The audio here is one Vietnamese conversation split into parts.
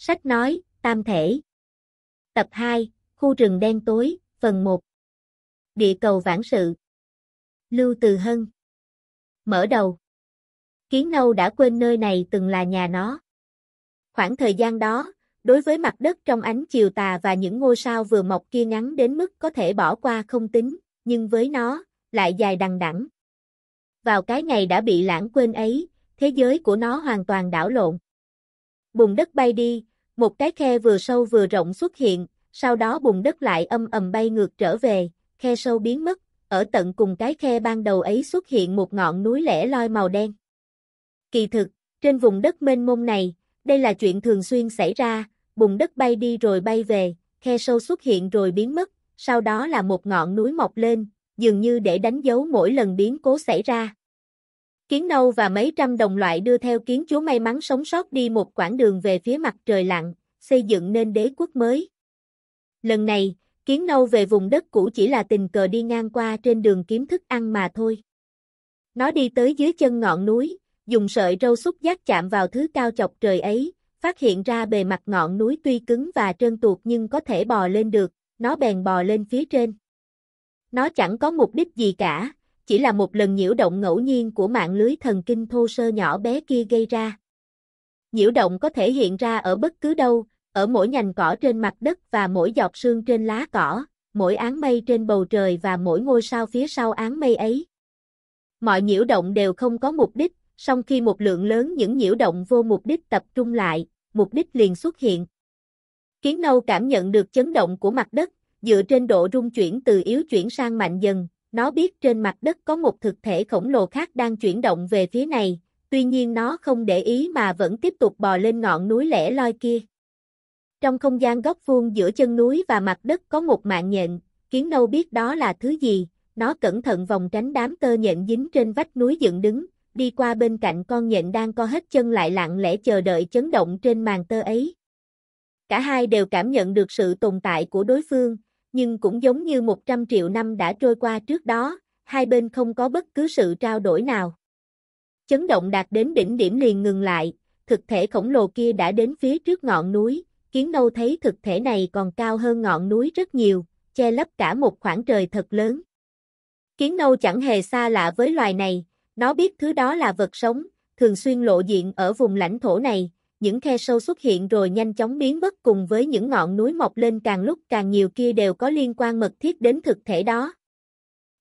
Sách nói, Tam Thể Tập 2, Khu rừng đen tối, phần 1 Địa cầu vãng sự Lưu Từ Hân Mở đầu Kiến nâu đã quên nơi này từng là nhà nó. Khoảng thời gian đó, đối với mặt đất trong ánh chiều tà và những ngôi sao vừa mọc kia ngắn đến mức có thể bỏ qua không tính, nhưng với nó, lại dài đằng đẵng. Vào cái ngày đã bị lãng quên ấy, thế giới của nó hoàn toàn đảo lộn. Bùn đất bay đi, một cái khe vừa sâu vừa rộng xuất hiện, sau đó bùn đất lại âm ầm bay ngược trở về, khe sâu biến mất, ở tận cùng cái khe ban đầu ấy xuất hiện một ngọn núi lẻ loi màu đen. Kỳ thực, trên vùng đất mênh mông này, đây là chuyện thường xuyên xảy ra, bùn đất bay đi rồi bay về, khe sâu xuất hiện rồi biến mất, sau đó là một ngọn núi mọc lên, dường như để đánh dấu mỗi lần biến cố xảy ra. Kiến nâu và mấy trăm đồng loại đưa theo kiến chúa may mắn sống sót đi một quãng đường về phía mặt trời lặn, xây dựng nên đế quốc mới. Lần này, kiến nâu về vùng đất cũ chỉ là tình cờ đi ngang qua trên đường kiếm thức ăn mà thôi. Nó đi tới dưới chân ngọn núi, dùng sợi râu xúc giác chạm vào thứ cao chọc trời ấy, phát hiện ra bề mặt ngọn núi tuy cứng và trơn tuột nhưng có thể bò lên được, nó bèn bò lên phía trên. Nó chẳng có mục đích gì cả, chỉ là một lần nhiễu động ngẫu nhiên của mạng lưới thần kinh thô sơ nhỏ bé kia gây ra. Nhiễu động có thể hiện ra ở bất cứ đâu, ở mỗi nhành cỏ trên mặt đất và mỗi giọt sương trên lá cỏ, mỗi áng mây trên bầu trời và mỗi ngôi sao phía sau áng mây ấy. Mọi nhiễu động đều không có mục đích, song khi một lượng lớn những nhiễu động vô mục đích tập trung lại, mục đích liền xuất hiện. Kiến nâu cảm nhận được chấn động của mặt đất, dựa trên độ rung chuyển từ yếu chuyển sang mạnh dần, nó biết trên mặt đất có một thực thể khổng lồ khác đang chuyển động về phía này, tuy nhiên nó không để ý mà vẫn tiếp tục bò lên ngọn núi lẻ loi kia. Trong không gian góc vuông giữa chân núi và mặt đất có một mạng nhện, kiến nâu biết đó là thứ gì, nó cẩn thận vòng tránh đám tơ nhện dính trên vách núi dựng đứng, đi qua bên cạnh con nhện đang co hết chân lại lặng lẽ chờ đợi chấn động trên màn tơ ấy. Cả hai đều cảm nhận được sự tồn tại của đối phương, nhưng cũng giống như 100 triệu năm đã trôi qua trước đó, hai bên không có bất cứ sự trao đổi nào. Chấn động đạt đến đỉnh điểm liền ngừng lại, thực thể khổng lồ kia đã đến phía trước ngọn núi, kiến nâu thấy thực thể này còn cao hơn ngọn núi rất nhiều, che lấp cả một khoảng trời thật lớn. Kiến nâu chẳng hề xa lạ với loài này, nó biết thứ đó là vật sống, thường xuyên lộ diện ở vùng lãnh thổ này, những khe sâu xuất hiện rồi nhanh chóng biến mất cùng với những ngọn núi mọc lên càng lúc càng nhiều kia đều có liên quan mật thiết đến thực thể đó.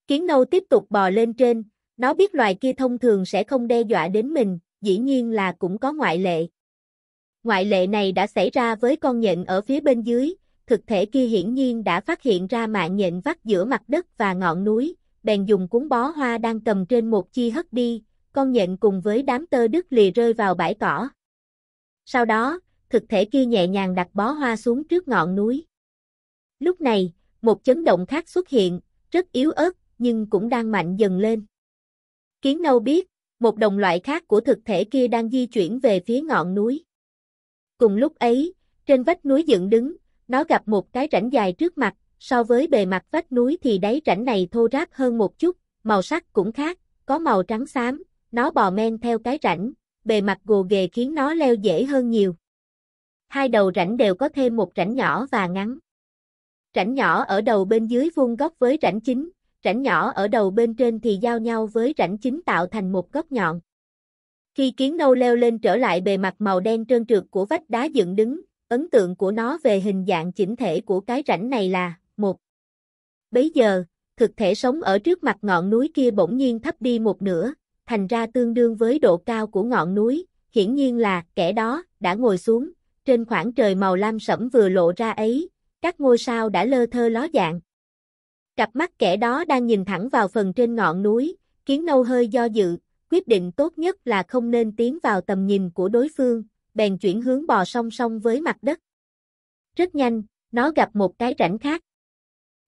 Kiến nâu tiếp tục bò lên trên, nó biết loài kia thông thường sẽ không đe dọa đến mình, dĩ nhiên là cũng có ngoại lệ. Ngoại lệ này đã xảy ra với con nhện ở phía bên dưới, thực thể kia hiển nhiên đã phát hiện ra mạng nhện vắt giữa mặt đất và ngọn núi, bèn dùng cuốn bó hoa đang cầm trên một chi hất đi, con nhện cùng với đám tơ đứt lìa rơi vào bãi cỏ. Sau đó, thực thể kia nhẹ nhàng đặt bó hoa xuống trước ngọn núi. Lúc này, một chấn động khác xuất hiện, rất yếu ớt, nhưng cũng đang mạnh dần lên. Kiến nâu biết, một đồng loại khác của thực thể kia đang di chuyển về phía ngọn núi. Cùng lúc ấy, trên vách núi dựng đứng, nó gặp một cái rãnh dài trước mặt, so với bề mặt vách núi thì đáy rãnh này thô ráp hơn một chút, màu sắc cũng khác, có màu trắng xám, nó bò men theo cái rãnh, bề mặt gồ ghề khiến nó leo dễ hơn nhiều. Hai đầu rãnh đều có thêm một rãnh nhỏ và ngắn. Rãnh nhỏ ở đầu bên dưới vuông góc với rãnh chính, rãnh nhỏ ở đầu bên trên thì giao nhau với rãnh chính tạo thành một góc nhọn. Khi kiến nâu leo lên trở lại bề mặt màu đen trơn trượt của vách đá dựng đứng, ấn tượng của nó về hình dạng chỉnh thể của cái rãnh này là một. Bây giờ, thực thể sống ở trước mặt ngọn núi kia bỗng nhiên thấp đi một nửa, thành ra tương đương với độ cao của ngọn núi, hiển nhiên là kẻ đó đã ngồi xuống, trên khoảng trời màu lam sẫm vừa lộ ra ấy, các ngôi sao đã lơ thơ ló dạng. Cặp mắt kẻ đó đang nhìn thẳng vào phần trên ngọn núi, kiến nâu hơi do dự, quyết định tốt nhất là không nên tiến vào tầm nhìn của đối phương, bèn chuyển hướng bò song song với mặt đất. Rất nhanh, nó gặp một cái rãnh khác.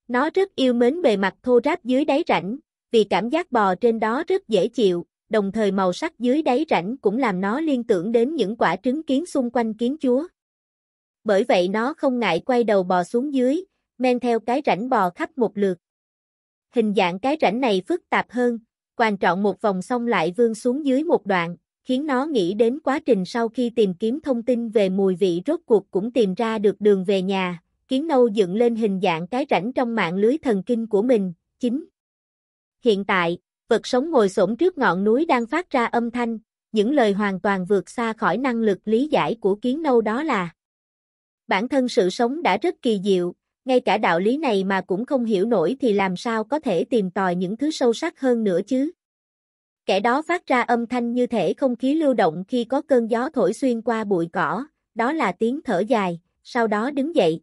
Nó rất yêu mến bề mặt thô ráp dưới đáy rãnh, vì cảm giác bò trên đó rất dễ chịu, đồng thời màu sắc dưới đáy rãnh cũng làm nó liên tưởng đến những quả trứng kiến xung quanh kiến chúa. Bởi vậy nó không ngại quay đầu bò xuống dưới, men theo cái rãnh bò khắp một lượt. Hình dạng cái rãnh này phức tạp hơn, quan trọn một vòng xong lại vươn xuống dưới một đoạn, khiến nó nghĩ đến quá trình sau khi tìm kiếm thông tin về mùi vị rốt cuộc cũng tìm ra được đường về nhà. Kiến nâu dựng lên hình dạng cái rãnh trong mạng lưới thần kinh của mình, chính Hiện tại, vật sống ngồi xổm trước ngọn núi đang phát ra âm thanh, những lời hoàn toàn vượt xa khỏi năng lực lý giải của kiến nâu đó là Bản thân sự sống đã rất kỳ diệu, ngay cả đạo lý này mà cũng không hiểu nổi thì làm sao có thể tìm tòi những thứ sâu sắc hơn nữa chứ. Kẻ đó phát ra âm thanh như thể không khí lưu động khi có cơn gió thổi xuyên qua bụi cỏ, đó là tiếng thở dài, sau đó đứng dậy.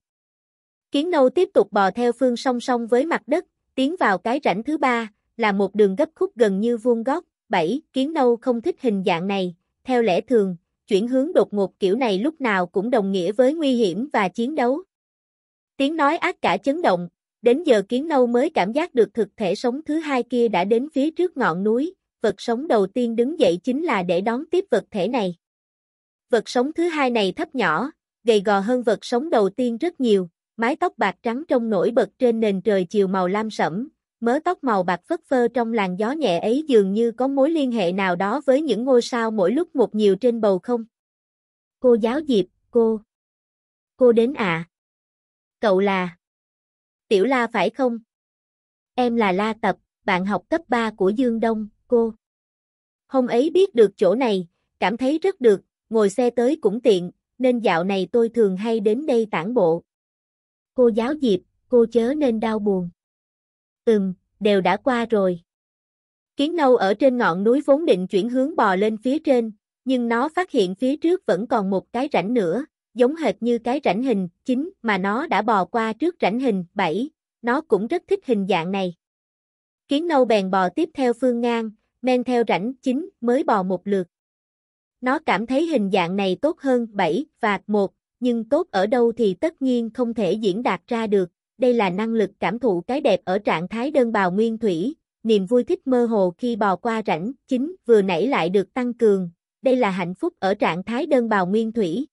Kiến nâu tiếp tục bò theo phương song song với mặt đất, tiến vào cái rãnh thứ ba, là một đường gấp khúc gần như vuông góc. 7. Kiến nâu không thích hình dạng này, theo lẽ thường, chuyển hướng đột ngột kiểu này lúc nào cũng đồng nghĩa với nguy hiểm và chiến đấu. Tiếng nói ác cả chấn động, đến giờ kiến nâu mới cảm giác được thực thể sống thứ hai kia đã đến phía trước ngọn núi, vật sống đầu tiên đứng dậy chính là để đón tiếp vật thể này. Vật sống thứ hai này thấp nhỏ, gầy gò hơn vật sống đầu tiên rất nhiều, mái tóc bạc trắng trông nổi bật trên nền trời chiều màu lam sẫm, mớ tóc màu bạc phất phơ trong làn gió nhẹ ấy dường như có mối liên hệ nào đó với những ngôi sao mỗi lúc một nhiều trên bầu không. Cô giáo Diệp, cô. Cô đến ạ. À. Cậu là. Tiểu La phải không? Em là La Tập, bạn học cấp 3 của Dương Đông, cô. Hôm ấy biết được chỗ này, cảm thấy rất được, ngồi xe tới cũng tiện, nên dạo này tôi thường hay đến đây tản bộ. Cô giáo Diệp, cô chớ nên đau buồn. Ừm, đều đã qua rồi. Kiến nâu ở trên ngọn núi vốn định chuyển hướng bò lên phía trên, nhưng nó phát hiện phía trước vẫn còn một cái rãnh nữa, giống hệt như cái rãnh hình 9 mà nó đã bò qua trước rãnh hình 7, nó cũng rất thích hình dạng này. Kiến nâu bèn bò tiếp theo phương ngang, men theo rãnh 9 mới bò một lượt. Nó cảm thấy hình dạng này tốt hơn 7 và 1, nhưng tốt ở đâu thì tất nhiên không thể diễn đạt ra được, đây là năng lực cảm thụ cái đẹp ở trạng thái đơn bào nguyên thủy, niềm vui thích mơ hồ khi bò qua rãnh, chính vừa nãy lại được tăng cường, đây là hạnh phúc ở trạng thái đơn bào nguyên thủy.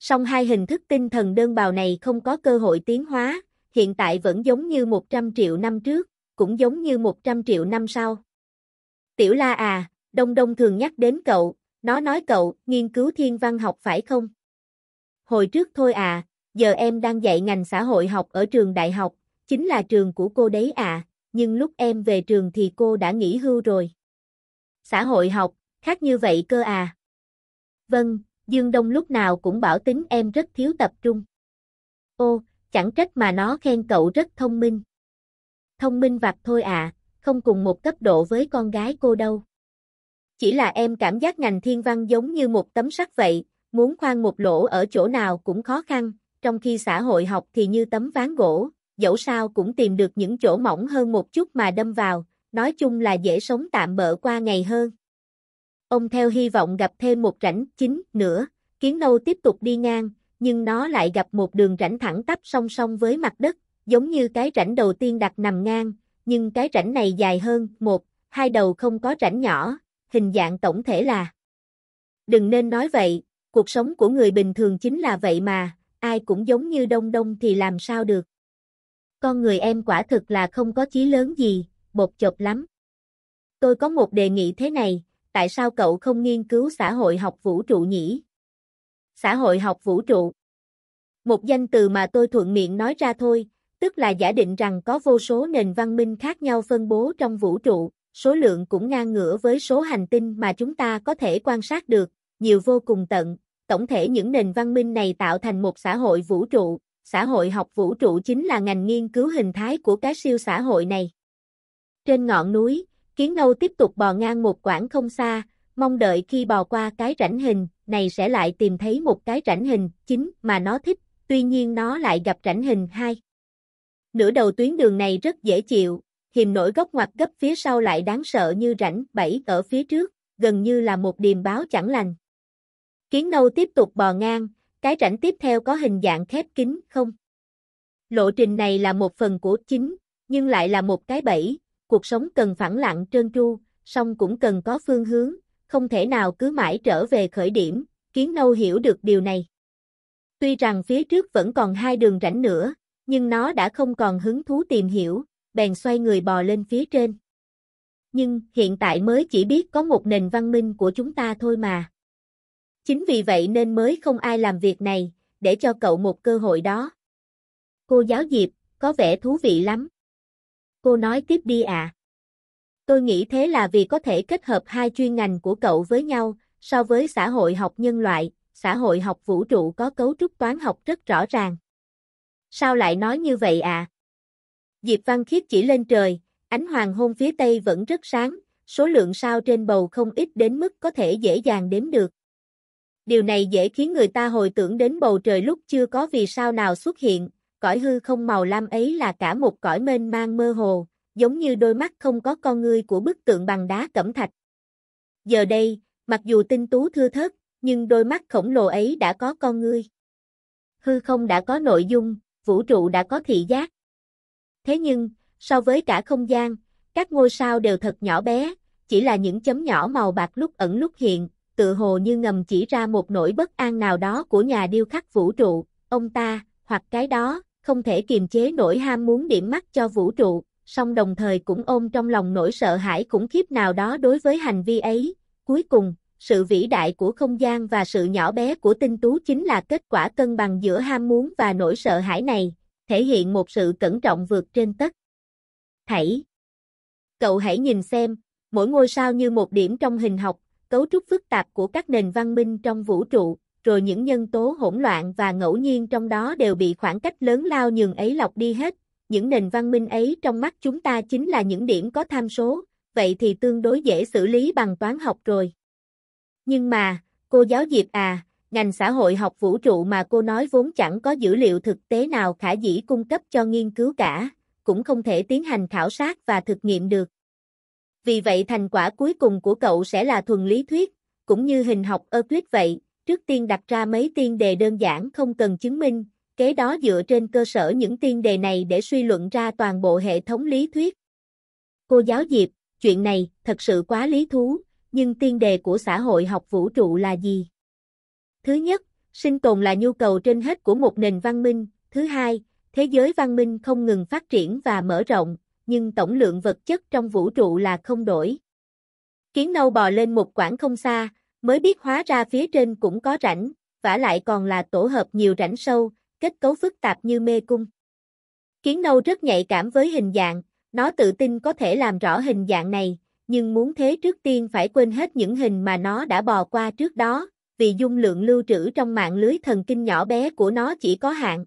Song hai hình thức tinh thần đơn bào này không có cơ hội tiến hóa, hiện tại vẫn giống như 100 triệu năm trước, cũng giống như 100 triệu năm sau. Tiểu La à, Đông Đông thường nhắc đến cậu, nó nói cậu nghiên cứu thiên văn học phải không? Hồi trước thôi à, giờ em đang dạy ngành xã hội học ở trường đại học, chính là trường của cô đấy à, nhưng lúc em về trường thì cô đã nghỉ hưu rồi. Xã hội học, khác như vậy cơ à. Vâng, Dương Đông lúc nào cũng bảo tính em rất thiếu tập trung. Ô, chẳng trách mà nó khen cậu rất thông minh. Thông minh vặt thôi à, không cùng một cấp độ với con gái cô đâu. Chỉ là em cảm giác ngành thiên văn giống như một tấm sắt vậy, muốn khoan một lỗ ở chỗ nào cũng khó khăn, trong khi xã hội học thì như tấm ván gỗ, dẫu sao cũng tìm được những chỗ mỏng hơn một chút mà đâm vào, nói chung là dễ sống tạm bỡ qua ngày hơn. Ông theo hy vọng gặp thêm một rãnh chính nữa, kiến nâu tiếp tục đi ngang, nhưng nó lại gặp một đường rãnh thẳng tắp song song với mặt đất, giống như cái rãnh đầu tiên đặt nằm ngang, nhưng cái rãnh này dài hơn, một, hai đầu không có rãnh nhỏ, hình dạng tổng thể là. Đừng nên nói vậy, cuộc sống của người bình thường chính là vậy mà, ai cũng giống như đông đông thì làm sao được. Con người em quả thực là không có chí lớn gì, bột chộp lắm. Tôi có một đề nghị thế này, tại sao cậu không nghiên cứu xã hội học vũ trụ nhỉ? Xã hội học vũ trụ. Một danh từ mà tôi thuận miệng nói ra thôi, tức là giả định rằng có vô số nền văn minh khác nhau phân bố trong vũ trụ, số lượng cũng ngang ngửa với số hành tinh mà chúng ta có thể quan sát được, nhiều vô cùng tận, tổng thể những nền văn minh này tạo thành một xã hội vũ trụ, xã hội học vũ trụ chính là ngành nghiên cứu hình thái của cái siêu xã hội này. Trên ngọn núi, Kiến Ngâu tiếp tục bò ngang một quãng không xa, mong đợi khi bò qua cái rãnh hình, này sẽ lại tìm thấy một cái rãnh hình chính mà nó thích, tuy nhiên nó lại gặp rãnh hình 2. Nửa đầu tuyến đường này rất dễ chịu, hiểm nổi góc ngoặt gấp phía sau lại đáng sợ như rãnh 7 ở phía trước, gần như là một điềm báo chẳng lành. Kiến nâu tiếp tục bò ngang, cái rãnh tiếp theo có hình dạng khép kín không? Lộ trình này là một phần của chính, nhưng lại là một cái bẫy, cuộc sống cần phẳng lặng trơn tru, song cũng cần có phương hướng, không thể nào cứ mãi trở về khởi điểm, kiến nâu hiểu được điều này. Tuy rằng phía trước vẫn còn hai đường rãnh nữa, nhưng nó đã không còn hứng thú tìm hiểu, bèn xoay người bò lên phía trên. Nhưng hiện tại mới chỉ biết có một nền văn minh của chúng ta thôi mà. Chính vì vậy nên mới không ai làm việc này, để cho cậu một cơ hội đó. Cô giáo Diệp, có vẻ thú vị lắm. Cô nói tiếp đi ạ. À. Tôi nghĩ thế là vì có thể kết hợp hai chuyên ngành của cậu với nhau, so với xã hội học nhân loại, xã hội học vũ trụ có cấu trúc toán học rất rõ ràng. Sao lại nói như vậy ạ? À? Diệp Văn Khiết chỉ lên trời, ánh hoàng hôn phía tây vẫn rất sáng, số lượng sao trên bầu không ít đến mức có thể dễ dàng đếm được. Điều này dễ khiến người ta hồi tưởng đến bầu trời lúc chưa có vì sao nào xuất hiện, cõi hư không màu lam ấy là cả một cõi mênh mang mơ hồ, giống như đôi mắt không có con ngươi của bức tượng bằng đá cẩm thạch. Giờ đây, mặc dù tinh tú thưa thớt, nhưng đôi mắt khổng lồ ấy đã có con ngươi. Hư không đã có nội dung, vũ trụ đã có thị giác. Thế nhưng, so với cả không gian, các ngôi sao đều thật nhỏ bé, chỉ là những chấm nhỏ màu bạc lúc ẩn lúc hiện, tựa hồ như ngầm chỉ ra một nỗi bất an nào đó của nhà điêu khắc vũ trụ, ông ta, hoặc cái đó, không thể kiềm chế nỗi ham muốn điểm mắt cho vũ trụ, song đồng thời cũng ôm trong lòng nỗi sợ hãi khủng khiếp nào đó đối với hành vi ấy. Cuối cùng, sự vĩ đại của không gian và sự nhỏ bé của tinh tú chính là kết quả cân bằng giữa ham muốn và nỗi sợ hãi này, thể hiện một sự cẩn trọng vượt trên tất. Thảy! Cậu hãy nhìn xem, mỗi ngôi sao như một điểm trong hình học cấu trúc phức tạp của các nền văn minh trong vũ trụ, rồi những nhân tố hỗn loạn và ngẫu nhiên trong đó đều bị khoảng cách lớn lao nhường ấy lọc đi hết. Những nền văn minh ấy trong mắt chúng ta chính là những điểm có tham số, vậy thì tương đối dễ xử lý bằng toán học rồi. Nhưng mà, cô giáo Diệp à, ngành xã hội học vũ trụ mà cô nói vốn chẳng có dữ liệu thực tế nào khả dĩ cung cấp cho nghiên cứu cả, cũng không thể tiến hành khảo sát và thực nghiệm được. Vì vậy thành quả cuối cùng của cậu sẽ là thuần lý thuyết, cũng như hình học Euclid vậy, trước tiên đặt ra mấy tiên đề đơn giản không cần chứng minh, kế đó dựa trên cơ sở những tiên đề này để suy luận ra toàn bộ hệ thống lý thuyết. Cô giáo Diệp, chuyện này thật sự quá lý thú, nhưng tiên đề của xã hội học vũ trụ là gì? Thứ nhất, sinh tồn là nhu cầu trên hết của một nền văn minh, thứ hai, thế giới văn minh không ngừng phát triển và mở rộng, nhưng tổng lượng vật chất trong vũ trụ là không đổi. Kiến nâu bò lên một quảng không xa, mới biết hóa ra phía trên cũng có rãnh, vả lại còn là tổ hợp nhiều rãnh sâu, kết cấu phức tạp như mê cung. Kiến nâu rất nhạy cảm với hình dạng, nó tự tin có thể làm rõ hình dạng này, nhưng muốn thế trước tiên phải quên hết những hình mà nó đã bò qua trước đó, vì dung lượng lưu trữ trong mạng lưới thần kinh nhỏ bé của nó chỉ có hạn.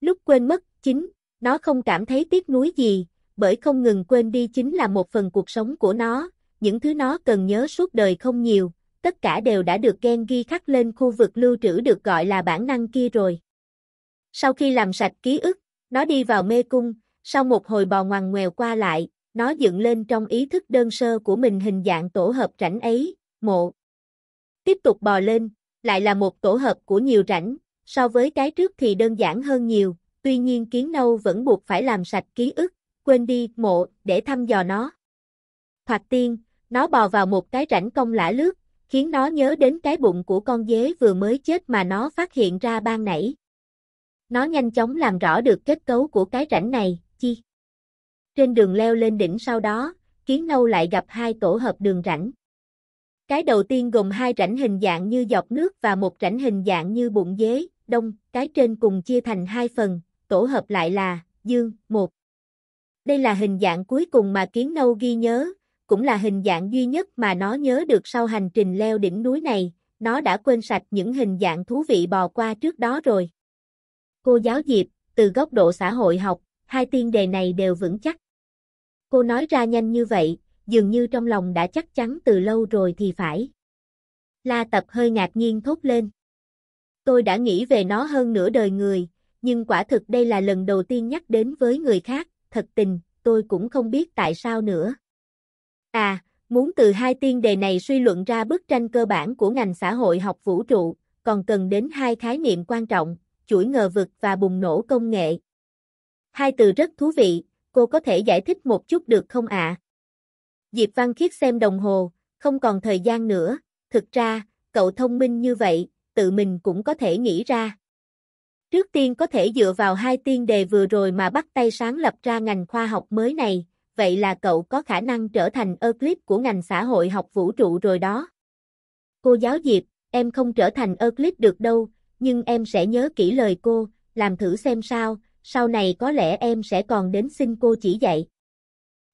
Lúc quên mất, chính, nó không cảm thấy tiếc nuối gì, bởi không ngừng quên đi chính là một phần cuộc sống của nó, những thứ nó cần nhớ suốt đời không nhiều, tất cả đều đã được gen ghi khắc lên khu vực lưu trữ được gọi là bản năng kia rồi. Sau khi làm sạch ký ức, nó đi vào mê cung, sau một hồi bò ngoằn ngoèo qua lại, nó dựng lên trong ý thức đơn sơ của mình hình dạng tổ hợp rảnh ấy, mộ. Tiếp tục bò lên, lại là một tổ hợp của nhiều rảnh so với cái trước thì đơn giản hơn nhiều, tuy nhiên kiến nâu vẫn buộc phải làm sạch ký ức, quên đi, mộ, để thăm dò nó. Thoạt tiên, nó bò vào một cái rãnh cong lả lướt, khiến nó nhớ đến cái bụng của con dế vừa mới chết mà nó phát hiện ra ban nãy. Nó nhanh chóng làm rõ được kết cấu của cái rãnh này, chi. Trên đường leo lên đỉnh sau đó, kiến nâu lại gặp hai tổ hợp đường rãnh. Cái đầu tiên gồm hai rãnh hình dạng như dọc nước và một rãnh hình dạng như bụng dế, đông, cái trên cùng chia thành hai phần, tổ hợp lại là, dương, một. Đây là hình dạng cuối cùng mà kiến nâu ghi nhớ, cũng là hình dạng duy nhất mà nó nhớ được sau hành trình leo đỉnh núi này, nó đã quên sạch những hình dạng thú vị bò qua trước đó rồi. Cô giáo Diệp, từ góc độ xã hội học, hai tiên đề này đều vững chắc. Cô nói ra nhanh như vậy, dường như trong lòng đã chắc chắn từ lâu rồi thì phải. La Tập hơi ngạc nhiên thốt lên. Tôi đã nghĩ về nó hơn nửa đời người, nhưng quả thực đây là lần đầu tiên nhắc đến với người khác, thật tình, tôi cũng không biết tại sao nữa. À, muốn từ hai tiên đề này suy luận ra bức tranh cơ bản của ngành xã hội học vũ trụ, còn cần đến hai khái niệm quan trọng, chuỗi ngờ vực và bùng nổ công nghệ. Hai từ rất thú vị, cô có thể giải thích một chút được không ạ? Diệp Văn Khiết xem đồng hồ, không còn thời gian nữa, thực ra, cậu thông minh như vậy, tự mình cũng có thể nghĩ ra. Trước tiên có thể dựa vào hai tiên đề vừa rồi mà bắt tay sáng lập ra ngành khoa học mới này, vậy là cậu có khả năng trở thành Euclid của ngành xã hội học vũ trụ rồi đó. Cô giáo Diệp, em không trở thành Euclid được đâu, nhưng em sẽ nhớ kỹ lời cô, làm thử xem sao, sau này có lẽ em sẽ còn đến xin cô chỉ dạy.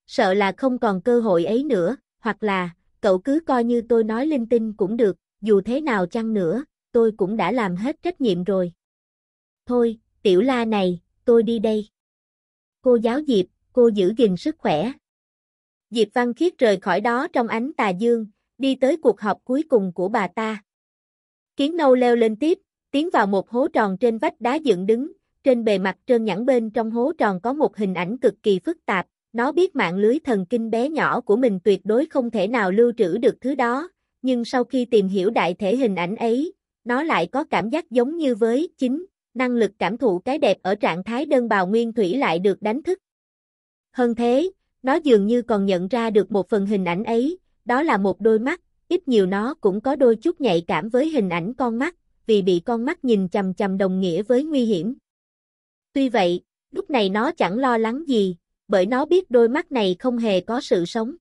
Sợ là không còn cơ hội ấy nữa, hoặc là, cậu cứ coi như tôi nói linh tinh cũng được, dù thế nào chăng nữa, tôi cũng đã làm hết trách nhiệm rồi thôi, tiểu la này, tôi đi đây. Cô giáo Diệp, cô giữ gìn sức khỏe. Diệp Văn Khiết rời khỏi đó trong ánh tà dương, đi tới cuộc họp cuối cùng của bà ta. Kiến nâu leo lên tiếp, tiến vào một hố tròn trên vách đá dựng đứng, trên bề mặt trơn nhẵn bên trong hố tròn có một hình ảnh cực kỳ phức tạp, nó biết mạng lưới thần kinh bé nhỏ của mình tuyệt đối không thể nào lưu trữ được thứ đó, nhưng sau khi tìm hiểu đại thể hình ảnh ấy, nó lại có cảm giác giống như với chính năng lực cảm thụ cái đẹp ở trạng thái đơn bào nguyên thủy lại được đánh thức. Hơn thế, nó dường như còn nhận ra được một phần hình ảnh ấy, đó là một đôi mắt, ít nhiều nó cũng có đôi chút nhạy cảm với hình ảnh con mắt, vì bị con mắt nhìn chằm chằm đồng nghĩa với nguy hiểm. Tuy vậy, lúc này nó chẳng lo lắng gì, bởi nó biết đôi mắt này không hề có sự sống.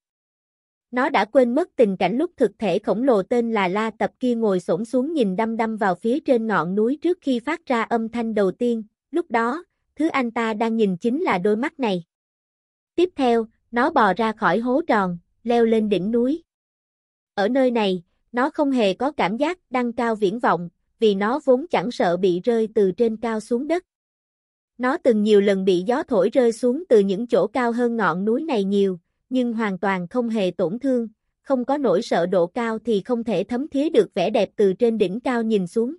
Nó đã quên mất tình cảnh lúc thực thể khổng lồ tên là La Tập kia ngồi xổm xuống nhìn đăm đăm vào phía trên ngọn núi trước khi phát ra âm thanh đầu tiên, lúc đó, thứ anh ta đang nhìn chính là đôi mắt này. Tiếp theo, nó bò ra khỏi hố tròn, leo lên đỉnh núi. Ở nơi này, nó không hề có cảm giác đăng cao viễn vọng, vì nó vốn chẳng sợ bị rơi từ trên cao xuống đất. Nó từng nhiều lần bị gió thổi rơi xuống từ những chỗ cao hơn ngọn núi này nhiều, nhưng hoàn toàn không hề tổn thương, không có nỗi sợ độ cao thì không thể thấm thía được vẻ đẹp từ trên đỉnh cao nhìn xuống.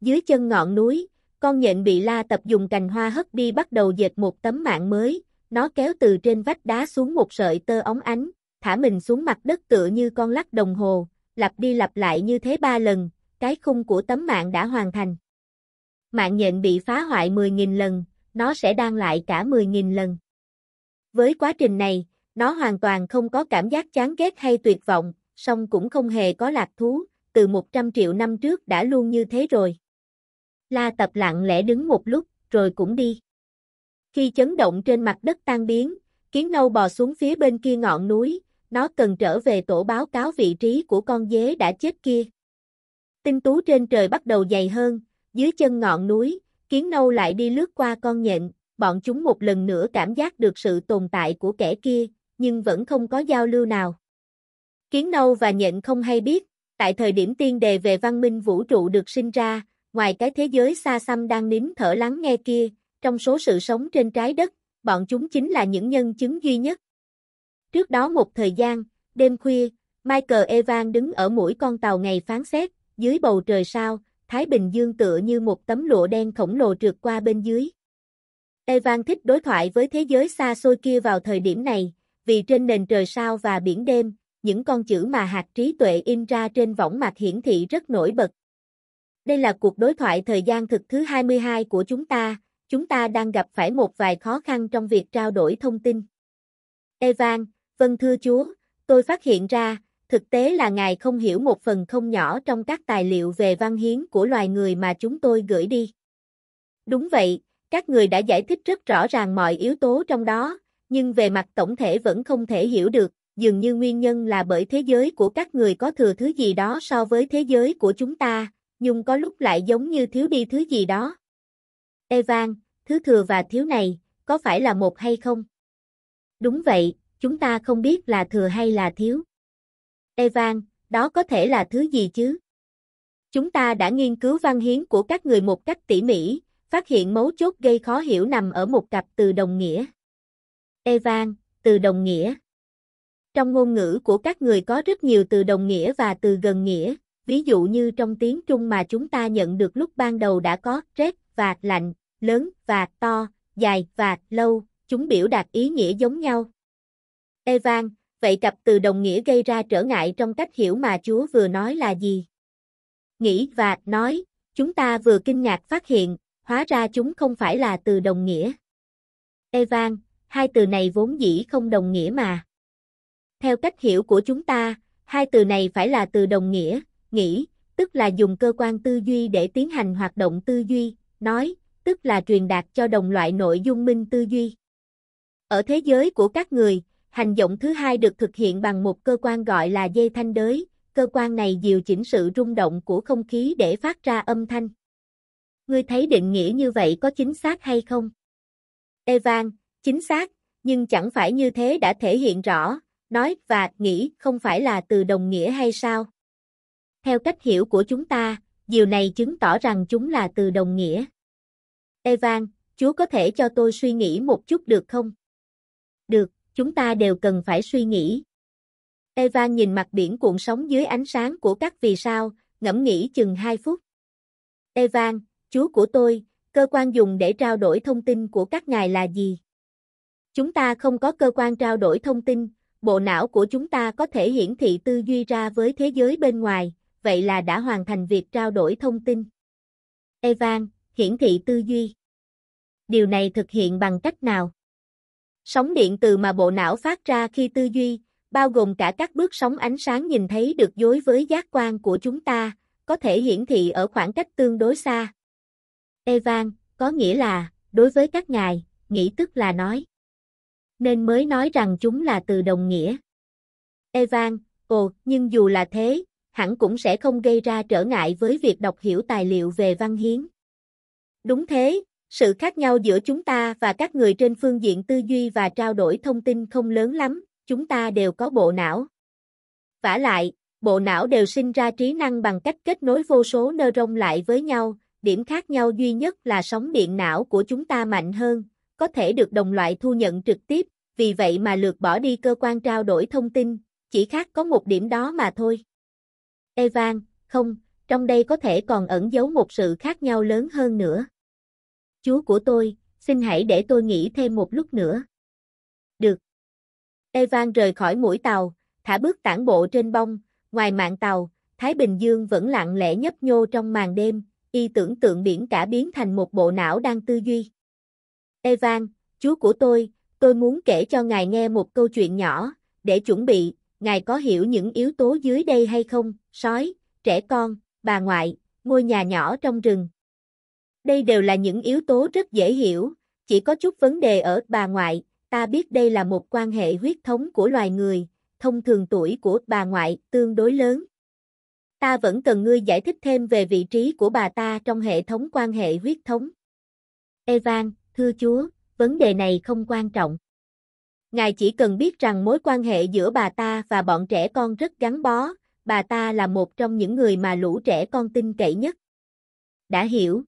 Dưới chân ngọn núi, con nhện bị la tập dùng cành hoa hất đi bắt đầu dệt một tấm mạng mới, nó kéo từ trên vách đá xuống một sợi tơ óng ánh, thả mình xuống mặt đất tựa như con lắc đồng hồ, lặp đi lặp lại như thế ba lần, cái khung của tấm mạng đã hoàn thành. Mạng nhện bị phá hoại 10.000 lần, nó sẽ đang lại cả 10.000 lần. Với quá trình này, nó hoàn toàn không có cảm giác chán ghét hay tuyệt vọng, song cũng không hề có lạc thú, từ 100 triệu năm trước đã luôn như thế rồi. La tập lặng lẽ đứng một lúc, rồi cũng đi. Khi chấn động trên mặt đất tan biến, kiến nâu bò xuống phía bên kia ngọn núi, nó cần trở về tổ báo cáo vị trí của con dế đã chết kia. Tinh tú trên trời bắt đầu dày hơn, dưới chân ngọn núi, kiến nâu lại đi lướt qua con nhện, bọn chúng một lần nữa cảm giác được sự tồn tại của kẻ kia, nhưng vẫn không có giao lưu nào. Kiến nâu và nhện không hay biết, tại thời điểm tiên đề về văn minh vũ trụ được sinh ra, ngoài cái thế giới xa xăm đang nín thở lắng nghe kia, trong số sự sống trên trái đất, bọn chúng chính là những nhân chứng duy nhất. Trước đó một thời gian, đêm khuya, Michael Evan đứng ở mũi con tàu ngày phán xét, dưới bầu trời sao, Thái Bình Dương tựa như một tấm lụa đen khổng lồ trượt qua bên dưới. Evan thích đối thoại với thế giới xa xôi kia vào thời điểm này, vì trên nền trời sao và biển đêm, những con chữ mà hạt trí tuệ in ra trên võng mạc hiển thị rất nổi bật. Đây là cuộc đối thoại thời gian thực thứ 22 của chúng ta, chúng ta đang gặp phải một vài khó khăn trong việc trao đổi thông tin. Evan, vâng thưa Chúa, tôi phát hiện ra, thực tế là Ngài không hiểu một phần không nhỏ trong các tài liệu về văn hiến của loài người mà chúng tôi gửi đi. Đúng vậy, các người đã giải thích rất rõ ràng mọi yếu tố trong đó, nhưng về mặt tổng thể vẫn không thể hiểu được, dường như nguyên nhân là bởi thế giới của các người có thừa thứ gì đó so với thế giới của chúng ta, nhưng có lúc lại giống như thiếu đi thứ gì đó. Evan, thứ thừa và thiếu này, có phải là một hay không? Đúng vậy, chúng ta không biết là thừa hay là thiếu. Evan, đó có thể là thứ gì chứ? Chúng ta đã nghiên cứu văn hiến của các người một cách tỉ mỉ, phát hiện mấu chốt gây khó hiểu nằm ở một cặp từ đồng nghĩa. Evan, từ đồng nghĩa. Trong ngôn ngữ của các người có rất nhiều từ đồng nghĩa và từ gần nghĩa, ví dụ như trong tiếng Trung mà chúng ta nhận được lúc ban đầu đã có rét và lạnh, lớn và to, dài và lâu, chúng biểu đạt ý nghĩa giống nhau. Evan, vậy cặp từ đồng nghĩa gây ra trở ngại trong cách hiểu mà Chúa vừa nói là gì? Nghĩ và nói, chúng ta vừa kinh ngạc phát hiện, hóa ra chúng không phải là từ đồng nghĩa. Evan, hai từ này vốn dĩ không đồng nghĩa mà. Theo cách hiểu của chúng ta, hai từ này phải là từ đồng nghĩa, nghĩ, tức là dùng cơ quan tư duy để tiến hành hoạt động tư duy, nói, tức là truyền đạt cho đồng loại nội dung minh tư duy. Ở thế giới của các người, hành động thứ hai được thực hiện bằng một cơ quan gọi là dây thanh đới, cơ quan này điều chỉnh sự rung động của không khí để phát ra âm thanh. Ngươi thấy định nghĩa như vậy có chính xác hay không? Evan, Chính xác, nhưng chẳng phải như thế đã thể hiện rõ, nói và nghĩ không phải là từ đồng nghĩa hay sao? Theo cách hiểu của chúng ta, điều này chứng tỏ rằng chúng là từ đồng nghĩa. Evan, Chúa có thể cho tôi suy nghĩ một chút được không? Được, chúng ta đều cần phải suy nghĩ. Evan nhìn mặt biển cuộn sóng dưới ánh sáng của các vì sao, ngẫm nghĩ chừng 2 phút. Evan, Chúa của tôi, cơ quan dùng để trao đổi thông tin của các ngài là gì? Chúng ta không có cơ quan trao đổi thông tin, bộ não của chúng ta có thể hiển thị tư duy ra với thế giới bên ngoài, vậy là đã hoàn thành việc trao đổi thông tin. Evan, hiển thị tư duy. Điều này thực hiện bằng cách nào? Sóng điện từ mà bộ não phát ra khi tư duy, bao gồm cả các bước sóng ánh sáng nhìn thấy được dối với giác quan của chúng ta, có thể hiển thị ở khoảng cách tương đối xa. Evan, có nghĩa là, đối với các ngài, nghĩ tức là nói nên mới nói rằng chúng là từ đồng nghĩa. Evan, ồ, nhưng dù là thế, hẳn cũng sẽ không gây ra trở ngại với việc đọc hiểu tài liệu về văn hiến. Đúng thế, sự khác nhau giữa chúng ta và các người trên phương diện tư duy và trao đổi thông tin không lớn lắm, chúng ta đều có bộ não. Vả lại, bộ não đều sinh ra trí năng bằng cách kết nối vô số neuron lại với nhau, điểm khác nhau duy nhất là sóng điện não của chúng ta mạnh hơn, có thể được đồng loại thu nhận trực tiếp, vì vậy mà lược bỏ đi cơ quan trao đổi thông tin, chỉ khác có một điểm đó mà thôi. Evan, không, trong đây có thể còn ẩn giấu một sự khác nhau lớn hơn nữa. Chúa của tôi, xin hãy để tôi nghĩ thêm một lúc nữa. Được. Evan rời khỏi mũi tàu, thả bước tản bộ trên bông, ngoài mạng tàu, Thái Bình Dương vẫn lặng lẽ nhấp nhô trong màn đêm, y tưởng tượng biển cả biến thành một bộ não đang tư duy. Evan, chú của tôi, tôi muốn kể cho ngài nghe một câu chuyện nhỏ, để chuẩn bị, ngài có hiểu những yếu tố dưới đây hay không, sói, trẻ con, bà ngoại, ngôi nhà nhỏ trong rừng. Đây đều là những yếu tố rất dễ hiểu, chỉ có chút vấn đề ở bà ngoại, ta biết đây là một quan hệ huyết thống của loài người, thông thường tuổi của bà ngoại tương đối lớn. Ta vẫn cần ngươi giải thích thêm về vị trí của bà ta trong hệ thống quan hệ huyết thống. Evan, thưa chúa, vấn đề này không quan trọng. Ngài chỉ cần biết rằng mối quan hệ giữa bà ta và bọn trẻ con rất gắn bó, bà ta là một trong những người mà lũ trẻ con tin cậy nhất. Đã hiểu.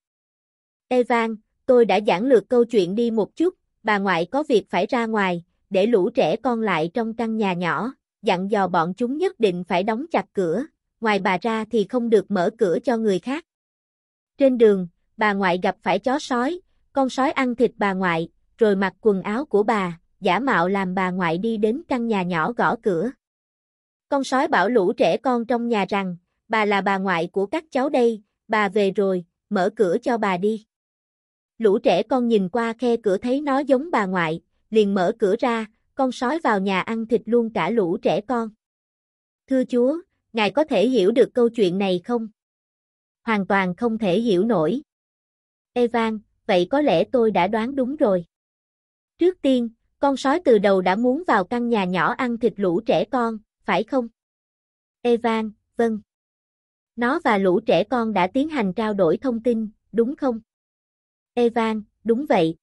Evan, tôi đã giảng lược câu chuyện đi một chút, bà ngoại có việc phải ra ngoài, để lũ trẻ con lại trong căn nhà nhỏ, dặn dò bọn chúng nhất định phải đóng chặt cửa, ngoài bà ra thì không được mở cửa cho người khác. Trên đường, bà ngoại gặp phải chó sói, con sói ăn thịt bà ngoại, rồi mặc quần áo của bà, giả mạo làm bà ngoại đi đến căn nhà nhỏ gõ cửa. Con sói bảo lũ trẻ con trong nhà rằng, bà là bà ngoại của các cháu đây, bà về rồi, mở cửa cho bà đi. Lũ trẻ con nhìn qua khe cửa thấy nó giống bà ngoại, liền mở cửa ra, con sói vào nhà ăn thịt luôn cả lũ trẻ con. Thưa chúa, ngài có thể hiểu được câu chuyện này không? Hoàn toàn không thể hiểu nổi. Evan, vậy có lẽ tôi đã đoán đúng rồi. Trước tiên, con sói từ đầu đã muốn vào căn nhà nhỏ ăn thịt lũ trẻ con, phải không? Evan, vâng. Nó và lũ trẻ con đã tiến hành trao đổi thông tin, đúng không? Evan, đúng vậy.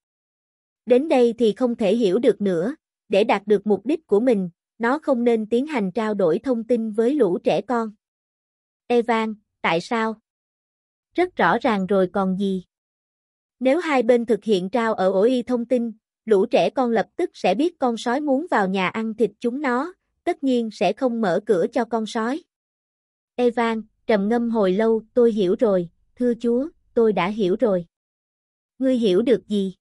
Đến đây thì không thể hiểu được nữa, để đạt được mục đích của mình, nó không nên tiến hành trao đổi thông tin với lũ trẻ con. Evan, tại sao? Rất rõ ràng rồi còn gì. Nếu hai bên thực hiện trao ở ổ y thông tin, lũ trẻ con lập tức sẽ biết con sói muốn vào nhà ăn thịt chúng nó, tất nhiên sẽ không mở cửa cho con sói. Evan, trầm ngâm hồi lâu, tôi hiểu rồi, thưa chúa, tôi đã hiểu rồi. Ngươi hiểu được gì?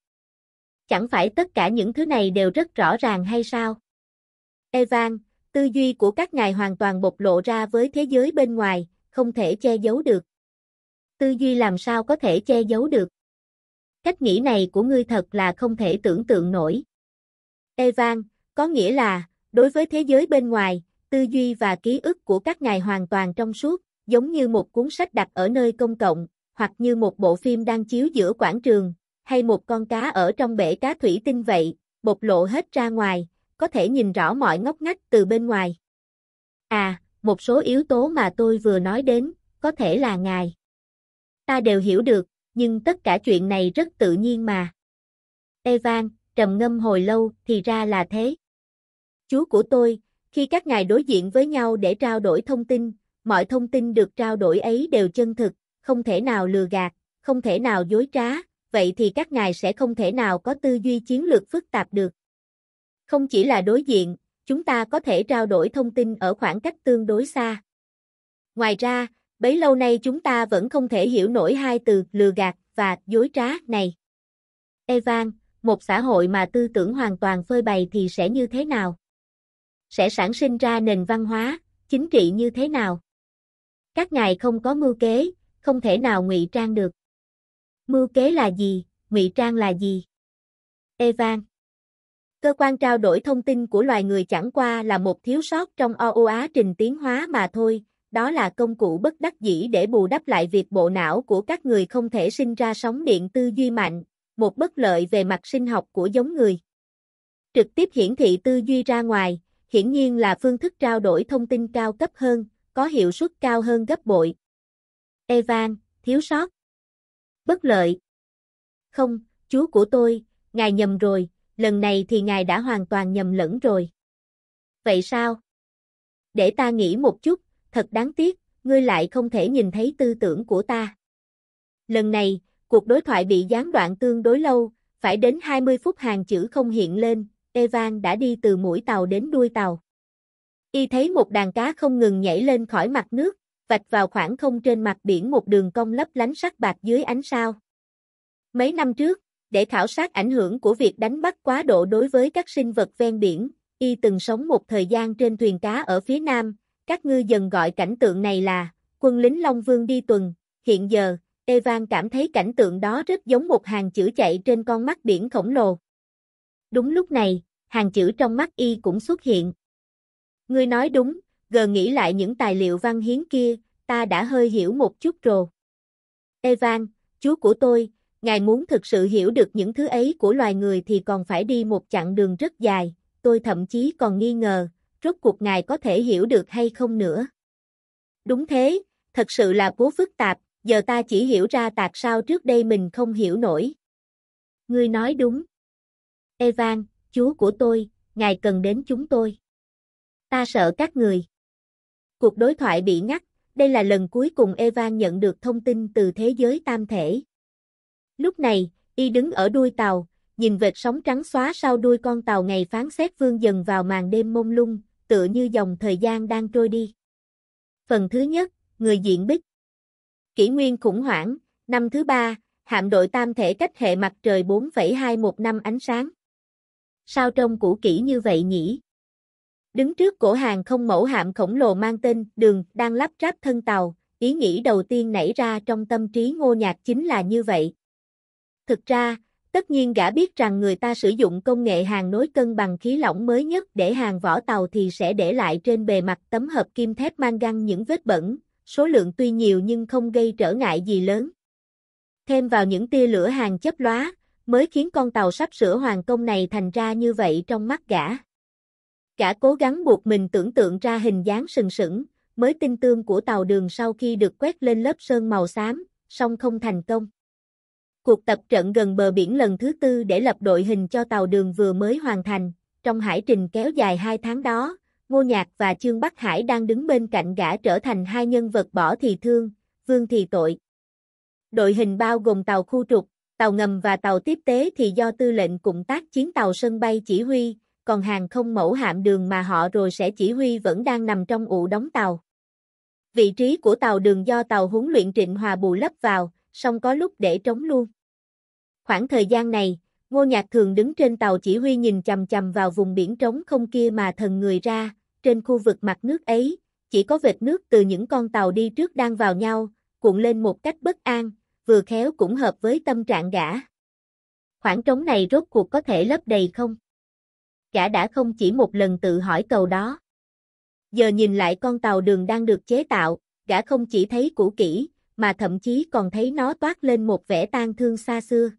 Chẳng phải tất cả những thứ này đều rất rõ ràng hay sao? Evan, tư duy của các ngài hoàn toàn bộc lộ ra với thế giới bên ngoài, không thể che giấu được. Tư duy làm sao có thể che giấu được? Cách nghĩ này của ngươi thật là không thể tưởng tượng nổi. Evan, có nghĩa là, đối với thế giới bên ngoài, tư duy và ký ức của các ngài hoàn toàn trong suốt, giống như một cuốn sách đặt ở nơi công cộng, hoặc như một bộ phim đang chiếu giữa quảng trường, hay một con cá ở trong bể cá thủy tinh vậy, bộc lộ hết ra ngoài, có thể nhìn rõ mọi ngóc ngách từ bên ngoài. À, một số yếu tố mà tôi vừa nói đến, có thể là ngài. Ta đều hiểu được, nhưng tất cả chuyện này rất tự nhiên mà. Evan, trầm ngâm hồi lâu, thì ra là thế. Chú của tôi, khi các ngài đối diện với nhau để trao đổi thông tin, mọi thông tin được trao đổi ấy đều chân thực, không thể nào lừa gạt, không thể nào dối trá, vậy thì các ngài sẽ không thể nào có tư duy chiến lược phức tạp được. Không chỉ là đối diện, chúng ta có thể trao đổi thông tin ở khoảng cách tương đối xa. Ngoài ra, bấy lâu nay chúng ta vẫn không thể hiểu nổi hai từ lừa gạt và dối trá này. Evan, một xã hội mà tư tưởng hoàn toàn phơi bày thì sẽ như thế nào? Sẽ sản sinh ra nền văn hóa, chính trị như thế nào? Các ngài không có mưu kế, không thể nào ngụy trang được. Mưu kế là gì, ngụy trang là gì? Evan Cơ quan trao đổi thông tin của loài người chẳng qua là một thiếu sót trong OOA trình tiến hóa mà thôi, đó là công cụ bất đắc dĩ để bù đắp lại việc bộ não của các người không thể sinh ra sóng điện tư duy mạnh, một bất lợi về mặt sinh học của giống người. Trực tiếp hiển thị tư duy ra ngoài, hiển nhiên là phương thức trao đổi thông tin cao cấp hơn, có hiệu suất cao hơn gấp bội. Evan, thiếu sót. Bất lợi. Không, chú của tôi, ngài nhầm rồi, lần này thì ngài đã hoàn toàn nhầm lẫn rồi. Vậy sao? Để ta nghĩ một chút, thật đáng tiếc, ngươi lại không thể nhìn thấy tư tưởng của ta. Lần này, cuộc đối thoại bị gián đoạn tương đối lâu, phải đến 20 phút hàng chữ không hiện lên, Evan đã đi từ mũi tàu đến đuôi tàu. Y thấy một đàn cá không ngừng nhảy lên khỏi mặt nước, vạch vào khoảng không trên mặt biển một đường cong lấp lánh sắc bạc dưới ánh sao. Mấy năm trước, để khảo sát ảnh hưởng của việc đánh bắt quá độ đối với các sinh vật ven biển, y từng sống một thời gian trên thuyền cá ở phía Nam, các ngư dần gọi cảnh tượng này là quân lính Long Vương đi tuần, hiện giờ, Evan cảm thấy cảnh tượng đó rất giống một hàng chữ chạy trên con mắt biển khổng lồ. Đúng lúc này, hàng chữ trong mắt y cũng xuất hiện. Ngươi nói đúng, gờ nghĩ lại những tài liệu văn hiến kia, ta đã hơi hiểu một chút rồi. Evan, chú của tôi, ngài muốn thực sự hiểu được những thứ ấy của loài người thì còn phải đi một chặng đường rất dài, tôi thậm chí còn nghi ngờ, rốt cuộc ngài có thể hiểu được hay không nữa. Đúng thế, thật sự là cố phức tạp, giờ ta chỉ hiểu ra tạc sao trước đây mình không hiểu nổi. Ngươi nói đúng. Evan, chúa của tôi, ngài cần đến chúng tôi. Ta sợ các người. Cuộc đối thoại bị ngắt, đây là lần cuối cùng Evan nhận được thông tin từ thế giới tam thể. Lúc này, y đứng ở đuôi tàu, nhìn vệt sóng trắng xóa sau đuôi con tàu ngày phán xét vương dần vào màn đêm mông lung, tựa như dòng thời gian đang trôi đi. Phần thứ nhất, người diện bích. Kỷ nguyên khủng hoảng, năm thứ ba, hạm đội tam thể cách hệ mặt trời 4,21 năm ánh sáng. Sao trông cũ kỹ như vậy nhỉ? Đứng trước cổ hàng không mẫu hạm khổng lồ mang tên đường đang lắp ráp thân tàu, ý nghĩ đầu tiên nảy ra trong tâm trí ngô nhạc chính là như vậy. Thực ra, Tất nhiên gã biết rằng người ta sử dụng công nghệ hàng nối cân bằng khí lỏng mới nhất để hàng vỏ tàu thì sẽ để lại trên bề mặt tấm hợp kim thép mang găng những vết bẩn, số lượng tuy nhiều nhưng không gây trở ngại gì lớn. Thêm vào những tia lửa hàng chấp lóa, mới khiến con tàu sắp sửa hoàn công này thành ra như vậy trong mắt gã. Gã cố gắng buộc mình tưởng tượng ra hình dáng sừng sững, mới tinh tương của tàu đường sau khi được quét lên lớp sơn màu xám, song không thành công. Cuộc tập trận gần bờ biển lần thứ tư để lập đội hình cho tàu đường vừa mới hoàn thành. Trong hải trình kéo dài 2 tháng đó, Ngô Nhạc và Trương Bắc Hải đang đứng bên cạnh gã trở thành hai nhân vật bỏ thì thương, vương thì tội. Đội hình bao gồm tàu khu trục, tàu ngầm và tàu tiếp tế thì do tư lệnh cụm tác chiến tàu sân bay chỉ huy, còn hàng không mẫu hạm đường mà họ rồi sẽ chỉ huy vẫn đang nằm trong ụ đóng tàu. Vị trí của tàu đường do tàu huấn luyện Trịnh Hòa bù lấp vào, song có lúc để trống luôn. Khoảng thời gian này, Ngô Nhạc thường đứng trên tàu chỉ huy nhìn chầm chầm vào vùng biển trống không kia mà thần người ra, trên khu vực mặt nước ấy, chỉ có vệt nước từ những con tàu đi trước đang vào nhau, cuộn lên một cách bất an, vừa khéo cũng hợp với tâm trạng gã. Khoảng trống này rốt cuộc có thể lấp đầy không? Gã đã không chỉ một lần tự hỏi cầu đó. Giờ nhìn lại con tàu đường đang được chế tạo, gã không chỉ thấy cũ kỹ, mà thậm chí còn thấy nó toát lên một vẻ tang thương xa xưa.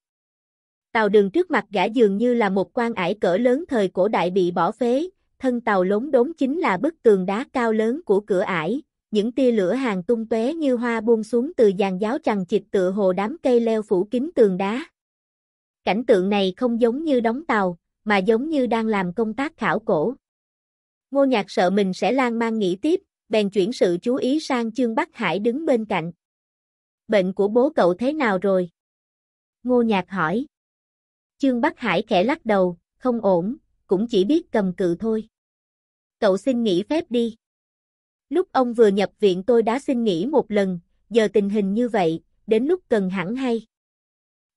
Tàu đường trước mặt gã dường như là một quan ải cỡ lớn thời cổ đại bị bỏ phế, thân tàu lốn đốn chính là bức tường đá cao lớn của cửa ải, những tia lửa hàng tung tóe như hoa buông xuống từ dàn giáo chằng chịt tựa hồ đám cây leo phủ kín tường đá. Cảnh tượng này không giống như đóng tàu, mà giống như đang làm công tác khảo cổ. Ngô Nhạc sợ mình sẽ lan mang nghĩ tiếp, bèn chuyển sự chú ý sang Trương Bắc Hải đứng bên cạnh. Bệnh của bố cậu thế nào rồi? Ngô Nhạc hỏi. Chương Bắc Hải khẽ lắc đầu, không ổn, cũng chỉ biết cầm cự thôi. Cậu xin nghỉ phép đi. Lúc ông vừa nhập viện tôi đã xin nghỉ một lần, giờ tình hình như vậy, đến lúc cần hẳn hay.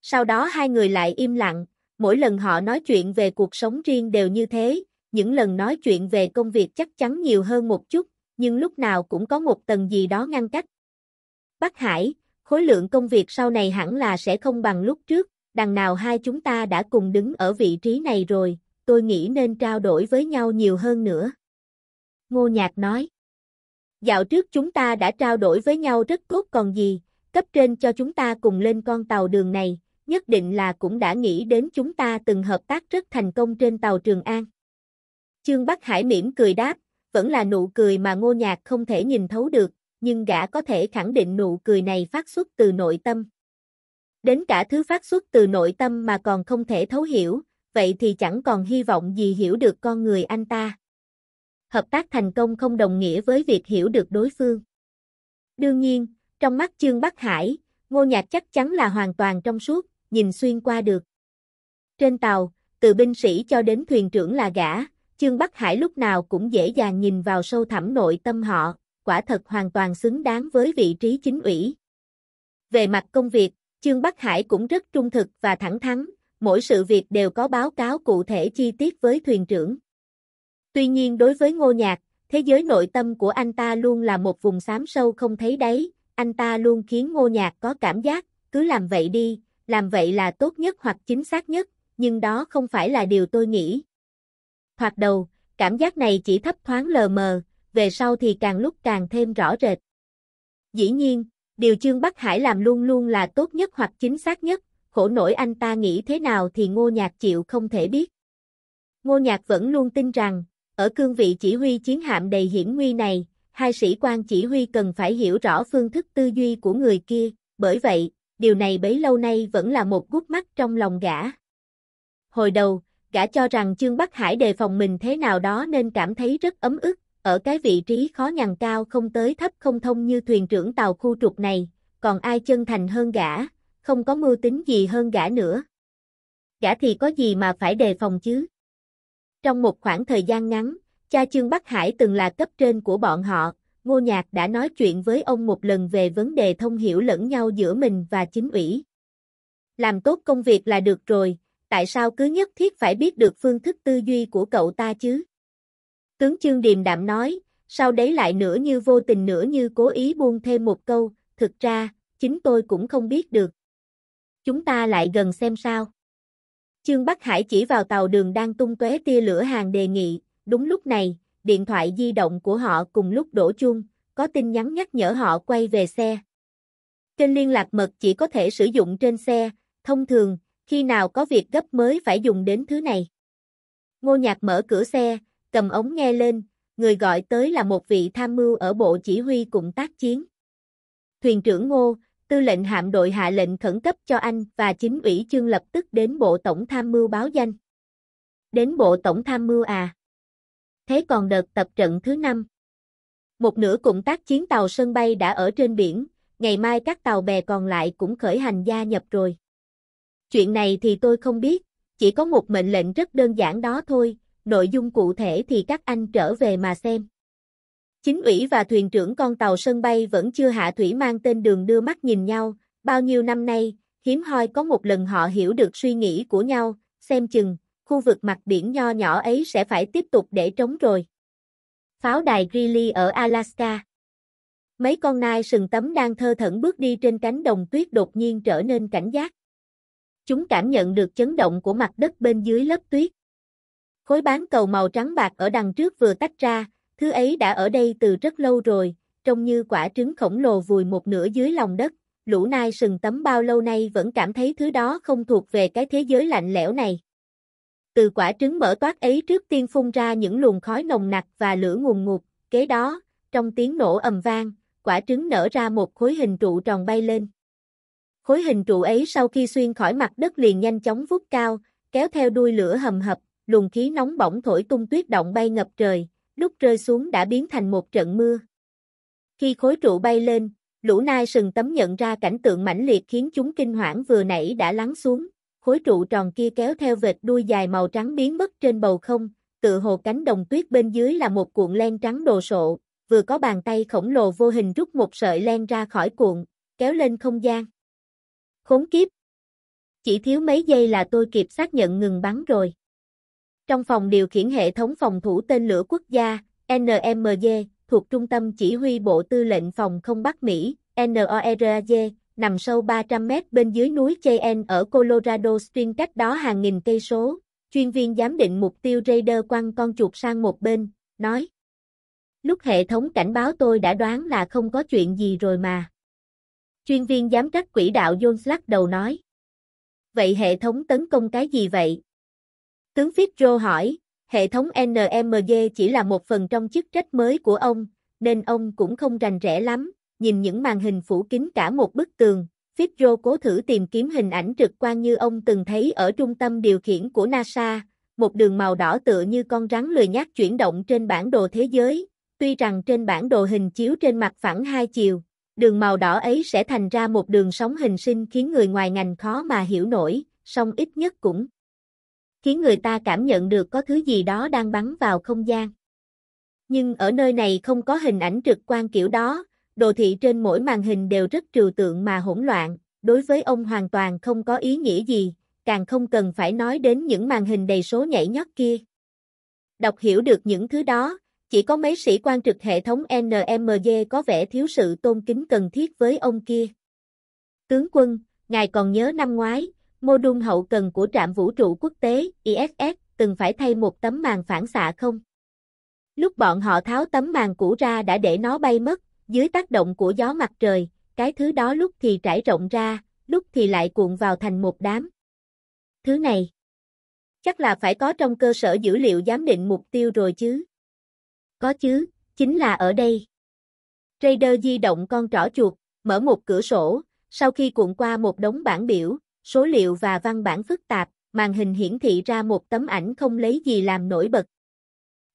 Sau đó hai người lại im lặng, mỗi lần họ nói chuyện về cuộc sống riêng đều như thế, những lần nói chuyện về công việc chắc chắn nhiều hơn một chút, nhưng lúc nào cũng có một tầng gì đó ngăn cách. Bắc Hải, khối lượng công việc sau này hẳn là sẽ không bằng lúc trước, đằng nào hai chúng ta đã cùng đứng ở vị trí này rồi, tôi nghĩ nên trao đổi với nhau nhiều hơn nữa. Ngô Nhạc nói. Dạo trước chúng ta đã trao đổi với nhau rất tốt còn gì, cấp trên cho chúng ta cùng lên con tàu đường này, nhất định là cũng đã nghĩ đến chúng ta từng hợp tác rất thành công trên tàu Trường An. Trương Bắc Hải mỉm cười đáp, vẫn là nụ cười mà Ngô Nhạc không thể nhìn thấu được, nhưng gã có thể khẳng định nụ cười này phát xuất từ nội tâm đến cả thứ phát xuất từ nội tâm mà còn không thể thấu hiểu, vậy thì chẳng còn hy vọng gì hiểu được con người anh ta. Hợp tác thành công không đồng nghĩa với việc hiểu được đối phương. Đương nhiên, trong mắt Trương Bắc Hải, Ngô Nhạc chắc chắn là hoàn toàn trong suốt, nhìn xuyên qua được. Trên tàu, từ binh sĩ cho đến thuyền trưởng là gã, Trương Bắc Hải lúc nào cũng dễ dàng nhìn vào sâu thẳm nội tâm họ, quả thật hoàn toàn xứng đáng với vị trí chính ủy. Về mặt công việc, Chương Bắc Hải cũng rất trung thực và thẳng thắn, mỗi sự việc đều có báo cáo cụ thể chi tiết với thuyền trưởng. Tuy nhiên đối với ngô nhạc, thế giới nội tâm của anh ta luôn là một vùng xám sâu không thấy đáy, anh ta luôn khiến ngô nhạc có cảm giác, cứ làm vậy đi, làm vậy là tốt nhất hoặc chính xác nhất, nhưng đó không phải là điều tôi nghĩ. Thoạt đầu, cảm giác này chỉ thấp thoáng lờ mờ, về sau thì càng lúc càng thêm rõ rệt. Dĩ nhiên, Điều Trương Bắc Hải làm luôn luôn là tốt nhất hoặc chính xác nhất, khổ nổi anh ta nghĩ thế nào thì Ngô Nhạc chịu không thể biết. Ngô Nhạc vẫn luôn tin rằng, ở cương vị chỉ huy chiến hạm đầy hiểm nguy này, hai sĩ quan chỉ huy cần phải hiểu rõ phương thức tư duy của người kia, bởi vậy, điều này bấy lâu nay vẫn là một gút mắt trong lòng gã. Hồi đầu, gã cho rằng Trương Bắc Hải đề phòng mình thế nào đó nên cảm thấy rất ấm ức, ở cái vị trí khó nhằn cao không tới thấp không thông như thuyền trưởng tàu khu trục này, còn ai chân thành hơn gã, không có mưu tính gì hơn gã nữa. Gã thì có gì mà phải đề phòng chứ? Trong một khoảng thời gian ngắn, cha Trương Bắc Hải từng là cấp trên của bọn họ, Ngô Nhạc đã nói chuyện với ông một lần về vấn đề thông hiểu lẫn nhau giữa mình và chính ủy. Làm tốt công việc là được rồi, tại sao cứ nhất thiết phải biết được phương thức tư duy của cậu ta chứ? Tướng chương điềm đạm nói, sau đấy lại nửa như vô tình nửa như cố ý buông thêm một câu, thực ra, chính tôi cũng không biết được. Chúng ta lại gần xem sao. Chương Bắc Hải chỉ vào tàu đường đang tung tóe tia lửa hàng đề nghị, đúng lúc này, điện thoại di động của họ cùng lúc đổ chuông, có tin nhắn nhắc nhở họ quay về xe. Kênh liên lạc mật chỉ có thể sử dụng trên xe, thông thường, khi nào có việc gấp mới phải dùng đến thứ này. Ngô Nhạc mở cửa xe, cầm ống nghe lên, người gọi tới là một vị tham mưu ở bộ chỉ huy cùng tác chiến. Thuyền trưởng Ngô, tư lệnh hạm đội hạ lệnh khẩn cấp cho anh và chính ủy chương lập tức đến bộ tổng tham mưu báo danh. Đến bộ tổng tham mưu à? Thế còn đợt tập trận thứ năm Một nửa cụm tác chiến tàu sân bay đã ở trên biển, ngày mai các tàu bè còn lại cũng khởi hành gia nhập rồi. Chuyện này thì tôi không biết, chỉ có một mệnh lệnh rất đơn giản đó thôi, nội dung cụ thể thì các anh trở về mà xem. Chính ủy và thuyền trưởng con tàu sân bay vẫn chưa hạ thủy mang tên đường đưa mắt nhìn nhau, bao nhiêu năm nay, hiếm hoi có một lần họ hiểu được suy nghĩ của nhau, xem chừng, khu vực mặt biển nho nhỏ ấy sẽ phải tiếp tục để trống rồi. Pháo đài Greeley ở Alaska Mấy con nai sừng tấm đang thơ thẩn bước đi trên cánh đồng tuyết đột nhiên trở nên cảnh giác. Chúng cảm nhận được chấn động của mặt đất bên dưới lớp tuyết. Khối bán cầu màu trắng bạc ở đằng trước vừa tách ra, thứ ấy đã ở đây từ rất lâu rồi, trông như quả trứng khổng lồ vùi một nửa dưới lòng đất, lũ nai sừng tấm bao lâu nay vẫn cảm thấy thứ đó không thuộc về cái thế giới lạnh lẽo này. Từ quả trứng mở toát ấy trước tiên phun ra những luồng khói nồng nặc và lửa ngùn ngụt, kế đó, trong tiếng nổ ầm vang, quả trứng nở ra một khối hình trụ tròn bay lên. Khối hình trụ ấy sau khi xuyên khỏi mặt đất liền nhanh chóng vút cao, kéo theo đuôi lửa hầm hập, luồng khí nóng bỏng thổi tung tuyết động bay ngập trời, lúc rơi xuống đã biến thành một trận mưa. Khi khối trụ bay lên, lũ nai sừng tấm nhận ra cảnh tượng mãnh liệt khiến chúng kinh hoảng vừa nãy đã lắng xuống, khối trụ tròn kia kéo theo vệt đuôi dài màu trắng biến mất trên bầu không, tự hồ cánh đồng tuyết bên dưới là một cuộn len trắng đồ sộ, vừa có bàn tay khổng lồ vô hình rút một sợi len ra khỏi cuộn, kéo lên không gian. Khốn kiếp! Chỉ thiếu mấy giây là tôi kịp xác nhận ngừng bắn rồi. Trong phòng điều khiển hệ thống phòng thủ tên lửa quốc gia, NMG, thuộc Trung tâm Chỉ huy Bộ Tư lệnh Phòng không Bắc Mỹ, NORAG, e nằm sâu 300 mét bên dưới núi Cheyenne ở Colorado Springs cách đó hàng nghìn cây số. Chuyên viên giám định mục tiêu radar quăng con chuột sang một bên, nói. Lúc hệ thống cảnh báo tôi đã đoán là không có chuyện gì rồi mà. Chuyên viên giám trách quỹ đạo Jones lắc đầu nói. Vậy hệ thống tấn công cái gì vậy? Tướng Fitro hỏi, hệ thống NMG chỉ là một phần trong chức trách mới của ông, nên ông cũng không rành rẽ lắm, nhìn những màn hình phủ kín cả một bức tường. Fitro cố thử tìm kiếm hình ảnh trực quan như ông từng thấy ở trung tâm điều khiển của NASA, một đường màu đỏ tựa như con rắn lười nhác chuyển động trên bản đồ thế giới, tuy rằng trên bản đồ hình chiếu trên mặt phẳng hai chiều, đường màu đỏ ấy sẽ thành ra một đường sóng hình sinh khiến người ngoài ngành khó mà hiểu nổi, song ít nhất cũng khiến người ta cảm nhận được có thứ gì đó đang bắn vào không gian. Nhưng ở nơi này không có hình ảnh trực quan kiểu đó, đồ thị trên mỗi màn hình đều rất trừu tượng mà hỗn loạn, đối với ông hoàn toàn không có ý nghĩa gì, càng không cần phải nói đến những màn hình đầy số nhảy nhót kia. Đọc hiểu được những thứ đó, chỉ có mấy sĩ quan trực hệ thống NMG có vẻ thiếu sự tôn kính cần thiết với ông kia. Tướng quân, ngài còn nhớ năm ngoái, Mô đun hậu cần của trạm vũ trụ quốc tế ISS từng phải thay một tấm màn phản xạ không? Lúc bọn họ tháo tấm màn cũ ra đã để nó bay mất, dưới tác động của gió mặt trời, cái thứ đó lúc thì trải rộng ra, lúc thì lại cuộn vào thành một đám. Thứ này, chắc là phải có trong cơ sở dữ liệu giám định mục tiêu rồi chứ. Có chứ, chính là ở đây. Trader di động con trỏ chuột, mở một cửa sổ, sau khi cuộn qua một đống bản biểu, số liệu và văn bản phức tạp, màn hình hiển thị ra một tấm ảnh không lấy gì làm nổi bật.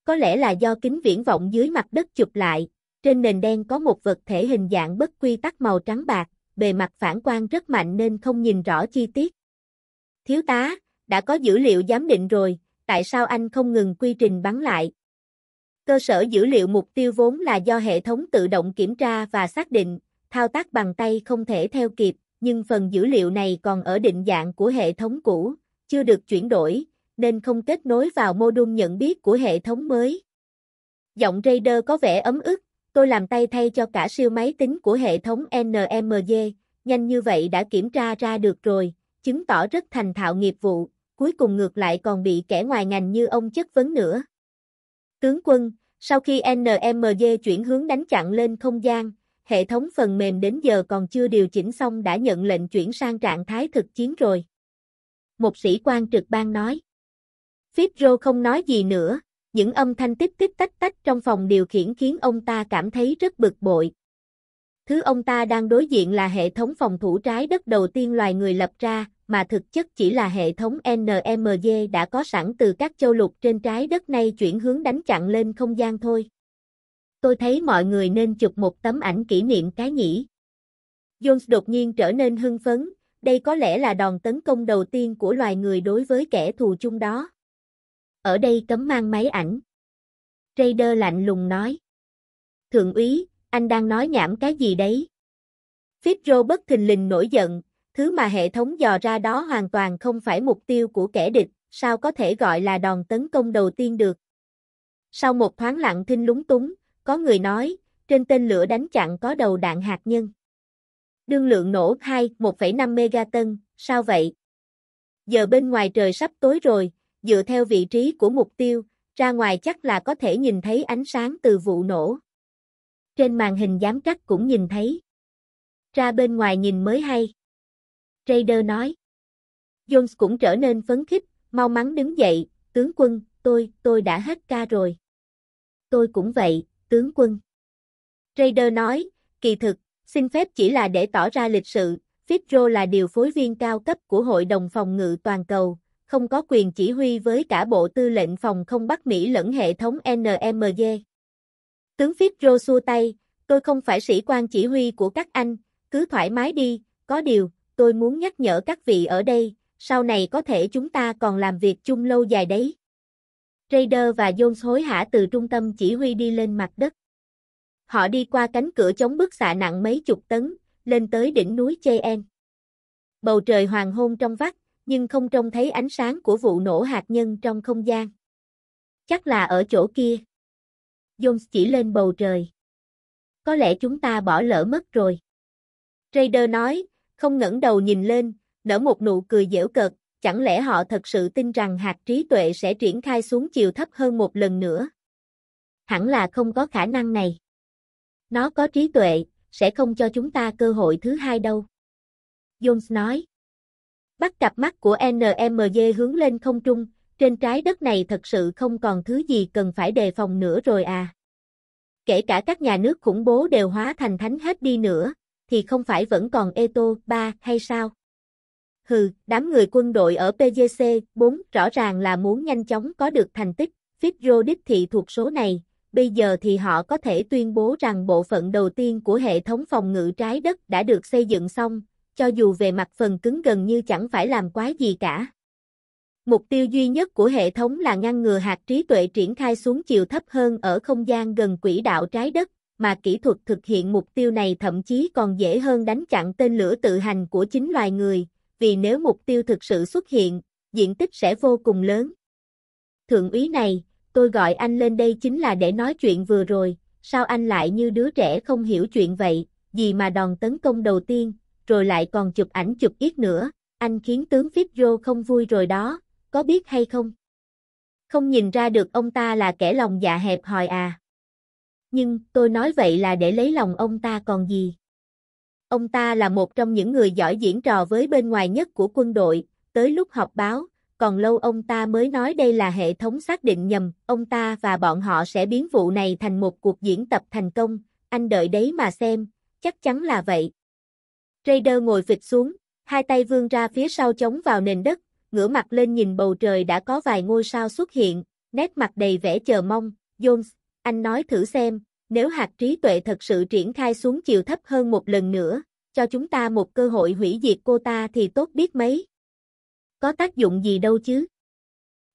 Có lẽ là do kính viễn vọng dưới mặt đất chụp lại, trên nền đen có một vật thể hình dạng bất quy tắc màu trắng bạc, bề mặt phản quang rất mạnh nên không nhìn rõ chi tiết. Thiếu tá, đã có dữ liệu giám định rồi, tại sao anh không ngừng quy trình bắn lại? Cơ sở dữ liệu mục tiêu vốn là do hệ thống tự động kiểm tra và xác định, thao tác bằng tay không thể theo kịp, nhưng phần dữ liệu này còn ở định dạng của hệ thống cũ, chưa được chuyển đổi, nên không kết nối vào mô đun nhận biết của hệ thống mới. Giọng Raider có vẻ ấm ức, tôi làm tay thay cho cả siêu máy tính của hệ thống NMG, nhanh như vậy đã kiểm tra ra được rồi, chứng tỏ rất thành thạo nghiệp vụ, cuối cùng ngược lại còn bị kẻ ngoài ngành như ông chất vấn nữa. Tướng quân, sau khi NMG chuyển hướng đánh chặn lên không gian, hệ thống phần mềm đến giờ còn chưa điều chỉnh xong đã nhận lệnh chuyển sang trạng thái thực chiến rồi. Một sĩ quan trực ban nói. Fitro không nói gì nữa, những âm thanh tích tích tách tách trong phòng điều khiển khiến ông ta cảm thấy rất bực bội. Thứ ông ta đang đối diện là hệ thống phòng thủ trái đất đầu tiên loài người lập ra, mà thực chất chỉ là hệ thống NMG đã có sẵn từ các châu lục trên trái đất này chuyển hướng đánh chặn lên không gian thôi tôi thấy mọi người nên chụp một tấm ảnh kỷ niệm cái nhỉ. Jones đột nhiên trở nên hưng phấn, đây có lẽ là đòn tấn công đầu tiên của loài người đối với kẻ thù chung đó. Ở đây cấm mang máy ảnh. Trader lạnh lùng nói. Thượng úy, anh đang nói nhảm cái gì đấy? Fitzro bất thình lình nổi giận, thứ mà hệ thống dò ra đó hoàn toàn không phải mục tiêu của kẻ địch, sao có thể gọi là đòn tấn công đầu tiên được. Sau một thoáng lặng thinh lúng túng, có người nói, trên tên lửa đánh chặn có đầu đạn hạt nhân. Đương lượng nổ 2, 1,5 megaton, sao vậy? Giờ bên ngoài trời sắp tối rồi, dựa theo vị trí của mục tiêu, ra ngoài chắc là có thể nhìn thấy ánh sáng từ vụ nổ. Trên màn hình giám trắc cũng nhìn thấy. Ra bên ngoài nhìn mới hay. Trader nói. Jones cũng trở nên phấn khích, mau mắn đứng dậy, tướng quân, tôi, tôi đã hết ca rồi. Tôi cũng vậy tướng quân. Raider nói, kỳ thực, xin phép chỉ là để tỏ ra lịch sự, Fitro là điều phối viên cao cấp của Hội đồng Phòng ngự Toàn cầu, không có quyền chỉ huy với cả Bộ Tư lệnh Phòng không Bắc Mỹ lẫn hệ thống NMG. Tướng Fitro xua tay, tôi không phải sĩ quan chỉ huy của các anh, cứ thoải mái đi, có điều, tôi muốn nhắc nhở các vị ở đây, sau này có thể chúng ta còn làm việc chung lâu dài đấy. Raider và Jones hối hả từ trung tâm chỉ huy đi lên mặt đất. Họ đi qua cánh cửa chống bức xạ nặng mấy chục tấn, lên tới đỉnh núi Cheyenne. Bầu trời hoàng hôn trong vắt, nhưng không trông thấy ánh sáng của vụ nổ hạt nhân trong không gian. Chắc là ở chỗ kia. Jones chỉ lên bầu trời. Có lẽ chúng ta bỏ lỡ mất rồi. Trader nói, không ngẩng đầu nhìn lên, nở một nụ cười dễu cợt, chẳng lẽ họ thật sự tin rằng hạt trí tuệ sẽ triển khai xuống chiều thấp hơn một lần nữa? Hẳn là không có khả năng này. Nó có trí tuệ, sẽ không cho chúng ta cơ hội thứ hai đâu. Jones nói. Bắt cặp mắt của NMG hướng lên không trung, trên trái đất này thật sự không còn thứ gì cần phải đề phòng nữa rồi à. Kể cả các nhà nước khủng bố đều hóa thành thánh hết đi nữa, thì không phải vẫn còn Eto 3 hay sao? hừ, đám người quân đội ở PGC 4 rõ ràng là muốn nhanh chóng có được thành tích, Fitzro đích thị thuộc số này, bây giờ thì họ có thể tuyên bố rằng bộ phận đầu tiên của hệ thống phòng ngự trái đất đã được xây dựng xong, cho dù về mặt phần cứng gần như chẳng phải làm quái gì cả. Mục tiêu duy nhất của hệ thống là ngăn ngừa hạt trí tuệ triển khai xuống chiều thấp hơn ở không gian gần quỹ đạo trái đất, mà kỹ thuật thực hiện mục tiêu này thậm chí còn dễ hơn đánh chặn tên lửa tự hành của chính loài người, vì nếu mục tiêu thực sự xuất hiện, diện tích sẽ vô cùng lớn. Thượng úy này, tôi gọi anh lên đây chính là để nói chuyện vừa rồi, sao anh lại như đứa trẻ không hiểu chuyện vậy, gì mà đòn tấn công đầu tiên, rồi lại còn chụp ảnh chụp ít nữa, anh khiến tướng Fitzgerald không vui rồi đó, có biết hay không? Không nhìn ra được ông ta là kẻ lòng dạ hẹp hòi à. Nhưng tôi nói vậy là để lấy lòng ông ta còn gì. Ông ta là một trong những người giỏi diễn trò với bên ngoài nhất của quân đội, tới lúc họp báo, còn lâu ông ta mới nói đây là hệ thống xác định nhầm, ông ta và bọn họ sẽ biến vụ này thành một cuộc diễn tập thành công, anh đợi đấy mà xem, chắc chắn là vậy. Raider ngồi phịch xuống, hai tay vươn ra phía sau chống vào nền đất, ngửa mặt lên nhìn bầu trời đã có vài ngôi sao xuất hiện, nét mặt đầy vẻ chờ mong, Jones, anh nói thử xem, nếu hạt trí tuệ thật sự triển khai xuống chiều thấp hơn một lần nữa, cho chúng ta một cơ hội hủy diệt cô ta thì tốt biết mấy. Có tác dụng gì đâu chứ?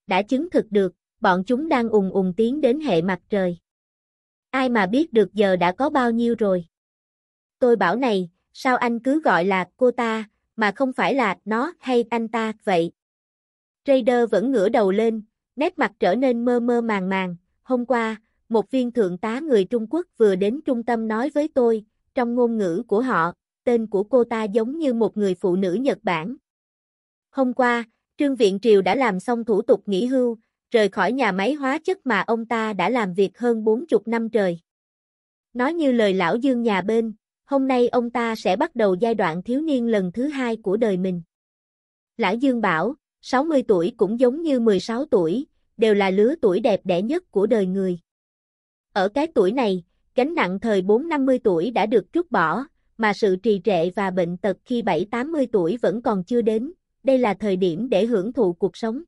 Đã chứng thực được, bọn chúng đang ùng ùng tiến đến hệ mặt trời. Ai mà biết được giờ đã có bao nhiêu rồi? Tôi bảo này, sao anh cứ gọi là cô ta, mà không phải là nó hay anh ta vậy? trader vẫn ngửa đầu lên, nét mặt trở nên mơ mơ màng màng, hôm qua, một viên thượng tá người Trung Quốc vừa đến trung tâm nói với tôi, trong ngôn ngữ của họ, tên của cô ta giống như một người phụ nữ Nhật Bản. Hôm qua, Trương Viện Triều đã làm xong thủ tục nghỉ hưu, rời khỏi nhà máy hóa chất mà ông ta đã làm việc hơn 40 năm trời. Nói như lời lão Dương nhà bên, hôm nay ông ta sẽ bắt đầu giai đoạn thiếu niên lần thứ hai của đời mình. Lão Dương bảo, 60 tuổi cũng giống như 16 tuổi, đều là lứa tuổi đẹp đẽ nhất của đời người. Ở cái tuổi này, gánh nặng thời 4-50 tuổi đã được trút bỏ, mà sự trì trệ và bệnh tật khi 7-80 tuổi vẫn còn chưa đến, đây là thời điểm để hưởng thụ cuộc sống.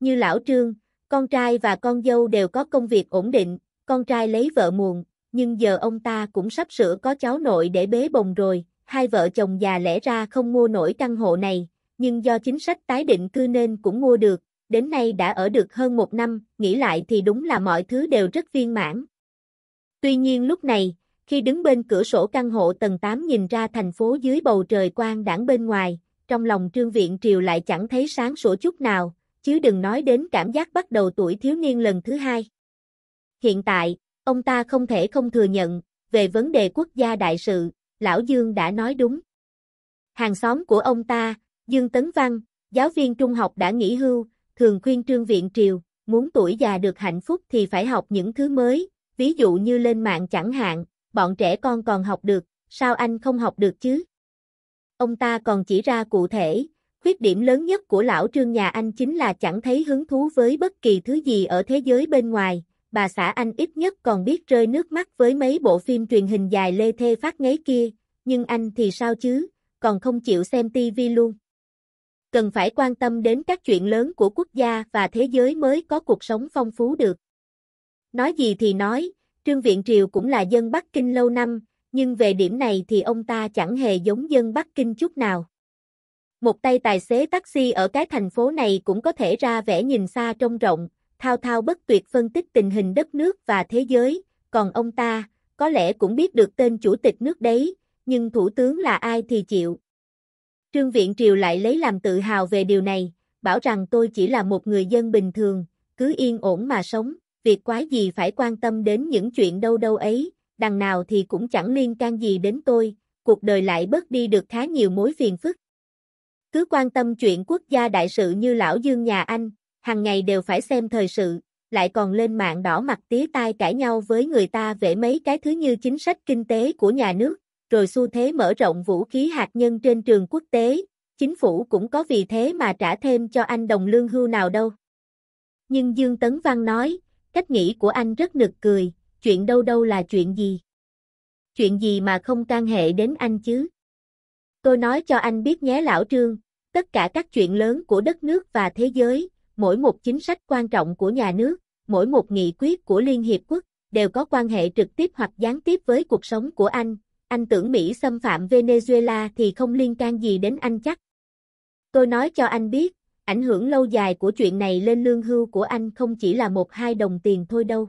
Như lão Trương, con trai và con dâu đều có công việc ổn định, con trai lấy vợ muộn, nhưng giờ ông ta cũng sắp sửa có cháu nội để bế bồng rồi, hai vợ chồng già lẽ ra không mua nổi căn hộ này, nhưng do chính sách tái định cư nên cũng mua được, đến nay đã ở được hơn một năm, nghĩ lại thì đúng là mọi thứ đều rất viên mãn. Tuy nhiên lúc này, khi đứng bên cửa sổ căn hộ tầng 8 nhìn ra thành phố dưới bầu trời quang đảng bên ngoài, trong lòng Trương Viện Triều lại chẳng thấy sáng sủa chút nào, chứ đừng nói đến cảm giác bắt đầu tuổi thiếu niên lần thứ hai. Hiện tại, ông ta không thể không thừa nhận, về vấn đề quốc gia đại sự, Lão Dương đã nói đúng. Hàng xóm của ông ta, Dương Tấn Văn, giáo viên trung học đã nghỉ hưu, thường khuyên trương viện triều, muốn tuổi già được hạnh phúc thì phải học những thứ mới, ví dụ như lên mạng chẳng hạn, bọn trẻ con còn học được, sao anh không học được chứ? Ông ta còn chỉ ra cụ thể, khuyết điểm lớn nhất của lão trương nhà anh chính là chẳng thấy hứng thú với bất kỳ thứ gì ở thế giới bên ngoài, bà xã anh ít nhất còn biết rơi nước mắt với mấy bộ phim truyền hình dài lê thê phát ngấy kia, nhưng anh thì sao chứ, còn không chịu xem tivi luôn cần phải quan tâm đến các chuyện lớn của quốc gia và thế giới mới có cuộc sống phong phú được. Nói gì thì nói, Trương Viện Triều cũng là dân Bắc Kinh lâu năm, nhưng về điểm này thì ông ta chẳng hề giống dân Bắc Kinh chút nào. Một tay tài xế taxi ở cái thành phố này cũng có thể ra vẻ nhìn xa trông rộng, thao thao bất tuyệt phân tích tình hình đất nước và thế giới, còn ông ta, có lẽ cũng biết được tên chủ tịch nước đấy, nhưng thủ tướng là ai thì chịu, Trương Viện Triều lại lấy làm tự hào về điều này, bảo rằng tôi chỉ là một người dân bình thường, cứ yên ổn mà sống, việc quái gì phải quan tâm đến những chuyện đâu đâu ấy, đằng nào thì cũng chẳng liên can gì đến tôi, cuộc đời lại bớt đi được khá nhiều mối phiền phức. Cứ quan tâm chuyện quốc gia đại sự như lão Dương nhà anh, hàng ngày đều phải xem thời sự, lại còn lên mạng đỏ mặt tía tai cãi nhau với người ta về mấy cái thứ như chính sách kinh tế của nhà nước, rồi xu thế mở rộng vũ khí hạt nhân trên trường quốc tế, chính phủ cũng có vì thế mà trả thêm cho anh đồng lương hưu nào đâu. Nhưng Dương Tấn Văn nói, cách nghĩ của anh rất nực cười, chuyện đâu đâu là chuyện gì. Chuyện gì mà không can hệ đến anh chứ? Tôi nói cho anh biết nhé lão Trương, tất cả các chuyện lớn của đất nước và thế giới, mỗi một chính sách quan trọng của nhà nước, mỗi một nghị quyết của Liên Hiệp Quốc, đều có quan hệ trực tiếp hoặc gián tiếp với cuộc sống của anh, anh tưởng Mỹ xâm phạm Venezuela thì không liên can gì đến anh chắc. Tôi nói cho anh biết, ảnh hưởng lâu dài của chuyện này lên lương hưu của anh không chỉ là một hai đồng tiền thôi đâu.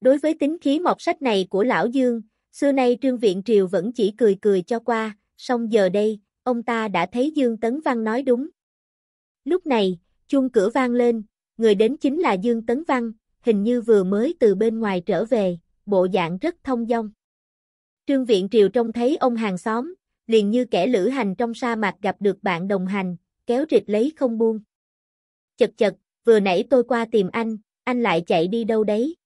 Đối với tính khí mọc sách này của Lão Dương, xưa nay Trương Viện Triều vẫn chỉ cười cười cho qua, song giờ đây, ông ta đã thấy Dương Tấn Văn nói đúng. Lúc này, chuông cửa vang lên, người đến chính là Dương Tấn Văn, hình như vừa mới từ bên ngoài trở về, bộ dạng rất thông dong. Trương Viện Triều trông thấy ông hàng xóm, liền như kẻ lữ hành trong sa mạc gặp được bạn đồng hành, kéo trịch lấy không buông. Chật chật, vừa nãy tôi qua tìm anh, anh lại chạy đi đâu đấy?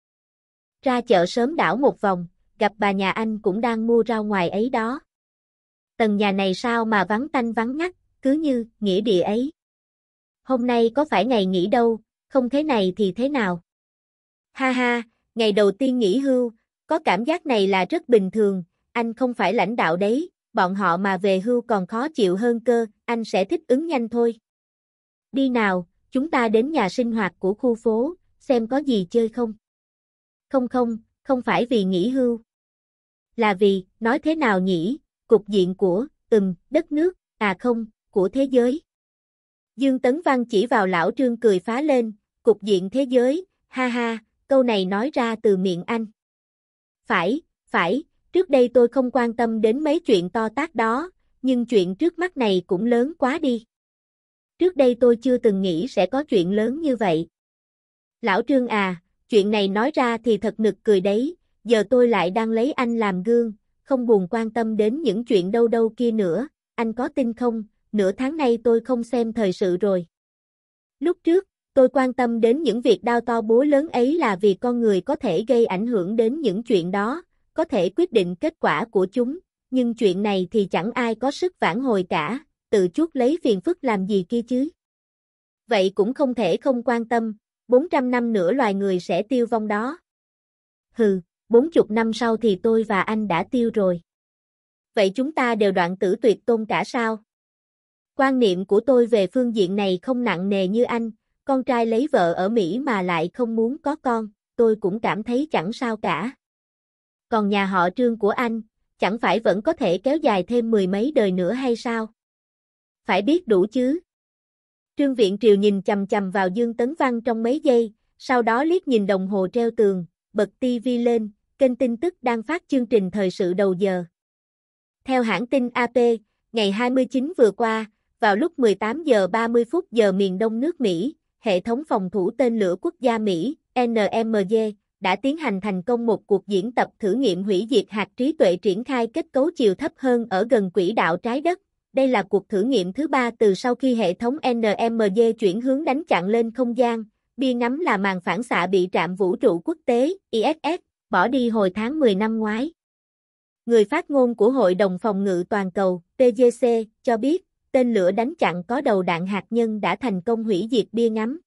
Ra chợ sớm đảo một vòng, gặp bà nhà anh cũng đang mua rau ngoài ấy đó. Tầng nhà này sao mà vắng tanh vắng ngắt, cứ như nghĩa địa ấy. Hôm nay có phải ngày nghỉ đâu, không thế này thì thế nào? Ha ha, ngày đầu tiên nghỉ hưu, có cảm giác này là rất bình thường, anh không phải lãnh đạo đấy, bọn họ mà về hưu còn khó chịu hơn cơ, anh sẽ thích ứng nhanh thôi. Đi nào, chúng ta đến nhà sinh hoạt của khu phố, xem có gì chơi không. Không không, không phải vì nghỉ hưu. Là vì, nói thế nào nhỉ, cục diện của, ừm, đất nước, à không, của thế giới. Dương Tấn Văn chỉ vào lão trương cười phá lên, cục diện thế giới, ha ha, câu này nói ra từ miệng anh. Phải, phải, Trước đây tôi không quan tâm đến mấy chuyện to tác đó, nhưng chuyện trước mắt này cũng lớn quá đi. Trước đây tôi chưa từng nghĩ sẽ có chuyện lớn như vậy. Lão Trương à, chuyện này nói ra thì thật nực cười đấy, giờ tôi lại đang lấy anh làm gương, không buồn quan tâm đến những chuyện đâu đâu kia nữa, anh có tin không, nửa tháng nay tôi không xem thời sự rồi. Lúc trước, tôi quan tâm đến những việc đau to bố lớn ấy là vì con người có thể gây ảnh hưởng đến những chuyện đó, có thể quyết định kết quả của chúng, nhưng chuyện này thì chẳng ai có sức vãn hồi cả, tự chuốc lấy phiền phức làm gì kia chứ. Vậy cũng không thể không quan tâm, 400 năm nữa loài người sẽ tiêu vong đó. Hừ, 40 năm sau thì tôi và anh đã tiêu rồi. Vậy chúng ta đều đoạn tử tuyệt tôn cả sao? Quan niệm của tôi về phương diện này không nặng nề như anh, con trai lấy vợ ở Mỹ mà lại không muốn có con, tôi cũng cảm thấy chẳng sao cả còn nhà họ trương của anh, chẳng phải vẫn có thể kéo dài thêm mười mấy đời nữa hay sao? Phải biết đủ chứ. Trương Viện Triều nhìn chầm chầm vào Dương Tấn Văn trong mấy giây, sau đó liếc nhìn đồng hồ treo tường, bật tivi lên, kênh tin tức đang phát chương trình thời sự đầu giờ. Theo hãng tin AP, ngày 29 vừa qua, vào lúc 18 giờ 30 phút giờ miền đông nước Mỹ, hệ thống phòng thủ tên lửa quốc gia Mỹ, NMG, đã tiến hành thành công một cuộc diễn tập thử nghiệm hủy diệt hạt trí tuệ triển khai kết cấu chiều thấp hơn ở gần quỹ đạo trái đất. Đây là cuộc thử nghiệm thứ ba từ sau khi hệ thống NMD chuyển hướng đánh chặn lên không gian, bia ngắm là màn phản xạ bị trạm vũ trụ quốc tế ISS bỏ đi hồi tháng 10 năm ngoái. Người phát ngôn của Hội đồng phòng ngự toàn cầu PGC cho biết, tên lửa đánh chặn có đầu đạn hạt nhân đã thành công hủy diệt bia ngắm.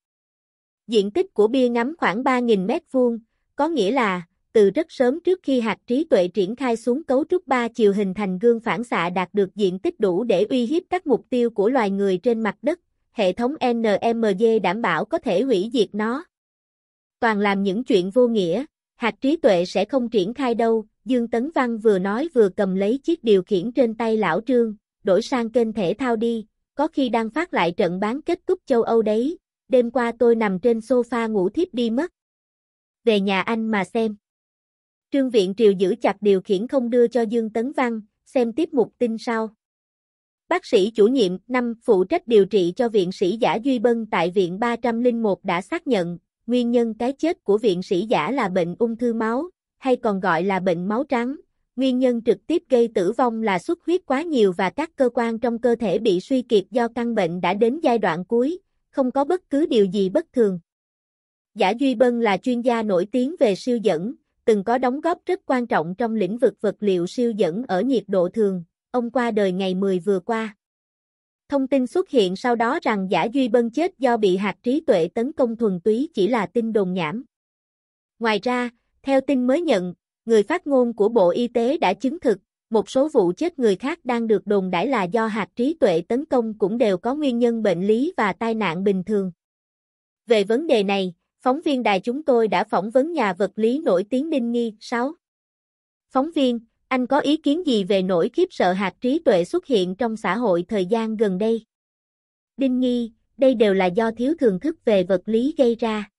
Diện tích của bia ngắm khoảng 3.000 mét vuông, có nghĩa là, từ rất sớm trước khi hạt trí tuệ triển khai xuống cấu trúc ba chiều hình thành gương phản xạ đạt được diện tích đủ để uy hiếp các mục tiêu của loài người trên mặt đất, hệ thống NMG đảm bảo có thể hủy diệt nó. Toàn làm những chuyện vô nghĩa, hạt trí tuệ sẽ không triển khai đâu, Dương Tấn Văn vừa nói vừa cầm lấy chiếc điều khiển trên tay lão trương, đổi sang kênh thể thao đi, có khi đang phát lại trận bán kết cúp châu Âu đấy, đêm qua tôi nằm trên sofa ngủ thiếp đi mất về nhà anh mà xem. Trương Viện Triều giữ chặt điều khiển không đưa cho Dương Tấn Văn, xem tiếp mục tin sau. Bác sĩ chủ nhiệm năm phụ trách điều trị cho viện sĩ giả Duy Bân tại viện 301 đã xác nhận, nguyên nhân cái chết của viện sĩ giả là bệnh ung thư máu, hay còn gọi là bệnh máu trắng. Nguyên nhân trực tiếp gây tử vong là xuất huyết quá nhiều và các cơ quan trong cơ thể bị suy kiệt do căn bệnh đã đến giai đoạn cuối, không có bất cứ điều gì bất thường. Giả Duy Bân là chuyên gia nổi tiếng về siêu dẫn, từng có đóng góp rất quan trọng trong lĩnh vực vật liệu siêu dẫn ở nhiệt độ thường, ông qua đời ngày 10 vừa qua. Thông tin xuất hiện sau đó rằng giả Duy Bân chết do bị hạt trí tuệ tấn công thuần túy chỉ là tin đồn nhảm. Ngoài ra, theo tin mới nhận, người phát ngôn của Bộ Y tế đã chứng thực, một số vụ chết người khác đang được đồn đãi là do hạt trí tuệ tấn công cũng đều có nguyên nhân bệnh lý và tai nạn bình thường. Về vấn đề này, Phóng viên đài chúng tôi đã phỏng vấn nhà vật lý nổi tiếng Đinh Nghi 6. Phóng viên, anh có ý kiến gì về nỗi khiếp sợ hạt trí tuệ xuất hiện trong xã hội thời gian gần đây? Đinh Nghi, đây đều là do thiếu thường thức về vật lý gây ra.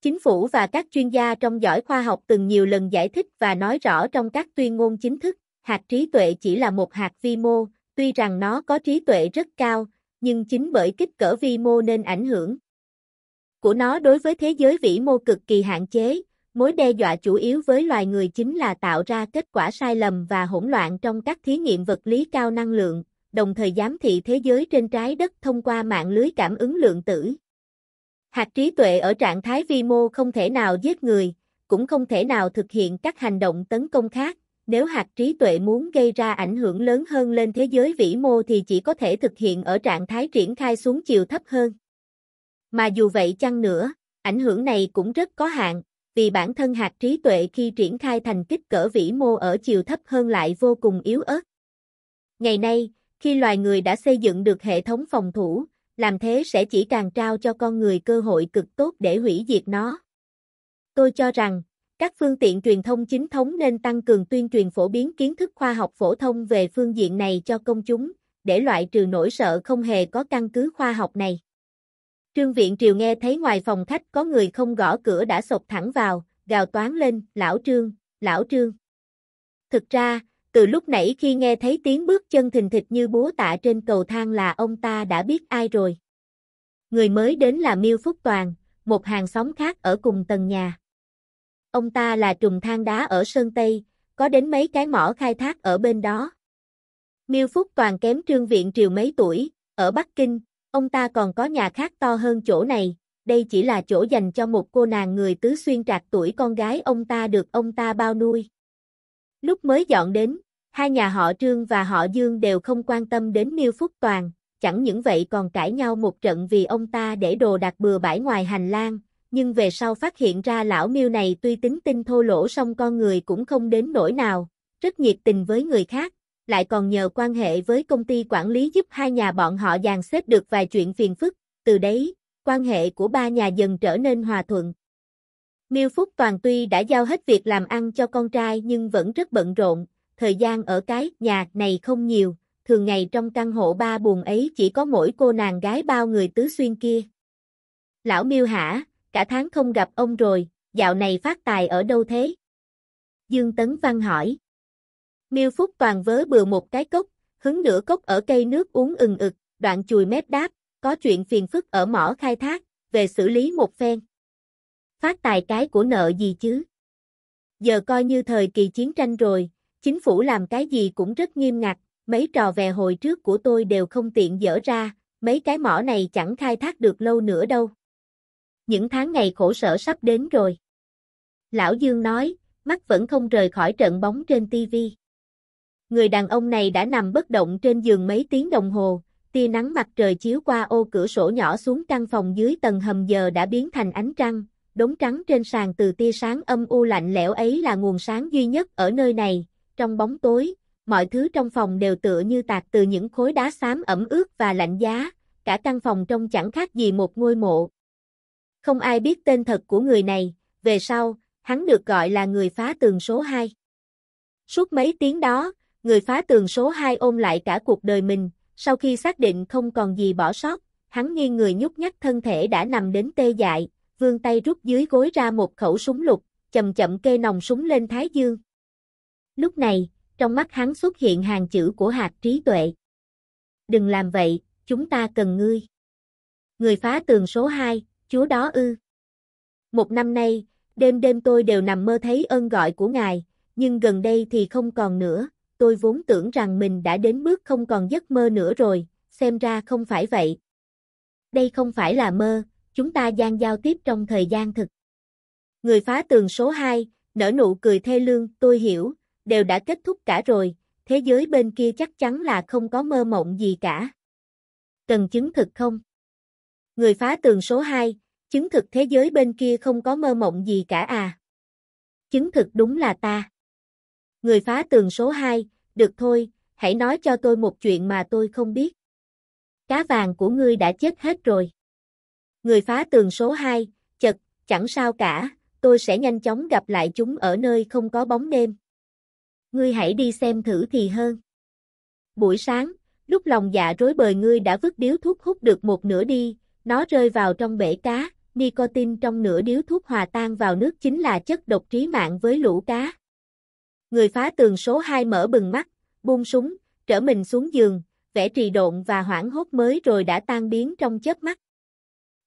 Chính phủ và các chuyên gia trong giỏi khoa học từng nhiều lần giải thích và nói rõ trong các tuyên ngôn chính thức, hạt trí tuệ chỉ là một hạt vi mô, tuy rằng nó có trí tuệ rất cao, nhưng chính bởi kích cỡ vi mô nên ảnh hưởng của nó đối với thế giới vĩ mô cực kỳ hạn chế, mối đe dọa chủ yếu với loài người chính là tạo ra kết quả sai lầm và hỗn loạn trong các thí nghiệm vật lý cao năng lượng, đồng thời giám thị thế giới trên trái đất thông qua mạng lưới cảm ứng lượng tử. Hạt trí tuệ ở trạng thái vi mô không thể nào giết người, cũng không thể nào thực hiện các hành động tấn công khác. Nếu hạt trí tuệ muốn gây ra ảnh hưởng lớn hơn lên thế giới vĩ mô thì chỉ có thể thực hiện ở trạng thái triển khai xuống chiều thấp hơn. Mà dù vậy chăng nữa, ảnh hưởng này cũng rất có hạn, vì bản thân hạt trí tuệ khi triển khai thành kích cỡ vĩ mô ở chiều thấp hơn lại vô cùng yếu ớt. Ngày nay, khi loài người đã xây dựng được hệ thống phòng thủ, làm thế sẽ chỉ càng trao cho con người cơ hội cực tốt để hủy diệt nó. Tôi cho rằng, các phương tiện truyền thông chính thống nên tăng cường tuyên truyền phổ biến kiến thức khoa học phổ thông về phương diện này cho công chúng, để loại trừ nỗi sợ không hề có căn cứ khoa học này. Trương Viện Triều nghe thấy ngoài phòng khách có người không gõ cửa đã sột thẳng vào, gào toán lên, lão Trương, lão Trương. Thực ra, từ lúc nãy khi nghe thấy tiếng bước chân thình thịch như búa tạ trên cầu thang là ông ta đã biết ai rồi. Người mới đến là Miêu Phúc Toàn, một hàng xóm khác ở cùng tầng nhà. Ông ta là trùng thang đá ở Sơn Tây, có đến mấy cái mỏ khai thác ở bên đó. Miêu Phúc Toàn kém Trương Viện Triều mấy tuổi, ở Bắc Kinh, Ông ta còn có nhà khác to hơn chỗ này, đây chỉ là chỗ dành cho một cô nàng người tứ xuyên trạc tuổi con gái ông ta được ông ta bao nuôi. Lúc mới dọn đến, hai nhà họ Trương và họ Dương đều không quan tâm đến Miêu Phúc Toàn, chẳng những vậy còn cãi nhau một trận vì ông ta để đồ đặt bừa bãi ngoài hành lang, nhưng về sau phát hiện ra lão Miêu này tuy tính tinh thô lỗ song con người cũng không đến nỗi nào, rất nhiệt tình với người khác, lại còn nhờ quan hệ với công ty quản lý giúp hai nhà bọn họ dàn xếp được vài chuyện phiền phức, từ đấy, quan hệ của ba nhà dần trở nên hòa thuận. Miêu Phúc Toàn tuy đã giao hết việc làm ăn cho con trai nhưng vẫn rất bận rộn, thời gian ở cái nhà này không nhiều, thường ngày trong căn hộ ba buồn ấy chỉ có mỗi cô nàng gái bao người tứ xuyên kia. Lão Miêu hả, cả tháng không gặp ông rồi, dạo này phát tài ở đâu thế? Dương Tấn Văn hỏi. Miêu Phúc Toàn vớ bừa một cái cốc, hứng nửa cốc ở cây nước uống ừng ực, đoạn chùi mép đáp, có chuyện phiền phức ở mỏ khai thác, về xử lý một phen. Phát tài cái của nợ gì chứ? Giờ coi như thời kỳ chiến tranh rồi, chính phủ làm cái gì cũng rất nghiêm ngặt, mấy trò về hồi trước của tôi đều không tiện dở ra, mấy cái mỏ này chẳng khai thác được lâu nữa đâu. Những tháng ngày khổ sở sắp đến rồi. Lão Dương nói, mắt vẫn không rời khỏi trận bóng trên tivi người đàn ông này đã nằm bất động trên giường mấy tiếng đồng hồ, tia nắng mặt trời chiếu qua ô cửa sổ nhỏ xuống căn phòng dưới tầng hầm giờ đã biến thành ánh trăng, đống trắng trên sàn từ tia sáng âm u lạnh lẽo ấy là nguồn sáng duy nhất ở nơi này, trong bóng tối, mọi thứ trong phòng đều tựa như tạc từ những khối đá xám ẩm ướt và lạnh giá, cả căn phòng trông chẳng khác gì một ngôi mộ. Không ai biết tên thật của người này, về sau, hắn được gọi là người phá tường số 2. Suốt mấy tiếng đó, Người phá tường số 2 ôm lại cả cuộc đời mình, sau khi xác định không còn gì bỏ sót, hắn nghiêng người nhúc nhắc thân thể đã nằm đến tê dại, Vương tay rút dưới gối ra một khẩu súng lục, chậm chậm kê nòng súng lên thái dương. Lúc này, trong mắt hắn xuất hiện hàng chữ của hạt trí tuệ. Đừng làm vậy, chúng ta cần ngươi. Người phá tường số 2, chúa đó ư. Một năm nay, đêm đêm tôi đều nằm mơ thấy ơn gọi của ngài, nhưng gần đây thì không còn nữa, tôi vốn tưởng rằng mình đã đến bước không còn giấc mơ nữa rồi, xem ra không phải vậy. Đây không phải là mơ, chúng ta gian giao tiếp trong thời gian thực. Người phá tường số 2, nở nụ cười thê lương, tôi hiểu, đều đã kết thúc cả rồi, thế giới bên kia chắc chắn là không có mơ mộng gì cả. Cần chứng thực không? Người phá tường số 2, chứng thực thế giới bên kia không có mơ mộng gì cả à? Chứng thực đúng là ta. Người phá tường số 2, được thôi, hãy nói cho tôi một chuyện mà tôi không biết. Cá vàng của ngươi đã chết hết rồi. Người phá tường số 2, chật, chẳng sao cả, tôi sẽ nhanh chóng gặp lại chúng ở nơi không có bóng đêm. Ngươi hãy đi xem thử thì hơn. Buổi sáng, lúc lòng dạ rối bời ngươi đã vứt điếu thuốc hút được một nửa đi, nó rơi vào trong bể cá, nicotine trong nửa điếu thuốc hòa tan vào nước chính là chất độc trí mạng với lũ cá. Người phá tường số 2 mở bừng mắt, buông súng, trở mình xuống giường, vẻ trì độn và hoảng hốt mới rồi đã tan biến trong chớp mắt.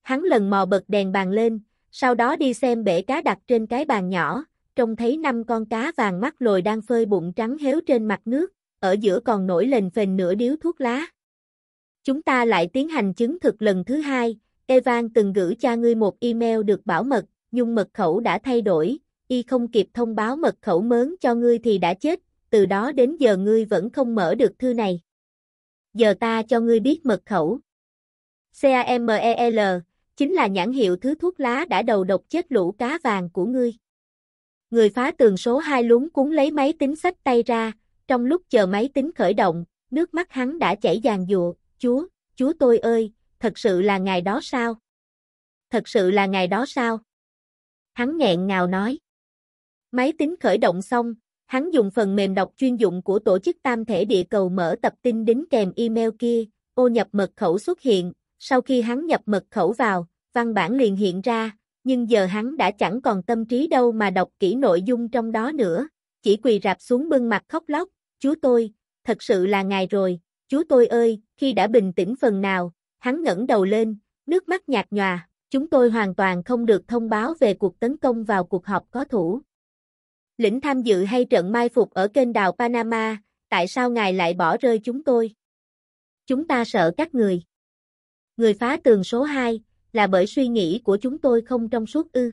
Hắn lần mò bật đèn bàn lên, sau đó đi xem bể cá đặt trên cái bàn nhỏ, trông thấy năm con cá vàng mắt lồi đang phơi bụng trắng héo trên mặt nước, ở giữa còn nổi lên phền nửa điếu thuốc lá. Chúng ta lại tiến hành chứng thực lần thứ hai, Evan từng gửi cha ngươi một email được bảo mật, nhưng mật khẩu đã thay đổi, y không kịp thông báo mật khẩu mớn cho ngươi thì đã chết, từ đó đến giờ ngươi vẫn không mở được thư này. Giờ ta cho ngươi biết mật khẩu. CAMEL chính là nhãn hiệu thứ thuốc lá đã đầu độc chết lũ cá vàng của ngươi. Người phá tường số 2 lúng cuốn lấy máy tính sách tay ra, trong lúc chờ máy tính khởi động, nước mắt hắn đã chảy dàn dụa, chúa, chúa tôi ơi, thật sự là ngày đó sao? Thật sự là ngày đó sao? Hắn nghẹn ngào nói. Máy tính khởi động xong, hắn dùng phần mềm đọc chuyên dụng của tổ chức tam thể địa cầu mở tập tin đính kèm email kia, ô nhập mật khẩu xuất hiện, sau khi hắn nhập mật khẩu vào, văn bản liền hiện ra, nhưng giờ hắn đã chẳng còn tâm trí đâu mà đọc kỹ nội dung trong đó nữa, chỉ quỳ rạp xuống bưng mặt khóc lóc, chú tôi, thật sự là ngài rồi, chú tôi ơi, khi đã bình tĩnh phần nào, hắn ngẩng đầu lên, nước mắt nhạt nhòa, chúng tôi hoàn toàn không được thông báo về cuộc tấn công vào cuộc họp có thủ lĩnh tham dự hay trận mai phục ở kênh đào Panama, tại sao ngài lại bỏ rơi chúng tôi? Chúng ta sợ các người. Người phá tường số 2, là bởi suy nghĩ của chúng tôi không trong suốt ư.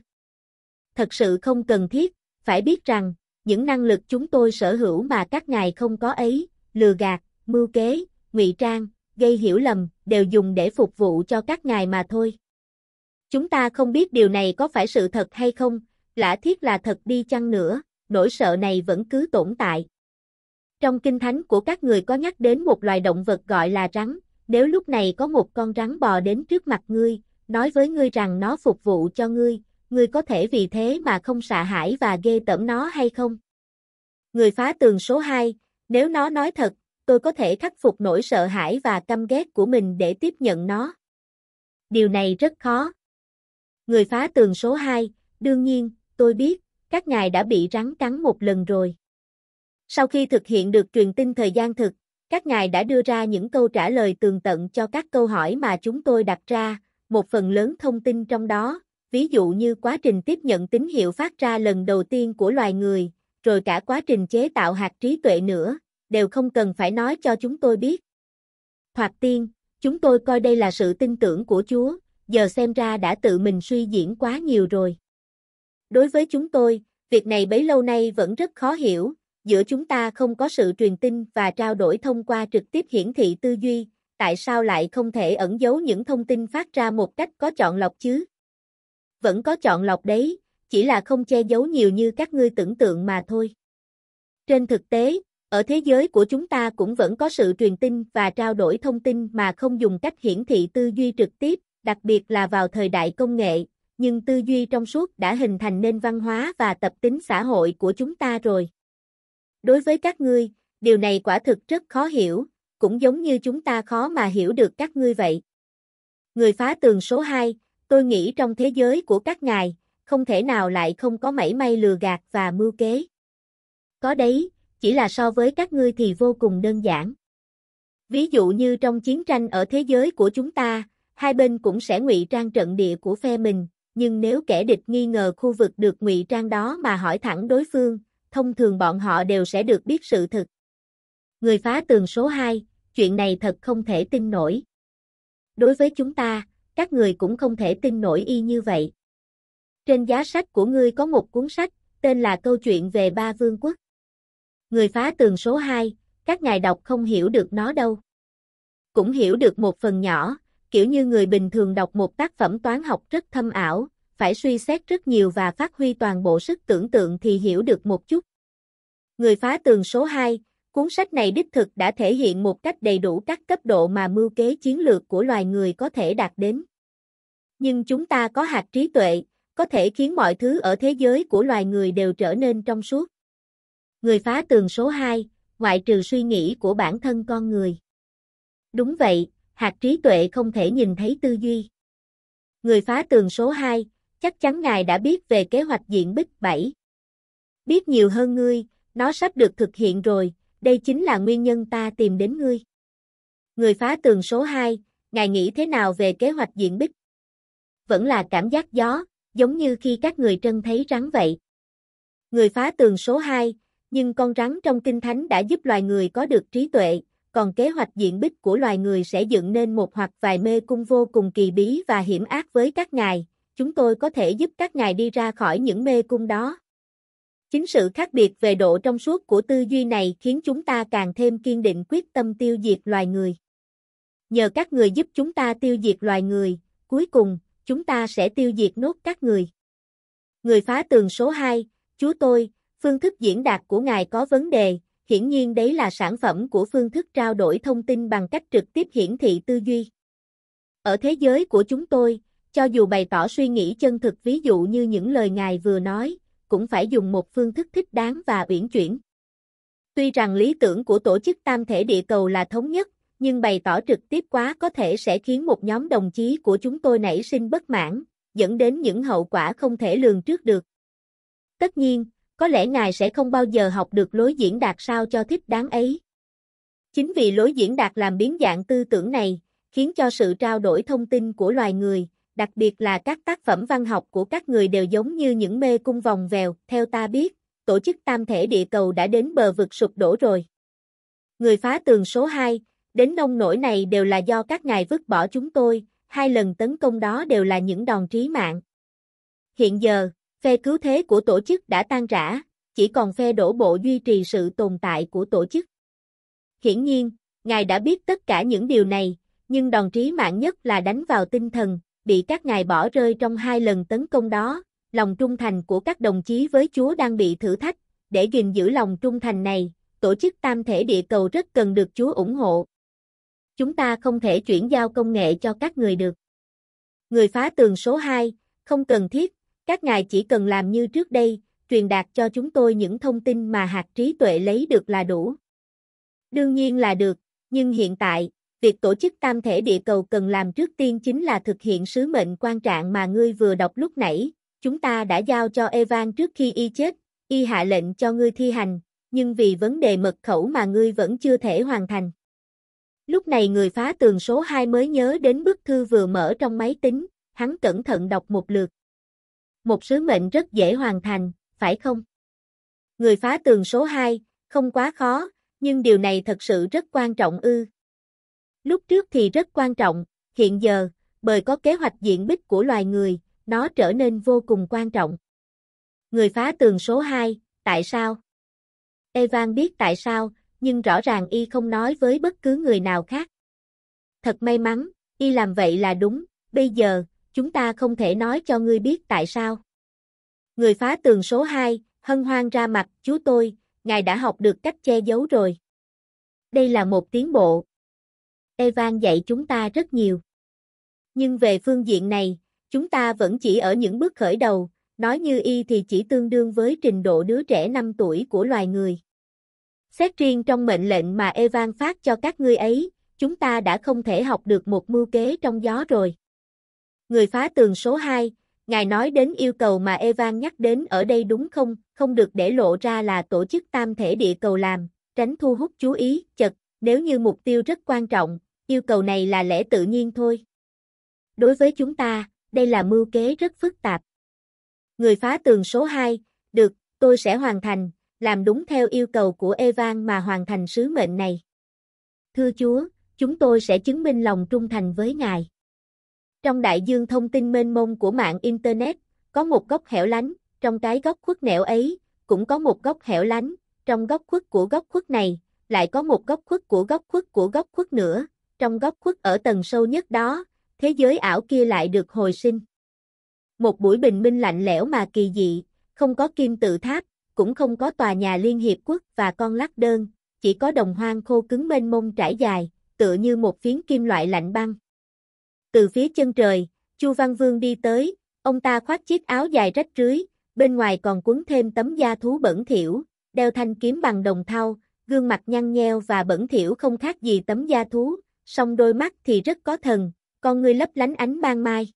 Thật sự không cần thiết, phải biết rằng, những năng lực chúng tôi sở hữu mà các ngài không có ấy, lừa gạt, mưu kế, ngụy trang, gây hiểu lầm, đều dùng để phục vụ cho các ngài mà thôi. Chúng ta không biết điều này có phải sự thật hay không, lã thiết là thật đi chăng nữa, nỗi sợ này vẫn cứ tồn tại. Trong kinh thánh của các người có nhắc đến một loài động vật gọi là rắn, nếu lúc này có một con rắn bò đến trước mặt ngươi, nói với ngươi rằng nó phục vụ cho ngươi, ngươi có thể vì thế mà không sợ hãi và ghê tởm nó hay không? Người phá tường số 2, nếu nó nói thật, tôi có thể khắc phục nỗi sợ hãi và căm ghét của mình để tiếp nhận nó. Điều này rất khó. Người phá tường số 2, đương nhiên, tôi biết, các ngài đã bị rắn cắn một lần rồi. Sau khi thực hiện được truyền tin thời gian thực, các ngài đã đưa ra những câu trả lời tường tận cho các câu hỏi mà chúng tôi đặt ra, một phần lớn thông tin trong đó, ví dụ như quá trình tiếp nhận tín hiệu phát ra lần đầu tiên của loài người, rồi cả quá trình chế tạo hạt trí tuệ nữa, đều không cần phải nói cho chúng tôi biết. Thoạt tiên, chúng tôi coi đây là sự tin tưởng của Chúa, giờ xem ra đã tự mình suy diễn quá nhiều rồi. Đối với chúng tôi, việc này bấy lâu nay vẫn rất khó hiểu, giữa chúng ta không có sự truyền tin và trao đổi thông qua trực tiếp hiển thị tư duy, tại sao lại không thể ẩn giấu những thông tin phát ra một cách có chọn lọc chứ? Vẫn có chọn lọc đấy, chỉ là không che giấu nhiều như các ngươi tưởng tượng mà thôi. Trên thực tế, ở thế giới của chúng ta cũng vẫn có sự truyền tin và trao đổi thông tin mà không dùng cách hiển thị tư duy trực tiếp, đặc biệt là vào thời đại công nghệ, nhưng tư duy trong suốt đã hình thành nên văn hóa và tập tính xã hội của chúng ta rồi. Đối với các ngươi, điều này quả thực rất khó hiểu, cũng giống như chúng ta khó mà hiểu được các ngươi vậy. Người phá tường số 2, tôi nghĩ trong thế giới của các ngài, không thể nào lại không có mảy may lừa gạt và mưu kế. Có đấy, chỉ là so với các ngươi thì vô cùng đơn giản. Ví dụ như trong chiến tranh ở thế giới của chúng ta, hai bên cũng sẽ ngụy trang trận địa của phe mình, nhưng nếu kẻ địch nghi ngờ khu vực được ngụy trang đó mà hỏi thẳng đối phương, thông thường bọn họ đều sẽ được biết sự thật. Người phá tường số 2, chuyện này thật không thể tin nổi. Đối với chúng ta, các người cũng không thể tin nổi y như vậy. Trên giá sách của ngươi có một cuốn sách, tên là Câu chuyện về ba vương quốc. Người phá tường số 2, các ngài đọc không hiểu được nó đâu. Cũng hiểu được một phần nhỏ, kiểu như người bình thường đọc một tác phẩm toán học rất thâm ảo, phải suy xét rất nhiều và phát huy toàn bộ sức tưởng tượng thì hiểu được một chút. Người phá tường số 2, cuốn sách này đích thực đã thể hiện một cách đầy đủ các cấp độ mà mưu kế chiến lược của loài người có thể đạt đến. Nhưng chúng ta có hạt trí tuệ, có thể khiến mọi thứ ở thế giới của loài người đều trở nên trong suốt. Người phá tường số 2, ngoại trừ suy nghĩ của bản thân con người. Đúng vậy, hạt trí tuệ không thể nhìn thấy tư duy. Người phá tường số 2, chắc chắn ngài đã biết về kế hoạch diện bích 7. Biết nhiều hơn ngươi, nó sắp được thực hiện rồi, đây chính là nguyên nhân ta tìm đến ngươi. Người phá tường số 2, ngài nghĩ thế nào về kế hoạch diện bích? Vẫn là cảm giác gió, giống như khi các người trân thấy rắn vậy. Người phá tường số 2, nhưng con rắn trong kinh thánh đã giúp loài người có được trí tuệ, còn kế hoạch diện bích của loài người sẽ dựng nên một hoặc vài mê cung vô cùng kỳ bí và hiểm ác với các ngài, chúng tôi có thể giúp các ngài đi ra khỏi những mê cung đó. Chính sự khác biệt về độ trong suốt của tư duy này khiến chúng ta càng thêm kiên định quyết tâm tiêu diệt loài người. Nhờ các người giúp chúng ta tiêu diệt loài người, cuối cùng, chúng ta sẽ tiêu diệt nốt các người. Người phá tường số 2, chú tôi, phương thức diễn đạt của ngài có vấn đề, hiển nhiên đấy là sản phẩm của phương thức trao đổi thông tin bằng cách trực tiếp hiển thị tư duy. Ở thế giới của chúng tôi, cho dù bày tỏ suy nghĩ chân thực ví dụ như những lời ngài vừa nói, cũng phải dùng một phương thức thích đáng và uyển chuyển. Tuy rằng lý tưởng của tổ chức tam thể địa cầu là thống nhất, nhưng bày tỏ trực tiếp quá có thể sẽ khiến một nhóm đồng chí của chúng tôi nảy sinh bất mãn, dẫn đến những hậu quả không thể lường trước được. Tất nhiên, có lẽ ngài sẽ không bao giờ học được lối diễn đạt sao cho thích đáng ấy. Chính vì lối diễn đạt làm biến dạng tư tưởng này, khiến cho sự trao đổi thông tin của loài người, đặc biệt là các tác phẩm văn học của các người đều giống như những mê cung vòng vèo, theo ta biết, tổ chức tam thể địa cầu đã đến bờ vực sụp đổ rồi. Người phá tường số 2, đến nông nổi này đều là do các ngài vứt bỏ chúng tôi, hai lần tấn công đó đều là những đòn trí mạng. Hiện giờ, Phe cứu thế của tổ chức đã tan rã, chỉ còn phe đổ bộ duy trì sự tồn tại của tổ chức. Hiển nhiên, ngài đã biết tất cả những điều này, nhưng đòn trí mạng nhất là đánh vào tinh thần, bị các ngài bỏ rơi trong hai lần tấn công đó, lòng trung thành của các đồng chí với Chúa đang bị thử thách, để gìn giữ lòng trung thành này, tổ chức tam thể địa cầu rất cần được Chúa ủng hộ. Chúng ta không thể chuyển giao công nghệ cho các người được. Người phá tường số 2, không cần thiết các ngài chỉ cần làm như trước đây, truyền đạt cho chúng tôi những thông tin mà hạt trí tuệ lấy được là đủ. Đương nhiên là được, nhưng hiện tại, việc tổ chức tam thể địa cầu cần làm trước tiên chính là thực hiện sứ mệnh quan trạng mà ngươi vừa đọc lúc nãy. Chúng ta đã giao cho Evan trước khi y chết, y hạ lệnh cho ngươi thi hành, nhưng vì vấn đề mật khẩu mà ngươi vẫn chưa thể hoàn thành. Lúc này người phá tường số 2 mới nhớ đến bức thư vừa mở trong máy tính, hắn cẩn thận đọc một lượt một sứ mệnh rất dễ hoàn thành, phải không? Người phá tường số 2, không quá khó, nhưng điều này thật sự rất quan trọng ư. Lúc trước thì rất quan trọng, hiện giờ, bởi có kế hoạch diện bích của loài người, nó trở nên vô cùng quan trọng. Người phá tường số 2, tại sao? Evan biết tại sao, nhưng rõ ràng y không nói với bất cứ người nào khác. Thật may mắn, y làm vậy là đúng, bây giờ, chúng ta không thể nói cho ngươi biết tại sao. Người phá tường số 2, hân hoan ra mặt, chú tôi, ngài đã học được cách che giấu rồi. Đây là một tiến bộ. Evan dạy chúng ta rất nhiều. Nhưng về phương diện này, chúng ta vẫn chỉ ở những bước khởi đầu, nói như y thì chỉ tương đương với trình độ đứa trẻ 5 tuổi của loài người. Xét riêng trong mệnh lệnh mà Evan phát cho các ngươi ấy, chúng ta đã không thể học được một mưu kế trong gió rồi. Người phá tường số 2, ngài nói đến yêu cầu mà Evan nhắc đến ở đây đúng không, không được để lộ ra là tổ chức tam thể địa cầu làm, tránh thu hút chú ý, chật, nếu như mục tiêu rất quan trọng, yêu cầu này là lẽ tự nhiên thôi. Đối với chúng ta, đây là mưu kế rất phức tạp. Người phá tường số 2, được, tôi sẽ hoàn thành, làm đúng theo yêu cầu của Evan mà hoàn thành sứ mệnh này. Thưa Chúa, chúng tôi sẽ chứng minh lòng trung thành với Ngài. Trong đại dương thông tin mênh mông của mạng Internet, có một góc hẻo lánh, trong cái góc khuất nẻo ấy, cũng có một góc hẻo lánh, trong góc khuất của góc khuất này, lại có một góc khuất của góc khuất của góc khuất nữa, trong góc khuất ở tầng sâu nhất đó, thế giới ảo kia lại được hồi sinh. Một buổi bình minh lạnh lẽo mà kỳ dị, không có kim tự tháp, cũng không có tòa nhà Liên Hiệp Quốc và con lắc đơn, chỉ có đồng hoang khô cứng mênh mông trải dài, tựa như một phiến kim loại lạnh băng từ phía chân trời, Chu Văn Vương đi tới, ông ta khoác chiếc áo dài rách rưới, bên ngoài còn cuốn thêm tấm da thú bẩn thỉu, đeo thanh kiếm bằng đồng thau, gương mặt nhăn nheo và bẩn thỉu không khác gì tấm da thú, song đôi mắt thì rất có thần, con ngươi lấp lánh ánh ban mai.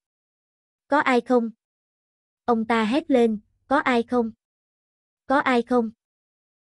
Có ai không? Ông ta hét lên, có ai không? Có ai không?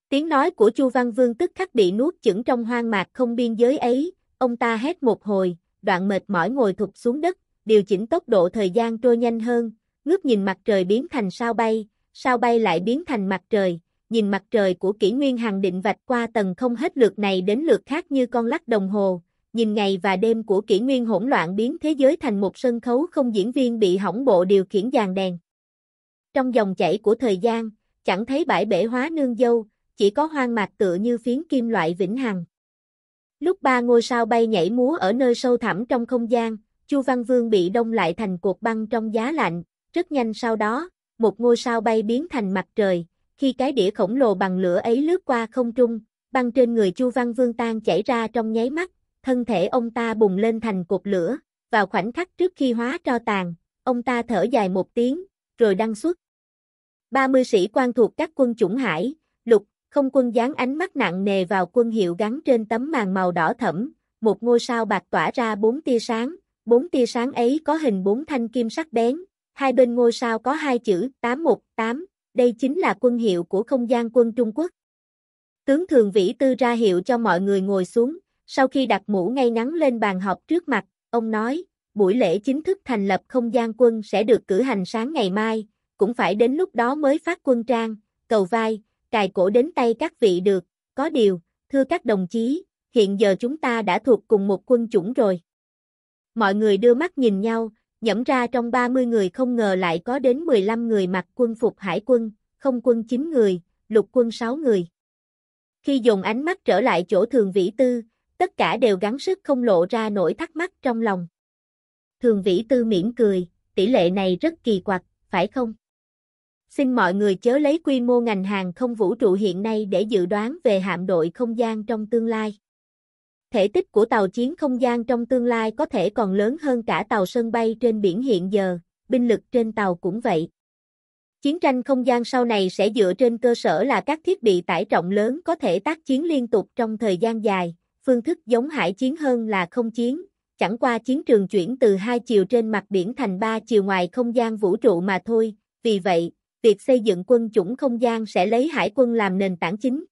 Tiếng nói của Chu Văn Vương tức khắc bị nuốt chửng trong hoang mạc không biên giới ấy, ông ta hét một hồi, đoạn mệt mỏi ngồi thụt xuống đất, điều chỉnh tốc độ thời gian trôi nhanh hơn, ngước nhìn mặt trời biến thành sao bay, sao bay lại biến thành mặt trời, nhìn mặt trời của kỷ nguyên hàng định vạch qua tầng không hết lượt này đến lượt khác như con lắc đồng hồ, nhìn ngày và đêm của kỷ nguyên hỗn loạn biến thế giới thành một sân khấu không diễn viên bị hỏng bộ điều khiển dàn đèn. Trong dòng chảy của thời gian, chẳng thấy bãi bể hóa nương dâu, chỉ có hoang mạc tựa như phiến kim loại vĩnh hằng. Lúc ba ngôi sao bay nhảy múa ở nơi sâu thẳm trong không gian, Chu Văn Vương bị đông lại thành cột băng trong giá lạnh, rất nhanh sau đó, một ngôi sao bay biến thành mặt trời, khi cái đĩa khổng lồ bằng lửa ấy lướt qua không trung, băng trên người Chu Văn Vương tan chảy ra trong nháy mắt, thân thể ông ta bùng lên thành cột lửa, vào khoảnh khắc trước khi hóa tro tàn, ông ta thở dài một tiếng, rồi đăng xuất. 30 sĩ quan thuộc các quân chủng hải, không quân dán ánh mắt nặng nề vào quân hiệu gắn trên tấm màn màu đỏ thẫm, một ngôi sao bạc tỏa ra bốn tia sáng, bốn tia sáng ấy có hình bốn thanh kim sắc bén, hai bên ngôi sao có hai chữ 818, đây chính là quân hiệu của không gian quân Trung Quốc. Tướng Thường Vĩ Tư ra hiệu cho mọi người ngồi xuống, sau khi đặt mũ ngay ngắn lên bàn họp trước mặt, ông nói, buổi lễ chính thức thành lập không gian quân sẽ được cử hành sáng ngày mai, cũng phải đến lúc đó mới phát quân trang, cầu vai, cài cổ đến tay các vị được, có điều, thưa các đồng chí, hiện giờ chúng ta đã thuộc cùng một quân chủng rồi. Mọi người đưa mắt nhìn nhau, nhẫm ra trong 30 người không ngờ lại có đến 15 người mặc quân phục hải quân, không quân 9 người, lục quân 6 người. Khi dùng ánh mắt trở lại chỗ thường vĩ tư, tất cả đều gắng sức không lộ ra nỗi thắc mắc trong lòng. Thường vĩ tư mỉm cười, tỷ lệ này rất kỳ quặc, phải không? Xin mọi người chớ lấy quy mô ngành hàng không vũ trụ hiện nay để dự đoán về hạm đội không gian trong tương lai. Thể tích của tàu chiến không gian trong tương lai có thể còn lớn hơn cả tàu sân bay trên biển hiện giờ, binh lực trên tàu cũng vậy. Chiến tranh không gian sau này sẽ dựa trên cơ sở là các thiết bị tải trọng lớn có thể tác chiến liên tục trong thời gian dài, phương thức giống hải chiến hơn là không chiến, chẳng qua chiến trường chuyển từ hai chiều trên mặt biển thành ba chiều ngoài không gian vũ trụ mà thôi, vì vậy, việc xây dựng quân chủng không gian sẽ lấy hải quân làm nền tảng chính.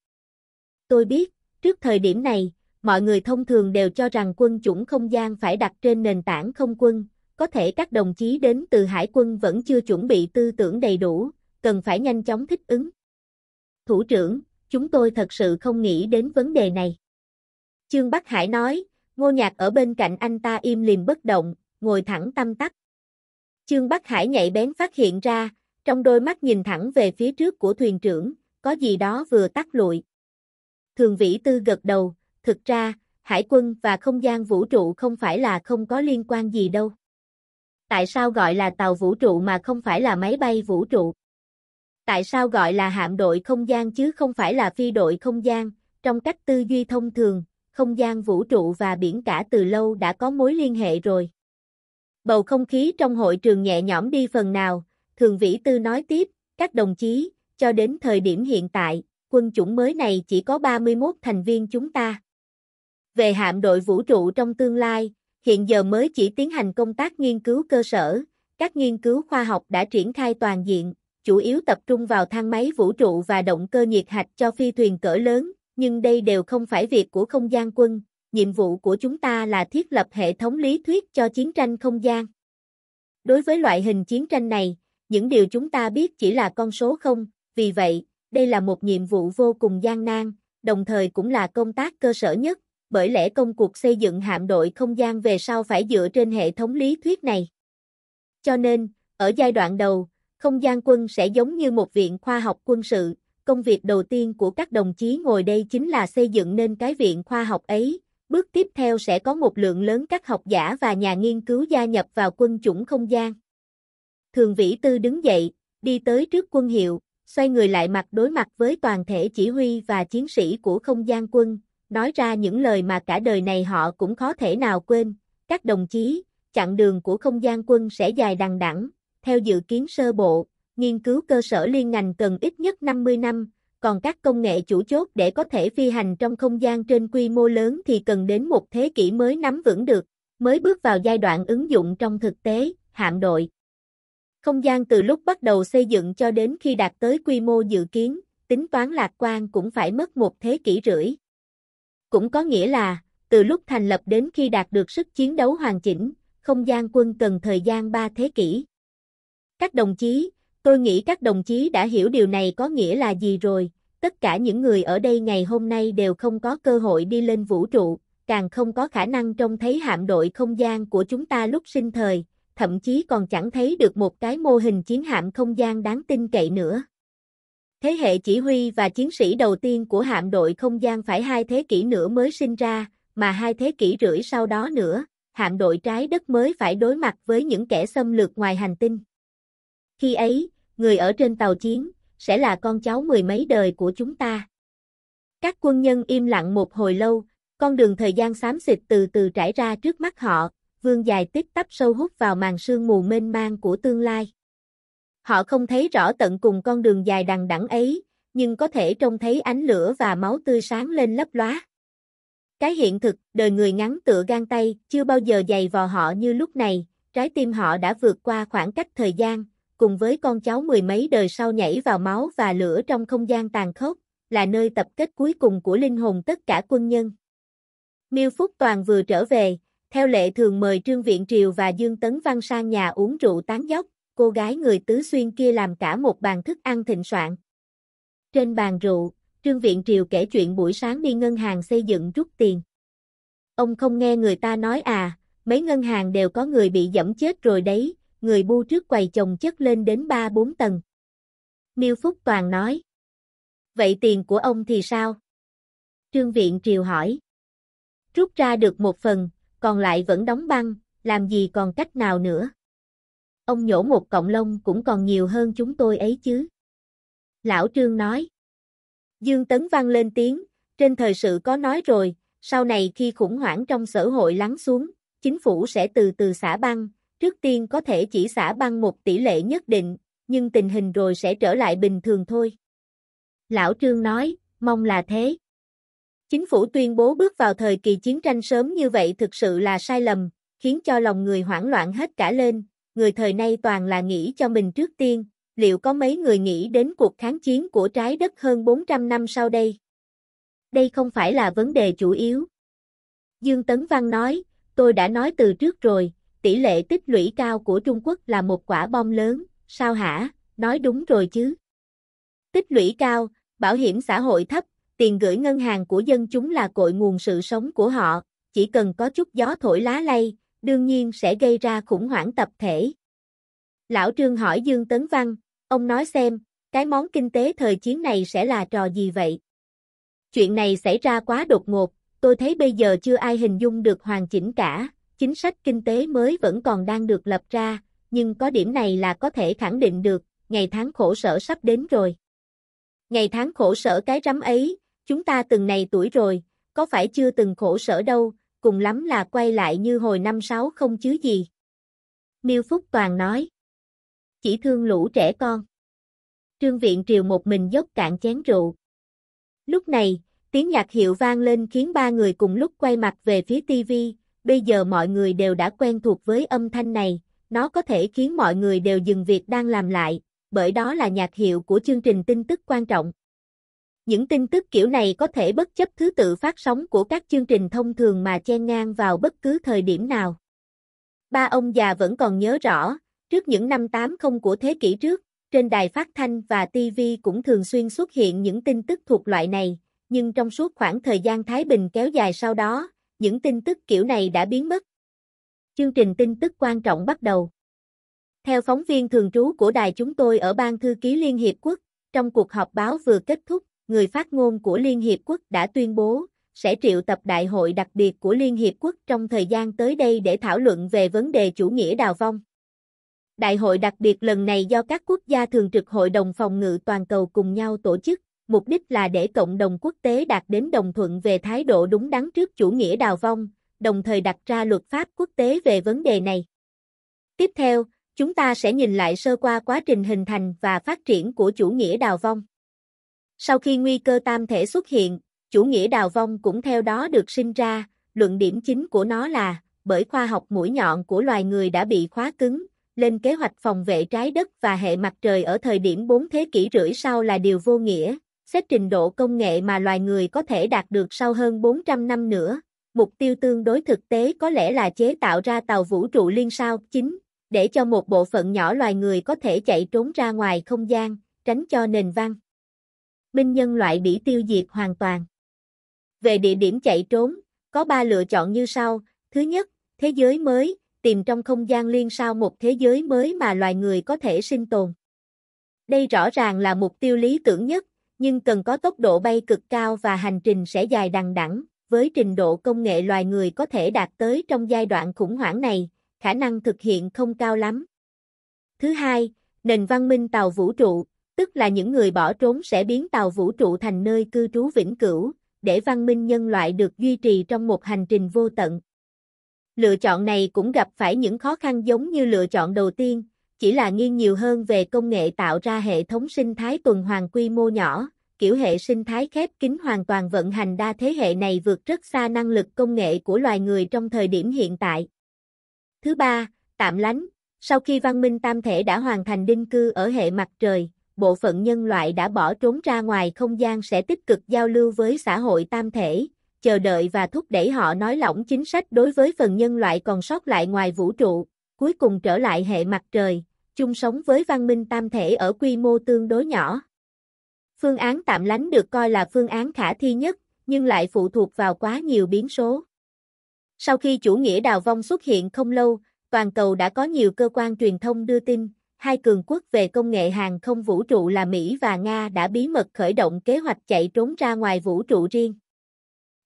Tôi biết, trước thời điểm này, mọi người thông thường đều cho rằng quân chủng không gian phải đặt trên nền tảng không quân, có thể các đồng chí đến từ hải quân vẫn chưa chuẩn bị tư tưởng đầy đủ, cần phải nhanh chóng thích ứng. Thủ trưởng, chúng tôi thật sự không nghĩ đến vấn đề này. Trương Bắc Hải nói, ngô nhạc ở bên cạnh anh ta im lìm bất động, ngồi thẳng tâm tắc. Trương Bắc Hải nhạy bén phát hiện ra, trong đôi mắt nhìn thẳng về phía trước của thuyền trưởng, có gì đó vừa tắt lụi. Thường vĩ tư gật đầu, thực ra, hải quân và không gian vũ trụ không phải là không có liên quan gì đâu. Tại sao gọi là tàu vũ trụ mà không phải là máy bay vũ trụ? Tại sao gọi là hạm đội không gian chứ không phải là phi đội không gian? Trong cách tư duy thông thường, không gian vũ trụ và biển cả từ lâu đã có mối liên hệ rồi. Bầu không khí trong hội trường nhẹ nhõm đi phần nào, Thường Vĩ Tư nói tiếp, các đồng chí, cho đến thời điểm hiện tại, quân chủng mới này chỉ có 31 thành viên chúng ta. Về hạm đội vũ trụ trong tương lai, hiện giờ mới chỉ tiến hành công tác nghiên cứu cơ sở, các nghiên cứu khoa học đã triển khai toàn diện, chủ yếu tập trung vào thang máy vũ trụ và động cơ nhiệt hạch cho phi thuyền cỡ lớn, nhưng đây đều không phải việc của không gian quân, nhiệm vụ của chúng ta là thiết lập hệ thống lý thuyết cho chiến tranh không gian. Đối với loại hình chiến tranh này, những điều chúng ta biết chỉ là con số không, vì vậy, đây là một nhiệm vụ vô cùng gian nan, đồng thời cũng là công tác cơ sở nhất, bởi lẽ công cuộc xây dựng hạm đội không gian về sau phải dựa trên hệ thống lý thuyết này. Cho nên, ở giai đoạn đầu, không gian quân sẽ giống như một viện khoa học quân sự, công việc đầu tiên của các đồng chí ngồi đây chính là xây dựng nên cái viện khoa học ấy. Bước tiếp theo sẽ có một lượng lớn các học giả và nhà nghiên cứu gia nhập vào quân chủng không gian. Thường Vĩ Tư đứng dậy, đi tới trước quân hiệu, xoay người lại mặt đối mặt với toàn thể chỉ huy và chiến sĩ của không gian quân, nói ra những lời mà cả đời này họ cũng khó thể nào quên. Các đồng chí, chặng đường của không gian quân sẽ dài đằng đẵng. Theo dự kiến sơ bộ, nghiên cứu cơ sở liên ngành cần ít nhất 50 năm, còn các công nghệ chủ chốt để có thể phi hành trong không gian trên quy mô lớn thì cần đến một thế kỷ mới nắm vững được, mới bước vào giai đoạn ứng dụng trong thực tế, hạm đội. Không gian từ lúc bắt đầu xây dựng cho đến khi đạt tới quy mô dự kiến, tính toán lạc quan cũng phải mất một thế kỷ rưỡi. Cũng có nghĩa là, từ lúc thành lập đến khi đạt được sức chiến đấu hoàn chỉnh, không gian quân cần thời gian 3 thế kỷ. Các đồng chí, tôi nghĩ các đồng chí đã hiểu điều này có nghĩa là gì rồi, tất cả những người ở đây ngày hôm nay đều không có cơ hội đi lên vũ trụ, càng không có khả năng trông thấy hạm đội không gian của chúng ta lúc sinh thời, thậm chí còn chẳng thấy được một cái mô hình chiến hạm không gian đáng tin cậy nữa. Thế hệ chỉ huy và chiến sĩ đầu tiên của hạm đội không gian phải hai thế kỷ nữa mới sinh ra, mà hai thế kỷ rưỡi sau đó nữa, hạm đội trái đất mới phải đối mặt với những kẻ xâm lược ngoài hành tinh. Khi ấy, người ở trên tàu chiến sẽ là con cháu mười mấy đời của chúng ta. Các quân nhân im lặng một hồi lâu, con đường thời gian xám xịt từ từ trải ra trước mắt họ, vương dài tích tắp sâu hút vào màn sương mù mênh mang của tương lai. Họ không thấy rõ tận cùng con đường dài đằng đẵng ấy, nhưng có thể trông thấy ánh lửa và máu tươi sáng lên lấp lóa. Cái hiện thực, đời người ngắn tựa gan tay, chưa bao giờ dày vò họ như lúc này, trái tim họ đã vượt qua khoảng cách thời gian, cùng với con cháu mười mấy đời sau nhảy vào máu và lửa trong không gian tàn khốc, là nơi tập kết cuối cùng của linh hồn tất cả quân nhân. Miêu Phúc Toàn vừa trở về, theo lệ thường mời Trương Viện Triều và Dương Tấn Văn sang nhà uống rượu tán dốc, cô gái người tứ xuyên kia làm cả một bàn thức ăn thịnh soạn. Trên bàn rượu, Trương Viện Triều kể chuyện buổi sáng đi ngân hàng xây dựng rút tiền. Ông không nghe người ta nói à, mấy ngân hàng đều có người bị dẫm chết rồi đấy, người bu trước quầy chồng chất lên đến 3-4 tầng. Miêu Phúc Toàn nói. Vậy tiền của ông thì sao? Trương Viện Triều hỏi. Rút ra được một phần, còn lại vẫn đóng băng, làm gì còn cách nào nữa. Ông nhổ một cọng lông cũng còn nhiều hơn chúng tôi ấy chứ. Lão Trương nói. Dương Tấn Văn lên tiếng, trên thời sự có nói rồi, sau này khi khủng hoảng trong xã hội lắng xuống, chính phủ sẽ từ từ xả băng, trước tiên có thể chỉ xả băng một tỷ lệ nhất định, nhưng tình hình rồi sẽ trở lại bình thường thôi. Lão Trương nói, mong là thế. Chính phủ tuyên bố bước vào thời kỳ chiến tranh sớm như vậy thực sự là sai lầm, khiến cho lòng người hoảng loạn hết cả lên, người thời nay toàn là nghĩ cho mình trước tiên, liệu có mấy người nghĩ đến cuộc kháng chiến của trái đất hơn 400 năm sau đây? Đây không phải là vấn đề chủ yếu. Dương Tấn Văn nói, tôi đã nói từ trước rồi, tỷ lệ tích lũy cao của Trung Quốc là một quả bom lớn, sao hả, nói đúng rồi chứ. Tích lũy cao, bảo hiểm xã hội thấp, tiền gửi ngân hàng của dân chúng là cội nguồn sự sống của họ, chỉ cần có chút gió thổi lá lay, đương nhiên sẽ gây ra khủng hoảng tập thể. Lão Trương hỏi Dương Tấn Văn, ông nói xem, cái món kinh tế thời chiến này sẽ là trò gì vậy? Chuyện này xảy ra quá đột ngột, tôi thấy bây giờ chưa ai hình dung được hoàn chỉnh cả, chính sách kinh tế mới vẫn còn đang được lập ra, nhưng có điểm này là có thể khẳng định được, ngày tháng khổ sở sắp đến rồi. Ngày tháng khổ sở cái rắm ấy, chúng ta từng này tuổi rồi, có phải chưa từng khổ sở đâu, cùng lắm là quay lại như hồi năm sáu không chứ gì. Miêu Phúc Toàn nói, chỉ thương lũ trẻ con. Trương Viện Triều một mình dốc cạn chén rượu. Lúc này, tiếng nhạc hiệu vang lên khiến ba người cùng lúc quay mặt về phía TV, bây giờ mọi người đều đã quen thuộc với âm thanh này, nó có thể khiến mọi người đều dừng việc đang làm lại, bởi đó là nhạc hiệu của chương trình tin tức quan trọng. Những tin tức kiểu này có thể bất chấp thứ tự phát sóng của các chương trình thông thường mà chen ngang vào bất cứ thời điểm nào. Ba ông già vẫn còn nhớ rõ, trước những năm 80 của thế kỷ trước, trên đài phát thanh và TV cũng thường xuyên xuất hiện những tin tức thuộc loại này, nhưng trong suốt khoảng thời gian Thái Bình kéo dài sau đó, những tin tức kiểu này đã biến mất. Chương trình tin tức quan trọng bắt đầu. Theo phóng viên thường trú của đài chúng tôi ở Ban Thư ký Liên Hiệp Quốc, trong cuộc họp báo vừa kết thúc, người phát ngôn của Liên Hiệp Quốc đã tuyên bố, sẽ triệu tập đại hội đặc biệt của Liên Hiệp Quốc trong thời gian tới đây để thảo luận về vấn đề chủ nghĩa đào vong. Đại hội đặc biệt lần này do các quốc gia thường trực Hội đồng Phòng ngự Toàn cầu cùng nhau tổ chức, mục đích là để cộng đồng quốc tế đạt đến đồng thuận về thái độ đúng đắn trước chủ nghĩa đào vong, đồng thời đặt ra luật pháp quốc tế về vấn đề này. Tiếp theo, chúng ta sẽ nhìn lại sơ qua quá trình hình thành và phát triển của chủ nghĩa đào vong. Sau khi nguy cơ tam thể xuất hiện, chủ nghĩa đào vong cũng theo đó được sinh ra, luận điểm chính của nó là, bởi khoa học mũi nhọn của loài người đã bị khóa cứng, lên kế hoạch phòng vệ trái đất và hệ mặt trời ở thời điểm 4 thế kỷ rưỡi sau là điều vô nghĩa, xét trình độ công nghệ mà loài người có thể đạt được sau hơn 400 năm nữa. Mục tiêu tương đối thực tế có lẽ là chế tạo ra tàu vũ trụ liên sao chính, để cho một bộ phận nhỏ loài người có thể chạy trốn ra ngoài không gian, tránh cho nền văn binh nhân loại bị tiêu diệt hoàn toàn. Về địa điểm chạy trốn, có ba lựa chọn như sau. Thứ nhất, thế giới mới, tìm trong không gian liên sao một thế giới mới mà loài người có thể sinh tồn. Đây rõ ràng là mục tiêu lý tưởng nhất, nhưng cần có tốc độ bay cực cao và hành trình sẽ dài đằng đẵng. Với trình độ công nghệ loài người có thể đạt tới trong giai đoạn khủng hoảng này, khả năng thực hiện không cao lắm. Thứ hai, nền văn minh tàu vũ trụ, tức là những người bỏ trốn sẽ biến tàu vũ trụ thành nơi cư trú vĩnh cửu, để văn minh nhân loại được duy trì trong một hành trình vô tận. Lựa chọn này cũng gặp phải những khó khăn giống như lựa chọn đầu tiên, chỉ là nghiêng nhiều hơn về công nghệ tạo ra hệ thống sinh thái tuần hoàn quy mô nhỏ, kiểu hệ sinh thái khép kín hoàn toàn vận hành đa thế hệ này vượt rất xa năng lực công nghệ của loài người trong thời điểm hiện tại. Thứ ba, tạm lánh, sau khi văn minh tam thể đã hoàn thành định cư ở hệ mặt trời, bộ phận nhân loại đã bỏ trốn ra ngoài không gian sẽ tích cực giao lưu với xã hội tam thể, chờ đợi và thúc đẩy họ nói lỏng chính sách đối với phần nhân loại còn sót lại ngoài vũ trụ, cuối cùng trở lại hệ mặt trời, chung sống với văn minh tam thể ở quy mô tương đối nhỏ. Phương án tạm lánh được coi là phương án khả thi nhất, nhưng lại phụ thuộc vào quá nhiều biến số. Sau khi chủ nghĩa đào vong xuất hiện không lâu, toàn cầu đã có nhiều cơ quan truyền thông đưa tin, hai cường quốc về công nghệ hàng không vũ trụ là Mỹ và Nga đã bí mật khởi động kế hoạch chạy trốn ra ngoài vũ trụ riêng.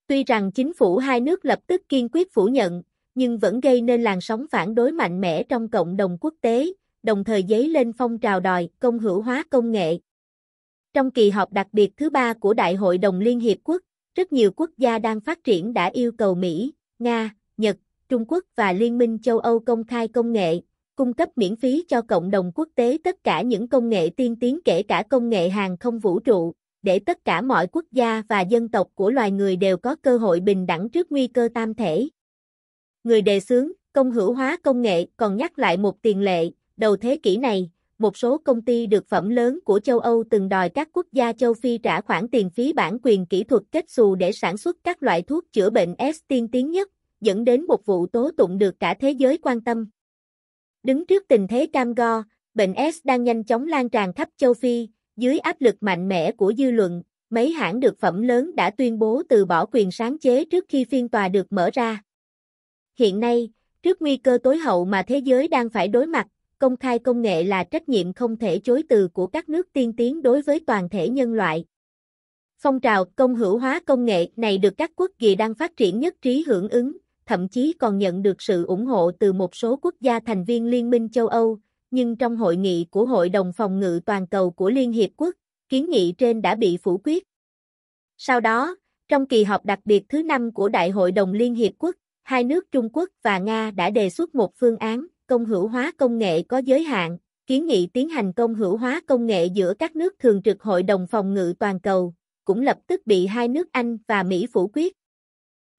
Tuy rằng chính phủ hai nước lập tức kiên quyết phủ nhận, nhưng vẫn gây nên làn sóng phản đối mạnh mẽ trong cộng đồng quốc tế, đồng thời dấy lên phong trào đòi công hữu hóa công nghệ. Trong kỳ họp đặc biệt thứ ba của Đại hội đồng Liên Hiệp Quốc, rất nhiều quốc gia đang phát triển đã yêu cầu Mỹ, Nga, Nhật, Trung Quốc và Liên minh châu Âu công khai công nghệ, cung cấp miễn phí cho cộng đồng quốc tế tất cả những công nghệ tiên tiến kể cả công nghệ hàng không vũ trụ, để tất cả mọi quốc gia và dân tộc của loài người đều có cơ hội bình đẳng trước nguy cơ tam thể. Người đề xướng, công hữu hóa công nghệ còn nhắc lại một tiền lệ, đầu thế kỷ này, một số công ty được phẩm lớn của châu Âu từng đòi các quốc gia châu Phi trả khoản tiền phí bản quyền kỹ thuật kết xù để sản xuất các loại thuốc chữa bệnh S tiên tiến nhất, dẫn đến một vụ tố tụng được cả thế giới quan tâm. Đứng trước tình thế cam go, bệnh S đang nhanh chóng lan tràn khắp châu Phi, dưới áp lực mạnh mẽ của dư luận, mấy hãng được phẩm lớn đã tuyên bố từ bỏ quyền sáng chế trước khi phiên tòa được mở ra. Hiện nay, trước nguy cơ tối hậu mà thế giới đang phải đối mặt, công khai công nghệ là trách nhiệm không thể chối từ của các nước tiên tiến đối với toàn thể nhân loại. Phong trào công hữu hóa công nghệ này được các quốc gia đang phát triển nhất trí hưởng ứng, thậm chí còn nhận được sự ủng hộ từ một số quốc gia thành viên Liên minh châu Âu, nhưng trong hội nghị của Hội đồng phòng ngự toàn cầu của Liên Hiệp Quốc, kiến nghị trên đã bị phủ quyết. Sau đó, trong kỳ họp đặc biệt thứ năm của Đại hội đồng Liên Hiệp Quốc, hai nước Trung Quốc và Nga đã đề xuất một phương án công hữu hóa công nghệ có giới hạn, kiến nghị tiến hành công hữu hóa công nghệ giữa các nước thường trực Hội đồng phòng ngự toàn cầu, cũng lập tức bị hai nước Anh và Mỹ phủ quyết.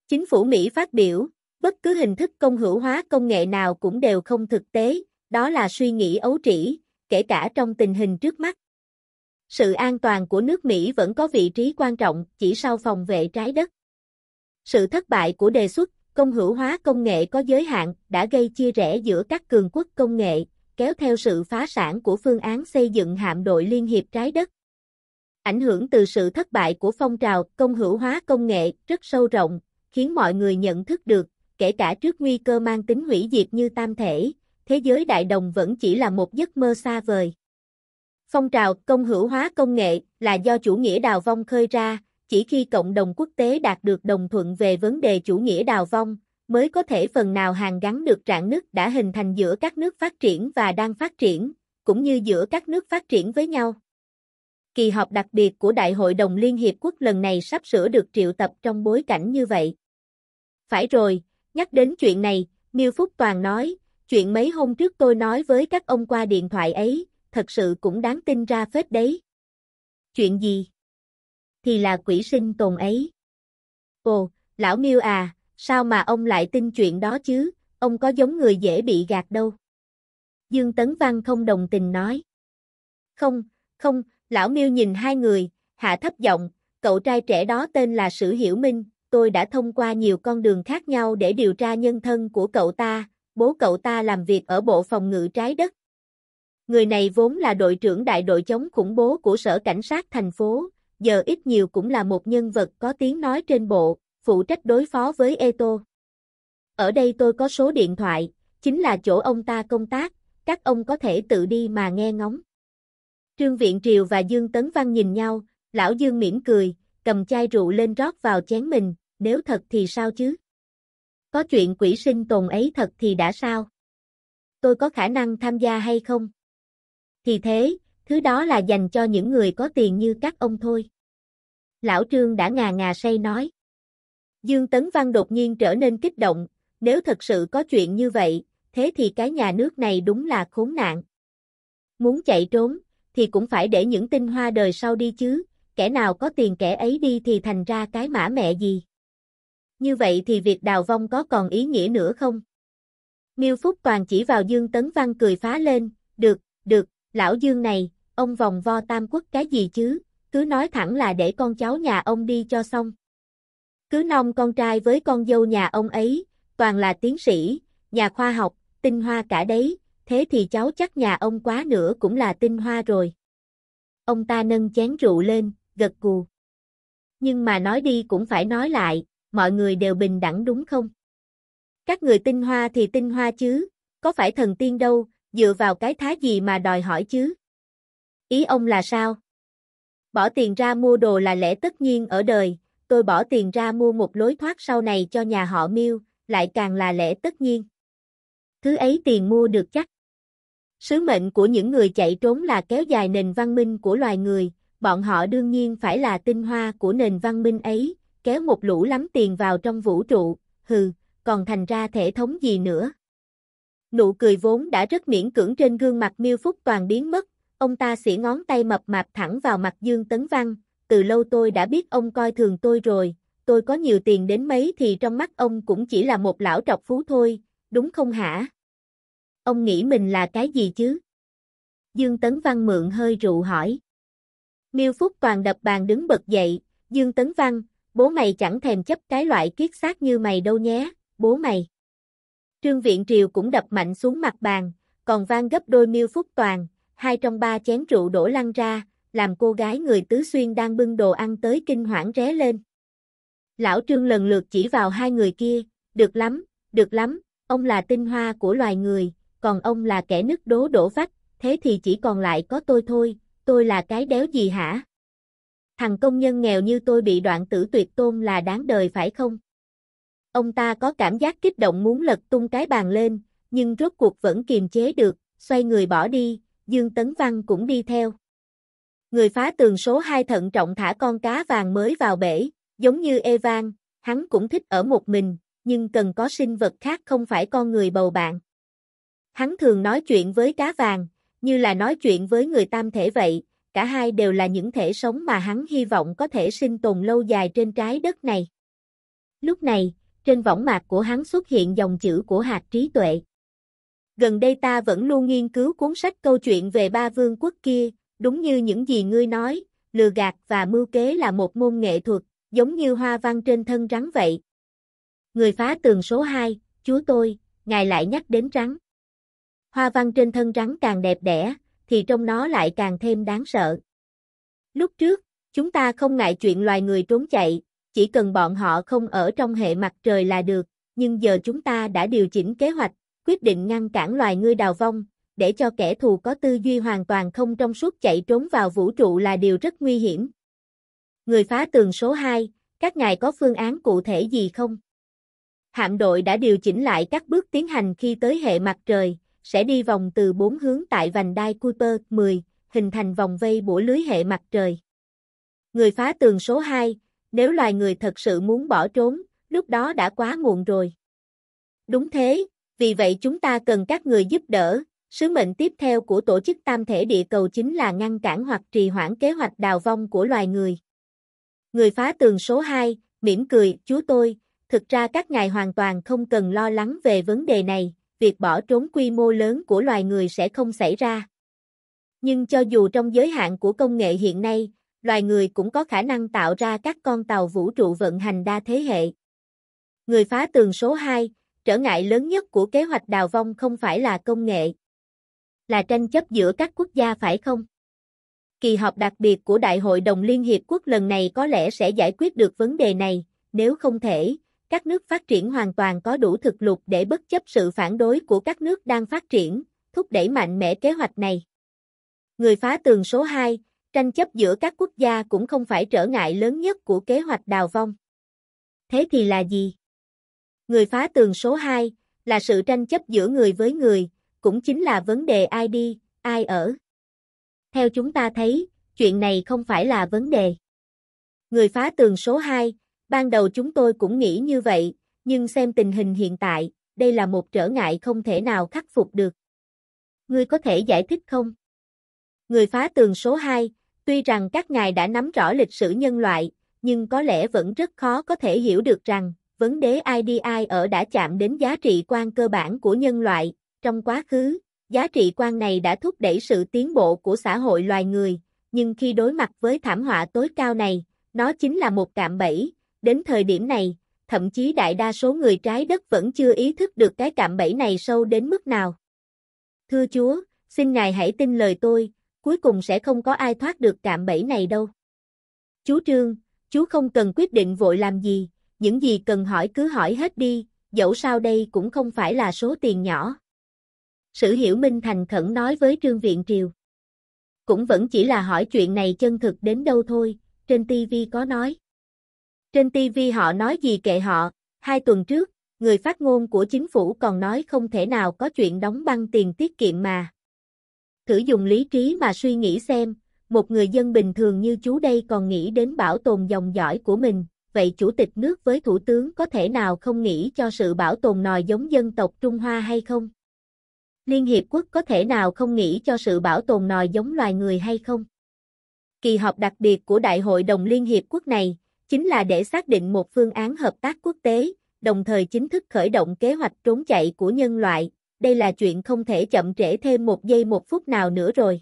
Chính phủ Mỹ phát biểu, bất cứ hình thức công hữu hóa công nghệ nào cũng đều không thực tế, đó là suy nghĩ ấu trĩ, kể cả trong tình hình trước mắt. Sự an toàn của nước Mỹ vẫn có vị trí quan trọng chỉ sau phòng vệ trái đất. Sự thất bại của đề xuất công hữu hóa công nghệ có giới hạn đã gây chia rẽ giữa các cường quốc công nghệ, kéo theo sự phá sản của phương án xây dựng hạm đội liên hiệp trái đất. Ảnh hưởng từ sự thất bại của phong trào công hữu hóa công nghệ rất sâu rộng, khiến mọi người nhận thức được kể cả trước nguy cơ mang tính hủy diệt như tam thể, thế giới đại đồng vẫn chỉ là một giấc mơ xa vời. Phong trào công hữu hóa công nghệ là do chủ nghĩa đào vong khơi ra, chỉ khi cộng đồng quốc tế đạt được đồng thuận về vấn đề chủ nghĩa đào vong, mới có thể phần nào hàn gắn được trạng nứt đã hình thành giữa các nước phát triển và đang phát triển, cũng như giữa các nước phát triển với nhau. Kỳ họp đặc biệt của Đại hội đồng Liên Hiệp Quốc lần này sắp sửa được triệu tập trong bối cảnh như vậy. Phải rồi, Nhắc đến chuyện này, Miêu Phúc Toàn nói, chuyện mấy hôm trước tôi nói với các ông qua điện thoại ấy, thật sự cũng đáng tin ra phết đấy. Chuyện gì? Thì là quỷ sinh tồn ấy. Ồ, lão Miêu à, sao mà ông lại tin chuyện đó chứ, ông có giống người dễ bị gạt đâu. Dương Tấn Văn không đồng tình nói. Không, không, lão Miêu nhìn hai người, hạ thấp giọng, cậu trai trẻ đó tên là Sử Hiểu Minh, tôi đã thông qua nhiều con đường khác nhau để điều tra nhân thân của cậu ta, bố cậu ta làm việc ở bộ phòng ngự trái đất. Người này vốn là đội trưởng đại đội chống khủng bố của Sở Cảnh sát thành phố, giờ ít nhiều cũng là một nhân vật có tiếng nói trên bộ, phụ trách đối phó với Eto. Ở đây tôi có số điện thoại, chính là chỗ ông ta công tác, các ông có thể tự đi mà nghe ngóng. Trương Viện Triều và Dương Tấn Văn nhìn nhau, lão Dương mỉm cười, cầm chai rượu lên rót vào chén mình, nếu thật thì sao chứ? Có chuyện quỷ sinh tồn ấy thật thì đã sao? Tôi có khả năng tham gia hay không? Thì thế, thứ đó là dành cho những người có tiền như các ông thôi. Lão Trương đã ngà ngà say nói. Dương Tấn Văn đột nhiên trở nên kích động, nếu thật sự có chuyện như vậy, thế thì cái nhà nước này đúng là khốn nạn. Muốn chạy trốn, thì cũng phải để những tinh hoa đời sau đi chứ, kẻ nào có tiền kẻ ấy đi thì thành ra cái mã mẹ gì. Như vậy thì việc đào vong có còn ý nghĩa nữa không? Miêu Phúc Toàn chỉ vào Dương Tấn Văn cười phá lên, được, được, lão Dương này, ông vòng vo tam quốc cái gì chứ, cứ nói thẳng là để con cháu nhà ông đi cho xong. Cứ nong con trai với con dâu nhà ông ấy, toàn là tiến sĩ, nhà khoa học, tinh hoa cả đấy, thế thì cháu chắc nhà ông quá nữa cũng là tinh hoa rồi. Ông ta nâng chén rượu lên, gật cù. Nhưng mà nói đi cũng phải nói lại, mọi người đều bình đẳng đúng không? Các người tinh hoa thì tinh hoa chứ, có phải thần tiên đâu, dựa vào cái thá gì mà đòi hỏi chứ? Ý ông là sao? Bỏ tiền ra mua đồ là lẽ tất nhiên ở đời, tôi bỏ tiền ra mua một lối thoát sau này cho nhà họ Miêu, lại càng là lẽ tất nhiên. Thứ ấy tiền mua được chắc. Sứ mệnh của những người chạy trốn là kéo dài nền văn minh của loài người, bọn họ đương nhiên phải là tinh hoa của nền văn minh ấy, kéo một lũ lắm tiền vào trong vũ trụ, hừ, còn thành ra thể thống gì nữa. Nụ cười vốn đã rất miễn cưỡng trên gương mặt miêu phúc toàn biến mất, ông ta xỉa ngón tay mập mạp thẳng vào mặt Dương Tấn Văn, từ lâu tôi đã biết ông coi thường tôi rồi, tôi có nhiều tiền đến mấy thì trong mắt ông cũng chỉ là một lão trọc phú thôi, đúng không hả? Ông nghĩ mình là cái gì chứ? Dương Tấn Văn mượn hơi rượu hỏi. Miêu Phúc Toàn đập bàn đứng bật dậy, Dương Tấn Văn, bố mày chẳng thèm chấp cái loại kiết xác như mày đâu nhé, bố mày. Trương Viện Triều cũng đập mạnh xuống mặt bàn, còn vang gấp đôi Miêu Phúc Toàn, hai trong ba chén rượu đổ lăn ra, làm cô gái người tứ xuyên đang bưng đồ ăn tới kinh hoảng ré lên. Lão Trương lần lượt chỉ vào hai người kia, được lắm, được lắm, ông là tinh hoa của loài người, còn ông là kẻ nứt đố đổ vách, thế thì chỉ còn lại có tôi thôi, tôi là cái đéo gì hả? Thằng công nhân nghèo như tôi bị đoạn tử tuyệt tôn là đáng đời phải không? Ông ta có cảm giác kích động muốn lật tung cái bàn lên, nhưng rốt cuộc vẫn kiềm chế được, xoay người bỏ đi, Dương Tấn Văn cũng đi theo. Người phá tường số 2 thận trọng thả con cá vàng mới vào bể, giống như Evan, hắn cũng thích ở một mình, nhưng cần có sinh vật khác không phải con người bầu bạn. Hắn thường nói chuyện với cá vàng, như là nói chuyện với người tam thể vậy, cả hai đều là những thể sống mà hắn hy vọng có thể sinh tồn lâu dài trên trái đất này. Lúc này, trên võng mạc của hắn xuất hiện dòng chữ của hạt trí tuệ. Gần đây ta vẫn luôn nghiên cứu cuốn sách câu chuyện về ba vương quốc kia, đúng như những gì ngươi nói, lừa gạt và mưu kế là một môn nghệ thuật, giống như hoa văn trên thân rắn vậy. Người phá tường số 2, chúa tôi, ngài lại nhắc đến rắn hoa văn trên thân rắn càng đẹp đẽ, thì trong nó lại càng thêm đáng sợ. Lúc trước, chúng ta không ngại chuyện loài người trốn chạy, chỉ cần bọn họ không ở trong hệ mặt trời là được, nhưng giờ chúng ta đã điều chỉnh kế hoạch, quyết định ngăn cản loài ngươi đào vong, để cho kẻ thù có tư duy hoàn toàn không trong suốt chạy trốn vào vũ trụ là điều rất nguy hiểm. Người phá tường số 2, các ngài có phương án cụ thể gì không? Hạm đội đã điều chỉnh lại các bước tiến hành khi tới hệ mặt trời, sẽ đi vòng từ bốn hướng tại vành đai Kuiper 10, hình thành vòng vây bổ lưới hệ mặt trời. Người phá tường số 2, nếu loài người thật sự muốn bỏ trốn, lúc đó đã quá muộn rồi. Đúng thế, vì vậy chúng ta cần các người giúp đỡ. Sứ mệnh tiếp theo của tổ chức Tam thể địa cầu chính là ngăn cản hoặc trì hoãn kế hoạch đào vong của loài người. Người phá tường số 2, mỉm cười, chú tôi, thực ra các ngài hoàn toàn không cần lo lắng về vấn đề này, việc bỏ trốn quy mô lớn của loài người sẽ không xảy ra. Nhưng cho dù trong giới hạn của công nghệ hiện nay, loài người cũng có khả năng tạo ra các con tàu vũ trụ vận hành đa thế hệ. Người phá tường số 2, trở ngại lớn nhất của kế hoạch đào vong không phải là công nghệ, là tranh chấp giữa các quốc gia phải không? Kỳ họp đặc biệt của Đại hội đồng Liên Hiệp Quốc lần này có lẽ sẽ giải quyết được vấn đề này, nếu không thể, các nước phát triển hoàn toàn có đủ thực lực để bất chấp sự phản đối của các nước đang phát triển, thúc đẩy mạnh mẽ kế hoạch này. Người phá tường số 2, tranh chấp giữa các quốc gia cũng không phải trở ngại lớn nhất của kế hoạch đào vong. Thế thì là gì? Người phá tường số 2 là sự tranh chấp giữa người với người, cũng chính là vấn đề ai đi, ai ở. Theo chúng ta thấy, chuyện này không phải là vấn đề. Người phá tường số 2 Ban đầu chúng tôi cũng nghĩ như vậy, nhưng xem tình hình hiện tại, đây là một trở ngại không thể nào khắc phục được. Ngươi có thể giải thích không? Người phá tường số 2, tuy rằng các ngài đã nắm rõ lịch sử nhân loại, nhưng có lẽ vẫn rất khó có thể hiểu được rằng, vấn đề IDI ở đã chạm đến giá trị quan cơ bản của nhân loại, trong quá khứ, giá trị quan này đã thúc đẩy sự tiến bộ của xã hội loài người, nhưng khi đối mặt với thảm họa tối cao này, nó chính là một cạm bẫy, đến thời điểm này, thậm chí đại đa số người trái đất vẫn chưa ý thức được cái cạm bẫy này sâu đến mức nào. Thưa Chúa, xin Ngài hãy tin lời tôi, cuối cùng sẽ không có ai thoát được cạm bẫy này đâu. Chú Trương, chú không cần quyết định vội làm gì, những gì cần hỏi cứ hỏi hết đi, dẫu sao đây cũng không phải là số tiền nhỏ. Sử Hiểu Minh thành khẩn nói với Trương Viện Triều. Cũng vẫn chỉ là hỏi chuyện này chân thực đến đâu thôi, trên TV có nói. Trên TV họ nói gì kệ họ, hai tuần trước, người phát ngôn của chính phủ còn nói không thể nào có chuyện đóng băng tiền tiết kiệm mà. Thử dùng lý trí mà suy nghĩ xem, một người dân bình thường như chú đây còn nghĩ đến bảo tồn dòng dõi của mình, vậy chủ tịch nước với thủ tướng có thể nào không nghĩ cho sự bảo tồn nòi giống dân tộc Trung Hoa hay không? Liên Hiệp Quốc có thể nào không nghĩ cho sự bảo tồn nòi giống loài người hay không? Kỳ họp đặc biệt của Đại hội đồng Liên Hiệp Quốc này, chính là để xác định một phương án hợp tác quốc tế, đồng thời chính thức khởi động kế hoạch trốn chạy của nhân loại, đây là chuyện không thể chậm trễ thêm một giây một phút nào nữa rồi.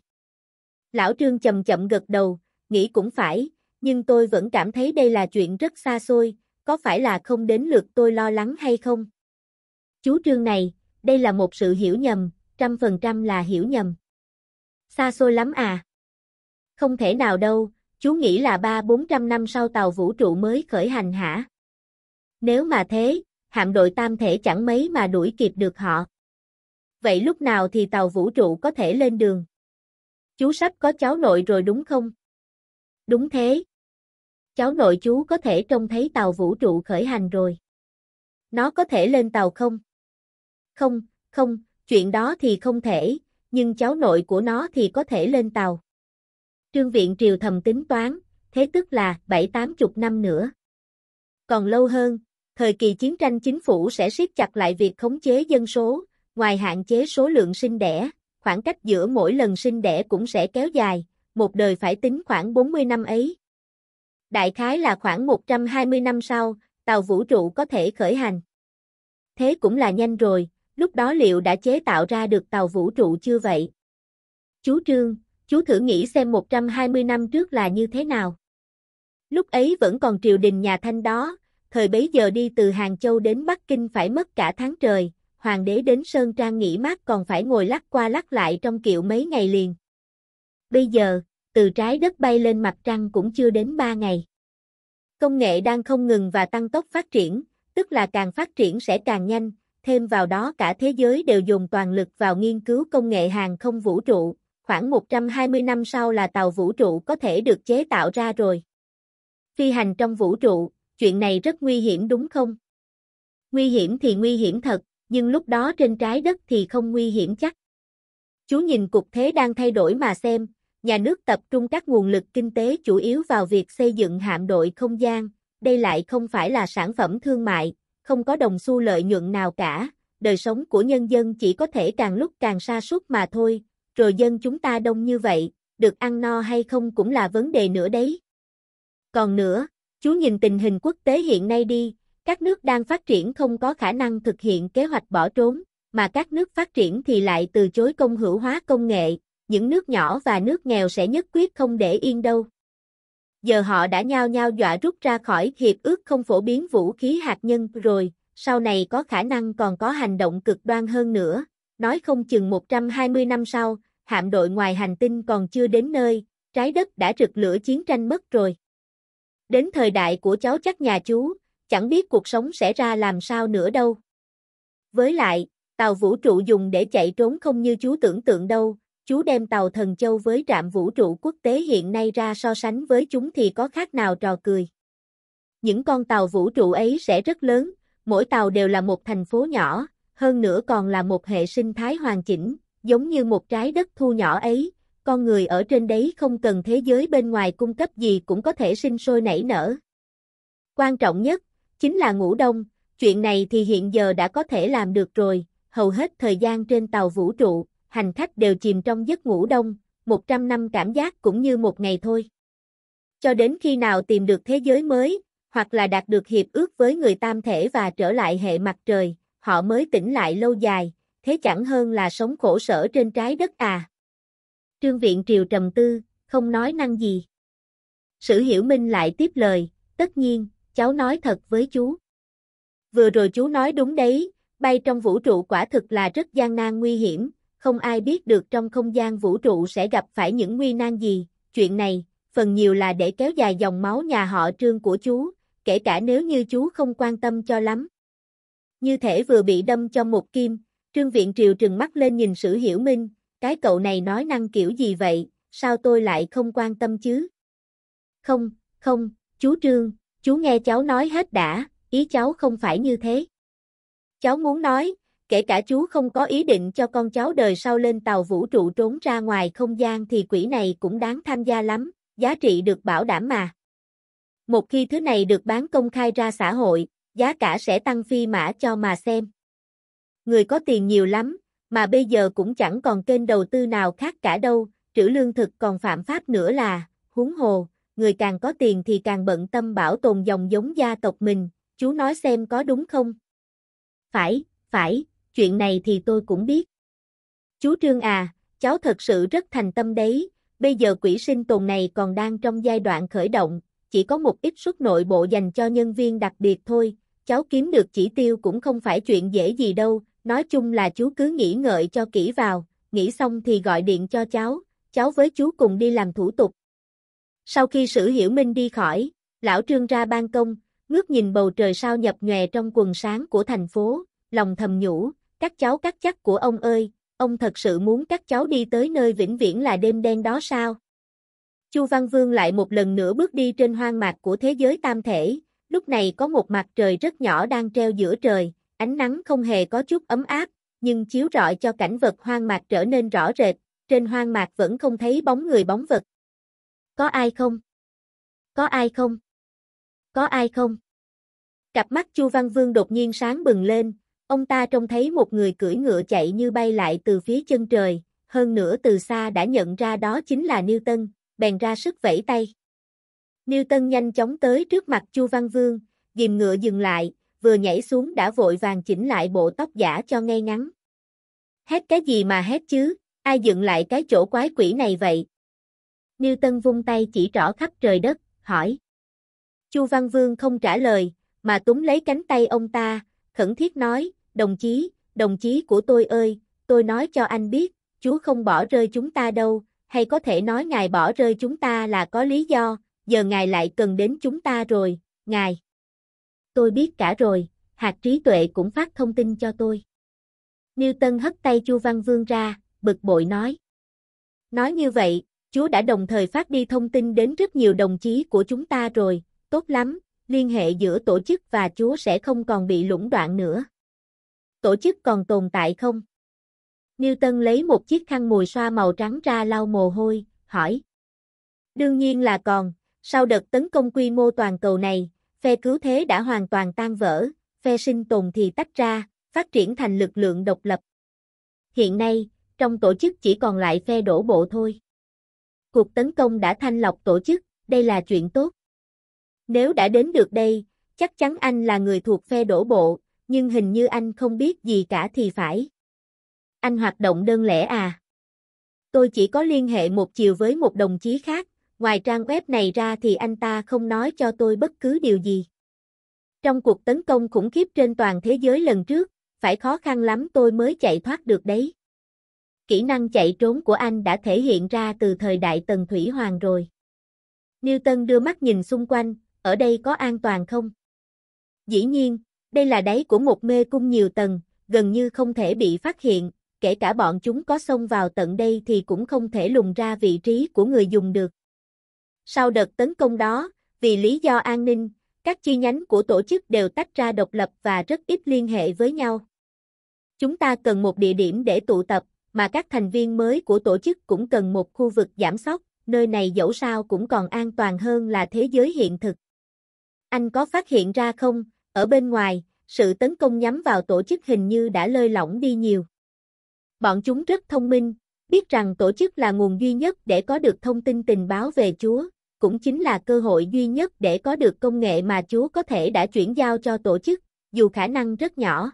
Lão Trương chậm chậm gật đầu, nghĩ cũng phải, nhưng tôi vẫn cảm thấy đây là chuyện rất xa xôi, có phải là không đến lượt tôi lo lắng hay không? Chú Trương này, đây là một sự hiểu nhầm, trăm phần trăm là hiểu nhầm. Xa xôi lắm à? Không thể nào đâu, chú nghĩ là ba bốn trăm năm sau tàu vũ trụ mới khởi hành hả? Nếu mà thế, hạm đội tam thể chẳng mấy mà đuổi kịp được họ. Vậy lúc nào thì tàu vũ trụ có thể lên đường? Chú sắp có cháu nội rồi đúng không? Đúng thế. Cháu nội chú có thể trông thấy tàu vũ trụ khởi hành rồi. Nó có thể lên tàu không? Không, không, chuyện đó thì không thể, nhưng cháu nội của nó thì có thể lên tàu. Trương Viện Triều thầm tính toán, thế tức là 7-8 chục năm nữa. Còn lâu hơn, thời kỳ chiến tranh chính phủ sẽ siết chặt lại việc khống chế dân số, ngoài hạn chế số lượng sinh đẻ, khoảng cách giữa mỗi lần sinh đẻ cũng sẽ kéo dài, một đời phải tính khoảng 40 năm ấy. Đại khái là khoảng 120 năm sau, tàu vũ trụ có thể khởi hành. Thế cũng là nhanh rồi, lúc đó liệu đã chế tạo ra được tàu vũ trụ chưa vậy? Chú Trương, chú thử nghĩ xem 120 năm trước là như thế nào. Lúc ấy vẫn còn triều đình nhà Thanh đó, thời bấy giờ đi từ Hàng Châu đến Bắc Kinh phải mất cả tháng trời, hoàng đế đến Sơn Trang nghỉ mát còn phải ngồi lắc qua lắc lại trong kiệu mấy ngày liền. Bây giờ, từ trái đất bay lên mặt trăng cũng chưa đến 3 ngày. Công nghệ đang không ngừng và tăng tốc phát triển, tức là càng phát triển sẽ càng nhanh, thêm vào đó cả thế giới đều dùng toàn lực vào nghiên cứu công nghệ hàng không vũ trụ, khoảng 120 năm sau là tàu vũ trụ có thể được chế tạo ra rồi. Phi hành trong vũ trụ, chuyện này rất nguy hiểm đúng không? Nguy hiểm thì nguy hiểm thật, nhưng lúc đó trên trái đất thì không nguy hiểm chắc. Chú nhìn cục thế đang thay đổi mà xem, nhà nước tập trung các nguồn lực kinh tế chủ yếu vào việc xây dựng hạm đội không gian, đây lại không phải là sản phẩm thương mại, không có đồng xu lợi nhuận nào cả, đời sống của nhân dân chỉ có thể càng lúc càng sa sút mà thôi, rồi dân chúng ta đông như vậy, được ăn no hay không cũng là vấn đề nữa đấy. Còn nữa, chú nhìn tình hình quốc tế hiện nay đi, các nước đang phát triển không có khả năng thực hiện kế hoạch bỏ trốn, mà các nước phát triển thì lại từ chối công hữu hóa công nghệ, những nước nhỏ và nước nghèo sẽ nhất quyết không để yên đâu. Giờ họ đã nhao nhao dọa rút ra khỏi hiệp ước không phổ biến vũ khí hạt nhân rồi, sau này có khả năng còn có hành động cực đoan hơn nữa, nói không chừng 120 năm sau, hạm đội ngoài hành tinh còn chưa đến nơi, trái đất đã rực lửa chiến tranh mất rồi. Đến thời đại của cháu chắc nhà chú, chẳng biết cuộc sống sẽ ra làm sao nữa đâu. Với lại, tàu vũ trụ dùng để chạy trốn không như chú tưởng tượng đâu, chú đem tàu Thần Châu với trạm vũ trụ quốc tế hiện nay ra so sánh với chúng thì có khác nào trò cười. Những con tàu vũ trụ ấy sẽ rất lớn, mỗi tàu đều là một thành phố nhỏ, hơn nữa còn là một hệ sinh thái hoàn chỉnh, giống như một trái đất thu nhỏ ấy, con người ở trên đấy không cần thế giới bên ngoài cung cấp gì cũng có thể sinh sôi nảy nở. Quan trọng nhất, chính là ngủ đông, chuyện này thì hiện giờ đã có thể làm được rồi, hầu hết thời gian trên tàu vũ trụ, hành khách đều chìm trong giấc ngủ đông, 100 năm cảm giác cũng như một ngày thôi. Cho đến khi nào tìm được thế giới mới, hoặc là đạt được hiệp ước với người tam thể và trở lại hệ mặt trời, họ mới tỉnh lại lâu dài, thế chẳng hơn là sống khổ sở trên trái đất à. Trương Viện Triều trầm tư, không nói năng gì. Sử Hiểu Minh lại tiếp lời, tất nhiên, cháu nói thật với chú. Vừa rồi chú nói đúng đấy, bay trong vũ trụ quả thực là rất gian nan nguy hiểm, không ai biết được trong không gian vũ trụ sẽ gặp phải những nguy nan gì, chuyện này, phần nhiều là để kéo dài dòng máu nhà họ trương của chú, kể cả nếu như chú không quan tâm cho lắm. Như thể vừa bị đâm cho một kim, Trương Viện Triều trừng mắt lên nhìn Sử Hiểu Minh, cái cậu này nói năng kiểu gì vậy, sao tôi lại không quan tâm chứ? Không, không, chú Trương, chú nghe cháu nói hết đã, ý cháu không phải như thế. Cháu muốn nói, kể cả chú không có ý định cho con cháu đời sau lên tàu vũ trụ trốn ra ngoài không gian thì quỹ này cũng đáng tham gia lắm, giá trị được bảo đảm mà. Một khi thứ này được bán công khai ra xã hội, giá cả sẽ tăng phi mã cho mà xem người có tiền nhiều lắm, mà bây giờ cũng chẳng còn kênh đầu tư nào khác cả đâu, trữ lương thực còn phạm pháp nữa là, huống hồ, người càng có tiền thì càng bận tâm bảo tồn dòng giống gia tộc mình, chú nói xem có đúng không? Phải, phải, chuyện này thì tôi cũng biết. Chú Trương à, cháu thật sự rất thành tâm đấy, bây giờ quỹ sinh tồn này còn đang trong giai đoạn khởi động, chỉ có một ít suất nội bộ dành cho nhân viên đặc biệt thôi, cháu kiếm được chỉ tiêu cũng không phải chuyện dễ gì đâu, Nói chung là chú cứ nghỉ ngợi cho kỹ vào, nghỉ xong thì gọi điện cho cháu, cháu với chú cùng đi làm thủ tục. Sau khi sử hiểu minh đi khỏi, lão trương ra ban công, ngước nhìn bầu trời sao nhập nhòe trong quần sáng của thành phố, lòng thầm nhủ, các cháu các chắc của ông ơi, ông thật sự muốn các cháu đi tới nơi vĩnh viễn là đêm đen đó sao? Chu Văn Vương lại một lần nữa bước đi trên hoang mạc của thế giới tam thể, lúc này có một mặt trời rất nhỏ đang treo giữa trời ánh nắng không hề có chút ấm áp, nhưng chiếu rọi cho cảnh vật hoang mạc trở nên rõ rệt, trên hoang mạc vẫn không thấy bóng người bóng vật. Có ai không? Có ai không? Có ai không? Cặp mắt Chu Văn Vương đột nhiên sáng bừng lên, ông ta trông thấy một người cưỡi ngựa chạy như bay lại từ phía chân trời, hơn nữa từ xa đã nhận ra đó chính là Newton, bèn ra sức vẫy tay. Newton nhanh chóng tới trước mặt Chu Văn Vương, ghim ngựa dừng lại, vừa nhảy xuống đã vội vàng chỉnh lại bộ tóc giả cho ngay ngắn. Hét cái gì mà hét chứ, ai dựng lại cái chỗ quái quỷ này vậy? Newton vung tay chỉ rõ khắp trời đất, hỏi. Chu Văn Vương không trả lời, mà túm lấy cánh tay ông ta, khẩn thiết nói, đồng chí, đồng chí của tôi ơi, tôi nói cho anh biết, chú không bỏ rơi chúng ta đâu, hay có thể nói ngài bỏ rơi chúng ta là có lý do, giờ ngài lại cần đến chúng ta rồi, ngài tôi biết cả rồi, hạt trí tuệ cũng phát thông tin cho tôi. Newton hất tay Chu Văn Vương ra, bực bội nói. Nói như vậy, Chúa đã đồng thời phát đi thông tin đến rất nhiều đồng chí của chúng ta rồi, tốt lắm, liên hệ giữa tổ chức và Chúa sẽ không còn bị lũng đoạn nữa. Tổ chức còn tồn tại không? Newton lấy một chiếc khăn mùi xoa màu trắng ra lau mồ hôi, hỏi. Đương nhiên là còn, sau đợt tấn công quy mô toàn cầu này, Phe cứu thế đã hoàn toàn tan vỡ, phe sinh tồn thì tách ra, phát triển thành lực lượng độc lập. Hiện nay, trong tổ chức chỉ còn lại phe đổ bộ thôi. Cuộc tấn công đã thanh lọc tổ chức, đây là chuyện tốt. Nếu đã đến được đây, chắc chắn anh là người thuộc phe đổ bộ, nhưng hình như anh không biết gì cả thì phải. Anh hoạt động đơn lẻ à? Tôi chỉ có liên hệ một chiều với một đồng chí khác, ngoài trang web này ra thì anh ta không nói cho tôi bất cứ điều gì. Trong cuộc tấn công khủng khiếp trên toàn thế giới lần trước, phải khó khăn lắm tôi mới chạy thoát được đấy. Kỹ năng chạy trốn của anh đã thể hiện ra từ thời đại Tần Thủy Hoàng rồi. Newton đưa mắt nhìn xung quanh, ở đây có an toàn không? Dĩ nhiên, đây là đáy của một mê cung nhiều tầng, gần như không thể bị phát hiện, kể cả bọn chúng có xông vào tận đây thì cũng không thể lùng ra vị trí của người dùng được. Sau đợt tấn công đó, vì lý do an ninh, các chi nhánh của tổ chức đều tách ra độc lập và rất ít liên hệ với nhau. Chúng ta cần một địa điểm để tụ tập, mà các thành viên mới của tổ chức cũng cần một khu vực giảm sóc, nơi này dẫu sao cũng còn an toàn hơn là thế giới hiện thực. Anh có phát hiện ra không, ở bên ngoài, sự tấn công nhắm vào tổ chức hình như đã lơi lỏng đi nhiều. Bọn chúng rất thông minh, biết rằng tổ chức là nguồn duy nhất để có được thông tin tình báo về Chúa, cũng chính là cơ hội duy nhất để có được công nghệ mà Chúa có thể đã chuyển giao cho tổ chức, dù khả năng rất nhỏ.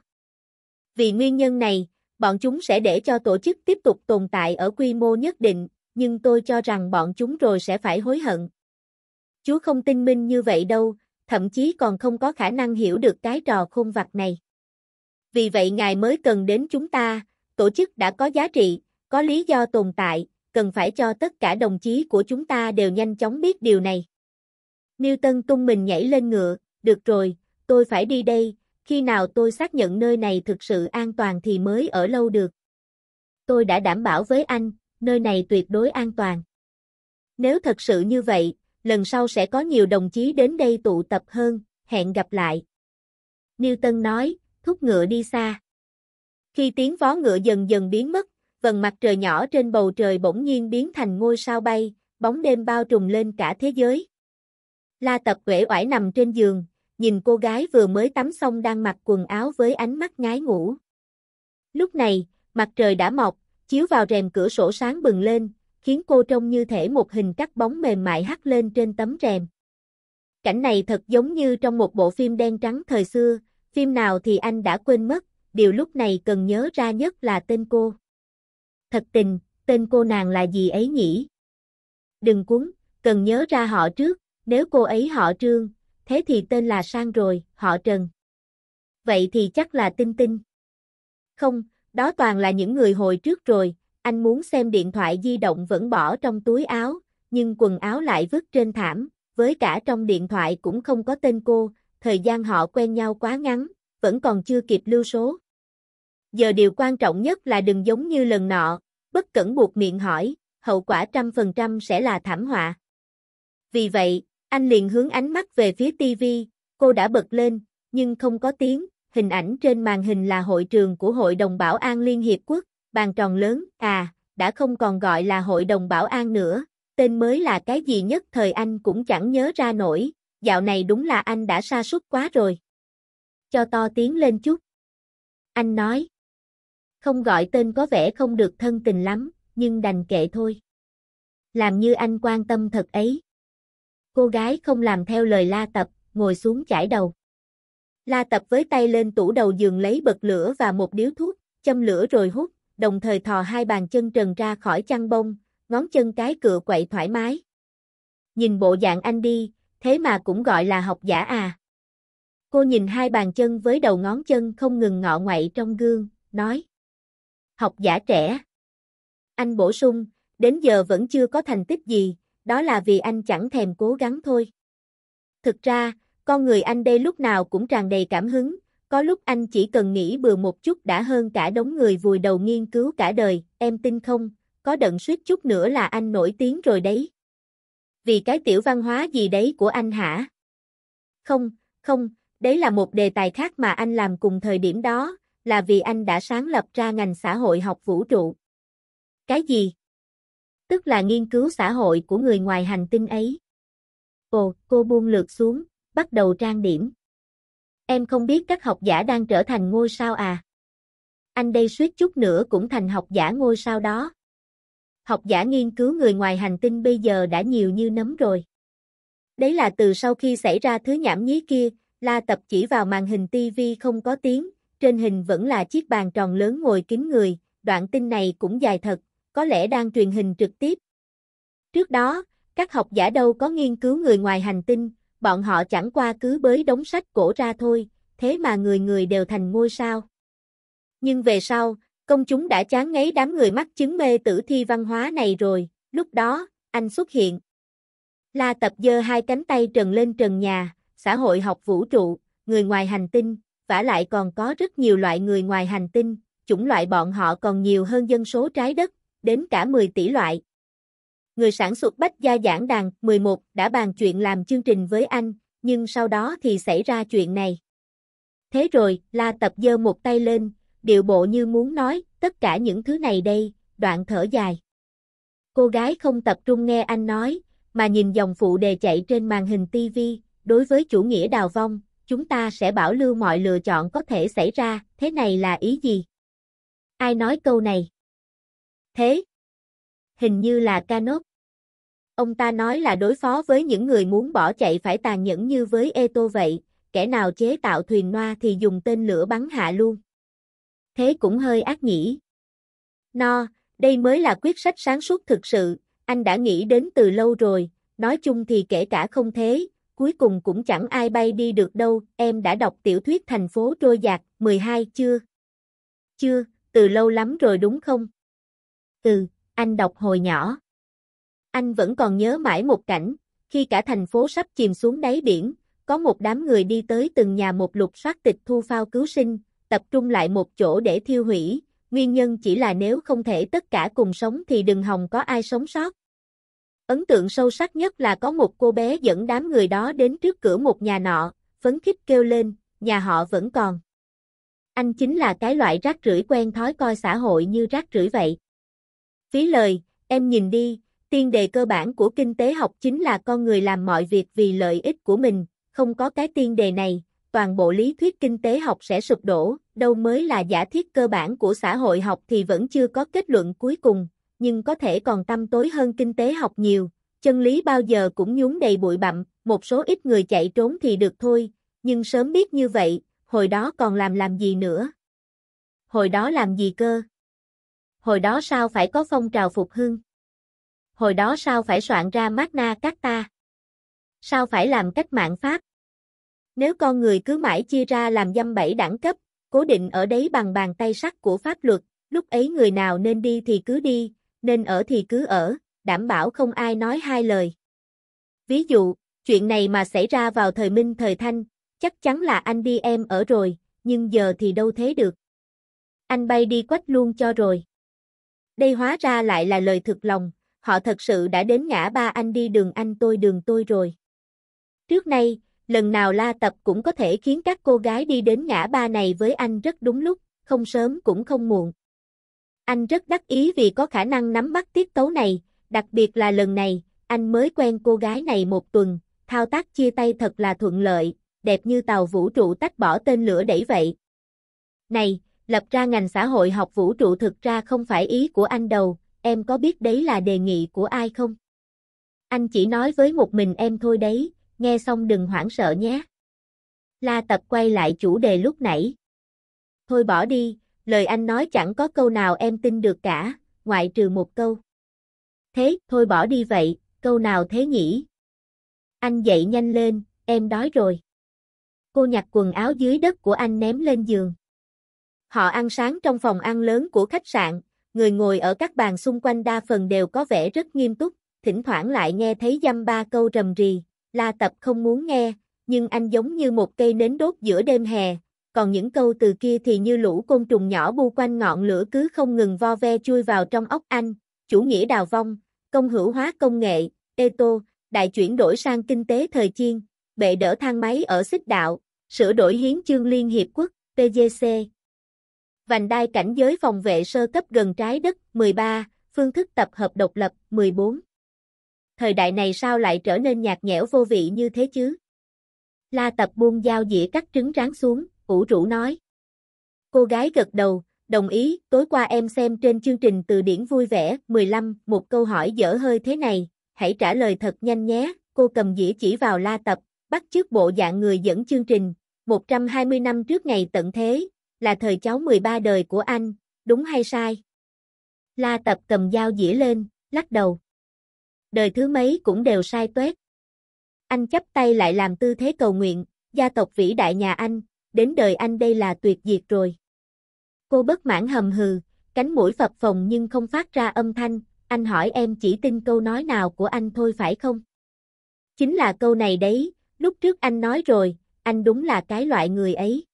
Vì nguyên nhân này, bọn chúng sẽ để cho tổ chức tiếp tục tồn tại ở quy mô nhất định, nhưng tôi cho rằng bọn chúng rồi sẽ phải hối hận. Chúa không tinh minh như vậy đâu, thậm chí còn không có khả năng hiểu được cái trò khôn vặt này. Vì vậy Ngài mới cần đến chúng ta, tổ chức đã có giá trị, có lý do tồn tại, cần phải cho tất cả đồng chí của chúng ta đều nhanh chóng biết điều này. Newton tung mình nhảy lên ngựa, được rồi, tôi phải đi đây, khi nào tôi xác nhận nơi này thực sự an toàn thì mới ở lâu được. Tôi đã đảm bảo với anh, nơi này tuyệt đối an toàn. Nếu thật sự như vậy, lần sau sẽ có nhiều đồng chí đến đây tụ tập hơn, hẹn gặp lại. Newton nói, thúc ngựa đi xa. Khi tiếng vó ngựa dần dần biến mất Vầng mặt trời nhỏ trên bầu trời bỗng nhiên biến thành ngôi sao bay, bóng đêm bao trùm lên cả thế giới. La tập uể oải nằm trên giường, nhìn cô gái vừa mới tắm xong đang mặc quần áo với ánh mắt ngái ngủ. Lúc này, mặt trời đã mọc, chiếu vào rèm cửa sổ sáng bừng lên, khiến cô trông như thể một hình cắt bóng mềm mại hắt lên trên tấm rèm. Cảnh này thật giống như trong một bộ phim đen trắng thời xưa, phim nào thì anh đã quên mất, điều lúc này cần nhớ ra nhất là tên cô thật tình, tên cô nàng là gì ấy nhỉ? Đừng cuốn, cần nhớ ra họ trước, nếu cô ấy họ Trương, thế thì tên là Sang rồi, họ Trần. Vậy thì chắc là Tinh Tinh. Không, đó toàn là những người hồi trước rồi, anh muốn xem điện thoại di động vẫn bỏ trong túi áo, nhưng quần áo lại vứt trên thảm, với cả trong điện thoại cũng không có tên cô, thời gian họ quen nhau quá ngắn, vẫn còn chưa kịp lưu số. Giờ điều quan trọng nhất là đừng giống như lần nọ, bất cẩn buộc miệng hỏi, hậu quả trăm phần trăm sẽ là thảm họa. Vì vậy, anh liền hướng ánh mắt về phía tivi cô đã bật lên, nhưng không có tiếng, hình ảnh trên màn hình là hội trường của Hội đồng Bảo an Liên Hiệp Quốc, bàn tròn lớn, à, đã không còn gọi là Hội đồng Bảo an nữa, tên mới là cái gì nhất thời anh cũng chẳng nhớ ra nổi, dạo này đúng là anh đã sa sút quá rồi. Cho to tiếng lên chút. Anh nói. Không gọi tên có vẻ không được thân tình lắm, nhưng đành kệ thôi. Làm như anh quan tâm thật ấy. Cô gái không làm theo lời la tập, ngồi xuống chải đầu. La tập với tay lên tủ đầu giường lấy bật lửa và một điếu thuốc, châm lửa rồi hút, đồng thời thò hai bàn chân trần ra khỏi chăn bông, ngón chân cái cựa quậy thoải mái. Nhìn bộ dạng anh đi, thế mà cũng gọi là học giả à. Cô nhìn hai bàn chân với đầu ngón chân không ngừng ngọ ngoại trong gương, nói học giả trẻ. Anh bổ sung, đến giờ vẫn chưa có thành tích gì, đó là vì anh chẳng thèm cố gắng thôi. Thực ra, con người anh đây lúc nào cũng tràn đầy cảm hứng, có lúc anh chỉ cần nghĩ bừa một chút đã hơn cả đống người vùi đầu nghiên cứu cả đời, em tin không, có đợt suýt chút nữa là anh nổi tiếng rồi đấy. Vì cái tiểu văn hóa gì đấy của anh hả? Không, không, đấy là một đề tài khác mà anh làm cùng thời điểm đó, là vì anh đã sáng lập ra ngành xã hội học vũ trụ. Cái gì? Tức là nghiên cứu xã hội của người ngoài hành tinh ấy. Ồ, cô buông lược xuống, bắt đầu trang điểm. Em không biết các học giả đang trở thành ngôi sao à? Anh đây suýt chút nữa cũng thành học giả ngôi sao đó. Học giả nghiên cứu người ngoài hành tinh bây giờ đã nhiều như nấm rồi. Đấy là từ sau khi xảy ra thứ nhảm nhí kia, La Tập chỉ vào màn hình TV không có tiếng, trên hình vẫn là chiếc bàn tròn lớn ngồi kín người, đoạn tin này cũng dài thật, có lẽ đang truyền hình trực tiếp. Trước đó, các học giả đâu có nghiên cứu người ngoài hành tinh, bọn họ chẳng qua cứ bới đống sách cổ ra thôi, thế mà người người đều thành ngôi sao. Nhưng về sau, công chúng đã chán ngấy đám người mắc chứng mê tử thi văn hóa này rồi, lúc đó, anh xuất hiện. La tập dơ hai cánh tay trần lên trần nhà, xã hội học vũ trụ, người ngoài hành tinh, vả lại còn có rất nhiều loại người ngoài hành tinh, chủng loại bọn họ còn nhiều hơn dân số trái đất, đến cả 10 tỷ loại. Người sản xuất Bách Gia Giảng Đàn 11 đã bàn chuyện làm chương trình với anh, nhưng sau đó thì xảy ra chuyện này. Thế rồi, La Tập giơ một tay lên, điệu bộ như muốn nói, tất cả những thứ này đây, đoạn thở dài. Cô gái không tập trung nghe anh nói, mà nhìn dòng phụ đề chạy trên màn hình TV, đối với chủ nghĩa đào vong, chúng ta sẽ bảo lưu mọi lựa chọn có thể xảy ra, thế này là ý gì? Ai nói câu này? Thế? Hình như là Canop. Ông ta nói là đối phó với những người muốn bỏ chạy phải tàn nhẫn như với Eto vậy, kẻ nào chế tạo thuyền noa thì dùng tên lửa bắn hạ luôn. Thế cũng hơi ác nhỉ. No, đây mới là quyết sách sáng suốt thực sự, anh đã nghĩ đến từ lâu rồi, nói chung thì kể cả không thế, cuối cùng cũng chẳng ai bay đi được đâu, em đã đọc tiểu thuyết thành phố trôi giạt, 12 chưa? Chưa, từ lâu lắm rồi đúng không? Ừ, anh đọc hồi nhỏ. Anh vẫn còn nhớ mãi một cảnh, khi cả thành phố sắp chìm xuống đáy biển, có một đám người đi tới từng nhà một lục soát tịch thu phao cứu sinh, tập trung lại một chỗ để thiêu hủy, nguyên nhân chỉ là nếu không thể tất cả cùng sống thì đừng hòng có ai sống sót, Ấn tượng sâu sắc nhất là có một cô bé dẫn đám người đó đến trước cửa một nhà nọ, phấn khích kêu lên, nhà họ vẫn còn. Anh chính là cái loại rác rưởi quen thói coi xã hội như rác rưởi vậy. Phí lời, em nhìn đi, tiên đề cơ bản của kinh tế học chính là con người làm mọi việc vì lợi ích của mình, không có cái tiên đề này, toàn bộ lý thuyết kinh tế học sẽ sụp đổ, đâu mới là giả thiết cơ bản của xã hội học thì vẫn chưa có kết luận cuối cùng, nhưng có thể còn tâm tối hơn kinh tế học nhiều, chân lý bao giờ cũng nhúng đầy bụi bặm, một số ít người chạy trốn thì được thôi, nhưng sớm biết như vậy, hồi đó còn làm làm gì nữa? Hồi đó làm gì cơ? Hồi đó sao phải có phong trào phục hưng? Hồi đó sao phải soạn ra Magna Carta? Sao phải làm cách mạng Pháp? Nếu con người cứ mãi chia ra làm dăm bảy đẳng cấp, cố định ở đấy bằng bàn tay sắt của pháp luật, lúc ấy người nào nên đi thì cứ đi, nên ở thì cứ ở, đảm bảo không ai nói hai lời. Ví dụ, chuyện này mà xảy ra vào thời Minh thời Thanh, chắc chắn là anh đi em ở rồi, nhưng giờ thì đâu thế được. Anh bay đi quách luôn cho rồi. Đây hóa ra lại là lời thực lòng, họ thật sự đã đến ngã ba anh đi đường anh tôi đường tôi rồi. Trước nay, lần nào la tập cũng có thể khiến các cô gái đi đến ngã ba này với anh rất đúng lúc, không sớm cũng không muộn. Anh rất đắc ý vì có khả năng nắm bắt tiết tấu này, đặc biệt là lần này, anh mới quen cô gái này một tuần, thao tác chia tay thật là thuận lợi, đẹp như tàu vũ trụ tách bỏ tên lửa đẩy vậy. Này, lập ra ngành xã hội học vũ trụ thực ra không phải ý của anh đâu, em có biết đấy là đề nghị của ai không? Anh chỉ nói với một mình em thôi đấy, nghe xong đừng hoảng sợ nhé. La tập quay lại chủ đề lúc nãy. Thôi bỏ đi, lời anh nói chẳng có câu nào em tin được cả, ngoại trừ một câu. Thế, thôi bỏ đi vậy, câu nào thế nhỉ? Anh dậy nhanh lên, em đói rồi. Cô nhặt quần áo dưới đất của anh ném lên giường. Họ ăn sáng trong phòng ăn lớn của khách sạn, người ngồi ở các bàn xung quanh đa phần đều có vẻ rất nghiêm túc, thỉnh thoảng lại nghe thấy dăm ba câu rầm rì, La Tập không muốn nghe, nhưng anh giống như một cây nến đốt giữa đêm hè, còn những câu từ kia thì như lũ côn trùng nhỏ bu quanh ngọn lửa cứ không ngừng vo ve chui vào trong ốc anh, chủ nghĩa đào vong, công hữu hóa công nghệ, eto, đại chuyển đổi sang kinh tế thời chiên, bệ đỡ thang máy ở xích đạo, sửa đổi hiến chương Liên Hiệp Quốc, PGC. Vành đai cảnh giới phòng vệ sơ cấp gần trái đất, 13, phương thức tập hợp độc lập, 14. Thời đại này sao lại trở nên nhạt nhẽo vô vị như thế chứ? La tập buông dao dĩa cắt trứng ráng xuống, ủ rũ nói. Cô gái gật đầu, đồng ý, tối qua em xem trên chương trình từ điển vui vẻ, 15, một câu hỏi dở hơi thế này, hãy trả lời thật nhanh nhé, cô cầm dĩa chỉ vào la tập, bắt chước bộ dạng người dẫn chương trình, 120 năm trước ngày tận thế, là thời cháu 13 đời của anh, đúng hay sai? La tập cầm dao dĩa lên, lắc đầu. Đời thứ mấy cũng đều sai tuét. Anh chắp tay lại làm tư thế cầu nguyện, gia tộc vĩ đại nhà anh, đến đời anh đây là tuyệt diệt rồi. Cô bất mãn hầm hừ, cánh mũi phập phồng nhưng không phát ra âm thanh, anh hỏi em chỉ tin câu nói nào của anh thôi phải không? Chính là câu này đấy, lúc trước anh nói rồi, anh đúng là cái loại người ấy.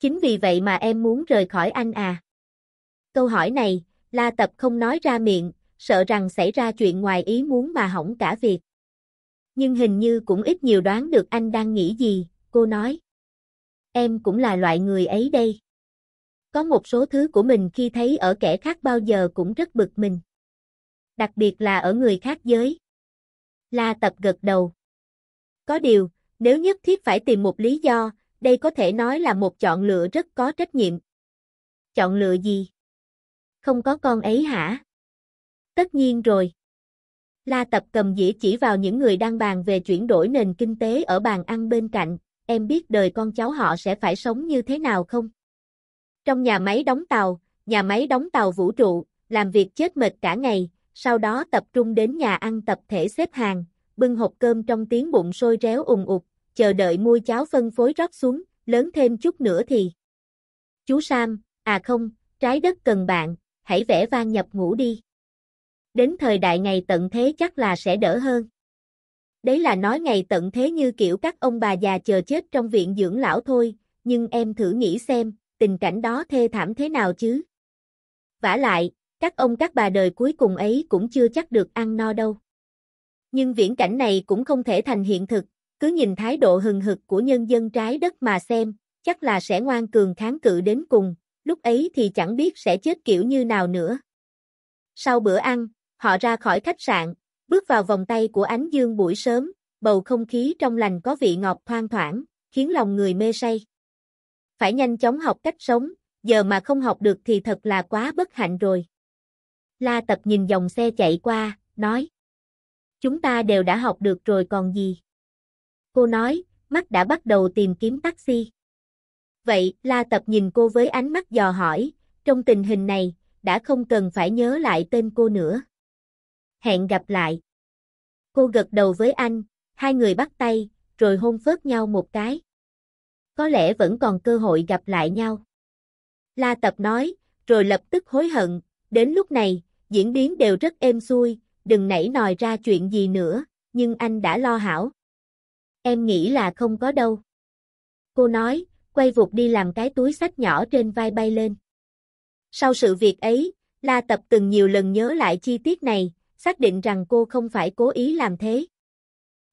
Chính vì vậy mà em muốn rời khỏi anh à? Câu hỏi này, La Tập không nói ra miệng, sợ rằng xảy ra chuyện ngoài ý muốn mà hỏng cả việc. Nhưng hình như cũng ít nhiều đoán được anh đang nghĩ gì, cô nói em cũng là loại người ấy đây. Có một số thứ của mình khi thấy ở kẻ khác bao giờ cũng rất bực mình. Đặc biệt là ở người khác giới. La tập gật đầu. Có điều, nếu nhất thiết phải tìm một lý do, đây có thể nói là một chọn lựa rất có trách nhiệm. Chọn lựa gì? Không có con ấy hả? Tất nhiên rồi. La Tập cầm dĩa chỉ vào những người đang bàn về chuyển đổi nền kinh tế ở bàn ăn bên cạnh em biết đời con cháu họ sẽ phải sống như thế nào không? Trong nhà máy đóng tàu, nhà máy đóng tàu vũ trụ, làm việc chết mệt cả ngày, sau đó tập trung đến nhà ăn tập thể xếp hàng, bưng hộp cơm trong tiếng bụng sôi réo ùng ục, chờ đợi mua cháo phân phối rót xuống, lớn thêm chút nữa thì. Chú Sam, à không, trái đất cần bạn, hãy vẽ vang nhập ngũ đi. Đến thời đại ngày tận thế chắc là sẽ đỡ hơn. Đấy là nói ngày tận thế như kiểu các ông bà già chờ chết trong viện dưỡng lão thôi, nhưng em thử nghĩ xem, tình cảnh đó thê thảm thế nào chứ? vả lại, các ông các bà đời cuối cùng ấy cũng chưa chắc được ăn no đâu. Nhưng viễn cảnh này cũng không thể thành hiện thực, cứ nhìn thái độ hừng hực của nhân dân trái đất mà xem, chắc là sẽ ngoan cường kháng cự đến cùng, lúc ấy thì chẳng biết sẽ chết kiểu như nào nữa. Sau bữa ăn, họ ra khỏi khách sạn, Bước vào vòng tay của ánh dương buổi sớm, bầu không khí trong lành có vị ngọt thoang thoảng, khiến lòng người mê say. Phải nhanh chóng học cách sống, giờ mà không học được thì thật là quá bất hạnh rồi. La Tập nhìn dòng xe chạy qua, nói. Chúng ta đều đã học được rồi còn gì? Cô nói, mắt đã bắt đầu tìm kiếm taxi. Vậy, La Tập nhìn cô với ánh mắt dò hỏi, trong tình hình này, đã không cần phải nhớ lại tên cô nữa hẹn gặp lại. Cô gật đầu với anh, hai người bắt tay, rồi hôn phớt nhau một cái. Có lẽ vẫn còn cơ hội gặp lại nhau. La Tập nói, rồi lập tức hối hận, đến lúc này, diễn biến đều rất êm xuôi, đừng nảy nòi ra chuyện gì nữa, nhưng anh đã lo hảo. Em nghĩ là không có đâu. Cô nói, quay vụt đi làm cái túi sách nhỏ trên vai bay lên. Sau sự việc ấy, La Tập từng nhiều lần nhớ lại chi tiết này, xác định rằng cô không phải cố ý làm thế.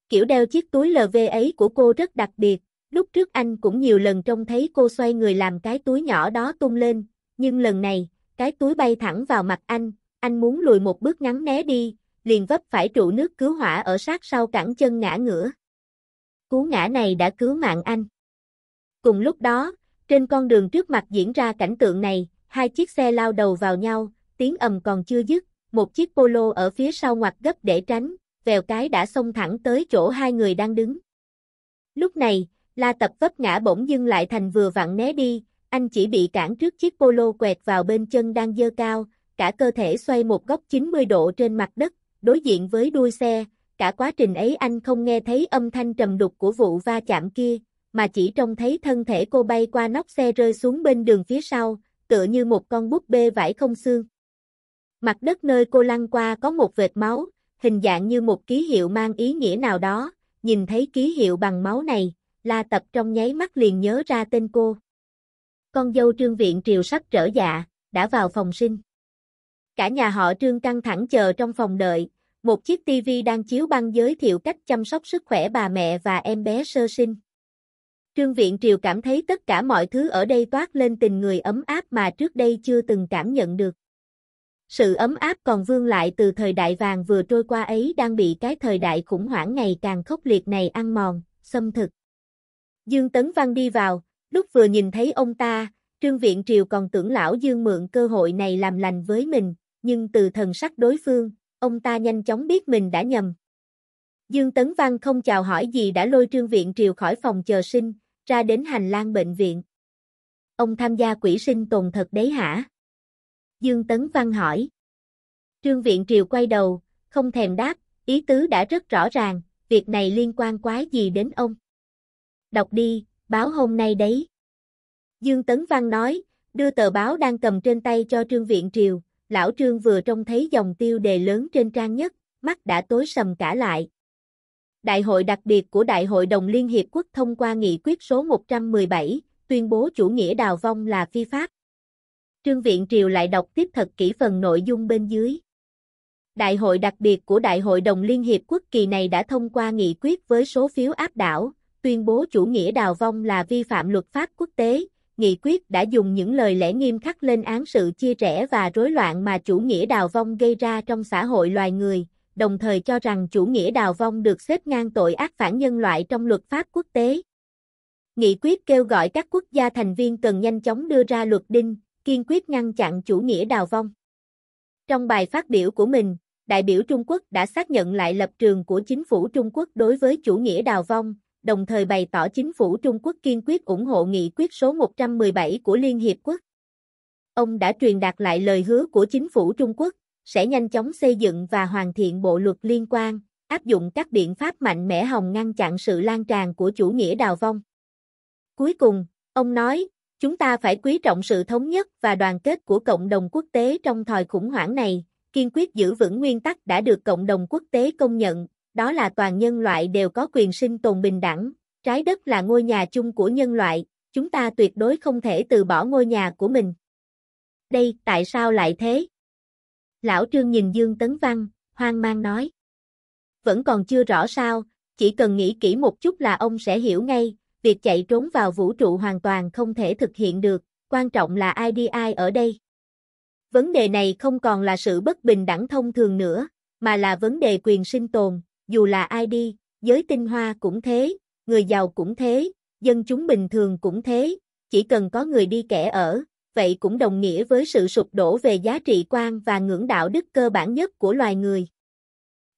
Kiểu đeo chiếc túi LV ấy của cô rất đặc biệt, lúc trước anh cũng nhiều lần trông thấy cô xoay người làm cái túi nhỏ đó tung lên, nhưng lần này, cái túi bay thẳng vào mặt anh, anh muốn lùi một bước ngắn né đi, liền vấp phải trụ nước cứu hỏa ở sát sau cẳng chân ngã ngửa. Cú ngã này đã cứu mạng anh. Cùng lúc đó, trên con đường trước mặt diễn ra cảnh tượng này, hai chiếc xe lao đầu vào nhau, tiếng ầm còn chưa dứt, một chiếc polo ở phía sau ngoặt gấp để tránh, vèo cái đã xông thẳng tới chỗ hai người đang đứng. Lúc này, La Tập vấp ngã bỗng dưng lại thành vừa vặn né đi, anh chỉ bị cản trước chiếc polo quẹt vào bên chân đang dơ cao, cả cơ thể xoay một góc 90 độ trên mặt đất, đối diện với đuôi xe, cả quá trình ấy anh không nghe thấy âm thanh trầm đục của vụ va chạm kia, mà chỉ trông thấy thân thể cô bay qua nóc xe rơi xuống bên đường phía sau, tựa như một con búp bê vải không xương. Mặt đất nơi cô lăn qua có một vệt máu, hình dạng như một ký hiệu mang ý nghĩa nào đó, nhìn thấy ký hiệu bằng máu này, La Tập trong nháy mắt liền nhớ ra tên cô. Con dâu Trương Viện Triều sắp trở dạ, đã vào phòng sinh. Cả nhà họ Trương căng thẳng chờ trong phòng đợi, một chiếc tivi đang chiếu băng giới thiệu cách chăm sóc sức khỏe bà mẹ và em bé sơ sinh. Trương Viện Triều cảm thấy tất cả mọi thứ ở đây toát lên tình người ấm áp mà trước đây chưa từng cảm nhận được. Sự ấm áp còn vương lại từ thời đại vàng vừa trôi qua ấy đang bị cái thời đại khủng hoảng ngày càng khốc liệt này ăn mòn, xâm thực. Dương Tấn Văn đi vào, lúc vừa nhìn thấy ông ta, Trương Viện Triều còn tưởng lão Dương mượn cơ hội này làm lành với mình, nhưng từ thần sắc đối phương, ông ta nhanh chóng biết mình đã nhầm. Dương Tấn Văn không chào hỏi gì đã lôi Trương Viện Triều khỏi phòng chờ sinh, ra đến hành lang bệnh viện. Ông tham gia quỷ sinh tồn thật đấy hả? Dương Tấn Văn hỏi. Trương Viện Triều quay đầu, không thèm đáp, ý tứ đã rất rõ ràng, việc này liên quan quái gì đến ông. Đọc đi, báo hôm nay đấy. Dương Tấn Văn nói, đưa tờ báo đang cầm trên tay cho Trương Viện Triều, lão Trương vừa trông thấy dòng tiêu đề lớn trên trang nhất, mắt đã tối sầm cả lại. Đại hội đặc biệt của Đại hội đồng Liên Hiệp Quốc thông qua nghị quyết số 117, tuyên bố chủ nghĩa đào vong là phi pháp. Trương Viện Triều lại đọc tiếp thật kỹ phần nội dung bên dưới. Đại hội đặc biệt của Đại hội đồng Liên Hiệp Quốc kỳ này đã thông qua nghị quyết với số phiếu áp đảo, tuyên bố chủ nghĩa đào vong là vi phạm luật pháp quốc tế, nghị quyết đã dùng những lời lẽ nghiêm khắc lên án sự chia rẽ và rối loạn mà chủ nghĩa đào vong gây ra trong xã hội loài người, đồng thời cho rằng chủ nghĩa đào vong được xếp ngang tội ác phản nhân loại trong luật pháp quốc tế. Nghị quyết kêu gọi các quốc gia thành viên cần nhanh chóng đưa ra luật đinh, kiên quyết ngăn chặn chủ nghĩa đào vong. Trong bài phát biểu của mình, đại biểu Trung Quốc đã xác nhận lại lập trường của chính phủ Trung Quốc đối với chủ nghĩa đào vong, đồng thời bày tỏ chính phủ Trung Quốc kiên quyết ủng hộ nghị quyết số 117 của Liên Hiệp Quốc. Ông đã truyền đạt lại lời hứa của chính phủ Trung Quốc, sẽ nhanh chóng xây dựng và hoàn thiện bộ luật liên quan, áp dụng các biện pháp mạnh mẽ hồng ngăn chặn sự lan tràn của chủ nghĩa đào vong. Cuối cùng, ông nói, Chúng ta phải quý trọng sự thống nhất và đoàn kết của cộng đồng quốc tế trong thời khủng hoảng này, kiên quyết giữ vững nguyên tắc đã được cộng đồng quốc tế công nhận, đó là toàn nhân loại đều có quyền sinh tồn bình đẳng, trái đất là ngôi nhà chung của nhân loại, chúng ta tuyệt đối không thể từ bỏ ngôi nhà của mình. Đây, tại sao lại thế? Lão Trương nhìn Dương Tấn Văn, hoang mang nói. Vẫn còn chưa rõ sao, chỉ cần nghĩ kỹ một chút là ông sẽ hiểu ngay, việc chạy trốn vào vũ trụ hoàn toàn không thể thực hiện được, quan trọng là ai đi ai ở đây. Vấn đề này không còn là sự bất bình đẳng thông thường nữa, mà là vấn đề quyền sinh tồn, dù là ai đi, giới tinh hoa cũng thế, người giàu cũng thế, dân chúng bình thường cũng thế, chỉ cần có người đi kẻ ở, vậy cũng đồng nghĩa với sự sụp đổ về giá trị quan và ngưỡng đạo đức cơ bản nhất của loài người.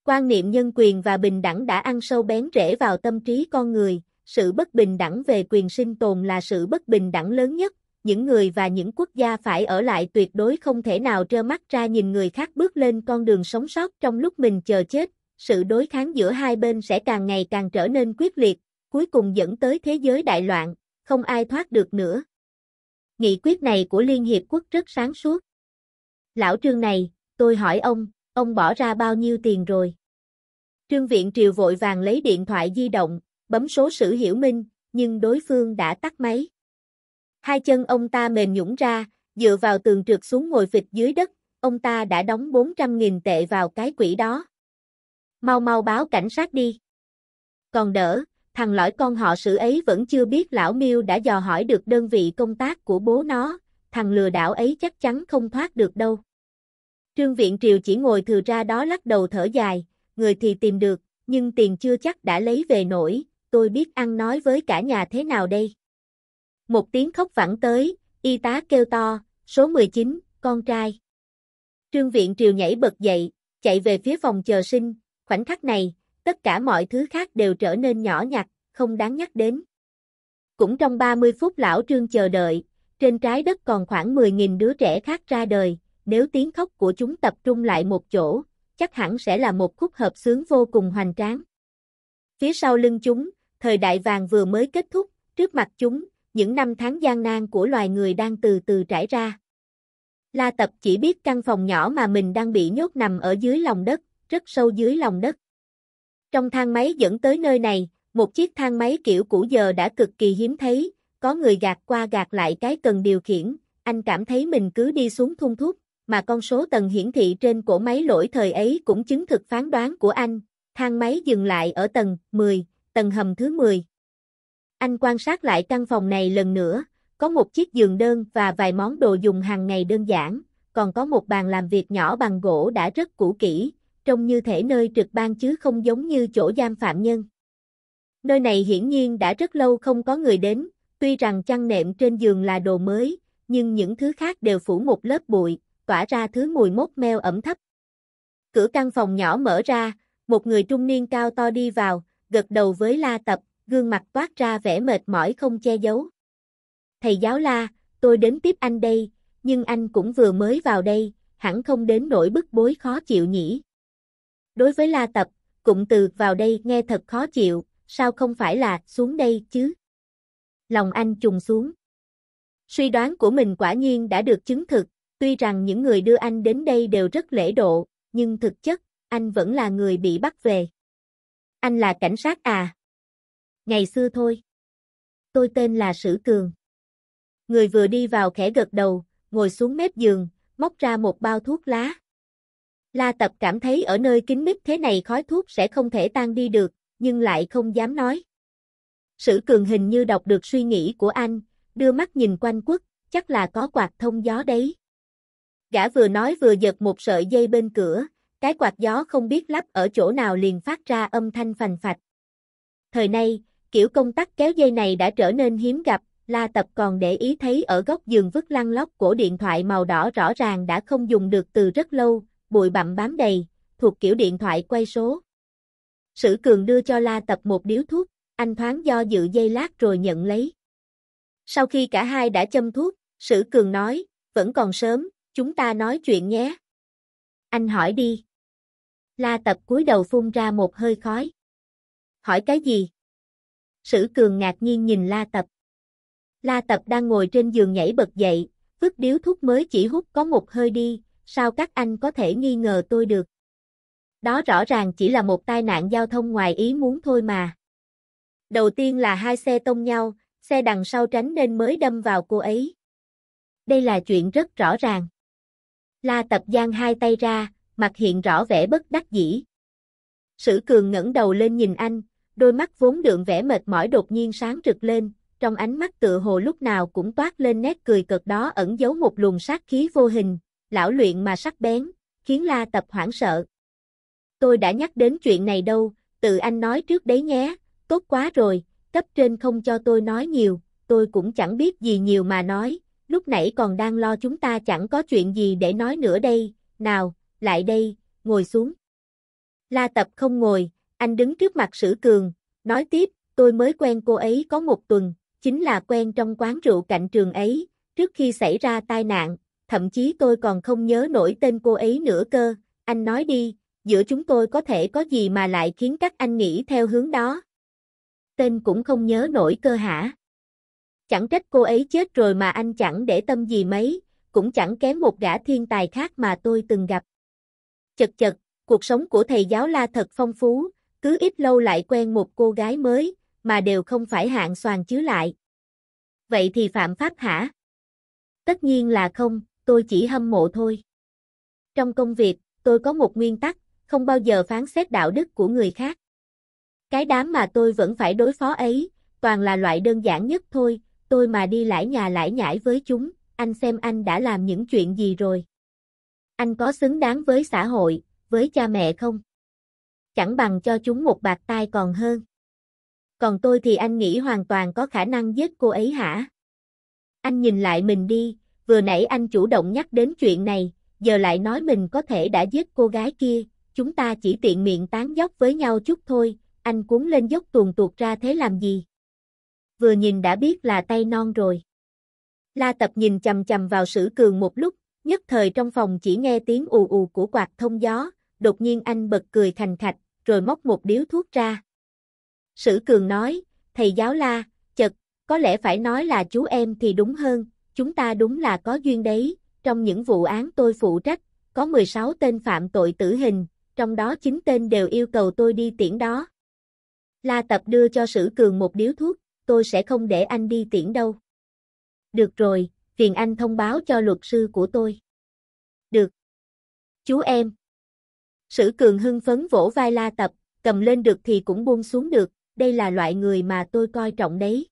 Quan niệm nhân quyền và bình đẳng đã ăn sâu bén rễ vào tâm trí con người, sự bất bình đẳng về quyền sinh tồn là sự bất bình đẳng lớn nhất, những người và những quốc gia phải ở lại tuyệt đối không thể nào trơ mắt ra nhìn người khác bước lên con đường sống sót trong lúc mình chờ chết, sự đối kháng giữa hai bên sẽ càng ngày càng trở nên quyết liệt, cuối cùng dẫn tới thế giới đại loạn, không ai thoát được nữa. Nghị quyết này của Liên Hiệp Quốc rất sáng suốt. Lão Trương này, tôi hỏi ông, ông bỏ ra bao nhiêu tiền rồi? Trương Viện Triều vội vàng lấy điện thoại di động, bấm số sử hiểu minh, nhưng đối phương đã tắt máy. Hai chân ông ta mềm nhũng ra, dựa vào tường trượt xuống ngồi phịch dưới đất, ông ta đã đóng 400.000 tệ vào cái quỹ đó. Mau mau báo cảnh sát đi. Còn đỡ, thằng lõi con họ sự ấy vẫn chưa biết lão miêu đã dò hỏi được đơn vị công tác của bố nó, thằng lừa đảo ấy chắc chắn không thoát được đâu. Trương Viện Triều chỉ ngồi thừa ra đó lắc đầu thở dài, người thì tìm được, nhưng tiền chưa chắc đã lấy về nổi, tôi biết ăn nói với cả nhà thế nào đây. Một tiếng khóc vẳng tới, y tá kêu to, số 19, con trai. Trương viện triều nhảy bật dậy, chạy về phía phòng chờ sinh, khoảnh khắc này, tất cả mọi thứ khác đều trở nên nhỏ nhặt, không đáng nhắc đến. Cũng trong 30 phút lão Trương chờ đợi, trên trái đất còn khoảng 10.000 đứa trẻ khác ra đời, nếu tiếng khóc của chúng tập trung lại một chỗ, chắc hẳn sẽ là một khúc hợp sướng vô cùng hoành tráng. Phía sau lưng chúng, thời đại vàng vừa mới kết thúc, trước mặt chúng, những năm tháng gian nan của loài người đang từ từ trải ra. La Tập chỉ biết căn phòng nhỏ mà mình đang bị nhốt nằm ở dưới lòng đất, rất sâu dưới lòng đất. Trong thang máy dẫn tới nơi này, một chiếc thang máy kiểu cũ giờ đã cực kỳ hiếm thấy, có người gạt qua gạt lại cái cần điều khiển, anh cảm thấy mình cứ đi xuống thung thúc, mà con số tầng hiển thị trên cổ máy lỗi thời ấy cũng chứng thực phán đoán của anh. Thang máy dừng lại ở tầng 10, tầng hầm thứ 10. Anh quan sát lại căn phòng này lần nữa, có một chiếc giường đơn và vài món đồ dùng hàng ngày đơn giản, còn có một bàn làm việc nhỏ bằng gỗ đã rất cũ kỹ, trông như thể nơi trực ban chứ không giống như chỗ giam phạm nhân. Nơi này hiển nhiên đã rất lâu không có người đến, tuy rằng chăn nệm trên giường là đồ mới, nhưng những thứ khác đều phủ một lớp bụi, tỏa ra thứ mùi mốt meo ẩm thấp. Cửa căn phòng nhỏ mở ra, một người trung niên cao to đi vào, gật đầu với la tập, gương mặt toát ra vẻ mệt mỏi không che giấu. Thầy giáo la, tôi đến tiếp anh đây, nhưng anh cũng vừa mới vào đây, hẳn không đến nỗi bức bối khó chịu nhỉ. Đối với la tập, cụm từ vào đây nghe thật khó chịu, sao không phải là xuống đây chứ? Lòng anh trùng xuống. Suy đoán của mình quả nhiên đã được chứng thực, tuy rằng những người đưa anh đến đây đều rất lễ độ, nhưng thực chất, anh vẫn là người bị bắt về. Anh là cảnh sát à? Ngày xưa thôi. Tôi tên là Sử Cường. Người vừa đi vào khẽ gật đầu, ngồi xuống mép giường, móc ra một bao thuốc lá. La Tập cảm thấy ở nơi kín mít thế này khói thuốc sẽ không thể tan đi được, nhưng lại không dám nói. Sử Cường hình như đọc được suy nghĩ của anh, đưa mắt nhìn quanh quất, chắc là có quạt thông gió đấy. Gã vừa nói vừa giật một sợi dây bên cửa, cái quạt gió không biết lắp ở chỗ nào liền phát ra âm thanh phành phạch. Thời nay, kiểu công tắc kéo dây này đã trở nên hiếm gặp, La Tập còn để ý thấy ở góc giường vứt lăn lóc của điện thoại màu đỏ rõ ràng đã không dùng được từ rất lâu, bụi bặm bám đầy, thuộc kiểu điện thoại quay số. Sử Cường đưa cho La Tập một điếu thuốc, anh thoáng do dự dây lát rồi nhận lấy. Sau khi cả hai đã châm thuốc, Sử Cường nói, vẫn còn sớm, chúng ta nói chuyện nhé. Anh hỏi đi. La tập cúi đầu phun ra một hơi khói. Hỏi cái gì? Sử cường ngạc nhiên nhìn la tập. La tập đang ngồi trên giường nhảy bật dậy, vứt điếu thuốc mới chỉ hút có một hơi đi, sao các anh có thể nghi ngờ tôi được? Đó rõ ràng chỉ là một tai nạn giao thông ngoài ý muốn thôi mà. Đầu tiên là hai xe tông nhau, xe đằng sau tránh nên mới đâm vào cô ấy. Đây là chuyện rất rõ ràng. La tập giang hai tay ra, mặt hiện rõ vẻ bất đắc dĩ. Sử cường ngẩng đầu lên nhìn anh, đôi mắt vốn đượm vẻ mệt mỏi đột nhiên sáng rực lên, trong ánh mắt tựa hồ lúc nào cũng toát lên nét cười cực đó ẩn giấu một luồng sát khí vô hình, lão luyện mà sắc bén, khiến la tập hoảng sợ. Tôi đã nhắc đến chuyện này đâu, tự anh nói trước đấy nhé, tốt quá rồi, cấp trên không cho tôi nói nhiều, tôi cũng chẳng biết gì nhiều mà nói, lúc nãy còn đang lo chúng ta chẳng có chuyện gì để nói nữa đây, nào, lại đây, ngồi xuống. La tập không ngồi, anh đứng trước mặt sử cường, nói tiếp, tôi mới quen cô ấy có một tuần, chính là quen trong quán rượu cạnh trường ấy, trước khi xảy ra tai nạn, thậm chí tôi còn không nhớ nổi tên cô ấy nữa cơ, anh nói đi, giữa chúng tôi có thể có gì mà lại khiến các anh nghĩ theo hướng đó. Tên cũng không nhớ nổi cơ hả? Chẳng trách cô ấy chết rồi mà anh chẳng để tâm gì mấy, cũng chẳng kém một gã thiên tài khác mà tôi từng gặp. Chật chật, cuộc sống của thầy giáo La thật phong phú, cứ ít lâu lại quen một cô gái mới, mà đều không phải hạng soàn chứ lại. Vậy thì phạm pháp hả? Tất nhiên là không, tôi chỉ hâm mộ thôi. Trong công việc, tôi có một nguyên tắc, không bao giờ phán xét đạo đức của người khác. Cái đám mà tôi vẫn phải đối phó ấy, toàn là loại đơn giản nhất thôi, tôi mà đi lãi nhà lãi nhãi với chúng, anh xem anh đã làm những chuyện gì rồi anh có xứng đáng với xã hội, với cha mẹ không? Chẳng bằng cho chúng một bạc tai còn hơn. Còn tôi thì anh nghĩ hoàn toàn có khả năng giết cô ấy hả? Anh nhìn lại mình đi, vừa nãy anh chủ động nhắc đến chuyện này, giờ lại nói mình có thể đã giết cô gái kia, chúng ta chỉ tiện miệng tán dốc với nhau chút thôi, anh cuốn lên dốc tuồn tuột ra thế làm gì? Vừa nhìn đã biết là tay non rồi. La Tập nhìn chầm chầm vào sử cường một lúc, nhất thời trong phòng chỉ nghe tiếng ù ù của quạt thông gió, đột nhiên anh bật cười thành khạch, rồi móc một điếu thuốc ra. Sử Cường nói, thầy giáo la, chật, có lẽ phải nói là chú em thì đúng hơn, chúng ta đúng là có duyên đấy, trong những vụ án tôi phụ trách, có 16 tên phạm tội tử hình, trong đó 9 tên đều yêu cầu tôi đi tiễn đó. La Tập đưa cho Sử Cường một điếu thuốc, tôi sẽ không để anh đi tiễn đâu. Được rồi, phiền anh thông báo cho luật sư của tôi. Được. Chú em. Sử Cường hưng phấn vỗ vai La Tập, cầm lên được thì cũng buông xuống được, đây là loại người mà tôi coi trọng đấy.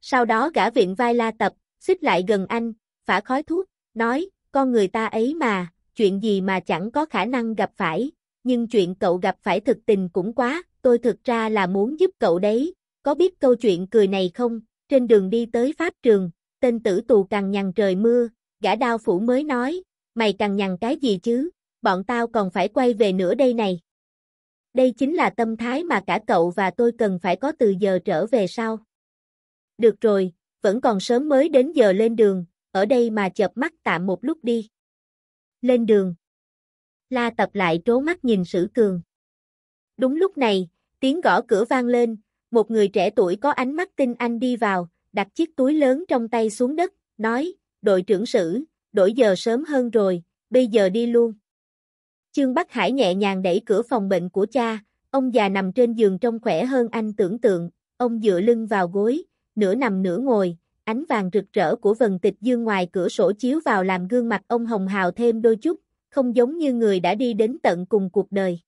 Sau đó gã viện vai La Tập, xích lại gần anh, phả khói thuốc, nói, con người ta ấy mà, chuyện gì mà chẳng có khả năng gặp phải, nhưng chuyện cậu gặp phải thực tình cũng quá, tôi thực ra là muốn giúp cậu đấy, có biết câu chuyện cười này không, trên đường đi tới Pháp trường, tên tử tù càng nhằn trời mưa, gã đao phủ mới nói, mày càng nhằn cái gì chứ, bọn tao còn phải quay về nữa đây này. Đây chính là tâm thái mà cả cậu và tôi cần phải có từ giờ trở về sau. Được rồi, vẫn còn sớm mới đến giờ lên đường, ở đây mà chợp mắt tạm một lúc đi. Lên đường. La tập lại trố mắt nhìn sử cường. Đúng lúc này, tiếng gõ cửa vang lên, một người trẻ tuổi có ánh mắt tinh anh đi vào, đặt chiếc túi lớn trong tay xuống đất, nói, đội trưởng sử, đổi giờ sớm hơn rồi, bây giờ đi luôn. Trương Bắc Hải nhẹ nhàng đẩy cửa phòng bệnh của cha, ông già nằm trên giường trông khỏe hơn anh tưởng tượng, ông dựa lưng vào gối, nửa nằm nửa ngồi, ánh vàng rực rỡ của vần tịch dương ngoài cửa sổ chiếu vào làm gương mặt ông hồng hào thêm đôi chút, không giống như người đã đi đến tận cùng cuộc đời.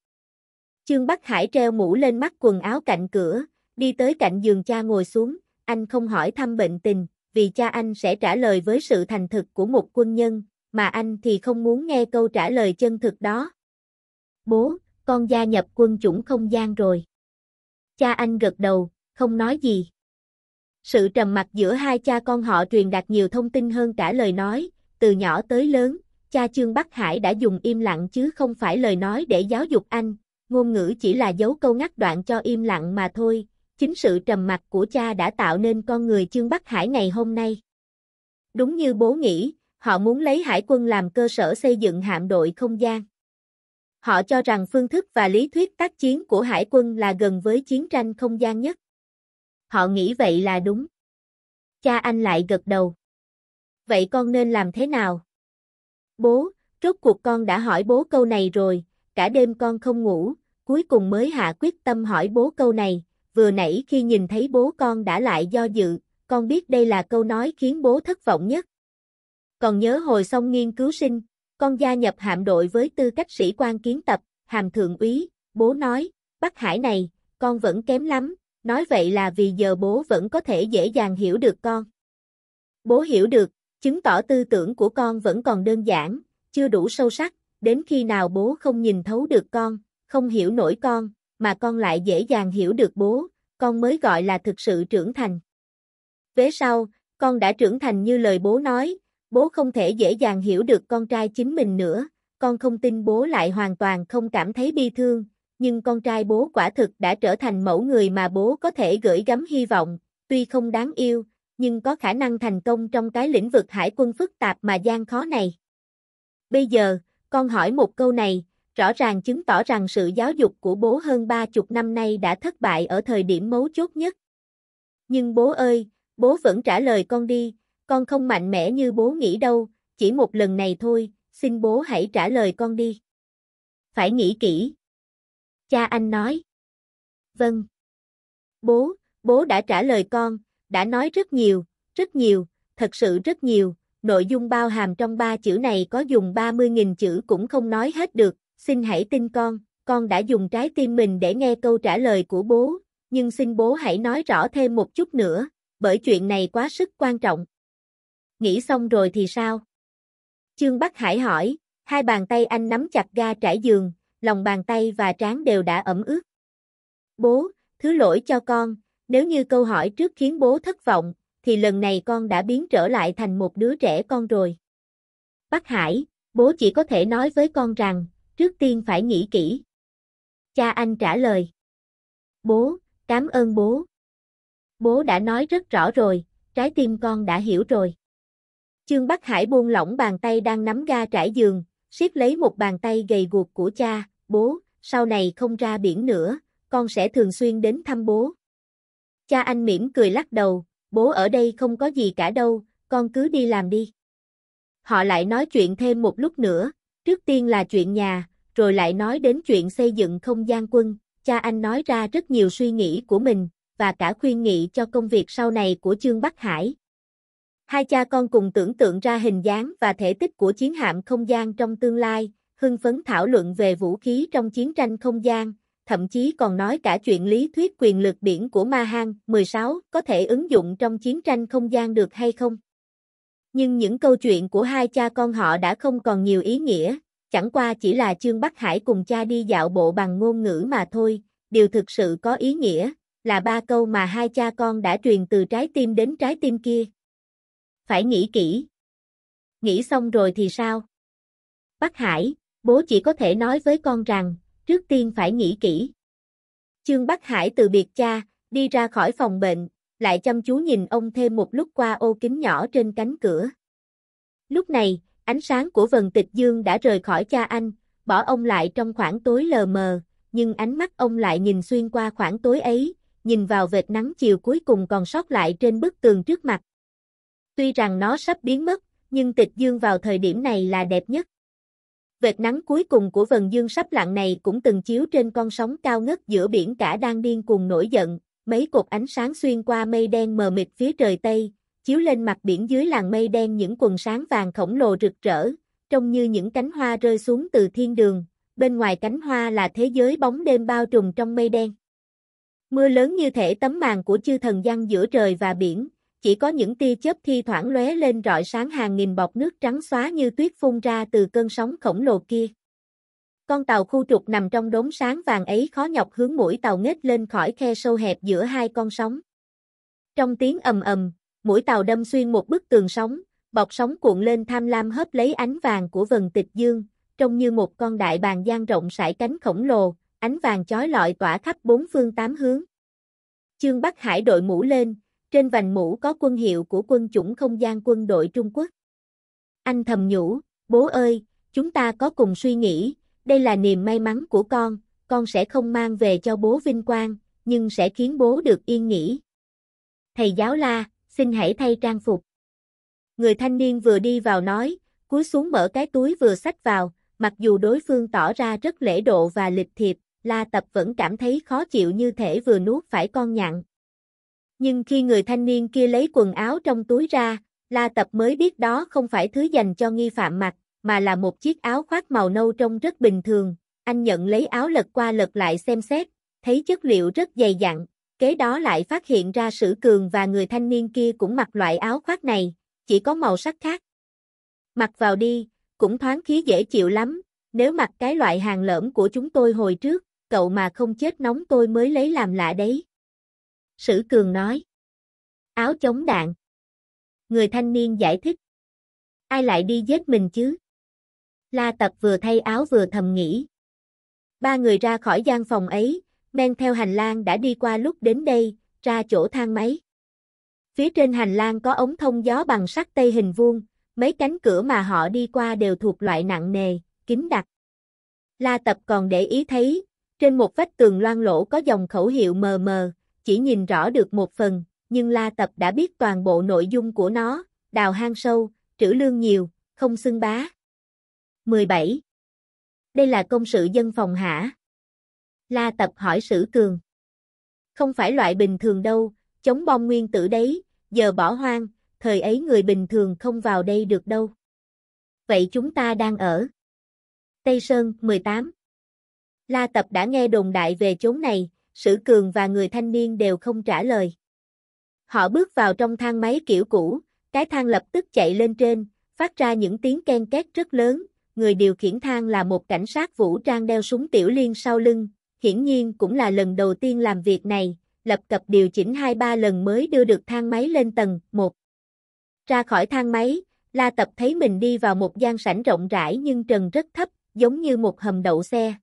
Trương Bắc Hải treo mũ lên mắt quần áo cạnh cửa, đi tới cạnh giường cha ngồi xuống, anh không hỏi thăm bệnh tình, vì cha anh sẽ trả lời với sự thành thực của một quân nhân, mà anh thì không muốn nghe câu trả lời chân thực đó. Bố, con gia nhập quân chủng không gian rồi. Cha anh gật đầu, không nói gì. Sự trầm mặc giữa hai cha con họ truyền đạt nhiều thông tin hơn cả lời nói, từ nhỏ tới lớn, cha Trương Bắc Hải đã dùng im lặng chứ không phải lời nói để giáo dục anh, ngôn ngữ chỉ là dấu câu ngắt đoạn cho im lặng mà thôi, chính sự trầm mặc của cha đã tạo nên con người trương Bắc Hải ngày hôm nay. Đúng như bố nghĩ, họ muốn lấy hải quân làm cơ sở xây dựng hạm đội không gian. Họ cho rằng phương thức và lý thuyết tác chiến của hải quân là gần với chiến tranh không gian nhất. Họ nghĩ vậy là đúng. Cha anh lại gật đầu. Vậy con nên làm thế nào? Bố, rốt cuộc con đã hỏi bố câu này rồi, cả đêm con không ngủ, cuối cùng mới hạ quyết tâm hỏi bố câu này, vừa nãy khi nhìn thấy bố con đã lại do dự, con biết đây là câu nói khiến bố thất vọng nhất. Còn nhớ hồi xong nghiên cứu sinh, con gia nhập hạm đội với tư cách sĩ quan kiến tập, hàm thượng úy, bố nói, Bắc Hải này, con vẫn kém lắm, nói vậy là vì giờ bố vẫn có thể dễ dàng hiểu được con. Bố hiểu được, chứng tỏ tư tưởng của con vẫn còn đơn giản, chưa đủ sâu sắc, đến khi nào bố không nhìn thấu được con, không hiểu nổi con, mà con lại dễ dàng hiểu được bố, con mới gọi là thực sự trưởng thành. Về sau, con đã trưởng thành như lời bố nói, bố không thể dễ dàng hiểu được con trai chính mình nữa, con không tin bố lại hoàn toàn không cảm thấy bi thương, nhưng con trai bố quả thực đã trở thành mẫu người mà bố có thể gửi gắm hy vọng, tuy không đáng yêu, nhưng có khả năng thành công trong cái lĩnh vực hải quân phức tạp mà gian khó này. Bây giờ, con hỏi một câu này, rõ ràng chứng tỏ rằng sự giáo dục của bố hơn ba chục năm nay đã thất bại ở thời điểm mấu chốt nhất. Nhưng bố ơi, bố vẫn trả lời con đi, con không mạnh mẽ như bố nghĩ đâu, chỉ một lần này thôi, xin bố hãy trả lời con đi. Phải nghĩ kỹ. Cha anh nói. Vâng. Bố, bố đã trả lời con, đã nói rất nhiều, rất nhiều, thật sự rất nhiều, nội dung bao hàm trong ba chữ này có dùng 30.000 chữ cũng không nói hết được, xin hãy tin con, con đã dùng trái tim mình để nghe câu trả lời của bố, nhưng xin bố hãy nói rõ thêm một chút nữa, bởi chuyện này quá sức quan trọng. Nghĩ xong rồi thì sao? Trương Bắc Hải hỏi, hai bàn tay anh nắm chặt ga trải giường, lòng bàn tay và trán đều đã ẩm ướt. Bố, thứ lỗi cho con, nếu như câu hỏi trước khiến bố thất vọng, thì lần này con đã biến trở lại thành một đứa trẻ con rồi. Bắc Hải, bố chỉ có thể nói với con rằng, trước tiên phải nghĩ kỹ. Cha anh trả lời. Bố, cảm ơn bố. Bố đã nói rất rõ rồi, trái tim con đã hiểu rồi. trương Bắc Hải buông lỏng bàn tay đang nắm ga trải giường, siết lấy một bàn tay gầy guộc của cha, bố, sau này không ra biển nữa, con sẽ thường xuyên đến thăm bố. Cha anh mỉm cười lắc đầu, bố ở đây không có gì cả đâu, con cứ đi làm đi. Họ lại nói chuyện thêm một lúc nữa, Trước tiên là chuyện nhà, rồi lại nói đến chuyện xây dựng không gian quân, cha anh nói ra rất nhiều suy nghĩ của mình, và cả khuyên nghị cho công việc sau này của Trương Bắc Hải. Hai cha con cùng tưởng tượng ra hình dáng và thể tích của chiến hạm không gian trong tương lai, hưng phấn thảo luận về vũ khí trong chiến tranh không gian, thậm chí còn nói cả chuyện lý thuyết quyền lực biển của Ma Hang 16 có thể ứng dụng trong chiến tranh không gian được hay không. Nhưng những câu chuyện của hai cha con họ đã không còn nhiều ý nghĩa, chẳng qua chỉ là Trương Bắc Hải cùng cha đi dạo bộ bằng ngôn ngữ mà thôi, điều thực sự có ý nghĩa là ba câu mà hai cha con đã truyền từ trái tim đến trái tim kia. Phải nghĩ kỹ. Nghĩ xong rồi thì sao? Bắc Hải, bố chỉ có thể nói với con rằng, trước tiên phải nghĩ kỹ. Trương Bắc Hải từ biệt cha, đi ra khỏi phòng bệnh, lại chăm chú nhìn ông thêm một lúc qua ô kính nhỏ trên cánh cửa. Lúc này, ánh sáng của vần tịch dương đã rời khỏi cha anh, bỏ ông lại trong khoảng tối lờ mờ, nhưng ánh mắt ông lại nhìn xuyên qua khoảng tối ấy, nhìn vào vệt nắng chiều cuối cùng còn sót lại trên bức tường trước mặt. Tuy rằng nó sắp biến mất, nhưng tịch dương vào thời điểm này là đẹp nhất. Vệt nắng cuối cùng của vần dương sắp lặng này cũng từng chiếu trên con sóng cao ngất giữa biển cả đang điên cuồng nổi giận, mấy cột ánh sáng xuyên qua mây đen mờ mịt phía trời Tây, chiếu lên mặt biển dưới làng mây đen những quần sáng vàng khổng lồ rực rỡ, trông như những cánh hoa rơi xuống từ thiên đường, bên ngoài cánh hoa là thế giới bóng đêm bao trùm trong mây đen. Mưa lớn như thể tấm màn của chư thần giăng giữa trời và biển, chỉ có những tia chớp thi thoảng lóe lên rọi sáng hàng nghìn bọc nước trắng xóa như tuyết phun ra từ cơn sóng khổng lồ kia. Con tàu khu trục nằm trong đốm sáng vàng ấy khó nhọc hướng mũi tàu nghếch lên khỏi khe sâu hẹp giữa hai con sóng. Trong tiếng ầm ầm, mũi tàu đâm xuyên một bức tường sóng, bọc sóng cuộn lên tham lam hớp lấy ánh vàng của vầng tịch dương, trông như một con đại bàng dang rộng sải cánh khổng lồ, ánh vàng chói lọi tỏa khắp bốn phương tám hướng. Chương Bắc Hải đội mũ lên, trên vành mũ có quân hiệu của quân chủng không gian quân đội Trung Quốc. Anh thầm nhủ, bố ơi, chúng ta có cùng suy nghĩ, đây là niềm may mắn của con, con sẽ không mang về cho bố vinh quang, nhưng sẽ khiến bố được yên nghỉ. Thầy giáo la, xin hãy thay trang phục. Người thanh niên vừa đi vào nói, cúi xuống mở cái túi vừa xách vào, mặc dù đối phương tỏ ra rất lễ độ và lịch thiệp, La Tập vẫn cảm thấy khó chịu như thể vừa nuốt phải con nhặn. Nhưng khi người thanh niên kia lấy quần áo trong túi ra, La Tập mới biết đó không phải thứ dành cho nghi phạm mặc, mà là một chiếc áo khoác màu nâu trông rất bình thường. Anh nhận lấy áo lật qua lật lại xem xét, thấy chất liệu rất dày dặn, kế đó lại phát hiện ra Sử Cường và người thanh niên kia cũng mặc loại áo khoác này, chỉ có màu sắc khác. Mặc vào đi, cũng thoáng khí dễ chịu lắm, nếu mặc cái loại hàng lởm của chúng tôi hồi trước, cậu mà không chết nóng tôi mới lấy làm lạ đấy. Sử Cường nói. Áo chống đạn. Người thanh niên giải thích. Ai lại đi giết mình chứ? La Tập vừa thay áo vừa thầm nghĩ. Ba người ra khỏi gian phòng ấy, men theo hành lang đã đi qua lúc đến đây, ra chỗ thang máy. Phía trên hành lang có ống thông gió bằng sắt tây hình vuông, mấy cánh cửa mà họ đi qua đều thuộc loại nặng nề, kín đặc. La Tập còn để ý thấy, trên một vách tường loang lỗ có dòng khẩu hiệu mờ mờ, chỉ nhìn rõ được một phần, nhưng La Tập đã biết toàn bộ nội dung của nó, đào hang sâu, trữ lương nhiều, không xưng bá. 17. Đây là công sự dân phòng hả? La Tập hỏi Sử Cường. Không phải loại bình thường đâu, chống bom nguyên tử đấy, giờ bỏ hoang, thời ấy người bình thường không vào đây được đâu. Vậy chúng ta đang ở. Tây Sơn, 18. La Tập đã nghe đồn đại về chốn này, Sử Cường và người thanh niên đều không trả lời. Họ bước vào trong thang máy kiểu cũ, cái thang lập tức chạy lên trên, phát ra những tiếng ken két rất lớn, người điều khiển thang là một cảnh sát vũ trang đeo súng tiểu liên sau lưng, hiển nhiên cũng là lần đầu tiên làm việc này, lập cập điều chỉnh 2-3 lần mới đưa được thang máy lên tầng 1. Ra khỏi thang máy, La Tập thấy mình đi vào một gian sảnh rộng rãi nhưng trần rất thấp, giống như một hầm đậu xe.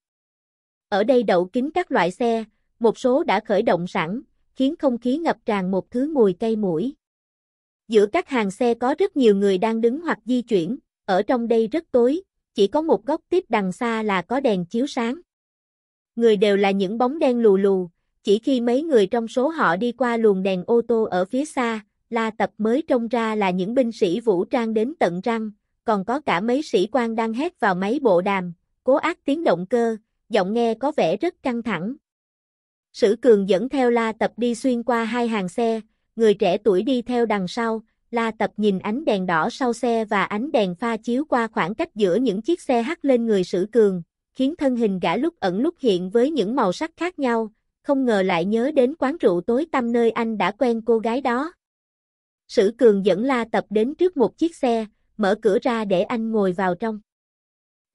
Ở đây đậu kín các loại xe, một số đã khởi động sẵn, khiến không khí ngập tràn một thứ mùi cây mũi. Giữa các hàng xe có rất nhiều người đang đứng hoặc di chuyển, ở trong đây rất tối, chỉ có một góc tiếp đằng xa là có đèn chiếu sáng. Người đều là những bóng đen lù lù, chỉ khi mấy người trong số họ đi qua luồng đèn ô tô ở phía xa, La Tập mới trông ra là những binh sĩ vũ trang đến tận răng, còn có cả mấy sĩ quan đang hét vào máy bộ đàm, cố ác tiếng động cơ, giọng nghe có vẻ rất căng thẳng. Sử Cường dẫn theo La Tập đi xuyên qua hai hàng xe, người trẻ tuổi đi theo đằng sau, La Tập nhìn ánh đèn đỏ sau xe và ánh đèn pha chiếu qua khoảng cách giữa những chiếc xe hắt lên người sử cường, khiến thân hình gã lúc ẩn lúc hiện với những màu sắc khác nhau, không ngờ lại nhớ đến quán rượu tối tăm nơi anh đã quen cô gái đó. Sử cường dẫn La Tập đến trước một chiếc xe, mở cửa ra để anh ngồi vào trong.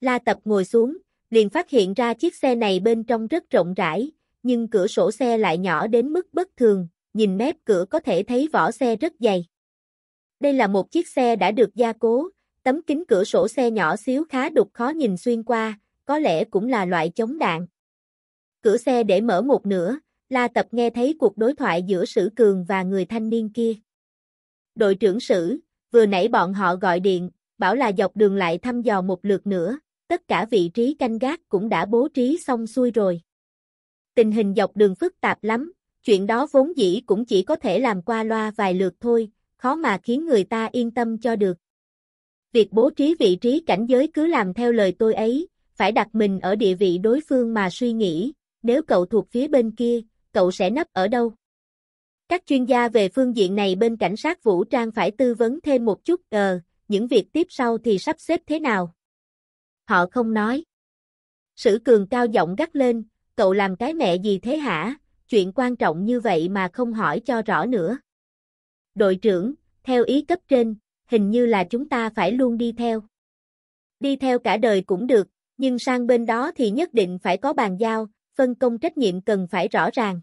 La Tập ngồi xuống, liền phát hiện ra chiếc xe này bên trong rất rộng rãi, nhưng cửa sổ xe lại nhỏ đến mức bất thường, nhìn mép cửa có thể thấy vỏ xe rất dày. Đây là một chiếc xe đã được gia cố, tấm kính cửa sổ xe nhỏ xíu khá đục khó nhìn xuyên qua, có lẽ cũng là loại chống đạn. Cửa xe để mở một nửa, La Tập nghe thấy cuộc đối thoại giữa Sử Cường và người thanh niên kia. Đội trưởng Sử, vừa nãy bọn họ gọi điện, bảo là dọc đường lại thăm dò một lượt nữa, tất cả vị trí canh gác cũng đã bố trí xong xuôi rồi. Tình hình dọc đường phức tạp lắm, chuyện đó vốn dĩ cũng chỉ có thể làm qua loa vài lượt thôi, khó mà khiến người ta yên tâm cho được. Việc bố trí vị trí cảnh giới cứ làm theo lời tôi ấy, phải đặt mình ở địa vị đối phương mà suy nghĩ, nếu cậu thuộc phía bên kia, cậu sẽ nấp ở đâu? Các chuyên gia về phương diện này bên cảnh sát vũ trang phải tư vấn thêm một chút ờ, những việc tiếp sau thì sắp xếp thế nào? Họ không nói. Sử cường cao giọng gắt lên, cậu làm cái mẹ gì thế hả? Chuyện quan trọng như vậy mà không hỏi cho rõ nữa đội trưởng, theo ý cấp trên, hình như là chúng ta phải luôn đi theo. Đi theo cả đời cũng được, nhưng sang bên đó thì nhất định phải có bàn giao, phân công trách nhiệm cần phải rõ ràng.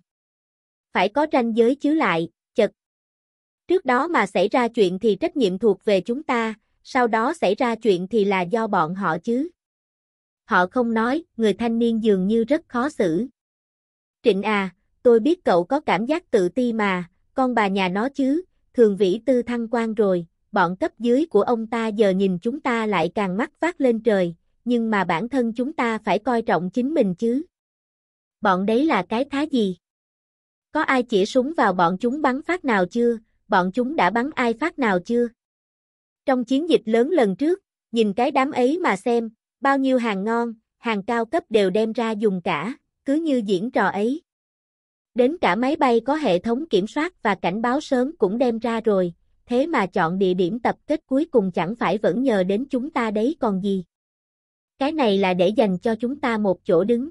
Phải có ranh giới chứ lại, chật. Trước đó mà xảy ra chuyện thì trách nhiệm thuộc về chúng ta, sau đó xảy ra chuyện thì là do bọn họ chứ. Họ không nói, người thanh niên dường như rất khó xử. Trịnh à, tôi biết cậu có cảm giác tự ti mà, con bà nhà nó chứ, thường vĩ tư thăng quan rồi, bọn cấp dưới của ông ta giờ nhìn chúng ta lại càng mắt phát lên trời, nhưng mà bản thân chúng ta phải coi trọng chính mình chứ. Bọn đấy là cái thá gì? Có ai chỉ súng vào bọn chúng bắn phát nào chưa? Bọn chúng đã bắn ai phát nào chưa? Trong chiến dịch lớn lần trước, nhìn cái đám ấy mà xem, bao nhiêu hàng ngon, hàng cao cấp đều đem ra dùng cả, cứ như diễn trò ấy. Đến cả máy bay có hệ thống kiểm soát và cảnh báo sớm cũng đem ra rồi, thế mà chọn địa điểm tập kết cuối cùng chẳng phải vẫn nhờ đến chúng ta đấy còn gì. Cái này là để dành cho chúng ta một chỗ đứng.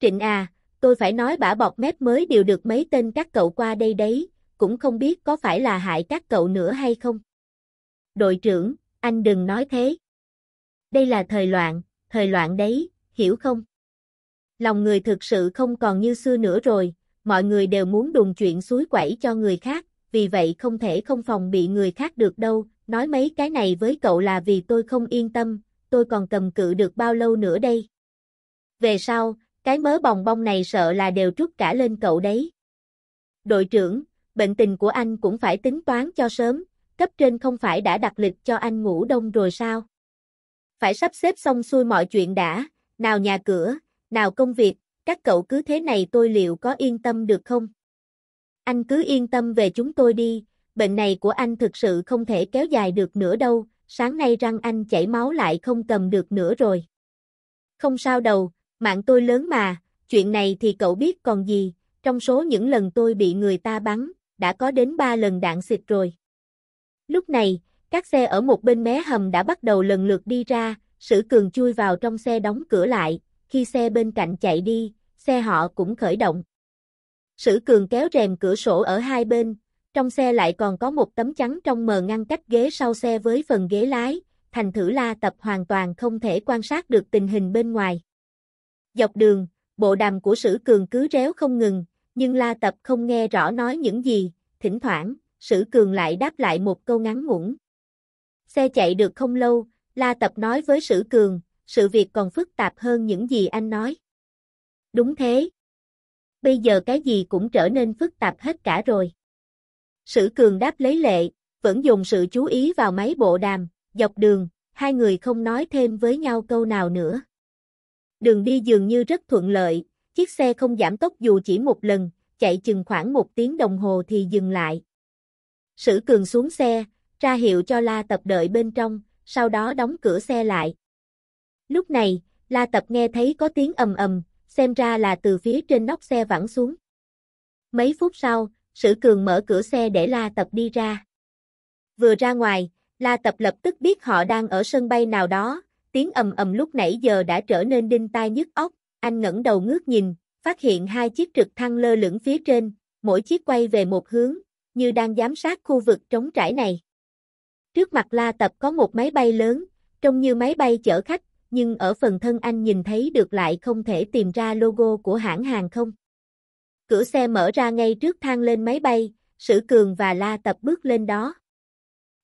Trịnh à, tôi phải nói bả bọc mép mới điều được mấy tên các cậu qua đây đấy, cũng không biết có phải là hại các cậu nữa hay không. Đội trưởng, anh đừng nói thế. Đây là thời loạn, thời loạn đấy, hiểu không? Lòng người thực sự không còn như xưa nữa rồi, mọi người đều muốn đùn chuyện suối quẩy cho người khác, vì vậy không thể không phòng bị người khác được đâu, nói mấy cái này với cậu là vì tôi không yên tâm, tôi còn cầm cự được bao lâu nữa đây. Về sau, cái mớ bồng bông này sợ là đều trút cả lên cậu đấy. Đội trưởng, bệnh tình của anh cũng phải tính toán cho sớm, cấp trên không phải đã đặt lịch cho anh ngủ đông rồi sao? Phải sắp xếp xong xuôi mọi chuyện đã, nào nhà cửa, nào công việc, các cậu cứ thế này tôi liệu có yên tâm được không? Anh cứ yên tâm về chúng tôi đi, bệnh này của anh thực sự không thể kéo dài được nữa đâu, sáng nay răng anh chảy máu lại không cầm được nữa rồi. Không sao đâu, mạng tôi lớn mà, chuyện này thì cậu biết còn gì, trong số những lần tôi bị người ta bắn, đã có đến 3 lần đạn xịt rồi. Lúc này, các xe ở một bên mé hầm đã bắt đầu lần lượt đi ra, Sử Cường chui vào trong xe đóng cửa lại, khi xe bên cạnh chạy đi, xe họ cũng khởi động. Sử cường kéo rèm cửa sổ ở hai bên, trong xe lại còn có một tấm chắn trong mờ ngăn cách ghế sau xe với phần ghế lái, thành thử la tập hoàn toàn không thể quan sát được tình hình bên ngoài. Dọc đường, bộ đàm của sử cường cứ réo không ngừng, nhưng la tập không nghe rõ nói những gì, thỉnh thoảng, sử cường lại đáp lại một câu ngắn ngủn. Xe chạy được không lâu, la tập nói với sử cường, sự việc còn phức tạp hơn những gì anh nói. Đúng thế. Bây giờ cái gì cũng trở nên phức tạp hết cả rồi. Sử cường đáp lấy lệ, vẫn dùng sự chú ý vào máy bộ đàm, dọc đường, hai người không nói thêm với nhau câu nào nữa. Đường đi dường như rất thuận lợi, chiếc xe không giảm tốc dù chỉ một lần, chạy chừng khoảng một tiếng đồng hồ thì dừng lại. Sử cường xuống xe, ra hiệu cho La Tập đợi bên trong, sau đó đóng cửa xe lại. Lúc này, La Tập nghe thấy có tiếng ầm ầm, xem ra là từ phía trên nóc xe vẳng xuống. Mấy phút sau, Sử Cường mở cửa xe để La Tập đi ra. Vừa ra ngoài, La Tập lập tức biết họ đang ở sân bay nào đó, tiếng ầm ầm lúc nãy giờ đã trở nên đinh tai nhức óc, anh ngẩng đầu ngước nhìn, phát hiện hai chiếc trực thăng lơ lửng phía trên, mỗi chiếc quay về một hướng, như đang giám sát khu vực trống trải này. Trước mặt La Tập có một máy bay lớn, trông như máy bay chở khách, nhưng ở phần thân anh nhìn thấy được lại không thể tìm ra logo của hãng hàng không. Cửa xe mở ra ngay trước thang lên máy bay, Sử Cường và La Tập bước lên đó.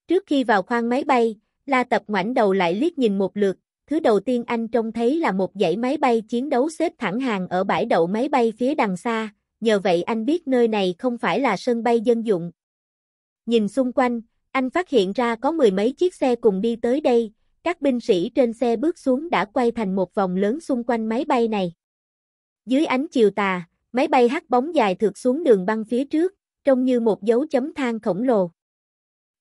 Trước khi vào khoang máy bay, La Tập ngoảnh đầu lại liếc nhìn một lượt, thứ đầu tiên anh trông thấy là một dãy máy bay chiến đấu xếp thẳng hàng ở bãi đậu máy bay phía đằng xa, nhờ vậy anh biết nơi này không phải là sân bay dân dụng. Nhìn xung quanh, anh phát hiện ra có mười mấy chiếc xe cùng đi tới đây, các binh sĩ trên xe bước xuống đã quay thành một vòng lớn xung quanh máy bay này. Dưới ánh chiều tà, máy bay hắt bóng dài thượt xuống đường băng phía trước, trông như một dấu chấm than khổng lồ.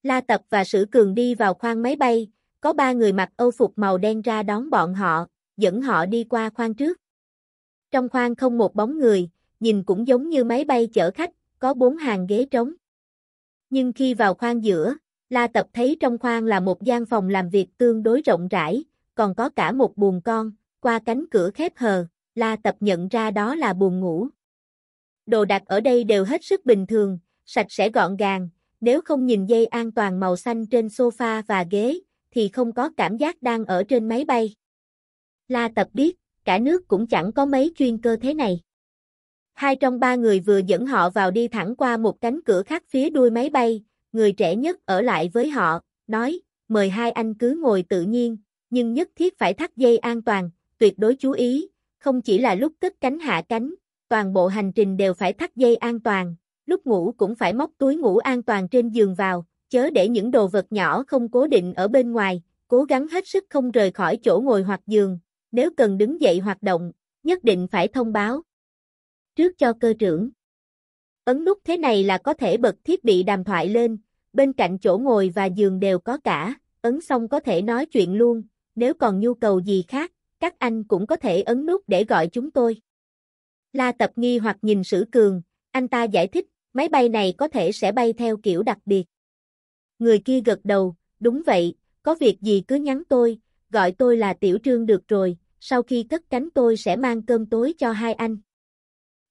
La Tập và Sử Cường đi vào khoang máy bay, có ba người mặc âu phục màu đen ra đón bọn họ, dẫn họ đi qua khoang trước. Trong khoang không một bóng người, nhìn cũng giống như máy bay chở khách, có bốn hàng ghế trống. Nhưng khi vào khoang giữa, La Tập thấy trong khoang là một gian phòng làm việc tương đối rộng rãi, còn có cả một buồng con, qua cánh cửa khép hờ, La Tập nhận ra đó là buồng ngủ. Đồ đạc ở đây đều hết sức bình thường, sạch sẽ gọn gàng, nếu không nhìn dây an toàn màu xanh trên sofa và ghế, thì không có cảm giác đang ở trên máy bay. La Tập biết, cả nước cũng chẳng có mấy chuyên cơ thế này. Hai trong ba người vừa dẫn họ vào đi thẳng qua một cánh cửa khác phía đuôi máy bay, người trẻ nhất ở lại với họ, nói, mời hai anh cứ ngồi tự nhiên, nhưng nhất thiết phải thắt dây an toàn, tuyệt đối chú ý, không chỉ là lúc cất cánh hạ cánh, toàn bộ hành trình đều phải thắt dây an toàn, lúc ngủ cũng phải móc túi ngủ an toàn trên giường vào, chớ để những đồ vật nhỏ không cố định ở bên ngoài, cố gắng hết sức không rời khỏi chỗ ngồi hoặc giường, nếu cần đứng dậy hoạt động, nhất định phải thông báo trước cho cơ trưởng. Ấn nút thế này là có thể bật thiết bị đàm thoại lên, bên cạnh chỗ ngồi và giường đều có cả, ấn xong có thể nói chuyện luôn, nếu còn nhu cầu gì khác, các anh cũng có thể ấn nút để gọi chúng tôi. La Tập nghi hoặc nhìn Sử Cường, anh ta giải thích, máy bay này có thể sẽ bay theo kiểu đặc biệt. Người kia gật đầu, đúng vậy, có việc gì cứ nhắn tôi, gọi tôi là Tiểu Trương được rồi, sau khi cất cánh tôi sẽ mang cơm tối cho hai anh.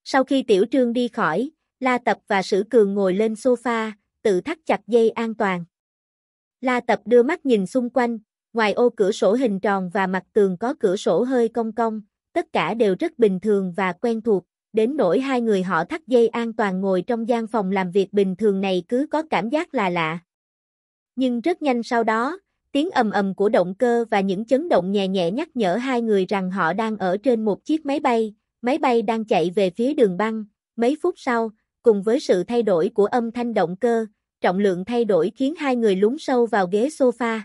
Sau khi Tiểu Trương đi khỏi, La Tập và Sử Cường ngồi lên sofa, tự thắt chặt dây an toàn. La Tập đưa mắt nhìn xung quanh, ngoài ô cửa sổ hình tròn và mặt tường có cửa sổ hơi cong cong, tất cả đều rất bình thường và quen thuộc, đến nỗi hai người họ thắt dây an toàn ngồi trong gian phòng làm việc bình thường này cứ có cảm giác là lạ. Nhưng rất nhanh sau đó, tiếng ầm ầm của động cơ và những chấn động nhẹ nhẹ nhắc nhở hai người rằng họ đang ở trên một chiếc máy bay, máy bay đang chạy về phía đường băng, mấy phút sau, cùng với sự thay đổi của âm thanh động cơ, trọng lượng thay đổi khiến hai người lún sâu vào ghế sofa.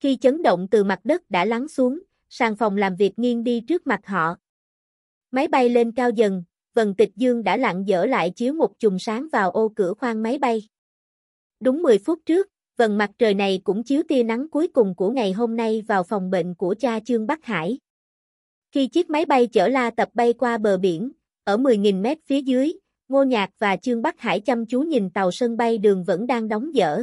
Khi chấn động từ mặt đất đã lắng xuống, sàn phòng làm việc nghiêng đi trước mặt họ. Máy bay lên cao dần, vầng tịch dương đã lặng dở lại chiếu một chùm sáng vào ô cửa khoang máy bay. Đúng 10 phút trước, vầng mặt trời này cũng chiếu tia nắng cuối cùng của ngày hôm nay vào phòng bệnh của cha Trương Bắc Hải. Khi chiếc máy bay chở La Tập bay qua bờ biển, ở 10.000 mét phía dưới, Ngô Nhạc và Trương Bắc Hải chăm chú nhìn tàu sân bay đường vẫn đang đóng dở.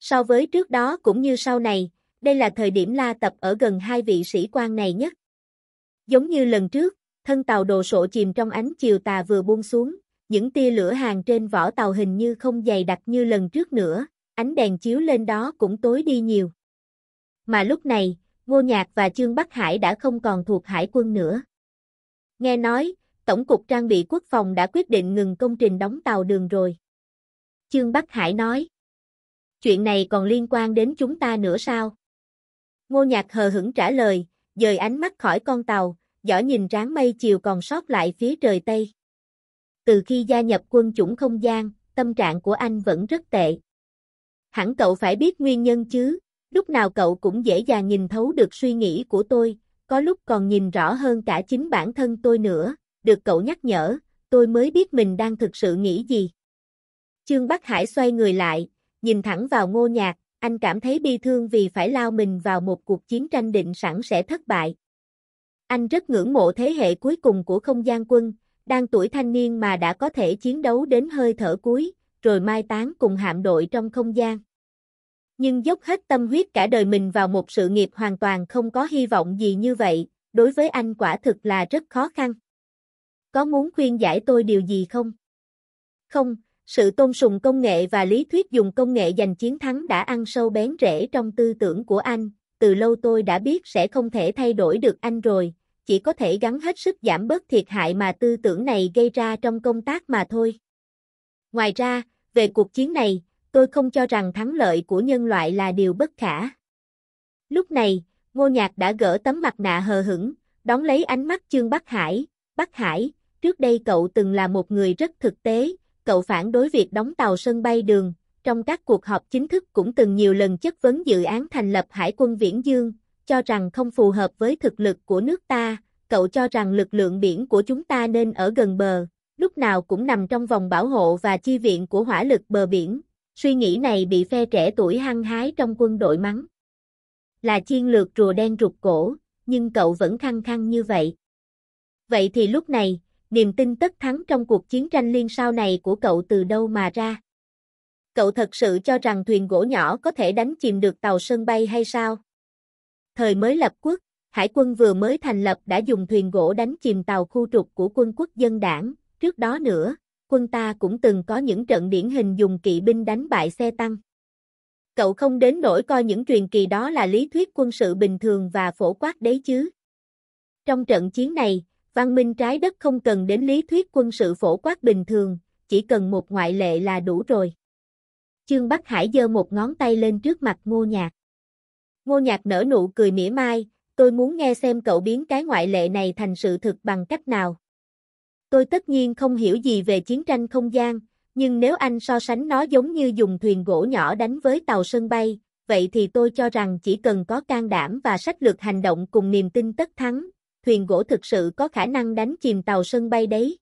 So với trước đó cũng như sau này, đây là thời điểm la tập ở gần hai vị sĩ quan này nhất. Giống như lần trước, thân tàu đồ sộ chìm trong ánh chiều tà vừa buông xuống, những tia lửa hàng trên vỏ tàu hình như không dày đặc như lần trước nữa, ánh đèn chiếu lên đó cũng tối đi nhiều. Mà lúc này, Ngô Nhạc và Trương Bắc Hải đã không còn thuộc hải quân nữa. Nghe nói, Tổng cục Trang bị Quốc phòng đã quyết định ngừng công trình đóng tàu đường rồi. Chương Bắc Hải nói. Chuyện này còn liên quan đến chúng ta nữa sao? Ngô Nhạc hờ hững trả lời, dời ánh mắt khỏi con tàu, dõi nhìn ráng mây chiều còn sót lại phía trời Tây. Từ khi gia nhập quân chủng không gian, tâm trạng của anh vẫn rất tệ. Hẳn cậu phải biết nguyên nhân chứ, lúc nào cậu cũng dễ dàng nhìn thấu được suy nghĩ của tôi, có lúc còn nhìn rõ hơn cả chính bản thân tôi nữa, được cậu nhắc nhở, tôi mới biết mình đang thực sự nghĩ gì. Trương Bắc Hải xoay người lại, nhìn thẳng vào ngô nhạc, anh cảm thấy bi thương vì phải lao mình vào một cuộc chiến tranh định sẵn sẽ thất bại. Anh rất ngưỡng mộ thế hệ cuối cùng của không gian quân, đang tuổi thanh niên mà đã có thể chiến đấu đến hơi thở cuối, rồi mai tán cùng hạm đội trong không gian. Nhưng dốc hết tâm huyết cả đời mình vào một sự nghiệp hoàn toàn không có hy vọng gì như vậy, đối với anh quả thực là rất khó khăn. Có muốn khuyên giải tôi điều gì không? Không, sự tôn sùng công nghệ và lý thuyết dùng công nghệ giành chiến thắng đã ăn sâu bén rễ trong tư tưởng của anh, từ lâu tôi đã biết sẽ không thể thay đổi được anh rồi, chỉ có thể gắng hết sức giảm bớt thiệt hại mà tư tưởng này gây ra trong công tác mà thôi. Ngoài ra, về cuộc chiến này, tôi không cho rằng thắng lợi của nhân loại là điều bất khả. Lúc này, Ngô Nhạc đã gỡ tấm mặt nạ hờ hững, đón lấy ánh mắt Trương Bắc Hải, "Bắc Hải, Trước đây cậu từng là một người rất thực tế, cậu phản đối việc đóng tàu sân bay đường, trong các cuộc họp chính thức cũng từng nhiều lần chất vấn dự án thành lập Hải quân Viễn Dương, cho rằng không phù hợp với thực lực của nước ta, cậu cho rằng lực lượng biển của chúng ta nên ở gần bờ, lúc nào cũng nằm trong vòng bảo hộ và chi viện của hỏa lực bờ biển. Suy nghĩ này bị phe trẻ tuổi hăng hái trong quân đội mắng. Là chiên lược rùa đen rụt cổ, nhưng cậu vẫn khăng khăng như vậy. Vậy thì lúc này, niềm tin tất thắng trong cuộc chiến tranh liên sao này của cậu từ đâu mà ra? Cậu thật sự cho rằng thuyền gỗ nhỏ có thể đánh chìm được tàu sân bay hay sao? Thời mới lập quốc, hải quân vừa mới thành lập đã dùng thuyền gỗ đánh chìm tàu khu trục của quân quốc dân đảng, trước đó nữa, quân ta cũng từng có những trận điển hình dùng kỵ binh đánh bại xe tăng. Cậu không đến nỗi coi những truyền kỳ đó là lý thuyết quân sự bình thường và phổ quát đấy chứ. Trong trận chiến này, Văn minh trái đất không cần đến lý thuyết quân sự phổ quát bình thường, chỉ cần một ngoại lệ là đủ rồi. trương Bắc Hải giơ một ngón tay lên trước mặt ngô nhạc. Ngô nhạc nở nụ cười mỉa mai, tôi muốn nghe xem cậu biến cái ngoại lệ này thành sự thực bằng cách nào. Tôi tất nhiên không hiểu gì về chiến tranh không gian, nhưng nếu anh so sánh nó giống như dùng thuyền gỗ nhỏ đánh với tàu sân bay, vậy thì tôi cho rằng chỉ cần có can đảm và sách lược hành động cùng niềm tin tất thắng, thuyền gỗ thực sự có khả năng đánh chìm tàu sân bay đấy.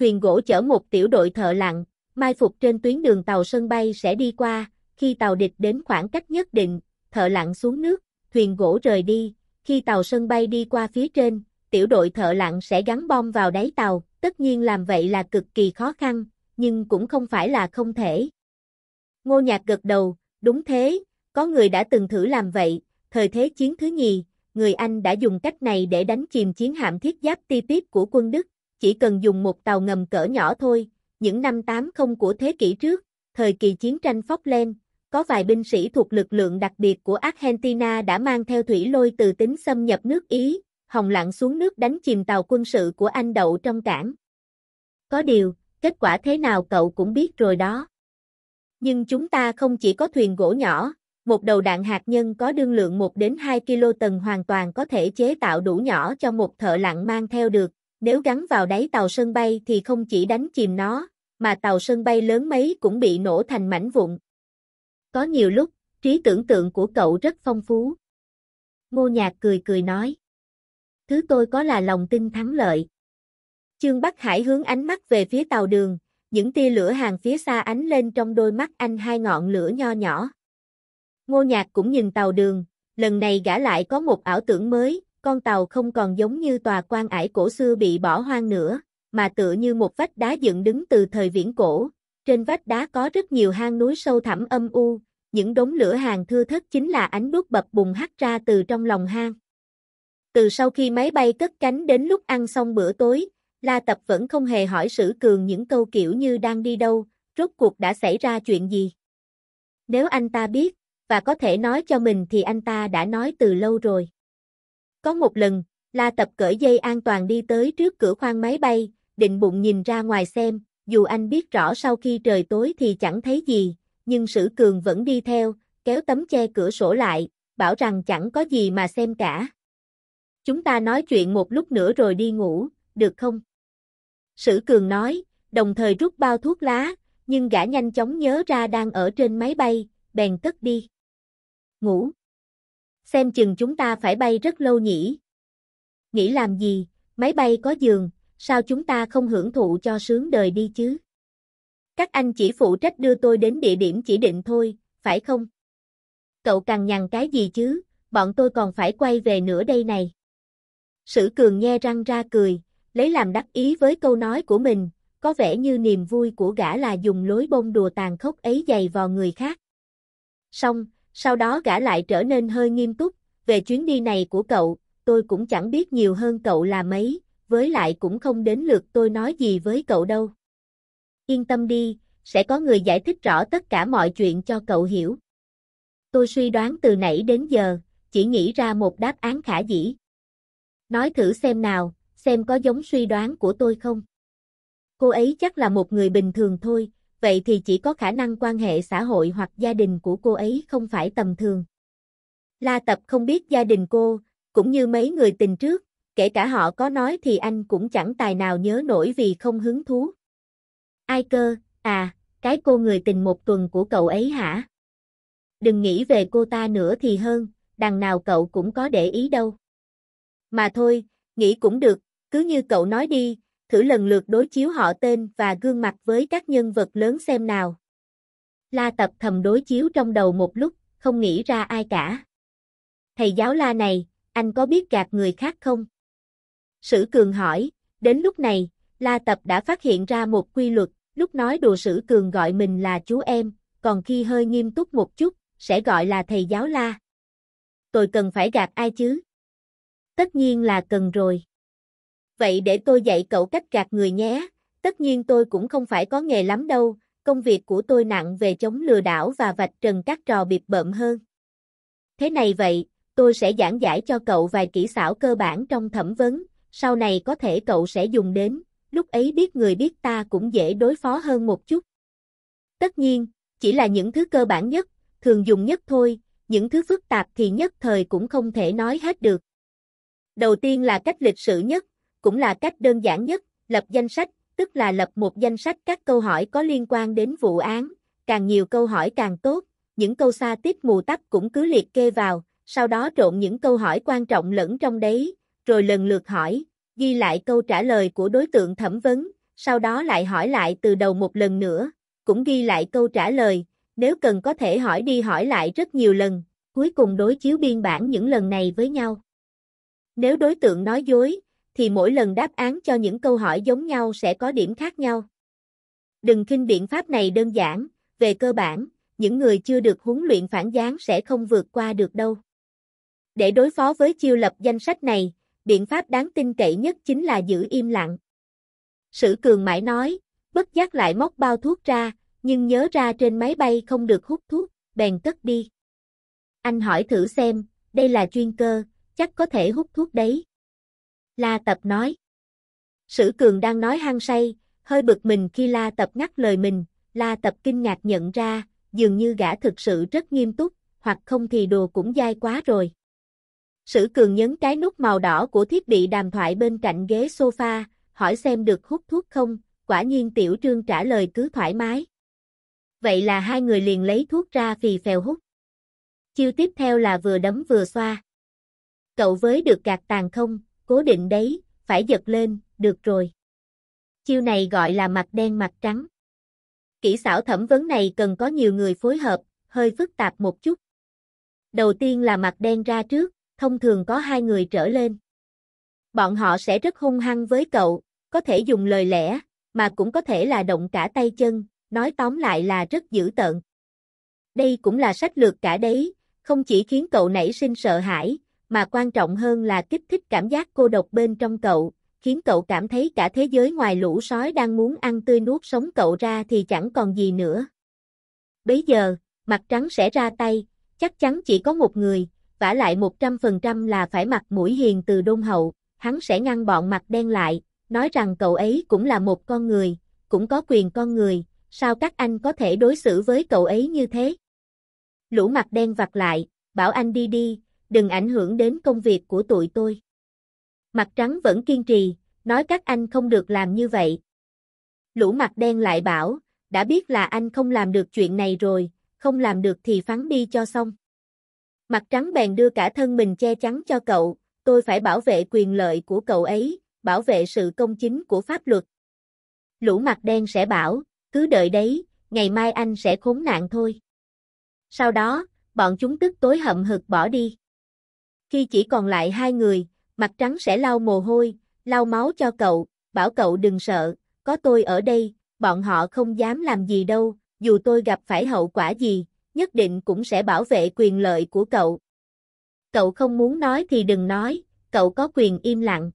Thuyền gỗ chở một tiểu đội thợ lặng mai phục trên tuyến đường tàu sân bay sẽ đi qua, khi tàu địch đến khoảng cách nhất định, thợ lặng xuống nước, thuyền gỗ rời đi, khi tàu sân bay đi qua phía trên, tiểu đội thợ lặng sẽ gắn bom vào đáy tàu, tất nhiên làm vậy là cực kỳ khó khăn, nhưng cũng không phải là không thể. Ngô Nhạc gật đầu, đúng thế, có người đã từng thử làm vậy, thời thế chiến thứ nhì, người Anh đã dùng cách này để đánh chìm chiến hạm thiết giáp ti Tipit của quân Đức, chỉ cần dùng một tàu ngầm cỡ nhỏ thôi, những năm 80 của thế kỷ trước, thời kỳ chiến tranh Falkland, có vài binh sĩ thuộc lực lượng đặc biệt của Argentina đã mang theo thủy lôi từ tính xâm nhập nước Ý, hồng lặn xuống nước đánh chìm tàu quân sự của Anh đậu trong cảng. Có điều, kết quả thế nào cậu cũng biết rồi đó. Nhưng chúng ta không chỉ có thuyền gỗ nhỏ, một đầu đạn hạt nhân có đương lượng 1 đến 2 kg tần hoàn toàn có thể chế tạo đủ nhỏ cho một thợ lặn mang theo được, nếu gắn vào đáy tàu sân bay thì không chỉ đánh chìm nó, mà tàu sân bay lớn mấy cũng bị nổ thành mảnh vụn. Có nhiều lúc, trí tưởng tượng của cậu rất phong phú. Ngô Nhạc cười cười nói. Thứ tôi có là lòng tin thắng lợi. Trương Bắc Hải hướng ánh mắt về phía tàu đường, những tia lửa hàng phía xa ánh lên trong đôi mắt anh hai ngọn lửa nho nhỏ. Ngô Nhạc cũng nhìn tàu đường, lần này gã lại có một ảo tưởng mới, con tàu không còn giống như tòa quan ải cổ xưa bị bỏ hoang nữa, mà tựa như một vách đá dựng đứng từ thời viễn cổ. Trên vách đá có rất nhiều hang núi sâu thẳm âm u, những đống lửa hàng thưa thớt chính là ánh đuốc bập bùng hắt ra từ trong lòng hang. Từ sau khi máy bay cất cánh đến lúc ăn xong bữa tối, La Tập vẫn không hề hỏi Sử Cường những câu kiểu như đang đi đâu, rốt cuộc đã xảy ra chuyện gì. Nếu anh ta biết, và có thể nói cho mình thì anh ta đã nói từ lâu rồi. Có một lần, La Tập cởi dây an toàn đi tới trước cửa khoang máy bay, định bụng nhìn ra ngoài xem, dù anh biết rõ sau khi trời tối thì chẳng thấy gì, nhưng Sử Cường vẫn đi theo, kéo tấm che cửa sổ lại, bảo rằng chẳng có gì mà xem cả. Chúng ta nói chuyện một lúc nữa rồi đi ngủ, được không? Sử Cường nói, đồng thời rút bao thuốc lá, nhưng gã nhanh chóng nhớ ra đang ở trên máy bay, bèn cất đi ngủ. Xem chừng chúng ta phải bay rất lâu nhỉ. Nghĩ làm gì, máy bay có giường, sao chúng ta không hưởng thụ cho sướng đời đi chứ? Các anh chỉ phụ trách đưa tôi đến địa điểm chỉ định thôi, phải không? Cậu càng nhằn cái gì chứ, bọn tôi còn phải quay về nữa đây này. Sử cường nghe răng ra cười, lấy làm đắc ý với câu nói của mình, có vẻ như niềm vui của gã là dùng lối bông đùa tàn khốc ấy giày vào người khác. Xong, sau đó gã lại trở nên hơi nghiêm túc, về chuyến đi này của cậu, tôi cũng chẳng biết nhiều hơn cậu là mấy, với lại cũng không đến lượt tôi nói gì với cậu đâu. Yên tâm đi, sẽ có người giải thích rõ tất cả mọi chuyện cho cậu hiểu. Tôi suy đoán từ nãy đến giờ, chỉ nghĩ ra một đáp án khả dĩ. Nói thử xem nào, xem có giống suy đoán của tôi không. Cô ấy chắc là một người bình thường thôi, vậy thì chỉ có khả năng quan hệ xã hội hoặc gia đình của cô ấy không phải tầm thường. La Tập không biết gia đình cô, cũng như mấy người tình trước, kể cả họ có nói thì anh cũng chẳng tài nào nhớ nổi vì không hứng thú. Ai cơ, à, cái cô người tình một tuần của cậu ấy hả? Đừng nghĩ về cô ta nữa thì hơn, đằng nào cậu cũng có để ý đâu. Mà thôi, nghĩ cũng được, cứ như cậu nói đi, thử lần lượt đối chiếu họ tên và gương mặt với các nhân vật lớn xem nào. La tập thầm đối chiếu trong đầu một lúc, không nghĩ ra ai cả. Thầy giáo la này, anh có biết gạt người khác không? Sử Cường hỏi, đến lúc này, La Tập đã phát hiện ra một quy luật, lúc nói đùa Sử Cường gọi mình là chú em, còn khi hơi nghiêm túc một chút, sẽ gọi là thầy giáo La. Tôi cần phải gạt ai chứ? Tất nhiên là cần rồi vậy để tôi dạy cậu cách gạt người nhé. Tất nhiên tôi cũng không phải có nghề lắm đâu, công việc của tôi nặng về chống lừa đảo và vạch trần các trò bịp bợm hơn. Thế này vậy, tôi sẽ giảng giải cho cậu vài kỹ xảo cơ bản trong thẩm vấn, sau này có thể cậu sẽ dùng đến, lúc ấy biết người biết ta cũng dễ đối phó hơn một chút. Tất nhiên, chỉ là những thứ cơ bản nhất, thường dùng nhất thôi, những thứ phức tạp thì nhất thời cũng không thể nói hết được. Đầu tiên là cách lịch sử nhất, cũng là cách đơn giản nhất, lập danh sách, tức là lập một danh sách các câu hỏi có liên quan đến vụ án, càng nhiều câu hỏi càng tốt, những câu xa tiếp mù tắp cũng cứ liệt kê vào, sau đó trộn những câu hỏi quan trọng lẫn trong đấy, rồi lần lượt hỏi, ghi lại câu trả lời của đối tượng thẩm vấn, sau đó lại hỏi lại từ đầu một lần nữa, cũng ghi lại câu trả lời, nếu cần có thể hỏi đi hỏi lại rất nhiều lần, cuối cùng đối chiếu biên bản những lần này với nhau. Nếu đối tượng nói dối, thì mỗi lần đáp án cho những câu hỏi giống nhau sẽ có điểm khác nhau. Đừng khinh biện pháp này đơn giản, về cơ bản, những người chưa được huấn luyện phản gián sẽ không vượt qua được đâu. Để đối phó với chiêu lập danh sách này, biện pháp đáng tin cậy nhất chính là giữ im lặng. Sử Cường mãi nói, bất giác lại móc bao thuốc ra, nhưng nhớ ra trên máy bay không được hút thuốc, bèn cất đi. Anh hỏi thử xem, đây là chuyên cơ, chắc có thể hút thuốc đấy. La Tập nói. Sử Cường đang nói hăng say, hơi bực mình khi La Tập ngắt lời mình, La Tập kinh ngạc nhận ra, dường như gã thực sự rất nghiêm túc, hoặc không thì đồ cũng dai quá rồi. Sử Cường nhấn cái nút màu đỏ của thiết bị đàm thoại bên cạnh ghế sofa, hỏi xem được hút thuốc không, quả nhiên Tiểu Trương trả lời cứ thoải mái. Vậy là hai người liền lấy thuốc ra phì phèo hút. Chiêu tiếp theo là vừa đấm vừa xoa. Cậu với được gạt tàn không, cố định đấy, phải giật lên, được rồi. Chiêu này gọi là mặt đen mặt trắng. Kỹ xảo thẩm vấn này cần có nhiều người phối hợp, hơi phức tạp một chút. Đầu tiên là mặt đen ra trước, thông thường có hai người trở lên. Bọn họ sẽ rất hung hăng với cậu, có thể dùng lời lẽ, mà cũng có thể là động cả tay chân, nói tóm lại là rất dữ tợn. Đây cũng là sách lược cả đấy, không chỉ khiến cậu nảy sinh sợ hãi, mà quan trọng hơn là kích thích cảm giác cô độc bên trong cậu, khiến cậu cảm thấy cả thế giới ngoài lũ sói đang muốn ăn tươi nuốt sống cậu ra thì chẳng còn gì nữa. Bây giờ, mặt trắng sẽ ra tay, chắc chắn chỉ có một người, vả lại 100% là phải mặt mũi hiền từ đôn hậu, hắn sẽ ngăn bọn mặt đen lại, nói rằng cậu ấy cũng là một con người, cũng có quyền con người, sao các anh có thể đối xử với cậu ấy như thế? Lũ mặt đen vặt lại, bảo anh đi đi, đừng ảnh hưởng đến công việc của tụi tôi. Mặt trắng vẫn kiên trì, nói các anh không được làm như vậy. Lũ mặt đen lại bảo, đã biết là anh không làm được chuyện này rồi, không làm được thì phán đi cho xong. Mặt trắng bèn đưa cả thân mình che chắn cho cậu, tôi phải bảo vệ quyền lợi của cậu ấy, bảo vệ sự công chính của pháp luật. Lũ mặt đen sẽ bảo, cứ đợi đấy, ngày mai anh sẽ khốn nạn thôi. Sau đó, bọn chúng tức tối hậm hực bỏ đi. Khi chỉ còn lại hai người, mặt trắng sẽ lau mồ hôi, lau máu cho cậu, bảo cậu đừng sợ, có tôi ở đây, bọn họ không dám làm gì đâu, dù tôi gặp phải hậu quả gì, nhất định cũng sẽ bảo vệ quyền lợi của cậu. Cậu không muốn nói thì đừng nói, cậu có quyền im lặng.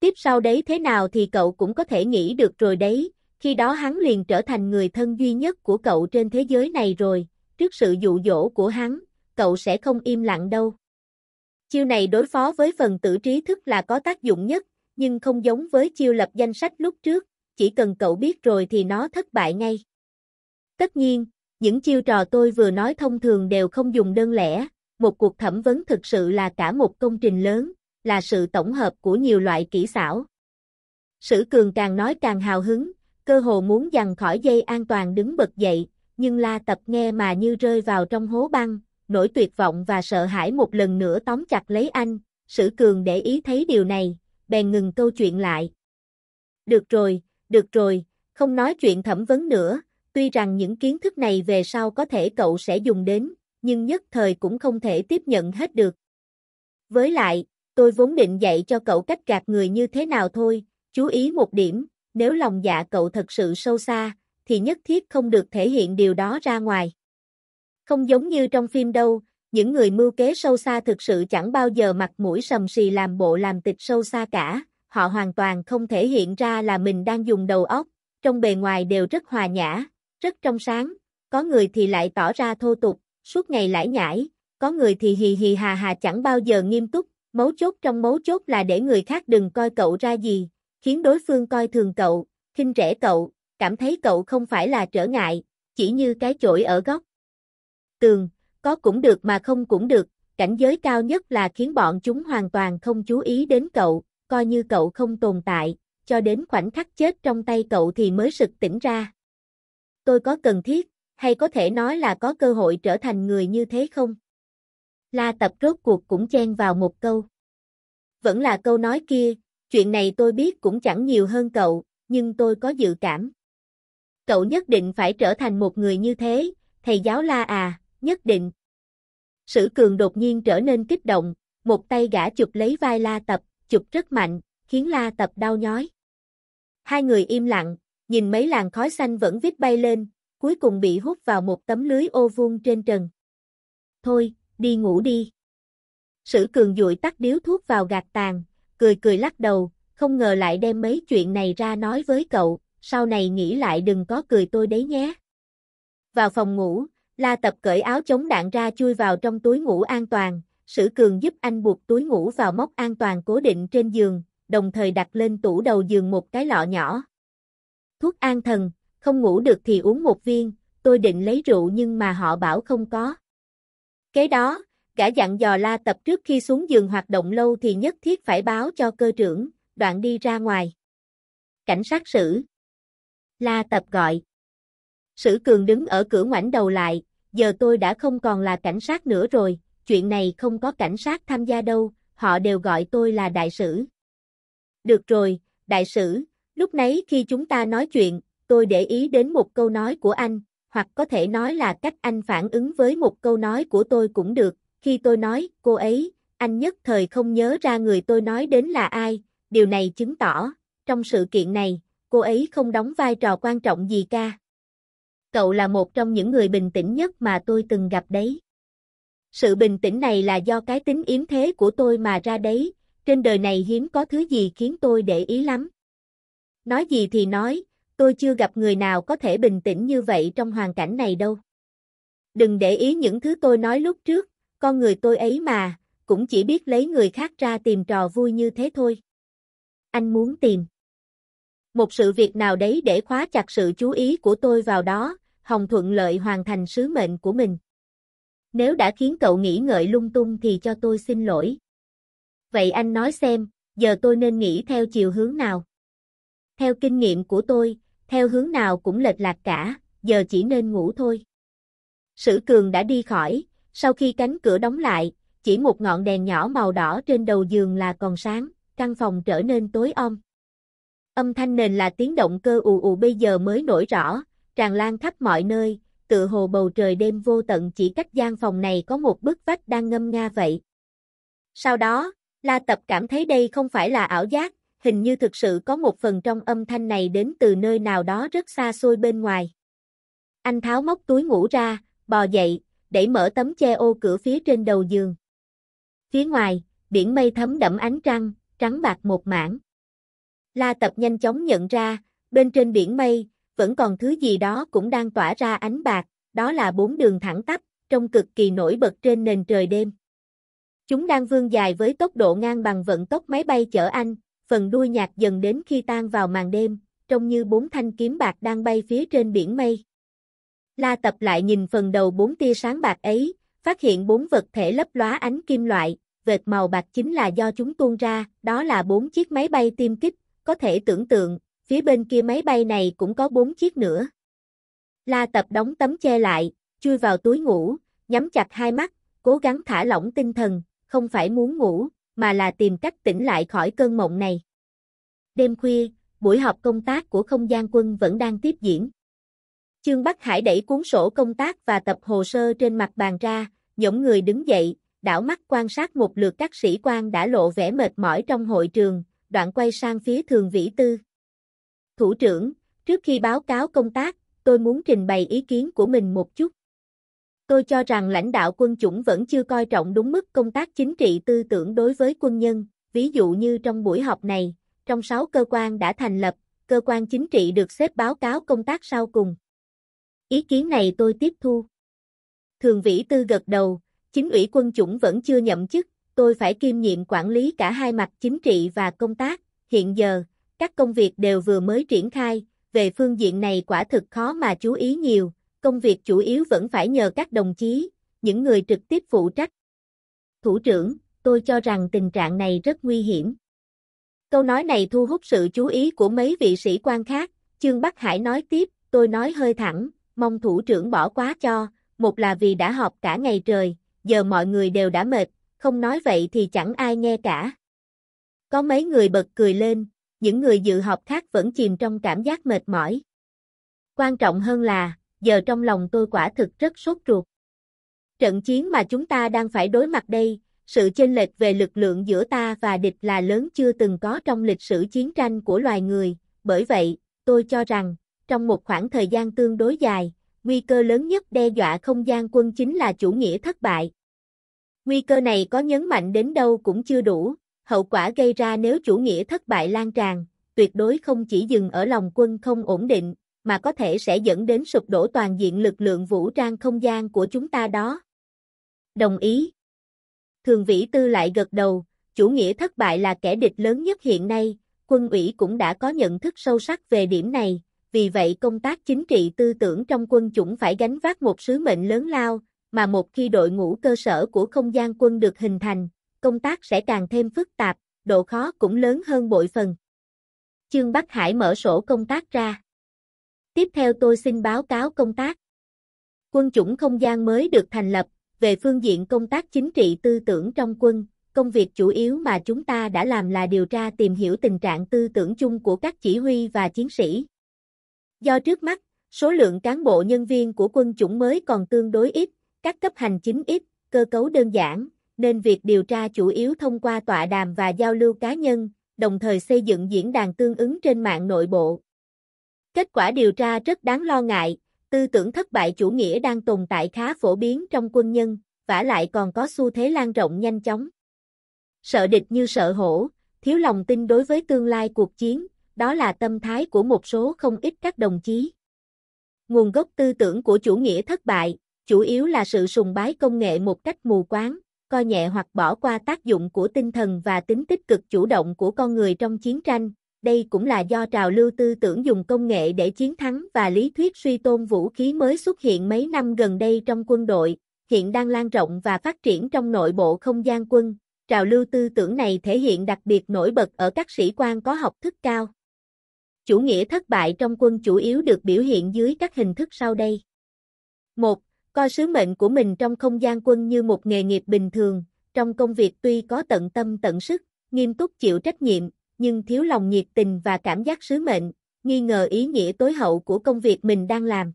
Tiếp sau đấy thế nào thì cậu cũng có thể nghĩ được rồi đấy, khi đó hắn liền trở thành người thân duy nhất của cậu trên thế giới này rồi, trước sự dụ dỗ của hắn, cậu sẽ không im lặng đâu. Chiêu này đối phó với phần tử trí thức là có tác dụng nhất, nhưng không giống với chiêu lập danh sách lúc trước, chỉ cần cậu biết rồi thì nó thất bại ngay. Tất nhiên, những chiêu trò tôi vừa nói thông thường đều không dùng đơn lẻ, một cuộc thẩm vấn thực sự là cả một công trình lớn, là sự tổng hợp của nhiều loại kỹ xảo. Sử Cường càng nói càng hào hứng, cơ hồ muốn dằn khỏi dây an toàn đứng bật dậy, nhưng La Tập nghe mà như rơi vào trong hố băng, nỗi tuyệt vọng và sợ hãi một lần nữa tóm chặt lấy anh, Sử Cường để ý thấy điều này, bèn ngừng câu chuyện lại. Được rồi, được rồi, không nói chuyện thẩm vấn nữa, tuy rằng những kiến thức này về sau có thể cậu sẽ dùng đến, nhưng nhất thời cũng không thể tiếp nhận hết được. Với lại, tôi vốn định dạy cho cậu cách gạt người như thế nào thôi, chú ý một điểm, nếu lòng dạ cậu thật sự sâu xa, thì nhất thiết không được thể hiện điều đó ra ngoài. Không giống như trong phim đâu, những người mưu kế sâu xa thực sự chẳng bao giờ mặt mũi sầm sì làm bộ làm tịch sâu xa cả, họ hoàn toàn không thể hiện ra là mình đang dùng đầu óc, trong bề ngoài đều rất hòa nhã, rất trong sáng, có người thì lại tỏ ra thô tục, suốt ngày lải nhải, có người thì hì hì hà hà chẳng bao giờ nghiêm túc, mấu chốt trong mấu chốt là để người khác đừng coi cậu ra gì, khiến đối phương coi thường cậu, khinh rẻ cậu, cảm thấy cậu không phải là trở ngại, chỉ như cái chổi ở góc tường, có cũng được mà không cũng được, cảnh giới cao nhất là khiến bọn chúng hoàn toàn không chú ý đến cậu, coi như cậu không tồn tại, cho đến khoảnh khắc chết trong tay cậu thì mới sực tỉnh ra. Tôi có cần thiết, hay có thể nói là có cơ hội trở thành người như thế không? La tập rốt cuộc cũng chen vào một câu. Vẫn là câu nói kia, chuyện này tôi biết cũng chẳng nhiều hơn cậu, nhưng tôi có dự cảm. Cậu nhất định phải trở thành một người như thế, thầy giáo La à, nhất định. Sử cường đột nhiên trở nên kích động, một tay gã chụp lấy vai la tập, chụp rất mạnh, khiến la tập đau nhói. Hai người im lặng, nhìn mấy làn khói xanh vẫn vít bay lên, cuối cùng bị hút vào một tấm lưới ô vuông trên trần. Thôi, đi ngủ đi. Sử cường dụi tắt điếu thuốc vào gạt tàn, cười cười lắc đầu, không ngờ lại đem mấy chuyện này ra nói với cậu, sau này nghĩ lại đừng có cười tôi đấy nhé. Vào phòng ngủ, La Tập cởi áo chống đạn ra chui vào trong túi ngủ an toàn, Sử Cường giúp anh buộc túi ngủ vào móc an toàn cố định trên giường, đồng thời đặt lên tủ đầu giường một cái lọ nhỏ. Thuốc an thần, không ngủ được thì uống một viên, tôi định lấy rượu nhưng mà họ bảo không có. Kế đó, gã dặn dò La Tập trước khi xuống giường hoạt động lâu thì nhất thiết phải báo cho cơ trưởng, đoạn đi ra ngoài. Cảnh sát sử. La Tập gọi. Sử Cường đứng ở cửa ngoảnh đầu lại, giờ tôi đã không còn là cảnh sát nữa rồi, chuyện này không có cảnh sát tham gia đâu, họ đều gọi tôi là đại sử. Được rồi, đại sử, lúc nãy khi chúng ta nói chuyện, tôi để ý đến một câu nói của anh, hoặc có thể nói là cách anh phản ứng với một câu nói của tôi cũng được, khi tôi nói, cô ấy, anh nhất thời không nhớ ra người tôi nói đến là ai, điều này chứng tỏ, trong sự kiện này, cô ấy không đóng vai trò quan trọng gì cả cậu là một trong những người bình tĩnh nhất mà tôi từng gặp đấy. Sự bình tĩnh này là do cái tính yếm thế của tôi mà ra đấy, trên đời này hiếm có thứ gì khiến tôi để ý lắm. Nói gì thì nói, tôi chưa gặp người nào có thể bình tĩnh như vậy trong hoàn cảnh này đâu. Đừng để ý những thứ tôi nói lúc trước, con người tôi ấy mà, cũng chỉ biết lấy người khác ra tìm trò vui như thế thôi. Anh muốn tìm một sự việc nào đấy để khóa chặt sự chú ý của tôi vào đó, Hồng thuận lợi hoàn thành sứ mệnh của mình. Nếu đã khiến cậu nghĩ ngợi lung tung thì cho tôi xin lỗi. Vậy anh nói xem, giờ tôi nên nghĩ theo chiều hướng nào? Theo kinh nghiệm của tôi, theo hướng nào cũng lệch lạc cả, giờ chỉ nên ngủ thôi. Sử Cường đã đi khỏi, sau khi cánh cửa đóng lại, chỉ một ngọn đèn nhỏ màu đỏ trên đầu giường là còn sáng, căn phòng trở nên tối om. Âm thanh nền là tiếng động cơ ù ù bây giờ mới nổi rõ, tràn lan khắp mọi nơi, tựa hồ bầu trời đêm vô tận chỉ cách gian phòng này có một bức vách đang ngâm nga vậy. Sau đó, La Tập cảm thấy đây không phải là ảo giác, hình như thực sự có một phần trong âm thanh này đến từ nơi nào đó rất xa xôi bên ngoài. Anh tháo móc túi ngủ ra, bò dậy, đẩy mở tấm che ô cửa phía trên đầu giường. Phía ngoài, biển mây thấm đẫm ánh trăng, trắng bạc một mảng. La Tập nhanh chóng nhận ra, bên trên biển mây, vẫn còn thứ gì đó cũng đang tỏa ra ánh bạc, đó là bốn đường thẳng tắp, trông cực kỳ nổi bật trên nền trời đêm. Chúng đang vươn dài với tốc độ ngang bằng vận tốc máy bay chở anh, phần đuôi nhạt dần đến khi tan vào màn đêm, trông như bốn thanh kiếm bạc đang bay phía trên biển mây. La tập lại nhìn phần đầu bốn tia sáng bạc ấy, phát hiện bốn vật thể lấp lóa ánh kim loại, vệt màu bạc chính là do chúng tuôn ra, đó là bốn chiếc máy bay tiêm kích, có thể tưởng tượng, phía bên kia máy bay này cũng có bốn chiếc nữa. La tập đóng tấm che lại, chui vào túi ngủ, nhắm chặt hai mắt, cố gắng thả lỏng tinh thần, không phải muốn ngủ, mà là tìm cách tỉnh lại khỏi cơn mộng này. Đêm khuya, buổi họp công tác của không gian quân vẫn đang tiếp diễn. Trương Bắc Hải đẩy cuốn sổ công tác và tập hồ sơ trên mặt bàn ra, nhổm người đứng dậy, đảo mắt quan sát một lượt các sĩ quan đã lộ vẻ mệt mỏi trong hội trường, đoạn quay sang phía thường vĩ tư. Thủ trưởng, trước khi báo cáo công tác, tôi muốn trình bày ý kiến của mình một chút. Tôi cho rằng lãnh đạo quân chủng vẫn chưa coi trọng đúng mức công tác chính trị tư tưởng đối với quân nhân, ví dụ như trong buổi họp này, trong 6 cơ quan đã thành lập, cơ quan chính trị được xếp báo cáo công tác sau cùng. Ý kiến này tôi tiếp thu. Thường Vĩ Tư gật đầu, chính ủy quân chủng vẫn chưa nhậm chức, tôi phải kiêm nhiệm quản lý cả hai mặt chính trị và công tác, hiện giờ, các công việc đều vừa mới triển khai, về phương diện này quả thực khó mà chú ý nhiều, công việc chủ yếu vẫn phải nhờ các đồng chí, những người trực tiếp phụ trách. Thủ trưởng, tôi cho rằng tình trạng này rất nguy hiểm. Câu nói này thu hút sự chú ý của mấy vị sĩ quan khác, Trương Bắc Hải nói tiếp, tôi nói hơi thẳng, mong thủ trưởng bỏ quá cho, một là vì đã họp cả ngày trời, giờ mọi người đều đã mệt, không nói vậy thì chẳng ai nghe cả. Có mấy người bật cười lên, những người dự họp khác vẫn chìm trong cảm giác mệt mỏi. Quan trọng hơn là, giờ trong lòng tôi quả thực rất sốt ruột. Trận chiến mà chúng ta đang phải đối mặt đây, sự chênh lệch về lực lượng giữa ta và địch là lớn chưa từng có trong lịch sử chiến tranh của loài người, bởi vậy, tôi cho rằng, trong một khoảng thời gian tương đối dài, nguy cơ lớn nhất đe dọa không gian quân chính là chủ nghĩa thất bại. Nguy cơ này có nhấn mạnh đến đâu cũng chưa đủ, hậu quả gây ra nếu chủ nghĩa thất bại lan tràn, tuyệt đối không chỉ dừng ở lòng quân không ổn định, mà có thể sẽ dẫn đến sụp đổ toàn diện lực lượng vũ trang không gian của chúng ta đó. Đồng ý. Thường vĩ tư lại gật đầu, chủ nghĩa thất bại là kẻ địch lớn nhất hiện nay, quân ủy cũng đã có nhận thức sâu sắc về điểm này, vì vậy công tác chính trị tư tưởng trong quân chủng phải gánh vác một sứ mệnh lớn lao, mà một khi đội ngũ cơ sở của không gian quân được hình thành, công tác sẽ càng thêm phức tạp, độ khó cũng lớn hơn bội phần. Chương Bắc Hải mở sổ công tác ra. Tiếp theo tôi xin báo cáo công tác. Quân chủng không gian mới được thành lập, về phương diện công tác chính trị tư tưởng trong quân, công việc chủ yếu mà chúng ta đã làm là điều tra tìm hiểu tình trạng tư tưởng chung của các chỉ huy và chiến sĩ. Do trước mắt, số lượng cán bộ nhân viên của quân chủng mới còn tương đối ít, các cấp hành chính ít, cơ cấu đơn giản, nên việc điều tra chủ yếu thông qua tọa đàm và giao lưu cá nhân, đồng thời xây dựng diễn đàn tương ứng trên mạng nội bộ. Kết quả điều tra rất đáng lo ngại, tư tưởng thất bại chủ nghĩa đang tồn tại khá phổ biến trong quân nhân, vả lại còn có xu thế lan rộng nhanh chóng. Sợ địch như sợ hổ, thiếu lòng tin đối với tương lai cuộc chiến, đó là tâm thái của một số không ít các đồng chí. Nguồn gốc tư tưởng của chủ nghĩa thất bại, chủ yếu là sự sùng bái công nghệ một cách mù quáng, coi nhẹ hoặc bỏ qua tác dụng của tinh thần và tính tích cực chủ động của con người trong chiến tranh. Đây cũng là do trào lưu tư tưởng dùng công nghệ để chiến thắng và lý thuyết suy tôn vũ khí mới xuất hiện mấy năm gần đây trong quân đội, hiện đang lan rộng và phát triển trong nội bộ không gian quân. Trào lưu tư tưởng này thể hiện đặc biệt nổi bật ở các sĩ quan có học thức cao. Chủ nghĩa thất bại trong quân chủ yếu được biểu hiện dưới các hình thức sau đây. 1. Coi sứ mệnh của mình trong không gian quân như một nghề nghiệp bình thường, trong công việc tuy có tận tâm tận sức, nghiêm túc chịu trách nhiệm, nhưng thiếu lòng nhiệt tình và cảm giác sứ mệnh, nghi ngờ ý nghĩa tối hậu của công việc mình đang làm.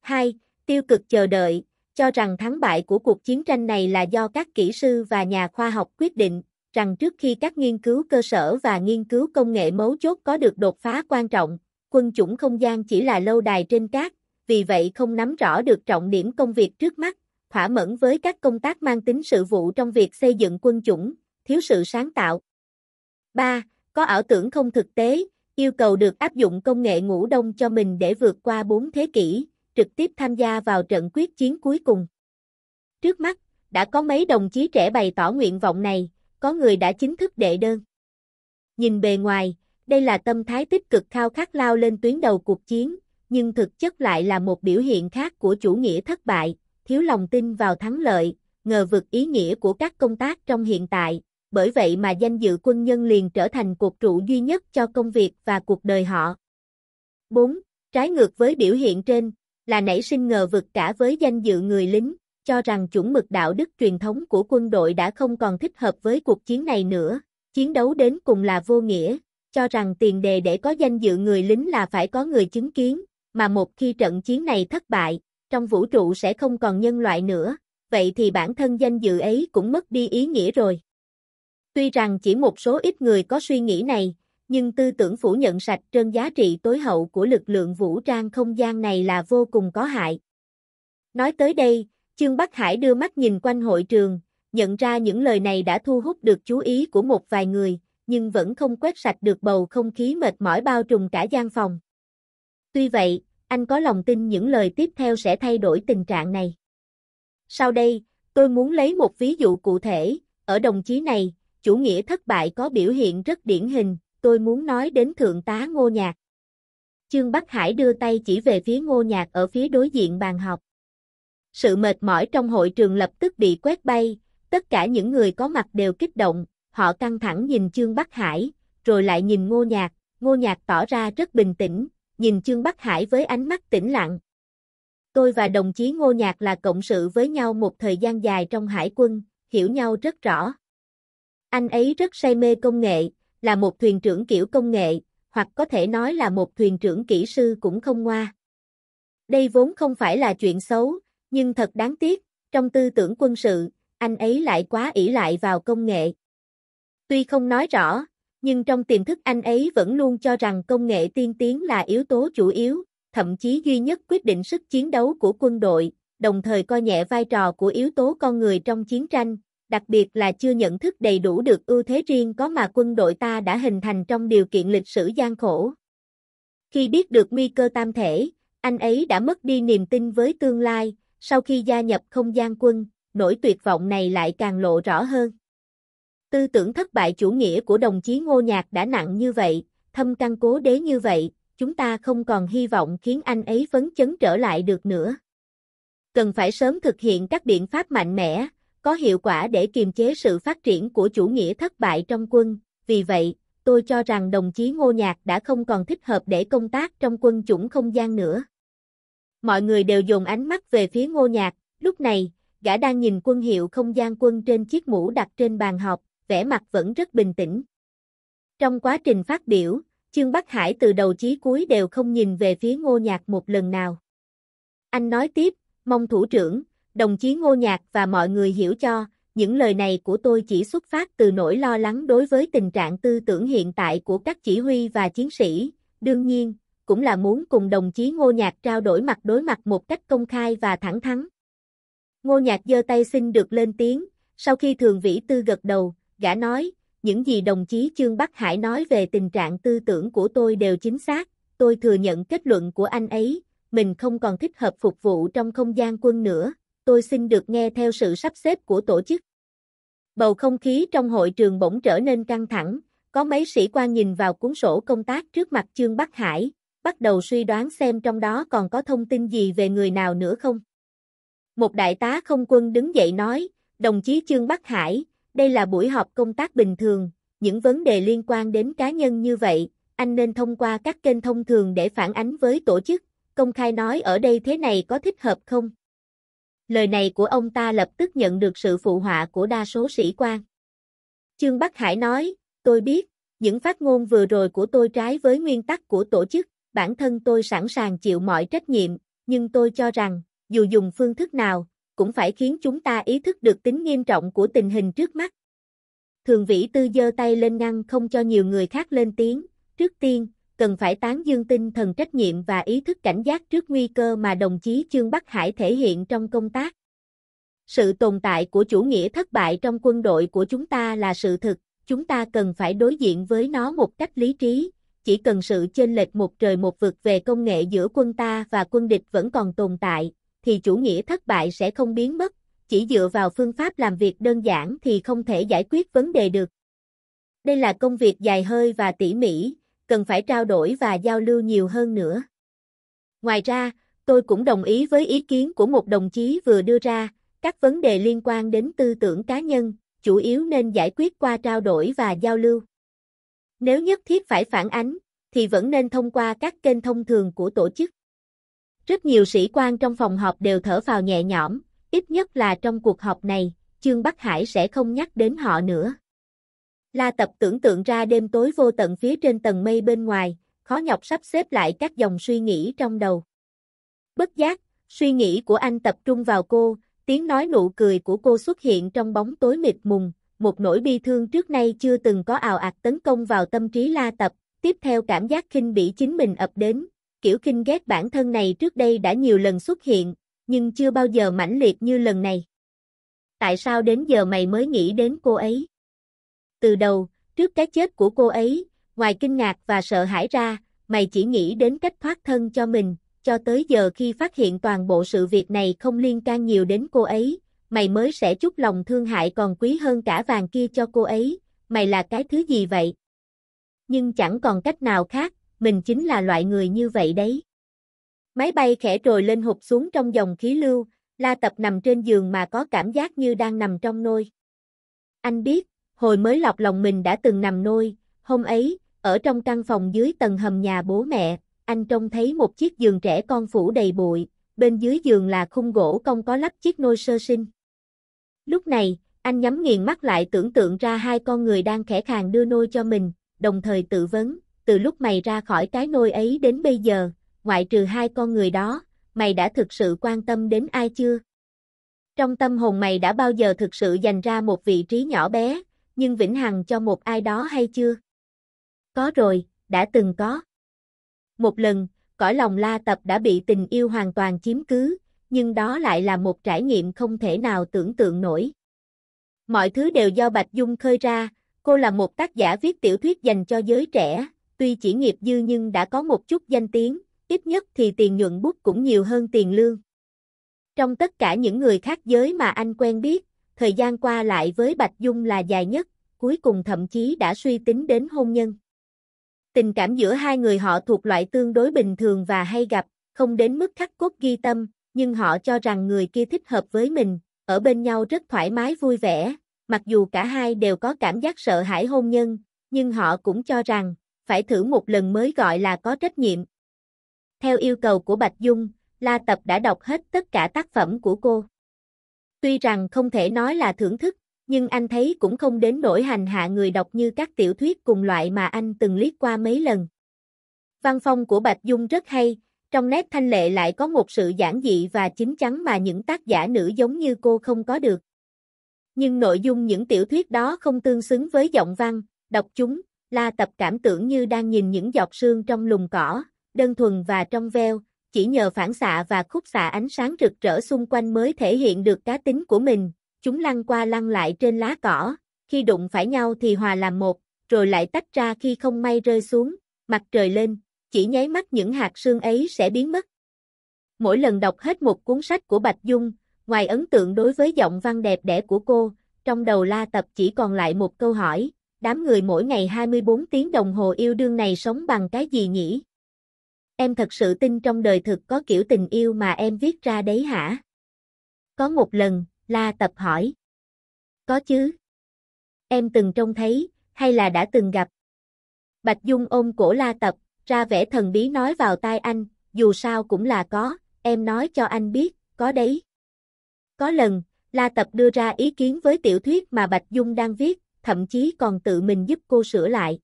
2. Tiêu cực chờ đợi, cho rằng thắng bại của cuộc chiến tranh này là do các kỹ sư và nhà khoa học quyết định, rằng trước khi các nghiên cứu cơ sở và nghiên cứu công nghệ mấu chốt có được đột phá quan trọng, quân chủng không gian chỉ là lâu đài trên cát, vì vậy không nắm rõ được trọng điểm công việc trước mắt, thỏa mẫn với các công tác mang tính sự vụ trong việc xây dựng quân chủng, thiếu sự sáng tạo. 3. Có ảo tưởng không thực tế, yêu cầu được áp dụng công nghệ ngủ đông cho mình để vượt qua 4 thế kỷ, trực tiếp tham gia vào trận quyết chiến cuối cùng. Trước mắt, đã có mấy đồng chí trẻ bày tỏ nguyện vọng này, có người đã chính thức đệ đơn. Nhìn bề ngoài, đây là tâm thái tích cực khao khát lao lên tuyến đầu cuộc chiến, nhưng thực chất lại là một biểu hiện khác của chủ nghĩa thất bại, thiếu lòng tin vào thắng lợi, ngờ vực ý nghĩa của các công tác trong hiện tại, bởi vậy mà danh dự quân nhân liền trở thành cột trụ duy nhất cho công việc và cuộc đời họ. 4. Trái ngược với biểu hiện trên, là nảy sinh ngờ vực cả với danh dự người lính, cho rằng chuẩn mực đạo đức truyền thống của quân đội đã không còn thích hợp với cuộc chiến này nữa, chiến đấu đến cùng là vô nghĩa, cho rằng tiền đề để có danh dự người lính là phải có người chứng kiến, mà một khi trận chiến này thất bại, trong vũ trụ sẽ không còn nhân loại nữa, vậy thì bản thân danh dự ấy cũng mất đi ý nghĩa rồi. Tuy rằng chỉ một số ít người có suy nghĩ này, nhưng tư tưởng phủ nhận sạch trơn giá trị tối hậu của lực lượng vũ trang không gian này là vô cùng có hại. Nói tới đây, Trương Bắc Hải đưa mắt nhìn quanh hội trường, nhận ra những lời này đã thu hút được chú ý của một vài người, nhưng vẫn không quét sạch được bầu không khí mệt mỏi bao trùm cả gian phòng. Tuy vậy, anh có lòng tin những lời tiếp theo sẽ thay đổi tình trạng này. Sau đây, tôi muốn lấy một ví dụ cụ thể, ở đồng chí này, chủ nghĩa thất bại có biểu hiện rất điển hình, tôi muốn nói đến Thượng tá Ngô Nhạc. Trương Bắc Hải đưa tay chỉ về phía Ngô Nhạc ở phía đối diện bàn học. Sự mệt mỏi trong hội trường lập tức bị quét bay, tất cả những người có mặt đều kích động, họ căng thẳng nhìn Trương Bắc Hải, rồi lại nhìn Ngô Nhạc, Ngô Nhạc tỏ ra rất bình tĩnh, nhìn Trương Bắc Hải với ánh mắt tĩnh lặng. Tôi và đồng chí Ngô Nhạc là cộng sự với nhau một thời gian dài trong hải quân, hiểu nhau rất rõ. Anh ấy rất say mê công nghệ, là một thuyền trưởng kiểu công nghệ, hoặc có thể nói là một thuyền trưởng kỹ sư cũng không ngoa. Đây vốn không phải là chuyện xấu, nhưng thật đáng tiếc, trong tư tưởng quân sự, anh ấy lại quá ỷ lại vào công nghệ. Tuy không nói rõ, nhưng trong tiềm thức anh ấy vẫn luôn cho rằng công nghệ tiên tiến là yếu tố chủ yếu, thậm chí duy nhất quyết định sức chiến đấu của quân đội, đồng thời coi nhẹ vai trò của yếu tố con người trong chiến tranh, đặc biệt là chưa nhận thức đầy đủ được ưu thế riêng có mà quân đội ta đã hình thành trong điều kiện lịch sử gian khổ. Khi biết được nguy cơ tam thể, anh ấy đã mất đi niềm tin với tương lai, sau khi gia nhập không gian quân, nỗi tuyệt vọng này lại càng lộ rõ hơn. Tư tưởng thất bại chủ nghĩa của đồng chí Ngô Nhạc đã nặng như vậy, thâm căn cố đế như vậy, chúng ta không còn hy vọng khiến anh ấy phấn chấn trở lại được nữa. Cần phải sớm thực hiện các biện pháp mạnh mẽ, có hiệu quả để kiềm chế sự phát triển của chủ nghĩa thất bại trong quân. Vì vậy, tôi cho rằng đồng chí Ngô Nhạc đã không còn thích hợp để công tác trong quân chủng không gian nữa. Mọi người đều dùng ánh mắt về phía Ngô Nhạc, lúc này, gã đang nhìn quân hiệu không gian quân trên chiếc mũ đặt trên bàn họp, vẻ mặt vẫn rất bình tĩnh. Trong quá trình phát biểu, trương Bắc Hải từ đầu chí cuối đều không nhìn về phía ngô nhạc một lần nào. Anh nói tiếp, mong thủ trưởng, đồng chí ngô nhạc và mọi người hiểu cho, những lời này của tôi chỉ xuất phát từ nỗi lo lắng đối với tình trạng tư tưởng hiện tại của các chỉ huy và chiến sĩ, đương nhiên, cũng là muốn cùng đồng chí ngô nhạc trao đổi mặt đối mặt một cách công khai và thẳng thắn. Ngô nhạc giơ tay xin được lên tiếng, sau khi thường vĩ tư gật đầu, gã nói, những gì đồng chí Trương Bắc Hải nói về tình trạng tư tưởng của tôi đều chính xác, tôi thừa nhận kết luận của anh ấy, mình không còn thích hợp phục vụ trong không gian quân nữa, tôi xin được nghe theo sự sắp xếp của tổ chức. Bầu không khí trong hội trường bỗng trở nên căng thẳng, có mấy sĩ quan nhìn vào cuốn sổ công tác trước mặt Trương Bắc Hải, bắt đầu suy đoán xem trong đó còn có thông tin gì về người nào nữa không. Một đại tá không quân đứng dậy nói, đồng chí Trương Bắc Hải, đây là buổi họp công tác bình thường, những vấn đề liên quan đến cá nhân như vậy, anh nên thông qua các kênh thông thường để phản ánh với tổ chức, công khai nói ở đây thế này có thích hợp không? Lời này của ông ta lập tức nhận được sự phụ họa của đa số sĩ quan. Trương Bắc Hải nói, tôi biết, những phát ngôn vừa rồi của tôi trái với nguyên tắc của tổ chức, bản thân tôi sẵn sàng chịu mọi trách nhiệm, nhưng tôi cho rằng, dù dùng phương thức nào, cũng phải khiến chúng ta ý thức được tính nghiêm trọng của tình hình trước mắt. Thường vĩ tư giơ tay lên ngăn không cho nhiều người khác lên tiếng, trước tiên, cần phải tán dương tinh thần trách nhiệm và ý thức cảnh giác trước nguy cơ mà đồng chí Trương Bắc Hải thể hiện trong công tác. Sự tồn tại của chủ nghĩa thất bại trong quân đội của chúng ta là sự thực, chúng ta cần phải đối diện với nó một cách lý trí, chỉ cần sự chênh lệch một trời một vực về công nghệ giữa quân ta và quân địch vẫn còn tồn tại, thì chủ nghĩa thất bại sẽ không biến mất, chỉ dựa vào phương pháp làm việc đơn giản thì không thể giải quyết vấn đề được. Đây là công việc dài hơi và tỉ mỉ, cần phải trao đổi và giao lưu nhiều hơn nữa. Ngoài ra, tôi cũng đồng ý với ý kiến của một đồng chí vừa đưa ra, các vấn đề liên quan đến tư tưởng cá nhân, chủ yếu nên giải quyết qua trao đổi và giao lưu. Nếu nhất thiết phải phản ánh, thì vẫn nên thông qua các kênh thông thường của tổ chức. Rất nhiều sĩ quan trong phòng họp đều thở vào nhẹ nhõm, ít nhất là trong cuộc họp này, Trương Bắc Hải sẽ không nhắc đến họ nữa. La Tập tưởng tượng ra đêm tối vô tận phía trên tầng mây bên ngoài, khó nhọc sắp xếp lại các dòng suy nghĩ trong đầu. Bất giác, suy nghĩ của anh tập trung vào cô, tiếng nói nụ cười của cô xuất hiện trong bóng tối mịt mùng, một nỗi bi thương trước nay chưa từng có ào ạt tấn công vào tâm trí La Tập, tiếp theo cảm giác khinh bỉ chính mình ập đến, kiểu kinh ghét bản thân này trước đây đã nhiều lần xuất hiện, nhưng chưa bao giờ mãnh liệt như lần này. Tại sao đến giờ mày mới nghĩ đến cô ấy? Từ đầu, trước cái chết của cô ấy, ngoài kinh ngạc và sợ hãi ra, mày chỉ nghĩ đến cách thoát thân cho mình, cho tới giờ khi phát hiện toàn bộ sự việc này không liên can nhiều đến cô ấy, mày mới sẽ chút lòng thương hại còn quý hơn cả vàng kia cho cô ấy, mày là cái thứ gì vậy? Nhưng chẳng còn cách nào khác, mình chính là loại người như vậy đấy. Máy bay khẽ trồi lên hụt xuống trong dòng khí lưu, La Tập nằm trên giường mà có cảm giác như đang nằm trong nôi. Anh biết, hồi mới lọc lòng mình đã từng nằm nôi, hôm ấy, ở trong căn phòng dưới tầng hầm nhà bố mẹ, anh trông thấy một chiếc giường trẻ con phủ đầy bụi, bên dưới giường là khung gỗ không có lắp chiếc nôi sơ sinh. Lúc này, anh nhắm nghiền mắt lại tưởng tượng ra hai con người đang khẽ khàng đưa nôi cho mình, đồng thời tự vấn, từ lúc mày ra khỏi cái nôi ấy đến bây giờ, ngoại trừ hai con người đó, mày đã thực sự quan tâm đến ai chưa? Trong tâm hồn mày đã bao giờ thực sự dành ra một vị trí nhỏ bé, nhưng vĩnh hằng cho một ai đó hay chưa? Có rồi, đã từng có. Một lần, cõi lòng la tập đã bị tình yêu hoàn toàn chiếm cứ, nhưng đó lại là một trải nghiệm không thể nào tưởng tượng nổi. Mọi thứ đều do Bạch Dung khơi ra, cô là một tác giả viết tiểu thuyết dành cho giới trẻ, tuy chỉ nghiệp dư nhưng đã có một chút danh tiếng, ít nhất thì tiền nhuận bút cũng nhiều hơn tiền lương. Trong tất cả những người khác giới mà anh quen biết, thời gian qua lại với Bạch Dung là dài nhất, cuối cùng thậm chí đã suy tính đến hôn nhân. Tình cảm giữa hai người họ thuộc loại tương đối bình thường và hay gặp, không đến mức khắc cốt ghi tâm, nhưng họ cho rằng người kia thích hợp với mình, ở bên nhau rất thoải mái vui vẻ, mặc dù cả hai đều có cảm giác sợ hãi hôn nhân, nhưng họ cũng cho rằng phải thử một lần mới gọi là có trách nhiệm. Theo yêu cầu của Bạch Dung, La Tập đã đọc hết tất cả tác phẩm của cô. Tuy rằng không thể nói là thưởng thức, nhưng anh thấy cũng không đến nỗi hành hạ người đọc như các tiểu thuyết cùng loại mà anh từng liếc qua mấy lần. Văn phong của Bạch Dung rất hay, trong nét thanh lệ lại có một sự giản dị và chính chắn mà những tác giả nữ giống như cô không có được. Nhưng nội dung những tiểu thuyết đó không tương xứng với giọng văn, đọc chúng, La tập cảm tưởng như đang nhìn những giọt sương trong lùn cỏ, đơn thuần và trong veo, chỉ nhờ phản xạ và khúc xạ ánh sáng rực rỡ xung quanh mới thể hiện được cá tính của mình, chúng lăn qua lăn lại trên lá cỏ, khi đụng phải nhau thì hòa làm một, rồi lại tách ra khi không may rơi xuống, mặt trời lên, chỉ nháy mắt những hạt sương ấy sẽ biến mất. Mỗi lần đọc hết một cuốn sách của Bạch Dung, ngoài ấn tượng đối với giọng văn đẹp đẽ của cô, trong đầu La Tập chỉ còn lại một câu hỏi, đám người mỗi ngày 24 tiếng đồng hồ yêu đương này sống bằng cái gì nhỉ? Em thật sự tin trong đời thực có kiểu tình yêu mà em viết ra đấy hả? Có một lần, La Tập hỏi. Có chứ. Em từng trông thấy, hay là đã từng gặp? Bạch Dung ôm cổ La Tập, ra vẻ thần bí nói vào tai anh, dù sao cũng là có, em nói cho anh biết, có đấy. Có lần, La Tập đưa ra ý kiến với tiểu thuyết mà Bạch Dung đang viết, thậm chí còn tự mình giúp cô sửa lại.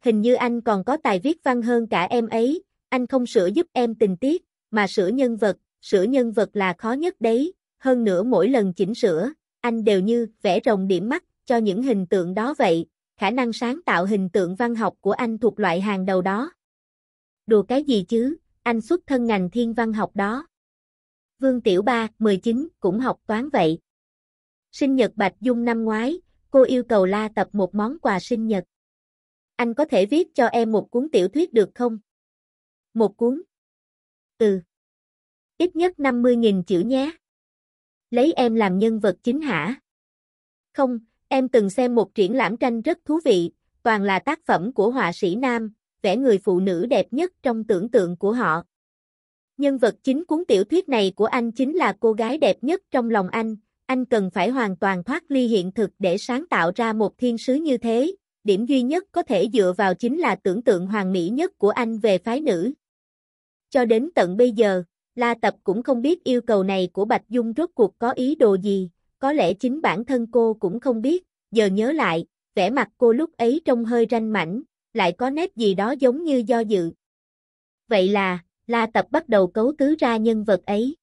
Hình như anh còn có tài viết văn hơn cả em ấy, anh không sửa giúp em tình tiết, mà sửa nhân vật, sửa nhân vật là khó nhất đấy, hơn nữa mỗi lần chỉnh sửa, anh đều như vẽ rồng điểm mắt cho những hình tượng đó vậy, khả năng sáng tạo hình tượng văn học của anh thuộc loại hàng đầu đó. Đùa cái gì chứ, anh xuất thân ngành thiên văn học đó. Vương Tiểu Ba, 19, cũng học toán vậy. Sinh nhật Bạch Dung năm ngoái, cô yêu cầu La Tập một món quà sinh nhật. Anh có thể viết cho em một cuốn tiểu thuyết được không? Một cuốn? Ừ. Ít nhất 50.000 chữ nhé. Lấy em làm nhân vật chính hả? Không, em từng xem một triển lãm tranh rất thú vị, toàn là tác phẩm của họa sĩ nam, vẽ người phụ nữ đẹp nhất trong tưởng tượng của họ. Nhân vật chính cuốn tiểu thuyết này của anh chính là cô gái đẹp nhất trong lòng anh, anh cần phải hoàn toàn thoát ly hiện thực để sáng tạo ra một thiên sứ như thế, điểm duy nhất có thể dựa vào chính là tưởng tượng hoàn mỹ nhất của anh về phái nữ. Cho đến tận bây giờ, La Tập cũng không biết yêu cầu này của Bạch Dung rốt cuộc có ý đồ gì, có lẽ chính bản thân cô cũng không biết, giờ nhớ lại, vẻ mặt cô lúc ấy trông hơi ranh mảnh, lại có nét gì đó giống như do dự. Vậy là, La Tập bắt đầu cấu tứ ra nhân vật ấy.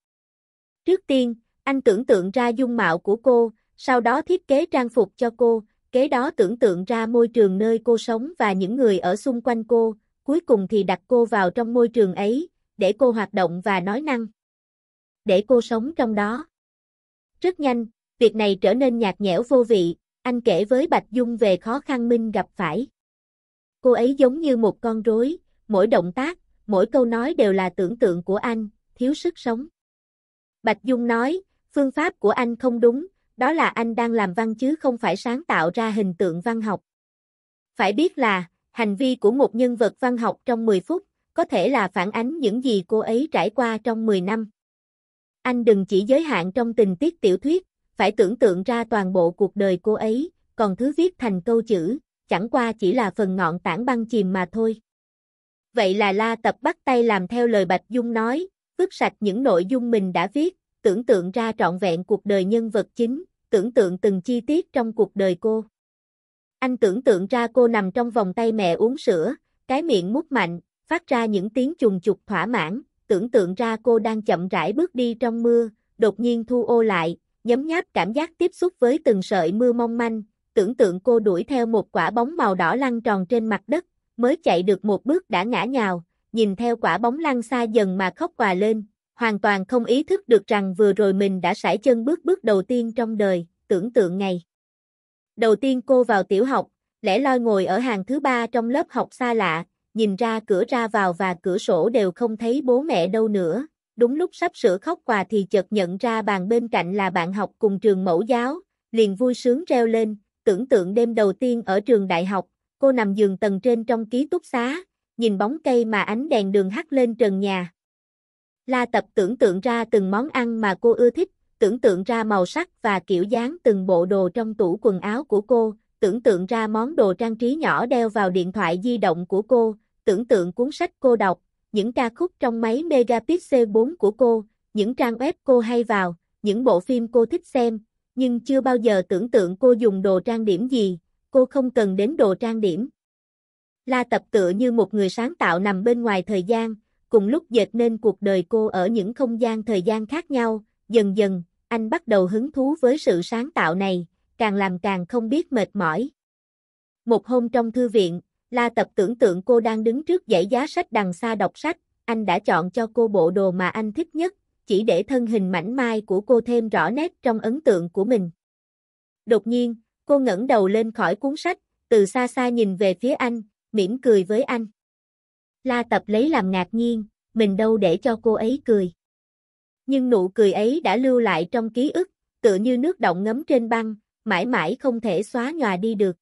Trước tiên, anh tưởng tượng ra dung mạo của cô, sau đó thiết kế trang phục cho cô, kế đó tưởng tượng ra môi trường nơi cô sống và những người ở xung quanh cô, cuối cùng thì đặt cô vào trong môi trường ấy, để cô hoạt động và nói năng. Để cô sống trong đó. Rất nhanh, việc này trở nên nhạt nhẽo vô vị, anh kể với Bạch Dung về khó khăn Minh gặp phải. Cô ấy giống như một con rối, mỗi động tác, mỗi câu nói đều là tưởng tượng của anh, thiếu sức sống. Bạch Dung nói, Phương pháp của anh không đúng, đó là anh đang làm văn chứ không phải sáng tạo ra hình tượng văn học. Phải biết là, hành vi của một nhân vật văn học trong 10 phút, có thể là phản ánh những gì cô ấy trải qua trong 10 năm. Anh đừng chỉ giới hạn trong tình tiết tiểu thuyết, phải tưởng tượng ra toàn bộ cuộc đời cô ấy, còn thứ viết thành câu chữ, chẳng qua chỉ là phần ngọn tảng băng chìm mà thôi. Vậy là La Tập bắt tay làm theo lời Bạch Dung nói, vứt sạch những nội dung mình đã viết, tưởng tượng ra trọn vẹn cuộc đời nhân vật chính, tưởng tượng từng chi tiết trong cuộc đời cô. Anh tưởng tượng ra cô nằm trong vòng tay mẹ uống sữa, cái miệng mút mạnh, phát ra những tiếng trùng chục thỏa mãn, tưởng tượng ra cô đang chậm rãi bước đi trong mưa, đột nhiên thu ô lại, nhấm nháp cảm giác tiếp xúc với từng sợi mưa mong manh, tưởng tượng cô đuổi theo một quả bóng màu đỏ lăn tròn trên mặt đất, mới chạy được một bước đã ngã nhào, nhìn theo quả bóng lăn xa dần mà khóc hòa lên, hoàn toàn không ý thức được rằng vừa rồi mình đã sải chân bước bước đầu tiên trong đời, tưởng tượng ngày. Đầu tiên cô vào tiểu học, lẻ loi ngồi ở hàng thứ ba trong lớp học xa lạ, nhìn ra cửa ra vào và cửa sổ đều không thấy bố mẹ đâu nữa. Đúng lúc sắp sửa khóc quà thì chợt nhận ra bàn bên cạnh là bạn học cùng trường mẫu giáo, liền vui sướng reo lên, tưởng tượng đêm đầu tiên ở trường đại học, cô nằm giường tầng trên trong ký túc xá, nhìn bóng cây mà ánh đèn đường hắt lên trần nhà. La Tập tưởng tượng ra từng món ăn mà cô ưa thích, tưởng tượng ra màu sắc và kiểu dáng từng bộ đồ trong tủ quần áo của cô, tưởng tượng ra món đồ trang trí nhỏ đeo vào điện thoại di động của cô, tưởng tượng cuốn sách cô đọc, những ca khúc trong máy megapixel 4 của cô, những trang web cô hay vào, những bộ phim cô thích xem, nhưng chưa bao giờ tưởng tượng cô dùng đồ trang điểm gì, cô không cần đến đồ trang điểm. La Tập tựa như một người sáng tạo nằm bên ngoài thời gian, cùng lúc dệt nên cuộc đời cô ở những không gian thời gian khác nhau, dần dần, anh bắt đầu hứng thú với sự sáng tạo này, càng làm càng không biết mệt mỏi. Một hôm trong thư viện, La Tập tưởng tượng cô đang đứng trước dãy giá sách đằng xa đọc sách, anh đã chọn cho cô bộ đồ mà anh thích nhất, chỉ để thân hình mảnh mai của cô thêm rõ nét trong ấn tượng của mình. Đột nhiên, cô ngẩng đầu lên khỏi cuốn sách, từ xa xa nhìn về phía anh, mỉm cười với anh. La Tập lấy làm ngạc nhiên, mình đâu để cho cô ấy cười. Nhưng nụ cười ấy đã lưu lại trong ký ức, tựa như nước động ngấm trên băng, mãi mãi không thể xóa nhòa đi được.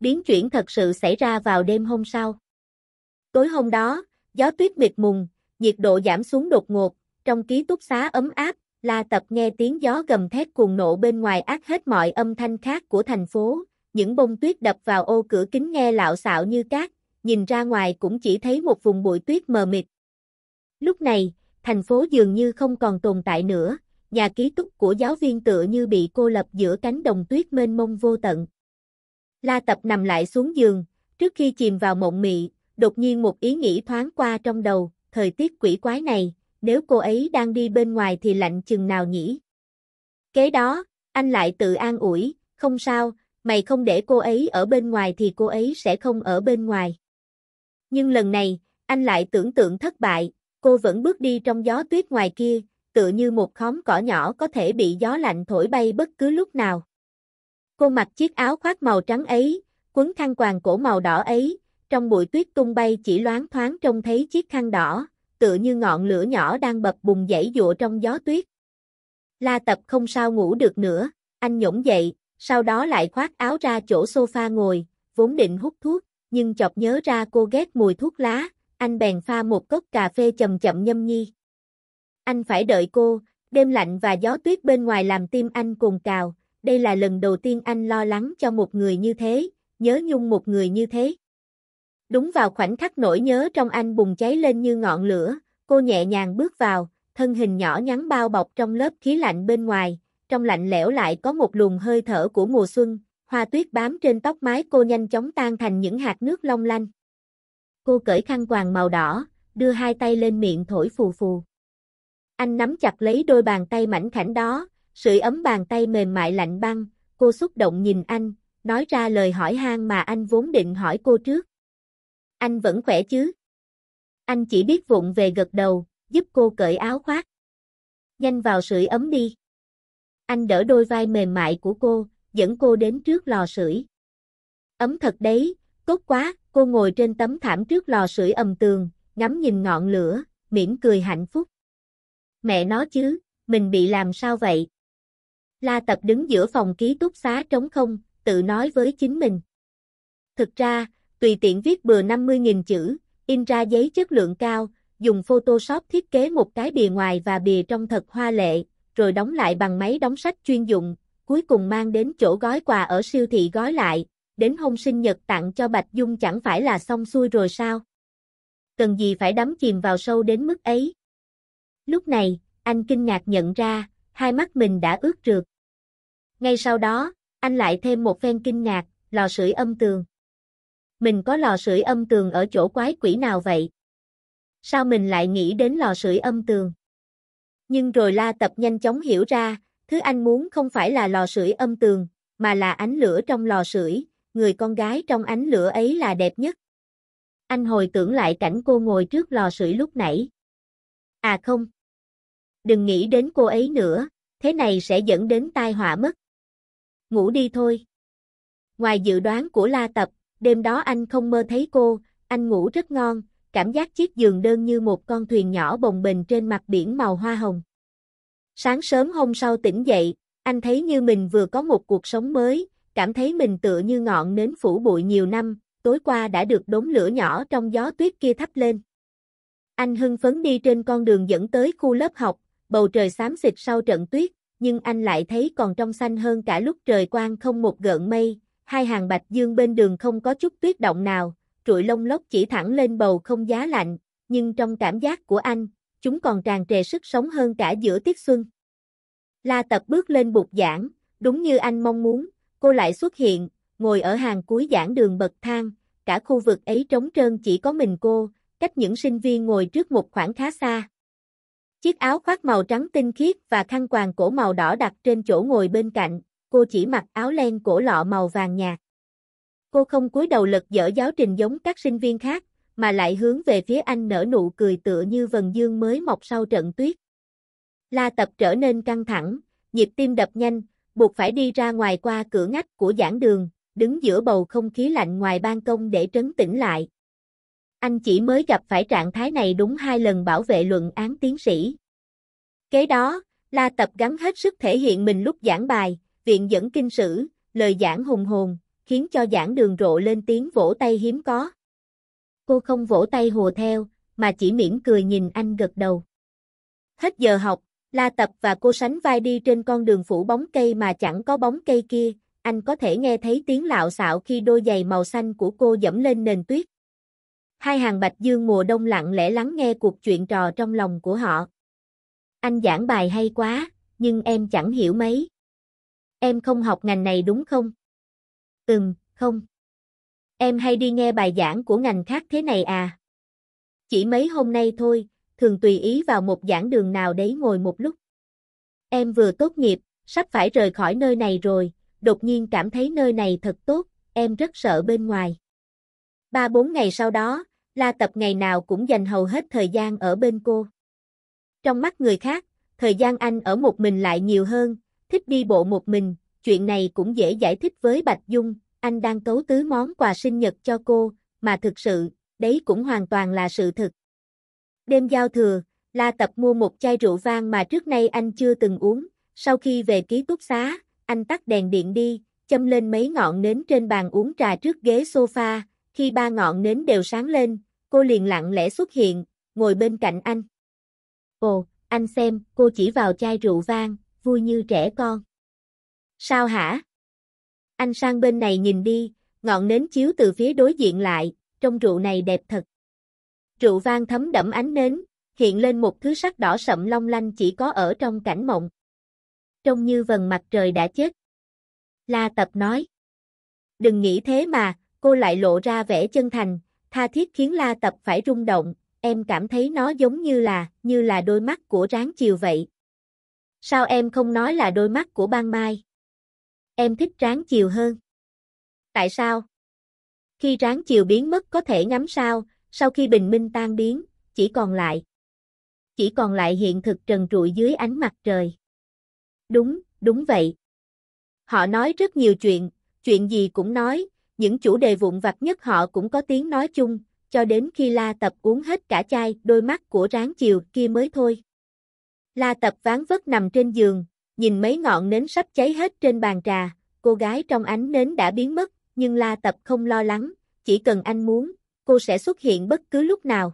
Biến chuyển thật sự xảy ra vào đêm hôm sau. Tối hôm đó, gió tuyết mịt mùng, nhiệt độ giảm xuống đột ngột, trong ký túc xá ấm áp, La Tập nghe tiếng gió gầm thét cuồng nộ bên ngoài át hết mọi âm thanh khác của thành phố, những bông tuyết đập vào ô cửa kính nghe lạo xạo như cát, nhìn ra ngoài cũng chỉ thấy một vùng bụi tuyết mờ mịt. Lúc này, thành phố dường như không còn tồn tại nữa, nhà ký túc của giáo viên tựa như bị cô lập giữa cánh đồng tuyết mênh mông vô tận. La Tập nằm lại xuống giường, trước khi chìm vào mộng mị, đột nhiên một ý nghĩ thoáng qua trong đầu, thời tiết quỷ quái này, nếu cô ấy đang đi bên ngoài thì lạnh chừng nào nhỉ? Kế đó, anh lại tự an ủi, không sao, mày không để cô ấy ở bên ngoài thì cô ấy sẽ không ở bên ngoài. Nhưng lần này, anh lại tưởng tượng thất bại, cô vẫn bước đi trong gió tuyết ngoài kia, tựa như một khóm cỏ nhỏ có thể bị gió lạnh thổi bay bất cứ lúc nào. Cô mặc chiếc áo khoác màu trắng ấy, quấn khăn quàng cổ màu đỏ ấy, trong bụi tuyết tung bay chỉ loáng thoáng trông thấy chiếc khăn đỏ, tựa như ngọn lửa nhỏ đang bập bùng dãy dụa trong gió tuyết. La tập không sao ngủ được nữa, anh nhổng dậy, sau đó lại khoác áo ra chỗ sofa ngồi, vốn định hút thuốc, nhưng chợt nhớ ra cô ghét mùi thuốc lá, anh bèn pha một cốc cà phê chậm chậm nhâm nhi. Anh phải đợi cô, đêm lạnh và gió tuyết bên ngoài làm tim anh cuồng cào, đây là lần đầu tiên anh lo lắng cho một người như thế, nhớ nhung một người như thế. Đúng vào khoảnh khắc nỗi nhớ trong anh bùng cháy lên như ngọn lửa, cô nhẹ nhàng bước vào, thân hình nhỏ nhắn bao bọc trong lớp khí lạnh bên ngoài, trong lạnh lẽo lại có một luồng hơi thở của mùa xuân, Hoa tuyết bám trên tóc mái cô nhanh chóng tan thành những hạt nước long lanh. Cô cởi khăn quàng màu đỏ, đưa hai tay lên miệng thổi phù phù. Anh nắm chặt lấy đôi bàn tay mảnh khảnh đó, sưởi ấm bàn tay mềm mại lạnh băng, cô xúc động nhìn anh, nói ra lời hỏi han mà anh vốn định hỏi cô trước. Anh vẫn khỏe chứ? Anh chỉ biết vụng về gật đầu, giúp cô cởi áo khoác. Nhanh vào sưởi ấm đi. Anh đỡ đôi vai mềm mại của cô, dẫn cô đến trước lò sưởi. Ấm thật đấy, tốt quá, cô ngồi trên tấm thảm trước lò sưởi ầm tường, ngắm nhìn ngọn lửa, mỉm cười hạnh phúc. Mẹ nó chứ, mình bị làm sao vậy? La Tập đứng giữa phòng ký túc xá trống không, tự nói với chính mình. Thực ra, tùy tiện viết bừa 50.000 chữ, in ra giấy chất lượng cao, dùng Photoshop thiết kế một cái bìa ngoài và bìa trong thật hoa lệ, rồi đóng lại bằng máy đóng sách chuyên dụng, cuối cùng mang đến chỗ gói quà ở siêu thị gói lại, đến hôm sinh nhật tặng cho Bạch Dung chẳng phải là xong xuôi rồi sao? Cần gì phải đắm chìm vào sâu đến mức ấy? Lúc này, anh kinh ngạc nhận ra, hai mắt mình đã ướt rượt. Ngay sau đó, anh lại thêm một phen kinh ngạc, lò sưởi âm tường. Mình có lò sưởi âm tường ở chỗ quái quỷ nào vậy? Sao mình lại nghĩ đến lò sưởi âm tường? Nhưng rồi La Tập nhanh chóng hiểu ra, Thứ anh muốn không phải là lò sưởi âm tường, mà là ánh lửa trong lò sưởi, người con gái trong ánh lửa ấy là đẹp nhất. Anh hồi tưởng lại cảnh cô ngồi trước lò sưởi lúc nãy. À không. Đừng nghĩ đến cô ấy nữa, thế này sẽ dẫn đến tai họa mất. Ngủ đi thôi. Ngoài dự đoán của La Tập, đêm đó anh không mơ thấy cô, anh ngủ rất ngon, cảm giác chiếc giường đơn như một con thuyền nhỏ bồng bềnh trên mặt biển màu hoa hồng. Sáng sớm hôm sau tỉnh dậy, anh thấy như mình vừa có một cuộc sống mới, cảm thấy mình tựa như ngọn nến phủ bụi nhiều năm, tối qua đã được đốm lửa nhỏ trong gió tuyết kia thắp lên. Anh hưng phấn đi trên con đường dẫn tới khu lớp học, bầu trời xám xịt sau trận tuyết, nhưng anh lại thấy còn trong xanh hơn cả lúc trời quang không một gợn mây, hai hàng bạch dương bên đường không có chút tuyết động nào, trụi lông lốc chỉ thẳng lên bầu không giá lạnh, nhưng trong cảm giác của anh, chúng còn tràn trề sức sống hơn cả giữa tiết xuân. La tập bước lên bục giảng, đúng như anh mong muốn, cô lại xuất hiện, ngồi ở hàng cuối giảng đường bậc thang, cả khu vực ấy trống trơn chỉ có mình cô, cách những sinh viên ngồi trước một khoảng khá xa. Chiếc áo khoác màu trắng tinh khiết và khăn quàng cổ màu đỏ đặt trên chỗ ngồi bên cạnh, cô chỉ mặc áo len cổ lọ màu vàng nhạt. Cô không cúi đầu lật dở giáo trình giống các sinh viên khác, mà lại hướng về phía anh nở nụ cười tựa như vần dương mới mọc sau trận tuyết. La tập trở nên căng thẳng, nhịp tim đập nhanh, buộc phải đi ra ngoài qua cửa ngách của giảng đường, đứng giữa bầu không khí lạnh ngoài ban công để trấn tĩnh lại. Anh chỉ mới gặp phải trạng thái này đúng hai lần bảo vệ luận án tiến sĩ. Kế đó, La Tập gắng hết sức thể hiện mình lúc giảng bài, viện dẫn kinh sử, lời giảng hùng hồn, khiến cho giảng đường rộ lên tiếng vỗ tay hiếm có. Cô không vỗ tay hùa theo, mà chỉ mỉm cười nhìn anh gật đầu. Hết giờ học, La Tập và cô sánh vai đi trên con đường phủ bóng cây mà chẳng có bóng cây kia, anh có thể nghe thấy tiếng lạo xạo khi đôi giày màu xanh của cô dẫm lên nền tuyết. Hai hàng bạch dương mùa đông lặng lẽ lắng nghe cuộc chuyện trò trong lòng của họ. Anh giảng bài hay quá, nhưng em chẳng hiểu mấy. Em không học ngành này đúng không? Ừm, không. Em hay đi nghe bài giảng của ngành khác thế này à? Chỉ mấy hôm nay thôi, thường tùy ý vào một giảng đường nào đấy ngồi một lúc. Em vừa tốt nghiệp, sắp phải rời khỏi nơi này rồi, đột nhiên cảm thấy nơi này thật tốt, em rất sợ bên ngoài. Ba bốn ngày sau đó, La Tập ngày nào cũng dành hầu hết thời gian ở bên cô. Trong mắt người khác, thời gian anh ở một mình lại nhiều hơn, thích đi bộ một mình, chuyện này cũng dễ giải thích với Bạch Dung, anh đang cấu tứ món quà sinh nhật cho cô, mà thực sự, đấy cũng hoàn toàn là sự thật. Đêm giao thừa, La Tập mua một chai rượu vang mà trước nay anh chưa từng uống, sau khi về ký túc xá, anh tắt đèn điện đi, châm lên mấy ngọn nến trên bàn uống trà trước ghế sofa, khi ba ngọn nến đều sáng lên, cô liền lặng lẽ xuất hiện, ngồi bên cạnh anh. Ồ, anh xem, cô chỉ vào chai rượu vang, vui như trẻ con. Sao hả? anh sang bên này nhìn đi, ngọn nến chiếu từ phía đối diện lại, trong rượu này đẹp thật. Rượu vang thấm đẫm ánh nến, hiện lên một thứ sắc đỏ sậm long lanh chỉ có ở trong cảnh mộng. Trông như vầng mặt trời đã chết. La Tập nói. Đừng nghĩ thế mà, cô lại lộ ra vẻ chân thành, tha thiết khiến La Tập phải rung động, em cảm thấy nó giống như là, như là đôi mắt của ráng chiều vậy. Sao em không nói là đôi mắt của ban mai? Em thích ráng chiều hơn. Tại sao? Khi ráng chiều biến mất có thể ngắm sao, sau khi bình minh tan biến, chỉ còn lại. Chỉ còn lại hiện thực trần trụi dưới ánh mặt trời. Đúng, đúng vậy. Họ nói rất nhiều chuyện, chuyện gì cũng nói, những chủ đề vụn vặt nhất họ cũng có tiếng nói chung, cho đến khi La Tập uống hết cả chai, đôi mắt của ráng chiều kia mới thôi. La Tập ván vất nằm trên giường, nhìn mấy ngọn nến sắp cháy hết trên bàn trà, cô gái trong ánh nến đã biến mất, nhưng La Tập không lo lắng, chỉ cần anh muốn, cô sẽ xuất hiện bất cứ lúc nào.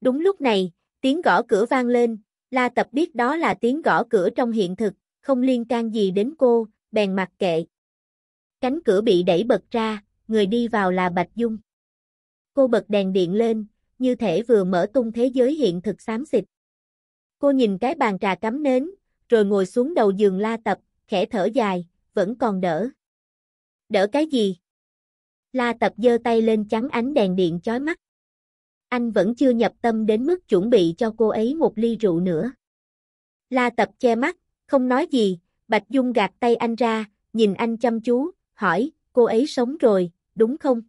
Đúng lúc này, tiếng gõ cửa vang lên, La Tập biết đó là tiếng gõ cửa trong hiện thực, không liên can gì đến cô, bèn mặc kệ. Cánh cửa bị đẩy bật ra, người đi vào là Bạch Dung. Cô bật đèn điện lên, như thể vừa mở tung thế giới hiện thực xám xịt. Cô nhìn cái bàn trà cắm nến, rồi ngồi xuống đầu giường la tập, khẽ thở dài, vẫn còn đỡ. Đỡ cái gì? La tập giơ tay lên chắn ánh đèn điện chói mắt. Anh vẫn chưa nhập tâm đến mức chuẩn bị cho cô ấy một ly rượu nữa. La tập che mắt, không nói gì, Bạch Dung gạt tay anh ra, nhìn anh chăm chú, hỏi, cô ấy sống rồi, đúng không?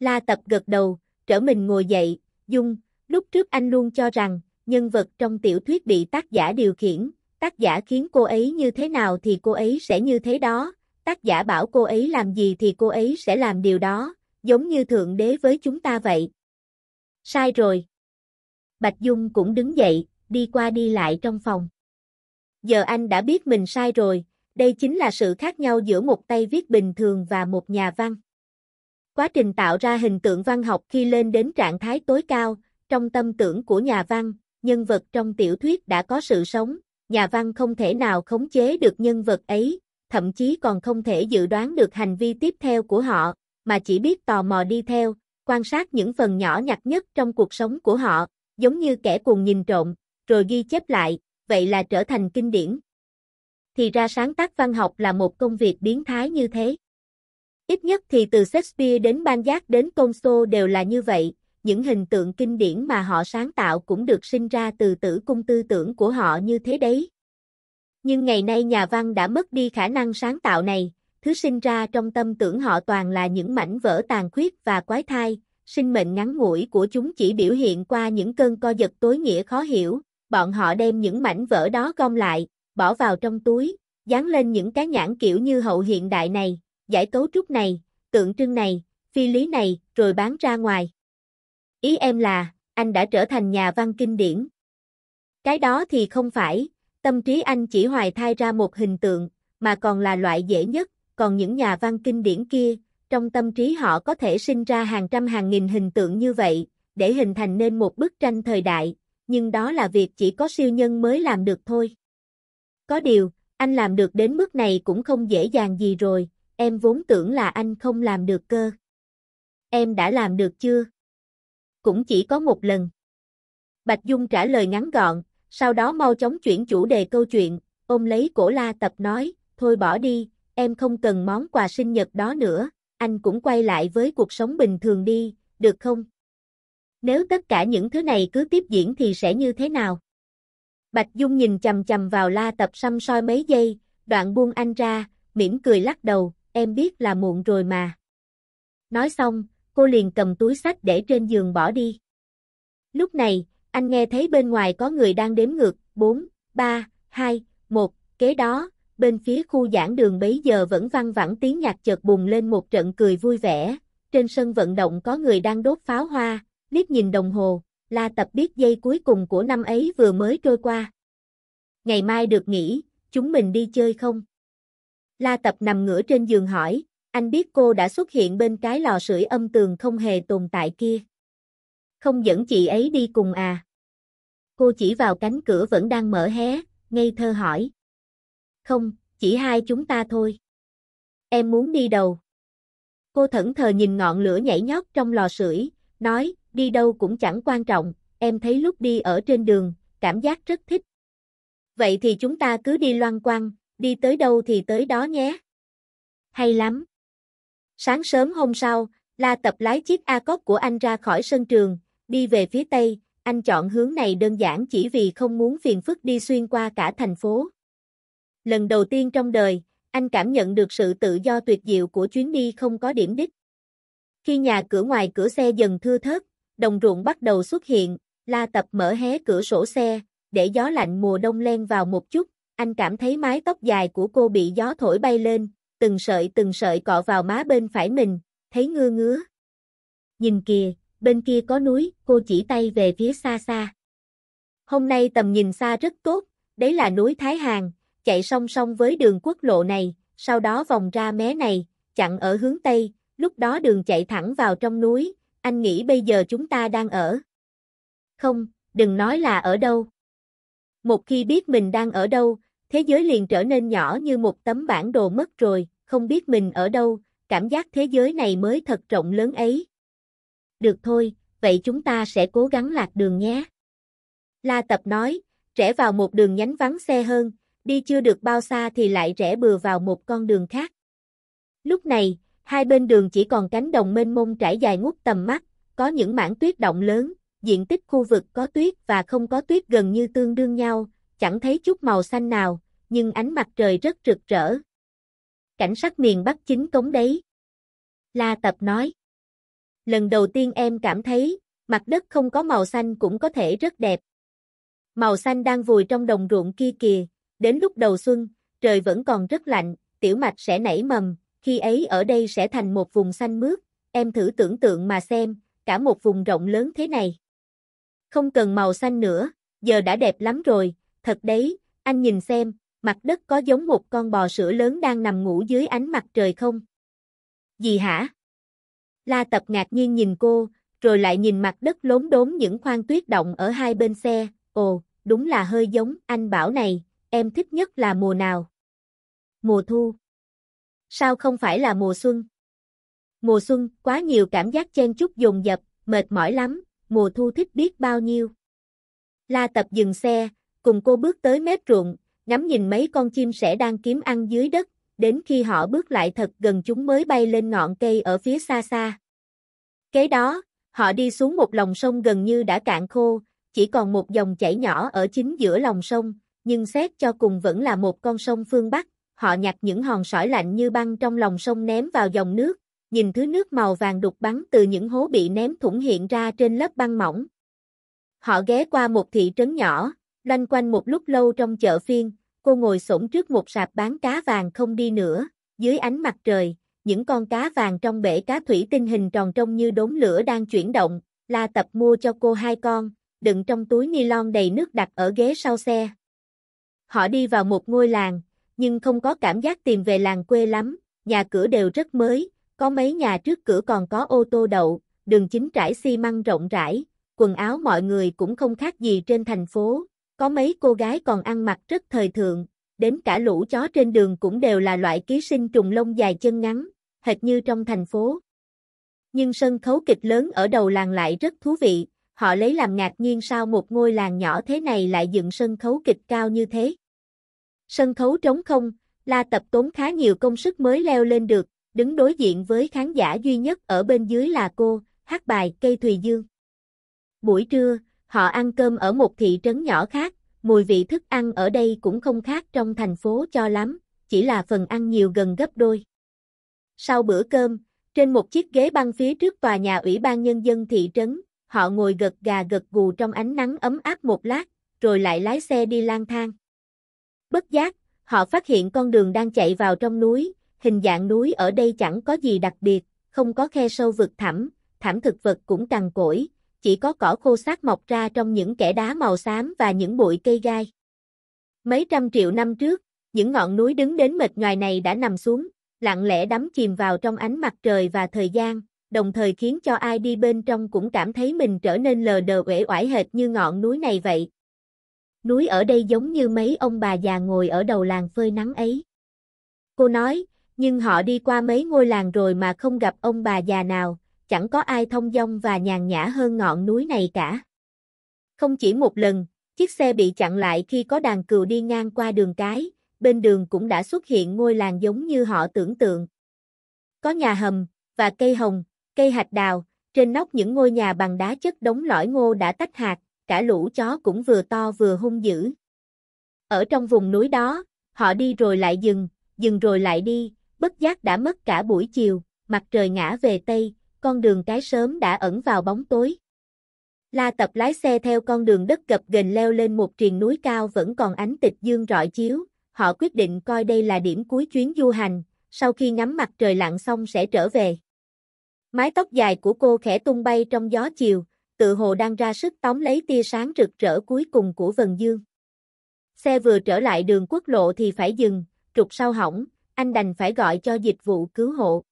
La tập gật đầu, trở mình ngồi dậy, Dung, lúc trước anh luôn cho rằng, nhân vật trong tiểu thuyết bị tác giả điều khiển, tác giả khiến cô ấy như thế nào thì cô ấy sẽ như thế đó, tác giả bảo cô ấy làm gì thì cô ấy sẽ làm điều đó, giống như Thượng Đế với chúng ta vậy. Sai rồi. Bạch Dung cũng đứng dậy, đi qua đi lại trong phòng. Giờ anh đã biết mình sai rồi, đây chính là sự khác nhau giữa một tay viết bình thường và một nhà văn. Quá trình tạo ra hình tượng văn học khi lên đến trạng thái tối cao, trong tâm tưởng của nhà văn, nhân vật trong tiểu thuyết đã có sự sống, nhà văn không thể nào khống chế được nhân vật ấy, thậm chí còn không thể dự đoán được hành vi tiếp theo của họ, mà chỉ biết tò mò đi theo, quan sát những phần nhỏ nhặt nhất trong cuộc sống của họ, giống như kẻ cùng nhìn trộm, rồi ghi chép lại, vậy là trở thành kinh điển. Thì ra sáng tác văn học là một công việc biến thái như thế. Ít nhất thì từ Shakespeare đến Ban Giác đến Conso đều là như vậy, những hình tượng kinh điển mà họ sáng tạo cũng được sinh ra từ tử cung tư tưởng của họ như thế đấy. Nhưng ngày nay nhà văn đã mất đi khả năng sáng tạo này, thứ sinh ra trong tâm tưởng họ toàn là những mảnh vỡ tàn khuyết và quái thai, sinh mệnh ngắn ngủi của chúng chỉ biểu hiện qua những cơn co giật tối nghĩa khó hiểu, bọn họ đem những mảnh vỡ đó gom lại, bỏ vào trong túi, dán lên những cái nhãn kiểu như hậu hiện đại này, giải cấu trúc này, tượng trưng này, phi lý này, rồi bán ra ngoài. Ý em là, anh đã trở thành nhà văn kinh điển. Cái đó thì không phải, tâm trí anh chỉ hoài thai ra một hình tượng, mà còn là loại dễ nhất, còn những nhà văn kinh điển kia, trong tâm trí họ có thể sinh ra hàng trăm hàng nghìn hình tượng như vậy, để hình thành nên một bức tranh thời đại, nhưng đó là việc chỉ có siêu nhân mới làm được thôi. Có điều, anh làm được đến mức này cũng không dễ dàng gì rồi, em vốn tưởng là anh không làm được cơ. Em đã làm được chưa? cũng chỉ có một lần. Bạch Dung trả lời ngắn gọn, sau đó mau chóng chuyển chủ đề câu chuyện, ôm lấy cổ la tập nói, thôi bỏ đi, em không cần món quà sinh nhật đó nữa, anh cũng quay lại với cuộc sống bình thường đi, được không? Nếu tất cả những thứ này cứ tiếp diễn thì sẽ như thế nào? Bạch Dung nhìn chầm chầm vào la tập xăm soi mấy giây, đoạn buông anh ra, mỉm cười lắc đầu, em biết là muộn rồi mà. Nói xong, cô liền cầm túi sách để trên giường bỏ đi. Lúc này, anh nghe thấy bên ngoài có người đang đếm ngược, 4, 3, 2, 1, kế đó, bên phía khu giảng đường bấy giờ vẫn văng vẳng tiếng nhạc chợt bùng lên một trận cười vui vẻ, trên sân vận động có người đang đốt pháo hoa, liếc nhìn đồng hồ, La Tập biết giây cuối cùng của năm ấy vừa mới trôi qua. Ngày mai được nghỉ, chúng mình đi chơi không? La Tập nằm ngửa trên giường hỏi, anh biết cô đã xuất hiện bên cái lò sưởi âm tường không hề tồn tại kia. Không dẫn chị ấy đi cùng à? Cô chỉ vào cánh cửa vẫn đang mở hé, ngây thơ hỏi. Không, chỉ hai chúng ta thôi. Em muốn đi đâu Cô thẫn thờ nhìn ngọn lửa nhảy nhót trong lò sưởi, nói, đi đâu cũng chẳng quan trọng, em thấy lúc đi ở trên đường, cảm giác rất thích. Vậy thì chúng ta cứ đi loan quang đi tới đâu thì tới đó nhé. Hay lắm. Sáng sớm hôm sau, La Tập lái chiếc A-Cốc của anh ra khỏi sân trường, đi về phía Tây, anh chọn hướng này đơn giản chỉ vì không muốn phiền phức đi xuyên qua cả thành phố. Lần đầu tiên trong đời, anh cảm nhận được sự tự do tuyệt diệu của chuyến đi không có điểm đích. Khi nhà cửa ngoài cửa xe dần thưa thớt, đồng ruộng bắt đầu xuất hiện, La Tập mở hé cửa sổ xe, để gió lạnh mùa đông len vào một chút, anh cảm thấy mái tóc dài của cô bị gió thổi bay lên, từng sợi từng sợi cọ vào má bên phải mình, thấy ngứa ngứa. Nhìn kìa, bên kia có núi, cô chỉ tay về phía xa xa. Hôm nay tầm nhìn xa rất tốt, đấy là núi Thái Hàng, chạy song song với đường quốc lộ này, sau đó vòng ra mé này, chặn ở hướng Tây, lúc đó đường chạy thẳng vào trong núi, anh nghĩ bây giờ chúng ta đang ở. Không, đừng nói là ở đâu. Một khi biết mình đang ở đâu, thế giới liền trở nên nhỏ như một tấm bản đồ mất rồi, không biết mình ở đâu, cảm giác thế giới này mới thật rộng lớn ấy. Được thôi, vậy chúng ta sẽ cố gắng lạc đường nhé. La Tập nói, rẽ vào một đường nhánh vắng xe hơn, đi chưa được bao xa thì lại rẽ bừa vào một con đường khác. Lúc này, hai bên đường chỉ còn cánh đồng mênh mông trải dài ngút tầm mắt, có những mảng tuyết động lớn, diện tích khu vực có tuyết và không có tuyết gần như tương đương nhau, chẳng thấy chút màu xanh nào, nhưng ánh mặt trời rất rực rỡ, cảnh sát miền Bắc chính cống đấy. La Tập nói. Lần đầu tiên em cảm thấy, mặt đất không có màu xanh cũng có thể rất đẹp. Màu xanh đang vùi trong đồng ruộng kia kìa, đến lúc đầu xuân, trời vẫn còn rất lạnh, tiểu mạch sẽ nảy mầm, khi ấy ở đây sẽ thành một vùng xanh mướt, em thử tưởng tượng mà xem, cả một vùng rộng lớn thế này. Không cần màu xanh nữa, giờ đã đẹp lắm rồi, thật đấy, anh nhìn xem, Mặt đất có giống một con bò sữa lớn đang nằm ngủ dưới ánh mặt trời không? Gì hả? La Tập ngạc nhiên nhìn cô, rồi lại nhìn mặt đất lốn đốn những khoang tuyết động ở hai bên xe. Ồ, đúng là hơi giống, anh bảo này, em thích nhất là mùa nào? Mùa thu. Sao không phải là mùa xuân? Mùa xuân, quá nhiều cảm giác chen chúc dồn dập, mệt mỏi lắm, mùa thu thích biết bao nhiêu. La Tập dừng xe, cùng cô bước tới mép ruộng, ngắm nhìn mấy con chim sẻ đang kiếm ăn dưới đất, đến khi họ bước lại thật gần chúng mới bay lên ngọn cây ở phía xa xa. Kế đó, họ đi xuống một lòng sông gần như đã cạn khô, chỉ còn một dòng chảy nhỏ ở chính giữa lòng sông, nhưng xét cho cùng vẫn là một con sông phương Bắc, họ nhặt những hòn sỏi lạnh như băng trong lòng sông ném vào dòng nước, nhìn thứ nước màu vàng đục bắn từ những hố bị ném thủng hiện ra trên lớp băng mỏng. Họ ghé qua một thị trấn nhỏ, Loanh quanh một lúc lâu trong chợ phiên, cô ngồi xổm trước một sạp bán cá vàng không đi nữa, dưới ánh mặt trời, những con cá vàng trong bể cá thủy tinh hình tròn trông như đốm lửa đang chuyển động, La Tập mua cho cô hai con, đựng trong túi ni lon đầy nước đặt ở ghế sau xe. Họ đi vào một ngôi làng, nhưng không có cảm giác tìm về làng quê lắm, nhà cửa đều rất mới, có mấy nhà trước cửa còn có ô tô đậu, đường chính trải xi măng rộng rãi, quần áo mọi người cũng không khác gì trên thành phố, có mấy cô gái còn ăn mặc rất thời thượng, đến cả lũ chó trên đường cũng đều là loại ký sinh trùng lông dài chân ngắn, hệt như trong thành phố. Nhưng sân khấu kịch lớn ở đầu làng lại rất thú vị, họ lấy làm ngạc nhiên sao một ngôi làng nhỏ thế này lại dựng sân khấu kịch cao như thế. Sân khấu trống không, La Tập tốn khá nhiều công sức mới leo lên được, đứng đối diện với khán giả duy nhất ở bên dưới là cô, hát bài Cây Thùy Dương. Buổi trưa, Họ ăn cơm ở một thị trấn nhỏ khác, mùi vị thức ăn ở đây cũng không khác trong thành phố cho lắm, chỉ là phần ăn nhiều gần gấp đôi. Sau bữa cơm, trên một chiếc ghế băng phía trước tòa nhà Ủy ban Nhân dân thị trấn, họ ngồi gật gà gật gù trong ánh nắng ấm áp một lát, rồi lại lái xe đi lang thang. Bất giác, họ phát hiện con đường đang chạy vào trong núi, hình dạng núi ở đây chẳng có gì đặc biệt, không có khe sâu vực thẳm, thảm thực vật cũng cằn cỗi, chỉ có cỏ khô xác mọc ra trong những kẻ đá màu xám và những bụi cây gai. Mấy trăm triệu năm trước, những ngọn núi đứng đến mệt ngoài này đã nằm xuống, lặng lẽ đắm chìm vào trong ánh mặt trời và thời gian, đồng thời khiến cho ai đi bên trong cũng cảm thấy mình trở nên lờ đờ uể oải hệt như ngọn núi này vậy. Núi ở đây giống như mấy ông bà già ngồi ở đầu làng phơi nắng ấy. Cô nói, nhưng họ đi qua mấy ngôi làng rồi mà không gặp ông bà già nào, chẳng có ai thông dong và nhàn nhã hơn ngọn núi này cả. Không chỉ một lần, chiếc xe bị chặn lại khi có đàn cừu đi ngang qua đường cái, bên đường cũng đã xuất hiện ngôi làng giống như họ tưởng tượng. Có nhà hầm, và cây hồng, cây hạch đào, trên nóc những ngôi nhà bằng đá chất đống lõi ngô đã tách hạt, cả lũ chó cũng vừa to vừa hung dữ. Ở trong vùng núi đó, họ đi rồi lại dừng, dừng rồi lại đi, bất giác đã mất cả buổi chiều, mặt trời ngã về Tây, con đường cái sớm đã ẩn vào bóng tối. La tập lái xe theo con đường đất gập ghềnh leo lên một triền núi cao vẫn còn ánh tịch dương rọi chiếu, họ quyết định coi đây là điểm cuối chuyến du hành, sau khi ngắm mặt trời lặn xong sẽ trở về. Mái tóc dài của cô khẽ tung bay trong gió chiều, tự hồ đang ra sức tóm lấy tia sáng rực rỡ cuối cùng của vần dương. Xe vừa trở lại đường quốc lộ thì phải dừng, trục sau hỏng, anh đành phải gọi cho dịch vụ cứu hộ.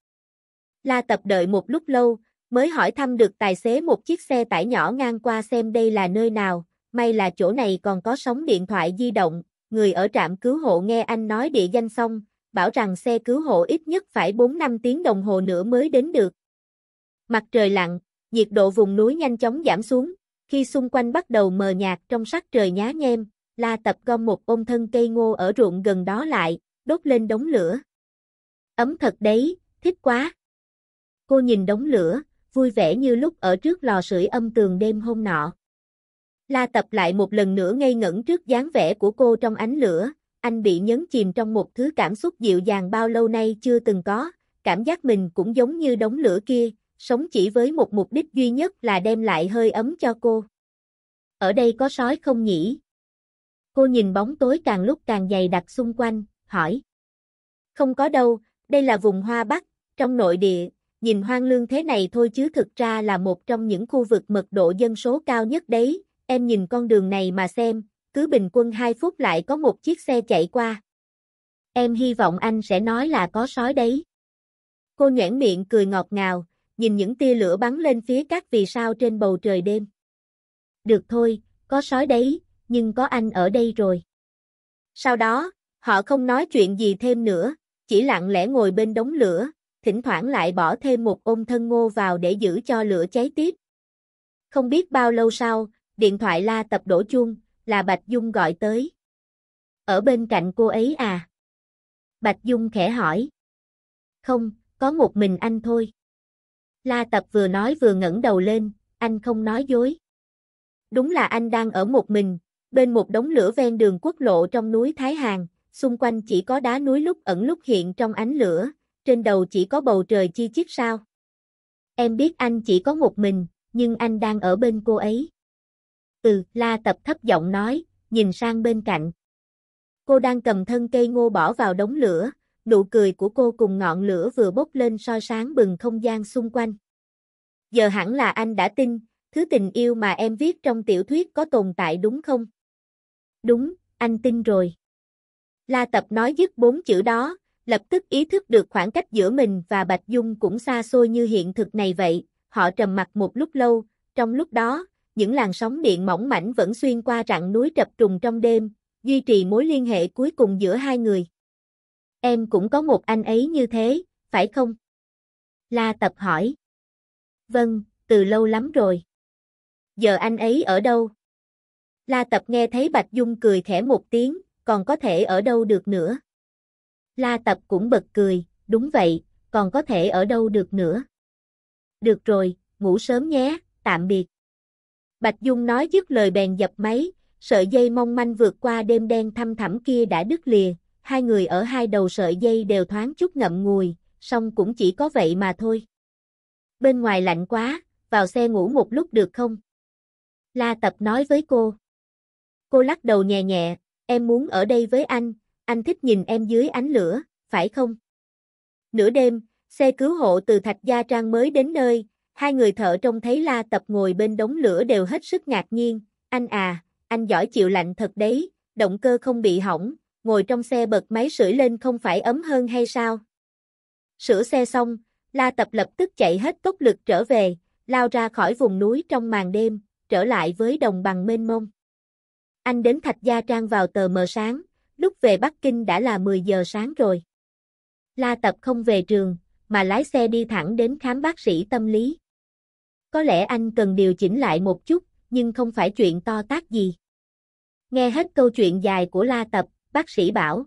La Tập đợi một lúc lâu, mới hỏi thăm được tài xế một chiếc xe tải nhỏ ngang qua xem đây là nơi nào, may là chỗ này còn có sóng điện thoại di động, người ở trạm cứu hộ nghe anh nói địa danh xong, bảo rằng xe cứu hộ ít nhất phải 4-5 tiếng đồng hồ nữa mới đến được. Mặt trời lặn, nhiệt độ vùng núi nhanh chóng giảm xuống, khi xung quanh bắt đầu mờ nhạt trong sắc trời nhá nhem, La Tập gom một bông thân cây ngô ở ruộng gần đó lại, đốt lên đống lửa. Ấm thật đấy, thích quá. Cô nhìn đống lửa, vui vẻ như lúc ở trước lò sưởi âm tường đêm hôm nọ. La tập lại một lần nữa ngây ngẩn trước dáng vẻ của cô trong ánh lửa, anh bị nhấn chìm trong một thứ cảm xúc dịu dàng bao lâu nay chưa từng có, cảm giác mình cũng giống như đống lửa kia, sống chỉ với một mục đích duy nhất là đem lại hơi ấm cho cô. Ở đây có sói không nhỉ? Cô nhìn bóng tối càng lúc càng dày đặc xung quanh, hỏi. Không có đâu, đây là vùng hoa bắc, trong nội địa, nhìn hoang lương thế này thôi chứ thực ra là một trong những khu vực mật độ dân số cao nhất đấy, em nhìn con đường này mà xem, cứ bình quân 2 phút lại có một chiếc xe chạy qua. Em hy vọng anh sẽ nói là có sói đấy. Cô nhoẻn miệng cười ngọt ngào, nhìn những tia lửa bắn lên phía các vì sao trên bầu trời đêm. Được thôi, có sói đấy, nhưng có anh ở đây rồi. Sau đó, họ không nói chuyện gì thêm nữa, chỉ lặng lẽ ngồi bên đống lửa, thỉnh thoảng lại bỏ thêm một ôm thân ngô vào để giữ cho lửa cháy tiếp. Không biết bao lâu sau, điện thoại la tập đổ chuông, là Bạch Dung gọi tới. Ở bên cạnh cô ấy à? Bạch Dung khẽ hỏi. Không, có một mình anh thôi. La tập vừa nói vừa ngẩng đầu lên, anh không nói dối. Đúng là anh đang ở một mình, bên một đống lửa ven đường quốc lộ trong núi Thái Hàng, xung quanh chỉ có đá núi lúc ẩn lúc hiện trong ánh lửa, trên đầu chỉ có bầu trời chi chít sao. Em biết anh chỉ có một mình, nhưng anh đang ở bên cô ấy. Ừ, La Tập thấp giọng nói, nhìn sang bên cạnh. Cô đang cầm thân cây ngô bỏ vào đống lửa, nụ cười của cô cùng ngọn lửa vừa bốc lên soi sáng bừng không gian xung quanh. Giờ hẳn là anh đã tin, thứ tình yêu mà em viết trong tiểu thuyết có tồn tại đúng không? Đúng, anh tin rồi. La Tập nói dứt bốn chữ đó, lập tức ý thức được khoảng cách giữa mình và Bạch Dung cũng xa xôi như hiện thực này vậy, họ trầm mặt một lúc lâu, trong lúc đó, những làn sóng điện mỏng mảnh vẫn xuyên qua rặng núi trập trùng trong đêm, duy trì mối liên hệ cuối cùng giữa hai người. Em cũng có một anh ấy như thế, phải không? La Tập hỏi. Vâng, từ lâu lắm rồi. Giờ anh ấy ở đâu? La Tập nghe thấy Bạch Dung cười khẽ một tiếng, còn có thể ở đâu được nữa. La Tập cũng bật cười, đúng vậy, còn có thể ở đâu được nữa. Được rồi, ngủ sớm nhé, tạm biệt. Bạch Dung nói dứt lời bèn dập máy, sợi dây mong manh vượt qua đêm đen thăm thẳm kia đã đứt lìa, hai người ở hai đầu sợi dây đều thoáng chút ngậm ngùi, song cũng chỉ có vậy mà thôi. Bên ngoài lạnh quá, vào xe ngủ một lúc được không? La Tập nói với cô. Cô lắc đầu nhẹ nhẹ, em muốn ở đây với anh, anh thích nhìn em dưới ánh lửa, phải không? Nửa đêm, xe cứu hộ từ Thạch Gia Trang mới đến nơi, hai người thợ trông thấy La Tập ngồi bên đống lửa đều hết sức ngạc nhiên, anh à, anh giỏi chịu lạnh thật đấy, động cơ không bị hỏng, ngồi trong xe bật máy sưởi lên không phải ấm hơn hay sao? Sửa xe xong, La Tập lập tức chạy hết tốc lực trở về, lao ra khỏi vùng núi trong màn đêm, trở lại với đồng bằng mênh mông. Anh đến Thạch Gia Trang vào tờ mờ sáng, lúc về Bắc Kinh đã là 10 giờ sáng rồi. La Tập không về trường, mà lái xe đi thẳng đến khám bác sĩ tâm lý. Có lẽ anh cần điều chỉnh lại một chút, nhưng không phải chuyện to tác gì. Nghe hết câu chuyện dài của La Tập, bác sĩ bảo.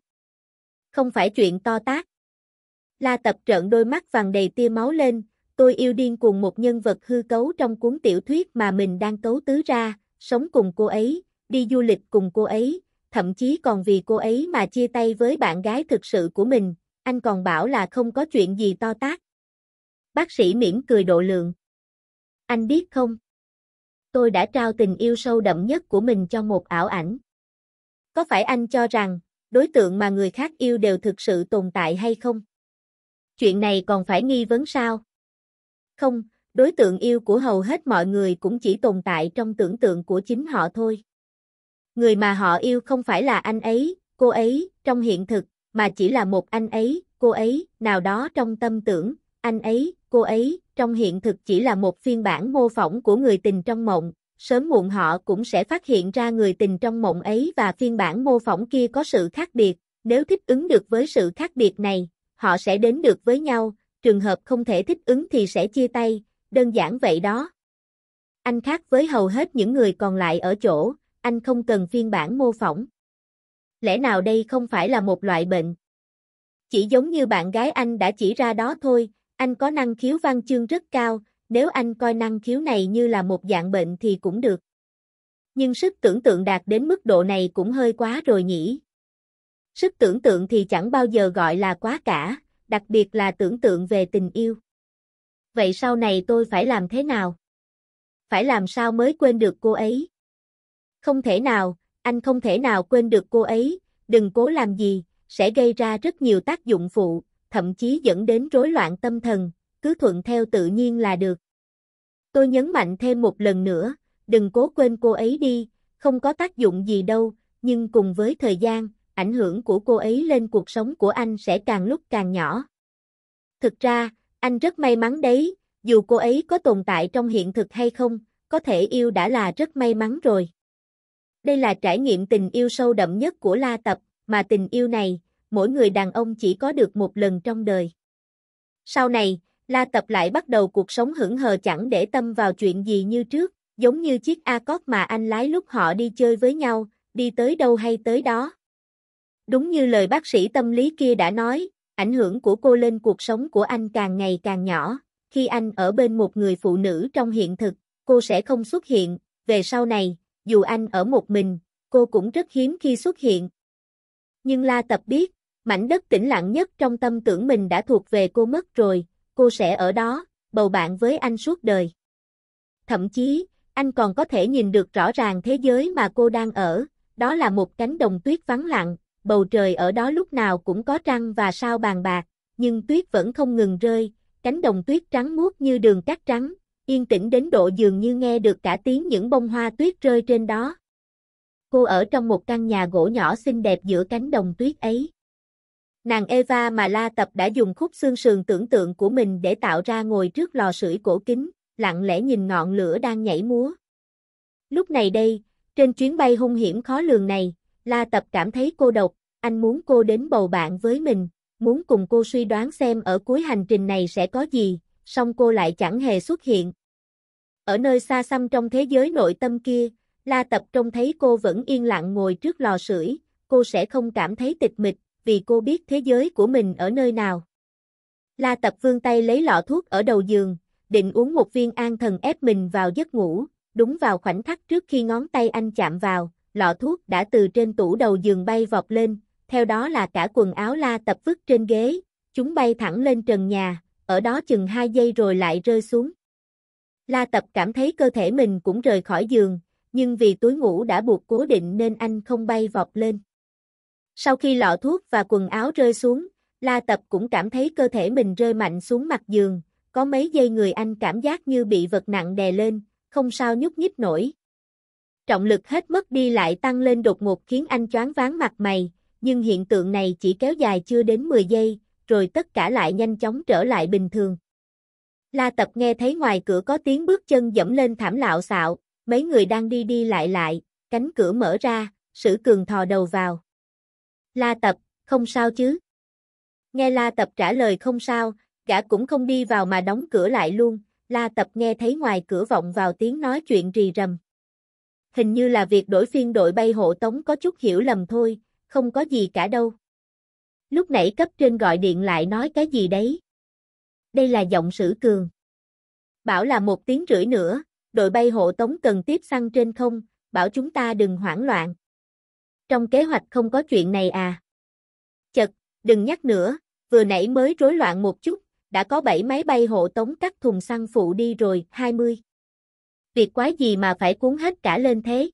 Không phải chuyện to tác. La Tập trợn đôi mắt vàng đầy tia máu lên, tôi yêu điên cùng một nhân vật hư cấu trong cuốn tiểu thuyết mà mình đang cấu tứ ra, sống cùng cô ấy, đi du lịch cùng cô ấy, thậm chí còn vì cô ấy mà chia tay với bạn gái thực sự của mình, anh còn bảo là không có chuyện gì to tát. Bác sĩ mỉm cười độ lượng. Anh biết không? Tôi đã trao tình yêu sâu đậm nhất của mình cho một ảo ảnh. Có phải anh cho rằng, đối tượng mà người khác yêu đều thực sự tồn tại hay không? Chuyện này còn phải nghi vấn sao? Không, đối tượng yêu của hầu hết mọi người cũng chỉ tồn tại trong tưởng tượng của chính họ thôi. Người mà họ yêu không phải là anh ấy, cô ấy, trong hiện thực, mà chỉ là một anh ấy, cô ấy, nào đó trong tâm tưởng, anh ấy, cô ấy, trong hiện thực chỉ là một phiên bản mô phỏng của người tình trong mộng, sớm muộn họ cũng sẽ phát hiện ra người tình trong mộng ấy và phiên bản mô phỏng kia có sự khác biệt, nếu thích ứng được với sự khác biệt này, họ sẽ đến được với nhau, trường hợp không thể thích ứng thì sẽ chia tay, đơn giản vậy đó. Anh khác với hầu hết những người còn lại ở chỗ, anh không cần phiên bản mô phỏng. Lẽ nào đây không phải là một loại bệnh? Chỉ giống như bạn gái anh đã chỉ ra đó thôi, anh có năng khiếu văn chương rất cao, nếu anh coi năng khiếu này như là một dạng bệnh thì cũng được. Nhưng sức tưởng tượng đạt đến mức độ này cũng hơi quá rồi nhỉ. Sức tưởng tượng thì chẳng bao giờ gọi là quá cả, đặc biệt là tưởng tượng về tình yêu. Vậy sau này tôi phải làm thế nào? Phải làm sao mới quên được cô ấy? Không thể nào, anh không thể nào quên được cô ấy, đừng cố làm gì, sẽ gây ra rất nhiều tác dụng phụ, thậm chí dẫn đến rối loạn tâm thần, cứ thuận theo tự nhiên là được. Tôi nhấn mạnh thêm một lần nữa, đừng cố quên cô ấy đi, không có tác dụng gì đâu, nhưng cùng với thời gian, ảnh hưởng của cô ấy lên cuộc sống của anh sẽ càng lúc càng nhỏ. Thực ra, anh rất may mắn đấy, dù cô ấy có tồn tại trong hiện thực hay không, có thể yêu đã là rất may mắn rồi. Đây là trải nghiệm tình yêu sâu đậm nhất của La Tập, mà tình yêu này, mỗi người đàn ông chỉ có được một lần trong đời. Sau này, La Tập lại bắt đầu cuộc sống hững hờ chẳng để tâm vào chuyện gì như trước, giống như chiếc A-Cod mà anh lái lúc họ đi chơi với nhau, đi tới đâu hay tới đó. Đúng như lời bác sĩ tâm lý kia đã nói, ảnh hưởng của cô lên cuộc sống của anh càng ngày càng nhỏ. Khi anh ở bên một người phụ nữ trong hiện thực, cô sẽ không xuất hiện, về sau này, dù anh ở một mình, cô cũng rất hiếm khi xuất hiện. Nhưng La Tập biết, mảnh đất tĩnh lặng nhất trong tâm tưởng mình đã thuộc về cô mất rồi, cô sẽ ở đó, bầu bạn với anh suốt đời. Thậm chí, anh còn có thể nhìn được rõ ràng thế giới mà cô đang ở, đó là một cánh đồng tuyết vắng lặng, bầu trời ở đó lúc nào cũng có trăng và sao bàn bạc, nhưng tuyết vẫn không ngừng rơi, cánh đồng tuyết trắng muốt như đường cát trắng, yên tĩnh đến độ dường như nghe được cả tiếng những bông hoa tuyết rơi trên đó. Cô ở trong một căn nhà gỗ nhỏ xinh đẹp giữa cánh đồng tuyết ấy. Nàng Eva mà La Tập đã dùng khúc xương sườn tưởng tượng của mình để tạo ra ngồi trước lò sưởi cổ kính, lặng lẽ nhìn ngọn lửa đang nhảy múa. Lúc này đây, trên chuyến bay hung hiểm khó lường này, La Tập cảm thấy cô độc, anh muốn cô đến bầu bạn với mình, muốn cùng cô suy đoán xem ở cuối hành trình này sẽ có gì, song cô lại chẳng hề xuất hiện. Ở nơi xa xăm trong thế giới nội tâm kia, La Tập trông thấy cô vẫn yên lặng ngồi trước lò sưởi, cô sẽ không cảm thấy tịch mịch, vì cô biết thế giới của mình ở nơi nào. La Tập vươn tay lấy lọ thuốc ở đầu giường, định uống một viên an thần ép mình vào giấc ngủ, đúng vào khoảnh khắc trước khi ngón tay anh chạm vào, lọ thuốc đã từ trên tủ đầu giường bay vọt lên, theo đó là cả quần áo La Tập vứt trên ghế, chúng bay thẳng lên trần nhà ở đó chừng 2 giây rồi lại rơi xuống. La Tập cảm thấy cơ thể mình cũng rời khỏi giường, nhưng vì túi ngủ đã buộc cố định nên anh không bay vọt lên. Sau khi lọ thuốc và quần áo rơi xuống, La Tập cũng cảm thấy cơ thể mình rơi mạnh xuống mặt giường, có mấy giây người anh cảm giác như bị vật nặng đè lên, không sao nhúc nhích nổi. Trọng lực hết mất đi lại tăng lên đột ngột khiến anh choáng váng mặt mày, nhưng hiện tượng này chỉ kéo dài chưa đến 10 giây, rồi tất cả lại nhanh chóng trở lại bình thường. La Tập nghe thấy ngoài cửa có tiếng bước chân dẫm lên thảm lạo xạo, mấy người đang đi đi lại lại, cánh cửa mở ra, Sử Cường thò đầu vào. La Tập, không sao chứ? Nghe La Tập trả lời không sao, gã cũng không đi vào mà đóng cửa lại luôn, La Tập nghe thấy ngoài cửa vọng vào tiếng nói chuyện rì rầm. Hình như là việc đổi phiên đội bay hộ tống có chút hiểu lầm thôi, không có gì cả đâu. Lúc nãy cấp trên gọi điện lại nói cái gì đấy? Đây là giọng sử cường. Bảo là một tiếng rưỡi nữa, đội bay hộ tống cần tiếp xăng trên không, bảo chúng ta đừng hoảng loạn. Trong kế hoạch không có chuyện này à? Chật, đừng nhắc nữa, vừa nãy mới rối loạn một chút, đã có 7 máy bay hộ tống cắt thùng xăng phụ đi rồi, 20. Việc quái gì mà phải cuốn hết cả lên thế?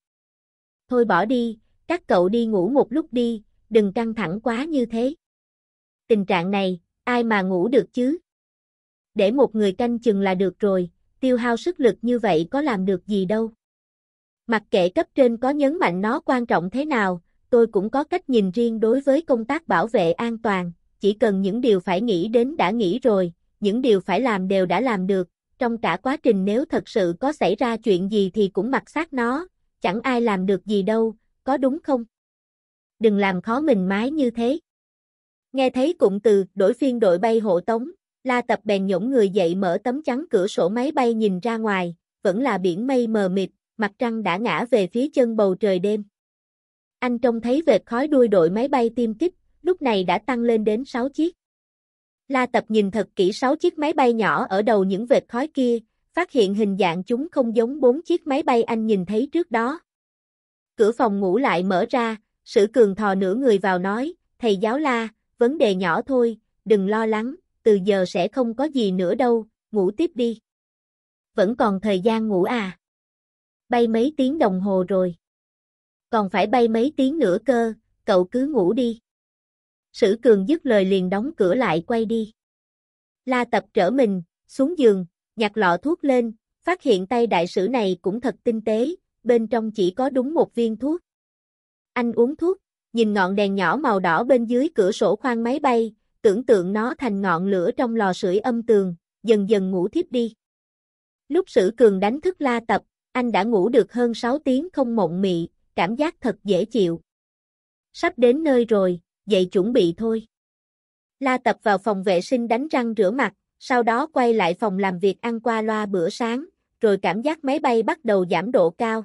Thôi bỏ đi, các cậu đi ngủ một lúc đi, đừng căng thẳng quá như thế tình trạng này, ai mà ngủ được chứ? Để một người canh chừng là được rồi, tiêu hao sức lực như vậy có làm được gì đâu. Mặc kệ cấp trên có nhấn mạnh nó quan trọng thế nào, tôi cũng có cách nhìn riêng đối với công tác bảo vệ an toàn, chỉ cần những điều phải nghĩ đến đã nghĩ rồi, những điều phải làm đều đã làm được, trong cả quá trình nếu thật sự có xảy ra chuyện gì thì cũng mặc xác nó, chẳng ai làm được gì đâu, có đúng không? Đừng làm khó mình mái như thế. Nghe thấy cụm từ đổi phiên đội bay hộ tống, La Tập bèn nhổng người dậy mở tấm chắn cửa sổ máy bay nhìn ra ngoài, vẫn là biển mây mờ mịt, mặt trăng đã ngã về phía chân bầu trời đêm. Anh trông thấy vệt khói đuôi đội máy bay tiêm kích, lúc này đã tăng lên đến 6 chiếc. La Tập nhìn thật kỹ 6 chiếc máy bay nhỏ ở đầu những vệt khói kia, phát hiện hình dạng chúng không giống 4 chiếc máy bay anh nhìn thấy trước đó. Cửa phòng ngủ lại mở ra, Sử Cường thò nửa người vào nói, thầy giáo La, vấn đề nhỏ thôi, đừng lo lắng, từ giờ sẽ không có gì nữa đâu, ngủ tiếp đi. Vẫn còn thời gian ngủ à? Bay mấy tiếng đồng hồ rồi. Còn phải bay mấy tiếng nữa cơ, cậu cứ ngủ đi. Sử cường dứt lời liền đóng cửa lại quay đi. La tập trở mình, xuống giường, nhặt lọ thuốc lên, phát hiện tay đại sử này cũng thật tinh tế, bên trong chỉ có đúng một viên thuốc. Anh uống thuốc, nhìn ngọn đèn nhỏ màu đỏ bên dưới cửa sổ khoang máy bay, tưởng tượng nó thành ngọn lửa trong lò sưởi âm tường, dần dần ngủ thiếp đi. Lúc Sử Cường đánh thức La Tập, anh đã ngủ được hơn 6 tiếng không mộng mị, cảm giác thật dễ chịu. Sắp đến nơi rồi, dậy chuẩn bị thôi. La Tập vào phòng vệ sinh đánh răng rửa mặt, sau đó quay lại phòng làm việc ăn qua loa bữa sáng, rồi cảm giác máy bay bắt đầu giảm độ cao.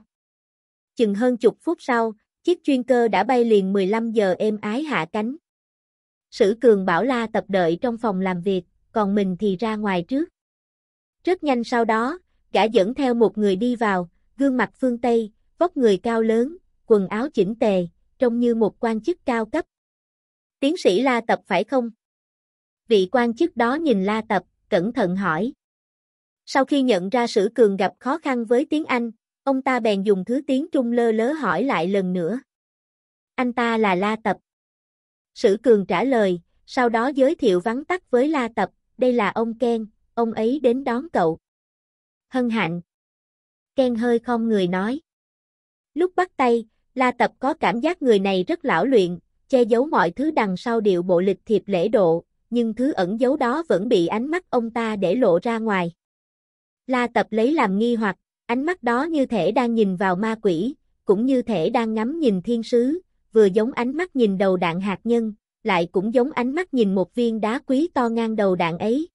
Chừng hơn chục phút sau, Chiếc chuyên cơ đã bay liền 15 giờ êm ái hạ cánh. Sử Cường bảo La tập đợi trong phòng làm việc, còn mình thì ra ngoài trước. Rất nhanh sau đó, gã dẫn theo một người đi vào, gương mặt phương Tây, vóc người cao lớn, quần áo chỉnh tề, trông như một quan chức cao cấp. Tiến sĩ La Tập phải không? Vị quan chức đó nhìn La Tập, cẩn thận hỏi. Sau khi nhận ra Sử Cường gặp khó khăn với tiếng Anh, Ông ta bèn dùng thứ tiếng Trung lơ lớ hỏi lại lần nữa. Anh ta là La Tập. Sử Cường trả lời, sau đó giới thiệu vắn tắt với La Tập, đây là ông Ken, ông ấy đến đón cậu. Hân hạnh. Ken hơi không người nói. Lúc bắt tay, La Tập có cảm giác người này rất lão luyện, che giấu mọi thứ đằng sau điệu bộ lịch thiệp lễ độ, nhưng thứ ẩn giấu đó vẫn bị ánh mắt ông ta để lộ ra ngoài. La Tập lấy làm nghi hoặc, Ánh mắt đó như thể đang nhìn vào ma quỷ, cũng như thể đang ngắm nhìn thiên sứ, vừa giống ánh mắt nhìn đầu đạn hạt nhân, lại cũng giống ánh mắt nhìn một viên đá quý to ngang đầu đạn ấy.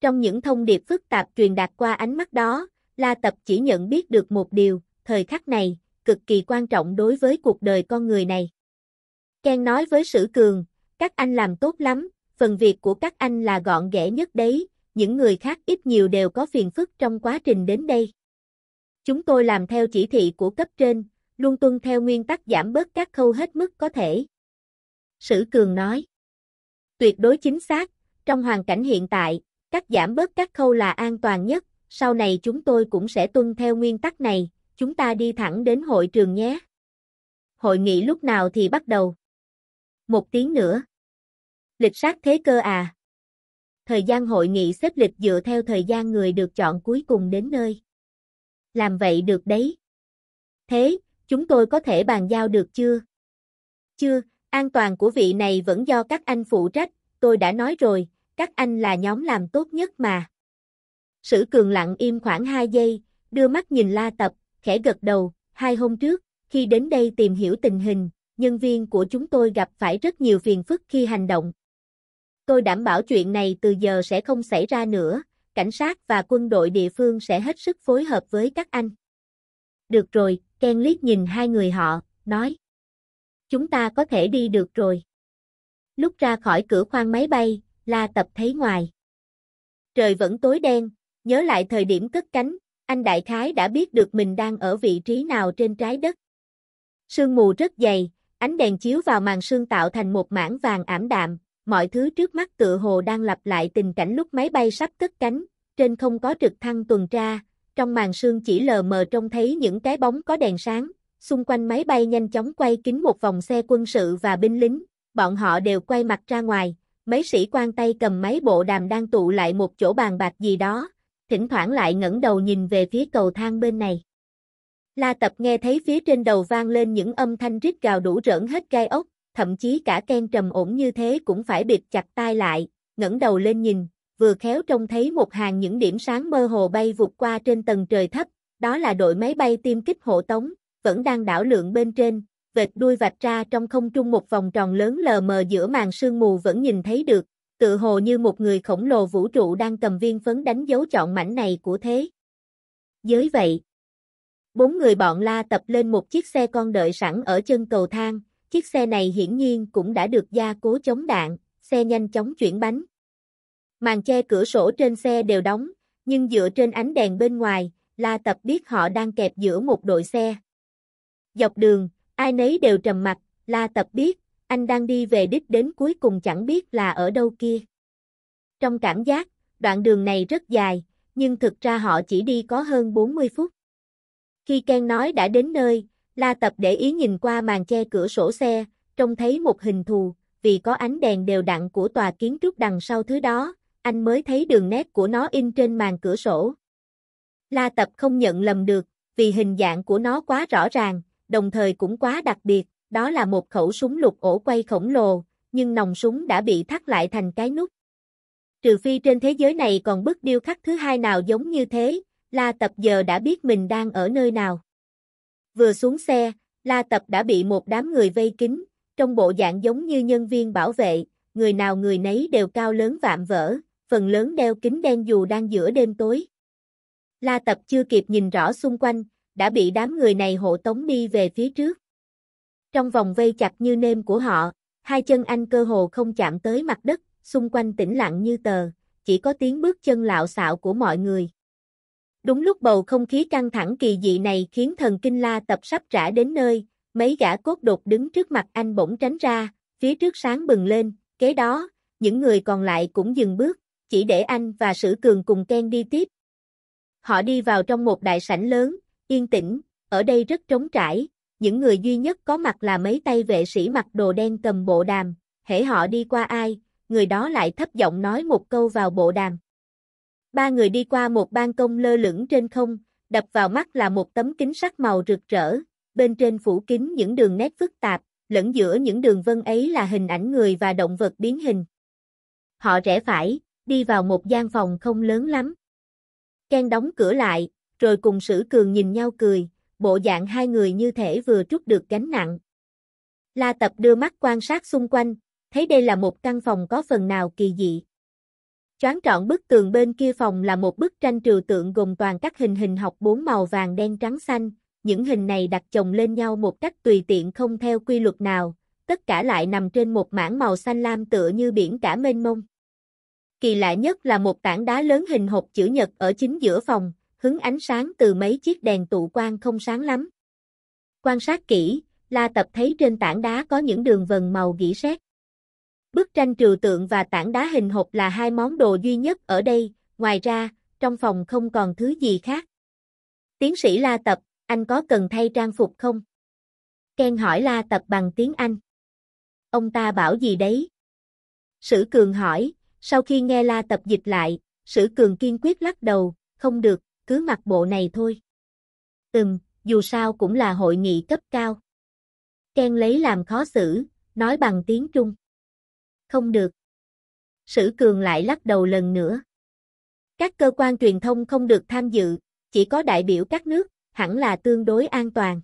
Trong những thông điệp phức tạp truyền đạt qua ánh mắt đó, La Tập chỉ nhận biết được một điều, thời khắc này, cực kỳ quan trọng đối với cuộc đời con người này. Ken nói với Sử Cường, các anh làm tốt lắm, phần việc của các anh là gọn ghẽ nhất đấy, những người khác ít nhiều đều có phiền phức trong quá trình đến đây. Chúng tôi làm theo chỉ thị của cấp trên, luôn tuân theo nguyên tắc giảm bớt các khâu hết mức có thể. Sử Cường nói. Tuyệt đối chính xác, trong hoàn cảnh hiện tại, cắt giảm bớt các khâu là an toàn nhất, sau này chúng tôi cũng sẽ tuân theo nguyên tắc này, chúng ta đi thẳng đến hội trường nhé. Hội nghị lúc nào thì bắt đầu? Một tiếng nữa. Lịch sát thế cơ à? Thời gian hội nghị xếp lịch dựa theo thời gian người được chọn cuối cùng đến nơi làm vậy được đấy. Thế, chúng tôi có thể bàn giao được chưa? Chưa, an toàn của vị này vẫn do các anh phụ trách, tôi đã nói rồi, các anh là nhóm làm tốt nhất mà. Sử cường lặng im khoảng 2 giây, đưa mắt nhìn la tập, khẽ gật đầu, hai hôm trước, khi đến đây tìm hiểu tình hình, nhân viên của chúng tôi gặp phải rất nhiều phiền phức khi hành động. Tôi đảm bảo chuyện này từ giờ sẽ không xảy ra nữa, cảnh sát và quân đội địa phương sẽ hết sức phối hợp với các anh. Được rồi, Ken liếc nhìn hai người họ, nói. Chúng ta có thể đi được rồi. Lúc ra khỏi cửa khoang máy bay, La Tập thấy ngoài. Trời vẫn tối đen, nhớ lại thời điểm cất cánh, anh Đại Khái đã biết được mình đang ở vị trí nào trên trái đất. Sương mù rất dày, ánh đèn chiếu vào màn sương tạo thành một mảng vàng ảm đạm, mọi thứ trước mắt tựa hồ đang lặp lại tình cảnh lúc máy bay sắp cất cánh, trên không có trực thăng tuần tra, trong màn sương chỉ lờ mờ trông thấy những cái bóng có đèn sáng, xung quanh máy bay nhanh chóng quay kín một vòng xe quân sự và binh lính, bọn họ đều quay mặt ra ngoài, mấy sĩ quan tay cầm máy bộ đàm đang tụ lại một chỗ bàn bạc gì đó, thỉnh thoảng lại ngẩng đầu nhìn về phía cầu thang bên này. La Tập nghe thấy phía trên đầu vang lên những âm thanh rít gào đủ rỡn hết gai ốc, thậm chí cả Ken trầm ổn như thế cũng phải bịt chặt tai lại, ngẩng đầu lên nhìn, vừa khéo trông thấy một hàng những điểm sáng mơ hồ bay vụt qua trên tầng trời thấp, đó là đội máy bay tiêm kích hộ tống, vẫn đang đảo lượn bên trên, vệt đuôi vạch ra trong không trung một vòng tròn lớn lờ mờ giữa màn sương mù vẫn nhìn thấy được, tự hồ như một người khổng lồ vũ trụ đang cầm viên phấn đánh dấu chọn mảnh này của thế. Giới vậy, bốn người bọn la tập lên một chiếc xe con đợi sẵn ở chân cầu thang, Chiếc xe này hiển nhiên cũng đã được gia cố chống đạn, xe nhanh chóng chuyển bánh. Màn che cửa sổ trên xe đều đóng, nhưng dựa trên ánh đèn bên ngoài, La Tập biết họ đang kẹp giữa một đội xe. Dọc đường, ai nấy đều trầm mặt, La Tập biết, anh đang đi về đích đến cuối cùng chẳng biết là ở đâu kia. Trong cảm giác, đoạn đường này rất dài, nhưng thực ra họ chỉ đi có hơn 40 phút. Khi Ken nói đã đến nơi, La Tập để ý nhìn qua màn che cửa sổ xe, trông thấy một hình thù, vì có ánh đèn đều đặn của tòa kiến trúc đằng sau thứ đó, anh mới thấy đường nét của nó in trên màn cửa sổ. La Tập không nhận lầm được, vì hình dạng của nó quá rõ ràng, đồng thời cũng quá đặc biệt, đó là một khẩu súng lục ổ quay khổng lồ, nhưng nòng súng đã bị thắt lại thành cái nút. Trừ phi trên thế giới này còn bức điêu khắc thứ hai nào giống như thế, La Tập giờ đã biết mình đang ở nơi nào. Vừa xuống xe, La Tập đã bị một đám người vây kín, trong bộ dạng giống như nhân viên bảo vệ, người nào người nấy đều cao lớn vạm vỡ, phần lớn đeo kính đen dù đang giữa đêm tối. La Tập chưa kịp nhìn rõ xung quanh, đã bị đám người này hộ tống đi về phía trước. Trong vòng vây chặt như nêm của họ, hai chân anh cơ hồ không chạm tới mặt đất, xung quanh tĩnh lặng như tờ, chỉ có tiếng bước chân lạo xạo của mọi người. Đúng lúc bầu không khí căng thẳng kỳ dị này khiến thần kinh la tập sắp trả đến nơi, mấy gã cốt đột đứng trước mặt anh bỗng tránh ra, phía trước sáng bừng lên, kế đó, những người còn lại cũng dừng bước, chỉ để anh và sử cường cùng Ken đi tiếp. Họ đi vào trong một đại sảnh lớn, yên tĩnh, ở đây rất trống trải, những người duy nhất có mặt là mấy tay vệ sĩ mặc đồ đen cầm bộ đàm, hễ họ đi qua ai, người đó lại thấp giọng nói một câu vào bộ đàm. Ba người đi qua một ban công lơ lửng trên không, đập vào mắt là một tấm kính sắc màu rực rỡ, bên trên phủ kính những đường nét phức tạp, lẫn giữa những đường vân ấy là hình ảnh người và động vật biến hình. Họ rẽ phải, đi vào một gian phòng không lớn lắm. Ken đóng cửa lại, rồi cùng Sử Cường nhìn nhau cười, bộ dạng hai người như thể vừa trút được gánh nặng. La Tập đưa mắt quan sát xung quanh, thấy đây là một căn phòng có phần nào kỳ dị. Choáng trọn bức tường bên kia phòng là một bức tranh trừu tượng gồm toàn các hình hình học bốn màu vàng đen trắng xanh, những hình này đặt chồng lên nhau một cách tùy tiện không theo quy luật nào, tất cả lại nằm trên một mảng màu xanh lam tựa như biển cả mênh mông. Kỳ lạ nhất là một tảng đá lớn hình hộp chữ nhật ở chính giữa phòng, hứng ánh sáng từ mấy chiếc đèn tụ quang không sáng lắm. Quan sát kỹ, La Tập thấy trên tảng đá có những đường vần màu gỉ sét. Bức tranh trừ tượng và tảng đá hình hộp là hai món đồ duy nhất ở đây, ngoài ra, trong phòng không còn thứ gì khác. Tiến sĩ La Tập, anh có cần thay trang phục không? Ken hỏi La Tập bằng tiếng Anh. Ông ta bảo gì đấy? Sử Cường hỏi, sau khi nghe La Tập dịch lại, Sử Cường kiên quyết lắc đầu, không được, cứ mặc bộ này thôi. Ừm, dù sao cũng là hội nghị cấp cao. Ken lấy làm khó xử, nói bằng tiếng Trung. Không được. Sử Cường lại lắc đầu lần nữa. Các cơ quan truyền thông không được tham dự, chỉ có đại biểu các nước, hẳn là tương đối an toàn.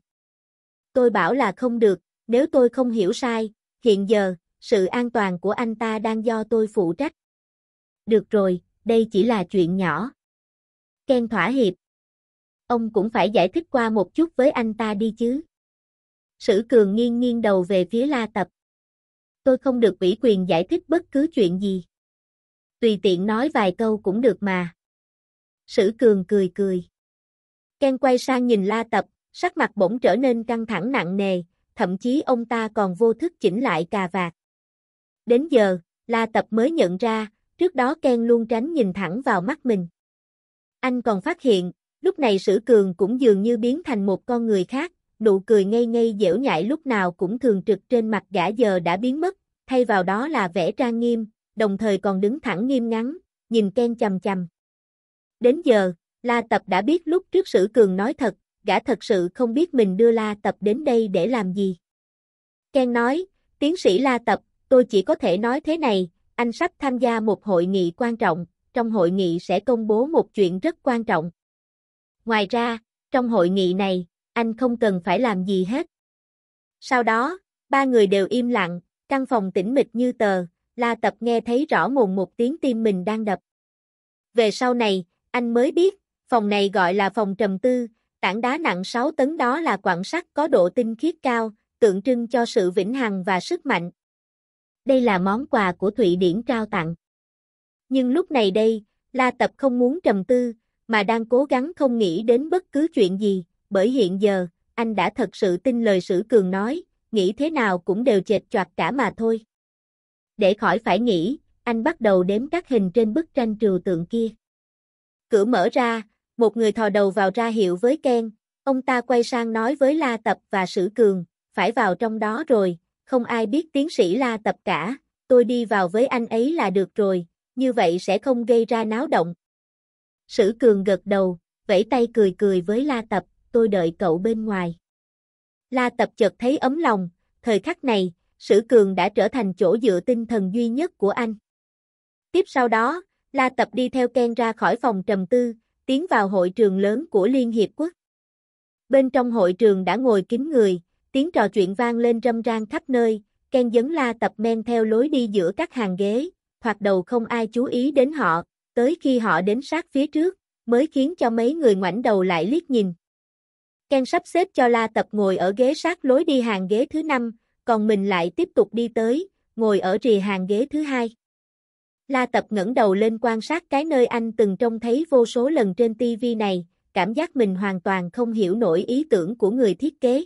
Tôi bảo là không được, nếu tôi không hiểu sai, hiện giờ, sự an toàn của anh ta đang do tôi phụ trách. Được rồi, đây chỉ là chuyện nhỏ. Ken thỏa hiệp. Ông cũng phải giải thích qua một chút với anh ta đi chứ. Sử Cường nghiêng nghiêng đầu về phía La Tập tôi không được ủy quyền giải thích bất cứ chuyện gì. Tùy tiện nói vài câu cũng được mà. Sử Cường cười cười. Ken quay sang nhìn La Tập, sắc mặt bỗng trở nên căng thẳng nặng nề, thậm chí ông ta còn vô thức chỉnh lại cà vạt. Đến giờ, La Tập mới nhận ra, trước đó Ken luôn tránh nhìn thẳng vào mắt mình. Anh còn phát hiện, lúc này Sử Cường cũng dường như biến thành một con người khác, nụ cười ngây ngây dẻo nhại lúc nào cũng thường trực trên mặt gã giờ đã biến mất, thay vào đó là vẻ trang nghiêm, đồng thời còn đứng thẳng nghiêm ngắn, nhìn Ken chầm chầm. Đến giờ, La Tập đã biết lúc trước Sử Cường nói thật, gã thật sự không biết mình đưa La Tập đến đây để làm gì. Ken nói, tiến sĩ La Tập, tôi chỉ có thể nói thế này, anh sắp tham gia một hội nghị quan trọng, trong hội nghị sẽ công bố một chuyện rất quan trọng. Ngoài ra, trong hội nghị này, anh không cần phải làm gì hết. Sau đó, ba người đều im lặng, căn phòng tĩnh mịch như tờ, La Tập nghe thấy rõ mồn một tiếng tim mình đang đập. Về sau này, anh mới biết, phòng này gọi là phòng trầm tư, tảng đá nặng 6 tấn đó là quặng sắt có độ tinh khiết cao, tượng trưng cho sự vĩnh hằng và sức mạnh. Đây là món quà của Thụy Điển trao tặng. Nhưng lúc này đây, La Tập không muốn trầm tư, mà đang cố gắng không nghĩ đến bất cứ chuyện gì bởi hiện giờ, anh đã thật sự tin lời Sử Cường nói, nghĩ thế nào cũng đều chệt choạc cả mà thôi. Để khỏi phải nghĩ, anh bắt đầu đếm các hình trên bức tranh trừu tượng kia. Cửa mở ra, một người thò đầu vào ra hiệu với Ken, ông ta quay sang nói với La Tập và Sử Cường, phải vào trong đó rồi, không ai biết tiến sĩ La Tập cả, tôi đi vào với anh ấy là được rồi, như vậy sẽ không gây ra náo động. Sử Cường gật đầu, vẫy tay cười cười với La Tập, tôi đợi cậu bên ngoài. La tập chợt thấy ấm lòng, thời khắc này, Sử Cường đã trở thành chỗ dựa tinh thần duy nhất của anh. Tiếp sau đó, La tập đi theo Ken ra khỏi phòng trầm tư, tiến vào hội trường lớn của Liên Hiệp Quốc. Bên trong hội trường đã ngồi kín người, tiếng trò chuyện vang lên râm ran khắp nơi, Ken dẫn la tập men theo lối đi giữa các hàng ghế, thoạt đầu không ai chú ý đến họ, tới khi họ đến sát phía trước, mới khiến cho mấy người ngoảnh đầu lại liếc nhìn. Ken sắp xếp cho La Tập ngồi ở ghế sát lối đi hàng ghế thứ năm, còn mình lại tiếp tục đi tới, ngồi ở rìa hàng ghế thứ hai. La Tập ngẩng đầu lên quan sát cái nơi anh từng trông thấy vô số lần trên TV này, cảm giác mình hoàn toàn không hiểu nổi ý tưởng của người thiết kế.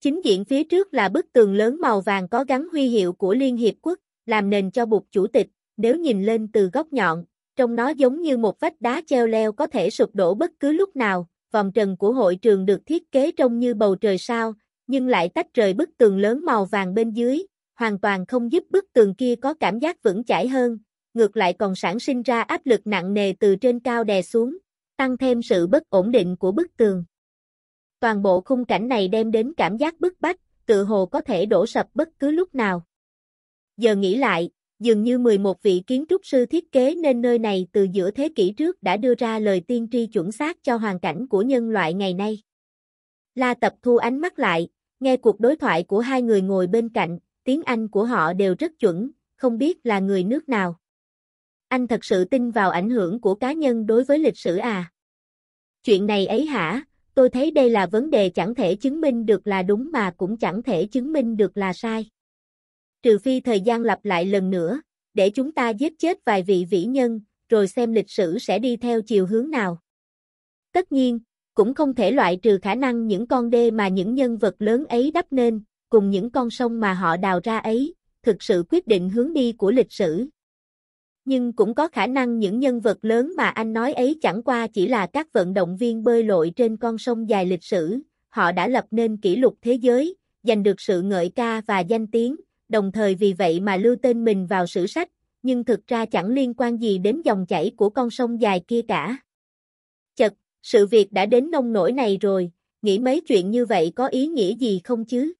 Chính diện phía trước là bức tường lớn màu vàng có gắn huy hiệu của Liên Hiệp Quốc, làm nền cho bục chủ tịch, nếu nhìn lên từ góc nhọn, trông nó giống như một vách đá treo leo có thể sụp đổ bất cứ lúc nào, vòng trần của hội trường được thiết kế trông như bầu trời sao, nhưng lại tách rời bức tường lớn màu vàng bên dưới, hoàn toàn không giúp bức tường kia có cảm giác vững chãi hơn, ngược lại còn sản sinh ra áp lực nặng nề từ trên cao đè xuống, tăng thêm sự bất ổn định của bức tường. Toàn bộ khung cảnh này đem đến cảm giác bức bách, tự hồ có thể đổ sập bất cứ lúc nào. Giờ nghĩ lại, dường như 11 vị kiến trúc sư thiết kế nên nơi này từ giữa thế kỷ trước đã đưa ra lời tiên tri chuẩn xác cho hoàn cảnh của nhân loại ngày nay. La Tập thu ánh mắt lại, nghe cuộc đối thoại của hai người ngồi bên cạnh, tiếng Anh của họ đều rất chuẩn, không biết là người nước nào. Anh thật sự tin vào ảnh hưởng của cá nhân đối với lịch sử à? Chuyện này ấy hả, tôi thấy đây là vấn đề chẳng thể chứng minh được là đúng mà cũng chẳng thể chứng minh được là sai trừ phi thời gian lặp lại lần nữa, để chúng ta giết chết vài vị vĩ nhân, rồi xem lịch sử sẽ đi theo chiều hướng nào. Tất nhiên, cũng không thể loại trừ khả năng những con đê mà những nhân vật lớn ấy đắp nên, cùng những con sông mà họ đào ra ấy, thực sự quyết định hướng đi của lịch sử. Nhưng cũng có khả năng những nhân vật lớn mà anh nói ấy chẳng qua chỉ là các vận động viên bơi lội trên con sông dài lịch sử, họ đã lập nên kỷ lục thế giới, giành được sự ngợi ca và danh tiếng, đồng thời vì vậy mà lưu tên mình vào sử sách, nhưng thực ra chẳng liên quan gì đến dòng chảy của con sông dài kia cả. Chật, sự việc đã đến nông nổi này rồi, nghĩ mấy chuyện như vậy có ý nghĩa gì không chứ?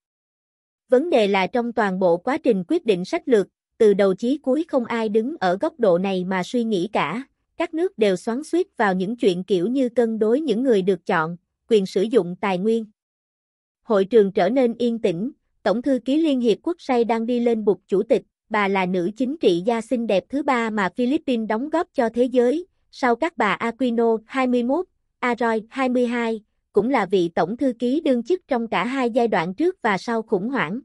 Vấn đề là trong toàn bộ quá trình quyết định sách lược, từ đầu chí cuối không ai đứng ở góc độ này mà suy nghĩ cả. Các nước đều xoắn xuýt vào những chuyện kiểu như cân đối những người được chọn, quyền sử dụng tài nguyên. Hội trường trở nên yên tĩnh, Tổng thư ký Liên Hiệp Quốc say đang đi lên bục chủ tịch, bà là nữ chính trị gia xinh đẹp thứ ba mà Philippines đóng góp cho thế giới, sau các bà Aquino 21, Aroy 22, cũng là vị tổng thư ký đương chức trong cả hai giai đoạn trước và sau khủng hoảng.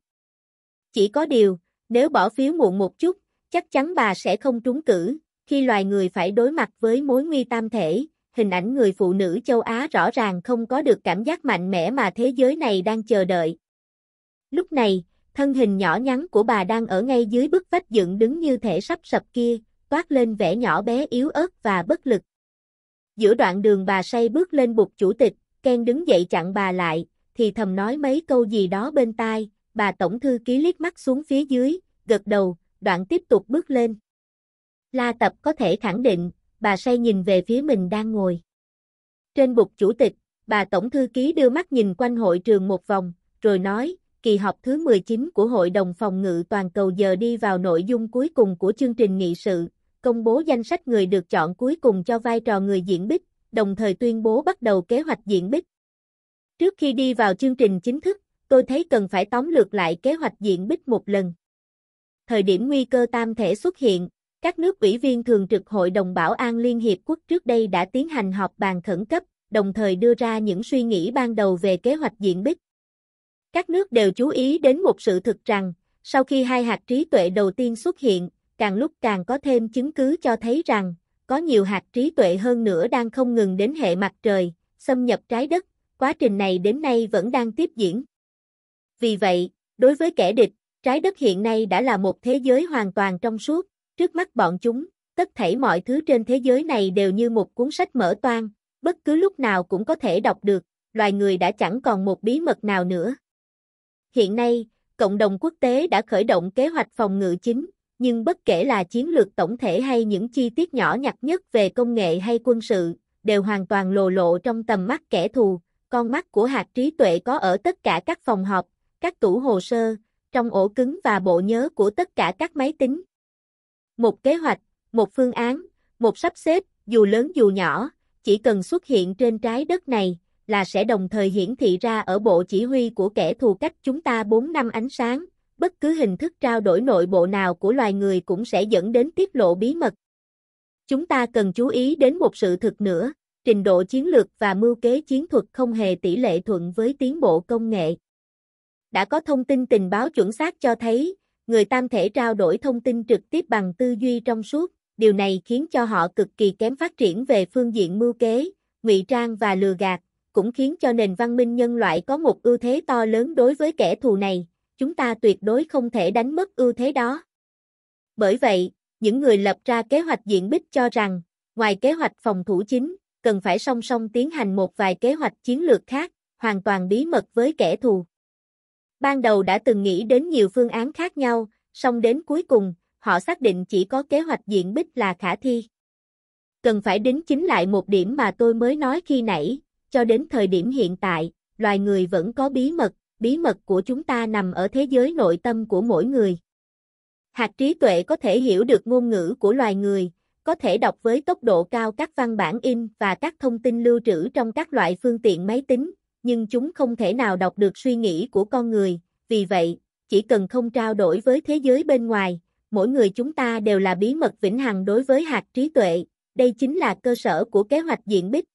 Chỉ có điều, nếu bỏ phiếu muộn một chút, chắc chắn bà sẽ không trúng cử, khi loài người phải đối mặt với mối nguy tam thể, hình ảnh người phụ nữ châu Á rõ ràng không có được cảm giác mạnh mẽ mà thế giới này đang chờ đợi. Lúc này, thân hình nhỏ nhắn của bà đang ở ngay dưới bức vách dựng đứng như thể sắp sập kia, toát lên vẻ nhỏ bé yếu ớt và bất lực. Giữa đoạn đường bà say bước lên bục chủ tịch, Ken đứng dậy chặn bà lại, thì thầm nói mấy câu gì đó bên tai, bà tổng thư ký liếc mắt xuống phía dưới, gật đầu, đoạn tiếp tục bước lên. La tập có thể khẳng định, bà say nhìn về phía mình đang ngồi. Trên bục chủ tịch, bà tổng thư ký đưa mắt nhìn quanh hội trường một vòng, rồi nói, kỳ họp thứ 19 của Hội đồng Phòng ngự Toàn cầu giờ đi vào nội dung cuối cùng của chương trình nghị sự, công bố danh sách người được chọn cuối cùng cho vai trò người diễn bích, đồng thời tuyên bố bắt đầu kế hoạch diễn bích. Trước khi đi vào chương trình chính thức, tôi thấy cần phải tóm lược lại kế hoạch diễn bích một lần. Thời điểm nguy cơ tam thể xuất hiện, các nước ủy viên thường trực Hội đồng Bảo an Liên Hiệp Quốc trước đây đã tiến hành họp bàn khẩn cấp, đồng thời đưa ra những suy nghĩ ban đầu về kế hoạch diễn bích. Các nước đều chú ý đến một sự thực rằng, sau khi hai hạt trí tuệ đầu tiên xuất hiện, càng lúc càng có thêm chứng cứ cho thấy rằng, có nhiều hạt trí tuệ hơn nữa đang không ngừng đến hệ mặt trời, xâm nhập trái đất, quá trình này đến nay vẫn đang tiếp diễn. Vì vậy, đối với kẻ địch, trái đất hiện nay đã là một thế giới hoàn toàn trong suốt, trước mắt bọn chúng, tất thảy mọi thứ trên thế giới này đều như một cuốn sách mở toan, bất cứ lúc nào cũng có thể đọc được, loài người đã chẳng còn một bí mật nào nữa. Hiện nay, cộng đồng quốc tế đã khởi động kế hoạch phòng ngự chính, nhưng bất kể là chiến lược tổng thể hay những chi tiết nhỏ nhặt nhất về công nghệ hay quân sự, đều hoàn toàn lồ lộ trong tầm mắt kẻ thù, con mắt của hạt trí tuệ có ở tất cả các phòng họp, các tủ hồ sơ, trong ổ cứng và bộ nhớ của tất cả các máy tính. Một kế hoạch, một phương án, một sắp xếp, dù lớn dù nhỏ, chỉ cần xuất hiện trên trái đất này, là sẽ đồng thời hiển thị ra ở bộ chỉ huy của kẻ thù cách chúng ta 4 năm ánh sáng, bất cứ hình thức trao đổi nội bộ nào của loài người cũng sẽ dẫn đến tiết lộ bí mật. Chúng ta cần chú ý đến một sự thực nữa, trình độ chiến lược và mưu kế chiến thuật không hề tỷ lệ thuận với tiến bộ công nghệ. Đã có thông tin tình báo chuẩn xác cho thấy, người tam thể trao đổi thông tin trực tiếp bằng tư duy trong suốt, điều này khiến cho họ cực kỳ kém phát triển về phương diện mưu kế, ngụy trang và lừa gạt, cũng khiến cho nền văn minh nhân loại có một ưu thế to lớn đối với kẻ thù này, chúng ta tuyệt đối không thể đánh mất ưu thế đó. Bởi vậy, những người lập ra kế hoạch diện bích cho rằng, ngoài kế hoạch phòng thủ chính, cần phải song song tiến hành một vài kế hoạch chiến lược khác, hoàn toàn bí mật với kẻ thù. Ban đầu đã từng nghĩ đến nhiều phương án khác nhau, song đến cuối cùng, họ xác định chỉ có kế hoạch diện bích là khả thi. Cần phải đính chính lại một điểm mà tôi mới nói khi nãy, cho đến thời điểm hiện tại, loài người vẫn có bí mật, bí mật của chúng ta nằm ở thế giới nội tâm của mỗi người. Hạt trí tuệ có thể hiểu được ngôn ngữ của loài người, có thể đọc với tốc độ cao các văn bản in và các thông tin lưu trữ trong các loại phương tiện máy tính, nhưng chúng không thể nào đọc được suy nghĩ của con người, vì vậy, chỉ cần không trao đổi với thế giới bên ngoài, mỗi người chúng ta đều là bí mật vĩnh hằng đối với hạt trí tuệ, đây chính là cơ sở của kế hoạch diện bích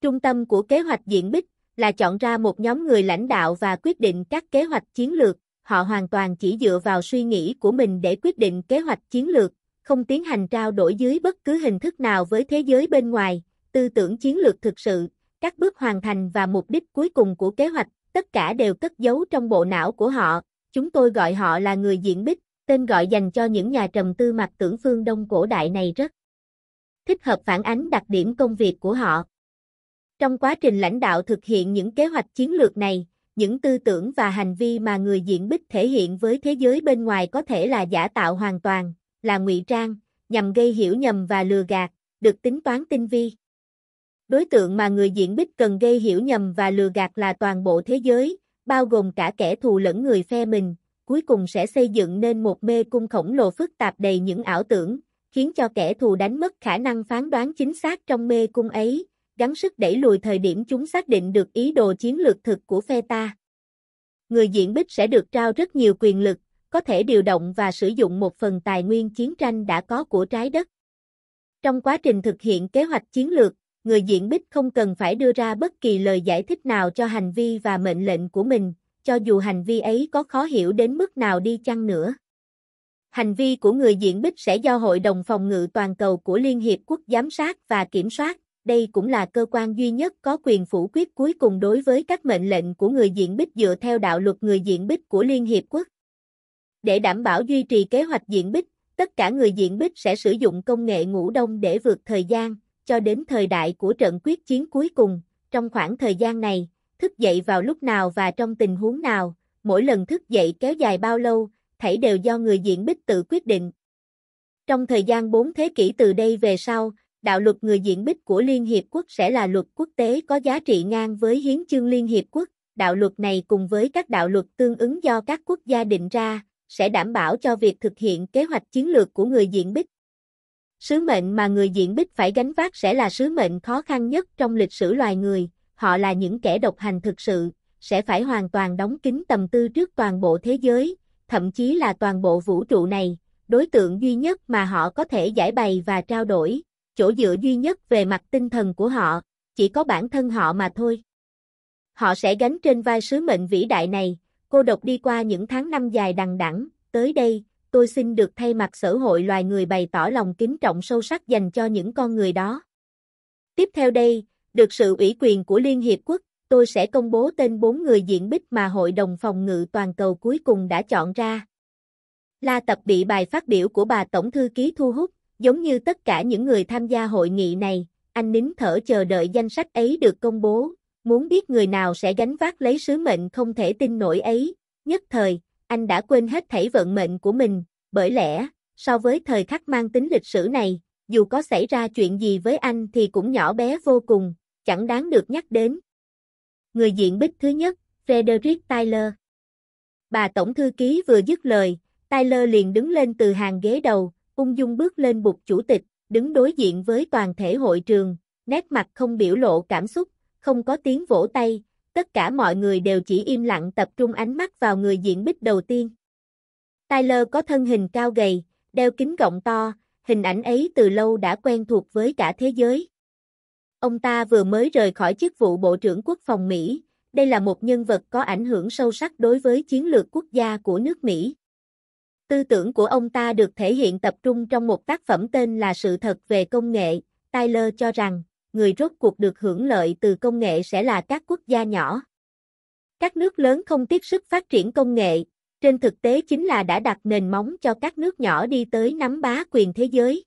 Trung tâm của kế hoạch diện bích là chọn ra một nhóm người lãnh đạo và quyết định các kế hoạch chiến lược, họ hoàn toàn chỉ dựa vào suy nghĩ của mình để quyết định kế hoạch chiến lược, không tiến hành trao đổi dưới bất cứ hình thức nào với thế giới bên ngoài, tư tưởng chiến lược thực sự, các bước hoàn thành và mục đích cuối cùng của kế hoạch, tất cả đều cất giấu trong bộ não của họ, chúng tôi gọi họ là người diện bích, tên gọi dành cho những nhà trầm tư mặt tưởng phương Đông cổ đại này rất thích hợp phản ánh đặc điểm công việc của họ. Trong quá trình lãnh đạo thực hiện những kế hoạch chiến lược này, những tư tưởng và hành vi mà người diện bích thể hiện với thế giới bên ngoài có thể là giả tạo hoàn toàn, là ngụy trang, nhằm gây hiểu nhầm và lừa gạt, được tính toán tinh vi. Đối tượng mà người diện bích cần gây hiểu nhầm và lừa gạt là toàn bộ thế giới, bao gồm cả kẻ thù lẫn người phe mình, cuối cùng sẽ xây dựng nên một mê cung khổng lồ phức tạp đầy những ảo tưởng, khiến cho kẻ thù đánh mất khả năng phán đoán chính xác trong mê cung ấy, gắng sức đẩy lùi thời điểm chúng xác định được ý đồ chiến lược thực của phe ta. Người diện bích sẽ được trao rất nhiều quyền lực, có thể điều động và sử dụng một phần tài nguyên chiến tranh đã có của trái đất. Trong quá trình thực hiện kế hoạch chiến lược, người diện bích không cần phải đưa ra bất kỳ lời giải thích nào cho hành vi và mệnh lệnh của mình, cho dù hành vi ấy có khó hiểu đến mức nào đi chăng nữa. Hành vi của người diện bích sẽ do Hội đồng Phòng ngự Toàn cầu của Liên Hiệp Quốc giám sát và kiểm soát, đây cũng là cơ quan duy nhất có quyền phủ quyết cuối cùng đối với các mệnh lệnh của người diện bích dựa theo đạo luật người diện bích của Liên Hiệp Quốc. Để đảm bảo duy trì kế hoạch diện bích, tất cả người diện bích sẽ sử dụng công nghệ ngủ đông để vượt thời gian, cho đến thời đại của trận quyết chiến cuối cùng. Trong khoảng thời gian này, thức dậy vào lúc nào và trong tình huống nào, mỗi lần thức dậy kéo dài bao lâu, thảy đều do người diện bích tự quyết định. Trong thời gian 4 thế kỷ từ đây về sau, đạo luật người diện bích của Liên Hiệp Quốc sẽ là luật quốc tế có giá trị ngang với Hiến chương Liên Hiệp Quốc. Đạo luật này cùng với các đạo luật tương ứng do các quốc gia định ra, sẽ đảm bảo cho việc thực hiện kế hoạch chiến lược của người diện bích. Sứ mệnh mà người diện bích phải gánh vác sẽ là sứ mệnh khó khăn nhất trong lịch sử loài người, họ là những kẻ độc hành thực sự, sẽ phải hoàn toàn đóng kín tầm tư trước toàn bộ thế giới, thậm chí là toàn bộ vũ trụ này, đối tượng duy nhất mà họ có thể giải bày và trao đổi, chỗ dựa duy nhất về mặt tinh thần của họ, chỉ có bản thân họ mà thôi. Họ sẽ gánh trên vai sứ mệnh vĩ đại này, cô độc đi qua những tháng năm dài đằng đẵng, tới đây, tôi xin được thay mặt xã hội loài người bày tỏ lòng kính trọng sâu sắc dành cho những con người đó. Tiếp theo đây, được sự ủy quyền của Liên Hiệp Quốc, tôi sẽ công bố tên bốn người diện bích mà Hội đồng Phòng ngự Toàn cầu cuối cùng đã chọn ra. La tập bị bài phát biểu của bà Tổng Thư ký thu hút, Giống như tất cả những người tham gia hội nghị này, anh nín thở chờ đợi danh sách ấy được công bố, muốn biết người nào sẽ gánh vác lấy sứ mệnh không thể tin nổi ấy. Nhất thời, anh đã quên hết thảy vận mệnh của mình, bởi lẽ, so với thời khắc mang tính lịch sử này, dù có xảy ra chuyện gì với anh thì cũng nhỏ bé vô cùng, chẳng đáng được nhắc đến. Người diện bích thứ nhất, Frederick Tyler. Bà tổng thư ký vừa dứt lời, Tyler liền đứng lên từ hàng ghế đầu, ung dung bước lên bục chủ tịch, đứng đối diện với toàn thể hội trường, nét mặt không biểu lộ cảm xúc, không có tiếng vỗ tay, tất cả mọi người đều chỉ im lặng tập trung ánh mắt vào người diễn bích đầu tiên. Tyler có thân hình cao gầy, đeo kính gọng to, hình ảnh ấy từ lâu đã quen thuộc với cả thế giới. Ông ta vừa mới rời khỏi chức vụ Bộ trưởng Quốc phòng Mỹ, đây là một nhân vật có ảnh hưởng sâu sắc đối với chiến lược quốc gia của nước Mỹ. Tư tưởng của ông ta được thể hiện tập trung trong một tác phẩm tên là Sự thật về công nghệ. Tyler cho rằng, người rốt cuộc được hưởng lợi từ công nghệ sẽ là các quốc gia nhỏ. Các nước lớn không tiếp sức phát triển công nghệ, trên thực tế chính là đã đặt nền móng cho các nước nhỏ đi tới nắm bá quyền thế giới.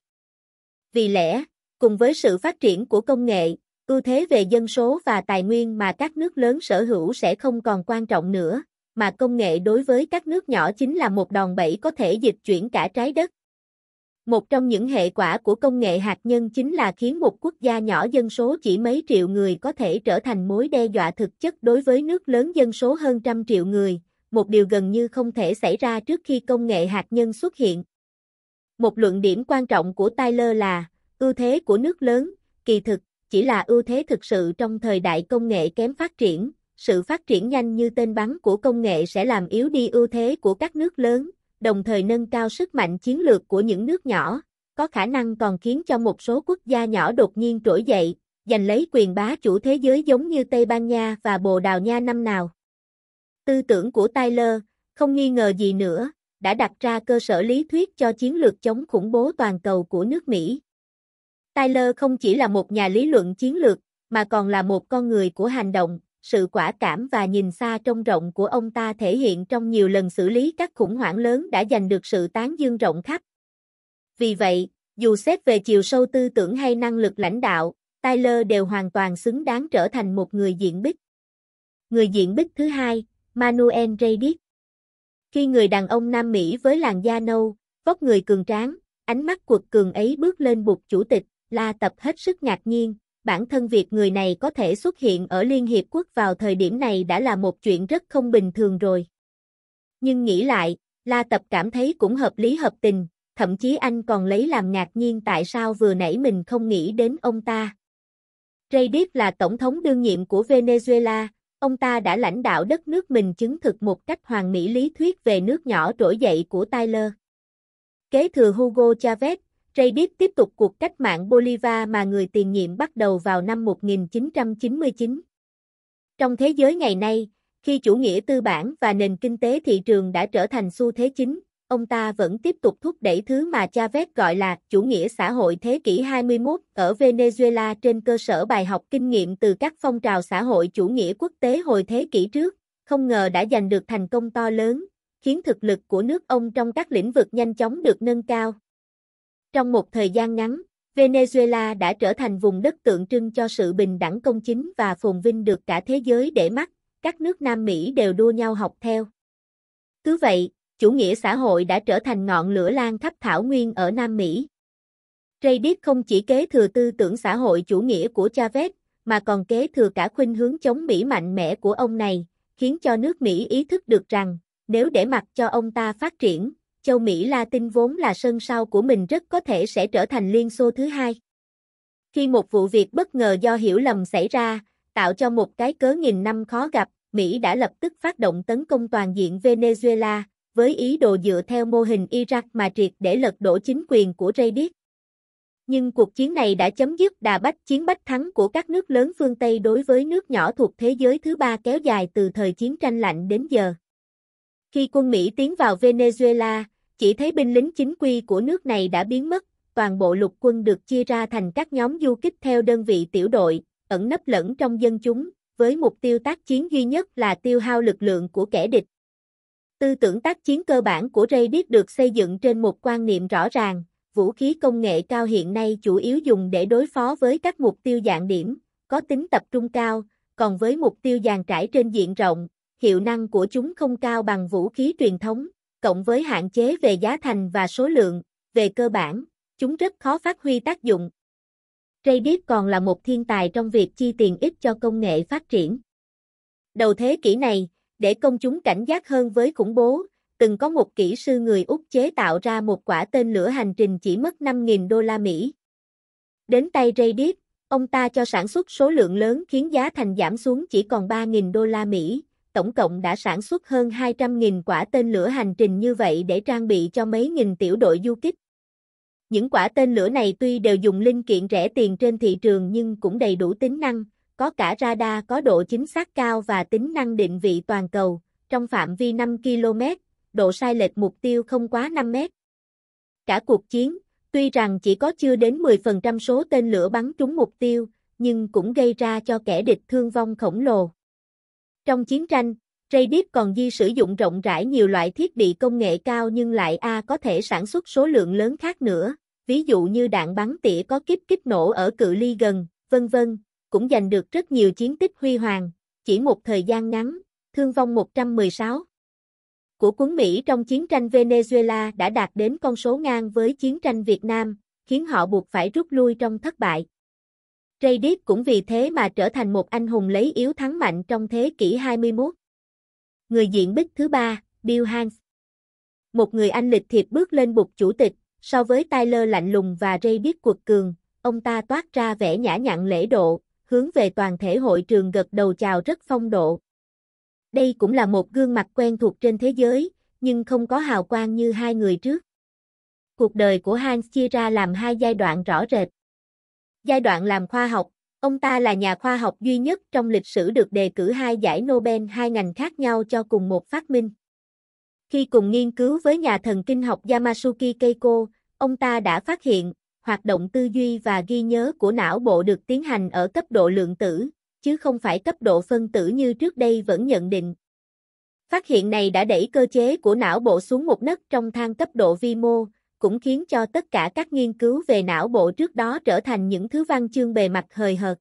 Vì lẽ, cùng với sự phát triển của công nghệ, ưu thế về dân số và tài nguyên mà các nước lớn sở hữu sẽ không còn quan trọng nữa, mà công nghệ đối với các nước nhỏ chính là một đòn bẩy có thể dịch chuyển cả trái đất. Một trong những hệ quả của công nghệ hạt nhân chính là khiến một quốc gia nhỏ dân số chỉ mấy triệu người có thể trở thành mối đe dọa thực chất đối với nước lớn dân số hơn trăm triệu người, một điều gần như không thể xảy ra trước khi công nghệ hạt nhân xuất hiện. Một luận điểm quan trọng của Tyler là, ưu thế của nước lớn, kỳ thực, chỉ là ưu thế thực sự trong thời đại công nghệ kém phát triển, sự phát triển nhanh như tên bắn của công nghệ sẽ làm yếu đi ưu thế của các nước lớn, đồng thời nâng cao sức mạnh chiến lược của những nước nhỏ, có khả năng còn khiến cho một số quốc gia nhỏ đột nhiên trỗi dậy, giành lấy quyền bá chủ thế giới giống như Tây Ban Nha và Bồ Đào Nha năm nào. Tư tưởng của Tyler, không nghi ngờ gì nữa, đã đặt ra cơ sở lý thuyết cho chiến lược chống khủng bố toàn cầu của nước Mỹ. Tyler không chỉ là một nhà lý luận chiến lược, mà còn là một con người của hành động, sự quả cảm và nhìn xa trông rộng của ông ta thể hiện trong nhiều lần xử lý các khủng hoảng lớn đã giành được sự tán dương rộng khắp. Vì vậy, dù xét về chiều sâu tư tưởng hay năng lực lãnh đạo, Tyler đều hoàn toàn xứng đáng trở thành một người diện bích. Người diện bích thứ hai, Manuel Reyes. Khi người đàn ông Nam Mỹ với làn da nâu, vóc người cường tráng, ánh mắt quật cường ấy bước lên bục chủ tịch, La Tập hết sức ngạc nhiên, bản thân việc người này có thể xuất hiện ở Liên Hiệp Quốc vào thời điểm này đã là một chuyện rất không bình thường rồi. Nhưng nghĩ lại, La Tập cảm thấy cũng hợp lý hợp tình, thậm chí anh còn lấy làm ngạc nhiên tại sao vừa nãy mình không nghĩ đến ông ta. Reyes là tổng thống đương nhiệm của Venezuela, ông ta đã lãnh đạo đất nước mình chứng thực một cách hoàn mỹ lý thuyết về nước nhỏ trỗi dậy của Tyler. Kế thừa Hugo Chavez, Ray biết tiếp tục cuộc cách mạng Bolivar mà người tiền nhiệm bắt đầu vào năm 1999. Trong thế giới ngày nay, khi chủ nghĩa tư bản và nền kinh tế thị trường đã trở thành xu thế chính, ông ta vẫn tiếp tục thúc đẩy thứ mà Chavez gọi là chủ nghĩa xã hội thế kỷ 21 ở Venezuela trên cơ sở bài học kinh nghiệm từ các phong trào xã hội chủ nghĩa quốc tế hồi thế kỷ trước, không ngờ đã giành được thành công to lớn, khiến thực lực của nước ông trong các lĩnh vực nhanh chóng được nâng cao. Trong một thời gian ngắn, Venezuela đã trở thành vùng đất tượng trưng cho sự bình đẳng công chính và phồn vinh được cả thế giới để mắt, các nước Nam Mỹ đều đua nhau học theo. Cứ vậy, chủ nghĩa xã hội đã trở thành ngọn lửa lan khắp thảo nguyên ở Nam Mỹ. Reyes không chỉ kế thừa tư tưởng xã hội chủ nghĩa của Chavez, mà còn kế thừa cả khuynh hướng chống Mỹ mạnh mẽ của ông này, khiến cho nước Mỹ ý thức được rằng, nếu để mặc cho ông ta phát triển, châu Mỹ Latin vốn là sân sau của mình rất có thể sẽ trở thành Liên Xô thứ hai. Khi một vụ việc bất ngờ do hiểu lầm xảy ra, tạo cho một cái cớ nghìn năm khó gặp, Mỹ đã lập tức phát động tấn công toàn diện Venezuela, với ý đồ dựa theo mô hình Iraq mà triệt để lật đổ chính quyền của Reyes. Nhưng cuộc chiến này đã chấm dứt đà bách chiến bách thắng của các nước lớn phương Tây đối với nước nhỏ thuộc thế giới thứ ba kéo dài từ thời chiến tranh lạnh đến giờ. Khi quân Mỹ tiến vào Venezuela, chỉ thấy binh lính chính quy của nước này đã biến mất, toàn bộ lục quân được chia ra thành các nhóm du kích theo đơn vị tiểu đội, ẩn nấp lẫn trong dân chúng, với mục tiêu tác chiến duy nhất là tiêu hao lực lượng của kẻ địch. Tư tưởng tác chiến cơ bản của Ray biết được xây dựng trên một quan niệm rõ ràng, vũ khí công nghệ cao hiện nay chủ yếu dùng để đối phó với các mục tiêu dạng điểm, có tính tập trung cao, còn với mục tiêu dàn trải trên diện rộng, hiệu năng của chúng không cao bằng vũ khí truyền thống, cộng với hạn chế về giá thành và số lượng, về cơ bản, chúng rất khó phát huy tác dụng. Ray Deep còn là một thiên tài trong việc chi tiền ít cho công nghệ phát triển. Đầu thế kỷ này, để công chúng cảnh giác hơn với khủng bố, từng có một kỹ sư người Úc chế tạo ra một quả tên lửa hành trình chỉ mất 5.000 đô la Mỹ. Đến tay Ray Deep, ông ta cho sản xuất số lượng lớn khiến giá thành giảm xuống chỉ còn 3.000 đô la Mỹ, tổng cộng đã sản xuất hơn 200.000 quả tên lửa hành trình như vậy để trang bị cho mấy nghìn tiểu đội du kích. Những quả tên lửa này tuy đều dùng linh kiện rẻ tiền trên thị trường nhưng cũng đầy đủ tính năng, có cả radar có độ chính xác cao và tính năng định vị toàn cầu, trong phạm vi 5 km, độ sai lệch mục tiêu không quá 5 mét. Cả cuộc chiến, tuy rằng chỉ có chưa đến 10% số tên lửa bắn trúng mục tiêu, nhưng cũng gây ra cho kẻ địch thương vong khổng lồ. Trong chiến tranh, Radic còn di sử dụng rộng rãi nhiều loại thiết bị công nghệ cao nhưng lại A có thể sản xuất số lượng lớn khác nữa, ví dụ như đạn bắn tỉa có kíp kích nổ ở cự ly gần, vân vân, cũng giành được rất nhiều chiến tích huy hoàng, chỉ một thời gian ngắn, thương vong 116 của quân Mỹ trong chiến tranh Venezuela đã đạt đến con số ngang với chiến tranh Việt Nam, khiến họ buộc phải rút lui trong thất bại. Ray Reddit cũng vì thế mà trở thành một anh hùng lấy yếu thắng mạnh trong thế kỷ 21. Người diện bích thứ ba, Bill Hans. Một người anh lịch thiệp bước lên bục chủ tịch, so với Tyler lạnh lùng và Ray Reddit cuột cường, ông ta toát ra vẻ nhã nhặn lễ độ, hướng về toàn thể hội trường gật đầu chào rất phong độ. Đây cũng là một gương mặt quen thuộc trên thế giới, nhưng không có hào quang như hai người trước. Cuộc đời của Hans chia ra làm hai giai đoạn rõ rệt. Giai đoạn làm khoa học, ông ta là nhà khoa học duy nhất trong lịch sử được đề cử hai giải Nobel hai ngành khác nhau cho cùng một phát minh. Khi cùng nghiên cứu với nhà thần kinh học Yamasuki Keiko, ông ta đã phát hiện hoạt động tư duy và ghi nhớ của não bộ được tiến hành ở cấp độ lượng tử, chứ không phải cấp độ phân tử như trước đây vẫn nhận định. Phát hiện này đã đẩy cơ chế của não bộ xuống một nấc trong thang cấp độ vi mô, cũng khiến cho tất cả các nghiên cứu về não bộ trước đó trở thành những thứ văn chương bề mặt hời hợt.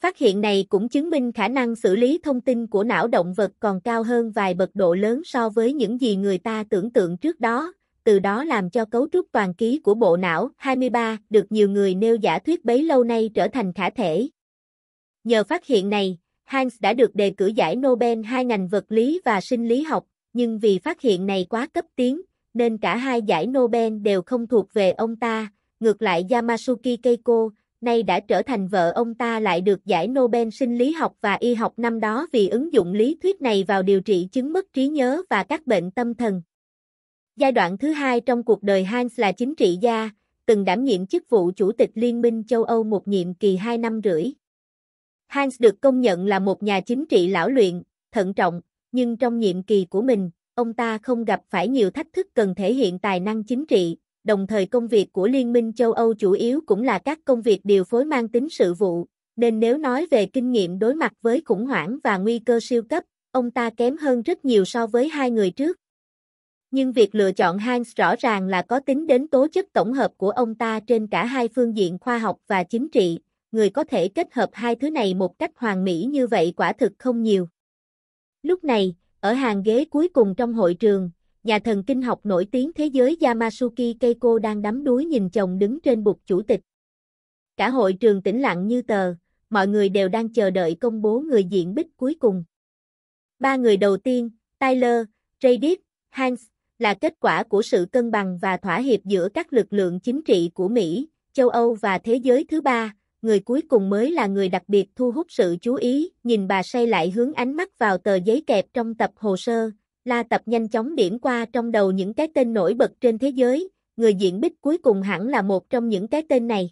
Phát hiện này cũng chứng minh khả năng xử lý thông tin của não động vật còn cao hơn vài bậc độ lớn so với những gì người ta tưởng tượng trước đó, từ đó làm cho cấu trúc toàn ký của bộ não 23 được nhiều người nêu giả thuyết bấy lâu nay trở thành khả thể. Nhờ phát hiện này, Hans đã được đề cử giải Nobel hai ngành vật lý và sinh lý học, nhưng vì phát hiện này quá cấp tiến, nên cả hai giải Nobel đều không thuộc về ông ta, ngược lại Yamasuki Keiko, nay đã trở thành vợ ông ta lại được giải Nobel sinh lý học và y học năm đó vì ứng dụng lý thuyết này vào điều trị chứng mất trí nhớ và các bệnh tâm thần. Giai đoạn thứ hai trong cuộc đời Hans là chính trị gia, từng đảm nhiệm chức vụ Chủ tịch Liên minh châu Âu một nhiệm kỳ 2 năm rưỡi. Hans được công nhận là một nhà chính trị lão luyện, thận trọng, nhưng trong nhiệm kỳ của mình, ông ta không gặp phải nhiều thách thức cần thể hiện tài năng chính trị, đồng thời công việc của Liên minh châu Âu chủ yếu cũng là các công việc điều phối mang tính sự vụ, nên nếu nói về kinh nghiệm đối mặt với khủng hoảng và nguy cơ siêu cấp, ông ta kém hơn rất nhiều so với hai người trước. Nhưng việc lựa chọn Hans rõ ràng là có tính đến tố chất tổng hợp của ông ta trên cả hai phương diện khoa học và chính trị, người có thể kết hợp hai thứ này một cách hoàn mỹ như vậy quả thực không nhiều. Lúc này, ở hàng ghế cuối cùng trong hội trường, nhà thần kinh học nổi tiếng thế giới Yamasuki Keiko đang đắm đuối nhìn chồng đứng trên bục chủ tịch. Cả hội trường tĩnh lặng như tờ, mọi người đều đang chờ đợi công bố người diện bích cuối cùng. Ba người đầu tiên, Tyler, Radic, Hans, là kết quả của sự cân bằng và thỏa hiệp giữa các lực lượng chính trị của Mỹ, châu Âu và thế giới thứ ba, người cuối cùng mới là người đặc biệt thu hút sự chú ý, nhìn bà say lại hướng ánh mắt vào tờ giấy kẹp trong tập hồ sơ, la tập nhanh chóng điểm qua trong đầu những cái tên nổi bật trên thế giới, người diễn bích cuối cùng hẳn là một trong những cái tên này.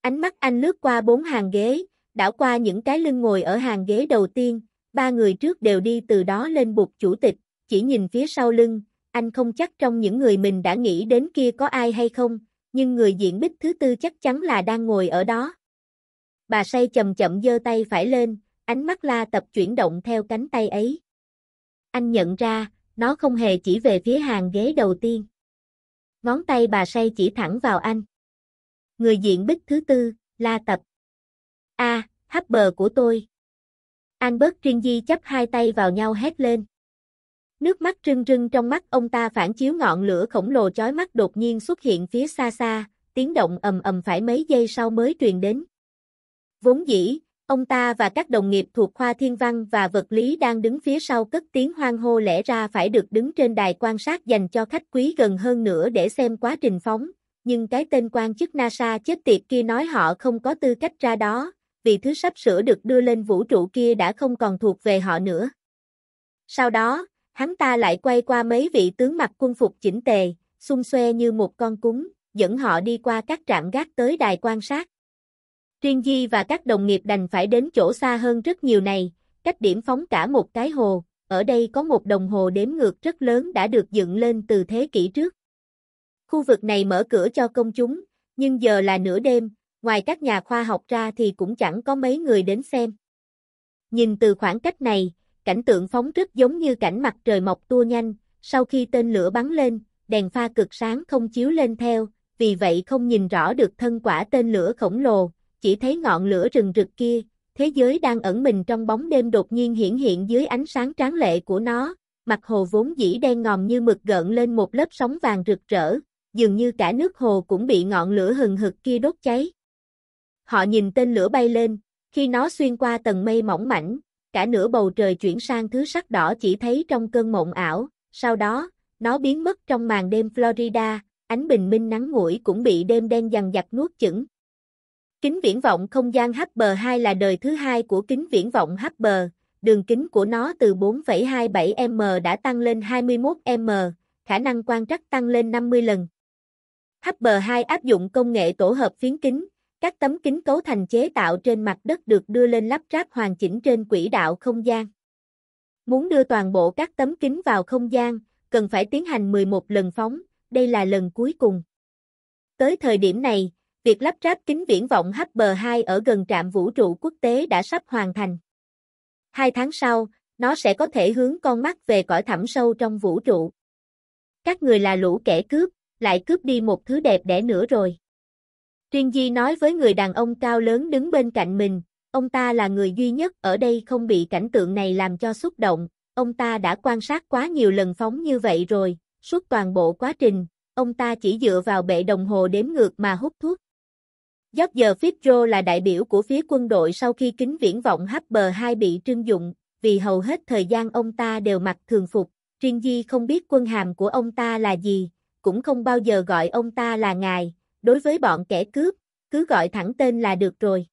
Ánh mắt anh lướt qua bốn hàng ghế, đảo qua những cái lưng ngồi ở hàng ghế đầu tiên, ba người trước đều đi từ đó lên bục chủ tịch, chỉ nhìn phía sau lưng, anh không chắc trong những người mình đã nghĩ đến kia có ai hay không, nhưng người diện bích thứ tư chắc chắn là đang ngồi ở đó. Bà say chậm chậm giơ tay phải lên, ánh mắt la tập chuyển động theo cánh tay ấy. Anh nhận ra, nó không hề chỉ về phía hàng ghế đầu tiên. Ngón tay bà say chỉ thẳng vào anh. Người diện bích thứ tư, la tập. A, à, hấp bờ của tôi. Albert di chắp hai tay vào nhau hét lên. Nước mắt rưng rưng trong mắt ông ta phản chiếu ngọn lửa khổng lồ chói mắt đột nhiên xuất hiện phía xa xa, tiếng động ầm ầm phải mấy giây sau mới truyền đến. Vốn dĩ, ông ta và các đồng nghiệp thuộc khoa thiên văn và vật lý đang đứng phía sau cất tiếng hoang hô lẽ ra phải được đứng trên đài quan sát dành cho khách quý gần hơn nữa để xem quá trình phóng, nhưng cái tên quan chức NASA chết tiệt kia nói họ không có tư cách ra đó, vì thứ sắp sửa được đưa lên vũ trụ kia đã không còn thuộc về họ nữa. Sau đó, hắn ta lại quay qua mấy vị tướng mặc quân phục chỉnh tề, xung xoe như một con cúng, dẫn họ đi qua các trạm gác tới đài quan sát. Triên Di và các đồng nghiệp đành phải đến chỗ xa hơn rất nhiều này, cách điểm phóng cả một cái hồ, ở đây có một đồng hồ đếm ngược rất lớn đã được dựng lên từ thế kỷ trước. Khu vực này mở cửa cho công chúng, nhưng giờ là nửa đêm, ngoài các nhà khoa học ra thì cũng chẳng có mấy người đến xem. Nhìn từ khoảng cách này, cảnh tượng phóng rất giống như cảnh mặt trời mọc tua nhanh, sau khi tên lửa bắn lên, đèn pha cực sáng không chiếu lên theo, vì vậy không nhìn rõ được thân quả tên lửa khổng lồ, chỉ thấy ngọn lửa rừng rực kia, thế giới đang ẩn mình trong bóng đêm đột nhiên hiển hiện dưới ánh sáng tráng lệ của nó, mặt hồ vốn dĩ đen ngòm như mực gợn lên một lớp sóng vàng rực rỡ, dường như cả nước hồ cũng bị ngọn lửa hừng hực kia đốt cháy. Họ nhìn tên lửa bay lên, khi nó xuyên qua tầng mây mỏng mảnh, cả nửa bầu trời chuyển sang thứ sắc đỏ chỉ thấy trong cơn mộng ảo, sau đó, nó biến mất trong màn đêm Florida, ánh bình minh nắng nguội cũng bị đêm đen dằn vặt nuốt chửng. Kính viễn vọng không gian Hubble 2 là đời thứ hai của kính viễn vọng Hubble, đường kính của nó từ 4,27m đã tăng lên 21m, khả năng quan trắc tăng lên 50 lần. Hubble 2 áp dụng công nghệ tổ hợp phiến kính, các tấm kính cấu thành chế tạo trên mặt đất được đưa lên lắp ráp hoàn chỉnh trên quỹ đạo không gian. Muốn đưa toàn bộ các tấm kính vào không gian, cần phải tiến hành 11 lần phóng, đây là lần cuối cùng. Tới thời điểm này, việc lắp ráp kính viễn vọng Hubble 2 ở gần trạm vũ trụ quốc tế đã sắp hoàn thành. Hai tháng sau, nó sẽ có thể hướng con mắt về cõi thẳm sâu trong vũ trụ. Các người là lũ kẻ cướp, lại cướp đi một thứ đẹp đẽ nữa rồi. Tuyên Di nói với người đàn ông cao lớn đứng bên cạnh mình, ông ta là người duy nhất ở đây không bị cảnh tượng này làm cho xúc động, ông ta đã quan sát quá nhiều lần phóng như vậy rồi, suốt toàn bộ quá trình, ông ta chỉ dựa vào bệ đồng hồ đếm ngược mà hút thuốc. Giờ Fitzgerald là đại biểu của phía quân đội sau khi kính viễn vọng Hubble 2 bị trưng dụng, vì hầu hết thời gian ông ta đều mặc thường phục, Riêng Di không biết quân hàm của ông ta là gì, cũng không bao giờ gọi ông ta là ngài, đối với bọn kẻ cướp, cứ gọi thẳng tên là được rồi.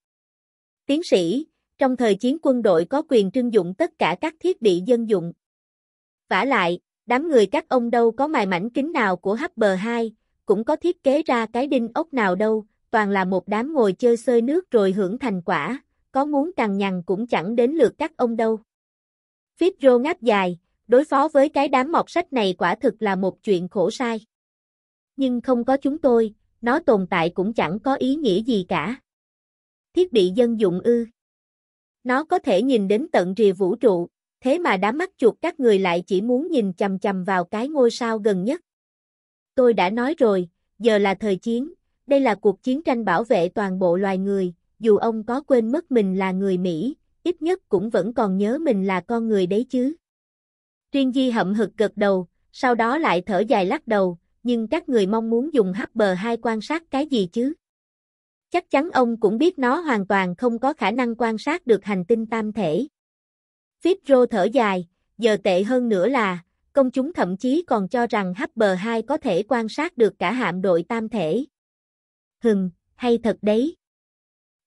Tiến sĩ, trong thời chiến quân đội có quyền trưng dụng tất cả các thiết bị dân dụng. Vả lại, đám người các ông đâu có mài mảnh kính nào của Hubble 2, cũng có thiết kế ra cái đinh ốc nào đâu, toàn là một đám ngồi chơi sơi nước rồi hưởng thành quả, có muốn cằn nhằn cũng chẳng đến lượt các ông đâu. Fitzro ngáp dài, đối phó với cái đám mọc sách này quả thực là một chuyện khổ sai. Nhưng không có chúng tôi, nó tồn tại cũng chẳng có ý nghĩa gì cả. Thiết bị dân dụng ư. Nó có thể nhìn đến tận rìa vũ trụ, thế mà đám mắt chuột các người lại chỉ muốn nhìn chầm chầm vào cái ngôi sao gần nhất. Tôi đã nói rồi, giờ là thời chiến, đây là cuộc chiến tranh bảo vệ toàn bộ loài người, dù ông có quên mất mình là người Mỹ, ít nhất cũng vẫn còn nhớ mình là con người đấy chứ. Tuyên Di hậm hực gật đầu, sau đó lại thở dài lắc đầu, nhưng các người mong muốn dùng hubble hai quan sát cái gì chứ? Chắc chắn ông cũng biết nó hoàn toàn không có khả năng quan sát được hành tinh tam thể. Fitro thở dài, giờ tệ hơn nữa là, công chúng thậm chí còn cho rằng hubble hai có thể quan sát được cả hạm đội tam thể. Hừm, hay thật đấy.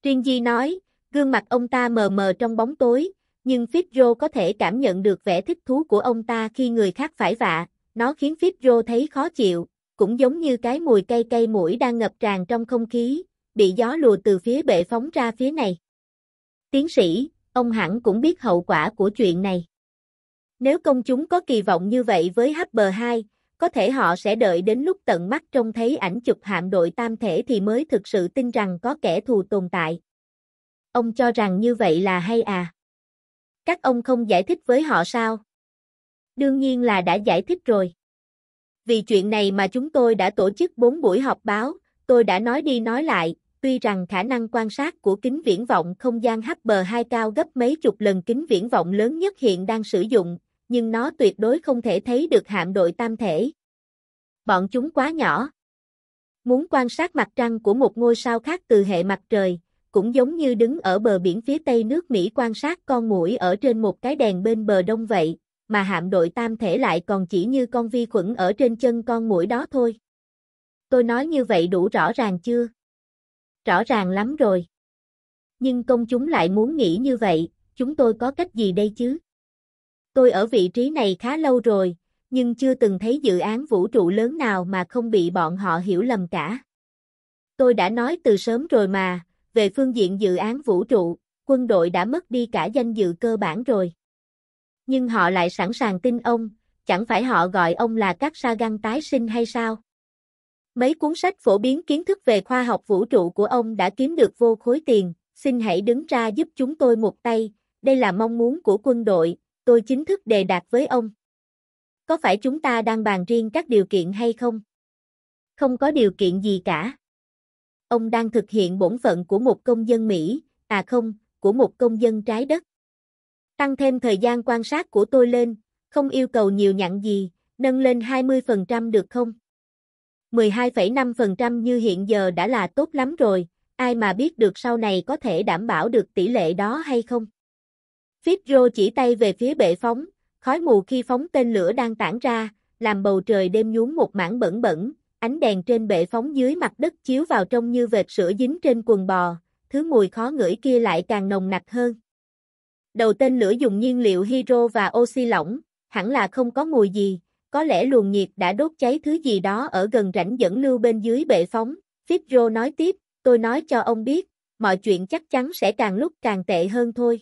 Tuyên Di nói, gương mặt ông ta mờ mờ trong bóng tối, nhưng Fitro có thể cảm nhận được vẻ thích thú của ông ta khi người khác phải vạ, nó khiến Fibro thấy khó chịu, cũng giống như cái mùi cây cây mũi đang ngập tràn trong không khí, bị gió lùa từ phía bệ phóng ra phía này. Tiến sĩ, ông hẳn cũng biết hậu quả của chuyện này. Nếu công chúng có kỳ vọng như vậy với Hubble 2, có thể họ sẽ đợi đến lúc tận mắt trông thấy ảnh chụp hạm đội tam thể thì mới thực sự tin rằng có kẻ thù tồn tại. Ông cho rằng như vậy là hay à? Các ông không giải thích với họ sao? đương nhiên là đã giải thích rồi. Vì chuyện này mà chúng tôi đã tổ chức 4 buổi họp báo, tôi đã nói đi nói lại, tuy rằng khả năng quan sát của kính viễn vọng không gian Hubble 2 cao gấp mấy chục lần kính viễn vọng lớn nhất hiện đang sử dụng, nhưng nó tuyệt đối không thể thấy được hạm đội tam thể. Bọn chúng quá nhỏ. Muốn quan sát mặt trăng của một ngôi sao khác từ hệ mặt trời, cũng giống như đứng ở bờ biển phía tây nước Mỹ quan sát con muỗi ở trên một cái đèn bên bờ đông vậy, mà hạm đội tam thể lại còn chỉ như con vi khuẩn ở trên chân con mũi đó thôi. Tôi nói như vậy đủ rõ ràng chưa? Rõ ràng lắm rồi. Nhưng công chúng lại muốn nghĩ như vậy, chúng tôi có cách gì đây chứ? Tôi ở vị trí này khá lâu rồi, nhưng chưa từng thấy dự án vũ trụ lớn nào mà không bị bọn họ hiểu lầm cả. Tôi đã nói từ sớm rồi mà, về phương diện dự án vũ trụ, quân đội đã mất đi cả danh dự cơ bản rồi nhưng họ lại sẵn sàng tin ông, chẳng phải họ gọi ông là các sa găng tái sinh hay sao? Mấy cuốn sách phổ biến kiến thức về khoa học vũ trụ của ông đã kiếm được vô khối tiền, xin hãy đứng ra giúp chúng tôi một tay, đây là mong muốn của quân đội, tôi chính thức đề đạt với ông. Có phải chúng ta đang bàn riêng các điều kiện hay không? Không có điều kiện gì cả. Ông đang thực hiện bổn phận của một công dân Mỹ, à không, của một công dân trái đất. Tăng thêm thời gian quan sát của tôi lên, không yêu cầu nhiều nhặn gì, nâng lên 20% được không? 12,5% như hiện giờ đã là tốt lắm rồi, ai mà biết được sau này có thể đảm bảo được tỷ lệ đó hay không? Fitzro chỉ tay về phía bệ phóng, khói mù khi phóng tên lửa đang tản ra, làm bầu trời đêm nhuốm một mảng bẩn bẩn, ánh đèn trên bệ phóng dưới mặt đất chiếu vào trông như vệt sữa dính trên quần bò, thứ mùi khó ngửi kia lại càng nồng nặc hơn. Đầu tên lửa dùng nhiên liệu hydro và oxy lỏng, hẳn là không có mùi gì, có lẽ luồng nhiệt đã đốt cháy thứ gì đó ở gần rãnh dẫn lưu bên dưới bệ phóng. fibro nói tiếp, tôi nói cho ông biết, mọi chuyện chắc chắn sẽ càng lúc càng tệ hơn thôi.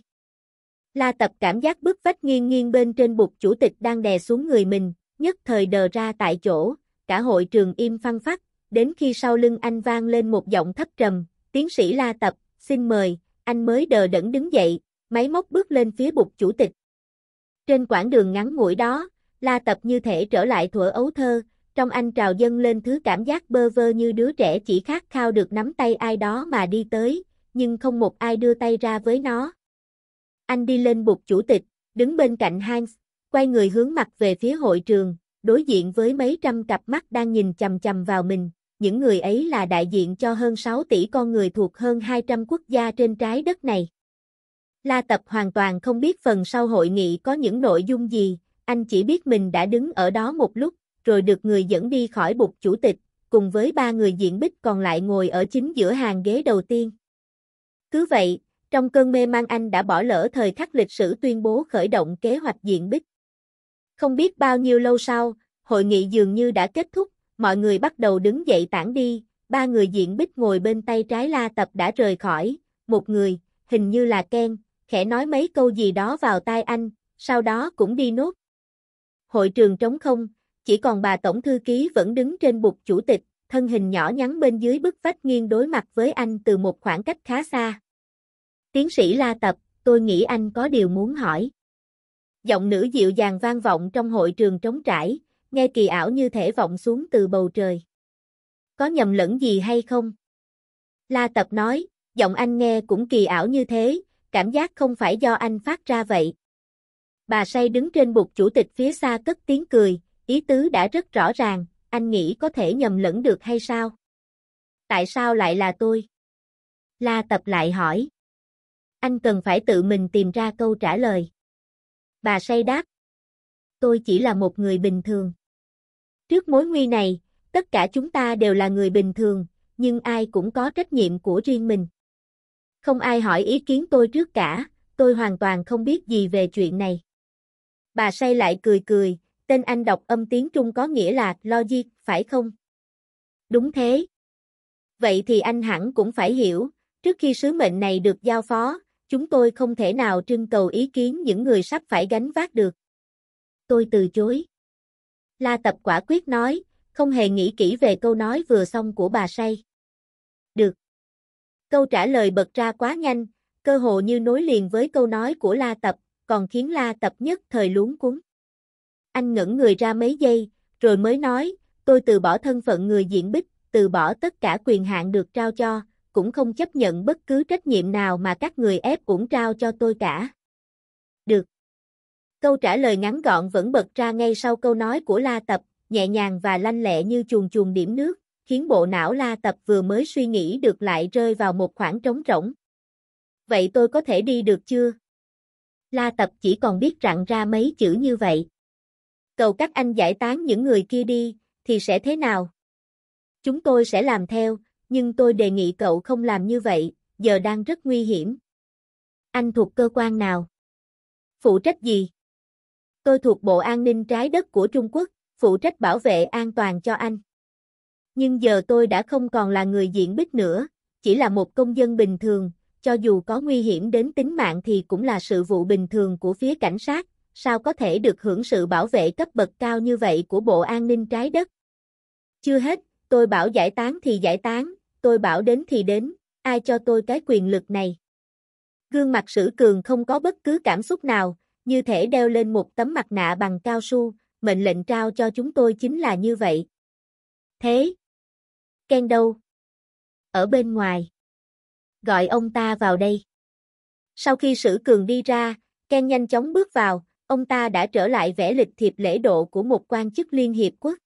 La tập cảm giác bức vách nghiêng nghiêng bên trên bục chủ tịch đang đè xuống người mình, nhất thời đờ ra tại chỗ, cả hội trường im phăng phát, đến khi sau lưng anh vang lên một giọng thấp trầm, tiến sĩ La tập, xin mời, anh mới đờ đẫn đứng dậy, máy móc bước lên phía bục chủ tịch. Trên quãng đường ngắn ngủi đó, La Tập như thể trở lại thuở ấu thơ, trong anh trào dâng lên thứ cảm giác bơ vơ như đứa trẻ chỉ khát khao được nắm tay ai đó mà đi tới, nhưng không một ai đưa tay ra với nó. Anh đi lên bục chủ tịch, đứng bên cạnh Hans, quay người hướng mặt về phía hội trường, đối diện với mấy trăm cặp mắt đang nhìn chằm chằm vào mình. Những người ấy là đại diện cho hơn 6 tỷ con người thuộc hơn 200 quốc gia trên trái đất này. La Tập hoàn toàn không biết phần sau hội nghị có những nội dung gì, anh chỉ biết mình đã đứng ở đó một lúc, rồi được người dẫn đi khỏi bục chủ tịch, cùng với ba người diện bích còn lại ngồi ở chính giữa hàng ghế đầu tiên. Cứ vậy, trong cơn mê mang anh đã bỏ lỡ thời khắc lịch sử tuyên bố khởi động kế hoạch diện bích. Không biết bao nhiêu lâu sau, hội nghị dường như đã kết thúc, mọi người bắt đầu đứng dậy tản đi, ba người diện bích ngồi bên tay trái La Tập đã rời khỏi, một người, hình như là Ken, khẽ nói mấy câu gì đó vào tai anh, sau đó cũng đi nốt. Hội trường trống không, chỉ còn bà tổng thư ký vẫn đứng trên bục chủ tịch, thân hình nhỏ nhắn bên dưới bức vách nghiêng đối mặt với anh từ một khoảng cách khá xa. Tiến sĩ La Tập, tôi nghĩ anh có điều muốn hỏi. Giọng nữ dịu dàng vang vọng trong hội trường trống trải, nghe kỳ ảo như thể vọng xuống từ bầu trời. Có nhầm lẫn gì hay không? La Tập nói, giọng anh nghe cũng kỳ ảo như thế, cảm giác không phải do anh phát ra vậy. Bà say đứng trên bục chủ tịch phía xa cất tiếng cười, ý tứ đã rất rõ ràng, anh nghĩ có thể nhầm lẫn được hay sao? Tại sao lại là tôi? La tập lại hỏi. Anh cần phải tự mình tìm ra câu trả lời. Bà say đáp. Tôi chỉ là một người bình thường. Trước mối nguy này, tất cả chúng ta đều là người bình thường, nhưng ai cũng có trách nhiệm của riêng mình. Không ai hỏi ý kiến tôi trước cả, tôi hoàn toàn không biết gì về chuyện này. Bà say lại cười cười, tên anh đọc âm tiếng Trung có nghĩa là logic, phải không? Đúng thế. Vậy thì anh hẳn cũng phải hiểu, trước khi sứ mệnh này được giao phó, chúng tôi không thể nào trưng cầu ý kiến những người sắp phải gánh vác được. Tôi từ chối. La Tập quả quyết nói, không hề nghĩ kỹ về câu nói vừa xong của bà say. Câu trả lời bật ra quá nhanh, cơ hồ như nối liền với câu nói của La Tập, còn khiến La Tập nhất thời luống cuống. Anh ngẩn người ra mấy giây, rồi mới nói, tôi từ bỏ thân phận người diện bích, từ bỏ tất cả quyền hạn được trao cho, cũng không chấp nhận bất cứ trách nhiệm nào mà các người ép cũng trao cho tôi cả. Được. Câu trả lời ngắn gọn vẫn bật ra ngay sau câu nói của La Tập, nhẹ nhàng và lanh lẹ như chuồn chuồn điểm nước khiến bộ não La Tập vừa mới suy nghĩ được lại rơi vào một khoảng trống rỗng. Vậy tôi có thể đi được chưa? La Tập chỉ còn biết rặn ra mấy chữ như vậy. Cầu các anh giải tán những người kia đi, thì sẽ thế nào? Chúng tôi sẽ làm theo, nhưng tôi đề nghị cậu không làm như vậy, giờ đang rất nguy hiểm. Anh thuộc cơ quan nào? Phụ trách gì? Tôi thuộc Bộ An ninh Trái đất của Trung Quốc, phụ trách bảo vệ an toàn cho anh. Nhưng giờ tôi đã không còn là người diện bích nữa, chỉ là một công dân bình thường, cho dù có nguy hiểm đến tính mạng thì cũng là sự vụ bình thường của phía cảnh sát, sao có thể được hưởng sự bảo vệ cấp bậc cao như vậy của Bộ An ninh trái đất. Chưa hết, tôi bảo giải tán thì giải tán, tôi bảo đến thì đến, ai cho tôi cái quyền lực này. Gương mặt sử cường không có bất cứ cảm xúc nào, như thể đeo lên một tấm mặt nạ bằng cao su, mệnh lệnh trao cho chúng tôi chính là như vậy. Thế, Ken đâu? Ở bên ngoài. Gọi ông ta vào đây. Sau khi Sử Cường đi ra, Ken nhanh chóng bước vào, ông ta đã trở lại vẻ lịch thiệp lễ độ của một quan chức Liên Hiệp Quốc.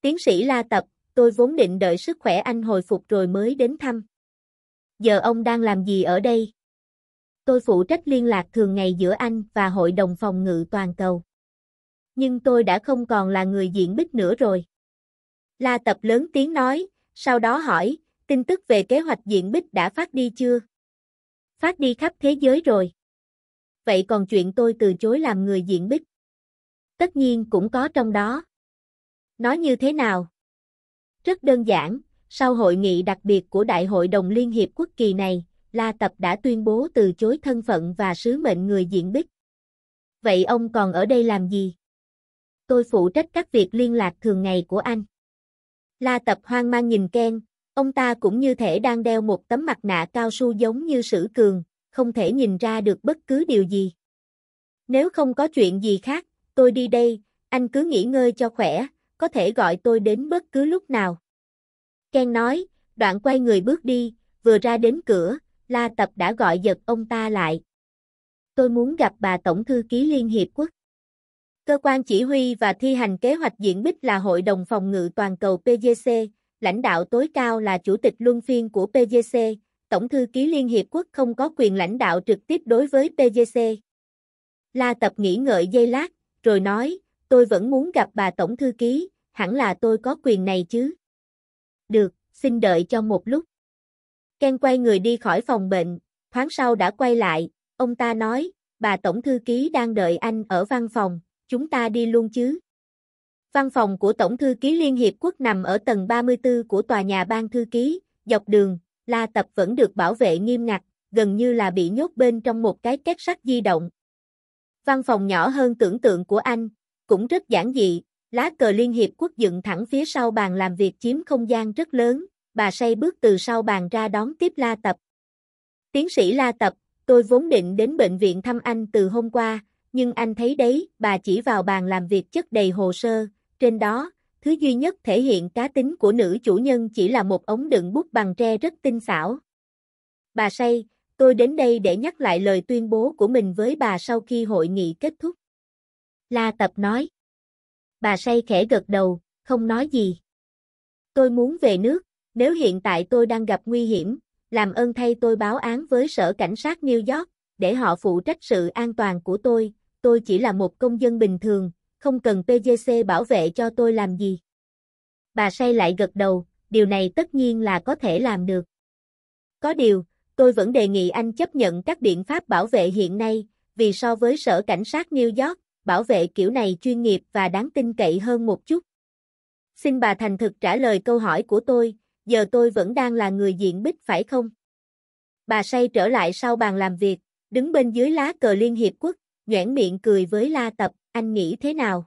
Tiến sĩ La Tập, tôi vốn định đợi sức khỏe anh hồi phục rồi mới đến thăm. Giờ ông đang làm gì ở đây? Tôi phụ trách liên lạc thường ngày giữa anh và Hội đồng phòng ngự toàn cầu. Nhưng tôi đã không còn là người diện bích nữa rồi. La Tập lớn tiếng nói, sau đó hỏi, tin tức về kế hoạch diện bích đã phát đi chưa? Phát đi khắp thế giới rồi. Vậy còn chuyện tôi từ chối làm người diện bích? Tất nhiên cũng có trong đó. Nói như thế nào? Rất đơn giản, sau hội nghị đặc biệt của Đại hội đồng Liên Hiệp Quốc kỳ này, La Tập đã tuyên bố từ chối thân phận và sứ mệnh người diện bích. Vậy ông còn ở đây làm gì? Tôi phụ trách các việc liên lạc thường ngày của anh. La Tập hoang mang nhìn Ken, ông ta cũng như thể đang đeo một tấm mặt nạ cao su giống như sử cường, không thể nhìn ra được bất cứ điều gì. Nếu không có chuyện gì khác, tôi đi đây, anh cứ nghỉ ngơi cho khỏe, có thể gọi tôi đến bất cứ lúc nào. Ken nói, đoạn quay người bước đi, vừa ra đến cửa, La Tập đã gọi giật ông ta lại. Tôi muốn gặp bà Tổng Thư ký Liên Hiệp Quốc. Cơ quan chỉ huy và thi hành kế hoạch diễn bích là Hội đồng phòng ngự toàn cầu PGC, lãnh đạo tối cao là chủ tịch luân phiên của PGC, tổng thư ký Liên Hiệp Quốc không có quyền lãnh đạo trực tiếp đối với PGC. La Tập nghĩ ngợi giây lát, rồi nói, tôi vẫn muốn gặp bà tổng thư ký, hẳn là tôi có quyền này chứ. Được, xin đợi cho một lúc. Ken quay người đi khỏi phòng bệnh, thoáng sau đã quay lại, ông ta nói, bà tổng thư ký đang đợi anh ở văn phòng chúng ta đi luôn chứ. Văn phòng của Tổng Thư ký Liên Hiệp Quốc nằm ở tầng 34 của tòa nhà ban thư ký, dọc đường, La Tập vẫn được bảo vệ nghiêm ngặt, gần như là bị nhốt bên trong một cái két sắt di động. Văn phòng nhỏ hơn tưởng tượng của anh, cũng rất giản dị, lá cờ Liên Hiệp Quốc dựng thẳng phía sau bàn làm việc chiếm không gian rất lớn, bà say bước từ sau bàn ra đón tiếp La Tập. Tiến sĩ La Tập, tôi vốn định đến bệnh viện thăm anh từ hôm qua, nhưng anh thấy đấy, bà chỉ vào bàn làm việc chất đầy hồ sơ, trên đó, thứ duy nhất thể hiện cá tính của nữ chủ nhân chỉ là một ống đựng bút bằng tre rất tinh xảo. Bà say, tôi đến đây để nhắc lại lời tuyên bố của mình với bà sau khi hội nghị kết thúc. La Tập nói. Bà say khẽ gật đầu, không nói gì. Tôi muốn về nước, nếu hiện tại tôi đang gặp nguy hiểm, làm ơn thay tôi báo án với sở cảnh sát New York, để họ phụ trách sự an toàn của tôi, tôi chỉ là một công dân bình thường, không cần PGC bảo vệ cho tôi làm gì. Bà say lại gật đầu, điều này tất nhiên là có thể làm được. Có điều, tôi vẫn đề nghị anh chấp nhận các biện pháp bảo vệ hiện nay, vì so với sở cảnh sát New York, bảo vệ kiểu này chuyên nghiệp và đáng tin cậy hơn một chút. Xin bà thành thực trả lời câu hỏi của tôi, giờ tôi vẫn đang là người diện bích phải không? Bà say trở lại sau bàn làm việc, đứng bên dưới lá cờ Liên Hiệp Quốc, nhoẻn miệng cười với La Tập, anh nghĩ thế nào?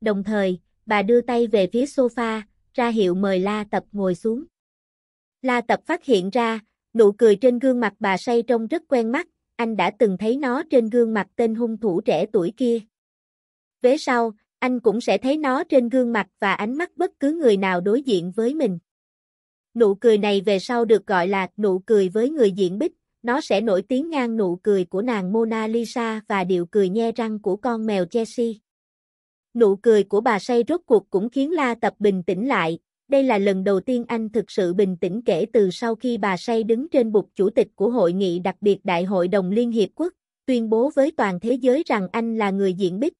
Đồng thời, bà đưa tay về phía sofa, ra hiệu mời La Tập ngồi xuống. La Tập phát hiện ra, nụ cười trên gương mặt bà say trông rất quen mắt, anh đã từng thấy nó trên gương mặt tên hung thủ trẻ tuổi kia. Vế sau, anh cũng sẽ thấy nó trên gương mặt và ánh mắt bất cứ người nào đối diện với mình. Nụ cười này về sau được gọi là nụ cười với người diện bích, nó sẽ nổi tiếng ngang nụ cười của nàng Mona Lisa và điệu cười nhe răng của con mèo Chelsea. Nụ cười của bà say rốt cuộc cũng khiến La Tập bình tĩnh lại. Đây là lần đầu tiên anh thực sự bình tĩnh kể từ sau khi bà say đứng trên bục chủ tịch của hội nghị đặc biệt Đại hội đồng Liên Hiệp Quốc, tuyên bố với toàn thế giới rằng anh là người diễn bích.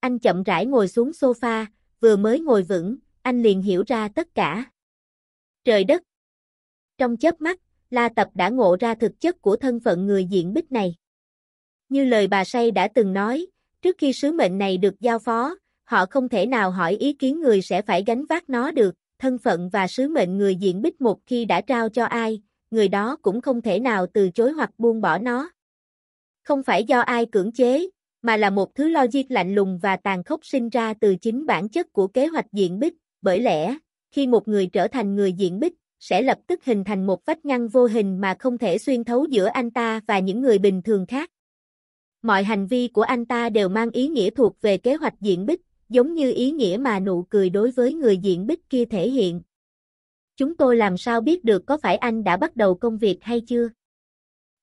Anh chậm rãi ngồi xuống sofa, vừa mới ngồi vững, anh liền hiểu ra tất cả. Trời đất! Trong chớp mắt, La Tập đã ngộ ra thực chất của thân phận người diện bích này. Như lời bà Say đã từng nói, trước khi sứ mệnh này được giao phó, họ không thể nào hỏi ý kiến người sẽ phải gánh vác nó được, thân phận và sứ mệnh người diện bích một khi đã trao cho ai, người đó cũng không thể nào từ chối hoặc buông bỏ nó. Không phải do ai cưỡng chế, mà là một thứ logic lạnh lùng và tàn khốc sinh ra từ chính bản chất của kế hoạch diện bích, bởi lẽ, khi một người trở thành người diện bích, sẽ lập tức hình thành một vách ngăn vô hình mà không thể xuyên thấu giữa anh ta và những người bình thường khác. Mọi hành vi của anh ta đều mang ý nghĩa thuộc về kế hoạch diện bích, giống như ý nghĩa mà nụ cười đối với người diện bích kia thể hiện. Chúng tôi làm sao biết được có phải anh đã bắt đầu công việc hay chưa?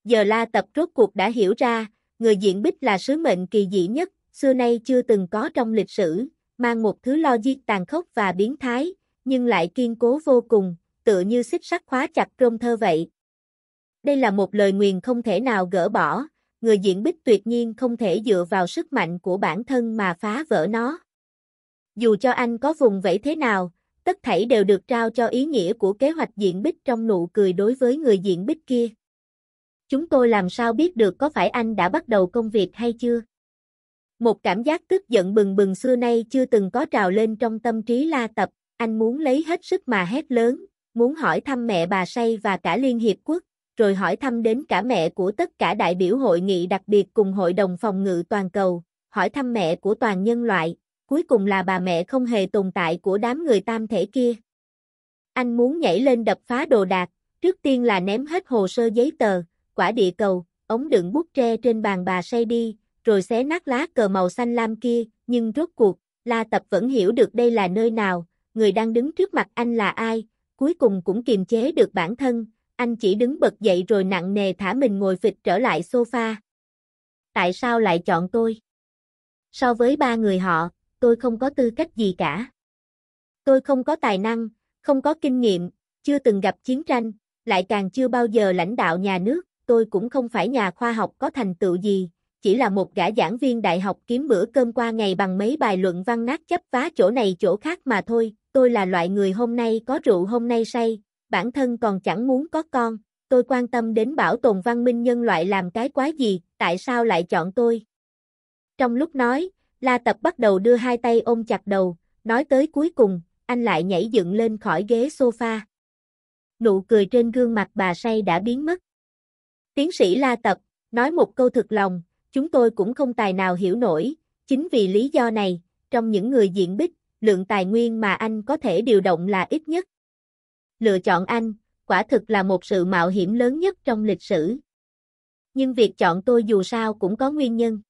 Giờ la tập rốt cuộc đã hiểu ra, người diện bích là sứ mệnh kỳ dị nhất, xưa nay chưa từng có trong lịch sử, mang một thứ logic tàn khốc và biến thái, nhưng lại kiên cố vô cùng, tựa như xích sắt khóa chặt trong thơ vậy. Đây là một lời nguyền không thể nào gỡ bỏ, người diễn bích tuyệt nhiên không thể dựa vào sức mạnh của bản thân mà phá vỡ nó. Dù cho anh có vùng vẫy thế nào, tất thảy đều được trao cho ý nghĩa của kế hoạch diện bích trong nụ cười đối với người diện bích kia. Chúng tôi làm sao biết được có phải anh đã bắt đầu công việc hay chưa? Một cảm giác tức giận bừng bừng xưa nay chưa từng có trào lên trong tâm trí la tập, anh muốn lấy hết sức mà hét lớn, muốn hỏi thăm mẹ bà Say và cả Liên Hiệp Quốc, rồi hỏi thăm đến cả mẹ của tất cả đại biểu hội nghị đặc biệt cùng Hội đồng Phòng ngự Toàn cầu, hỏi thăm mẹ của toàn nhân loại, cuối cùng là bà mẹ không hề tồn tại của đám người tam thể kia. Anh muốn nhảy lên đập phá đồ đạc, trước tiên là ném hết hồ sơ giấy tờ, quả địa cầu, ống đựng bút tre trên bàn bà say đi, rồi xé nát lá cờ màu xanh lam kia, nhưng rốt cuộc, La Tập vẫn hiểu được đây là nơi nào, người đang đứng trước mặt anh là ai, cuối cùng cũng kiềm chế được bản thân, anh chỉ đứng bật dậy rồi nặng nề thả mình ngồi phịch trở lại sofa. Tại sao lại chọn tôi? So với ba người họ, tôi không có tư cách gì cả. Tôi không có tài năng, không có kinh nghiệm, chưa từng gặp chiến tranh, lại càng chưa bao giờ lãnh đạo nhà nước, tôi cũng không phải nhà khoa học có thành tựu gì, chỉ là một gã giảng viên đại học kiếm bữa cơm qua ngày bằng mấy bài luận văn nát chấp vá chỗ này chỗ khác mà thôi, tôi là loại người hôm nay có rượu hôm nay say, bản thân còn chẳng muốn có con, tôi quan tâm đến bảo tồn văn minh nhân loại làm cái quái gì, tại sao lại chọn tôi. Trong lúc nói, La Tập bắt đầu đưa hai tay ôm chặt đầu, nói tới cuối cùng, anh lại nhảy dựng lên khỏi ghế sofa. Nụ cười trên gương mặt bà say đã biến mất. Tiến sĩ La Tập, nói một câu thực lòng, chúng tôi cũng không tài nào hiểu nổi, chính vì lý do này, trong những người diện bích, lượng tài nguyên mà anh có thể điều động là ít nhất. Lựa chọn anh, quả thực là một sự mạo hiểm lớn nhất trong lịch sử. Nhưng việc chọn tôi dù sao cũng có nguyên nhân.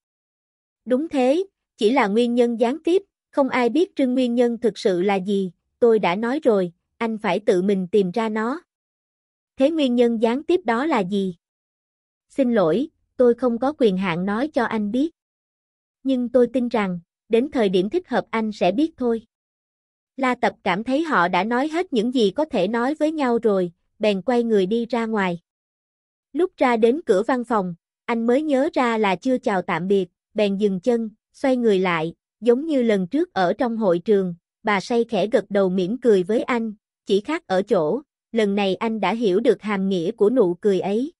Đúng thế, chỉ là nguyên nhân gián tiếp, không ai biết trưng nguyên nhân thực sự là gì, tôi đã nói rồi, anh phải tự mình tìm ra nó. Thế nguyên nhân gián tiếp đó là gì? Xin lỗi, tôi không có quyền hạn nói cho anh biết. Nhưng tôi tin rằng, đến thời điểm thích hợp anh sẽ biết thôi. La Tập cảm thấy họ đã nói hết những gì có thể nói với nhau rồi, bèn quay người đi ra ngoài. Lúc ra đến cửa văn phòng, anh mới nhớ ra là chưa chào tạm biệt, bèn dừng chân, xoay người lại, giống như lần trước ở trong hội trường, bà say khẽ gật đầu mỉm cười với anh, chỉ khác ở chỗ, lần này anh đã hiểu được hàm nghĩa của nụ cười ấy.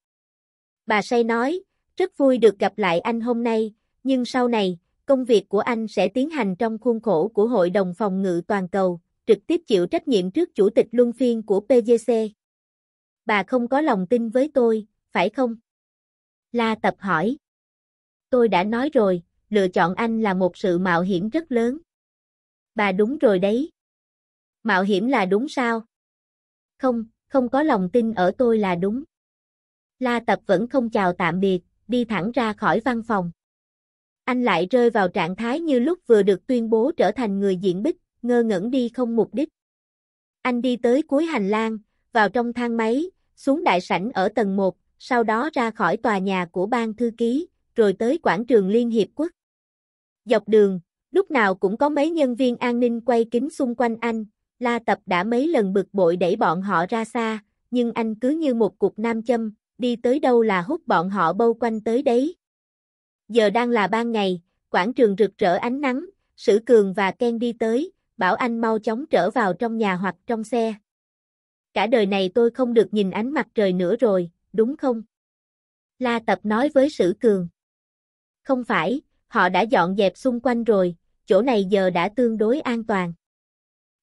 Bà say nói, rất vui được gặp lại anh hôm nay, nhưng sau này, Công việc của anh sẽ tiến hành trong khuôn khổ của Hội đồng Phòng ngự Toàn cầu, trực tiếp chịu trách nhiệm trước Chủ tịch Luân phiên của PGC. Bà không có lòng tin với tôi, phải không? La Tập hỏi. Tôi đã nói rồi, lựa chọn anh là một sự mạo hiểm rất lớn. Bà đúng rồi đấy. Mạo hiểm là đúng sao? Không, không có lòng tin ở tôi là đúng. La Tập vẫn không chào tạm biệt, đi thẳng ra khỏi văn phòng anh lại rơi vào trạng thái như lúc vừa được tuyên bố trở thành người diễn bích, ngơ ngẩn đi không mục đích. Anh đi tới cuối hành lang, vào trong thang máy, xuống đại sảnh ở tầng 1, sau đó ra khỏi tòa nhà của ban thư ký, rồi tới quảng trường Liên Hiệp Quốc. Dọc đường, lúc nào cũng có mấy nhân viên an ninh quay kính xung quanh anh, La Tập đã mấy lần bực bội đẩy bọn họ ra xa, nhưng anh cứ như một cục nam châm, đi tới đâu là hút bọn họ bâu quanh tới đấy giờ đang là ban ngày, quảng trường rực rỡ ánh nắng, Sử Cường và Ken đi tới, bảo anh mau chóng trở vào trong nhà hoặc trong xe. Cả đời này tôi không được nhìn ánh mặt trời nữa rồi, đúng không? La Tập nói với Sử Cường. Không phải, họ đã dọn dẹp xung quanh rồi, chỗ này giờ đã tương đối an toàn.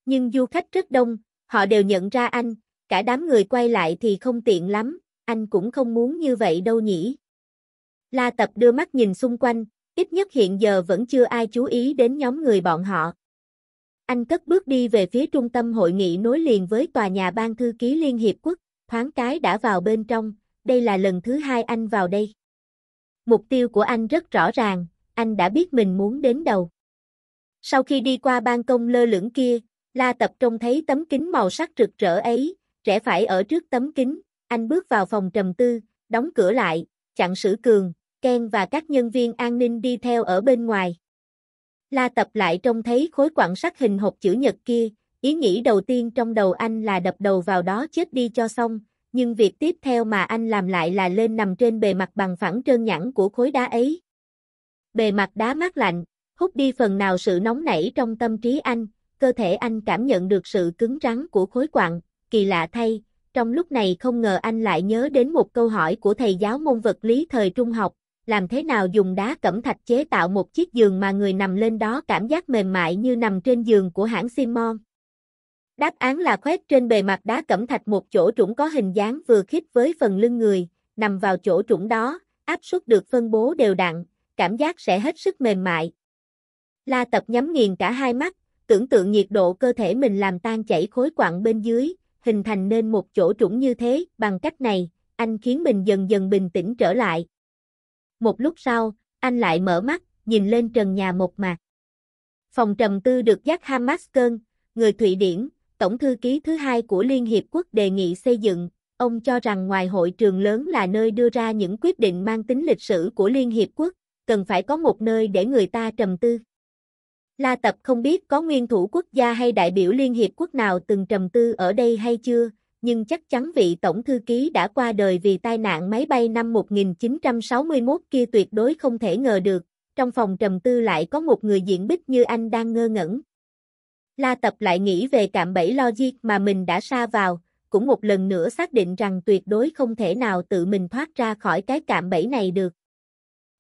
Nhưng du khách rất đông, họ đều nhận ra anh, cả đám người quay lại thì không tiện lắm, anh cũng không muốn như vậy đâu nhỉ. La Tập đưa mắt nhìn xung quanh, ít nhất hiện giờ vẫn chưa ai chú ý đến nhóm người bọn họ. Anh cất bước đi về phía trung tâm hội nghị nối liền với tòa nhà ban thư ký Liên Hiệp Quốc, thoáng cái đã vào bên trong, đây là lần thứ hai anh vào đây. Mục tiêu của anh rất rõ ràng, anh đã biết mình muốn đến đâu. Sau khi đi qua ban công lơ lửng kia, La Tập trông thấy tấm kính màu sắc rực rỡ ấy, rẽ phải ở trước tấm kính, anh bước vào phòng trầm tư, đóng cửa lại, chặn sử cường, Ken và các nhân viên an ninh đi theo ở bên ngoài. La tập lại trông thấy khối quặng sắt hình hộp chữ nhật kia, ý nghĩ đầu tiên trong đầu anh là đập đầu vào đó chết đi cho xong, nhưng việc tiếp theo mà anh làm lại là lên nằm trên bề mặt bằng phẳng trơn nhẵn của khối đá ấy. Bề mặt đá mát lạnh, hút đi phần nào sự nóng nảy trong tâm trí anh, cơ thể anh cảm nhận được sự cứng rắn của khối quặng, kỳ lạ thay, trong lúc này không ngờ anh lại nhớ đến một câu hỏi của thầy giáo môn vật lý thời trung học, làm thế nào dùng đá cẩm thạch chế tạo một chiếc giường mà người nằm lên đó cảm giác mềm mại như nằm trên giường của hãng Simon. Đáp án là khoét trên bề mặt đá cẩm thạch một chỗ trũng có hình dáng vừa khít với phần lưng người, nằm vào chỗ trũng đó, áp suất được phân bố đều đặn, cảm giác sẽ hết sức mềm mại. La Tập nhắm nghiền cả hai mắt, tưởng tượng nhiệt độ cơ thể mình làm tan chảy khối quặng bên dưới, hình thành nên một chỗ trũng như thế, bằng cách này, anh khiến mình dần dần bình tĩnh trở lại. Một lúc sau, anh lại mở mắt, nhìn lên trần nhà một mặt Phòng trầm tư được Jack Hamasken, người Thụy Điển, tổng thư ký thứ hai của Liên Hiệp Quốc đề nghị xây dựng. Ông cho rằng ngoài hội trường lớn là nơi đưa ra những quyết định mang tính lịch sử của Liên Hiệp Quốc, cần phải có một nơi để người ta trầm tư. La Tập không biết có nguyên thủ quốc gia hay đại biểu Liên Hiệp Quốc nào từng trầm tư ở đây hay chưa, nhưng chắc chắn vị tổng thư ký đã qua đời vì tai nạn máy bay năm 1961 kia tuyệt đối không thể ngờ được, trong phòng trầm tư lại có một người diễn bích như anh đang ngơ ngẩn. La Tập lại nghĩ về cạm bẫy logic mà mình đã sa vào, cũng một lần nữa xác định rằng tuyệt đối không thể nào tự mình thoát ra khỏi cái cạm bẫy này được.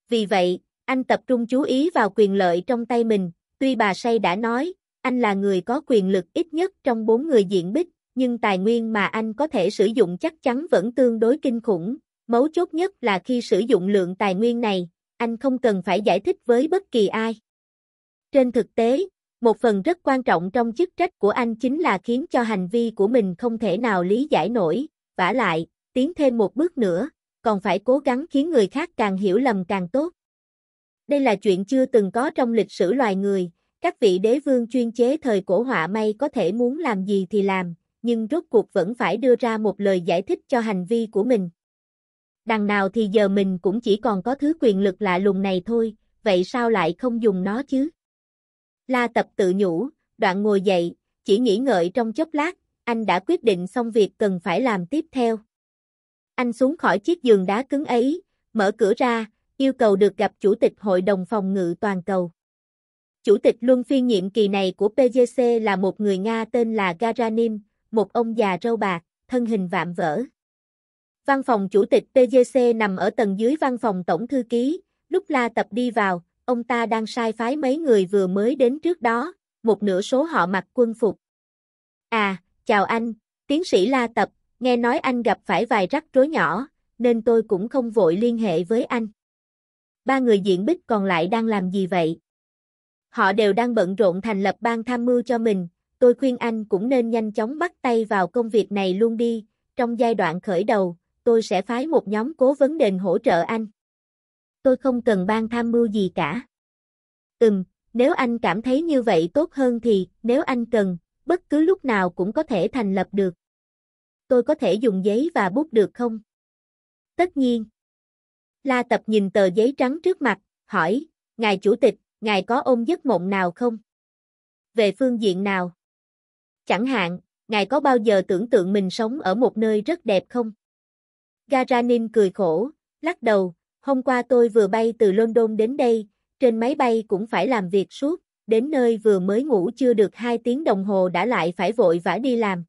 Vì vậy, anh tập trung chú ý vào quyền lợi trong tay mình, tuy bà Say đã nói, anh là người có quyền lực ít nhất trong bốn người diện bích, nhưng tài nguyên mà anh có thể sử dụng chắc chắn vẫn tương đối kinh khủng. Mấu chốt nhất là khi sử dụng lượng tài nguyên này, anh không cần phải giải thích với bất kỳ ai. Trên thực tế, một phần rất quan trọng trong chức trách của anh chính là khiến cho hành vi của mình không thể nào lý giải nổi, vả lại, tiến thêm một bước nữa, còn phải cố gắng khiến người khác càng hiểu lầm càng tốt. Đây là chuyện chưa từng có trong lịch sử loài người, các vị đế vương chuyên chế thời cổ họa may có thể muốn làm gì thì làm, nhưng rốt cuộc vẫn phải đưa ra một lời giải thích cho hành vi của mình. Đằng nào thì giờ mình cũng chỉ còn có thứ quyền lực lạ lùng này thôi, vậy sao lại không dùng nó chứ? La tập tự nhủ, đoạn ngồi dậy, chỉ nghĩ ngợi trong chốc lát, anh đã quyết định xong việc cần phải làm tiếp theo. Anh xuống khỏi chiếc giường đá cứng ấy, mở cửa ra, yêu cầu được gặp Chủ tịch Hội đồng Phòng ngự Toàn cầu. Chủ tịch luân phiên nhiệm kỳ này của PGC là một người Nga tên là Garanim một ông già râu bạc, thân hình vạm vỡ. Văn phòng chủ tịch TGC nằm ở tầng dưới văn phòng tổng thư ký, lúc La Tập đi vào, ông ta đang sai phái mấy người vừa mới đến trước đó, một nửa số họ mặc quân phục. À, chào anh, tiến sĩ La Tập, nghe nói anh gặp phải vài rắc rối nhỏ, nên tôi cũng không vội liên hệ với anh. Ba người diện bích còn lại đang làm gì vậy? Họ đều đang bận rộn thành lập ban tham mưu cho mình, tôi khuyên anh cũng nên nhanh chóng bắt tay vào công việc này luôn đi, trong giai đoạn khởi đầu, tôi sẽ phái một nhóm cố vấn đền hỗ trợ anh. Tôi không cần ban tham mưu gì cả. Ừm, nếu anh cảm thấy như vậy tốt hơn thì, nếu anh cần, bất cứ lúc nào cũng có thể thành lập được. Tôi có thể dùng giấy và bút được không? Tất nhiên. La Tập nhìn tờ giấy trắng trước mặt, hỏi, Ngài Chủ tịch, Ngài có ôm giấc mộng nào không? Về phương diện nào? Chẳng hạn, ngài có bao giờ tưởng tượng mình sống ở một nơi rất đẹp không? Garanin cười khổ, lắc đầu, hôm qua tôi vừa bay từ London đến đây, trên máy bay cũng phải làm việc suốt, đến nơi vừa mới ngủ chưa được 2 tiếng đồng hồ đã lại phải vội vã đi làm.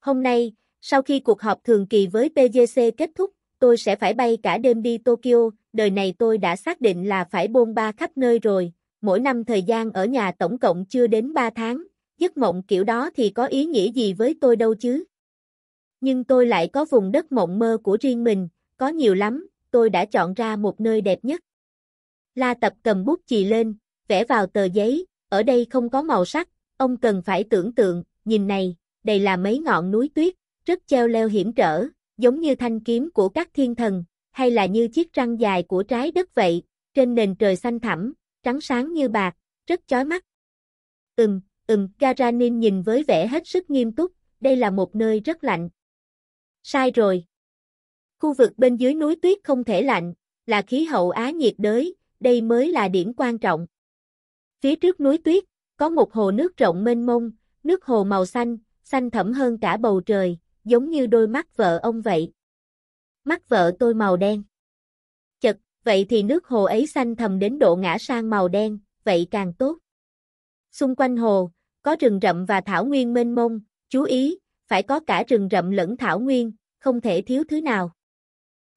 Hôm nay, sau khi cuộc họp thường kỳ với PJC kết thúc, tôi sẽ phải bay cả đêm đi Tokyo, đời này tôi đã xác định là phải bôn ba khắp nơi rồi, mỗi năm thời gian ở nhà tổng cộng chưa đến 3 tháng, giấc mộng kiểu đó thì có ý nghĩa gì với tôi đâu chứ. Nhưng tôi lại có vùng đất mộng mơ của riêng mình, có nhiều lắm, tôi đã chọn ra một nơi đẹp nhất. La Tập cầm bút chì lên, vẽ vào tờ giấy, ở đây không có màu sắc, ông cần phải tưởng tượng, nhìn này, đây là mấy ngọn núi tuyết, rất treo leo hiểm trở, giống như thanh kiếm của các thiên thần, hay là như chiếc răng dài của trái đất vậy, trên nền trời xanh thẳm, trắng sáng như bạc, rất chói mắt. Ừm, Ừm, Garanin nhìn với vẻ hết sức nghiêm túc, đây là một nơi rất lạnh. Sai rồi. Khu vực bên dưới núi tuyết không thể lạnh, là khí hậu Á nhiệt đới, đây mới là điểm quan trọng. Phía trước núi tuyết, có một hồ nước rộng mênh mông, nước hồ màu xanh, xanh thẳm hơn cả bầu trời, giống như đôi mắt vợ ông vậy. Mắt vợ tôi màu đen. Chật, vậy thì nước hồ ấy xanh thầm đến độ ngã sang màu đen, vậy càng tốt. Xung quanh hồ, có rừng rậm và thảo nguyên mênh mông, chú ý, phải có cả rừng rậm lẫn thảo nguyên, không thể thiếu thứ nào.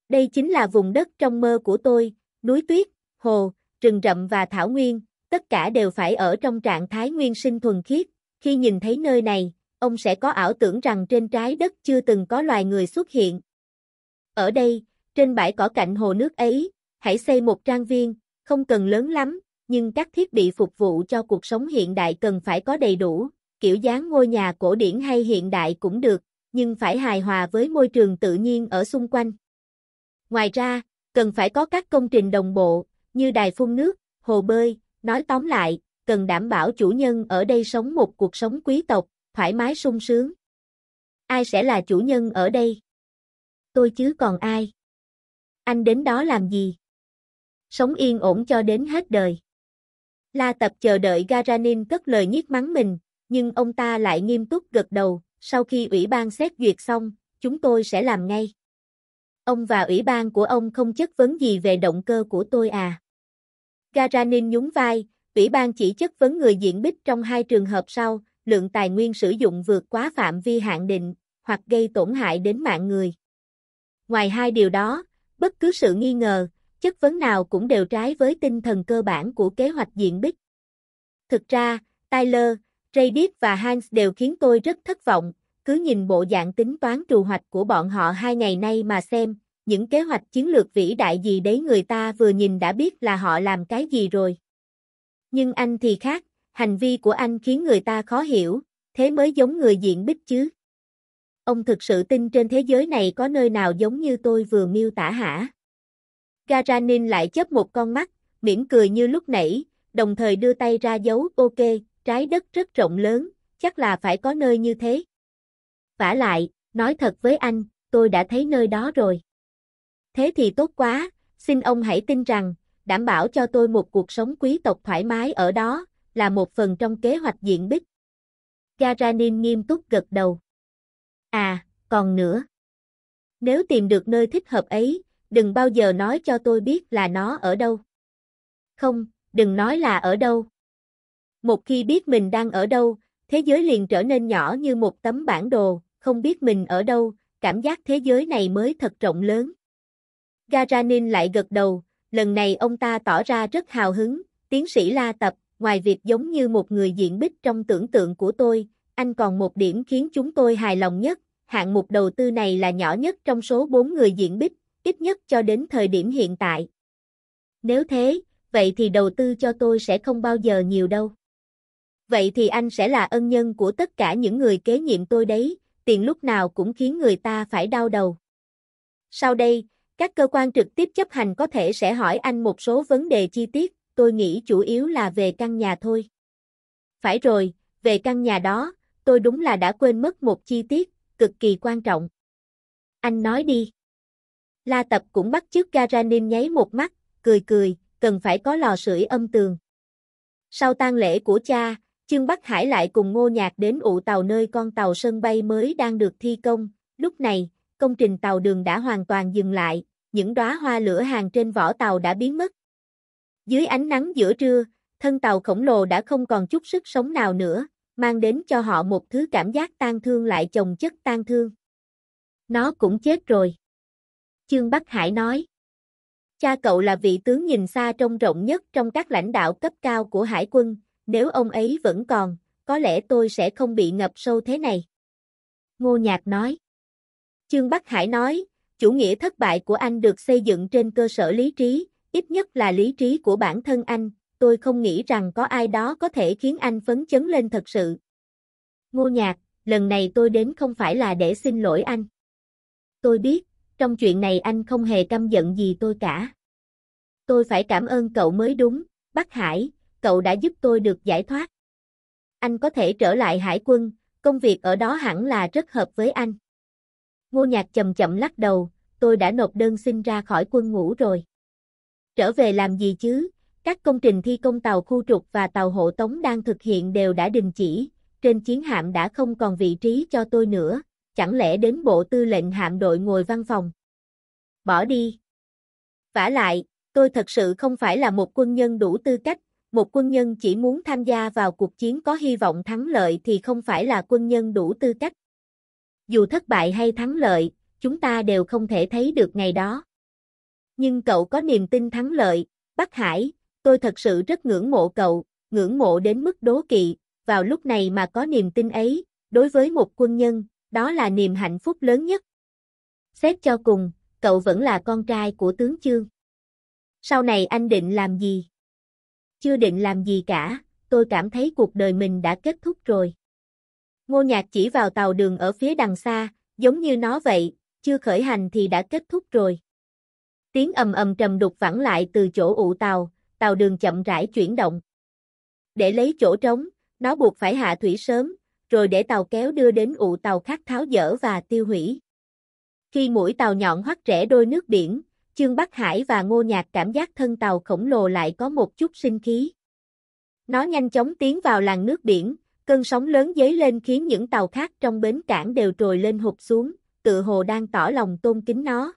Đây chính là vùng đất trong mơ của tôi, núi tuyết, hồ, rừng rậm và thảo nguyên, tất cả đều phải ở trong trạng thái nguyên sinh thuần khiết. Khi nhìn thấy nơi này, ông sẽ có ảo tưởng rằng trên trái đất chưa từng có loài người xuất hiện. Ở đây, trên bãi cỏ cạnh hồ nước ấy, hãy xây một trang viên, không cần lớn lắm, nhưng các thiết bị phục vụ cho cuộc sống hiện đại cần phải có đầy đủ, kiểu dáng ngôi nhà cổ điển hay hiện đại cũng được, nhưng phải hài hòa với môi trường tự nhiên ở xung quanh. Ngoài ra, cần phải có các công trình đồng bộ, như đài phun nước, hồ bơi, nói tóm lại, cần đảm bảo chủ nhân ở đây sống một cuộc sống quý tộc, thoải mái sung sướng. Ai sẽ là chủ nhân ở đây? Tôi chứ còn ai? Anh đến đó làm gì? Sống yên ổn cho đến hết đời. La tập chờ đợi Garanin cất lời nhiếc mắng mình, nhưng ông ta lại nghiêm túc gật đầu, sau khi ủy ban xét duyệt xong, chúng tôi sẽ làm ngay. Ông và ủy ban của ông không chất vấn gì về động cơ của tôi à? Garanin nhún vai, ủy ban chỉ chất vấn người diện bích trong hai trường hợp sau, lượng tài nguyên sử dụng vượt quá phạm vi hạn định, hoặc gây tổn hại đến mạng người. Ngoài hai điều đó, bất cứ sự nghi ngờ, chất vấn nào cũng đều trái với tinh thần cơ bản của kế hoạch diện bích. Thực ra, Tyler, Radic và Hans đều khiến tôi rất thất vọng, cứ nhìn bộ dạng tính toán trù hoạch của bọn họ hai ngày nay mà xem, những kế hoạch chiến lược vĩ đại gì đấy người ta vừa nhìn đã biết là họ làm cái gì rồi. Nhưng anh thì khác, hành vi của anh khiến người ta khó hiểu, thế mới giống người diện bích chứ. Ông thực sự tin trên thế giới này có nơi nào giống như tôi vừa miêu tả hả? Garanin lại chớp một con mắt, mỉm cười như lúc nãy, đồng thời đưa tay ra dấu ok, trái đất rất rộng lớn, chắc là phải có nơi như thế. Vả lại, nói thật với anh, tôi đã thấy nơi đó rồi. Thế thì tốt quá, xin ông hãy tin rằng, đảm bảo cho tôi một cuộc sống quý tộc thoải mái ở đó, là một phần trong kế hoạch diện bích. Garanin nghiêm túc gật đầu. À, còn nữa. Nếu tìm được nơi thích hợp ấy, đừng bao giờ nói cho tôi biết là nó ở đâu. Không, đừng nói là ở đâu. Một khi biết mình đang ở đâu, thế giới liền trở nên nhỏ như một tấm bản đồ, không biết mình ở đâu, cảm giác thế giới này mới thật rộng lớn. Garanin lại gật đầu, lần này ông ta tỏ ra rất hào hứng, tiến sĩ La Tập, ngoài việc giống như một người diễn bích trong tưởng tượng của tôi, anh còn một điểm khiến chúng tôi hài lòng nhất, hạng mục đầu tư này là nhỏ nhất trong số bốn người diễn bích, ít nhất cho đến thời điểm hiện tại. Nếu thế, vậy thì đầu tư cho tôi sẽ không bao giờ nhiều đâu. Vậy thì anh sẽ là ân nhân của tất cả những người kế nhiệm tôi đấy, tiền lúc nào cũng khiến người ta phải đau đầu. Sau đây, các cơ quan trực tiếp chấp hành có thể sẽ hỏi anh một số vấn đề chi tiết, tôi nghĩ chủ yếu là về căn nhà thôi. Phải rồi, về căn nhà đó, tôi đúng là đã quên mất một chi tiết, cực kỳ quan trọng. Anh nói đi. La Tập cũng bắt chước Garanim nháy một mắt, cười cười, cần phải có lò sưởi âm tường. Sau tang lễ của cha, Trương Bắc Hải lại cùng Ngô Nhạc đến ụ tàu nơi con tàu sân bay mới đang được thi công. Lúc này, công trình tàu đường đã hoàn toàn dừng lại, những đóa hoa lửa hàng trên vỏ tàu đã biến mất. Dưới ánh nắng giữa trưa, thân tàu khổng lồ đã không còn chút sức sống nào nữa, mang đến cho họ một thứ cảm giác tang thương lại chồng chất tang thương. Nó cũng chết rồi. Trương Bắc Hải nói. Cha cậu là vị tướng nhìn xa trông rộng nhất trong các lãnh đạo cấp cao của hải quân, nếu ông ấy vẫn còn, có lẽ tôi sẽ không bị ngập sâu thế này. Ngô Nhạc nói. Trương Bắc Hải nói, chủ nghĩa thất bại của anh được xây dựng trên cơ sở lý trí, ít nhất là lý trí của bản thân anh, tôi không nghĩ rằng có ai đó có thể khiến anh phấn chấn lên thật sự. Ngô Nhạc, lần này tôi đến không phải là để xin lỗi anh. Tôi biết trong chuyện này anh không hề căm giận gì tôi cả. Tôi phải cảm ơn cậu mới đúng, Bắc Hải, cậu đã giúp tôi được giải thoát. Anh có thể trở lại hải quân, công việc ở đó hẳn là rất hợp với anh. Ngô Nhạc chậm chậm lắc đầu, tôi đã nộp đơn xin ra khỏi quân ngũ rồi. Trở về làm gì chứ? Các công trình thi công tàu khu trục và tàu hộ tống đang thực hiện đều đã đình chỉ, trên chiến hạm đã không còn vị trí cho tôi nữa, chẳng lẽ đến bộ tư lệnh hạm đội ngồi văn phòng? Bỏ đi. Vả lại, tôi thật sự không phải là một quân nhân đủ tư cách, một quân nhân chỉ muốn tham gia vào cuộc chiến có hy vọng thắng lợi thì không phải là quân nhân đủ tư cách. Dù thất bại hay thắng lợi, chúng ta đều không thể thấy được ngày đó. Nhưng cậu có niềm tin thắng lợi, Bắc Hải, tôi thật sự rất ngưỡng mộ cậu, ngưỡng mộ đến mức đố kỵ, vào lúc này mà có niềm tin ấy, đối với một quân nhân, đó là niềm hạnh phúc lớn nhất. Xét cho cùng, cậu vẫn là con trai của tướng chương. Sau này anh định làm gì? Chưa định làm gì cả, tôi cảm thấy cuộc đời mình đã kết thúc rồi. Ngô Nhạc chỉ vào tàu đường ở phía đằng xa, giống như nó vậy, chưa khởi hành thì đã kết thúc rồi. Tiếng ầm ầm trầm đục vẳng lại từ chỗ ụ tàu, tàu đường chậm rãi chuyển động. Để lấy chỗ trống, nó buộc phải hạ thủy sớm, rồi để tàu kéo đưa đến ụ tàu khác tháo dỡ và tiêu hủy. Khi mũi tàu nhọn hoắt rẽ đôi nước biển, Trương Bắc Hải và Ngô Nhạc cảm giác thân tàu khổng lồ lại có một chút sinh khí. Nó nhanh chóng tiến vào làng nước biển, cơn sóng lớn dấy lên khiến những tàu khác trong bến cảng đều trồi lên hụt xuống, tự hồ đang tỏ lòng tôn kính nó.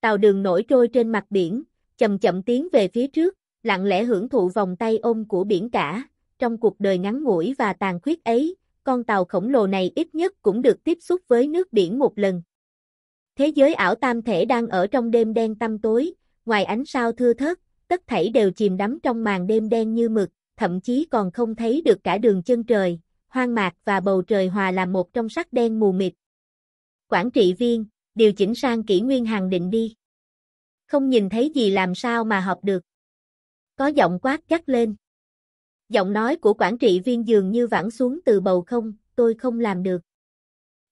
Tàu đường nổi trôi trên mặt biển, chậm chậm tiến về phía trước, lặng lẽ hưởng thụ vòng tay ôm của biển cả, trong cuộc đời ngắn ngủi và tàn khuyết ấy, con tàu khổng lồ này ít nhất cũng được tiếp xúc với nước biển một lần. Thế giới ảo tam thể đang ở trong đêm đen tăm tối, ngoài ánh sao thưa thớt, tất thảy đều chìm đắm trong màn đêm đen như mực, thậm chí còn không thấy được cả đường chân trời, hoang mạc và bầu trời hòa làm một trong sắc đen mù mịt. Quản trị viên, điều chỉnh sang kỷ nguyên hàng định đi. Không nhìn thấy gì làm sao mà học được. Có giọng quát gắt lên. Giọng nói của quản trị viên dường như vãng xuống từ bầu không, tôi không làm được.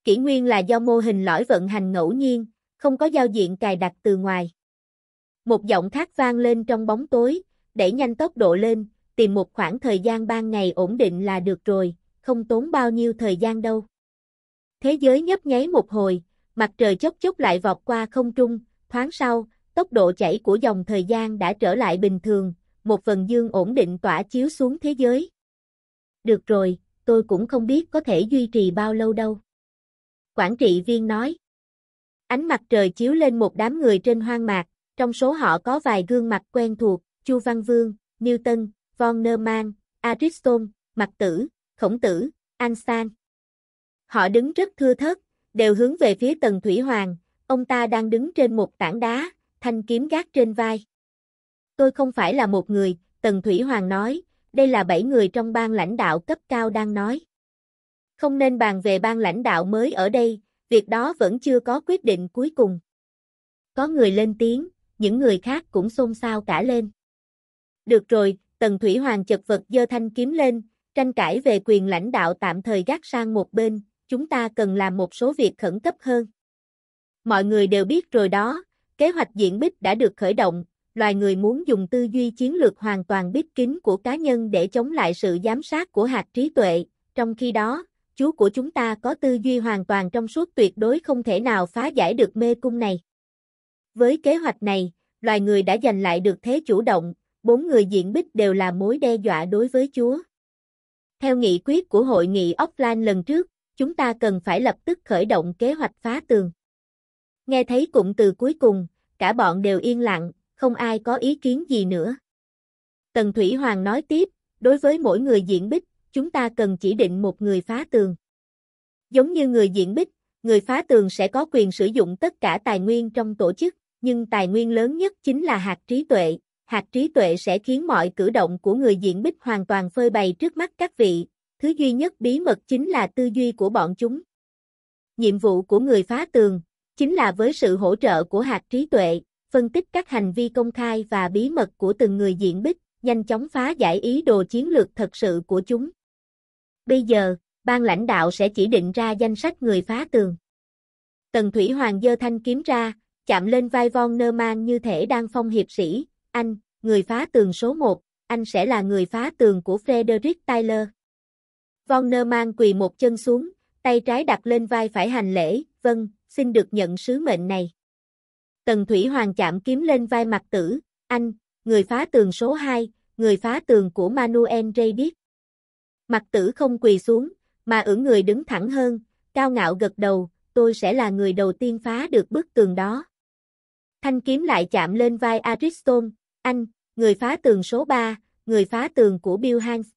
Kỷ nguyên là do mô hình lõi vận hành ngẫu nhiên, không có giao diện cài đặt từ ngoài. Một giọng khác vang lên trong bóng tối, đẩy nhanh tốc độ lên, tìm một khoảng thời gian ban ngày ổn định là được rồi, không tốn bao nhiêu thời gian đâu. Thế giới nhấp nháy một hồi, mặt trời chốc chốc lại vọt qua không trung, thoáng sau, tốc độ chảy của dòng thời gian đã trở lại bình thường, một phần dương ổn định tỏa chiếu xuống thế giới. Được rồi, tôi cũng không biết có thể duy trì bao lâu đâu. Quản trị viên nói. Ánh mặt trời chiếu lên một đám người trên hoang mạc, trong số họ có vài gương mặt quen thuộc, Chu Văn Vương, Newton, Von Neumann, Aristotle, Mặc Tử, Khổng Tử, Einstein. Họ đứng rất thưa thớt, đều hướng về phía Tần Thủy Hoàng, ông ta đang đứng trên một tảng đá, thanh kiếm gác trên vai. Tôi không phải là một người, Tần Thủy Hoàng nói, đây là bảy người trong ban lãnh đạo cấp cao đang nói. Không nên bàn về ban lãnh đạo mới ở đây, việc đó vẫn chưa có quyết định cuối cùng. Có người lên tiếng, những người khác cũng xôn xao cả lên. Được rồi, Tần Thủy Hoàng chật vật dơ thanh kiếm lên, tranh cãi về quyền lãnh đạo tạm thời gác sang một bên, chúng ta cần làm một số việc khẩn cấp hơn. Mọi người đều biết rồi đó, kế hoạch diện bích đã được khởi động, loài người muốn dùng tư duy chiến lược hoàn toàn biết kín của cá nhân để chống lại sự giám sát của hạt trí tuệ, trong khi đó, chúa của chúng ta có tư duy hoàn toàn trong suốt tuyệt đối không thể nào phá giải được mê cung này. Với kế hoạch này, loài người đã giành lại được thế chủ động, bốn người diện bích đều là mối đe dọa đối với Chúa. Theo nghị quyết của hội nghị offline lần trước, chúng ta cần phải lập tức khởi động kế hoạch phá tường. Nghe thấy cụm từ cuối cùng, cả bọn đều yên lặng, không ai có ý kiến gì nữa. Tần Thủy Hoàng nói tiếp, đối với mỗi người diễn bích, chúng ta cần chỉ định một người phá tường. Giống như người diễn bích, người phá tường sẽ có quyền sử dụng tất cả tài nguyên trong tổ chức, nhưng tài nguyên lớn nhất chính là hạt trí tuệ. Hạt trí tuệ sẽ khiến mọi cử động của người diễn bích hoàn toàn phơi bày trước mắt các vị. Thứ duy nhất bí mật chính là tư duy của bọn chúng. Nhiệm vụ của người phá tường chính là với sự hỗ trợ của hạt trí tuệ, phân tích các hành vi công khai và bí mật của từng người diện bích, nhanh chóng phá giải ý đồ chiến lược thật sự của chúng. Bây giờ, ban lãnh đạo sẽ chỉ định ra danh sách người phá tường. Tần Thủy Hoàng dơ thanh kiếm ra, chạm lên vai Von Nơ Man như thể đang phong hiệp sĩ, anh, người phá tường số 1, anh sẽ là người phá tường của Frederick Tyler. Von Nơ Man quỳ một chân xuống, tay trái đặt lên vai phải hành lễ, vâng, xin được nhận sứ mệnh này. Tần Thủy Hoàng chạm kiếm lên vai mặt tử, anh, người phá tường số 2, người phá tường của Manuel Reyes. Mặt tử không quỳ xuống, mà ưỡn người đứng thẳng hơn, cao ngạo gật đầu, tôi sẽ là người đầu tiên phá được bức tường đó. Thanh kiếm lại chạm lên vai Ariston, anh, người phá tường số 3, người phá tường của Bill Hans.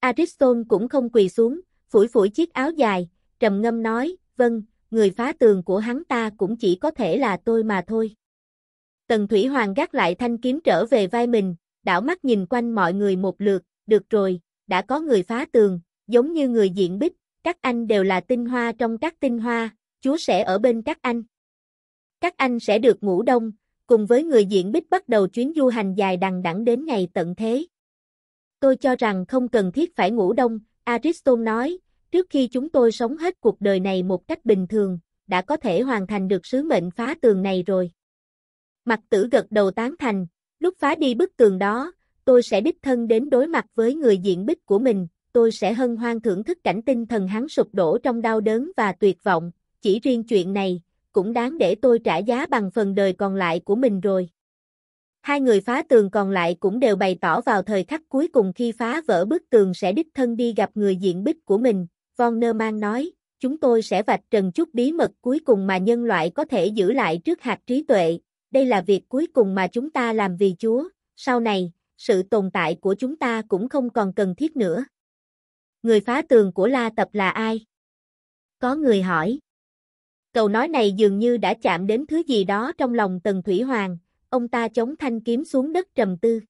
Ariston cũng không quỳ xuống, phủi phủi chiếc áo dài, trầm ngâm nói, vâng, người phá tường của hắn ta cũng chỉ có thể là tôi mà thôi. Tần Thủy Hoàng gác lại thanh kiếm trở về vai mình, đảo mắt nhìn quanh mọi người một lượt, được rồi, đã có người phá tường, giống như người diện bích, các anh đều là tinh hoa trong các tinh hoa, Chúa sẽ ở bên các anh. Các anh sẽ được ngủ đông, cùng với người diện bích bắt đầu chuyến du hành dài đằng đẵng đến ngày tận thế. Tôi cho rằng không cần thiết phải ngủ đông, Ariston nói, trước khi chúng tôi sống hết cuộc đời này một cách bình thường, đã có thể hoàn thành được sứ mệnh phá tường này rồi. Mặt tử gật đầu tán thành, lúc phá đi bức tường đó, tôi sẽ đích thân đến đối mặt với người diện bích của mình, tôi sẽ hân hoan thưởng thức cảnh tinh thần hắn sụp đổ trong đau đớn và tuyệt vọng, chỉ riêng chuyện này, cũng đáng để tôi trả giá bằng phần đời còn lại của mình rồi. Hai người phá tường còn lại cũng đều bày tỏ vào thời khắc cuối cùng khi phá vỡ bức tường sẽ đích thân đi gặp người diện bích của mình, Von Neumann nói, chúng tôi sẽ vạch trần chút bí mật cuối cùng mà nhân loại có thể giữ lại trước hạt trí tuệ. Đây là việc cuối cùng mà chúng ta làm vì Chúa. Sau này, sự tồn tại của chúng ta cũng không còn cần thiết nữa. Người phá tường của La Tập là ai? Có người hỏi. Câu nói này dường như đã chạm đến thứ gì đó trong lòng Tần Thủy Hoàng, ông ta chống thanh kiếm xuống đất trầm tư.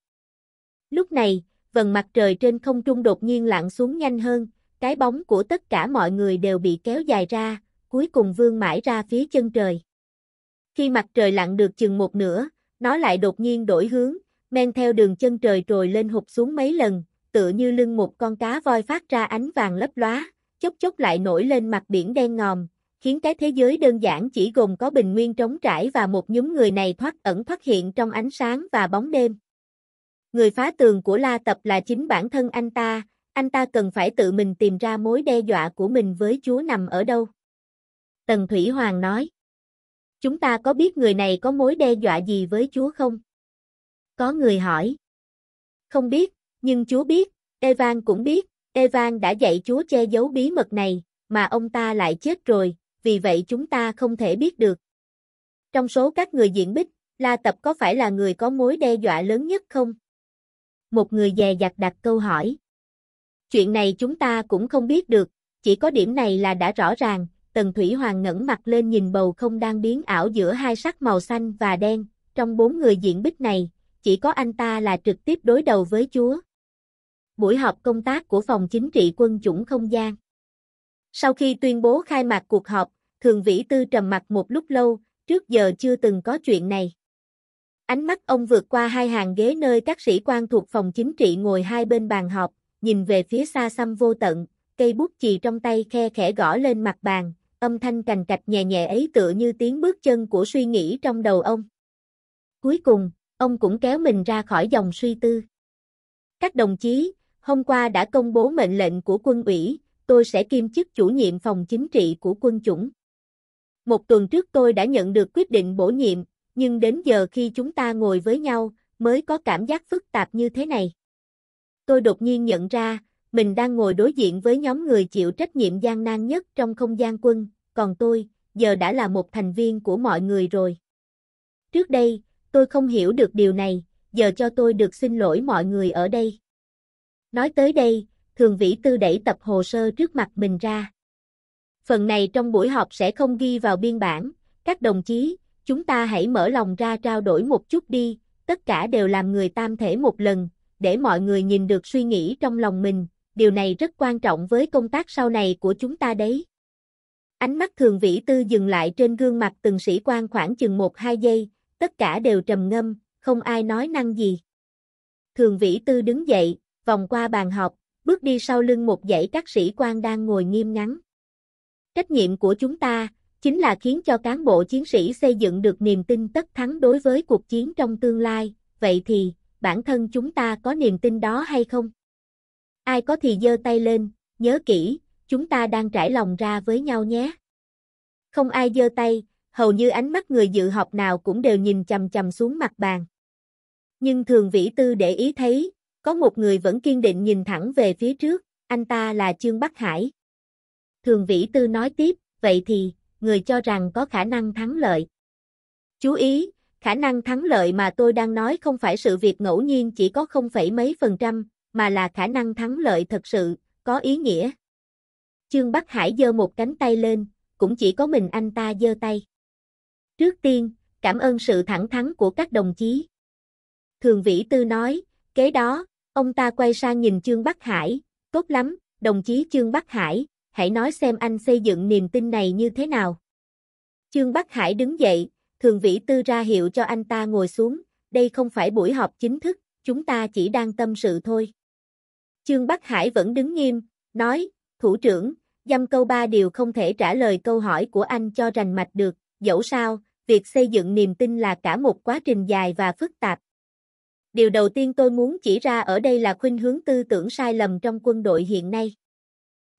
Lúc này, vầng mặt trời trên không trung đột nhiên lặn xuống nhanh hơn, cái bóng của tất cả mọi người đều bị kéo dài ra, cuối cùng vương mãi ra phía chân trời. Khi mặt trời lặn được chừng một nửa, nó lại đột nhiên đổi hướng, men theo đường chân trời trồi lên hụt xuống mấy lần, tựa như lưng một con cá voi phát ra ánh vàng lấp lóa, chốc chốc lại nổi lên mặt biển đen ngòm, khiến cái thế giới đơn giản chỉ gồm có bình nguyên trống trải và một nhóm người này thoát ẩn thoát hiện trong ánh sáng và bóng đêm. Người phá tường của La Tập là chính bản thân anh ta, anh ta cần phải tự mình tìm ra mối đe dọa của mình với chúa nằm ở đâu. Tần Thủy Hoàng nói. Chúng ta có biết người này có mối đe dọa gì với chúa không? Có người hỏi. Không biết, nhưng chúa biết, Evan cũng biết, Evan đã dạy chúa che giấu bí mật này, mà ông ta lại chết rồi, vì vậy chúng ta không thể biết được. Trong số các người diễn bích, La Tập có phải là người có mối đe dọa lớn nhất không? Một người dè dặt đặt câu hỏi. Chuyện này chúng ta cũng không biết được, chỉ có điểm này là đã rõ ràng, Tần Thủy Hoàng ngẩng mặt lên nhìn bầu không đang biến ảo giữa hai sắc màu xanh và đen, trong bốn người diện bích này, chỉ có anh ta là trực tiếp đối đầu với Chúa. Buổi họp công tác của Phòng Chính trị Quân chủng Không gian Sau khi tuyên bố khai mạc cuộc họp, Thường Vĩ Tư trầm mặt một lúc lâu, trước giờ chưa từng có chuyện này. Ánh mắt ông vượt qua hai hàng ghế nơi các sĩ quan thuộc Phòng Chính trị ngồi hai bên bàn họp, nhìn về phía xa xăm vô tận, cây bút chì trong tay khe khẽ gõ lên mặt bàn, âm thanh cành cạch nhẹ nhẹ ấy tựa như tiếng bước chân của suy nghĩ trong đầu ông. Cuối cùng, ông cũng kéo mình ra khỏi dòng suy tư. Các đồng chí, hôm qua đã công bố mệnh lệnh của quân ủy, tôi sẽ kiêm chức chủ nhiệm phòng chính trị của quân chủng. Một tuần trước tôi đã nhận được quyết định bổ nhiệm, nhưng đến giờ khi chúng ta ngồi với nhau, mới có cảm giác phức tạp như thế này tôi đột nhiên nhận ra, mình đang ngồi đối diện với nhóm người chịu trách nhiệm gian nan nhất trong không gian quân, còn tôi, giờ đã là một thành viên của mọi người rồi. Trước đây, tôi không hiểu được điều này, giờ cho tôi được xin lỗi mọi người ở đây. Nói tới đây, Thường Vĩ Tư đẩy tập hồ sơ trước mặt mình ra. Phần này trong buổi họp sẽ không ghi vào biên bản, các đồng chí, chúng ta hãy mở lòng ra trao đổi một chút đi, tất cả đều làm người tam thể một lần, để mọi người nhìn được suy nghĩ trong lòng mình, điều này rất quan trọng với công tác sau này của chúng ta đấy. Ánh mắt thường vĩ tư dừng lại trên gương mặt từng sĩ quan khoảng chừng 1-2 giây, tất cả đều trầm ngâm, không ai nói năng gì. Thường vĩ tư đứng dậy, vòng qua bàn họp, bước đi sau lưng một dãy các sĩ quan đang ngồi nghiêm ngắn. Trách nhiệm của chúng ta chính là khiến cho cán bộ chiến sĩ xây dựng được niềm tin tất thắng đối với cuộc chiến trong tương lai, vậy thì bản thân chúng ta có niềm tin đó hay không? Ai có thì giơ tay lên, nhớ kỹ, chúng ta đang trải lòng ra với nhau nhé. Không ai giơ tay, hầu như ánh mắt người dự họp nào cũng đều nhìn chầm chầm xuống mặt bàn. Nhưng thường vĩ tư để ý thấy, có một người vẫn kiên định nhìn thẳng về phía trước, anh ta là Trương Bắc Hải. Thường vĩ tư nói tiếp, vậy thì, người cho rằng có khả năng thắng lợi. Chú ý, khả năng thắng lợi mà tôi đang nói không phải sự việc ngẫu nhiên chỉ có không phẩy mấy phần trăm, mà là khả năng thắng lợi thật sự, có ý nghĩa. Trương Bắc Hải giơ một cánh tay lên, cũng chỉ có mình anh ta giơ tay. Trước tiên, cảm ơn sự thẳng thắn của các đồng chí. Thường Vĩ Tư nói, kế đó, ông ta quay sang nhìn Trương Bắc Hải, tốt lắm, đồng chí Trương Bắc Hải, hãy nói xem anh xây dựng niềm tin này như thế nào. Trương Bắc Hải đứng dậy, thường vĩ tư ra hiệu cho anh ta ngồi xuống, đây không phải buổi họp chính thức, chúng ta chỉ đang tâm sự thôi. Trương Bắc Hải vẫn đứng nghiêm, nói, thủ trưởng, dăm câu ba điều không thể trả lời câu hỏi của anh cho rành mạch được, dẫu sao, việc xây dựng niềm tin là cả một quá trình dài và phức tạp. Điều đầu tiên tôi muốn chỉ ra ở đây là khuynh hướng tư tưởng sai lầm trong quân đội hiện nay.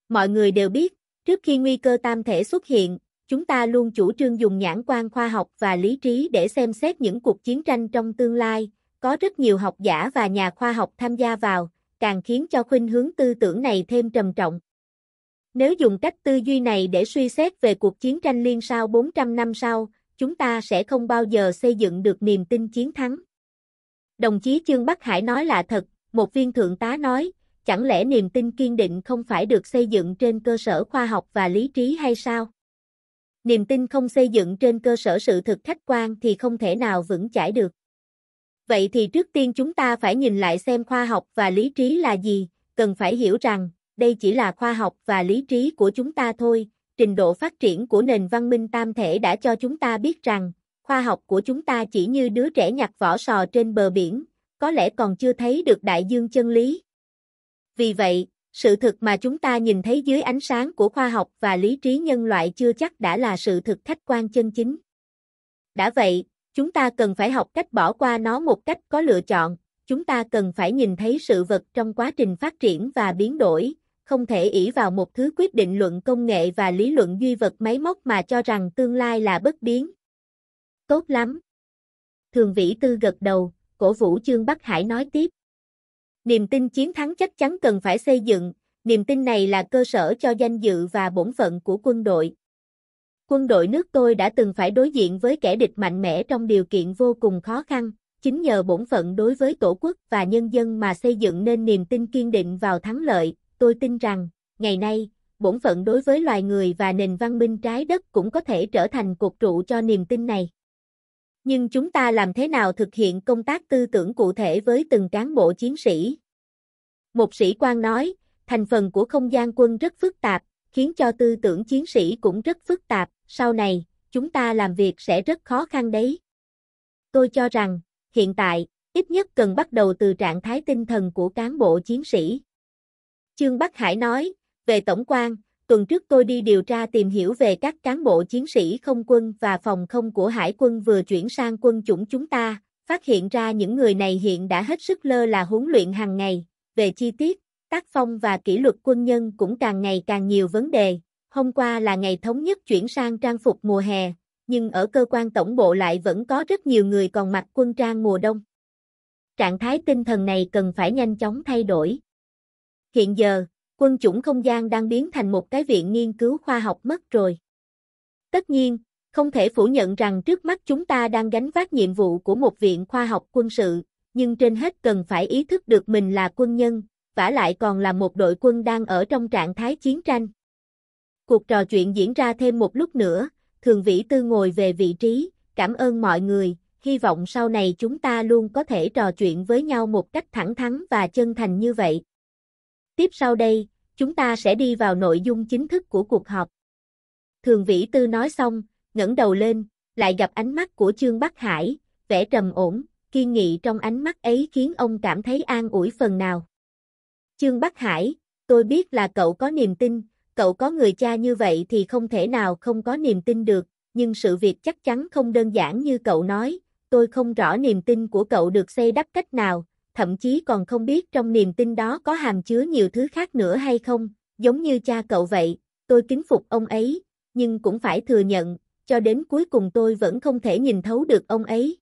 Mọi người đều biết, trước khi nguy cơ tam thể xuất hiện, chúng ta luôn chủ trương dùng nhãn quan khoa học và lý trí để xem xét những cuộc chiến tranh trong tương lai, có rất nhiều học giả và nhà khoa học tham gia vào, càng khiến cho khuynh hướng tư tưởng này thêm trầm trọng. Nếu dùng cách tư duy này để suy xét về cuộc chiến tranh liên sao 400 năm sau, chúng ta sẽ không bao giờ xây dựng được niềm tin chiến thắng. Đồng chí Trương Bắc Hải nói là thật, một viên thượng tá nói, chẳng lẽ niềm tin kiên định không phải được xây dựng trên cơ sở khoa học và lý trí hay sao? niềm tin không xây dựng trên cơ sở sự thực khách quan thì không thể nào vững chãi được. Vậy thì trước tiên chúng ta phải nhìn lại xem khoa học và lý trí là gì, cần phải hiểu rằng, đây chỉ là khoa học và lý trí của chúng ta thôi, trình độ phát triển của nền văn minh tam thể đã cho chúng ta biết rằng, khoa học của chúng ta chỉ như đứa trẻ nhặt vỏ sò trên bờ biển, có lẽ còn chưa thấy được đại dương chân lý. Vì vậy, sự thực mà chúng ta nhìn thấy dưới ánh sáng của khoa học và lý trí nhân loại chưa chắc đã là sự thực khách quan chân chính. Đã vậy, chúng ta cần phải học cách bỏ qua nó một cách có lựa chọn, chúng ta cần phải nhìn thấy sự vật trong quá trình phát triển và biến đổi, không thể ỷ vào một thứ quyết định luận công nghệ và lý luận duy vật máy móc mà cho rằng tương lai là bất biến. Tốt lắm. Thường Vĩ Tư gật đầu, cổ vũ Trương Bắc Hải nói tiếp. Niềm tin chiến thắng chắc chắn cần phải xây dựng, niềm tin này là cơ sở cho danh dự và bổn phận của quân đội. Quân đội nước tôi đã từng phải đối diện với kẻ địch mạnh mẽ trong điều kiện vô cùng khó khăn, chính nhờ bổn phận đối với tổ quốc và nhân dân mà xây dựng nên niềm tin kiên định vào thắng lợi, tôi tin rằng, ngày nay, bổn phận đối với loài người và nền văn minh trái đất cũng có thể trở thành cột trụ cho niềm tin này nhưng chúng ta làm thế nào thực hiện công tác tư tưởng cụ thể với từng cán bộ chiến sĩ? Một sĩ quan nói, thành phần của không gian quân rất phức tạp, khiến cho tư tưởng chiến sĩ cũng rất phức tạp, sau này, chúng ta làm việc sẽ rất khó khăn đấy. Tôi cho rằng, hiện tại, ít nhất cần bắt đầu từ trạng thái tinh thần của cán bộ chiến sĩ. Trương Bắc Hải nói, về tổng quan, tuần trước tôi đi điều tra tìm hiểu về các cán bộ chiến sĩ không quân và phòng không của hải quân vừa chuyển sang quân chủng chúng ta, phát hiện ra những người này hiện đã hết sức lơ là huấn luyện hàng ngày, về chi tiết, tác phong và kỷ luật quân nhân cũng càng ngày càng nhiều vấn đề. Hôm qua là ngày thống nhất chuyển sang trang phục mùa hè, nhưng ở cơ quan tổng bộ lại vẫn có rất nhiều người còn mặc quân trang mùa đông. Trạng thái tinh thần này cần phải nhanh chóng thay đổi. Hiện giờ, quân chủng không gian đang biến thành một cái viện nghiên cứu khoa học mất rồi. Tất nhiên, không thể phủ nhận rằng trước mắt chúng ta đang gánh vác nhiệm vụ của một viện khoa học quân sự, nhưng trên hết cần phải ý thức được mình là quân nhân, vả lại còn là một đội quân đang ở trong trạng thái chiến tranh. Cuộc trò chuyện diễn ra thêm một lúc nữa, Thường Vĩ Tư ngồi về vị trí, cảm ơn mọi người, hy vọng sau này chúng ta luôn có thể trò chuyện với nhau một cách thẳng thắn và chân thành như vậy. Tiếp sau đây, chúng ta sẽ đi vào nội dung chính thức của cuộc họp. Thường Vĩ Tư nói xong, ngẩng đầu lên, lại gặp ánh mắt của Trương Bắc Hải, vẻ trầm ổn, kiên nghị trong ánh mắt ấy khiến ông cảm thấy an ủi phần nào. Trương Bắc Hải, tôi biết là cậu có niềm tin, cậu có người cha như vậy thì không thể nào không có niềm tin được, nhưng sự việc chắc chắn không đơn giản như cậu nói, tôi không rõ niềm tin của cậu được xây đắp cách nào, thậm chí còn không biết trong niềm tin đó có hàm chứa nhiều thứ khác nữa hay không, giống như cha cậu vậy, tôi kính phục ông ấy, nhưng cũng phải thừa nhận, cho đến cuối cùng tôi vẫn không thể nhìn thấu được ông ấy.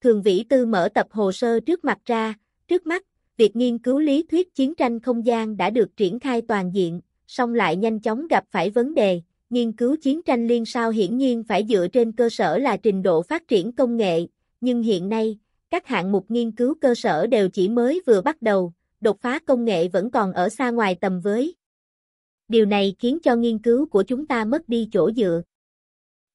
Thường Vĩ Tư mở tập hồ sơ trước mặt ra, trước mắt, việc nghiên cứu lý thuyết chiến tranh không gian đã được triển khai toàn diện, song lại nhanh chóng gặp phải vấn đề, nghiên cứu chiến tranh liên sao hiển nhiên phải dựa trên cơ sở là trình độ phát triển công nghệ, nhưng hiện nay, các hạng mục nghiên cứu cơ sở đều chỉ mới vừa bắt đầu, đột phá công nghệ vẫn còn ở xa ngoài tầm với. Điều này khiến cho nghiên cứu của chúng ta mất đi chỗ dựa.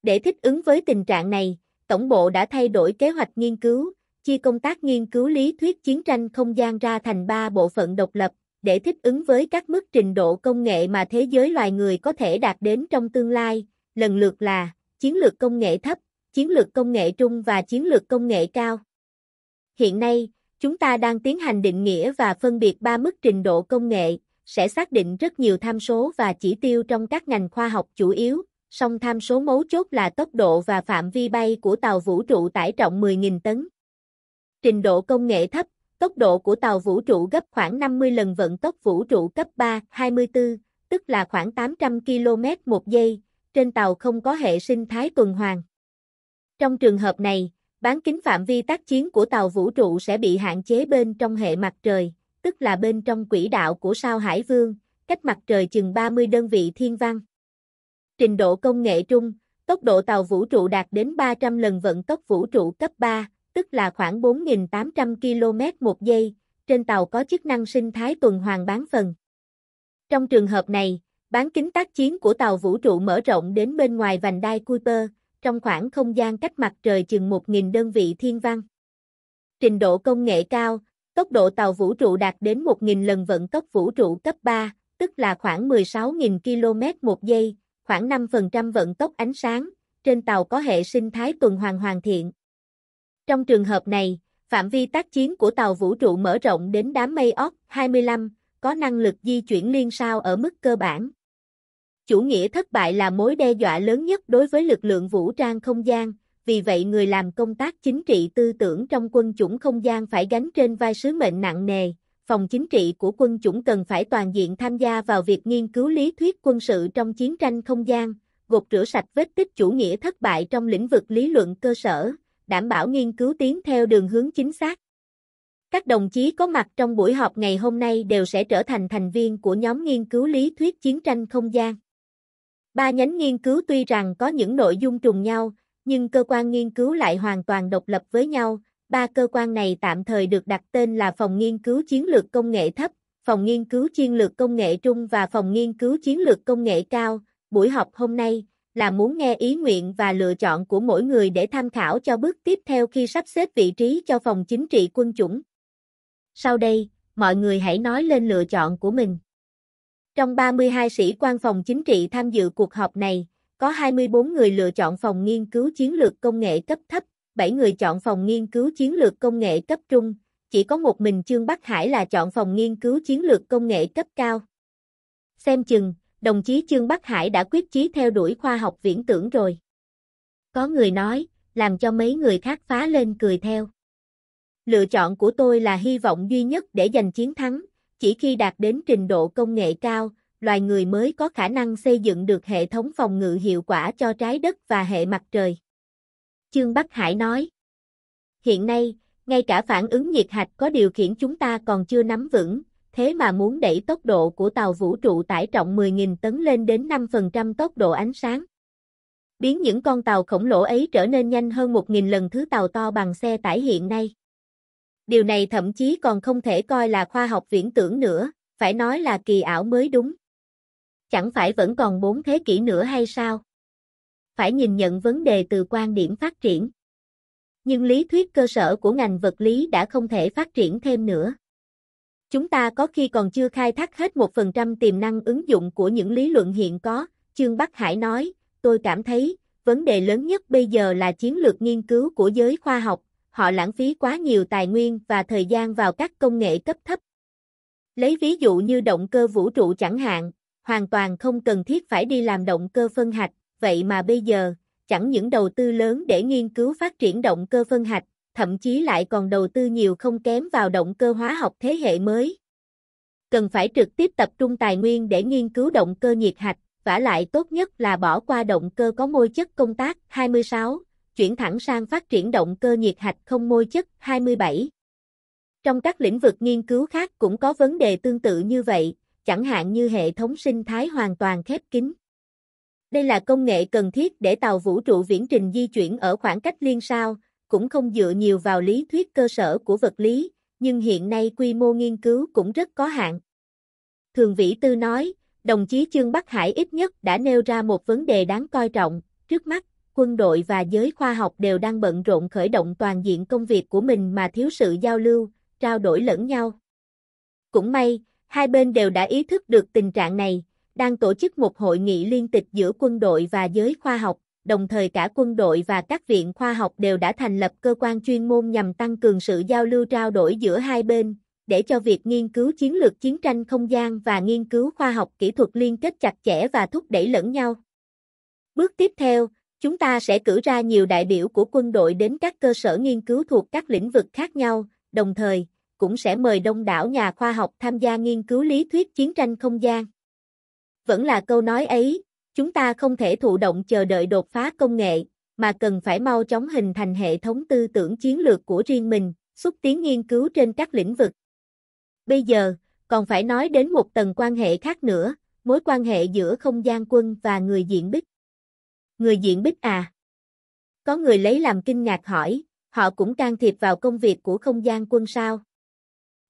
Để thích ứng với tình trạng này, Tổng bộ đã thay đổi kế hoạch nghiên cứu, chia công tác nghiên cứu lý thuyết chiến tranh không gian ra thành 3 bộ phận độc lập, để thích ứng với các mức trình độ công nghệ mà thế giới loài người có thể đạt đến trong tương lai, lần lượt là chiến lược công nghệ thấp, chiến lược công nghệ trung và chiến lược công nghệ cao. Hiện nay, chúng ta đang tiến hành định nghĩa và phân biệt ba mức trình độ công nghệ, sẽ xác định rất nhiều tham số và chỉ tiêu trong các ngành khoa học chủ yếu, song tham số mấu chốt là tốc độ và phạm vi bay của tàu vũ trụ tải trọng 10.000 tấn. Trình độ công nghệ thấp, tốc độ của tàu vũ trụ gấp khoảng 50 lần vận tốc vũ trụ cấp 3, 24, tức là khoảng 800 km một giây, trên tàu không có hệ sinh thái tuần hoàn. Trong trường hợp này, Bán kính phạm vi tác chiến của tàu vũ trụ sẽ bị hạn chế bên trong hệ mặt trời, tức là bên trong quỹ đạo của sao Hải Vương, cách mặt trời chừng 30 đơn vị thiên văn. Trình độ công nghệ trung, tốc độ tàu vũ trụ đạt đến 300 lần vận tốc vũ trụ cấp 3, tức là khoảng 4.800 km một giây, trên tàu có chức năng sinh thái tuần hoàn bán phần. Trong trường hợp này, bán kính tác chiến của tàu vũ trụ mở rộng đến bên ngoài vành đai Kuiper, trong khoảng không gian cách mặt trời chừng 1.000 đơn vị thiên văn. Trình độ công nghệ cao, tốc độ tàu vũ trụ đạt đến 1.000 lần vận tốc vũ trụ cấp 3, tức là khoảng 16.000 km một giây, khoảng 5% vận tốc ánh sáng, trên tàu có hệ sinh thái tuần hoàn hoàn thiện. Trong trường hợp này, phạm vi tác chiến của tàu vũ trụ mở rộng đến đám mây óc 25, có năng lực di chuyển liên sao ở mức cơ bản. Chủ nghĩa thất bại là mối đe dọa lớn nhất đối với lực lượng vũ trang không gian, vì vậy người làm công tác chính trị tư tưởng trong quân chủng không gian phải gánh trên vai sứ mệnh nặng nề. Phòng chính trị của quân chủng cần phải toàn diện tham gia vào việc nghiên cứu lý thuyết quân sự trong chiến tranh không gian, gột rửa sạch vết tích chủ nghĩa thất bại trong lĩnh vực lý luận cơ sở, đảm bảo nghiên cứu tiến theo đường hướng chính xác. Các đồng chí có mặt trong buổi họp ngày hôm nay đều sẽ trở thành thành viên của nhóm nghiên cứu lý thuyết chiến tranh không gian. Ba nhánh nghiên cứu tuy rằng có những nội dung trùng nhau, nhưng cơ quan nghiên cứu lại hoàn toàn độc lập với nhau. Ba cơ quan này tạm thời được đặt tên là Phòng Nghiên cứu Chiến lược Công nghệ Thấp, Phòng Nghiên cứu Chiến lược Công nghệ Trung và Phòng Nghiên cứu Chiến lược Công nghệ Cao. Buổi học hôm nay là muốn nghe ý nguyện và lựa chọn của mỗi người để tham khảo cho bước tiếp theo khi sắp xếp vị trí cho Phòng Chính trị Quân chủng. Sau đây, mọi người hãy nói lên lựa chọn của mình. Trong 32 sĩ quan phòng chính trị tham dự cuộc họp này, có 24 người lựa chọn phòng nghiên cứu chiến lược công nghệ cấp thấp, 7 người chọn phòng nghiên cứu chiến lược công nghệ cấp trung, chỉ có một mình Trương Bắc Hải là chọn phòng nghiên cứu chiến lược công nghệ cấp cao. Xem chừng, đồng chí Trương Bắc Hải đã quyết chí theo đuổi khoa học viễn tưởng rồi. Có người nói, làm cho mấy người khác phá lên cười theo. Lựa chọn của tôi là hy vọng duy nhất để giành chiến thắng, chỉ khi đạt đến trình độ công nghệ cao, loài người mới có khả năng xây dựng được hệ thống phòng ngự hiệu quả cho trái đất và hệ mặt trời. trương Bắc Hải nói Hiện nay, ngay cả phản ứng nhiệt hạch có điều khiển chúng ta còn chưa nắm vững, thế mà muốn đẩy tốc độ của tàu vũ trụ tải trọng 10.000 tấn lên đến 5% tốc độ ánh sáng. Biến những con tàu khổng lồ ấy trở nên nhanh hơn 1.000 lần thứ tàu to bằng xe tải hiện nay. Điều này thậm chí còn không thể coi là khoa học viễn tưởng nữa, phải nói là kỳ ảo mới đúng. Chẳng phải vẫn còn 4 thế kỷ nữa hay sao? Phải nhìn nhận vấn đề từ quan điểm phát triển. Nhưng lý thuyết cơ sở của ngành vật lý đã không thể phát triển thêm nữa. Chúng ta có khi còn chưa khai thác hết 1% tiềm năng ứng dụng của những lý luận hiện có, Trương Bắc Hải nói, tôi cảm thấy, vấn đề lớn nhất bây giờ là chiến lược nghiên cứu của giới khoa học, họ lãng phí quá nhiều tài nguyên và thời gian vào các công nghệ cấp thấp. Lấy ví dụ như động cơ vũ trụ chẳng hạn, hoàn toàn không cần thiết phải đi làm động cơ phân hạch, vậy mà bây giờ, chẳng những đầu tư lớn để nghiên cứu phát triển động cơ phân hạch, thậm chí lại còn đầu tư nhiều không kém vào động cơ hóa học thế hệ mới. Cần phải trực tiếp tập trung tài nguyên để nghiên cứu động cơ nhiệt hạch, và lại tốt nhất là bỏ qua động cơ có môi chất công tác 26, chuyển thẳng sang phát triển động cơ nhiệt hạch không môi chất 27. Trong các lĩnh vực nghiên cứu khác cũng có vấn đề tương tự như vậy, chẳng hạn như hệ thống sinh thái hoàn toàn khép kín. Đây là công nghệ cần thiết để tàu vũ trụ viễn trình di chuyển ở khoảng cách liên sao, cũng không dựa nhiều vào lý thuyết cơ sở của vật lý, nhưng hiện nay quy mô nghiên cứu cũng rất có hạn. Thường Vĩ Tư nói, đồng chí Trương Bắc Hải ít nhất đã nêu ra một vấn đề đáng coi trọng, trước mắt quân đội và giới khoa học đều đang bận rộn khởi động toàn diện công việc của mình mà thiếu sự giao lưu, trao đổi lẫn nhau. Cũng may, hai bên đều đã ý thức được tình trạng này, đang tổ chức một hội nghị liên tịch giữa quân đội và giới khoa học, đồng thời cả quân đội và các viện khoa học đều đã thành lập cơ quan chuyên môn nhằm tăng cường sự giao lưu trao đổi giữa hai bên, để cho việc nghiên cứu chiến lược chiến tranh không gian và nghiên cứu khoa học kỹ thuật liên kết chặt chẽ và thúc đẩy lẫn nhau. Bước tiếp theo, Chúng ta sẽ cử ra nhiều đại biểu của quân đội đến các cơ sở nghiên cứu thuộc các lĩnh vực khác nhau, đồng thời, cũng sẽ mời đông đảo nhà khoa học tham gia nghiên cứu lý thuyết chiến tranh không gian. Vẫn là câu nói ấy, chúng ta không thể thụ động chờ đợi đột phá công nghệ, mà cần phải mau chóng hình thành hệ thống tư tưởng chiến lược của riêng mình, xúc tiến nghiên cứu trên các lĩnh vực. Bây giờ, còn phải nói đến một tầng quan hệ khác nữa, mối quan hệ giữa không gian quân và người diện bích người diện bích à. Có người lấy làm kinh ngạc hỏi, họ cũng can thiệp vào công việc của không gian quân sao.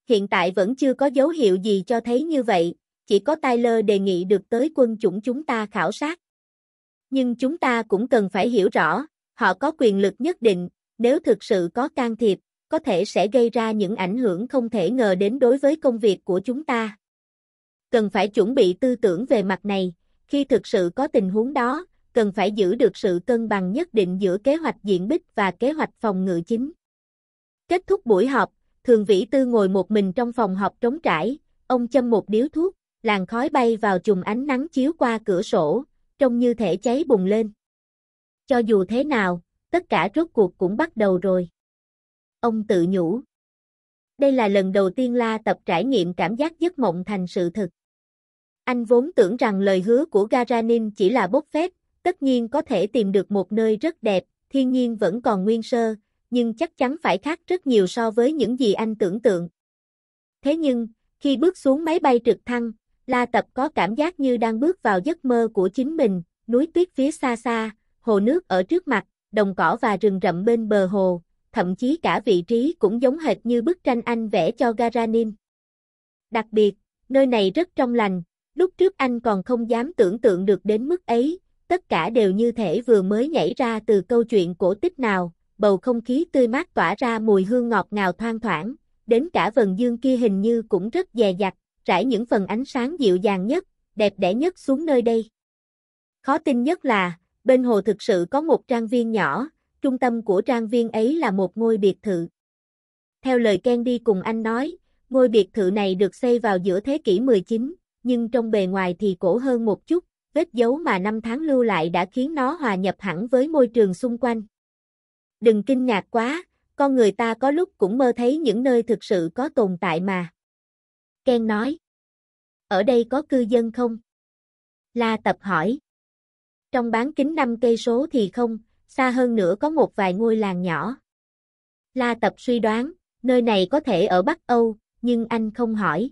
Hiện tại vẫn chưa có dấu hiệu gì cho thấy như vậy, chỉ có Tyler đề nghị được tới quân chủng chúng ta khảo sát. Nhưng chúng ta cũng cần phải hiểu rõ, họ có quyền lực nhất định, nếu thực sự có can thiệp, có thể sẽ gây ra những ảnh hưởng không thể ngờ đến đối với công việc của chúng ta. Cần phải chuẩn bị tư tưởng về mặt này, khi thực sự có tình huống đó, cần phải giữ được sự cân bằng nhất định giữa kế hoạch diện bích và kế hoạch phòng ngự chính. Kết thúc buổi họp, Thường Vĩ Tư ngồi một mình trong phòng họp trống trải, ông châm một điếu thuốc, làn khói bay vào chùm ánh nắng chiếu qua cửa sổ, trông như thể cháy bùng lên. Cho dù thế nào, tất cả rốt cuộc cũng bắt đầu rồi. Ông tự nhủ. Đây là lần đầu tiên La Tập trải nghiệm cảm giác giấc mộng thành sự thực. Anh vốn tưởng rằng lời hứa của Garanin chỉ là bốc phép tất nhiên có thể tìm được một nơi rất đẹp, thiên nhiên vẫn còn nguyên sơ, nhưng chắc chắn phải khác rất nhiều so với những gì anh tưởng tượng. Thế nhưng, khi bước xuống máy bay trực thăng, La Tập có cảm giác như đang bước vào giấc mơ của chính mình, núi tuyết phía xa xa, hồ nước ở trước mặt, đồng cỏ và rừng rậm bên bờ hồ, thậm chí cả vị trí cũng giống hệt như bức tranh anh vẽ cho Garanim. Đặc biệt, nơi này rất trong lành, lúc trước anh còn không dám tưởng tượng được đến mức ấy, tất cả đều như thể vừa mới nhảy ra từ câu chuyện cổ tích nào, bầu không khí tươi mát tỏa ra mùi hương ngọt ngào thoang thoảng, đến cả vần dương kia hình như cũng rất dè dặt, trải những phần ánh sáng dịu dàng nhất, đẹp đẽ nhất xuống nơi đây. Khó tin nhất là, bên hồ thực sự có một trang viên nhỏ, trung tâm của trang viên ấy là một ngôi biệt thự. Theo lời Ken đi cùng anh nói, ngôi biệt thự này được xây vào giữa thế kỷ 19, nhưng trong bề ngoài thì cổ hơn một chút, vết dấu mà năm tháng lưu lại đã khiến nó hòa nhập hẳn với môi trường xung quanh. Đừng kinh ngạc quá, con người ta có lúc cũng mơ thấy những nơi thực sự có tồn tại mà. Ken nói. Ở đây có cư dân không? La tập hỏi. Trong bán kính 5 cây số thì không, xa hơn nữa có một vài ngôi làng nhỏ. La tập suy đoán, nơi này có thể ở Bắc Âu, nhưng anh không hỏi.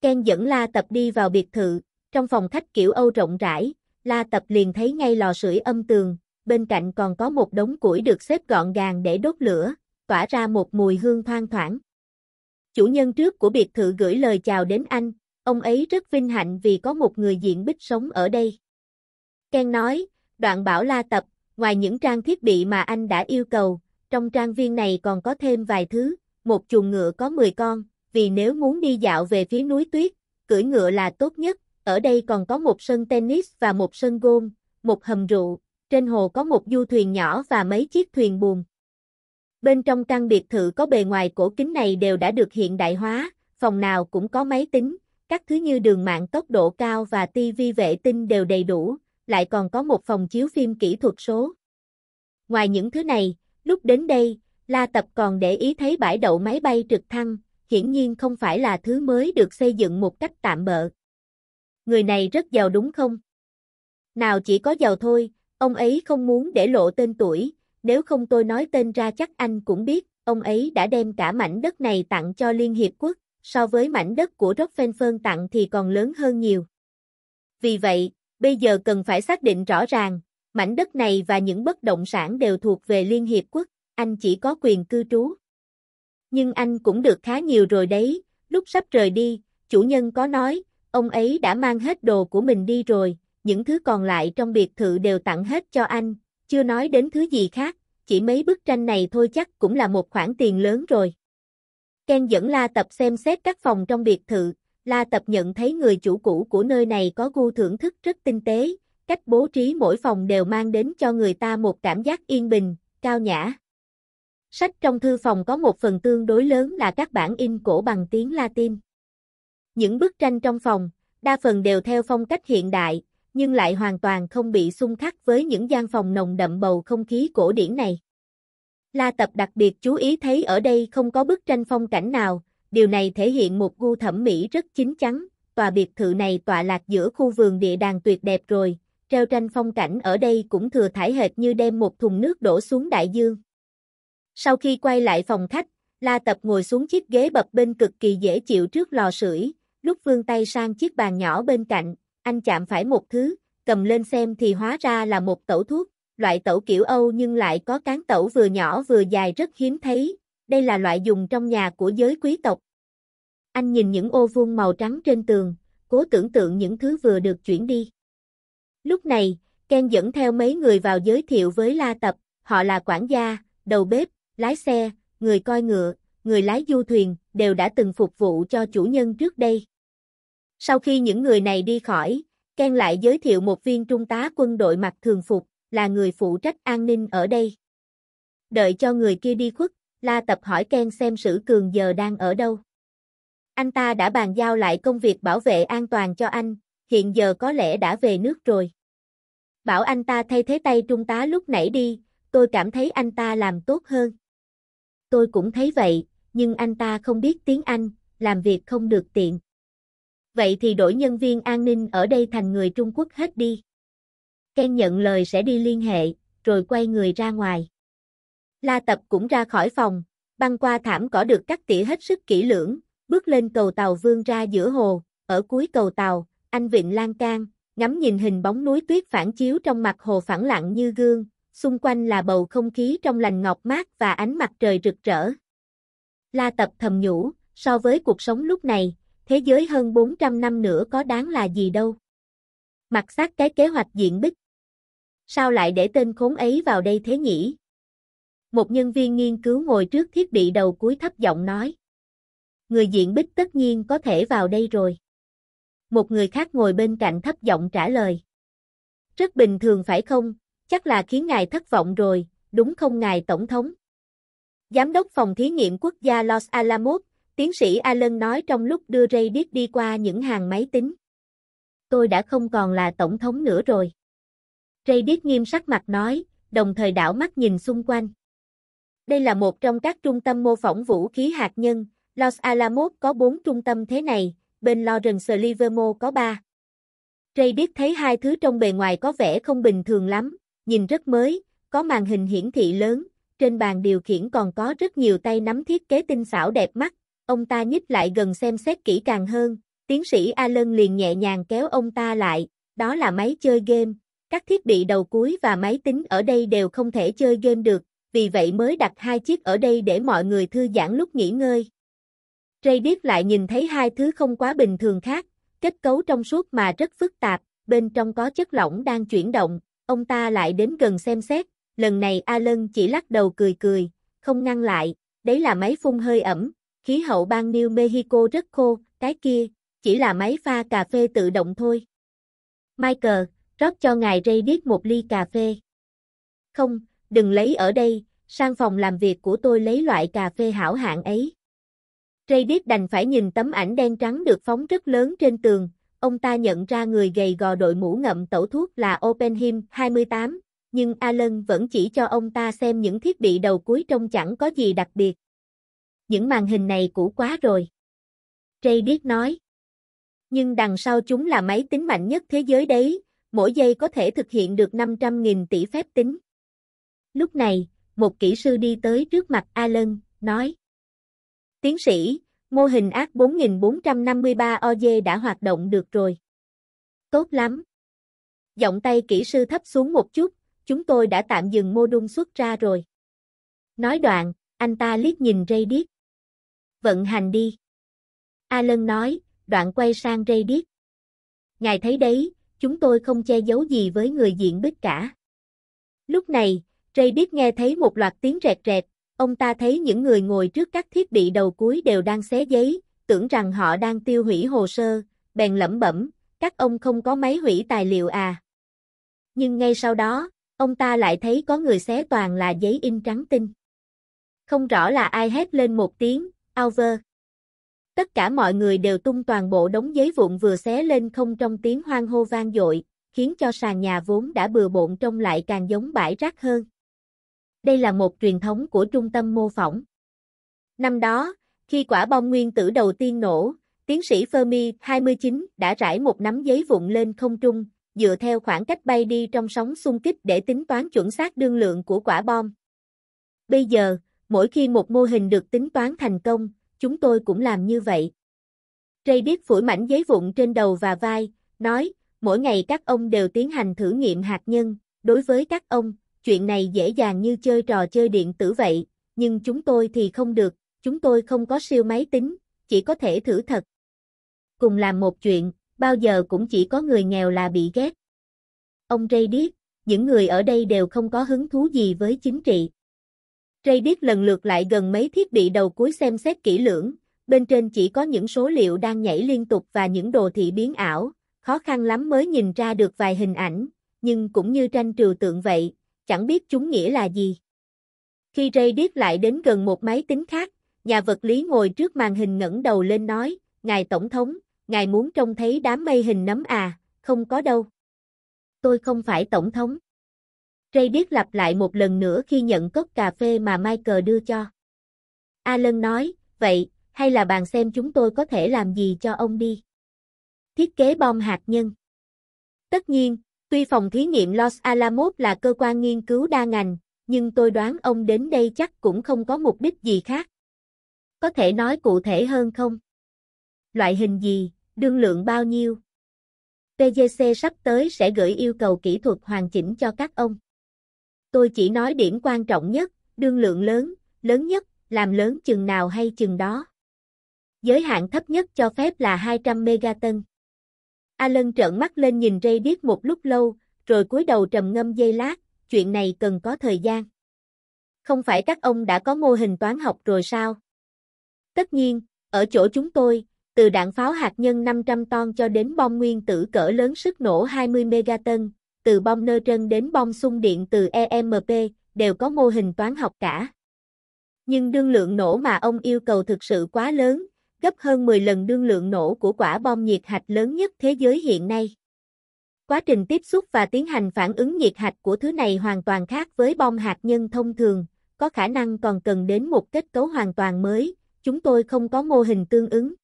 Ken dẫn La tập đi vào biệt thự, trong phòng khách kiểu Âu rộng rãi, La Tập liền thấy ngay lò sưởi âm tường, bên cạnh còn có một đống củi được xếp gọn gàng để đốt lửa, tỏa ra một mùi hương thoang thoảng. Chủ nhân trước của biệt thự gửi lời chào đến anh, ông ấy rất vinh hạnh vì có một người diện bích sống ở đây. Ken nói, đoạn bảo La Tập, ngoài những trang thiết bị mà anh đã yêu cầu, trong trang viên này còn có thêm vài thứ, một chuồng ngựa có 10 con, vì nếu muốn đi dạo về phía núi tuyết, cưỡi ngựa là tốt nhất, ở đây còn có một sân tennis và một sân gôn, một hầm rượu, trên hồ có một du thuyền nhỏ và mấy chiếc thuyền buồm. Bên trong căn biệt thự có bề ngoài cổ kính này đều đã được hiện đại hóa, phòng nào cũng có máy tính, các thứ như đường mạng tốc độ cao và tivi vệ tinh đều đầy đủ, lại còn có một phòng chiếu phim kỹ thuật số. Ngoài những thứ này, lúc đến đây, La Tập còn để ý thấy bãi đậu máy bay trực thăng, hiển nhiên không phải là thứ mới được xây dựng một cách tạm bợ người này rất giàu đúng không? Nào chỉ có giàu thôi, ông ấy không muốn để lộ tên tuổi, nếu không tôi nói tên ra chắc anh cũng biết, ông ấy đã đem cả mảnh đất này tặng cho Liên Hiệp Quốc, so với mảnh đất của Rockefeller tặng thì còn lớn hơn nhiều. Vì vậy, bây giờ cần phải xác định rõ ràng, mảnh đất này và những bất động sản đều thuộc về Liên Hiệp Quốc, anh chỉ có quyền cư trú. Nhưng anh cũng được khá nhiều rồi đấy, lúc sắp rời đi, chủ nhân có nói, Ông ấy đã mang hết đồ của mình đi rồi, những thứ còn lại trong biệt thự đều tặng hết cho anh, chưa nói đến thứ gì khác, chỉ mấy bức tranh này thôi chắc cũng là một khoản tiền lớn rồi. Ken dẫn La Tập xem xét các phòng trong biệt thự, La Tập nhận thấy người chủ cũ của nơi này có gu thưởng thức rất tinh tế, cách bố trí mỗi phòng đều mang đến cho người ta một cảm giác yên bình, cao nhã. Sách trong thư phòng có một phần tương đối lớn là các bản in cổ bằng tiếng Latin. Những bức tranh trong phòng, đa phần đều theo phong cách hiện đại, nhưng lại hoàn toàn không bị xung khắc với những gian phòng nồng đậm bầu không khí cổ điển này. La Tập đặc biệt chú ý thấy ở đây không có bức tranh phong cảnh nào, điều này thể hiện một gu thẩm mỹ rất chính chắn, tòa biệt thự này tọa lạc giữa khu vườn địa đàng tuyệt đẹp rồi, treo tranh phong cảnh ở đây cũng thừa thải hệt như đem một thùng nước đổ xuống đại dương. Sau khi quay lại phòng khách, La Tập ngồi xuống chiếc ghế bập bên cực kỳ dễ chịu trước lò sưởi, lúc vươn tay sang chiếc bàn nhỏ bên cạnh, anh chạm phải một thứ, cầm lên xem thì hóa ra là một tẩu thuốc, loại tẩu kiểu Âu nhưng lại có cán tẩu vừa nhỏ vừa dài rất hiếm thấy, đây là loại dùng trong nhà của giới quý tộc. Anh nhìn những ô vuông màu trắng trên tường, cố tưởng tượng những thứ vừa được chuyển đi. Lúc này, Ken dẫn theo mấy người vào giới thiệu với La Tập, họ là quản gia, đầu bếp, lái xe, người coi ngựa, người lái du thuyền, đều đã từng phục vụ cho chủ nhân trước đây. Sau khi những người này đi khỏi, Ken lại giới thiệu một viên trung tá quân đội mặc thường phục, là người phụ trách an ninh ở đây. Đợi cho người kia đi khuất, La Tập hỏi Ken xem Sử Cường giờ đang ở đâu. Anh ta đã bàn giao lại công việc bảo vệ an toàn cho anh, hiện giờ có lẽ đã về nước rồi. Bảo anh ta thay thế tay trung tá lúc nãy đi, tôi cảm thấy anh ta làm tốt hơn. Tôi cũng thấy vậy, nhưng anh ta không biết tiếng Anh, làm việc không được tiện vậy thì đổi nhân viên an ninh ở đây thành người Trung Quốc hết đi. Ken nhận lời sẽ đi liên hệ, rồi quay người ra ngoài. La Tập cũng ra khỏi phòng, băng qua thảm cỏ được cắt tỉa hết sức kỹ lưỡng, bước lên cầu tàu vươn ra giữa hồ, ở cuối cầu tàu, anh vịnh lan can, ngắm nhìn hình bóng núi tuyết phản chiếu trong mặt hồ phẳng lặng như gương, xung quanh là bầu không khí trong lành ngọc mát và ánh mặt trời rực rỡ. La Tập thầm nhủ, so với cuộc sống lúc này, thế giới hơn 400 năm nữa có đáng là gì đâu. Mặt xác cái kế hoạch diện bích. Sao lại để tên khốn ấy vào đây thế nhỉ? Một nhân viên nghiên cứu ngồi trước thiết bị đầu cuối thấp giọng nói. Người diện bích tất nhiên có thể vào đây rồi. Một người khác ngồi bên cạnh thấp giọng trả lời. Rất bình thường phải không? Chắc là khiến ngài thất vọng rồi, đúng không ngài Tổng thống? Giám đốc phòng thí nghiệm quốc gia Los Alamos Tiến sĩ Allen nói trong lúc đưa ray điếc đi qua những hàng máy tính. Tôi đã không còn là tổng thống nữa rồi. Ray điếc nghiêm sắc mặt nói, đồng thời đảo mắt nhìn xung quanh. Đây là một trong các trung tâm mô phỏng vũ khí hạt nhân. Los Alamos có 4 trung tâm thế này, bên Lawrence Livermore có 3. Ray điếc thấy hai thứ trong bề ngoài có vẻ không bình thường lắm, nhìn rất mới, có màn hình hiển thị lớn, trên bàn điều khiển còn có rất nhiều tay nắm thiết kế tinh xảo đẹp mắt, Ông ta nhích lại gần xem xét kỹ càng hơn, tiến sĩ Allen liền nhẹ nhàng kéo ông ta lại, đó là máy chơi game, các thiết bị đầu cuối và máy tính ở đây đều không thể chơi game được, vì vậy mới đặt hai chiếc ở đây để mọi người thư giãn lúc nghỉ ngơi. Ray biết lại nhìn thấy hai thứ không quá bình thường khác, kết cấu trong suốt mà rất phức tạp, bên trong có chất lỏng đang chuyển động, ông ta lại đến gần xem xét, lần này Alan chỉ lắc đầu cười cười, không ngăn lại, đấy là máy phun hơi ẩm, khí hậu bang New Mexico rất khô, cái kia, chỉ là máy pha cà phê tự động thôi. Michael, rót cho ngài Ray biết một ly cà phê. Không, đừng lấy ở đây, sang phòng làm việc của tôi lấy loại cà phê hảo hạng ấy. Ray biết đành phải nhìn tấm ảnh đen trắng được phóng rất lớn trên tường, ông ta nhận ra người gầy gò đội mũ ngậm tẩu thuốc là Openheim 28, nhưng Alan vẫn chỉ cho ông ta xem những thiết bị đầu cuối trông chẳng có gì đặc biệt những màn hình này cũ quá rồi. Ray điếc nói. Nhưng đằng sau chúng là máy tính mạnh nhất thế giới đấy, mỗi giây có thể thực hiện được 500.000 tỷ phép tính. Lúc này, một kỹ sư đi tới trước mặt Alan, nói. Tiến sĩ, mô hình ác 4453 OJ đã hoạt động được rồi. Tốt lắm. Giọng tay kỹ sư thấp xuống một chút, chúng tôi đã tạm dừng mô đun xuất ra rồi. Nói đoạn, anh ta liếc nhìn Ray điếc vận hành đi. Alan nói, đoạn quay sang Radic. Ngài thấy đấy, chúng tôi không che giấu gì với người diện bích cả. Lúc này, Radic nghe thấy một loạt tiếng rẹt rẹt, ông ta thấy những người ngồi trước các thiết bị đầu cuối đều đang xé giấy, tưởng rằng họ đang tiêu hủy hồ sơ, bèn lẩm bẩm, các ông không có máy hủy tài liệu à. Nhưng ngay sau đó, ông ta lại thấy có người xé toàn là giấy in trắng tinh. Không rõ là ai hét lên một tiếng, Alver. Tất cả mọi người đều tung toàn bộ đống giấy vụn vừa xé lên không trong tiếng hoang hô vang dội, khiến cho sàn nhà vốn đã bừa bộn trông lại càng giống bãi rác hơn. Đây là một truyền thống của trung tâm mô phỏng. Năm đó, khi quả bom nguyên tử đầu tiên nổ, tiến sĩ Fermi 29 đã rải một nắm giấy vụn lên không trung, dựa theo khoảng cách bay đi trong sóng xung kích để tính toán chuẩn xác đương lượng của quả bom. Bây giờ, Mỗi khi một mô hình được tính toán thành công, chúng tôi cũng làm như vậy. Ray biết phủi mảnh giấy vụn trên đầu và vai, nói, mỗi ngày các ông đều tiến hành thử nghiệm hạt nhân, đối với các ông, chuyện này dễ dàng như chơi trò chơi điện tử vậy, nhưng chúng tôi thì không được, chúng tôi không có siêu máy tính, chỉ có thể thử thật. Cùng làm một chuyện, bao giờ cũng chỉ có người nghèo là bị ghét. Ông Ray biết, những người ở đây đều không có hứng thú gì với chính trị. Ray biết lần lượt lại gần mấy thiết bị đầu cuối xem xét kỹ lưỡng, bên trên chỉ có những số liệu đang nhảy liên tục và những đồ thị biến ảo, khó khăn lắm mới nhìn ra được vài hình ảnh, nhưng cũng như tranh trừu tượng vậy, chẳng biết chúng nghĩa là gì. Khi Ray điếc lại đến gần một máy tính khác, nhà vật lý ngồi trước màn hình ngẩng đầu lên nói, Ngài Tổng thống, Ngài muốn trông thấy đám mây hình nấm à, không có đâu. Tôi không phải Tổng thống. Ray biết lặp lại một lần nữa khi nhận cốc cà phê mà Michael đưa cho. Alan nói, vậy, hay là bàn xem chúng tôi có thể làm gì cho ông đi. Thiết kế bom hạt nhân. Tất nhiên, tuy phòng thí nghiệm Los Alamos là cơ quan nghiên cứu đa ngành, nhưng tôi đoán ông đến đây chắc cũng không có mục đích gì khác. Có thể nói cụ thể hơn không? Loại hình gì, đương lượng bao nhiêu? PGC sắp tới sẽ gửi yêu cầu kỹ thuật hoàn chỉnh cho các ông tôi chỉ nói điểm quan trọng nhất, đương lượng lớn, lớn nhất, làm lớn chừng nào hay chừng đó. Giới hạn thấp nhất cho phép là 200 megaton. Alan trợn mắt lên nhìn Ray biết một lúc lâu, rồi cúi đầu trầm ngâm dây lát, chuyện này cần có thời gian. Không phải các ông đã có mô hình toán học rồi sao? Tất nhiên, ở chỗ chúng tôi, từ đạn pháo hạt nhân 500 ton cho đến bom nguyên tử cỡ lớn sức nổ 20 megaton, từ bom nơ trân đến bom xung điện từ EMP, đều có mô hình toán học cả. Nhưng đương lượng nổ mà ông yêu cầu thực sự quá lớn, gấp hơn 10 lần đương lượng nổ của quả bom nhiệt hạch lớn nhất thế giới hiện nay. Quá trình tiếp xúc và tiến hành phản ứng nhiệt hạch của thứ này hoàn toàn khác với bom hạt nhân thông thường, có khả năng còn cần đến một kết cấu hoàn toàn mới, chúng tôi không có mô hình tương ứng.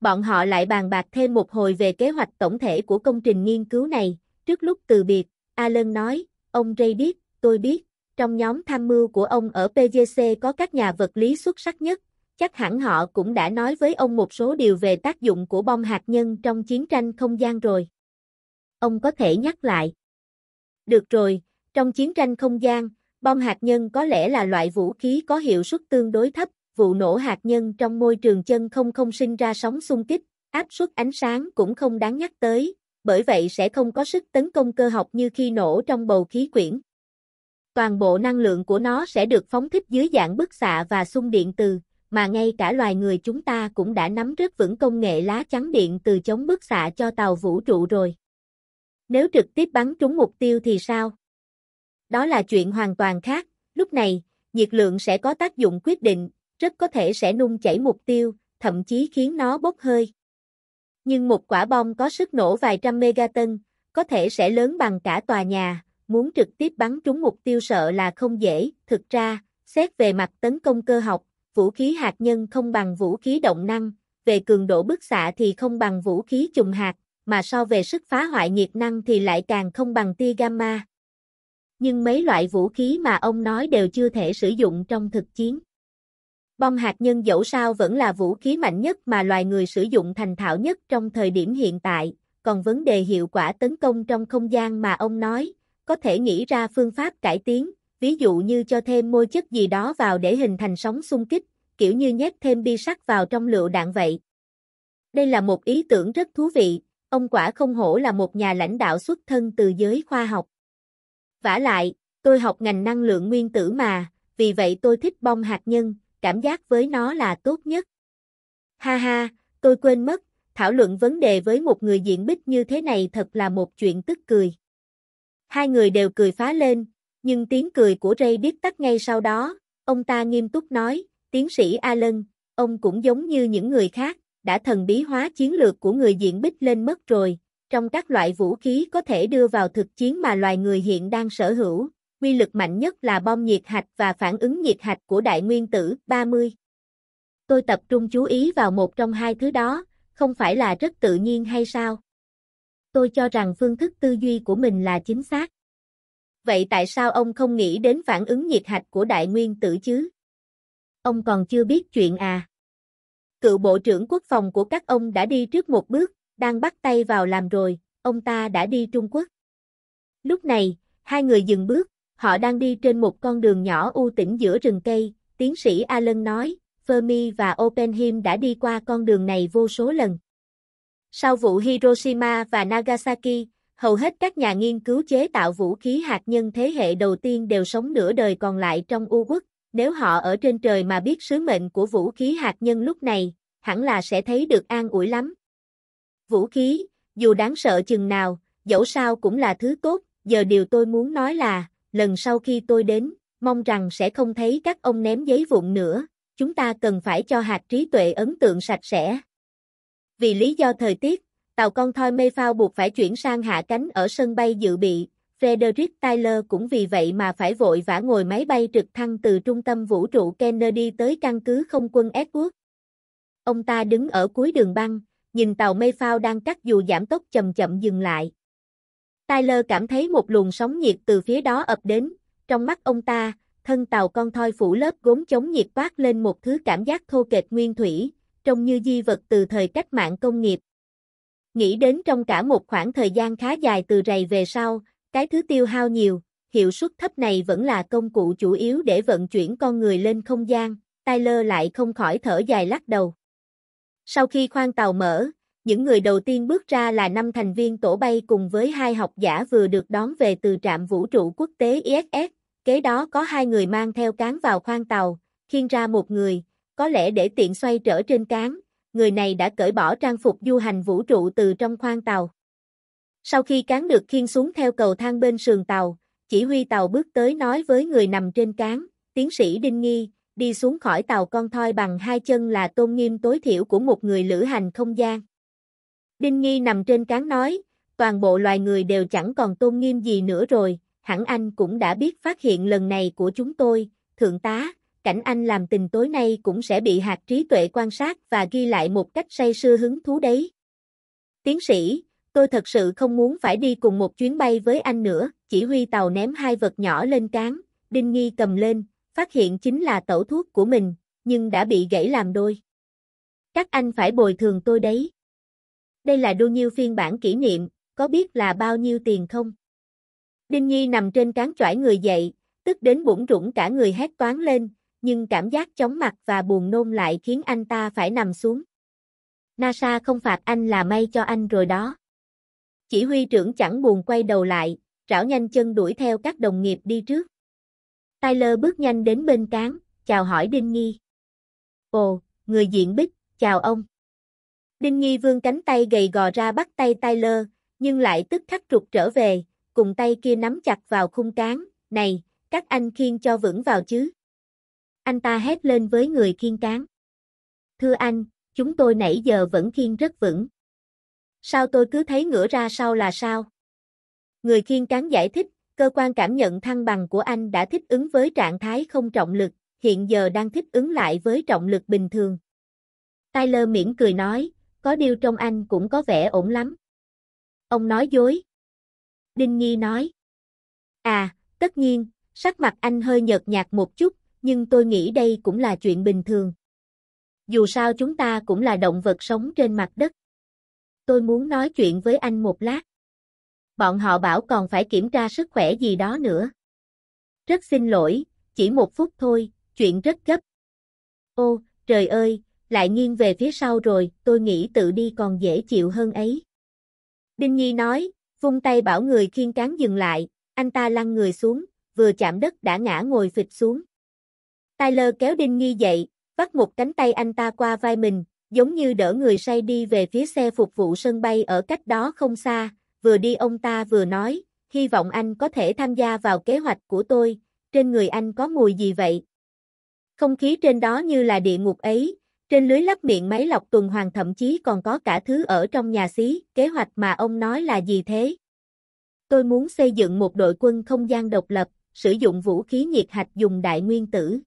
Bọn họ lại bàn bạc thêm một hồi về kế hoạch tổng thể của công trình nghiên cứu này, Trước lúc từ biệt, Alan nói, ông Ray biết, tôi biết, trong nhóm tham mưu của ông ở PGC có các nhà vật lý xuất sắc nhất, chắc hẳn họ cũng đã nói với ông một số điều về tác dụng của bom hạt nhân trong chiến tranh không gian rồi. Ông có thể nhắc lại. Được rồi, trong chiến tranh không gian, bom hạt nhân có lẽ là loại vũ khí có hiệu suất tương đối thấp, vụ nổ hạt nhân trong môi trường chân không không sinh ra sóng xung kích, áp suất ánh sáng cũng không đáng nhắc tới, bởi vậy sẽ không có sức tấn công cơ học như khi nổ trong bầu khí quyển. Toàn bộ năng lượng của nó sẽ được phóng thích dưới dạng bức xạ và xung điện từ, mà ngay cả loài người chúng ta cũng đã nắm rất vững công nghệ lá chắn điện từ chống bức xạ cho tàu vũ trụ rồi. Nếu trực tiếp bắn trúng mục tiêu thì sao? Đó là chuyện hoàn toàn khác, lúc này, nhiệt lượng sẽ có tác dụng quyết định, rất có thể sẽ nung chảy mục tiêu, thậm chí khiến nó bốc hơi. Nhưng một quả bom có sức nổ vài trăm megaton, có thể sẽ lớn bằng cả tòa nhà, muốn trực tiếp bắn trúng mục tiêu sợ là không dễ, thực ra, xét về mặt tấn công cơ học, vũ khí hạt nhân không bằng vũ khí động năng, về cường độ bức xạ thì không bằng vũ khí chùm hạt, mà so về sức phá hoại nhiệt năng thì lại càng không bằng tia gamma. Nhưng mấy loại vũ khí mà ông nói đều chưa thể sử dụng trong thực chiến. Bom hạt nhân dẫu sao vẫn là vũ khí mạnh nhất mà loài người sử dụng thành thạo nhất trong thời điểm hiện tại, còn vấn đề hiệu quả tấn công trong không gian mà ông nói, có thể nghĩ ra phương pháp cải tiến, ví dụ như cho thêm môi chất gì đó vào để hình thành sóng xung kích, kiểu như nhét thêm bi sắt vào trong lựu đạn vậy. Đây là một ý tưởng rất thú vị, ông quả không hổ là một nhà lãnh đạo xuất thân từ giới khoa học. Vả lại, tôi học ngành năng lượng nguyên tử mà, vì vậy tôi thích bom hạt nhân, cảm giác với nó là tốt nhất. Ha ha, tôi quên mất, thảo luận vấn đề với một người diện bích như thế này thật là một chuyện tức cười. Hai người đều cười phá lên, nhưng tiếng cười của Ray biết tắt ngay sau đó, ông ta nghiêm túc nói, tiến sĩ Alan, ông cũng giống như những người khác, đã thần bí hóa chiến lược của người diện bích lên mất rồi, trong các loại vũ khí có thể đưa vào thực chiến mà loài người hiện đang sở hữu, quy lực mạnh nhất là bom nhiệt hạch và phản ứng nhiệt hạch của đại nguyên tử 30. Tôi tập trung chú ý vào một trong hai thứ đó, không phải là rất tự nhiên hay sao? Tôi cho rằng phương thức tư duy của mình là chính xác. Vậy tại sao ông không nghĩ đến phản ứng nhiệt hạch của đại nguyên tử chứ? Ông còn chưa biết chuyện à? Cựu Bộ trưởng Quốc phòng của các ông đã đi trước một bước, đang bắt tay vào làm rồi, ông ta đã đi Trung Quốc. Lúc này, hai người dừng bước, Họ đang đi trên một con đường nhỏ u tĩnh giữa rừng cây, tiến sĩ Allen nói, Fermi và Oppenheim đã đi qua con đường này vô số lần. Sau vụ Hiroshima và Nagasaki, hầu hết các nhà nghiên cứu chế tạo vũ khí hạt nhân thế hệ đầu tiên đều sống nửa đời còn lại trong U quốc. Nếu họ ở trên trời mà biết sứ mệnh của vũ khí hạt nhân lúc này, hẳn là sẽ thấy được an ủi lắm. Vũ khí, dù đáng sợ chừng nào, dẫu sao cũng là thứ tốt, giờ điều tôi muốn nói là, lần sau khi tôi đến, mong rằng sẽ không thấy các ông ném giấy vụn nữa, chúng ta cần phải cho hạt trí tuệ ấn tượng sạch sẽ. Vì lý do thời tiết, tàu con thoi mê phao buộc phải chuyển sang hạ cánh ở sân bay dự bị, Frederick Tyler cũng vì vậy mà phải vội vã ngồi máy bay trực thăng từ trung tâm vũ trụ Kennedy tới căn cứ không quân Edward. Ông ta đứng ở cuối đường băng, nhìn tàu mây phao đang cắt dù giảm tốc chậm chậm dừng lại. Tyler cảm thấy một luồng sóng nhiệt từ phía đó ập đến, trong mắt ông ta, thân tàu con thoi phủ lớp gốm chống nhiệt toát lên một thứ cảm giác thô kệch nguyên thủy, trông như di vật từ thời cách mạng công nghiệp. Nghĩ đến trong cả một khoảng thời gian khá dài từ rày về sau, cái thứ tiêu hao nhiều, hiệu suất thấp này vẫn là công cụ chủ yếu để vận chuyển con người lên không gian, Tyler lại không khỏi thở dài lắc đầu. Sau khi khoang tàu mở, những người đầu tiên bước ra là năm thành viên tổ bay cùng với hai học giả vừa được đón về từ trạm vũ trụ quốc tế ISS, kế đó có hai người mang theo cán vào khoang tàu, khiêng ra một người, có lẽ để tiện xoay trở trên cán, người này đã cởi bỏ trang phục du hành vũ trụ từ trong khoang tàu. Sau khi cán được khiêng xuống theo cầu thang bên sườn tàu, chỉ huy tàu bước tới nói với người nằm trên cán, tiến sĩ Đinh Nghi, đi xuống khỏi tàu con thoi bằng hai chân là tôn nghiêm tối thiểu của một người lữ hành không gian. Đinh Nghi nằm trên cán nói, toàn bộ loài người đều chẳng còn tôn nghiêm gì nữa rồi, hẳn anh cũng đã biết phát hiện lần này của chúng tôi, thượng tá, cảnh anh làm tình tối nay cũng sẽ bị hạt trí tuệ quan sát và ghi lại một cách say sưa hứng thú đấy. Tiến sĩ, tôi thật sự không muốn phải đi cùng một chuyến bay với anh nữa, chỉ huy tàu ném hai vật nhỏ lên cán, Đinh Nghi cầm lên, phát hiện chính là tẩu thuốc của mình, nhưng đã bị gãy làm đôi. Các anh phải bồi thường tôi đấy đây là đua nhiêu phiên bản kỷ niệm, có biết là bao nhiêu tiền không? Đinh Nhi nằm trên cán chõi người dậy, tức đến bụng rủng cả người hét toán lên, nhưng cảm giác chóng mặt và buồn nôn lại khiến anh ta phải nằm xuống. NASA không phạt anh là may cho anh rồi đó. Chỉ huy trưởng chẳng buồn quay đầu lại, rảo nhanh chân đuổi theo các đồng nghiệp đi trước. Tyler bước nhanh đến bên cán, chào hỏi Đinh Nhi. Ồ, người diện bích, chào ông. Đinh Nghi vương cánh tay gầy gò ra bắt tay Tyler, nhưng lại tức khắc trục trở về, cùng tay kia nắm chặt vào khung cán, này, các anh khiên cho vững vào chứ. Anh ta hét lên với người khiên cán. Thưa anh, chúng tôi nãy giờ vẫn khiên rất vững. Sao tôi cứ thấy ngửa ra sau là sao? Người khiên cán giải thích, cơ quan cảm nhận thăng bằng của anh đã thích ứng với trạng thái không trọng lực, hiện giờ đang thích ứng lại với trọng lực bình thường. Tyler mỉm cười nói, có điều trong anh cũng có vẻ ổn lắm. Ông nói dối. Đinh Nhi nói. À, tất nhiên, sắc mặt anh hơi nhợt nhạt một chút, nhưng tôi nghĩ đây cũng là chuyện bình thường. Dù sao chúng ta cũng là động vật sống trên mặt đất. Tôi muốn nói chuyện với anh một lát. Bọn họ bảo còn phải kiểm tra sức khỏe gì đó nữa. Rất xin lỗi, chỉ một phút thôi, chuyện rất gấp. Ô, trời ơi, lại nghiêng về phía sau rồi, tôi nghĩ tự đi còn dễ chịu hơn ấy. Đinh Nhi nói, vung tay bảo người khiên cán dừng lại, anh ta lăn người xuống, vừa chạm đất đã ngã ngồi phịch xuống. Tyler kéo Đinh Nhi dậy, vắt một cánh tay anh ta qua vai mình, giống như đỡ người say đi về phía xe phục vụ sân bay ở cách đó không xa, vừa đi ông ta vừa nói, hy vọng anh có thể tham gia vào kế hoạch của tôi, trên người anh có mùi gì vậy? Không khí trên đó như là địa ngục ấy, trên lưới lắp miệng máy lọc tuần hoàn thậm chí còn có cả thứ ở trong nhà xí, kế hoạch mà ông nói là gì thế? Tôi muốn xây dựng một đội quân không gian độc lập, sử dụng vũ khí nhiệt hạch dùng đại nguyên tử.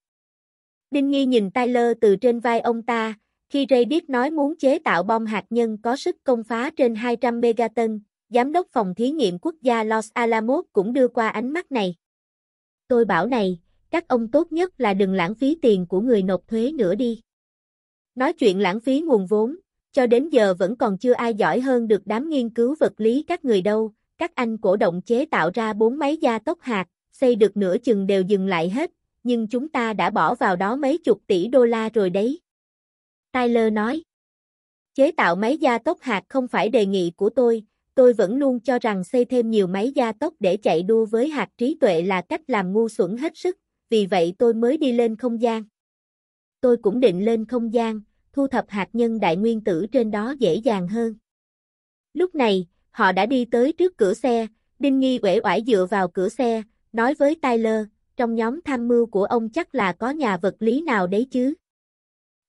Đinh Nghi nhìn Tyler từ trên vai ông ta, khi Ray biết nói muốn chế tạo bom hạt nhân có sức công phá trên 200 megaton, Giám đốc Phòng Thí nghiệm Quốc gia Los Alamos cũng đưa qua ánh mắt này. Tôi bảo này, các ông tốt nhất là đừng lãng phí tiền của người nộp thuế nữa đi. Nói chuyện lãng phí nguồn vốn, cho đến giờ vẫn còn chưa ai giỏi hơn được đám nghiên cứu vật lý các người đâu, các anh cổ động chế tạo ra bốn máy gia tốc hạt, xây được nửa chừng đều dừng lại hết, nhưng chúng ta đã bỏ vào đó mấy chục tỷ đô la rồi đấy. Tyler nói, chế tạo máy gia tốc hạt không phải đề nghị của tôi, tôi vẫn luôn cho rằng xây thêm nhiều máy gia tốc để chạy đua với hạt trí tuệ là cách làm ngu xuẩn hết sức, vì vậy tôi mới đi lên không gian tôi cũng định lên không gian, thu thập hạt nhân đại nguyên tử trên đó dễ dàng hơn. Lúc này, họ đã đi tới trước cửa xe, Đinh Nghi uể oải dựa vào cửa xe, nói với Tyler, trong nhóm tham mưu của ông chắc là có nhà vật lý nào đấy chứ?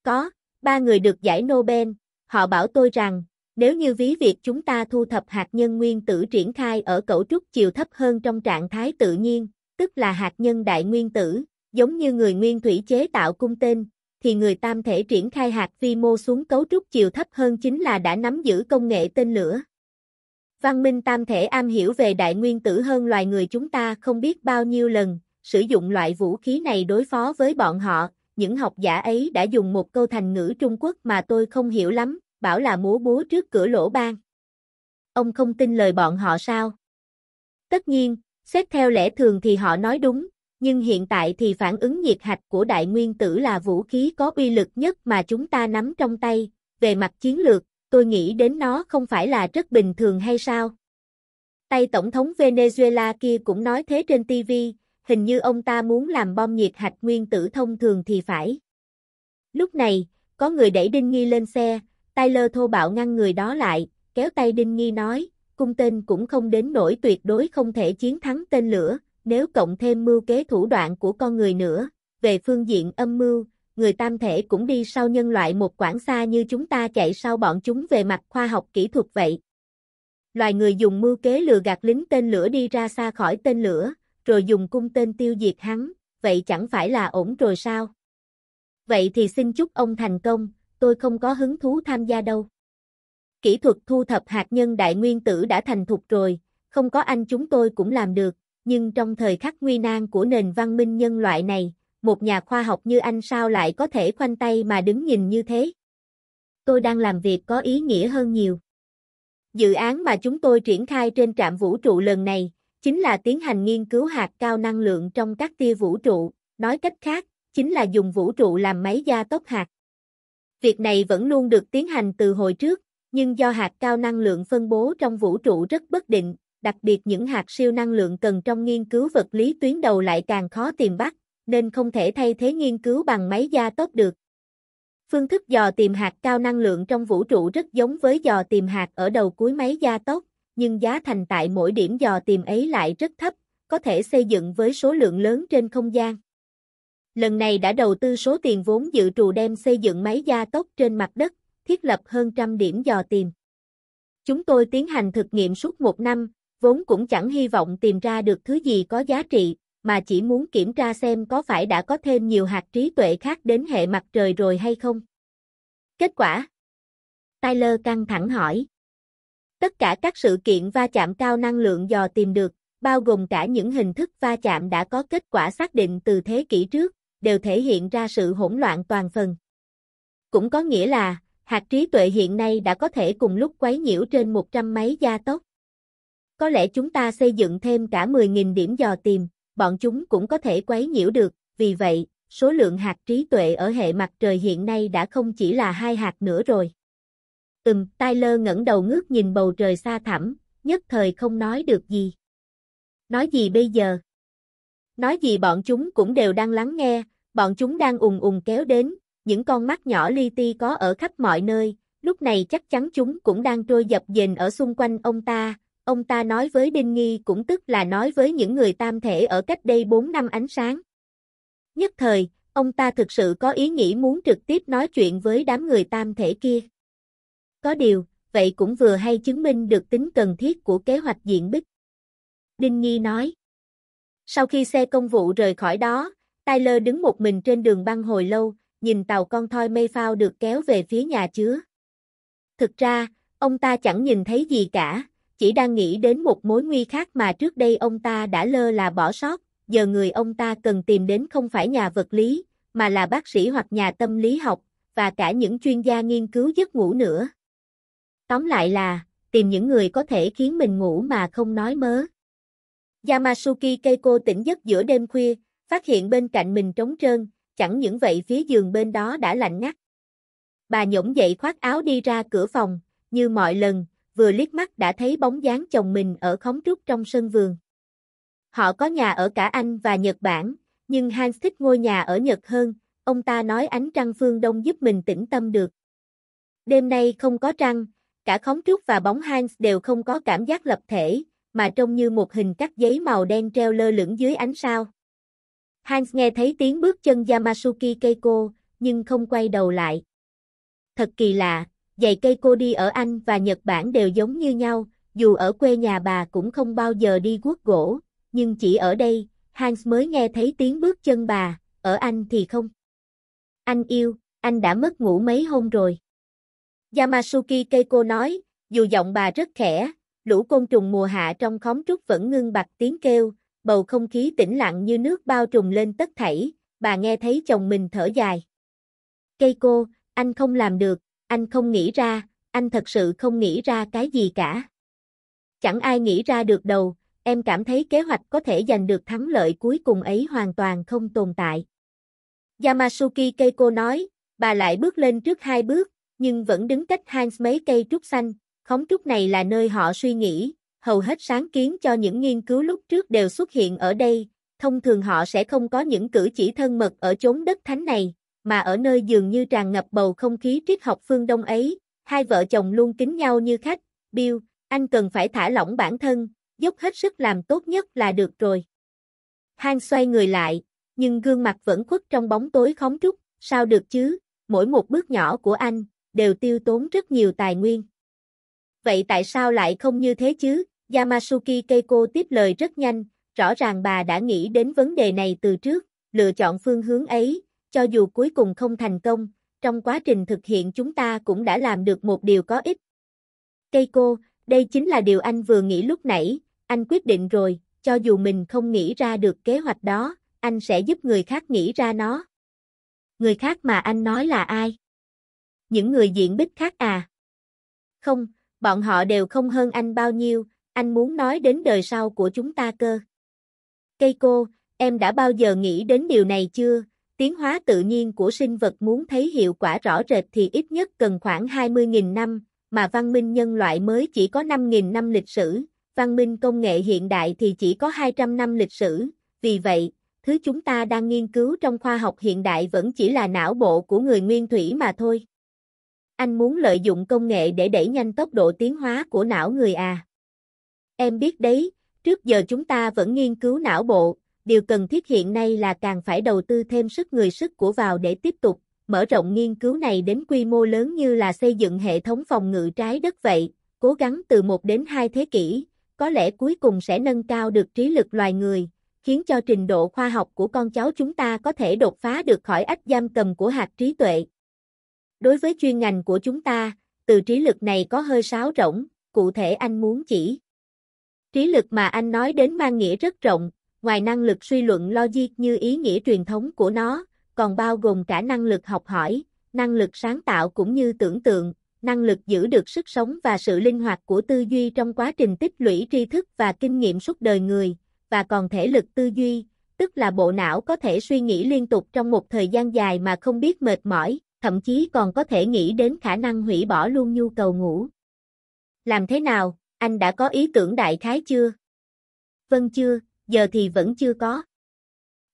Có, ba người được giải Nobel, họ bảo tôi rằng, nếu như ví việc chúng ta thu thập hạt nhân nguyên tử triển khai ở cấu trúc chiều thấp hơn trong trạng thái tự nhiên, tức là hạt nhân đại nguyên tử, giống như người nguyên thủy chế tạo cung tên, thì người tam thể triển khai hạt vi mô xuống cấu trúc chiều thấp hơn chính là đã nắm giữ công nghệ tên lửa. Văn minh tam thể am hiểu về đại nguyên tử hơn loài người chúng ta không biết bao nhiêu lần, sử dụng loại vũ khí này đối phó với bọn họ, những học giả ấy đã dùng một câu thành ngữ Trung Quốc mà tôi không hiểu lắm, bảo là múa búa trước cửa lỗ ban. Ông không tin lời bọn họ sao? Tất nhiên, xét theo lẽ thường thì họ nói đúng, nhưng hiện tại thì phản ứng nhiệt hạch của đại nguyên tử là vũ khí có uy lực nhất mà chúng ta nắm trong tay, về mặt chiến lược, tôi nghĩ đến nó không phải là rất bình thường hay sao? Tay Tổng thống Venezuela kia cũng nói thế trên TV, hình như ông ta muốn làm bom nhiệt hạch nguyên tử thông thường thì phải. Lúc này, có người đẩy Đinh Nghi lên xe, Tyler thô bạo ngăn người đó lại, kéo tay Đinh Nghi nói, cung tên cũng không đến nổi tuyệt đối không thể chiến thắng tên lửa, nếu cộng thêm mưu kế thủ đoạn của con người nữa, về phương diện âm mưu, người tam thể cũng đi sau nhân loại một quãng xa như chúng ta chạy sau bọn chúng về mặt khoa học kỹ thuật vậy. Loài người dùng mưu kế lừa gạt lính tên lửa đi ra xa khỏi tên lửa, rồi dùng cung tên tiêu diệt hắn, vậy chẳng phải là ổn rồi sao? Vậy thì xin chúc ông thành công, tôi không có hứng thú tham gia đâu. Kỹ thuật thu thập hạt nhân đại nguyên tử đã thành thục rồi, không có anh chúng tôi cũng làm được, nhưng trong thời khắc nguy nan của nền văn minh nhân loại này, một nhà khoa học như anh sao lại có thể khoanh tay mà đứng nhìn như thế? Tôi đang làm việc có ý nghĩa hơn nhiều. Dự án mà chúng tôi triển khai trên trạm vũ trụ lần này, chính là tiến hành nghiên cứu hạt cao năng lượng trong các tia vũ trụ, nói cách khác, chính là dùng vũ trụ làm máy gia tốc hạt. Việc này vẫn luôn được tiến hành từ hồi trước, nhưng do hạt cao năng lượng phân bố trong vũ trụ rất bất định, đặc biệt những hạt siêu năng lượng cần trong nghiên cứu vật lý tuyến đầu lại càng khó tìm bắt, nên không thể thay thế nghiên cứu bằng máy gia tốc được. Phương thức dò tìm hạt cao năng lượng trong vũ trụ rất giống với dò tìm hạt ở đầu cuối máy gia tốc, nhưng giá thành tại mỗi điểm dò tìm ấy lại rất thấp, có thể xây dựng với số lượng lớn trên không gian. Lần này đã đầu tư số tiền vốn dự trù đem xây dựng máy gia tốc trên mặt đất, thiết lập hơn trăm điểm dò tìm. Chúng tôi tiến hành thực nghiệm suốt một năm, vốn cũng chẳng hy vọng tìm ra được thứ gì có giá trị, mà chỉ muốn kiểm tra xem có phải đã có thêm nhiều hạt trí tuệ khác đến hệ mặt trời rồi hay không. Kết quả Tyler căng thẳng hỏi. Tất cả các sự kiện va chạm cao năng lượng dò tìm được, bao gồm cả những hình thức va chạm đã có kết quả xác định từ thế kỷ trước, đều thể hiện ra sự hỗn loạn toàn phần. Cũng có nghĩa là, hạt trí tuệ hiện nay đã có thể cùng lúc quấy nhiễu trên 100 máy gia tốc. Có lẽ chúng ta xây dựng thêm cả 10.000 điểm dò tìm, bọn chúng cũng có thể quấy nhiễu được, vì vậy, số lượng hạt trí tuệ ở hệ mặt trời hiện nay đã không chỉ là hai hạt nữa rồi. Ừm, Tyler ngẩng đầu ngước nhìn bầu trời xa thẳm, nhất thời không nói được gì. Nói gì bây giờ? Nói gì bọn chúng cũng đều đang lắng nghe, bọn chúng đang ùng ùng kéo đến, những con mắt nhỏ li ti có ở khắp mọi nơi, lúc này chắc chắn chúng cũng đang trôi dập dềnh ở xung quanh ông ta, ông ta nói với Đinh Nghi cũng tức là nói với những người tam thể ở cách đây 4 năm ánh sáng. Nhất thời, ông ta thực sự có ý nghĩ muốn trực tiếp nói chuyện với đám người tam thể kia. Có điều, vậy cũng vừa hay chứng minh được tính cần thiết của kế hoạch diện bích. Đinh Nghi nói. Sau khi xe công vụ rời khỏi đó, Tyler đứng một mình trên đường băng hồi lâu, nhìn tàu con thoi mây phao được kéo về phía nhà chứa. Thực ra, ông ta chẳng nhìn thấy gì cả, chỉ đang nghĩ đến một mối nguy khác mà trước đây ông ta đã lơ là bỏ sót, giờ người ông ta cần tìm đến không phải nhà vật lý, mà là bác sĩ hoặc nhà tâm lý học, và cả những chuyên gia nghiên cứu giấc ngủ nữa. Tóm lại là, tìm những người có thể khiến mình ngủ mà không nói mớ. Yamasuki Keiko tỉnh giấc giữa đêm khuya, phát hiện bên cạnh mình trống trơn, chẳng những vậy phía giường bên đó đã lạnh ngắt. Bà nhổng dậy khoác áo đi ra cửa phòng, như mọi lần, vừa liếc mắt đã thấy bóng dáng chồng mình ở khóm trúc trong sân vườn. Họ có nhà ở cả Anh và Nhật Bản, nhưng Hans thích ngôi nhà ở Nhật hơn, ông ta nói ánh trăng phương đông giúp mình tĩnh tâm được. Đêm nay không có trăng, cả khóm trúc và bóng Hans đều không có cảm giác lập thể, mà trông như một hình cắt giấy màu đen treo lơ lửng dưới ánh sao. Hans nghe thấy tiếng bước chân Yamasuki Keiko, nhưng không quay đầu lại. Thật kỳ lạ, giày cây cô đi ở Anh và Nhật Bản đều giống như nhau, dù ở quê nhà bà cũng không bao giờ đi guốc gỗ, nhưng chỉ ở đây, Hans mới nghe thấy tiếng bước chân bà, ở Anh thì không. Anh yêu, anh đã mất ngủ mấy hôm rồi. Yamasuki Keiko nói, dù giọng bà rất khẽ, lũ côn trùng mùa hạ trong khóm trúc vẫn ngưng bặt tiếng kêu, bầu không khí tĩnh lặng như nước bao trùm lên tất thảy, bà nghe thấy chồng mình thở dài. Keiko, anh không làm được, anh không nghĩ ra, anh thật sự không nghĩ ra cái gì cả. Chẳng ai nghĩ ra được đâu, em cảm thấy kế hoạch có thể giành được thắng lợi cuối cùng ấy hoàn toàn không tồn tại. Yamasuki Keiko nói, bà lại bước lên trước hai bước, nhưng vẫn đứng cách Hans mấy cây trúc xanh, khóm trúc này là nơi họ suy nghĩ, hầu hết sáng kiến cho những nghiên cứu lúc trước đều xuất hiện ở đây, thông thường họ sẽ không có những cử chỉ thân mật ở chốn đất thánh này, mà ở nơi dường như tràn ngập bầu không khí triết học phương Đông ấy, hai vợ chồng luôn kính nhau như khách, Bill, anh cần phải thả lỏng bản thân, dốc hết sức làm tốt nhất là được rồi. Han xoay người lại, nhưng gương mặt vẫn khuất trong bóng tối khóm trúc, sao được chứ, mỗi một bước nhỏ của anh, đều tiêu tốn rất nhiều tài nguyên. Vậy tại sao lại không như thế chứ? Yamasuki Keiko tiếp lời rất nhanh, rõ ràng bà đã nghĩ đến vấn đề này từ trước, lựa chọn phương hướng ấy, cho dù cuối cùng không thành công, trong quá trình thực hiện chúng ta cũng đã làm được một điều có ích. Cây cô, đây chính là điều anh vừa nghĩ lúc nãy, anh quyết định rồi, cho dù mình không nghĩ ra được kế hoạch đó, anh sẽ giúp người khác nghĩ ra nó. Người khác mà anh nói là ai? Những người diện bích khác à? Không, bọn họ đều không hơn anh bao nhiêu, anh muốn nói đến đời sau của chúng ta cơ. Cây cô, em đã bao giờ nghĩ đến điều này chưa? Tiến hóa tự nhiên của sinh vật muốn thấy hiệu quả rõ rệt thì ít nhất cần khoảng 20.000 năm, mà văn minh nhân loại mới chỉ có 5.000 năm lịch sử, văn minh công nghệ hiện đại thì chỉ có 200 năm lịch sử, vì vậy, thứ chúng ta đang nghiên cứu trong khoa học hiện đại vẫn chỉ là não bộ của người nguyên thủy mà thôi. Anh muốn lợi dụng công nghệ để đẩy nhanh tốc độ tiến hóa của não người à? Em biết đấy, trước giờ chúng ta vẫn nghiên cứu não bộ, điều cần thiết hiện nay là càng phải đầu tư thêm sức người sức của vào để tiếp tục mở rộng nghiên cứu này đến quy mô lớn như là xây dựng hệ thống phòng ngự trái đất vậy, cố gắng từ 1 đến 2 thế kỷ, có lẽ cuối cùng sẽ nâng cao được trí lực loài người, khiến cho trình độ khoa học của con cháu chúng ta có thể đột phá được khỏi ách giam cầm của hạt trí tuệ. Đối với chuyên ngành của chúng ta, từ trí lực này có hơi sáo rỗng, cụ thể anh muốn chỉ. Trí lực mà anh nói đến mang nghĩa rất rộng, ngoài năng lực suy luận logic như ý nghĩa truyền thống của nó, còn bao gồm cả năng lực học hỏi, năng lực sáng tạo cũng như tưởng tượng, năng lực giữ được sức sống và sự linh hoạt của tư duy trong quá trình tích lũy tri thức và kinh nghiệm suốt đời người, và còn thể lực tư duy, tức là bộ não có thể suy nghĩ liên tục trong một thời gian dài mà không biết mệt mỏi, thậm chí còn có thể nghĩ đến khả năng hủy bỏ luôn nhu cầu ngủ. Làm thế nào, anh đã có ý tưởng đại khái chưa? Vâng chưa, giờ thì vẫn chưa có.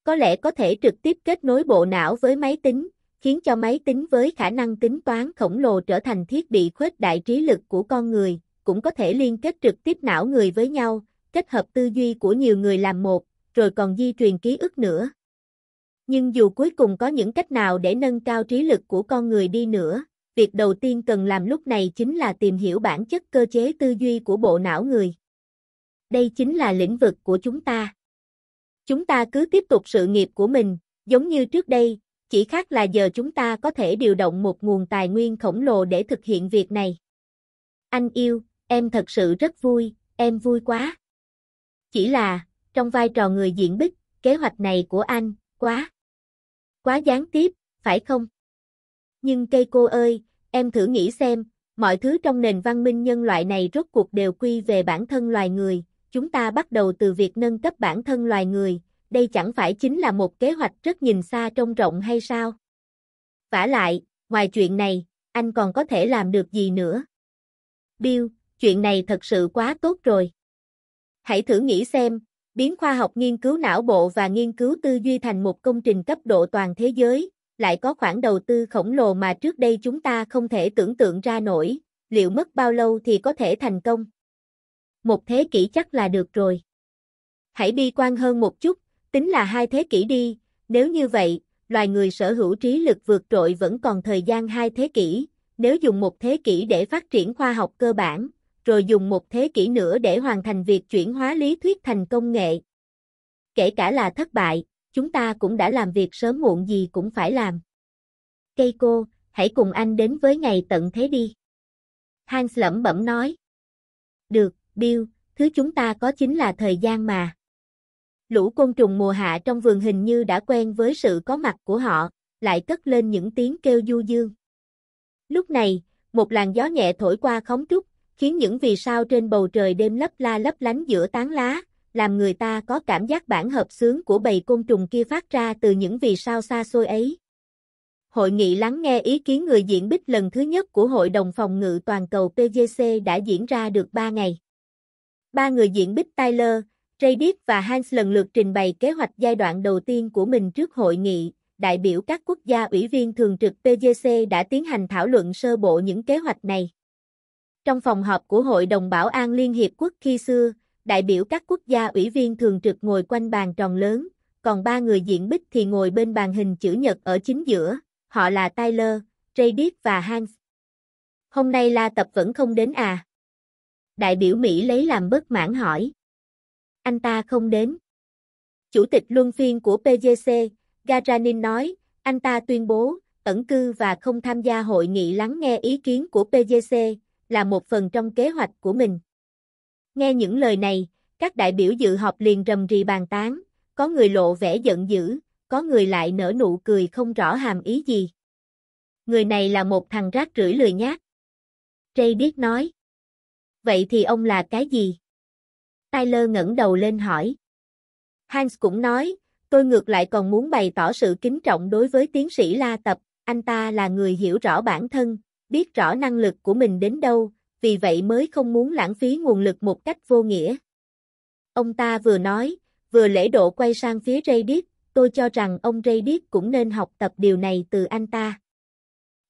Có lẽ có thể trực tiếp kết nối bộ não với máy tính, khiến cho máy tính với khả năng tính toán khổng lồ trở thành thiết bị khuếch đại trí lực của con người, cũng có thể liên kết trực tiếp não người với nhau, kết hợp tư duy của nhiều người làm một, rồi còn di truyền ký ức nữa. Nhưng dù cuối cùng có những cách nào để nâng cao trí lực của con người đi nữa, việc đầu tiên cần làm lúc này chính là tìm hiểu bản chất cơ chế tư duy của bộ não người đây chính là lĩnh vực của chúng ta. Chúng ta cứ tiếp tục sự nghiệp của mình, giống như trước đây, chỉ khác là giờ chúng ta có thể điều động một nguồn tài nguyên khổng lồ để thực hiện việc này. Anh yêu, em thật sự rất vui, em vui quá. Chỉ là, trong vai trò người diễn bích, kế hoạch này của anh, quá. Quá gián tiếp, phải không? Nhưng cây cô ơi, em thử nghĩ xem, mọi thứ trong nền văn minh nhân loại này rốt cuộc đều quy về bản thân loài người, chúng ta bắt đầu từ việc nâng cấp bản thân loài người, đây chẳng phải chính là một kế hoạch rất nhìn xa trông rộng hay sao? Vả lại, ngoài chuyện này, anh còn có thể làm được gì nữa? Bill, chuyện này thật sự quá tốt rồi. Hãy thử nghĩ xem, biến khoa học nghiên cứu não bộ và nghiên cứu tư duy thành một công trình cấp độ toàn thế giới, lại có khoản đầu tư khổng lồ mà trước đây chúng ta không thể tưởng tượng ra nổi, liệu mất bao lâu thì có thể thành công? một thế kỷ chắc là được rồi. Hãy bi quan hơn một chút, tính là hai thế kỷ đi, nếu như vậy, loài người sở hữu trí lực vượt trội vẫn còn thời gian hai thế kỷ, nếu dùng một thế kỷ để phát triển khoa học cơ bản, rồi dùng một thế kỷ nữa để hoàn thành việc chuyển hóa lý thuyết thành công nghệ. Kể cả là thất bại, chúng ta cũng đã làm việc sớm muộn gì cũng phải làm. Cây cô, hãy cùng anh đến với ngày tận thế đi. Hans lẩm bẩm nói. Được, Bill, thứ chúng ta có chính là thời gian mà. Lũ côn trùng mùa hạ trong vườn hình như đã quen với sự có mặt của họ, lại cất lên những tiếng kêu du dương. Lúc này, một làn gió nhẹ thổi qua khóm trúc, khiến những vì sao trên bầu trời đêm lấp la lấp lánh giữa tán lá, làm người ta có cảm giác bản hợp sướng của bầy côn trùng kia phát ra từ những vì sao xa xôi ấy. Hội nghị lắng nghe ý kiến người diễn bích lần thứ nhất của Hội đồng phòng ngự toàn cầu PGC đã diễn ra được 3 ngày. Ba người diện Bích Tyler, Radic và Hans lần lượt trình bày kế hoạch giai đoạn đầu tiên của mình trước hội nghị. Đại biểu các quốc gia ủy viên thường trực PJC đã tiến hành thảo luận sơ bộ những kế hoạch này. Trong phòng họp của Hội đồng Bảo an Liên Hiệp Quốc khi xưa, đại biểu các quốc gia ủy viên thường trực ngồi quanh bàn tròn lớn, còn ba người diện bích thì ngồi bên bàn hình chữ nhật ở chính giữa, họ là Tyler, Radic và Hans. Hôm nay La Tập vẫn không đến à? đại biểu Mỹ lấy làm bất mãn hỏi. Anh ta không đến. Chủ tịch luân phiên của PGC, Garanin nói, anh ta tuyên bố, ẩn cư và không tham gia hội nghị lắng nghe ý kiến của PGC, là một phần trong kế hoạch của mình. Nghe những lời này, các đại biểu dự họp liền rầm rì bàn tán, có người lộ vẻ giận dữ, có người lại nở nụ cười không rõ hàm ý gì. Người này là một thằng rác rưởi lười nhác. Trey biết nói. Vậy thì ông là cái gì? Tyler ngẩng đầu lên hỏi. Hans cũng nói, tôi ngược lại còn muốn bày tỏ sự kính trọng đối với tiến sĩ La Tập, anh ta là người hiểu rõ bản thân, biết rõ năng lực của mình đến đâu, vì vậy mới không muốn lãng phí nguồn lực một cách vô nghĩa. Ông ta vừa nói, vừa lễ độ quay sang phía Radic, tôi cho rằng ông Radic cũng nên học tập điều này từ anh ta.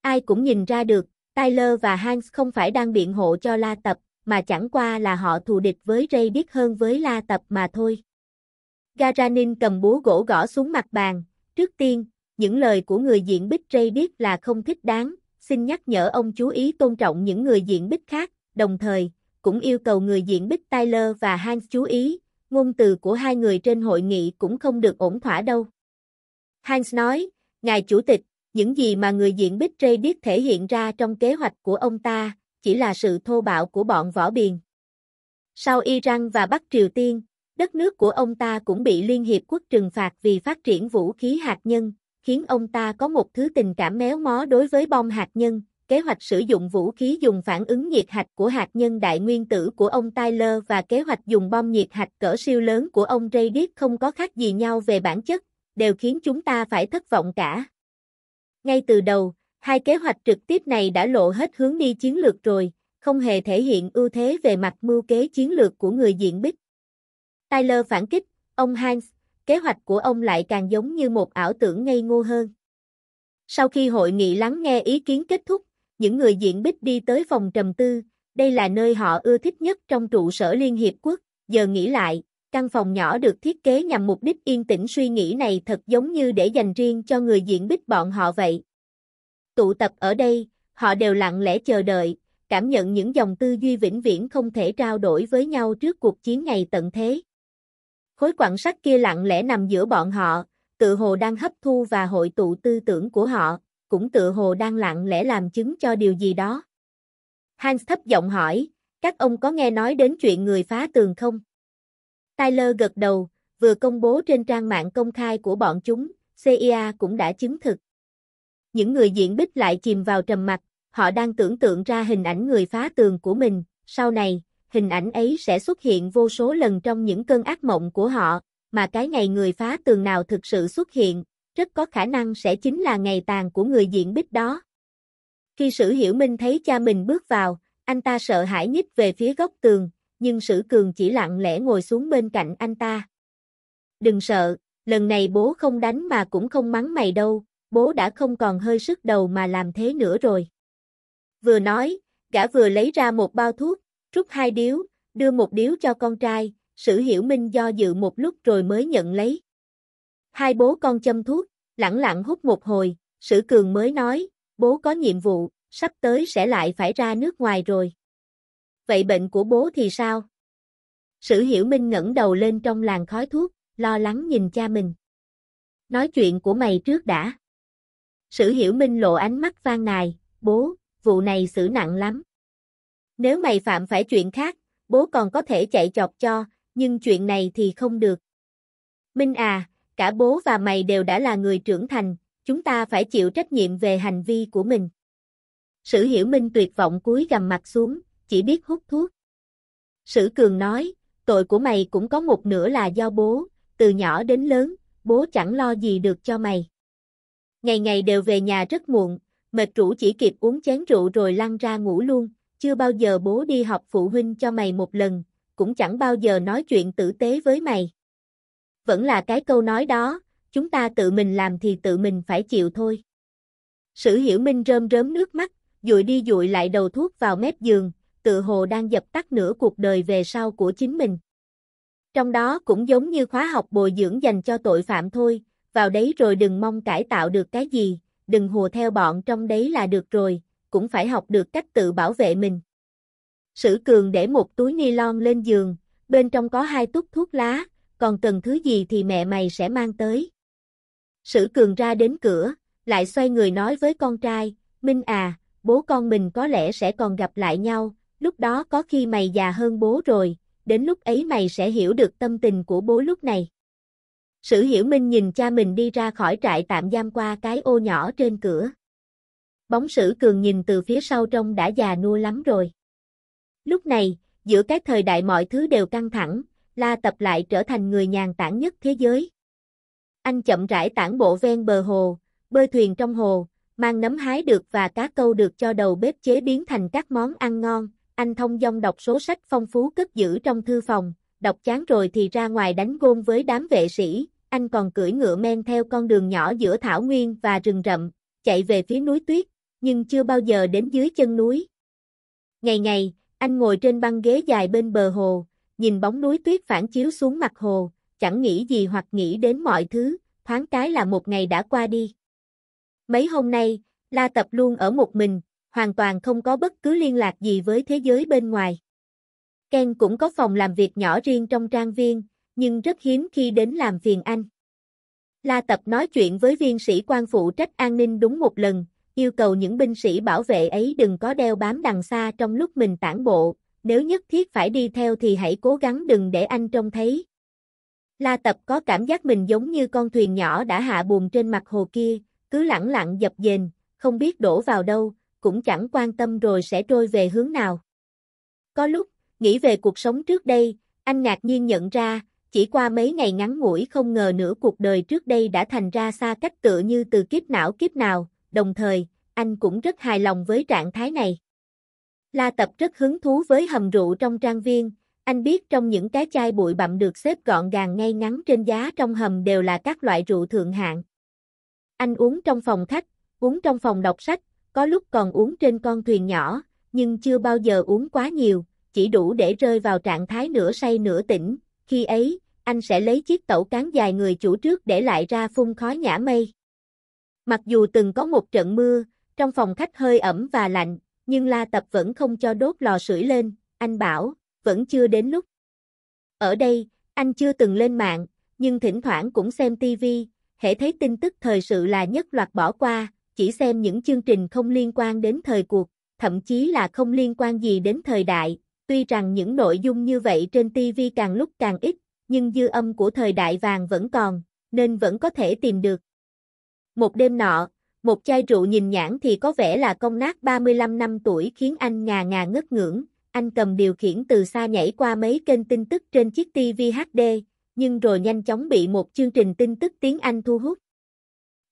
Ai cũng nhìn ra được, Tyler và Hans không phải đang biện hộ cho La Tập, mà chẳng qua là họ thù địch với Ray biết hơn với La Tập mà thôi. Garanin cầm búa gỗ gõ xuống mặt bàn, trước tiên, những lời của người diện bích Ray biết là không thích đáng, xin nhắc nhở ông chú ý tôn trọng những người diện bích khác, đồng thời, cũng yêu cầu người diện bích Tyler và Hans chú ý, ngôn từ của hai người trên hội nghị cũng không được ổn thỏa đâu. Hans nói, Ngài Chủ tịch, những gì mà người diện bích Ray biết thể hiện ra trong kế hoạch của ông ta, chỉ là sự thô bạo của bọn võ biền. Sau Iran và Bắc Triều Tiên, đất nước của ông ta cũng bị Liên Hiệp Quốc trừng phạt vì phát triển vũ khí hạt nhân, khiến ông ta có một thứ tình cảm méo mó đối với bom hạt nhân, kế hoạch sử dụng vũ khí dùng phản ứng nhiệt hạch của hạt nhân đại nguyên tử của ông Tyler và kế hoạch dùng bom nhiệt hạch cỡ siêu lớn của ông Radic không có khác gì nhau về bản chất, đều khiến chúng ta phải thất vọng cả. Ngay từ đầu, Hai kế hoạch trực tiếp này đã lộ hết hướng đi chiến lược rồi, không hề thể hiện ưu thế về mặt mưu kế chiến lược của người diện bích. Tyler phản kích, ông Hans, kế hoạch của ông lại càng giống như một ảo tưởng ngây ngô hơn. Sau khi hội nghị lắng nghe ý kiến kết thúc, những người diện bích đi tới phòng trầm tư, đây là nơi họ ưa thích nhất trong trụ sở Liên Hiệp Quốc, giờ nghĩ lại, căn phòng nhỏ được thiết kế nhằm mục đích yên tĩnh suy nghĩ này thật giống như để dành riêng cho người diện bích bọn họ vậy tụ tập ở đây, họ đều lặng lẽ chờ đợi, cảm nhận những dòng tư duy vĩnh viễn không thể trao đổi với nhau trước cuộc chiến ngày tận thế. Khối quặng sắt kia lặng lẽ nằm giữa bọn họ, tự hồ đang hấp thu và hội tụ tư tưởng của họ, cũng tự hồ đang lặng lẽ làm chứng cho điều gì đó. Hans thấp giọng hỏi, các ông có nghe nói đến chuyện người phá tường không? Tyler gật đầu, vừa công bố trên trang mạng công khai của bọn chúng, CIA cũng đã chứng thực. Những người diện bích lại chìm vào trầm mặc, họ đang tưởng tượng ra hình ảnh người phá tường của mình, sau này, hình ảnh ấy sẽ xuất hiện vô số lần trong những cơn ác mộng của họ, mà cái ngày người phá tường nào thực sự xuất hiện, rất có khả năng sẽ chính là ngày tàn của người diện bích đó. Khi sử hiểu minh thấy cha mình bước vào, anh ta sợ hãi nhích về phía góc tường, nhưng sử cường chỉ lặng lẽ ngồi xuống bên cạnh anh ta. Đừng sợ, lần này bố không đánh mà cũng không mắng mày đâu, bố đã không còn hơi sức đầu mà làm thế nữa rồi. Vừa nói, gã vừa lấy ra một bao thuốc, rút hai điếu, đưa một điếu cho con trai, sử hiểu minh do dự một lúc rồi mới nhận lấy. Hai bố con châm thuốc, lặng lặng hút một hồi, sử cường mới nói, bố có nhiệm vụ, sắp tới sẽ lại phải ra nước ngoài rồi. Vậy bệnh của bố thì sao? Sử hiểu minh ngẩng đầu lên trong làn khói thuốc, lo lắng nhìn cha mình. Nói chuyện của mày trước đã. Sử hiểu minh lộ ánh mắt vang nài, bố, vụ này xử nặng lắm. Nếu mày phạm phải chuyện khác, bố còn có thể chạy chọc cho, nhưng chuyện này thì không được. Minh à, cả bố và mày đều đã là người trưởng thành, chúng ta phải chịu trách nhiệm về hành vi của mình. Sử hiểu minh tuyệt vọng cúi gầm mặt xuống, chỉ biết hút thuốc. Sử cường nói, tội của mày cũng có một nửa là do bố, từ nhỏ đến lớn, bố chẳng lo gì được cho mày. Ngày ngày đều về nhà rất muộn, mệt rũ chỉ kịp uống chén rượu rồi lăn ra ngủ luôn, chưa bao giờ bố đi học phụ huynh cho mày một lần, cũng chẳng bao giờ nói chuyện tử tế với mày. Vẫn là cái câu nói đó, chúng ta tự mình làm thì tự mình phải chịu thôi. Sử hiểu minh rơm rớm nước mắt, dụi đi dụi lại đầu thuốc vào mép giường, tự hồ đang dập tắt nửa cuộc đời về sau của chính mình. Trong đó cũng giống như khóa học bồi dưỡng dành cho tội phạm thôi, vào đấy rồi đừng mong cải tạo được cái gì, đừng hùa theo bọn trong đấy là được rồi, cũng phải học được cách tự bảo vệ mình. Sử Cường để một túi ni lông lên giường, bên trong có hai túc thuốc lá, còn cần thứ gì thì mẹ mày sẽ mang tới. Sử Cường ra đến cửa, lại xoay người nói với con trai, Minh à, bố con mình có lẽ sẽ còn gặp lại nhau, lúc đó có khi mày già hơn bố rồi, đến lúc ấy mày sẽ hiểu được tâm tình của bố lúc này. Sử Hiểu Minh nhìn cha mình đi ra khỏi trại tạm giam qua cái ô nhỏ trên cửa. Bóng Sử Cường nhìn từ phía sau trông đã già nua lắm rồi. Lúc này, giữa các thời đại mọi thứ đều căng thẳng, La Tập lại trở thành người nhàn tản nhất thế giới. Anh chậm rãi tản bộ ven bờ hồ, bơi thuyền trong hồ, mang nấm hái được và cá câu được cho đầu bếp chế biến thành các món ăn ngon. Anh thông dong đọc số sách phong phú cất giữ trong thư phòng, đọc chán rồi thì ra ngoài đánh gôn với đám vệ sĩ, anh còn cưỡi ngựa men theo con đường nhỏ giữa thảo nguyên và rừng rậm, chạy về phía núi tuyết, nhưng chưa bao giờ đến dưới chân núi. Ngày ngày, anh ngồi trên băng ghế dài bên bờ hồ, nhìn bóng núi tuyết phản chiếu xuống mặt hồ, chẳng nghĩ gì hoặc nghĩ đến mọi thứ, thoáng cái là một ngày đã qua đi. Mấy hôm nay, La Tập luôn ở một mình, hoàn toàn không có bất cứ liên lạc gì với thế giới bên ngoài. Ken cũng có phòng làm việc nhỏ riêng trong trang viên, nhưng rất hiếm khi đến làm phiền anh. La Tập nói chuyện với viên sĩ quan phụ trách an ninh đúng một lần, yêu cầu những binh sĩ bảo vệ ấy đừng có đeo bám đằng xa trong lúc mình tản bộ, nếu nhất thiết phải đi theo thì hãy cố gắng đừng để anh trông thấy. La Tập có cảm giác mình giống như con thuyền nhỏ đã hạ buồm trên mặt hồ kia, cứ lẳng lặng dập dềnh, không biết đổ vào đâu, cũng chẳng quan tâm rồi sẽ trôi về hướng nào. Có lúc, Nghĩ về cuộc sống trước đây, anh ngạc nhiên nhận ra, chỉ qua mấy ngày ngắn ngủi không ngờ nửa cuộc đời trước đây đã thành ra xa cách tựa như từ kiếp não kiếp nào, đồng thời, anh cũng rất hài lòng với trạng thái này. La Tập rất hứng thú với hầm rượu trong trang viên, anh biết trong những cái chai bụi bặm được xếp gọn gàng ngay ngắn trên giá trong hầm đều là các loại rượu thượng hạng. Anh uống trong phòng khách, uống trong phòng đọc sách, có lúc còn uống trên con thuyền nhỏ, nhưng chưa bao giờ uống quá nhiều, chỉ đủ để rơi vào trạng thái nửa say nửa tỉnh, khi ấy, anh sẽ lấy chiếc tẩu cán dài người chủ trước để lại ra phun khói nhã mây. Mặc dù từng có một trận mưa, trong phòng khách hơi ẩm và lạnh, nhưng La Tập vẫn không cho đốt lò sưởi lên, anh bảo, vẫn chưa đến lúc. Ở đây, anh chưa từng lên mạng, nhưng thỉnh thoảng cũng xem tivi, hệ thấy tin tức thời sự là nhất loạt bỏ qua, chỉ xem những chương trình không liên quan đến thời cuộc, thậm chí là không liên quan gì đến thời đại, Tuy rằng những nội dung như vậy trên TV càng lúc càng ít, nhưng dư âm của thời đại vàng vẫn còn, nên vẫn có thể tìm được. Một đêm nọ, một chai rượu nhìn nhãn thì có vẻ là công nát 35 năm tuổi khiến anh ngà ngà ngất ngưỡng. Anh cầm điều khiển từ xa nhảy qua mấy kênh tin tức trên chiếc TV HD, nhưng rồi nhanh chóng bị một chương trình tin tức tiếng Anh thu hút.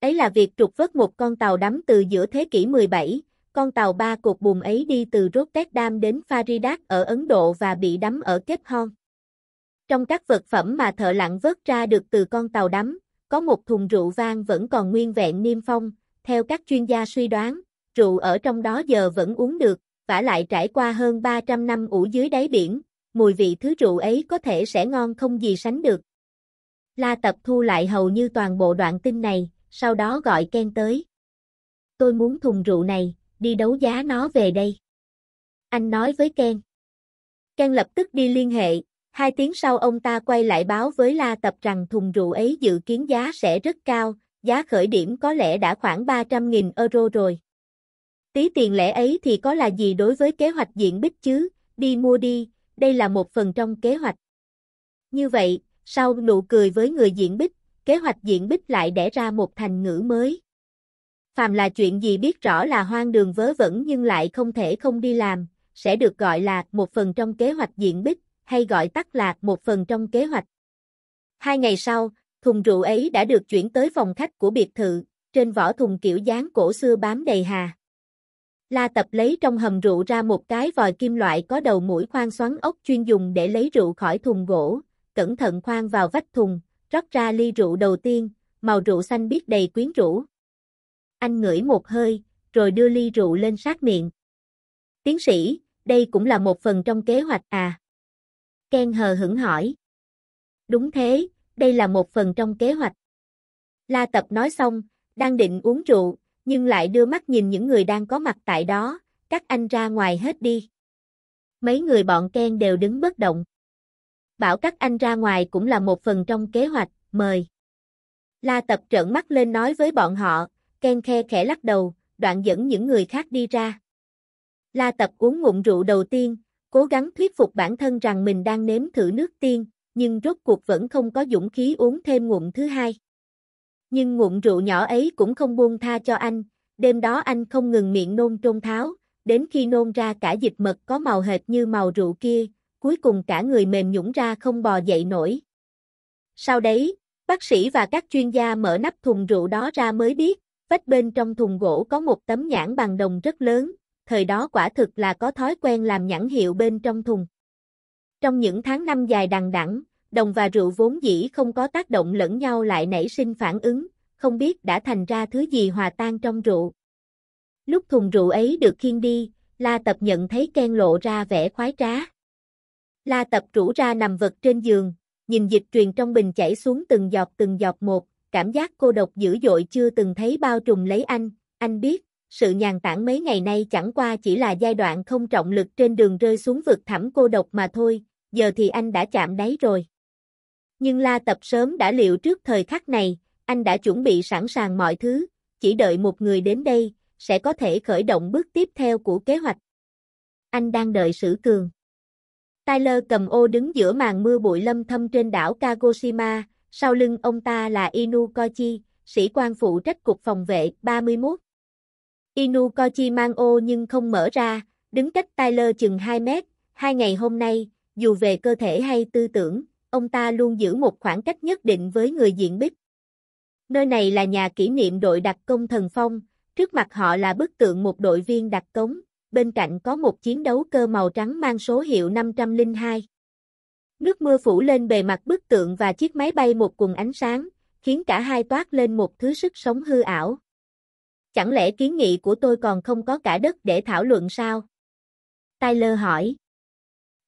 Ấy là việc trục vớt một con tàu đắm từ giữa thế kỷ 17, con tàu ba cột buồm ấy đi từ Rotterdam đến Faridat ở Ấn Độ và bị đắm ở Cape Horn. Trong các vật phẩm mà thợ lặn vớt ra được từ con tàu đắm, có một thùng rượu vang vẫn còn nguyên vẹn niêm phong, theo các chuyên gia suy đoán, rượu ở trong đó giờ vẫn uống được, vả lại trải qua hơn 300 năm ủ dưới đáy biển, mùi vị thứ rượu ấy có thể sẽ ngon không gì sánh được. La Tập thu lại hầu như toàn bộ đoạn tin này, sau đó gọi Ken tới. Tôi muốn thùng rượu này đi đấu giá nó về đây. Anh nói với Ken. Ken lập tức đi liên hệ, hai tiếng sau ông ta quay lại báo với La Tập rằng thùng rượu ấy dự kiến giá sẽ rất cao, giá khởi điểm có lẽ đã khoảng 300.000 euro rồi. Tí tiền lẻ ấy thì có là gì đối với kế hoạch diện bích chứ, đi mua đi, đây là một phần trong kế hoạch. Như vậy, sau nụ cười với người diện bích, kế hoạch diện bích lại đẻ ra một thành ngữ mới phàm là chuyện gì biết rõ là hoang đường vớ vẩn nhưng lại không thể không đi làm, sẽ được gọi là một phần trong kế hoạch diện bích, hay gọi tắt là một phần trong kế hoạch. Hai ngày sau, thùng rượu ấy đã được chuyển tới phòng khách của biệt thự, trên vỏ thùng kiểu dáng cổ xưa bám đầy hà. La Tập lấy trong hầm rượu ra một cái vòi kim loại có đầu mũi khoan xoắn ốc chuyên dùng để lấy rượu khỏi thùng gỗ, cẩn thận khoan vào vách thùng, rót ra ly rượu đầu tiên, màu rượu xanh biết đầy quyến rũ anh ngửi một hơi, rồi đưa ly rượu lên sát miệng. Tiến sĩ, đây cũng là một phần trong kế hoạch à? Ken hờ hững hỏi. Đúng thế, đây là một phần trong kế hoạch. La Tập nói xong, đang định uống rượu, nhưng lại đưa mắt nhìn những người đang có mặt tại đó, các anh ra ngoài hết đi. Mấy người bọn Ken đều đứng bất động. Bảo các anh ra ngoài cũng là một phần trong kế hoạch, mời. La Tập trợn mắt lên nói với bọn họ, Ken khe khẽ lắc đầu, đoạn dẫn những người khác đi ra. La tập uống ngụm rượu đầu tiên, cố gắng thuyết phục bản thân rằng mình đang nếm thử nước tiên, nhưng rốt cuộc vẫn không có dũng khí uống thêm ngụm thứ hai. Nhưng ngụm rượu nhỏ ấy cũng không buông tha cho anh, đêm đó anh không ngừng miệng nôn trôn tháo, đến khi nôn ra cả dịch mật có màu hệt như màu rượu kia, cuối cùng cả người mềm nhũng ra không bò dậy nổi. Sau đấy, bác sĩ và các chuyên gia mở nắp thùng rượu đó ra mới biết, vách bên trong thùng gỗ có một tấm nhãn bằng đồng rất lớn, thời đó quả thực là có thói quen làm nhãn hiệu bên trong thùng. Trong những tháng năm dài đằng đẵng, đồng và rượu vốn dĩ không có tác động lẫn nhau lại nảy sinh phản ứng, không biết đã thành ra thứ gì hòa tan trong rượu. Lúc thùng rượu ấy được khiêng đi, La Tập nhận thấy Ken lộ ra vẻ khoái trá. La Tập rũ ra nằm vật trên giường, nhìn dịch truyền trong bình chảy xuống từng giọt từng giọt một, cảm giác cô độc dữ dội chưa từng thấy bao trùm lấy anh, anh biết, sự nhàn tản mấy ngày nay chẳng qua chỉ là giai đoạn không trọng lực trên đường rơi xuống vực thẳm cô độc mà thôi, giờ thì anh đã chạm đáy rồi. Nhưng La Tập sớm đã liệu trước thời khắc này, anh đã chuẩn bị sẵn sàng mọi thứ, chỉ đợi một người đến đây, sẽ có thể khởi động bước tiếp theo của kế hoạch. Anh đang đợi Sử Cường. Tyler cầm ô đứng giữa màn mưa bụi lâm thâm trên đảo Kagoshima, sau lưng ông ta là Inu Kochi, sĩ quan phụ trách cục phòng vệ 31. Inu Kochi mang ô nhưng không mở ra, đứng cách Tyler chừng 2 mét, hai ngày hôm nay, dù về cơ thể hay tư tưởng, ông ta luôn giữ một khoảng cách nhất định với người diện bích. Nơi này là nhà kỷ niệm đội đặc công thần phong, trước mặt họ là bức tượng một đội viên đặc cống, bên cạnh có một chiến đấu cơ màu trắng mang số hiệu 502. Nước mưa phủ lên bề mặt bức tượng và chiếc máy bay một cùng ánh sáng, khiến cả hai toát lên một thứ sức sống hư ảo. Chẳng lẽ kiến nghị của tôi còn không có cả đất để thảo luận sao? Tyler hỏi.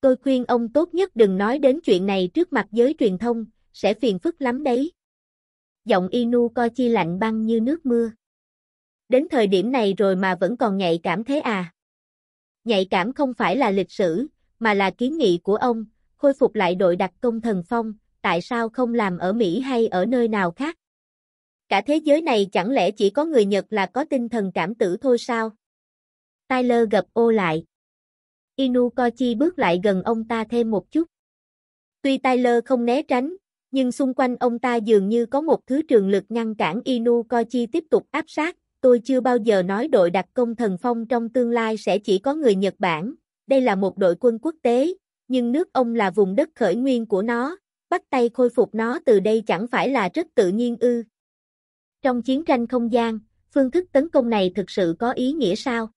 Tôi khuyên ông tốt nhất đừng nói đến chuyện này trước mặt giới truyền thông, sẽ phiền phức lắm đấy. Giọng Inu coi chi lạnh băng như nước mưa. Đến thời điểm này rồi mà vẫn còn nhạy cảm thế à? Nhạy cảm không phải là lịch sử, mà là kiến nghị của ông, khôi phục lại đội đặc công thần phong, tại sao không làm ở Mỹ hay ở nơi nào khác? Cả thế giới này chẳng lẽ chỉ có người Nhật là có tinh thần cảm tử thôi sao? Tyler gập ô lại. Inu Kochi bước lại gần ông ta thêm một chút. Tuy Tyler không né tránh, nhưng xung quanh ông ta dường như có một thứ trường lực ngăn cản Inu Kochi tiếp tục áp sát. Tôi chưa bao giờ nói đội đặc công thần phong trong tương lai sẽ chỉ có người Nhật Bản. Đây là một đội quân quốc tế, nhưng nước ông là vùng đất khởi nguyên của nó, bắt tay khôi phục nó từ đây chẳng phải là rất tự nhiên ư. Trong chiến tranh không gian, phương thức tấn công này thực sự có ý nghĩa sao?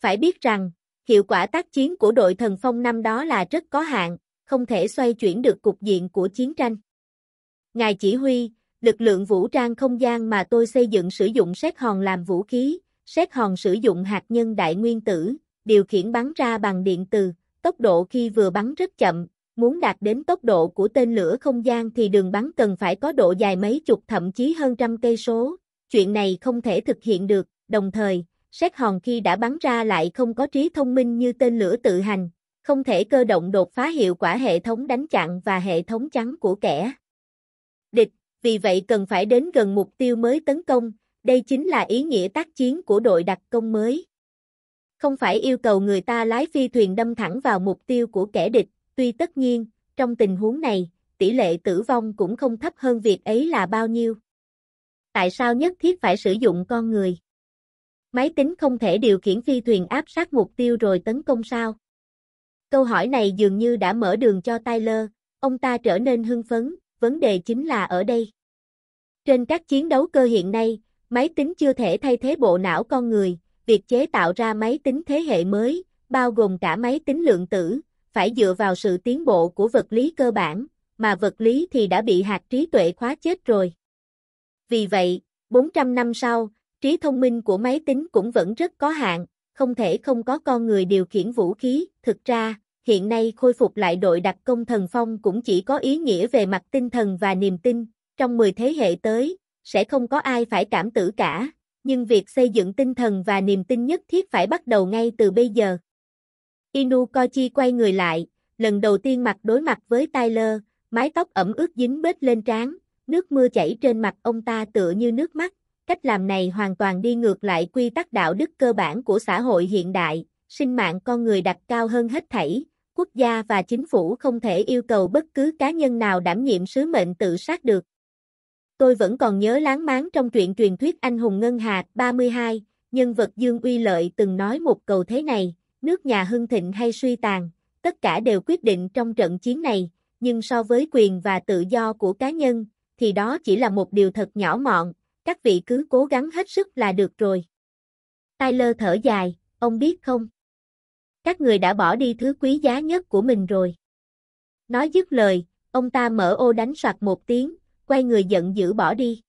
Phải biết rằng, hiệu quả tác chiến của đội thần phong năm đó là rất có hạn, không thể xoay chuyển được cục diện của chiến tranh. Ngài chỉ huy, lực lượng vũ trang không gian mà tôi xây dựng sử dụng xét hòn làm vũ khí, xét hòn sử dụng hạt nhân đại nguyên tử, điều khiển bắn ra bằng điện từ, tốc độ khi vừa bắn rất chậm, muốn đạt đến tốc độ của tên lửa không gian thì đường bắn cần phải có độ dài mấy chục thậm chí hơn trăm cây số, chuyện này không thể thực hiện được, đồng thời, xét hòn khi đã bắn ra lại không có trí thông minh như tên lửa tự hành, không thể cơ động đột phá hiệu quả hệ thống đánh chặn và hệ thống chắn của kẻ địch, vì vậy cần phải đến gần mục tiêu mới tấn công, đây chính là ý nghĩa tác chiến của đội đặc công mới. Không phải yêu cầu người ta lái phi thuyền đâm thẳng vào mục tiêu của kẻ địch, tuy tất nhiên, trong tình huống này, tỷ lệ tử vong cũng không thấp hơn việc ấy là bao nhiêu. Tại sao nhất thiết phải sử dụng con người? Máy tính không thể điều khiển phi thuyền áp sát mục tiêu rồi tấn công sao? Câu hỏi này dường như đã mở đường cho Tyler, ông ta trở nên hưng phấn, vấn đề chính là ở đây. Trên các chiến đấu cơ hiện nay, máy tính chưa thể thay thế bộ não con người, việc chế tạo ra máy tính thế hệ mới, bao gồm cả máy tính lượng tử, phải dựa vào sự tiến bộ của vật lý cơ bản, mà vật lý thì đã bị hạt trí tuệ khóa chết rồi. Vì vậy, 400 năm sau, trí thông minh của máy tính cũng vẫn rất có hạn, không thể không có con người điều khiển vũ khí, thực ra, hiện nay khôi phục lại đội đặc công thần phong cũng chỉ có ý nghĩa về mặt tinh thần và niềm tin, trong 10 thế hệ tới, sẽ không có ai phải cảm tử cả nhưng việc xây dựng tinh thần và niềm tin nhất thiết phải bắt đầu ngay từ bây giờ. Inu Koji quay người lại, lần đầu tiên mặt đối mặt với Tyler, mái tóc ẩm ướt dính bết lên trán, nước mưa chảy trên mặt ông ta tựa như nước mắt. Cách làm này hoàn toàn đi ngược lại quy tắc đạo đức cơ bản của xã hội hiện đại, sinh mạng con người đặt cao hơn hết thảy, quốc gia và chính phủ không thể yêu cầu bất cứ cá nhân nào đảm nhiệm sứ mệnh tự sát được. Tôi vẫn còn nhớ láng máng trong truyện truyền thuyết anh hùng Ngân Hà 32, nhân vật Dương Uy Lợi từng nói một câu thế này, nước nhà hưng thịnh hay suy tàn, tất cả đều quyết định trong trận chiến này, nhưng so với quyền và tự do của cá nhân, thì đó chỉ là một điều thật nhỏ mọn, các vị cứ cố gắng hết sức là được rồi. Tyler thở dài, ông biết không? Các người đã bỏ đi thứ quý giá nhất của mình rồi. Nói dứt lời, ông ta mở ô đánh soạt một tiếng, quay người giận dữ bỏ đi.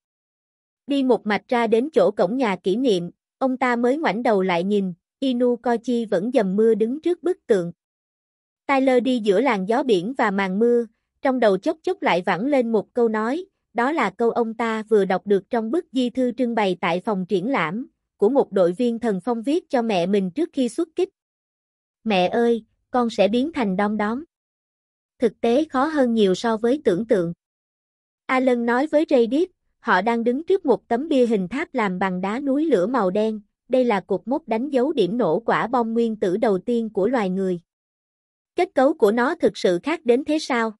Đi một mạch ra đến chỗ cổng nhà kỷ niệm, ông ta mới ngoảnh đầu lại nhìn, Inu Kochi vẫn dầm mưa đứng trước bức tượng. Tyler đi giữa làn gió biển và màn mưa, trong đầu chốc chốc lại vẳng lên một câu nói, đó là câu ông ta vừa đọc được trong bức di thư trưng bày tại phòng triển lãm, của một đội viên thần phong viết cho mẹ mình trước khi xuất kích. Mẹ ơi, con sẽ biến thành đom đóm. Thực tế khó hơn nhiều so với tưởng tượng. Alan nói với Reddit, họ đang đứng trước một tấm bia hình tháp làm bằng đá núi lửa màu đen, đây là cột mốc đánh dấu điểm nổ quả bom nguyên tử đầu tiên của loài người. Kết cấu của nó thực sự khác đến thế sao?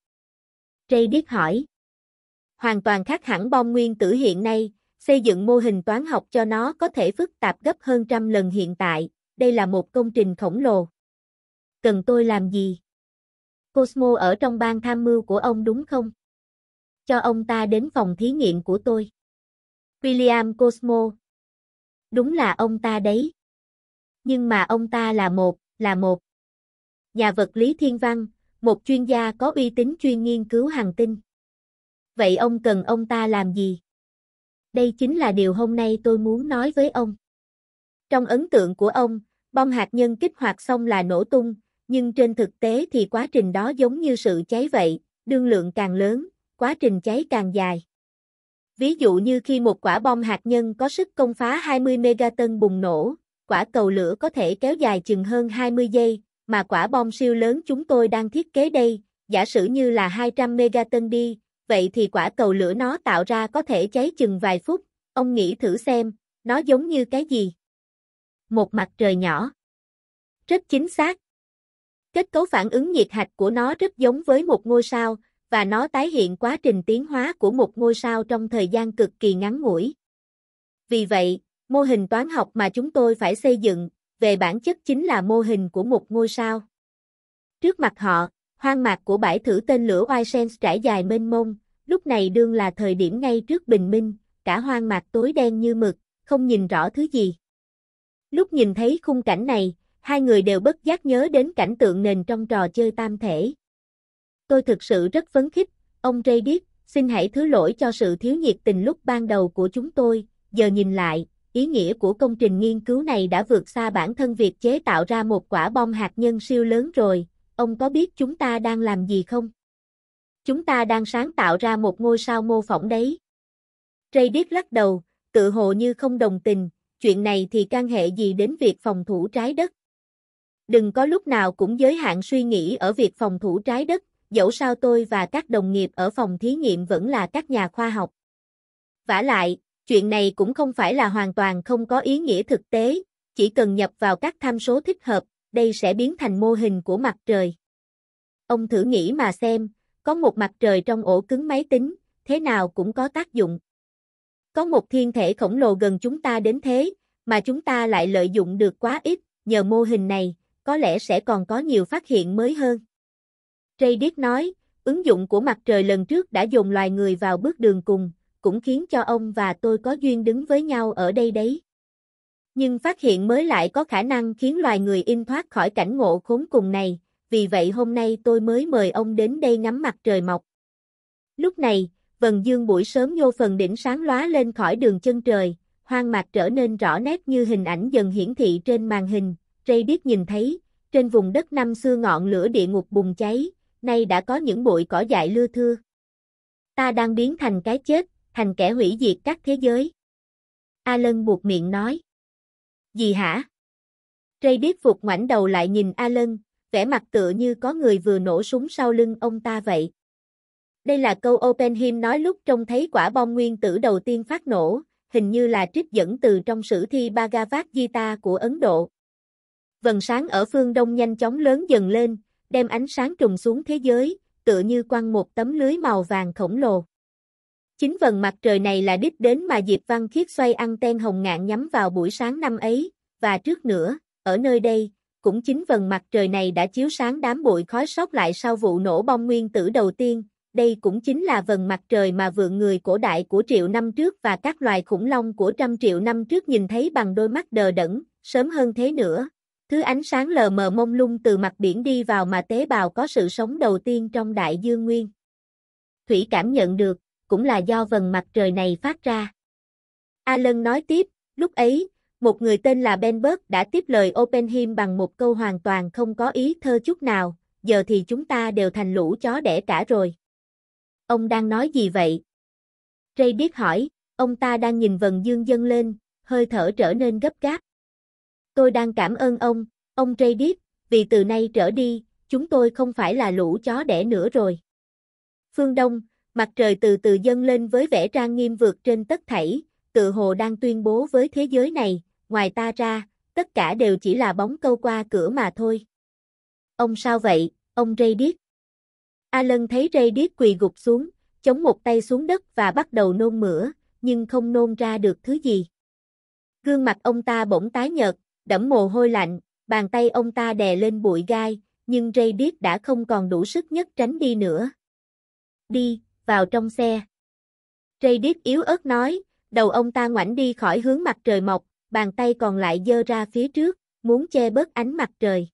Reddit hỏi. Hoàn toàn khác hẳn bom nguyên tử hiện nay, xây dựng mô hình toán học cho nó có thể phức tạp gấp hơn trăm lần hiện tại, đây là một công trình khổng lồ. Cần tôi làm gì? Cosmo ở trong ban tham mưu của ông đúng không? cho ông ta đến phòng thí nghiệm của tôi. William Cosmo. Đúng là ông ta đấy. Nhưng mà ông ta là một, là một. Nhà vật lý thiên văn, một chuyên gia có uy tín chuyên nghiên cứu hành tinh. Vậy ông cần ông ta làm gì? Đây chính là điều hôm nay tôi muốn nói với ông. Trong ấn tượng của ông, bom hạt nhân kích hoạt xong là nổ tung, nhưng trên thực tế thì quá trình đó giống như sự cháy vậy, đương lượng càng lớn, quá trình cháy càng dài. Ví dụ như khi một quả bom hạt nhân có sức công phá 20 megaton bùng nổ, quả cầu lửa có thể kéo dài chừng hơn 20 giây, mà quả bom siêu lớn chúng tôi đang thiết kế đây, giả sử như là 200 megaton đi, vậy thì quả cầu lửa nó tạo ra có thể cháy chừng vài phút, ông nghĩ thử xem, nó giống như cái gì? Một mặt trời nhỏ. Rất chính xác. Kết cấu phản ứng nhiệt hạch của nó rất giống với một ngôi sao, và nó tái hiện quá trình tiến hóa của một ngôi sao trong thời gian cực kỳ ngắn ngủi. Vì vậy, mô hình toán học mà chúng tôi phải xây dựng, về bản chất chính là mô hình của một ngôi sao. Trước mặt họ, hoang mạc của bãi thử tên lửa Wysen trải dài mênh mông, lúc này đương là thời điểm ngay trước bình minh, cả hoang mạc tối đen như mực, không nhìn rõ thứ gì. Lúc nhìn thấy khung cảnh này, hai người đều bất giác nhớ đến cảnh tượng nền trong trò chơi tam thể. Tôi thực sự rất phấn khích, ông Radic, xin hãy thứ lỗi cho sự thiếu nhiệt tình lúc ban đầu của chúng tôi, giờ nhìn lại, ý nghĩa của công trình nghiên cứu này đã vượt xa bản thân việc chế tạo ra một quả bom hạt nhân siêu lớn rồi, ông có biết chúng ta đang làm gì không? Chúng ta đang sáng tạo ra một ngôi sao mô phỏng đấy. Radic lắc đầu, tự hồ như không đồng tình, chuyện này thì can hệ gì đến việc phòng thủ trái đất? Đừng có lúc nào cũng giới hạn suy nghĩ ở việc phòng thủ trái đất, dẫu sao tôi và các đồng nghiệp ở phòng thí nghiệm vẫn là các nhà khoa học. Vả lại, chuyện này cũng không phải là hoàn toàn không có ý nghĩa thực tế, chỉ cần nhập vào các tham số thích hợp, đây sẽ biến thành mô hình của mặt trời. Ông thử nghĩ mà xem, có một mặt trời trong ổ cứng máy tính, thế nào cũng có tác dụng. Có một thiên thể khổng lồ gần chúng ta đến thế, mà chúng ta lại lợi dụng được quá ít, nhờ mô hình này, có lẽ sẽ còn có nhiều phát hiện mới hơn. Radic nói, ứng dụng của mặt trời lần trước đã dồn loài người vào bước đường cùng, cũng khiến cho ông và tôi có duyên đứng với nhau ở đây đấy. Nhưng phát hiện mới lại có khả năng khiến loài người in thoát khỏi cảnh ngộ khốn cùng này, vì vậy hôm nay tôi mới mời ông đến đây ngắm mặt trời mọc. Lúc này, vầng dương buổi sớm nhô phần đỉnh sáng lóa lên khỏi đường chân trời, hoang mạc trở nên rõ nét như hình ảnh dần hiển thị trên màn hình, Ray biết nhìn thấy, trên vùng đất năm xưa ngọn lửa địa ngục bùng cháy, nay đã có những bụi cỏ dại lưa thưa. Ta đang biến thành cái chết, thành kẻ hủy diệt các thế giới. A lân buộc miệng nói. Gì hả? Ray biết phục ngoảnh đầu lại nhìn A lân, vẻ mặt tựa như có người vừa nổ súng sau lưng ông ta vậy. Đây là câu Open him nói lúc trông thấy quả bom nguyên tử đầu tiên phát nổ, hình như là trích dẫn từ trong sử thi Bhagavad Gita của Ấn Độ. Vần sáng ở phương đông nhanh chóng lớn dần lên, đem ánh sáng trùng xuống thế giới, tựa như quăng một tấm lưới màu vàng khổng lồ. Chính vần mặt trời này là đích đến mà Diệp Văn Khiết xoay ăn ten hồng ngạn nhắm vào buổi sáng năm ấy, và trước nữa, ở nơi đây, cũng chính vần mặt trời này đã chiếu sáng đám bụi khói sót lại sau vụ nổ bom nguyên tử đầu tiên, đây cũng chính là vần mặt trời mà vượng người cổ đại của triệu năm trước và các loài khủng long của trăm triệu năm trước nhìn thấy bằng đôi mắt đờ đẫn, sớm hơn thế nữa, Thứ ánh sáng lờ mờ mông lung từ mặt biển đi vào mà tế bào có sự sống đầu tiên trong đại dương nguyên. Thủy cảm nhận được, cũng là do vần mặt trời này phát ra. a Alan nói tiếp, lúc ấy, một người tên là Benberg đã tiếp lời Oppenheim bằng một câu hoàn toàn không có ý thơ chút nào, giờ thì chúng ta đều thành lũ chó đẻ cả rồi. Ông đang nói gì vậy? Ray biết hỏi, ông ta đang nhìn vần dương dâng lên, hơi thở trở nên gấp gáp. Tôi đang cảm ơn ông, ông Jadip, vì từ nay trở đi, chúng tôi không phải là lũ chó đẻ nữa rồi. Phương Đông, mặt trời từ từ dâng lên với vẻ trang nghiêm vượt trên tất thảy, tự hồ đang tuyên bố với thế giới này, ngoài ta ra, tất cả đều chỉ là bóng câu qua cửa mà thôi. Ông sao vậy, ông Jadip? Alan thấy Jadip quỳ gục xuống, chống một tay xuống đất và bắt đầu nôn mửa, nhưng không nôn ra được thứ gì. Gương mặt ông ta bỗng tái nhợt, đẫm mồ hôi lạnh, bàn tay ông ta đè lên bụi gai, nhưng Ray biết đã không còn đủ sức nhất tránh đi nữa. Đi, vào trong xe. Ray Điếp yếu ớt nói, đầu ông ta ngoảnh đi khỏi hướng mặt trời mọc, bàn tay còn lại dơ ra phía trước, muốn che bớt ánh mặt trời.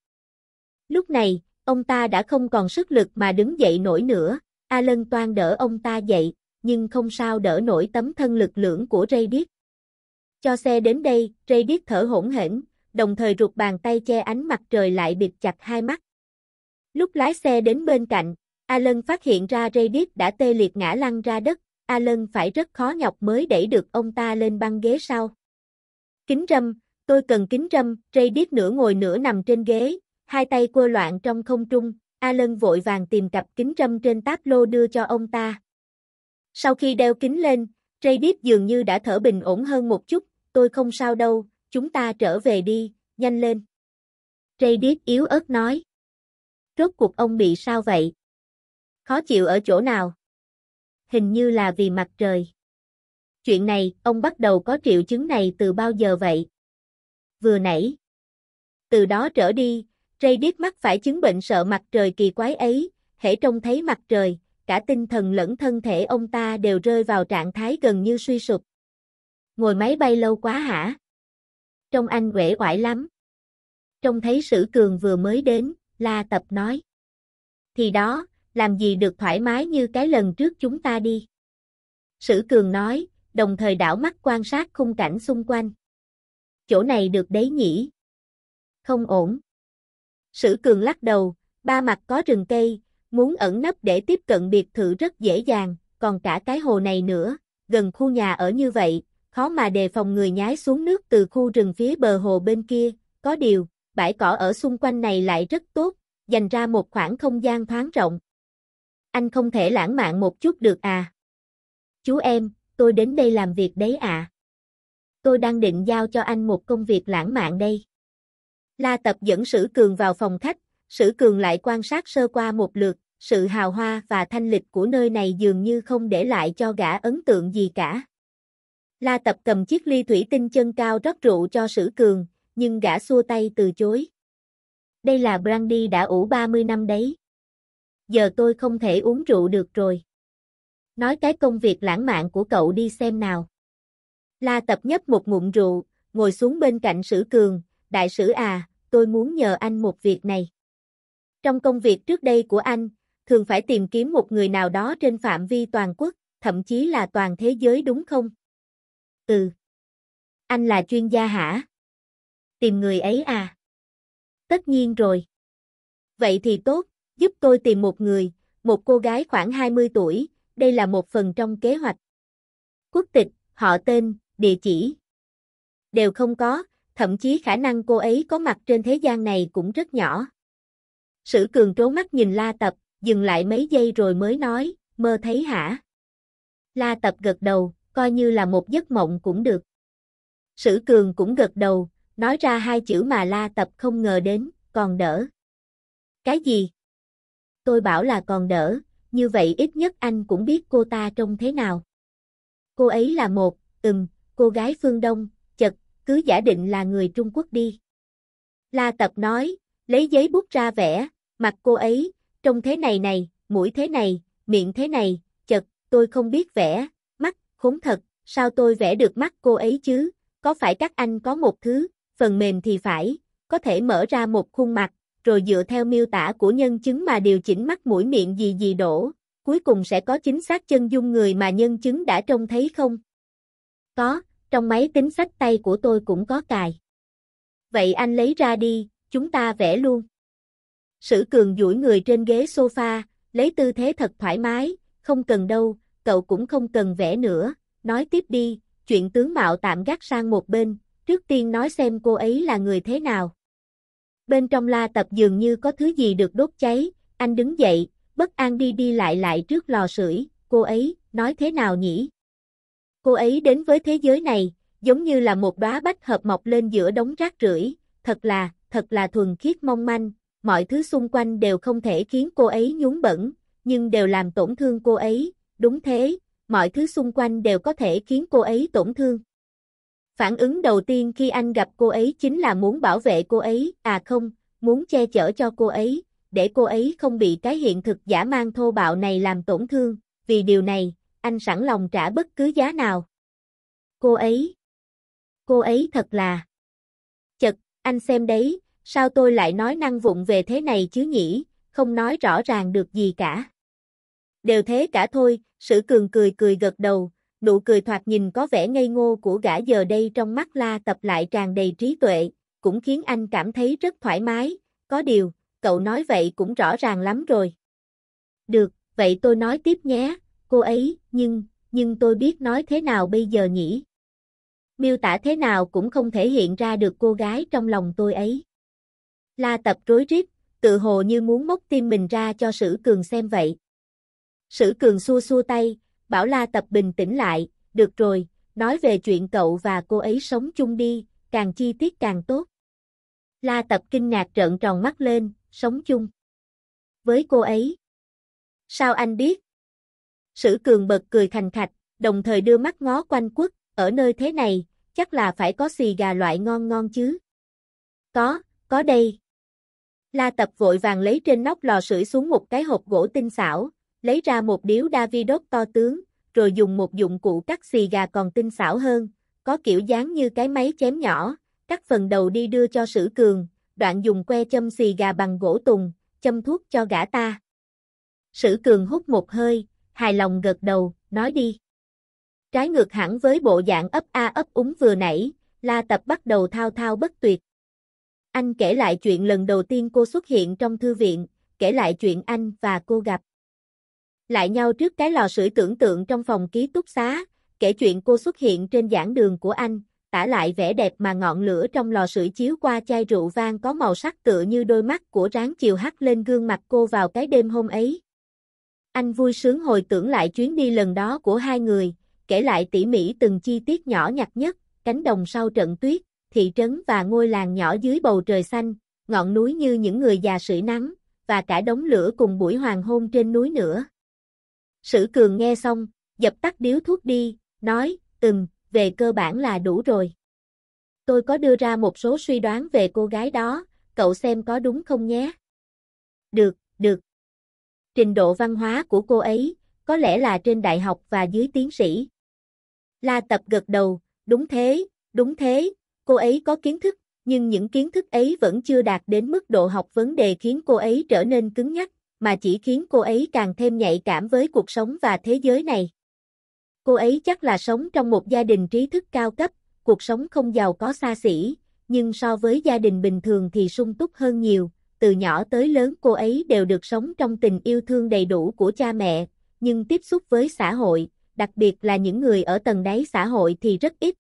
Lúc này, ông ta đã không còn sức lực mà đứng dậy nổi nữa, Alan toan đỡ ông ta dậy, nhưng không sao đỡ nổi tấm thân lực lưỡng của Ray Điếp. Cho xe đến đây, Ray Điếp thở hỗn hển, đồng thời ruột bàn tay che ánh mặt trời lại bịt chặt hai mắt. Lúc lái xe đến bên cạnh, Alan phát hiện ra Radic đã tê liệt ngã lăn ra đất, Alan phải rất khó nhọc mới đẩy được ông ta lên băng ghế sau. Kính râm, tôi cần kính râm, Radic nửa ngồi nửa nằm trên ghế, hai tay quơ loạn trong không trung, Alan vội vàng tìm cặp kính râm trên táp lô đưa cho ông ta. Sau khi đeo kính lên, Radic dường như đã thở bình ổn hơn một chút, tôi không sao đâu, chúng ta trở về đi, nhanh lên. Ray Radic yếu ớt nói. Rốt cuộc ông bị sao vậy? Khó chịu ở chỗ nào? Hình như là vì mặt trời. Chuyện này, ông bắt đầu có triệu chứng này từ bao giờ vậy? Vừa nãy. Từ đó trở đi, Ray Radic mắc phải chứng bệnh sợ mặt trời kỳ quái ấy, hễ trông thấy mặt trời, cả tinh thần lẫn thân thể ông ta đều rơi vào trạng thái gần như suy sụp. Ngồi máy bay lâu quá hả? Trông anh quể quải lắm. Trông thấy sử cường vừa mới đến, la tập nói. Thì đó, làm gì được thoải mái như cái lần trước chúng ta đi. Sử cường nói, đồng thời đảo mắt quan sát khung cảnh xung quanh. Chỗ này được đấy nhỉ? Không ổn. Sử cường lắc đầu, ba mặt có rừng cây, muốn ẩn nấp để tiếp cận biệt thự rất dễ dàng, còn cả cái hồ này nữa, gần khu nhà ở như vậy, khó mà đề phòng người nhái xuống nước từ khu rừng phía bờ hồ bên kia, có điều, bãi cỏ ở xung quanh này lại rất tốt, dành ra một khoảng không gian thoáng rộng. Anh không thể lãng mạn một chút được à? Chú em, tôi đến đây làm việc đấy à? Tôi đang định giao cho anh một công việc lãng mạn đây. La Tập dẫn Sử Cường vào phòng khách, Sử Cường lại quan sát sơ qua một lượt, sự hào hoa và thanh lịch của nơi này dường như không để lại cho gã ấn tượng gì cả. La Tập cầm chiếc ly thủy tinh chân cao rót rượu cho Sử Cường, nhưng gã xua tay từ chối. Đây là brandy đã ủ 30 năm đấy. Giờ tôi không thể uống rượu được rồi. Nói cái công việc lãng mạn của cậu đi xem nào. La Tập nhấp một ngụm rượu, ngồi xuống bên cạnh Sử Cường, "Đại sử à, tôi muốn nhờ anh một việc này." Trong công việc trước đây của anh, thường phải tìm kiếm một người nào đó trên phạm vi toàn quốc, thậm chí là toàn thế giới đúng không? Ừ. Anh là chuyên gia hả? Tìm người ấy à? Tất nhiên rồi. Vậy thì tốt, giúp tôi tìm một người, một cô gái khoảng 20 tuổi, đây là một phần trong kế hoạch. Quốc tịch, họ tên, địa chỉ. Đều không có, thậm chí khả năng cô ấy có mặt trên thế gian này cũng rất nhỏ. Sử cường trố mắt nhìn La Tập, dừng lại mấy giây rồi mới nói, mơ thấy hả? La Tập gật đầu, coi như là một giấc mộng cũng được. Sử Cường cũng gật đầu, nói ra hai chữ mà La Tập không ngờ đến, còn đỡ. Cái gì? Tôi bảo là còn đỡ, như vậy ít nhất anh cũng biết cô ta trông thế nào. Cô ấy là một, ừm, cô gái phương Đông, chật, cứ giả định là người Trung Quốc đi. La Tập nói, lấy giấy bút ra vẽ, mặt cô ấy, trông thế này này, mũi thế này, miệng thế này, chật, tôi không biết vẽ, khốn thật, sao tôi vẽ được mắt cô ấy chứ, có phải các anh có một thứ, phần mềm thì phải, có thể mở ra một khuôn mặt, rồi dựa theo miêu tả của nhân chứng mà điều chỉnh mắt mũi miệng gì gì đổ, cuối cùng sẽ có chính xác chân dung người mà nhân chứng đã trông thấy không? Có, trong máy tính sách tay của tôi cũng có cài. Vậy anh lấy ra đi, chúng ta vẽ luôn. Sử cường duỗi người trên ghế sofa, lấy tư thế thật thoải mái, không cần đâu, cậu cũng không cần vẽ nữa, nói tiếp đi, chuyện tướng mạo tạm gác sang một bên, trước tiên nói xem cô ấy là người thế nào. Bên trong la tập dường như có thứ gì được đốt cháy, anh đứng dậy, bất an đi đi lại lại trước lò sưởi, cô ấy, nói thế nào nhỉ? Cô ấy đến với thế giới này, giống như là một đóa bách hợp mọc lên giữa đống rác rưởi, thật là, thật là thuần khiết mong manh, mọi thứ xung quanh đều không thể khiến cô ấy nhún bẩn, nhưng đều làm tổn thương cô ấy, đúng thế, mọi thứ xung quanh đều có thể khiến cô ấy tổn thương. Phản ứng đầu tiên khi anh gặp cô ấy chính là muốn bảo vệ cô ấy, à không, muốn che chở cho cô ấy, để cô ấy không bị cái hiện thực giả mang thô bạo này làm tổn thương, vì điều này, anh sẵn lòng trả bất cứ giá nào. Cô ấy, cô ấy thật là... Chật, anh xem đấy, sao tôi lại nói năng vụng về thế này chứ nhỉ, không nói rõ ràng được gì cả. Đều thế cả thôi, Sử cường cười cười gật đầu, nụ cười thoạt nhìn có vẻ ngây ngô của gã giờ đây trong mắt la tập lại tràn đầy trí tuệ, cũng khiến anh cảm thấy rất thoải mái, có điều, cậu nói vậy cũng rõ ràng lắm rồi. Được, vậy tôi nói tiếp nhé, cô ấy, nhưng, nhưng tôi biết nói thế nào bây giờ nhỉ? Miêu tả thế nào cũng không thể hiện ra được cô gái trong lòng tôi ấy. La tập rối rít, tự hồ như muốn móc tim mình ra cho sử cường xem vậy. Sử Cường xua xua tay, bảo La Tập bình tĩnh lại, được rồi, nói về chuyện cậu và cô ấy sống chung đi, càng chi tiết càng tốt. La Tập kinh ngạc trợn tròn mắt lên, sống chung. Với cô ấy. Sao anh biết? Sử Cường bật cười thành khạch, đồng thời đưa mắt ngó quanh quất, ở nơi thế này, chắc là phải có xì gà loại ngon ngon chứ. Có, có đây. La Tập vội vàng lấy trên nóc lò sưởi xuống một cái hộp gỗ tinh xảo, lấy ra một điếu Davidoff to tướng, rồi dùng một dụng cụ cắt xì gà còn tinh xảo hơn, có kiểu dáng như cái máy chém nhỏ, cắt phần đầu đi đưa cho sử cường, đoạn dùng que châm xì gà bằng gỗ tùng, châm thuốc cho gã ta. Sử cường hút một hơi, hài lòng gật đầu, nói đi. Trái ngược hẳn với bộ dạng ấp a ấp úng vừa nãy, La Tập bắt đầu thao thao bất tuyệt. Anh kể lại chuyện lần đầu tiên cô xuất hiện trong thư viện, kể lại chuyện anh và cô gặp lại nhau trước cái lò sưởi tưởng tượng trong phòng ký túc xá, kể chuyện cô xuất hiện trên giảng đường của anh, tả lại vẻ đẹp mà ngọn lửa trong lò sưởi chiếu qua chai rượu vang có màu sắc tựa như đôi mắt của ráng chiều hắt lên gương mặt cô vào cái đêm hôm ấy. Anh vui sướng hồi tưởng lại chuyến đi lần đó của hai người, kể lại tỉ mỉ từng chi tiết nhỏ nhặt nhất, cánh đồng sau trận tuyết, thị trấn và ngôi làng nhỏ dưới bầu trời xanh, ngọn núi như những người già sưởi nắng, và cả đống lửa cùng buổi hoàng hôn trên núi nữa. Sử cường nghe xong, dập tắt điếu thuốc đi, nói, ừm, về cơ bản là đủ rồi. Tôi có đưa ra một số suy đoán về cô gái đó, cậu xem có đúng không nhé? Được, được. Trình độ văn hóa của cô ấy, có lẽ là trên đại học và dưới tiến sĩ. La tập gật đầu, đúng thế, đúng thế, cô ấy có kiến thức, nhưng những kiến thức ấy vẫn chưa đạt đến mức độ học vấn đề khiến cô ấy trở nên cứng nhắc mà chỉ khiến cô ấy càng thêm nhạy cảm với cuộc sống và thế giới này. Cô ấy chắc là sống trong một gia đình trí thức cao cấp, cuộc sống không giàu có xa xỉ, nhưng so với gia đình bình thường thì sung túc hơn nhiều, từ nhỏ tới lớn cô ấy đều được sống trong tình yêu thương đầy đủ của cha mẹ, nhưng tiếp xúc với xã hội, đặc biệt là những người ở tầng đáy xã hội thì rất ít.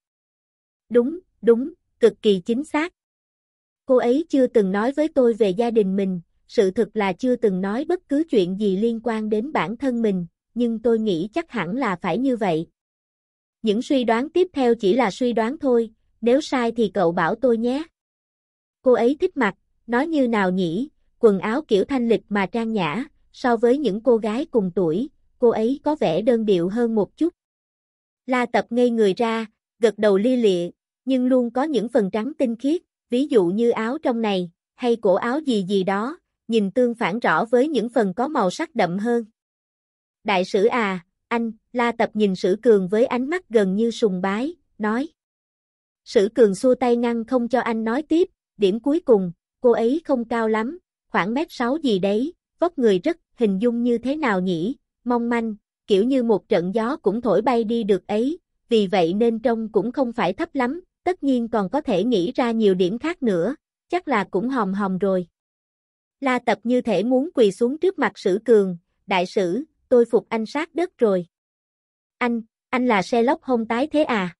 Đúng, đúng, cực kỳ chính xác. Cô ấy chưa từng nói với tôi về gia đình mình, sự thực là chưa từng nói bất cứ chuyện gì liên quan đến bản thân mình, nhưng tôi nghĩ chắc hẳn là phải như vậy. Những suy đoán tiếp theo chỉ là suy đoán thôi, nếu sai thì cậu bảo tôi nhé. Cô ấy thích mặc, nói như nào nhỉ, quần áo kiểu thanh lịch mà trang nhã, so với những cô gái cùng tuổi, cô ấy có vẻ đơn điệu hơn một chút. La tập ngây người ra, gật đầu li lịa, nhưng luôn có những phần trắng tinh khiết, ví dụ như áo trong này, hay cổ áo gì gì đó, nhìn tương phản rõ với những phần có màu sắc đậm hơn. Đại sử à, anh, La Tập nhìn Sử Cường với ánh mắt gần như sùng bái, nói. Sử Cường xua tay ngăn không cho anh nói tiếp, điểm cuối cùng, cô ấy không cao lắm, khoảng mét sáu gì đấy, vóc người rất, hình dung như thế nào nhỉ, mong manh, kiểu như một trận gió cũng thổi bay đi được ấy, vì vậy nên trông cũng không phải thấp lắm, tất nhiên còn có thể nghĩ ra nhiều điểm khác nữa, chắc là cũng hòm hòm rồi. La Tập như thể muốn quỳ xuống trước mặt sử cường, đại sử, tôi phục anh sát đất rồi. Anh, anh là xe Sherlock hôn tái thế à?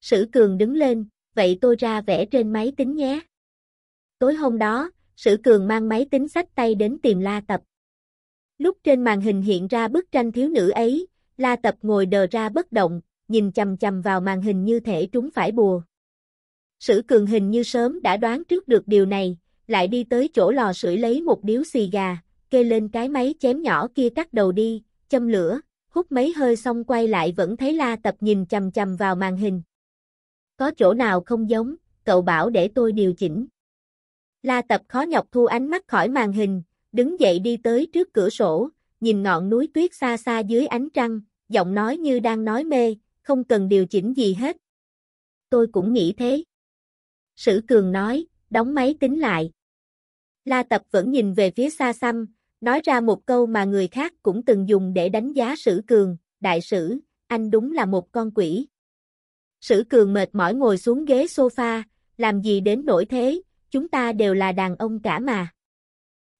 Sử cường đứng lên, vậy tôi ra vẽ trên máy tính nhé. Tối hôm đó, Sử Cường mang máy tính sách tay đến tìm La Tập. Lúc trên màn hình hiện ra bức tranh thiếu nữ ấy, La Tập ngồi đờ ra bất động, nhìn chầm chầm vào màn hình như thể trúng phải bùa. Sử Cường hình như sớm đã đoán trước được điều này, lại đi tới chỗ lò sưởi lấy một điếu xì gà, kê lên cái máy chém nhỏ kia cắt đầu đi, châm lửa, hút mấy hơi xong quay lại vẫn thấy La Tập nhìn chầm chầm vào màn hình. Có chỗ nào không giống, cậu bảo để tôi điều chỉnh. La Tập khó nhọc thu ánh mắt khỏi màn hình, đứng dậy đi tới trước cửa sổ, nhìn ngọn núi tuyết xa xa dưới ánh trăng, giọng nói như đang nói mê, không cần điều chỉnh gì hết. Tôi cũng nghĩ thế. Sử Cường nói, đóng máy tính lại. La Tập vẫn nhìn về phía xa xăm, nói ra một câu mà người khác cũng từng dùng để đánh giá Sử Cường, đại sử, anh đúng là một con quỷ. Sử Cường mệt mỏi ngồi xuống ghế sofa, làm gì đến nỗi thế, chúng ta đều là đàn ông cả mà.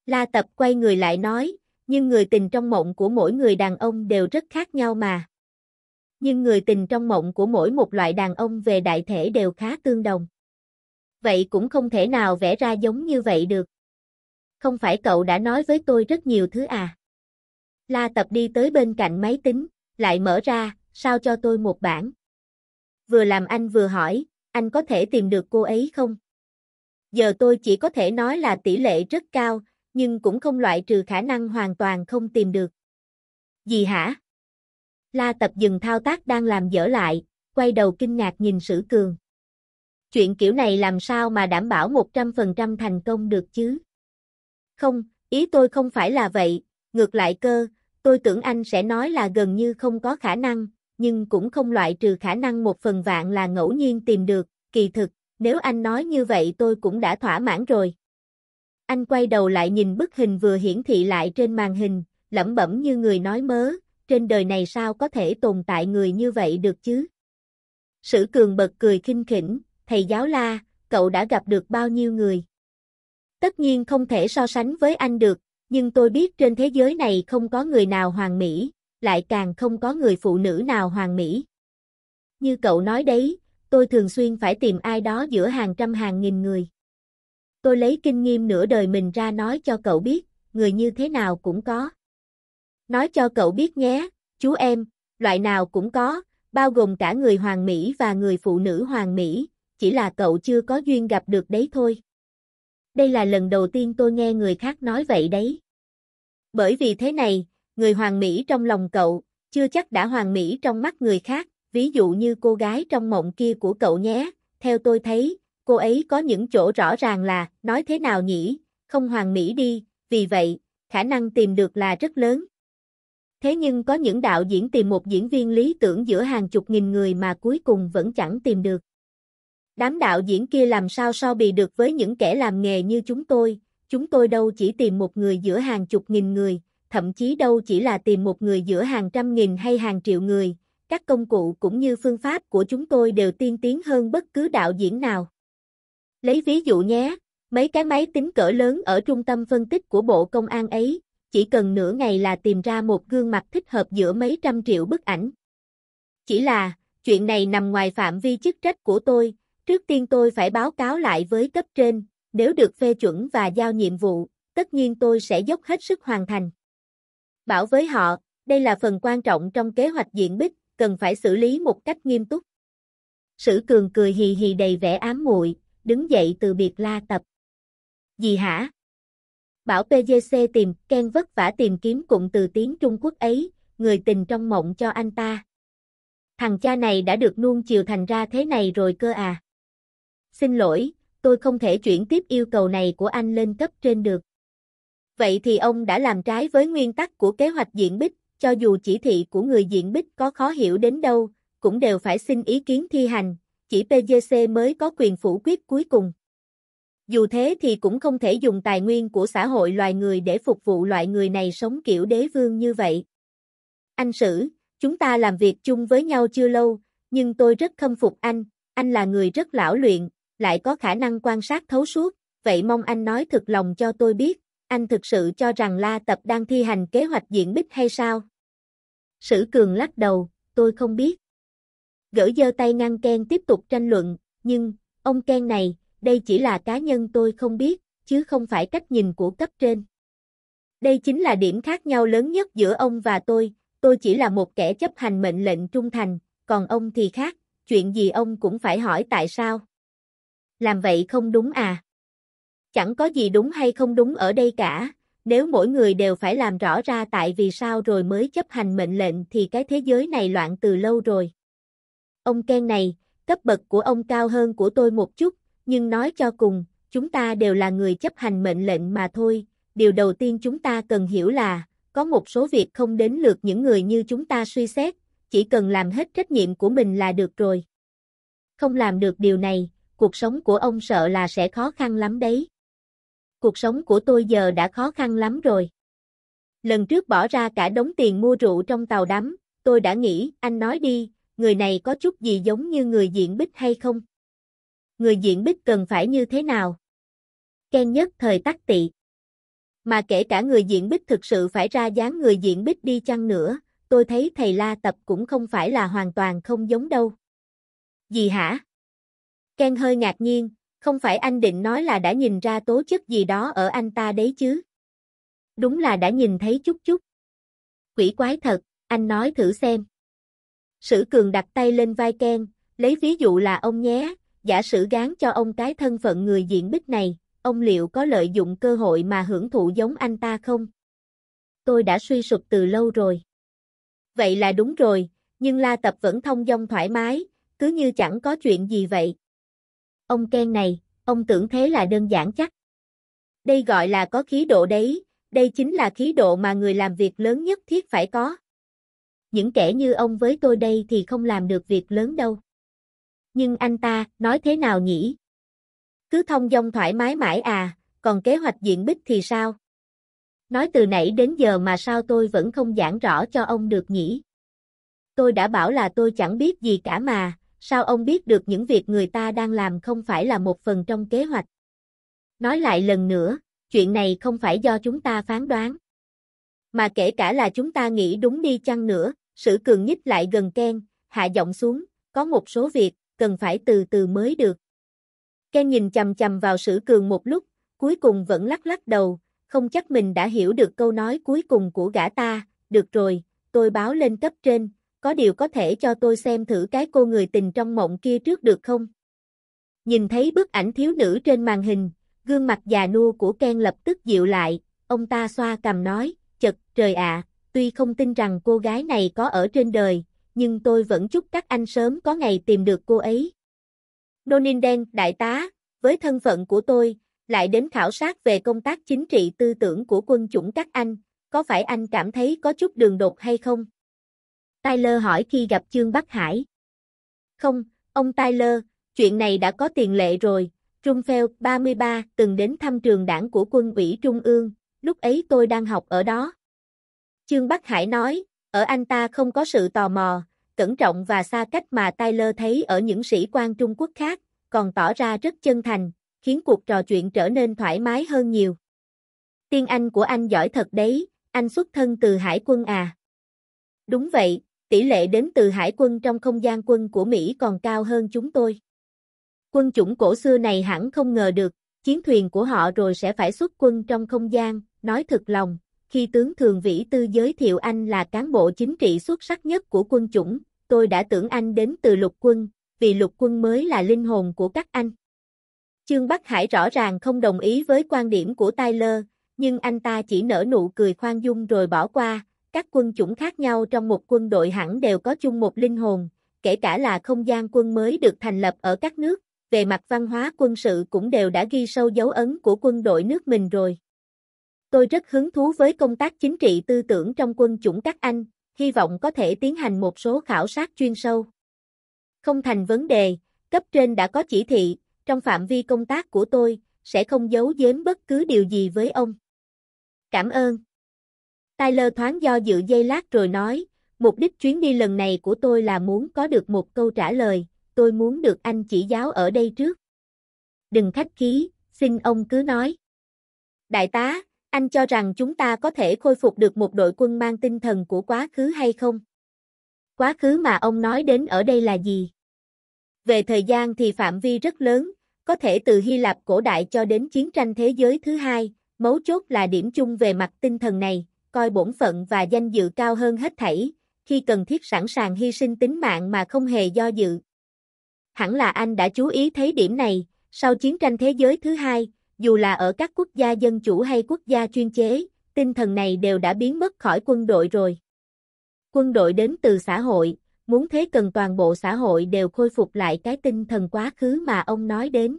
La Tập quay người lại nói, nhưng người tình trong mộng của mỗi người đàn ông đều rất khác nhau mà. Nhưng người tình trong mộng của mỗi một loại đàn ông về đại thể đều khá tương đồng. Vậy cũng không thể nào vẽ ra giống như vậy được không phải cậu đã nói với tôi rất nhiều thứ à? La Tập đi tới bên cạnh máy tính, lại mở ra, sao cho tôi một bản. Vừa làm anh vừa hỏi, anh có thể tìm được cô ấy không? Giờ tôi chỉ có thể nói là tỷ lệ rất cao, nhưng cũng không loại trừ khả năng hoàn toàn không tìm được. Gì hả? La Tập dừng thao tác đang làm dở lại, quay đầu kinh ngạc nhìn Sử Cường. Chuyện kiểu này làm sao mà đảm bảo 100% thành công được chứ? Không, ý tôi không phải là vậy, ngược lại cơ, tôi tưởng anh sẽ nói là gần như không có khả năng, nhưng cũng không loại trừ khả năng một phần vạn là ngẫu nhiên tìm được, kỳ thực, nếu anh nói như vậy tôi cũng đã thỏa mãn rồi. Anh quay đầu lại nhìn bức hình vừa hiển thị lại trên màn hình, lẩm bẩm như người nói mớ, trên đời này sao có thể tồn tại người như vậy được chứ? Sử Cường bật cười khinh khỉnh, thầy giáo la, cậu đã gặp được bao nhiêu người? Tất nhiên không thể so sánh với anh được, nhưng tôi biết trên thế giới này không có người nào hoàn mỹ, lại càng không có người phụ nữ nào hoàn mỹ. Như cậu nói đấy, tôi thường xuyên phải tìm ai đó giữa hàng trăm hàng nghìn người. Tôi lấy kinh nghiệm nửa đời mình ra nói cho cậu biết, người như thế nào cũng có. Nói cho cậu biết nhé, chú em, loại nào cũng có, bao gồm cả người hoàn mỹ và người phụ nữ hoàn mỹ, chỉ là cậu chưa có duyên gặp được đấy thôi đây là lần đầu tiên tôi nghe người khác nói vậy đấy. Bởi vì thế này, người hoàng mỹ trong lòng cậu, chưa chắc đã hoàng mỹ trong mắt người khác, ví dụ như cô gái trong mộng kia của cậu nhé, theo tôi thấy, cô ấy có những chỗ rõ ràng là, nói thế nào nhỉ, không hoàng mỹ đi, vì vậy, khả năng tìm được là rất lớn. Thế nhưng có những đạo diễn tìm một diễn viên lý tưởng giữa hàng chục nghìn người mà cuối cùng vẫn chẳng tìm được. Đám đạo diễn kia làm sao so bì được với những kẻ làm nghề như chúng tôi, chúng tôi đâu chỉ tìm một người giữa hàng chục nghìn người, thậm chí đâu chỉ là tìm một người giữa hàng trăm nghìn hay hàng triệu người, các công cụ cũng như phương pháp của chúng tôi đều tiên tiến hơn bất cứ đạo diễn nào. Lấy ví dụ nhé, mấy cái máy tính cỡ lớn ở trung tâm phân tích của Bộ Công an ấy, chỉ cần nửa ngày là tìm ra một gương mặt thích hợp giữa mấy trăm triệu bức ảnh. Chỉ là, chuyện này nằm ngoài phạm vi chức trách của tôi, Trước tiên tôi phải báo cáo lại với cấp trên, nếu được phê chuẩn và giao nhiệm vụ, tất nhiên tôi sẽ dốc hết sức hoàn thành. Bảo với họ, đây là phần quan trọng trong kế hoạch diện bích, cần phải xử lý một cách nghiêm túc. Sử Cường cười hì hì đầy vẻ ám muội, đứng dậy từ biệt la tập. Gì hả? Bảo PGC tìm, Ken vất vả tìm kiếm cụm từ tiếng Trung Quốc ấy, người tình trong mộng cho anh ta. Thằng cha này đã được nuông chiều thành ra thế này rồi cơ à. Xin lỗi, tôi không thể chuyển tiếp yêu cầu này của anh lên cấp trên được. Vậy thì ông đã làm trái với nguyên tắc của kế hoạch diện bích, cho dù chỉ thị của người diện bích có khó hiểu đến đâu, cũng đều phải xin ý kiến thi hành, chỉ PGC mới có quyền phủ quyết cuối cùng. Dù thế thì cũng không thể dùng tài nguyên của xã hội loài người để phục vụ loại người này sống kiểu đế vương như vậy. Anh Sử, chúng ta làm việc chung với nhau chưa lâu, nhưng tôi rất khâm phục anh, anh là người rất lão luyện, lại có khả năng quan sát thấu suốt, vậy mong anh nói thật lòng cho tôi biết, anh thực sự cho rằng La Tập đang thi hành kế hoạch diễn bích hay sao? Sử Cường lắc đầu, tôi không biết. Gỡ giơ tay ngăn Ken tiếp tục tranh luận, nhưng, ông Ken này, đây chỉ là cá nhân tôi không biết, chứ không phải cách nhìn của cấp trên. Đây chính là điểm khác nhau lớn nhất giữa ông và tôi, tôi chỉ là một kẻ chấp hành mệnh lệnh trung thành, còn ông thì khác, chuyện gì ông cũng phải hỏi tại sao làm vậy không đúng à? Chẳng có gì đúng hay không đúng ở đây cả, nếu mỗi người đều phải làm rõ ra tại vì sao rồi mới chấp hành mệnh lệnh thì cái thế giới này loạn từ lâu rồi. Ông Ken này, cấp bậc của ông cao hơn của tôi một chút, nhưng nói cho cùng, chúng ta đều là người chấp hành mệnh lệnh mà thôi, điều đầu tiên chúng ta cần hiểu là, có một số việc không đến lượt những người như chúng ta suy xét, chỉ cần làm hết trách nhiệm của mình là được rồi. Không làm được điều này, cuộc sống của ông sợ là sẽ khó khăn lắm đấy. Cuộc sống của tôi giờ đã khó khăn lắm rồi. Lần trước bỏ ra cả đống tiền mua rượu trong tàu đắm, tôi đã nghĩ, anh nói đi, người này có chút gì giống như người diện bích hay không? Người diện bích cần phải như thế nào? Ken nhất thời tắc tị. Mà kể cả người diện bích thực sự phải ra dáng người diện bích đi chăng nữa, tôi thấy thầy La Tập cũng không phải là hoàn toàn không giống đâu. Gì hả? Ken hơi ngạc nhiên, không phải anh định nói là đã nhìn ra tố chất gì đó ở anh ta đấy chứ. Đúng là đã nhìn thấy chút chút. Quỷ quái thật, anh nói thử xem. Sử Cường đặt tay lên vai Ken, lấy ví dụ là ông nhé, giả sử gán cho ông cái thân phận người diện bích này, ông liệu có lợi dụng cơ hội mà hưởng thụ giống anh ta không? Tôi đã suy sụp từ lâu rồi. Vậy là đúng rồi, nhưng La Tập vẫn thông dong thoải mái, cứ như chẳng có chuyện gì vậy. Ông Ken này, ông tưởng thế là đơn giản chắc. Đây gọi là có khí độ đấy, đây chính là khí độ mà người làm việc lớn nhất thiết phải có. Những kẻ như ông với tôi đây thì không làm được việc lớn đâu. Nhưng anh ta, nói thế nào nhỉ? Cứ thông dong thoải mái mãi à, còn kế hoạch diện bích thì sao? Nói từ nãy đến giờ mà sao tôi vẫn không giảng rõ cho ông được nhỉ? Tôi đã bảo là tôi chẳng biết gì cả mà, sao ông biết được những việc người ta đang làm không phải là một phần trong kế hoạch? Nói lại lần nữa, chuyện này không phải do chúng ta phán đoán. Mà kể cả là chúng ta nghĩ đúng đi chăng nữa, sử cường nhích lại gần Ken, hạ giọng xuống, có một số việc, cần phải từ từ mới được. Ken nhìn chầm chầm vào sử cường một lúc, cuối cùng vẫn lắc lắc đầu, không chắc mình đã hiểu được câu nói cuối cùng của gã ta, được rồi, tôi báo lên cấp trên, có điều có thể cho tôi xem thử cái cô người tình trong mộng kia trước được không? Nhìn thấy bức ảnh thiếu nữ trên màn hình, gương mặt già nua của Ken lập tức dịu lại, ông ta xoa cầm nói, chật, trời ạ, tuy không tin rằng cô gái này có ở trên đời, nhưng tôi vẫn chúc các anh sớm có ngày tìm được cô ấy. Noninden, đại tá, với thân phận của tôi, lại đến khảo sát về công tác chính trị tư tưởng của quân chủng các anh, có phải anh cảm thấy có chút đường đột hay không? Tyler hỏi khi gặp Trương Bắc Hải. Không, ông Tyler, chuyện này đã có tiền lệ rồi. Rumfeld, 33, từng đến thăm trường đảng của quân ủy Trung ương, lúc ấy tôi đang học ở đó. Trương Bắc Hải nói, ở anh ta không có sự tò mò, cẩn trọng và xa cách mà Tyler thấy ở những sĩ quan Trung Quốc khác, còn tỏ ra rất chân thành, khiến cuộc trò chuyện trở nên thoải mái hơn nhiều. Tiên Anh của anh giỏi thật đấy, anh xuất thân từ hải quân à. Đúng vậy, tỷ lệ đến từ hải quân trong không gian quân của Mỹ còn cao hơn chúng tôi. Quân chủng cổ xưa này hẳn không ngờ được, chiến thuyền của họ rồi sẽ phải xuất quân trong không gian, nói thật lòng, khi tướng Thường Vĩ Tư giới thiệu anh là cán bộ chính trị xuất sắc nhất của quân chủng, tôi đã tưởng anh đến từ lục quân, vì lục quân mới là linh hồn của các anh. Trương Bắc Hải rõ ràng không đồng ý với quan điểm của Tyler, nhưng anh ta chỉ nở nụ cười khoan dung rồi bỏ qua, các quân chủng khác nhau trong một quân đội hẳn đều có chung một linh hồn, kể cả là không gian quân mới được thành lập ở các nước, về mặt văn hóa quân sự cũng đều đã ghi sâu dấu ấn của quân đội nước mình rồi. Tôi rất hứng thú với công tác chính trị tư tưởng trong quân chủng các anh, hy vọng có thể tiến hành một số khảo sát chuyên sâu. Không thành vấn đề, cấp trên đã có chỉ thị, trong phạm vi công tác của tôi, sẽ không giấu giếm bất cứ điều gì với ông. Cảm ơn. Tyler thoáng do dự dây lát rồi nói, mục đích chuyến đi lần này của tôi là muốn có được một câu trả lời, tôi muốn được anh chỉ giáo ở đây trước. Đừng khách khí, xin ông cứ nói. Đại tá, anh cho rằng chúng ta có thể khôi phục được một đội quân mang tinh thần của quá khứ hay không? Quá khứ mà ông nói đến ở đây là gì? Về thời gian thì phạm vi rất lớn, có thể từ Hy Lạp cổ đại cho đến chiến tranh thế giới thứ hai, mấu chốt là điểm chung về mặt tinh thần này, coi bổn phận và danh dự cao hơn hết thảy, khi cần thiết sẵn sàng hy sinh tính mạng mà không hề do dự. Hẳn là anh đã chú ý thấy điểm này, sau chiến tranh thế giới thứ hai, dù là ở các quốc gia dân chủ hay quốc gia chuyên chế, tinh thần này đều đã biến mất khỏi quân đội rồi. Quân đội đến từ xã hội, muốn thế cần toàn bộ xã hội đều khôi phục lại cái tinh thần quá khứ mà ông nói đến.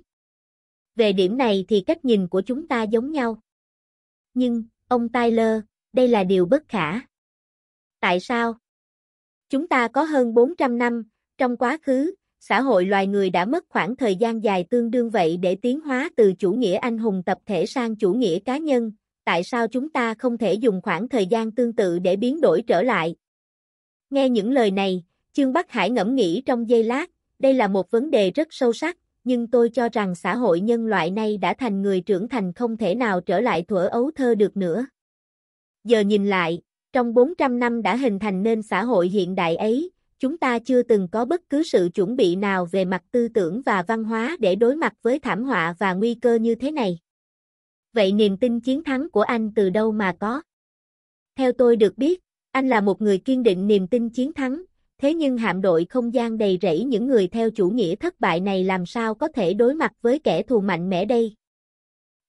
Về điểm này thì cách nhìn của chúng ta giống nhau. Nhưng, ông Tyler, đây là điều bất khả. Tại sao? Chúng ta có hơn 400 năm, trong quá khứ, xã hội loài người đã mất khoảng thời gian dài tương đương vậy để tiến hóa từ chủ nghĩa anh hùng tập thể sang chủ nghĩa cá nhân, tại sao chúng ta không thể dùng khoảng thời gian tương tự để biến đổi trở lại? Nghe những lời này, trương Bắc Hải ngẫm nghĩ trong giây lát, đây là một vấn đề rất sâu sắc, nhưng tôi cho rằng xã hội nhân loại này đã thành người trưởng thành không thể nào trở lại thuở ấu thơ được nữa. Giờ nhìn lại, trong 400 năm đã hình thành nên xã hội hiện đại ấy, chúng ta chưa từng có bất cứ sự chuẩn bị nào về mặt tư tưởng và văn hóa để đối mặt với thảm họa và nguy cơ như thế này. Vậy niềm tin chiến thắng của anh từ đâu mà có? Theo tôi được biết, anh là một người kiên định niềm tin chiến thắng, thế nhưng hạm đội không gian đầy rẫy những người theo chủ nghĩa thất bại này làm sao có thể đối mặt với kẻ thù mạnh mẽ đây?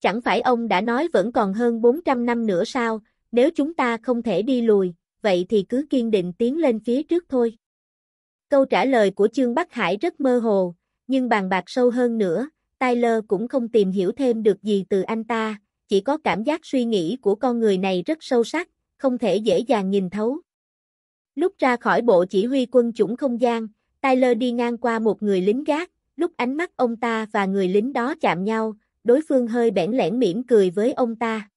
Chẳng phải ông đã nói vẫn còn hơn 400 năm nữa sao, nếu chúng ta không thể đi lùi, vậy thì cứ kiên định tiến lên phía trước thôi. Câu trả lời của Trương Bắc Hải rất mơ hồ, nhưng bàn bạc sâu hơn nữa, Tyler cũng không tìm hiểu thêm được gì từ anh ta, chỉ có cảm giác suy nghĩ của con người này rất sâu sắc, không thể dễ dàng nhìn thấu. Lúc ra khỏi bộ chỉ huy quân chủng không gian, Tyler đi ngang qua một người lính gác, lúc ánh mắt ông ta và người lính đó chạm nhau, đối phương hơi bẽn lẽn mỉm cười với ông ta.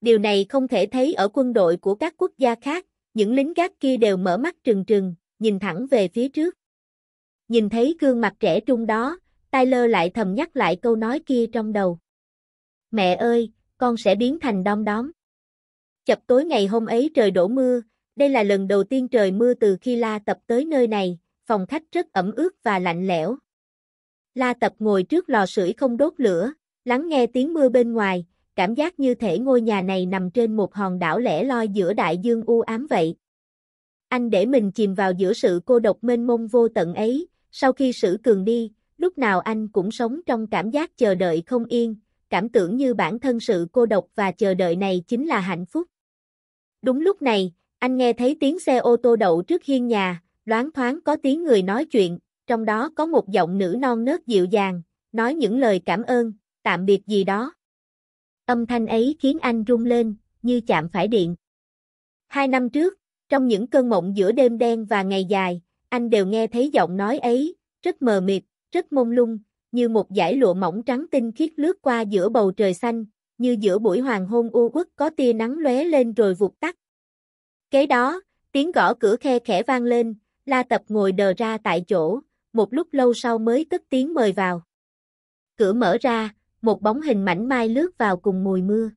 Điều này không thể thấy ở quân đội của các quốc gia khác, những lính gác kia đều mở mắt trừng trừng, nhìn thẳng về phía trước. Nhìn thấy gương mặt trẻ trung đó, Tyler lại thầm nhắc lại câu nói kia trong đầu. Mẹ ơi, con sẽ biến thành đom đóm. Chập tối ngày hôm ấy trời đổ mưa, đây là lần đầu tiên trời mưa từ khi La Tập tới nơi này, phòng khách rất ẩm ướt và lạnh lẽo. La Tập ngồi trước lò sưởi không đốt lửa, lắng nghe tiếng mưa bên ngoài, cảm giác như thể ngôi nhà này nằm trên một hòn đảo lẻ loi giữa đại dương u ám vậy. Anh để mình chìm vào giữa sự cô độc mênh mông vô tận ấy, sau khi sử cường đi, lúc nào anh cũng sống trong cảm giác chờ đợi không yên, cảm tưởng như bản thân sự cô độc và chờ đợi này chính là hạnh phúc. Đúng lúc này, anh nghe thấy tiếng xe ô tô đậu trước hiên nhà, loáng thoáng có tiếng người nói chuyện, trong đó có một giọng nữ non nớt dịu dàng, nói những lời cảm ơn, tạm biệt gì đó. Âm thanh ấy khiến anh rung lên, như chạm phải điện. Hai năm trước, trong những cơn mộng giữa đêm đen và ngày dài, anh đều nghe thấy giọng nói ấy, rất mờ mịt, rất mông lung, như một dải lụa mỏng trắng tinh khiết lướt qua giữa bầu trời xanh, như giữa buổi hoàng hôn u quất có tia nắng lóe lên rồi vụt tắt. Kế đó, tiếng gõ cửa khe khẽ vang lên, La Tập ngồi đờ ra tại chỗ, một lúc lâu sau mới cất tiếng mời vào. Cửa mở ra, một bóng hình mảnh mai lướt vào cùng mùi mưa.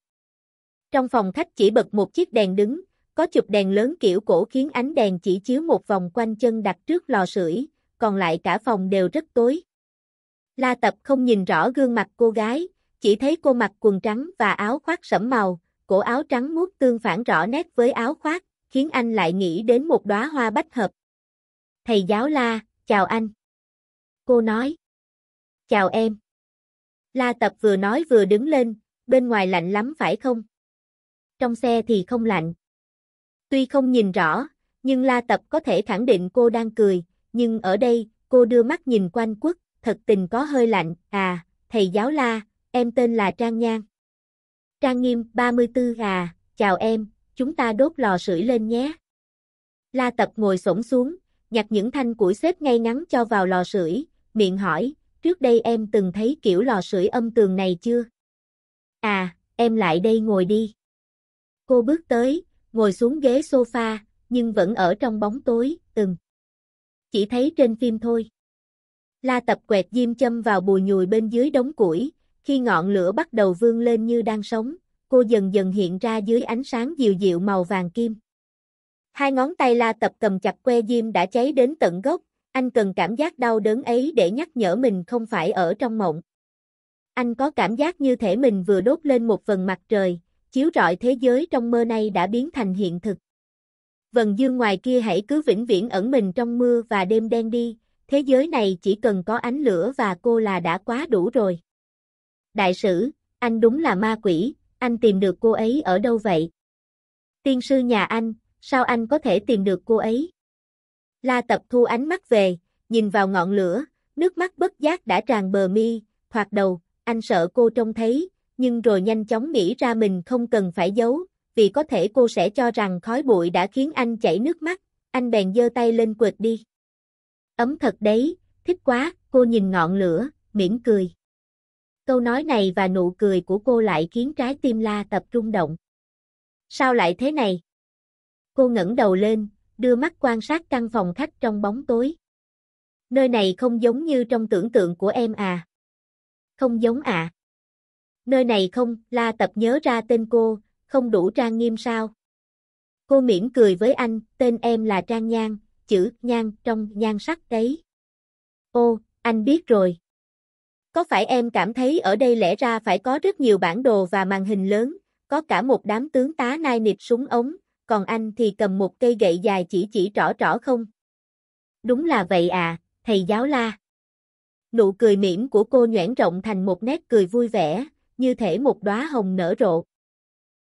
Trong phòng khách chỉ bật một chiếc đèn đứng, có chụp đèn lớn kiểu cổ khiến ánh đèn chỉ chiếu một vòng quanh chân đặt trước lò sưởi, còn lại cả phòng đều rất tối. La Tập không nhìn rõ gương mặt cô gái, chỉ thấy cô mặc quần trắng và áo khoác sẫm màu, cổ áo trắng muốt tương phản rõ nét với áo khoác, khiến anh lại nghĩ đến một đóa hoa bách hợp. "Thầy giáo La, chào anh." Cô nói. "Chào em." La Tập vừa nói vừa đứng lên, bên ngoài lạnh lắm phải không? Trong xe thì không lạnh. Tuy không nhìn rõ, nhưng La Tập có thể khẳng định cô đang cười, nhưng ở đây, cô đưa mắt nhìn quanh Quất, thật tình có hơi lạnh, à, thầy giáo La, em tên là Trang Nhan. Trang Nghiêm, 34 à, chào em, chúng ta đốt lò sưởi lên nhé. La Tập ngồi xổm xuống, nhặt những thanh củi xếp ngay ngắn cho vào lò sưởi, miệng hỏi, trước đây em từng thấy kiểu lò sưởi âm tường này chưa? À, em lại đây ngồi đi. Cô bước tới, ngồi xuống ghế sofa, nhưng vẫn ở trong bóng tối, từng. Chỉ thấy trên phim thôi. La tập quẹt diêm châm vào bùi nhùi bên dưới đống củi, khi ngọn lửa bắt đầu vươn lên như đang sống, cô dần dần hiện ra dưới ánh sáng dịu dịu màu vàng kim. Hai ngón tay la tập cầm chặt que diêm đã cháy đến tận gốc, anh cần cảm giác đau đớn ấy để nhắc nhở mình không phải ở trong mộng. Anh có cảm giác như thể mình vừa đốt lên một vần mặt trời, chiếu rọi thế giới trong mơ này đã biến thành hiện thực. Vần dương ngoài kia hãy cứ vĩnh viễn ẩn mình trong mưa và đêm đen đi, thế giới này chỉ cần có ánh lửa và cô là đã quá đủ rồi. Đại sử, anh đúng là ma quỷ, anh tìm được cô ấy ở đâu vậy? Tiên sư nhà anh, sao anh có thể tìm được cô ấy? La tập thu ánh mắt về, nhìn vào ngọn lửa, nước mắt bất giác đã tràn bờ mi, thoạt đầu, anh sợ cô trông thấy, nhưng rồi nhanh chóng nghĩ ra mình không cần phải giấu, vì có thể cô sẽ cho rằng khói bụi đã khiến anh chảy nước mắt, anh bèn giơ tay lên quệt đi. Ấm thật đấy, thích quá, cô nhìn ngọn lửa, mỉm cười. Câu nói này và nụ cười của cô lại khiến trái tim La tập rung động. Sao lại thế này? Cô ngẩng đầu lên, đưa mắt quan sát căn phòng khách trong bóng tối. Nơi này không giống như trong tưởng tượng của em à. Không giống à. Nơi này không, La Tập nhớ ra tên cô, không đủ trang nghiêm sao. Cô mỉm cười với anh, tên em là Trang Nhan, chữ Nhan trong nhan sắc đấy. Ô, anh biết rồi. Có phải em cảm thấy ở đây lẽ ra phải có rất nhiều bản đồ và màn hình lớn, có cả một đám tướng tá nai nịt súng ống, còn anh thì cầm một cây gậy dài chỉ chỉ rõ rõ không? Đúng là vậy à, thầy giáo la. Nụ cười mỉm của cô nhoẻn rộng thành một nét cười vui vẻ, như thể một đóa hồng nở rộ.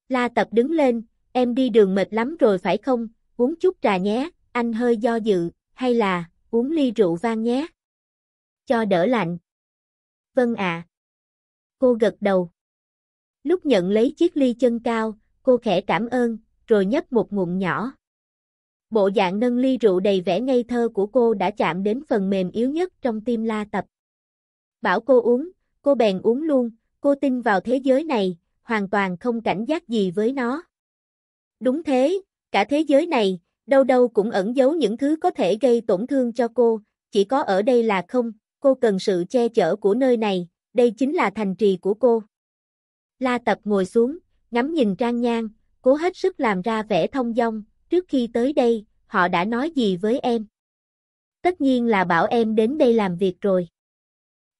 La tập đứng lên, em đi đường mệt lắm rồi phải không, uống chút trà nhé, anh hơi do dự, hay là, uống ly rượu vang nhé. Cho đỡ lạnh. Vâng ạ. Cô gật đầu. Lúc nhận lấy chiếc ly chân cao, cô khẽ cảm ơn, rồi nhấp một ngụm nhỏ. Bộ dạng nâng ly rượu đầy vẻ ngây thơ của cô đã chạm đến phần mềm yếu nhất trong tim la tập. Bảo cô uống, cô bèn uống luôn, cô tin vào thế giới này, hoàn toàn không cảnh giác gì với nó. Đúng thế, cả thế giới này, đâu đâu cũng ẩn giấu những thứ có thể gây tổn thương cho cô, chỉ có ở đây là không, cô cần sự che chở của nơi này, đây chính là thành trì của cô. La Tập ngồi xuống, ngắm nhìn Trang Nhan, cố hết sức làm ra vẻ thông dong, trước khi tới đây, họ đã nói gì với em? Tất nhiên là bảo em đến đây làm việc rồi.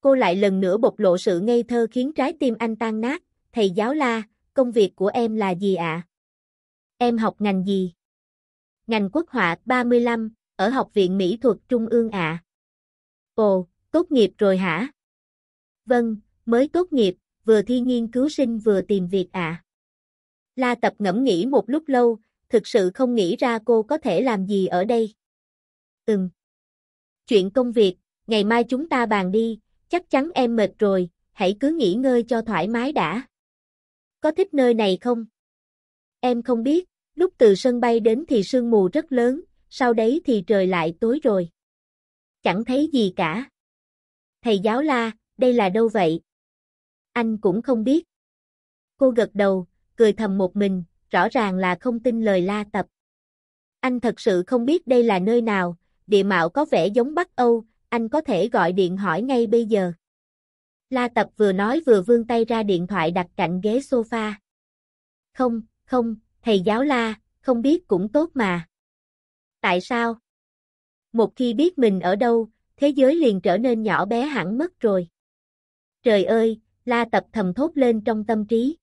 Cô lại lần nữa bộc lộ sự ngây thơ khiến trái tim anh tan nát, thầy giáo la, công việc của em là gì ạ? Em học ngành gì? Ngành quốc họa 35, ở Học viện Mỹ thuật Trung ương ạ. Ồ, tốt nghiệp rồi hả? Vâng, mới tốt nghiệp, vừa thi nghiên cứu sinh vừa tìm việc ạ. La Tập ngẫm nghĩ một lúc lâu, thực sự không nghĩ ra cô có thể làm gì ở đây. Ừm. Chuyện công việc, ngày mai chúng ta bàn đi, chắc chắn em mệt rồi, hãy cứ nghỉ ngơi cho thoải mái đã. Có thích nơi này không? Em không biết, lúc từ sân bay đến thì sương mù rất lớn, sau đấy thì trời lại tối rồi. Chẳng thấy gì cả. Thầy giáo la, đây là đâu vậy? Anh cũng không biết. Cô gật đầu, cười thầm một mình, rõ ràng là không tin lời la tập. Anh thật sự không biết đây là nơi nào, địa mạo có vẻ giống Bắc Âu, anh có thể gọi điện hỏi ngay bây giờ. La Tập vừa nói vừa vươn tay ra điện thoại đặt cạnh ghế sofa. Không, không, thầy giáo La, không biết cũng tốt mà. Tại sao? Một khi biết mình ở đâu, thế giới liền trở nên nhỏ bé hẳn mất rồi. Trời ơi, La Tập thầm thốt lên trong tâm trí.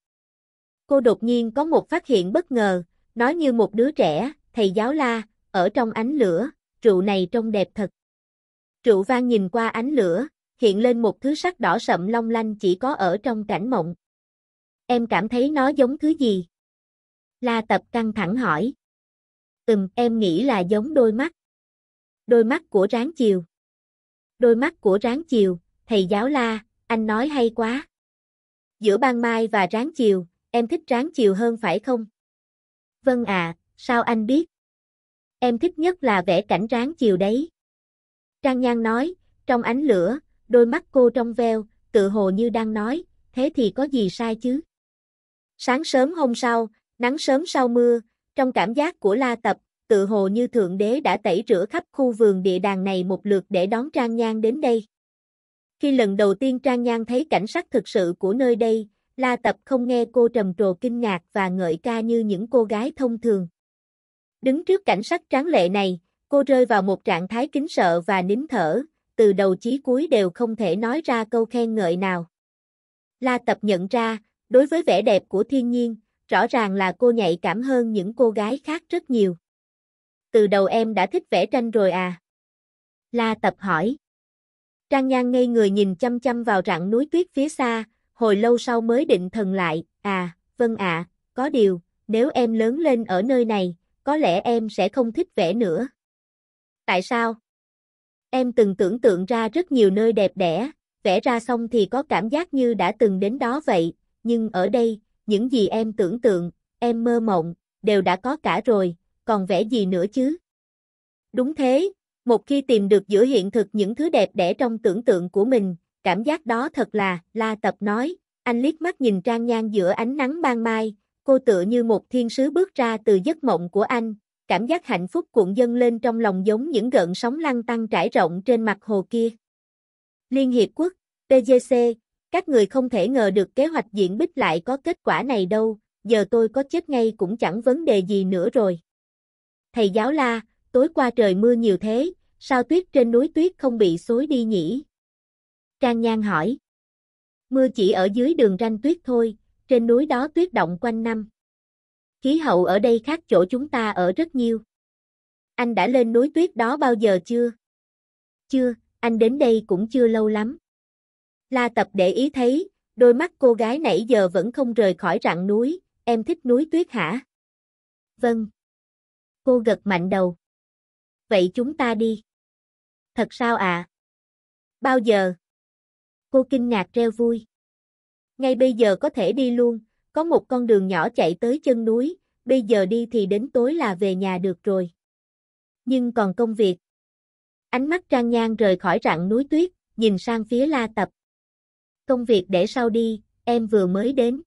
Cô đột nhiên có một phát hiện bất ngờ, nói như một đứa trẻ, thầy giáo la, ở trong ánh lửa, trụ này trông đẹp thật. trụ vang nhìn qua ánh lửa, hiện lên một thứ sắc đỏ sậm long lanh chỉ có ở trong cảnh mộng. Em cảm thấy nó giống thứ gì? La tập căng thẳng hỏi. Ừm, em nghĩ là giống đôi mắt. Đôi mắt của ráng chiều. Đôi mắt của ráng chiều, thầy giáo la, anh nói hay quá. Giữa ban mai và ráng chiều, Em thích ráng chiều hơn phải không? Vâng à, sao anh biết? Em thích nhất là vẽ cảnh ráng chiều đấy. Trang Nhan nói, trong ánh lửa, đôi mắt cô trong veo, tự hồ như đang nói, thế thì có gì sai chứ? Sáng sớm hôm sau, nắng sớm sau mưa, trong cảm giác của La Tập, tự hồ như Thượng Đế đã tẩy rửa khắp khu vườn địa đàng này một lượt để đón Trang Nhan đến đây. Khi lần đầu tiên Trang Nhan thấy cảnh sắc thực sự của nơi đây, La Tập không nghe cô trầm trồ kinh ngạc và ngợi ca như những cô gái thông thường. Đứng trước cảnh sắc tráng lệ này, cô rơi vào một trạng thái kính sợ và nín thở, từ đầu chí cuối đều không thể nói ra câu khen ngợi nào. La Tập nhận ra, đối với vẻ đẹp của thiên nhiên, rõ ràng là cô nhạy cảm hơn những cô gái khác rất nhiều. Từ đầu em đã thích vẽ tranh rồi à? La Tập hỏi. Trang Nhan ngây người nhìn chăm chăm vào rặng núi tuyết phía xa, hồi lâu sau mới định thần lại, à, vâng ạ, có điều, nếu em lớn lên ở nơi này, có lẽ em sẽ không thích vẽ nữa. Tại sao? Em từng tưởng tượng ra rất nhiều nơi đẹp đẽ, vẽ ra xong thì có cảm giác như đã từng đến đó vậy, nhưng ở đây, những gì em tưởng tượng, em mơ mộng, đều đã có cả rồi, còn vẽ gì nữa chứ? Đúng thế, một khi tìm được giữa hiện thực những thứ đẹp đẽ trong tưởng tượng của mình, cảm giác đó thật là, La Tập nói, anh liếc mắt nhìn Trang Nhan giữa ánh nắng ban mai, cô tựa như một thiên sứ bước ra từ giấc mộng của anh, cảm giác hạnh phúc cuộn dâng lên trong lòng giống những gợn sóng lăn tăn trải rộng trên mặt hồ kia. Liên Hiệp Quốc, PGC, các người không thể ngờ được kế hoạch diễn bích lại có kết quả này đâu, giờ tôi có chết ngay cũng chẳng vấn đề gì nữa rồi. Thầy giáo la, tối qua trời mưa nhiều thế, sao tuyết trên núi tuyết không bị xối đi nhỉ? Trang Nhan hỏi. Mưa chỉ ở dưới đường ranh tuyết thôi, trên núi đó tuyết động quanh năm. Khí hậu ở đây khác chỗ chúng ta ở rất nhiều. Anh đã lên núi tuyết đó bao giờ chưa? Chưa, anh đến đây cũng chưa lâu lắm. La Tập để ý thấy, đôi mắt cô gái nãy giờ vẫn không rời khỏi rặng núi, em thích núi tuyết hả? Vâng. Cô gật mạnh đầu. Vậy chúng ta đi. Thật sao ạ? À? Bao giờ? Cô kinh ngạc reo vui. Ngay bây giờ có thể đi luôn, có một con đường nhỏ chạy tới chân núi, bây giờ đi thì đến tối là về nhà được rồi. Nhưng còn công việc. Ánh mắt Trang Nhan rời khỏi rặng núi tuyết, nhìn sang phía La Tập. Công việc để sau đi, em vừa mới đến.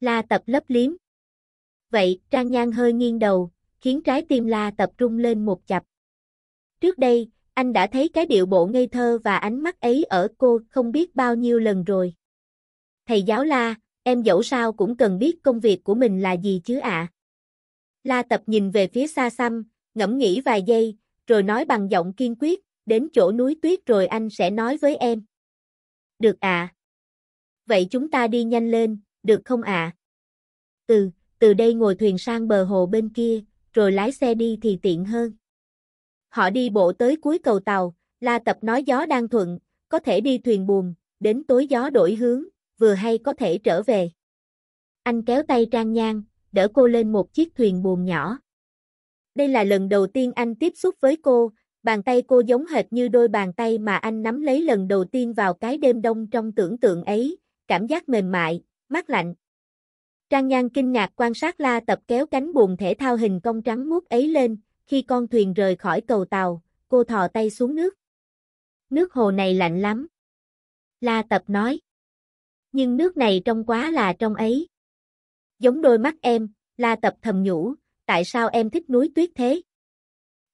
La Tập lấp liếm. Vậy, Trang Nhan hơi nghiêng đầu, khiến trái tim La Tập rung lên một chập. Trước đây, anh đã thấy cái điệu bộ ngây thơ và ánh mắt ấy ở cô không biết bao nhiêu lần rồi. Thầy giáo la, em dẫu sao cũng cần biết công việc của mình là gì chứ ạ. À? La tập nhìn về phía xa xăm, ngẫm nghĩ vài giây, rồi nói bằng giọng kiên quyết, đến chỗ núi tuyết rồi anh sẽ nói với em. Được ạ. À? Vậy chúng ta đi nhanh lên, được không ạ? À? Ừ, từ đây ngồi thuyền sang bờ hồ bên kia, rồi lái xe đi thì tiện hơn. Họ đi bộ tới cuối cầu tàu, La Tập nói gió đang thuận, có thể đi thuyền buồm, đến tối gió đổi hướng, vừa hay có thể trở về. Anh kéo tay Trang Nhan, đỡ cô lên một chiếc thuyền buồm nhỏ. Đây là lần đầu tiên anh tiếp xúc với cô, bàn tay cô giống hệt như đôi bàn tay mà anh nắm lấy lần đầu tiên vào cái đêm đông trong tưởng tượng ấy, cảm giác mềm mại, mát lạnh. Trang Nhan kinh ngạc quan sát La Tập kéo cánh buồm thể thao hình cong trắng muốt ấy lên, khi con thuyền rời khỏi cầu tàu, cô thò tay xuống nước. Nước hồ này lạnh lắm. La Tập nói. Nhưng nước này trong quá là trong ấy. Giống đôi mắt em, La Tập thầm nhủ, tại sao em thích núi tuyết thế?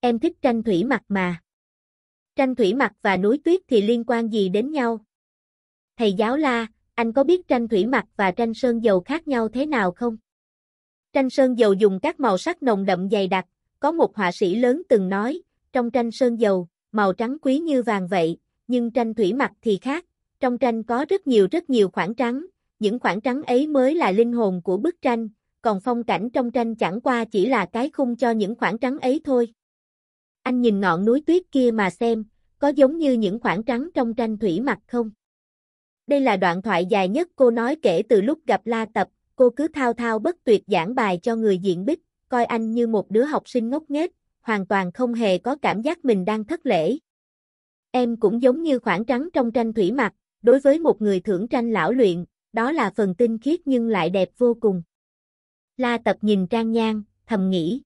Em thích tranh thủy mặt mà. Tranh thủy mặt và núi tuyết thì liên quan gì đến nhau? Thầy giáo La, anh có biết tranh thủy mặt và tranh sơn dầu khác nhau thế nào không? Tranh sơn dầu dùng các màu sắc nồng đậm dày đặc, có một họa sĩ lớn từng nói, trong tranh sơn dầu, màu trắng quý như vàng vậy, nhưng tranh thủy mặc thì khác, trong tranh có rất nhiều rất nhiều khoảng trắng, những khoảng trắng ấy mới là linh hồn của bức tranh, còn phong cảnh trong tranh chẳng qua chỉ là cái khung cho những khoảng trắng ấy thôi. Anh nhìn ngọn núi tuyết kia mà xem, có giống như những khoảng trắng trong tranh thủy mặc không? Đây là đoạn thoại dài nhất cô nói kể từ lúc gặp La Tập, cô cứ thao thao bất tuyệt giảng bài cho người diện bích coi anh như một đứa học sinh ngốc nghếch, hoàn toàn không hề có cảm giác mình đang thất lễ. Em cũng giống như khoảng trắng trong tranh thủy mặc, đối với một người thưởng tranh lão luyện, đó là phần tinh khiết nhưng lại đẹp vô cùng. La Tập nhìn Trang Nhan, thầm nghĩ.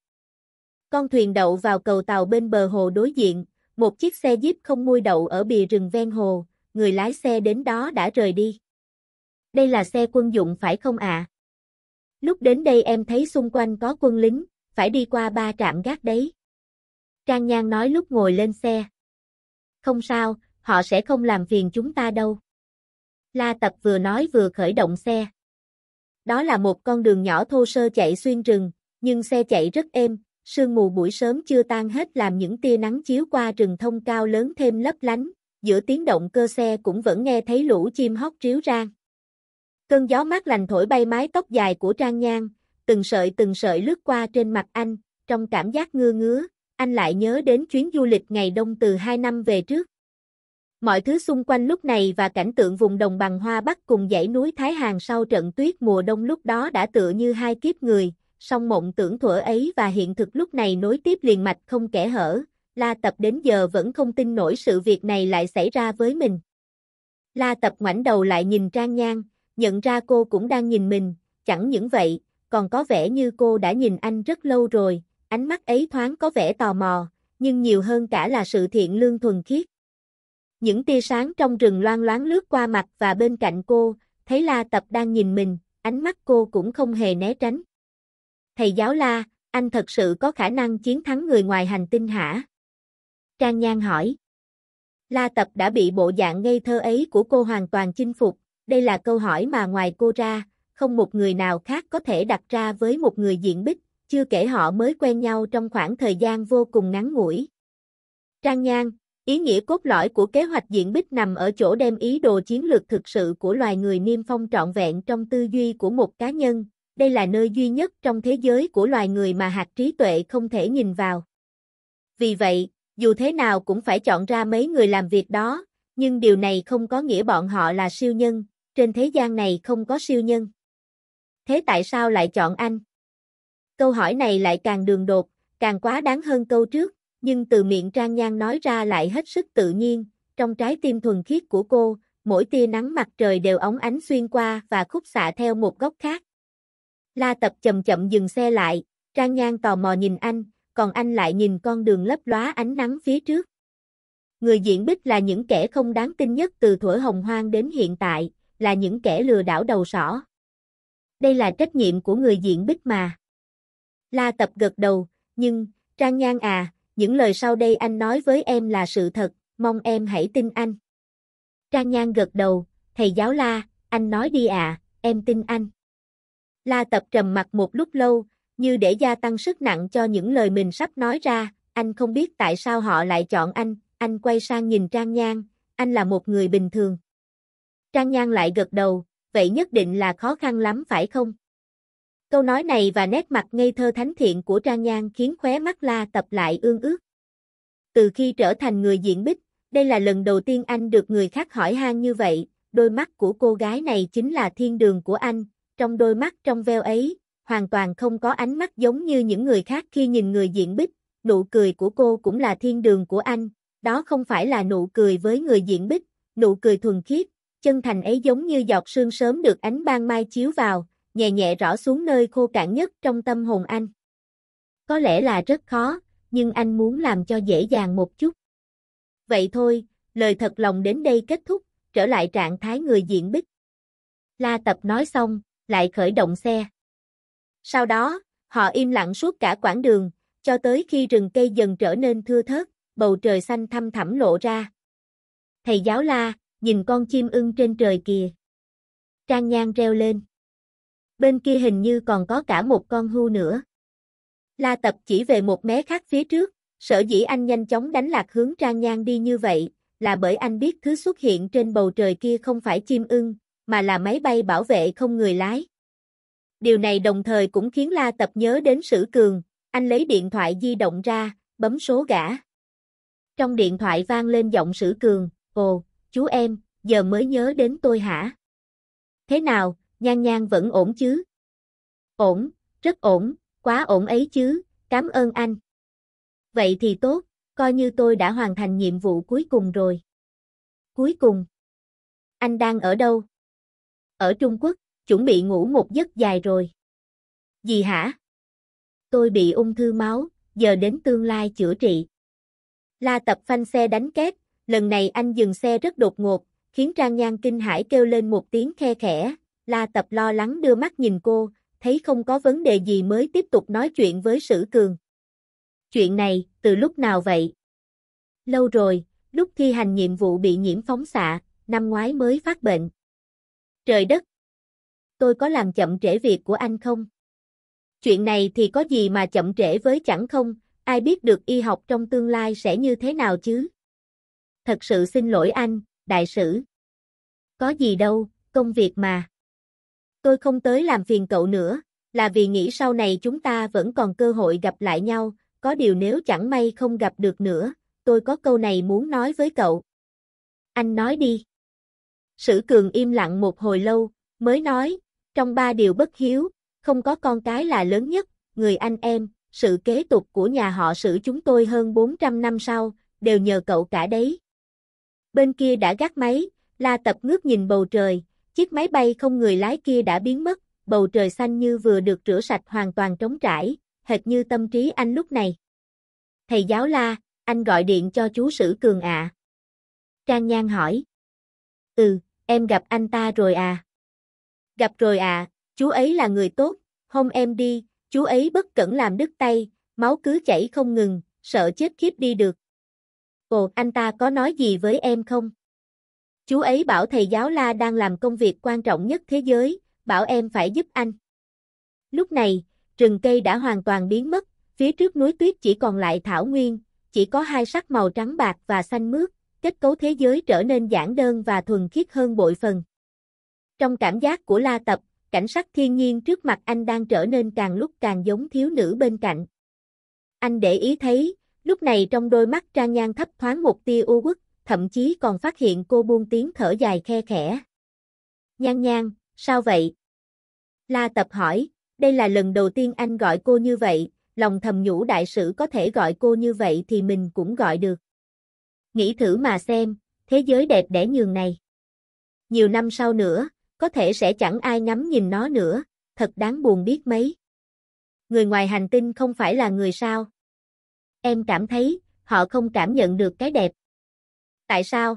Con thuyền đậu vào cầu tàu bên bờ hồ đối diện, một chiếc xe jeep không mui đậu ở bìa rừng ven hồ, người lái xe đến đó đã rời đi. Đây là xe quân dụng phải không ạ? À? Lúc đến đây em thấy xung quanh có quân lính, phải đi qua ba trạm gác đấy. Trang Nhan nói lúc ngồi lên xe. Không sao, họ sẽ không làm phiền chúng ta đâu. La Tập vừa nói vừa khởi động xe. Đó là một con đường nhỏ thô sơ chạy xuyên rừng, nhưng xe chạy rất êm, sương mù buổi sớm chưa tan hết làm những tia nắng chiếu qua rừng thông cao lớn thêm lấp lánh, giữa tiếng động cơ xe cũng vẫn nghe thấy lũ chim hót ríu rang. Cơn gió mát lành thổi bay mái tóc dài của Trang Nhan, từng sợi từng sợi lướt qua trên mặt anh, trong cảm giác ngưa ngứa, anh lại nhớ đến chuyến du lịch ngày đông từ hai năm về trước. Mọi thứ xung quanh lúc này và cảnh tượng vùng đồng bằng hoa bắc cùng dãy núi Thái Hàng sau trận tuyết mùa đông lúc đó đã tựa như hai kiếp người, song mộng tưởng thuở ấy và hiện thực lúc này nối tiếp liền mạch không kẻ hở, La Tập đến giờ vẫn không tin nổi sự việc này lại xảy ra với mình. La Tập ngoảnh đầu lại nhìn Trang Nhan, nhận ra cô cũng đang nhìn mình, chẳng những vậy, còn có vẻ như cô đã nhìn anh rất lâu rồi, ánh mắt ấy thoáng có vẻ tò mò, nhưng nhiều hơn cả là sự thiện lương thuần khiết. Những tia sáng trong rừng loan loáng lướt qua mặt và bên cạnh cô, thấy La Tập đang nhìn mình, ánh mắt cô cũng không hề né tránh. Thầy giáo La, anh thật sự có khả năng chiến thắng người ngoài hành tinh hả? Trang Nhan hỏi. La Tập đã bị bộ dạng ngây thơ ấy của cô hoàn toàn chinh phục, đây là câu hỏi mà ngoài cô ra, không một người nào khác có thể đặt ra với một người diện bích, chưa kể họ mới quen nhau trong khoảng thời gian vô cùng ngắn ngủi. Trang Nhan, ý nghĩa cốt lõi của kế hoạch diện bích nằm ở chỗ đem ý đồ chiến lược thực sự của loài người niêm phong trọn vẹn trong tư duy của một cá nhân, đây là nơi duy nhất trong thế giới của loài người mà hạt trí tuệ không thể nhìn vào. Vì vậy, dù thế nào cũng phải chọn ra mấy người làm việc đó, nhưng điều này không có nghĩa bọn họ là siêu nhân, trên thế gian này không có siêu nhân. Thế tại sao lại chọn anh? Câu hỏi này lại càng đường đột, càng quá đáng hơn câu trước, nhưng từ miệng Trang Nhan nói ra lại hết sức tự nhiên, trong trái tim thuần khiết của cô, mỗi tia nắng mặt trời đều ống ánh xuyên qua và khúc xạ theo một góc khác. La Tập chậm chậm dừng xe lại, Trang Nhan tò mò nhìn anh, còn anh lại nhìn con đường lấp lóa ánh nắng phía trước. Người diễn bích là những kẻ không đáng tin nhất từ thuở hồng hoang đến hiện tại, là những kẻ lừa đảo đầu sỏ. Đây là trách nhiệm của người diện bích mà. La tập gật đầu, nhưng, Trang Nhan à, những lời sau đây anh nói với em là sự thật, mong em hãy tin anh. Trang Nhan gật đầu, thầy giáo La, anh nói đi à, em tin anh. La tập trầm mặt một lúc lâu, như để gia tăng sức nặng cho những lời mình sắp nói ra, anh không biết tại sao họ lại chọn anh, anh quay sang nhìn Trang Nhan, anh là một người bình thường. Trang Nhan lại gật đầu, vậy nhất định là khó khăn lắm phải không? Câu nói này và nét mặt ngây thơ thánh thiện của Trang Nhan khiến khóe mắt La tập lại ương ước. Từ khi trở thành người diễn bích, đây là lần đầu tiên anh được người khác hỏi han như vậy, đôi mắt của cô gái này chính là thiên đường của anh, trong đôi mắt trong veo ấy, hoàn toàn không có ánh mắt giống như những người khác khi nhìn người diễn bích, nụ cười của cô cũng là thiên đường của anh, đó không phải là nụ cười với người diễn bích, nụ cười thuần khiết, chân thành ấy giống như giọt sương sớm được ánh ban mai chiếu vào, nhẹ nhẹ rõ xuống nơi khô cạn nhất trong tâm hồn anh. Có lẽ là rất khó, nhưng anh muốn làm cho dễ dàng một chút. Vậy thôi, lời thật lòng đến đây kết thúc, trở lại trạng thái người diện bích. La Tập nói xong, lại khởi động xe. Sau đó, họ im lặng suốt cả quãng đường, cho tới khi rừng cây dần trở nên thưa thớt, bầu trời xanh thăm thẳm lộ ra. Thầy giáo La, nhìn con chim ưng trên trời kìa. Trang Nhan reo lên. Bên kia hình như còn có cả một con hưu nữa. La Tập chỉ về một mé khác phía trước, sở dĩ anh nhanh chóng đánh lạc hướng Trang Nhan đi như vậy, là bởi anh biết thứ xuất hiện trên bầu trời kia không phải chim ưng, mà là máy bay bảo vệ không người lái. Điều này đồng thời cũng khiến La Tập nhớ đến Sử Cường, anh lấy điện thoại di động ra, bấm số gã. Trong điện thoại vang lên giọng Sử Cường, "Ồ, chú em, giờ mới nhớ đến tôi hả? Thế nào, nhan nhan vẫn ổn chứ? Ổn, rất ổn, quá ổn ấy chứ, cảm ơn anh. Vậy thì tốt, coi như tôi đã hoàn thành nhiệm vụ cuối cùng rồi. Cuối cùng. Anh đang ở đâu? Ở Trung Quốc, chuẩn bị ngủ một giấc dài rồi. Gì hả? Tôi bị ung thư máu, giờ đến tương lai chữa trị. La tập phanh xe đánh két, lần này anh dừng xe rất đột ngột, khiến Trang Nhan kinh hãi kêu lên một tiếng khe khẽ, La Tập lo lắng đưa mắt nhìn cô, thấy không có vấn đề gì mới tiếp tục nói chuyện với Sử Cường. Chuyện này, từ lúc nào vậy? Lâu rồi, lúc thi hành nhiệm vụ bị nhiễm phóng xạ, năm ngoái mới phát bệnh. Trời đất! Tôi có làm chậm trễ việc của anh không? Chuyện này thì có gì mà chậm trễ với chẳng không, ai biết được y học trong tương lai sẽ như thế nào chứ? thật sự xin lỗi anh, đại sử. Có gì đâu, công việc mà. Tôi không tới làm phiền cậu nữa, là vì nghĩ sau này chúng ta vẫn còn cơ hội gặp lại nhau, có điều nếu chẳng may không gặp được nữa, tôi có câu này muốn nói với cậu. Anh nói đi. Sử Cường im lặng một hồi lâu, mới nói, trong ba điều bất hiếu, không có con cái là lớn nhất, người anh em, sự kế tục của nhà họ sử chúng tôi hơn 400 năm sau, đều nhờ cậu cả đấy bên kia đã gác máy, La Tập ngước nhìn bầu trời, chiếc máy bay không người lái kia đã biến mất, bầu trời xanh như vừa được rửa sạch hoàn toàn trống trải, hệt như tâm trí anh lúc này. Thầy giáo La, anh gọi điện cho chú Sử Cường ạ. À. Trang Nhan hỏi. Ừ, em gặp anh ta rồi à? Gặp rồi à, chú ấy là người tốt, hôm em đi, chú ấy bất cẩn làm đứt tay, máu cứ chảy không ngừng, sợ chết khiếp đi được. Michael, anh ta có nói gì với em không? Chú ấy bảo thầy giáo La đang làm công việc quan trọng nhất thế giới, bảo em phải giúp anh. Lúc này, rừng cây đã hoàn toàn biến mất, phía trước núi tuyết chỉ còn lại thảo nguyên, chỉ có hai sắc màu trắng bạc và xanh mướt, kết cấu thế giới trở nên giản đơn và thuần khiết hơn bội phần. Trong cảm giác của La Tập, cảnh sắc thiên nhiên trước mặt anh đang trở nên càng lúc càng giống thiếu nữ bên cạnh. Anh để ý thấy, Lúc này trong đôi mắt Trang Nhan thấp thoáng một tia u uất, thậm chí còn phát hiện cô buông tiếng thở dài khe khẽ. Nhan Nhan, sao vậy? La Tập hỏi, đây là lần đầu tiên anh gọi cô như vậy, lòng thầm nhủ đại sử có thể gọi cô như vậy thì mình cũng gọi được. Nghĩ thử mà xem, thế giới đẹp đẽ nhường này. Nhiều năm sau nữa, có thể sẽ chẳng ai ngắm nhìn nó nữa, thật đáng buồn biết mấy. Người ngoài hành tinh không phải là người sao? Em cảm thấy, họ không cảm nhận được cái đẹp. Tại sao?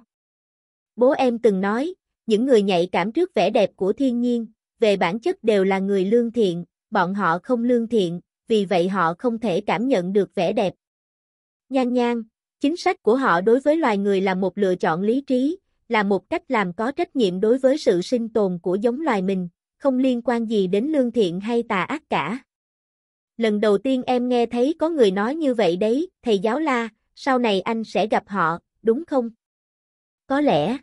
Bố em từng nói, những người nhạy cảm trước vẻ đẹp của thiên nhiên, về bản chất đều là người lương thiện, bọn họ không lương thiện, vì vậy họ không thể cảm nhận được vẻ đẹp. Nhan nhan, chính sách của họ đối với loài người là một lựa chọn lý trí, là một cách làm có trách nhiệm đối với sự sinh tồn của giống loài mình, không liên quan gì đến lương thiện hay tà ác cả lần đầu tiên em nghe thấy có người nói như vậy đấy, thầy giáo la, sau này anh sẽ gặp họ, đúng không? Có lẽ,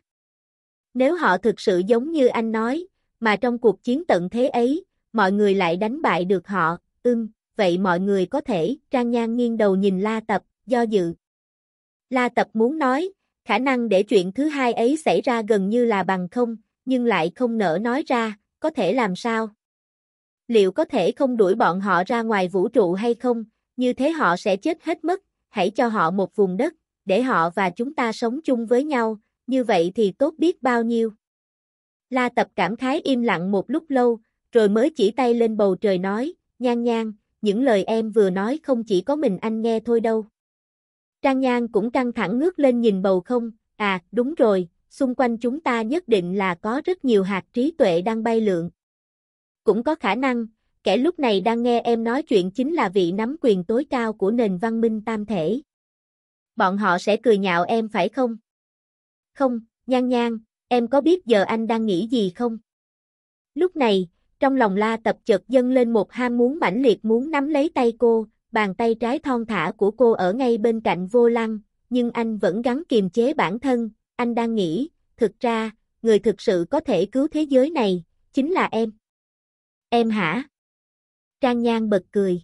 nếu họ thực sự giống như anh nói, mà trong cuộc chiến tận thế ấy, mọi người lại đánh bại được họ, ưm, vậy mọi người có thể, Trang Nhan nghiêng đầu nhìn La Tập, do dự. La Tập muốn nói, khả năng để chuyện thứ hai ấy xảy ra gần như là bằng không, nhưng lại không nỡ nói ra, có thể làm sao? liệu có thể không đuổi bọn họ ra ngoài vũ trụ hay không, như thế họ sẽ chết hết mất, hãy cho họ một vùng đất, để họ và chúng ta sống chung với nhau, như vậy thì tốt biết bao nhiêu. La Tập cảm khái im lặng một lúc lâu, rồi mới chỉ tay lên bầu trời nói, nhan nhan, những lời em vừa nói không chỉ có mình anh nghe thôi đâu. Trang Nhan cũng căng thẳng ngước lên nhìn bầu không, à, đúng rồi, xung quanh chúng ta nhất định là có rất nhiều hạt trí tuệ đang bay lượn. Cũng có khả năng, kẻ lúc này đang nghe em nói chuyện chính là vị nắm quyền tối cao của nền văn minh tam thể. Bọn họ sẽ cười nhạo em phải không? Không, nhan nhan, em có biết giờ anh đang nghĩ gì không? Lúc này, trong lòng la tập chợt dâng lên một ham muốn mãnh liệt muốn nắm lấy tay cô, bàn tay trái thon thả của cô ở ngay bên cạnh vô lăng, nhưng anh vẫn gắng kiềm chế bản thân, anh đang nghĩ, thực ra, người thực sự có thể cứu thế giới này, chính là em. Em hả? Trang Nhan bật cười.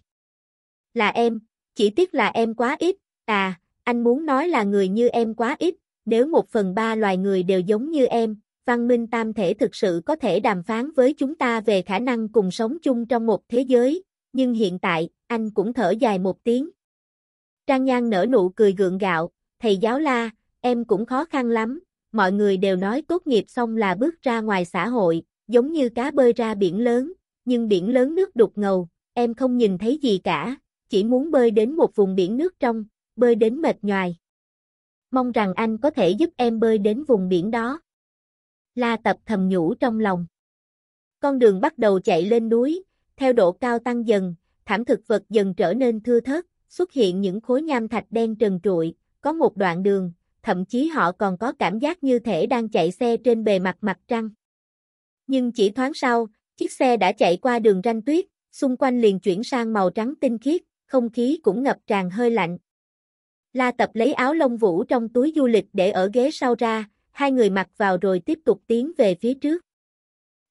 Là em, chỉ tiếc là em quá ít, à, anh muốn nói là người như em quá ít, nếu một phần ba loài người đều giống như em, văn minh tam thể thực sự có thể đàm phán với chúng ta về khả năng cùng sống chung trong một thế giới, nhưng hiện tại, anh cũng thở dài một tiếng. Trang Nhan nở nụ cười gượng gạo, thầy giáo la, em cũng khó khăn lắm, mọi người đều nói tốt nghiệp xong là bước ra ngoài xã hội, giống như cá bơi ra biển lớn, nhưng biển lớn nước đục ngầu, em không nhìn thấy gì cả, chỉ muốn bơi đến một vùng biển nước trong, bơi đến mệt nhoài. Mong rằng anh có thể giúp em bơi đến vùng biển đó. La tập thầm nhủ trong lòng. Con đường bắt đầu chạy lên núi, theo độ cao tăng dần, thảm thực vật dần trở nên thưa thớt, xuất hiện những khối nham thạch đen trần trụi, có một đoạn đường, thậm chí họ còn có cảm giác như thể đang chạy xe trên bề mặt mặt trăng. Nhưng chỉ thoáng sau, Chiếc xe đã chạy qua đường ranh tuyết, xung quanh liền chuyển sang màu trắng tinh khiết, không khí cũng ngập tràn hơi lạnh. La Tập lấy áo lông vũ trong túi du lịch để ở ghế sau ra, hai người mặc vào rồi tiếp tục tiến về phía trước.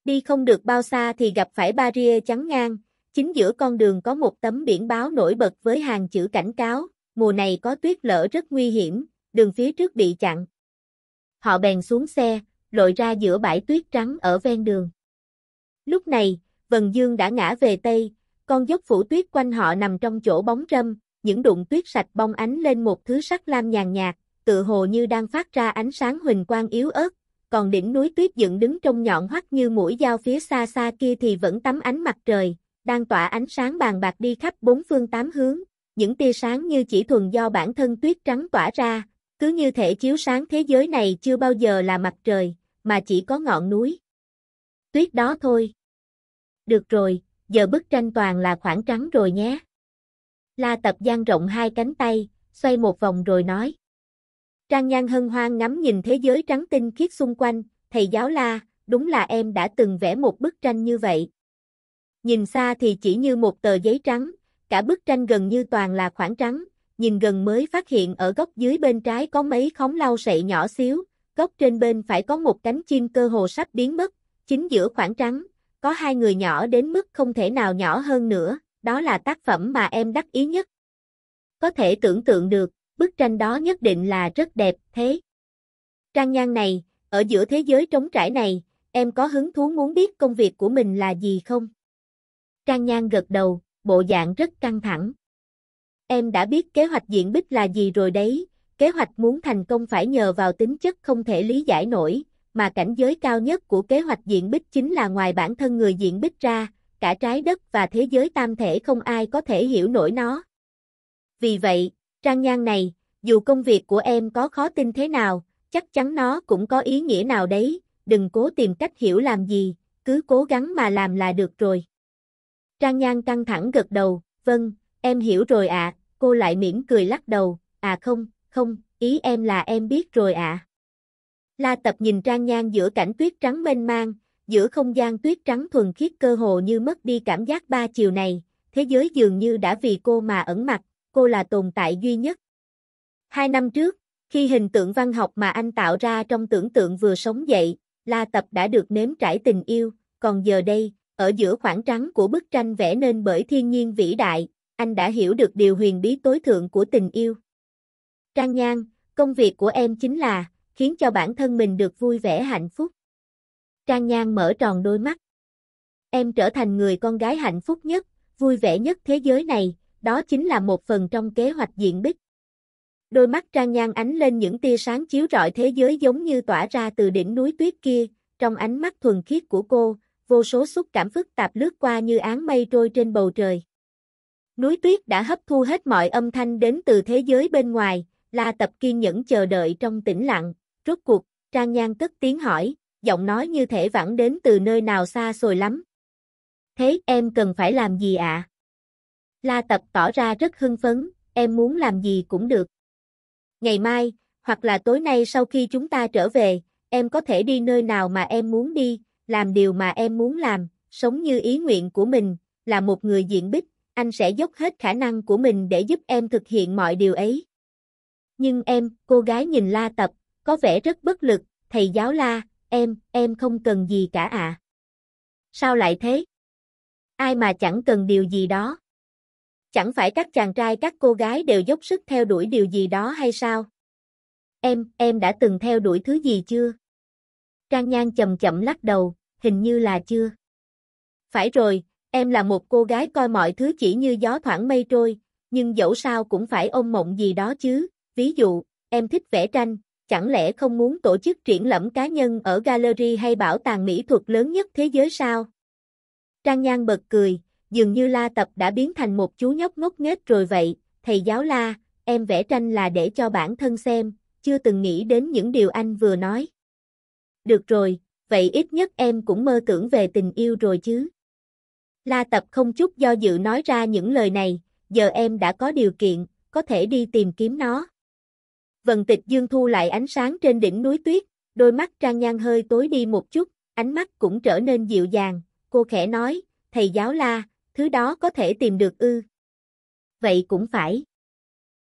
Đi không được bao xa thì gặp phải barrier chắn ngang, chính giữa con đường có một tấm biển báo nổi bật với hàng chữ cảnh cáo, mùa này có tuyết lở rất nguy hiểm, đường phía trước bị chặn. Họ bèn xuống xe, lội ra giữa bãi tuyết trắng ở ven đường. Lúc này, vần dương đã ngã về Tây, con dốc phủ tuyết quanh họ nằm trong chỗ bóng râm, những đụng tuyết sạch bong ánh lên một thứ sắc lam nhàn nhạt, tự hồ như đang phát ra ánh sáng huỳnh quang yếu ớt, còn đỉnh núi tuyết dựng đứng trong nhọn hoắt như mũi dao phía xa xa kia thì vẫn tắm ánh mặt trời, đang tỏa ánh sáng bàn bạc đi khắp bốn phương tám hướng, những tia sáng như chỉ thuần do bản thân tuyết trắng tỏa ra, cứ như thể chiếu sáng thế giới này chưa bao giờ là mặt trời, mà chỉ có ngọn núi. Tuyết đó thôi. Được rồi, giờ bức tranh toàn là khoảng trắng rồi nhé. La Tập giang rộng hai cánh tay, xoay một vòng rồi nói. Trang Nhan hân hoan ngắm nhìn thế giới trắng tinh khiết xung quanh, thầy giáo La, đúng là em đã từng vẽ một bức tranh như vậy. Nhìn xa thì chỉ như một tờ giấy trắng, cả bức tranh gần như toàn là khoảng trắng, nhìn gần mới phát hiện ở góc dưới bên trái có mấy khóm lau sậy nhỏ xíu, góc trên bên phải có một cánh chim cơ hồ sắp biến mất, Chính giữa khoảng trắng, có hai người nhỏ đến mức không thể nào nhỏ hơn nữa, đó là tác phẩm mà em đắc ý nhất. Có thể tưởng tượng được, bức tranh đó nhất định là rất đẹp, thế. Trang nhan này, ở giữa thế giới trống trải này, em có hứng thú muốn biết công việc của mình là gì không? Trang nhan gật đầu, bộ dạng rất căng thẳng. Em đã biết kế hoạch diện bích là gì rồi đấy, kế hoạch muốn thành công phải nhờ vào tính chất không thể lý giải nổi, mà cảnh giới cao nhất của kế hoạch diện bích chính là ngoài bản thân người diện bích ra, cả trái đất và thế giới tam thể không ai có thể hiểu nổi nó. Vì vậy, trang nhan này, dù công việc của em có khó tin thế nào, chắc chắn nó cũng có ý nghĩa nào đấy, đừng cố tìm cách hiểu làm gì, cứ cố gắng mà làm là được rồi. Trang Nhan căng thẳng gật đầu, vâng, em hiểu rồi ạ, cô lại mỉm cười lắc đầu, à không, không, ý em là em biết rồi ạ. La Tập nhìn trang nhan giữa cảnh tuyết trắng mênh mang, giữa không gian tuyết trắng thuần khiết cơ hồ như mất đi cảm giác ba chiều này, thế giới dường như đã vì cô mà ẩn mặt, cô là tồn tại duy nhất. Hai năm trước, khi hình tượng văn học mà anh tạo ra trong tưởng tượng vừa sống dậy, La Tập đã được nếm trải tình yêu, còn giờ đây, ở giữa khoảng trắng của bức tranh vẽ nên bởi thiên nhiên vĩ đại, anh đã hiểu được điều huyền bí tối thượng của tình yêu. Trang Nhan, công việc của em chính là khiến cho bản thân mình được vui vẻ hạnh phúc. Trang Nhan mở tròn đôi mắt. Em trở thành người con gái hạnh phúc nhất, vui vẻ nhất thế giới này, đó chính là một phần trong kế hoạch diện bích. Đôi mắt Trang Nhan ánh lên những tia sáng chiếu rọi thế giới giống như tỏa ra từ đỉnh núi tuyết kia, trong ánh mắt thuần khiết của cô, vô số xúc cảm phức tạp lướt qua như áng mây trôi trên bầu trời. Núi tuyết đã hấp thu hết mọi âm thanh đến từ thế giới bên ngoài, La Tập kiên nhẫn chờ đợi trong tĩnh lặng rốt cuộc, Trang Nhan cất tiếng hỏi, giọng nói như thể vẳng đến từ nơi nào xa xôi lắm. Thế em cần phải làm gì ạ? À? La Tập tỏ ra rất hưng phấn, em muốn làm gì cũng được. Ngày mai, hoặc là tối nay sau khi chúng ta trở về, em có thể đi nơi nào mà em muốn đi, làm điều mà em muốn làm, sống như ý nguyện của mình, là một người diện bích, anh sẽ dốc hết khả năng của mình để giúp em thực hiện mọi điều ấy. Nhưng em, cô gái nhìn La Tập, có vẻ rất bất lực, thầy giáo la, em, em không cần gì cả ạ. À. Sao lại thế? Ai mà chẳng cần điều gì đó? Chẳng phải các chàng trai các cô gái đều dốc sức theo đuổi điều gì đó hay sao? Em, em đã từng theo đuổi thứ gì chưa? Trang Nhan chậm chậm lắc đầu, hình như là chưa. Phải rồi, em là một cô gái coi mọi thứ chỉ như gió thoảng mây trôi, nhưng dẫu sao cũng phải ôm mộng gì đó chứ. Ví dụ, em thích vẽ tranh, chẳng lẽ không muốn tổ chức triển lãm cá nhân ở gallery hay bảo tàng mỹ thuật lớn nhất thế giới sao? Trang Nhan bật cười, dường như La Tập đã biến thành một chú nhóc ngốc nghếch rồi vậy, thầy giáo La, em vẽ tranh là để cho bản thân xem, chưa từng nghĩ đến những điều anh vừa nói. Được rồi, vậy ít nhất em cũng mơ tưởng về tình yêu rồi chứ. La Tập không chút do dự nói ra những lời này, giờ em đã có điều kiện, có thể đi tìm kiếm nó vần tịch dương thu lại ánh sáng trên đỉnh núi tuyết, đôi mắt trang nhan hơi tối đi một chút, ánh mắt cũng trở nên dịu dàng, cô khẽ nói, thầy giáo la, thứ đó có thể tìm được ư. Vậy cũng phải.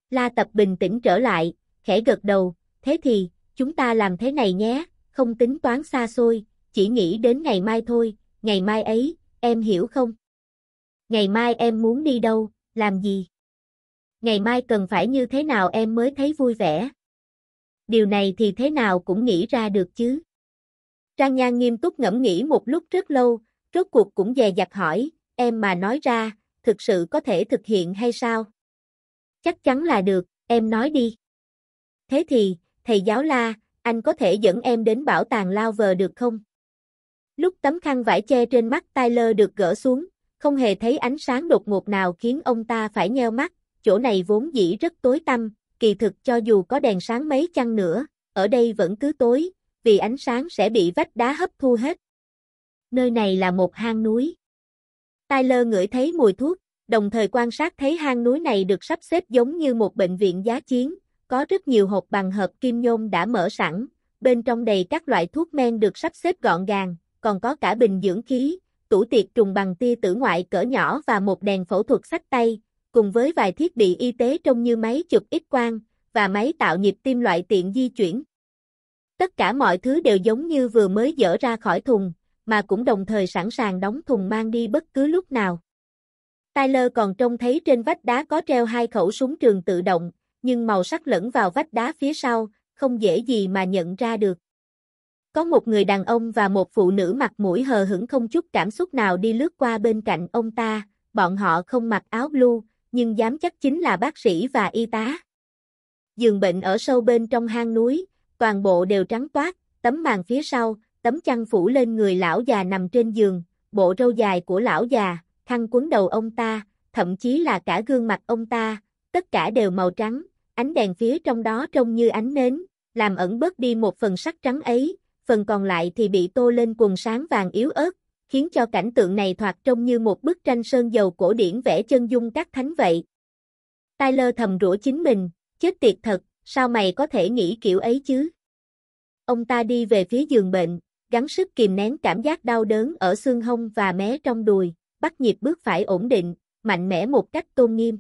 La tập bình tĩnh trở lại, khẽ gật đầu, thế thì, chúng ta làm thế này nhé, không tính toán xa xôi, chỉ nghĩ đến ngày mai thôi, ngày mai ấy, em hiểu không? Ngày mai em muốn đi đâu, làm gì? ngày mai cần phải như thế nào em mới thấy vui vẻ. Điều này thì thế nào cũng nghĩ ra được chứ. Trang Nhan nghiêm túc ngẫm nghĩ một lúc rất lâu, rốt cuộc cũng dè dặt hỏi, em mà nói ra, thực sự có thể thực hiện hay sao? Chắc chắn là được, em nói đi. Thế thì, thầy giáo la, anh có thể dẫn em đến bảo tàng lao vờ được không? Lúc tấm khăn vải che trên mắt Tyler được gỡ xuống, không hề thấy ánh sáng đột ngột nào khiến ông ta phải nheo mắt, chỗ này vốn dĩ rất tối tăm, kỳ thực cho dù có đèn sáng mấy chăng nữa, ở đây vẫn cứ tối, vì ánh sáng sẽ bị vách đá hấp thu hết. Nơi này là một hang núi. Tyler ngửi thấy mùi thuốc, đồng thời quan sát thấy hang núi này được sắp xếp giống như một bệnh viện giá chiến, có rất nhiều hộp bằng hợp kim nhôm đã mở sẵn, bên trong đầy các loại thuốc men được sắp xếp gọn gàng, còn có cả bình dưỡng khí, tủ tiệc trùng bằng tia tử ngoại cỡ nhỏ và một đèn phẫu thuật sắt tay, cùng với vài thiết bị y tế trông như máy chụp x-quang và máy tạo nhịp tim loại tiện di chuyển. Tất cả mọi thứ đều giống như vừa mới dỡ ra khỏi thùng, mà cũng đồng thời sẵn sàng đóng thùng mang đi bất cứ lúc nào. Tyler còn trông thấy trên vách đá có treo hai khẩu súng trường tự động, nhưng màu sắc lẫn vào vách đá phía sau, không dễ gì mà nhận ra được. Có một người đàn ông và một phụ nữ mặt mũi hờ hững không chút cảm xúc nào đi lướt qua bên cạnh ông ta, bọn họ không mặc áo blue, nhưng dám chắc chính là bác sĩ và y tá. Giường bệnh ở sâu bên trong hang núi, toàn bộ đều trắng toát, tấm màn phía sau, tấm chăn phủ lên người lão già nằm trên giường, bộ râu dài của lão già, khăn quấn đầu ông ta, thậm chí là cả gương mặt ông ta, tất cả đều màu trắng, ánh đèn phía trong đó trông như ánh nến, làm ẩn bớt đi một phần sắc trắng ấy, phần còn lại thì bị tô lên quần sáng vàng yếu ớt, khiến cho cảnh tượng này thoạt trông như một bức tranh sơn dầu cổ điển vẽ chân dung các thánh vậy. Tyler thầm rủa chính mình, chết tiệt thật, sao mày có thể nghĩ kiểu ấy chứ? Ông ta đi về phía giường bệnh, gắng sức kìm nén cảm giác đau đớn ở xương hông và mé trong đùi, bắt nhịp bước phải ổn định, mạnh mẽ một cách tôn nghiêm.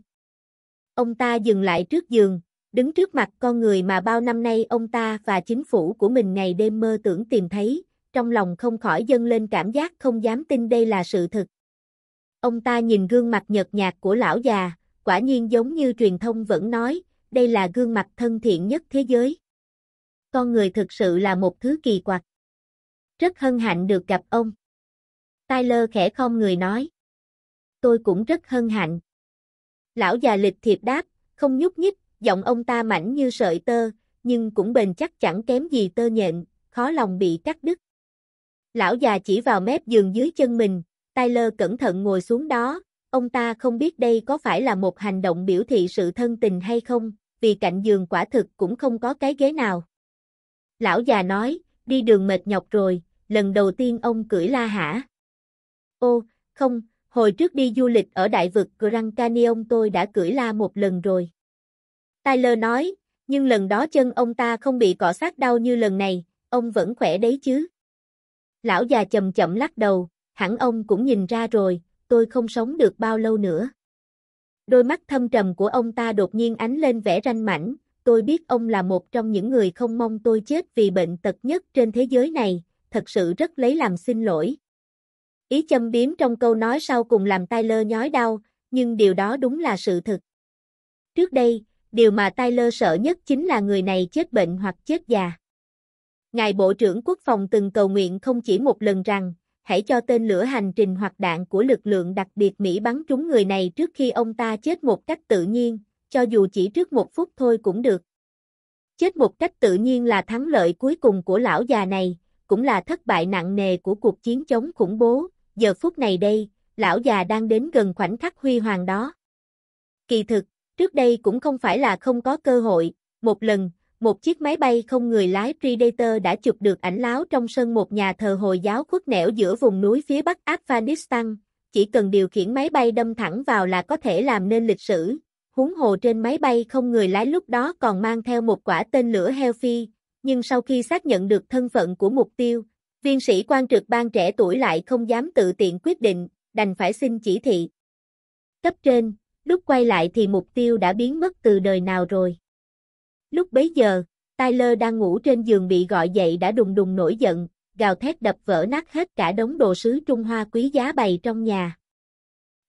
Ông ta dừng lại trước giường, đứng trước mặt con người mà bao năm nay ông ta và chính phủ của mình ngày đêm mơ tưởng tìm thấy, trong lòng không khỏi dâng lên cảm giác không dám tin đây là sự thật. Ông ta nhìn gương mặt nhợt nhạt của lão già, quả nhiên giống như truyền thông vẫn nói, đây là gương mặt thân thiện nhất thế giới. Con người thực sự là một thứ kỳ quặc. Rất hân hạnh được gặp ông. Tyler khẽ không người nói. Tôi cũng rất hân hạnh. Lão già lịch thiệp đáp, không nhúc nhích, giọng ông ta mảnh như sợi tơ, nhưng cũng bền chắc chẳng kém gì tơ nhện, khó lòng bị cắt đứt. Lão già chỉ vào mép giường dưới chân mình, Tyler cẩn thận ngồi xuống đó, ông ta không biết đây có phải là một hành động biểu thị sự thân tình hay không, vì cạnh giường quả thực cũng không có cái ghế nào. Lão già nói, đi đường mệt nhọc rồi, lần đầu tiên ông cưỡi la hả? Ô, không, hồi trước đi du lịch ở đại vực Grand Canyon tôi đã cưỡi la một lần rồi. Tyler nói, nhưng lần đó chân ông ta không bị cọ sát đau như lần này, ông vẫn khỏe đấy chứ. Lão già chậm chậm lắc đầu, hẳn ông cũng nhìn ra rồi, tôi không sống được bao lâu nữa. Đôi mắt thâm trầm của ông ta đột nhiên ánh lên vẻ ranh mảnh, tôi biết ông là một trong những người không mong tôi chết vì bệnh tật nhất trên thế giới này, thật sự rất lấy làm xin lỗi. Ý châm biếm trong câu nói sau cùng làm Tyler nhói đau, nhưng điều đó đúng là sự thật. Trước đây, điều mà Tyler sợ nhất chính là người này chết bệnh hoặc chết già. Ngài Bộ trưởng Quốc phòng từng cầu nguyện không chỉ một lần rằng, hãy cho tên lửa hành trình hoặc đạn của lực lượng đặc biệt Mỹ bắn trúng người này trước khi ông ta chết một cách tự nhiên, cho dù chỉ trước một phút thôi cũng được. Chết một cách tự nhiên là thắng lợi cuối cùng của lão già này, cũng là thất bại nặng nề của cuộc chiến chống khủng bố, giờ phút này đây, lão già đang đến gần khoảnh khắc huy hoàng đó. Kỳ thực, trước đây cũng không phải là không có cơ hội, một lần, một chiếc máy bay không người lái Predator đã chụp được ảnh láo trong sân một nhà thờ Hồi giáo khuất nẻo giữa vùng núi phía bắc Afghanistan, chỉ cần điều khiển máy bay đâm thẳng vào là có thể làm nên lịch sử. Huống hồ trên máy bay không người lái lúc đó còn mang theo một quả tên lửa heo phi, nhưng sau khi xác nhận được thân phận của mục tiêu, viên sĩ quan trực ban trẻ tuổi lại không dám tự tiện quyết định, đành phải xin chỉ thị. Cấp trên, lúc quay lại thì mục tiêu đã biến mất từ đời nào rồi. Lúc bấy giờ, Tyler đang ngủ trên giường bị gọi dậy đã đùng đùng nổi giận, gào thét đập vỡ nát hết cả đống đồ sứ Trung Hoa quý giá bày trong nhà.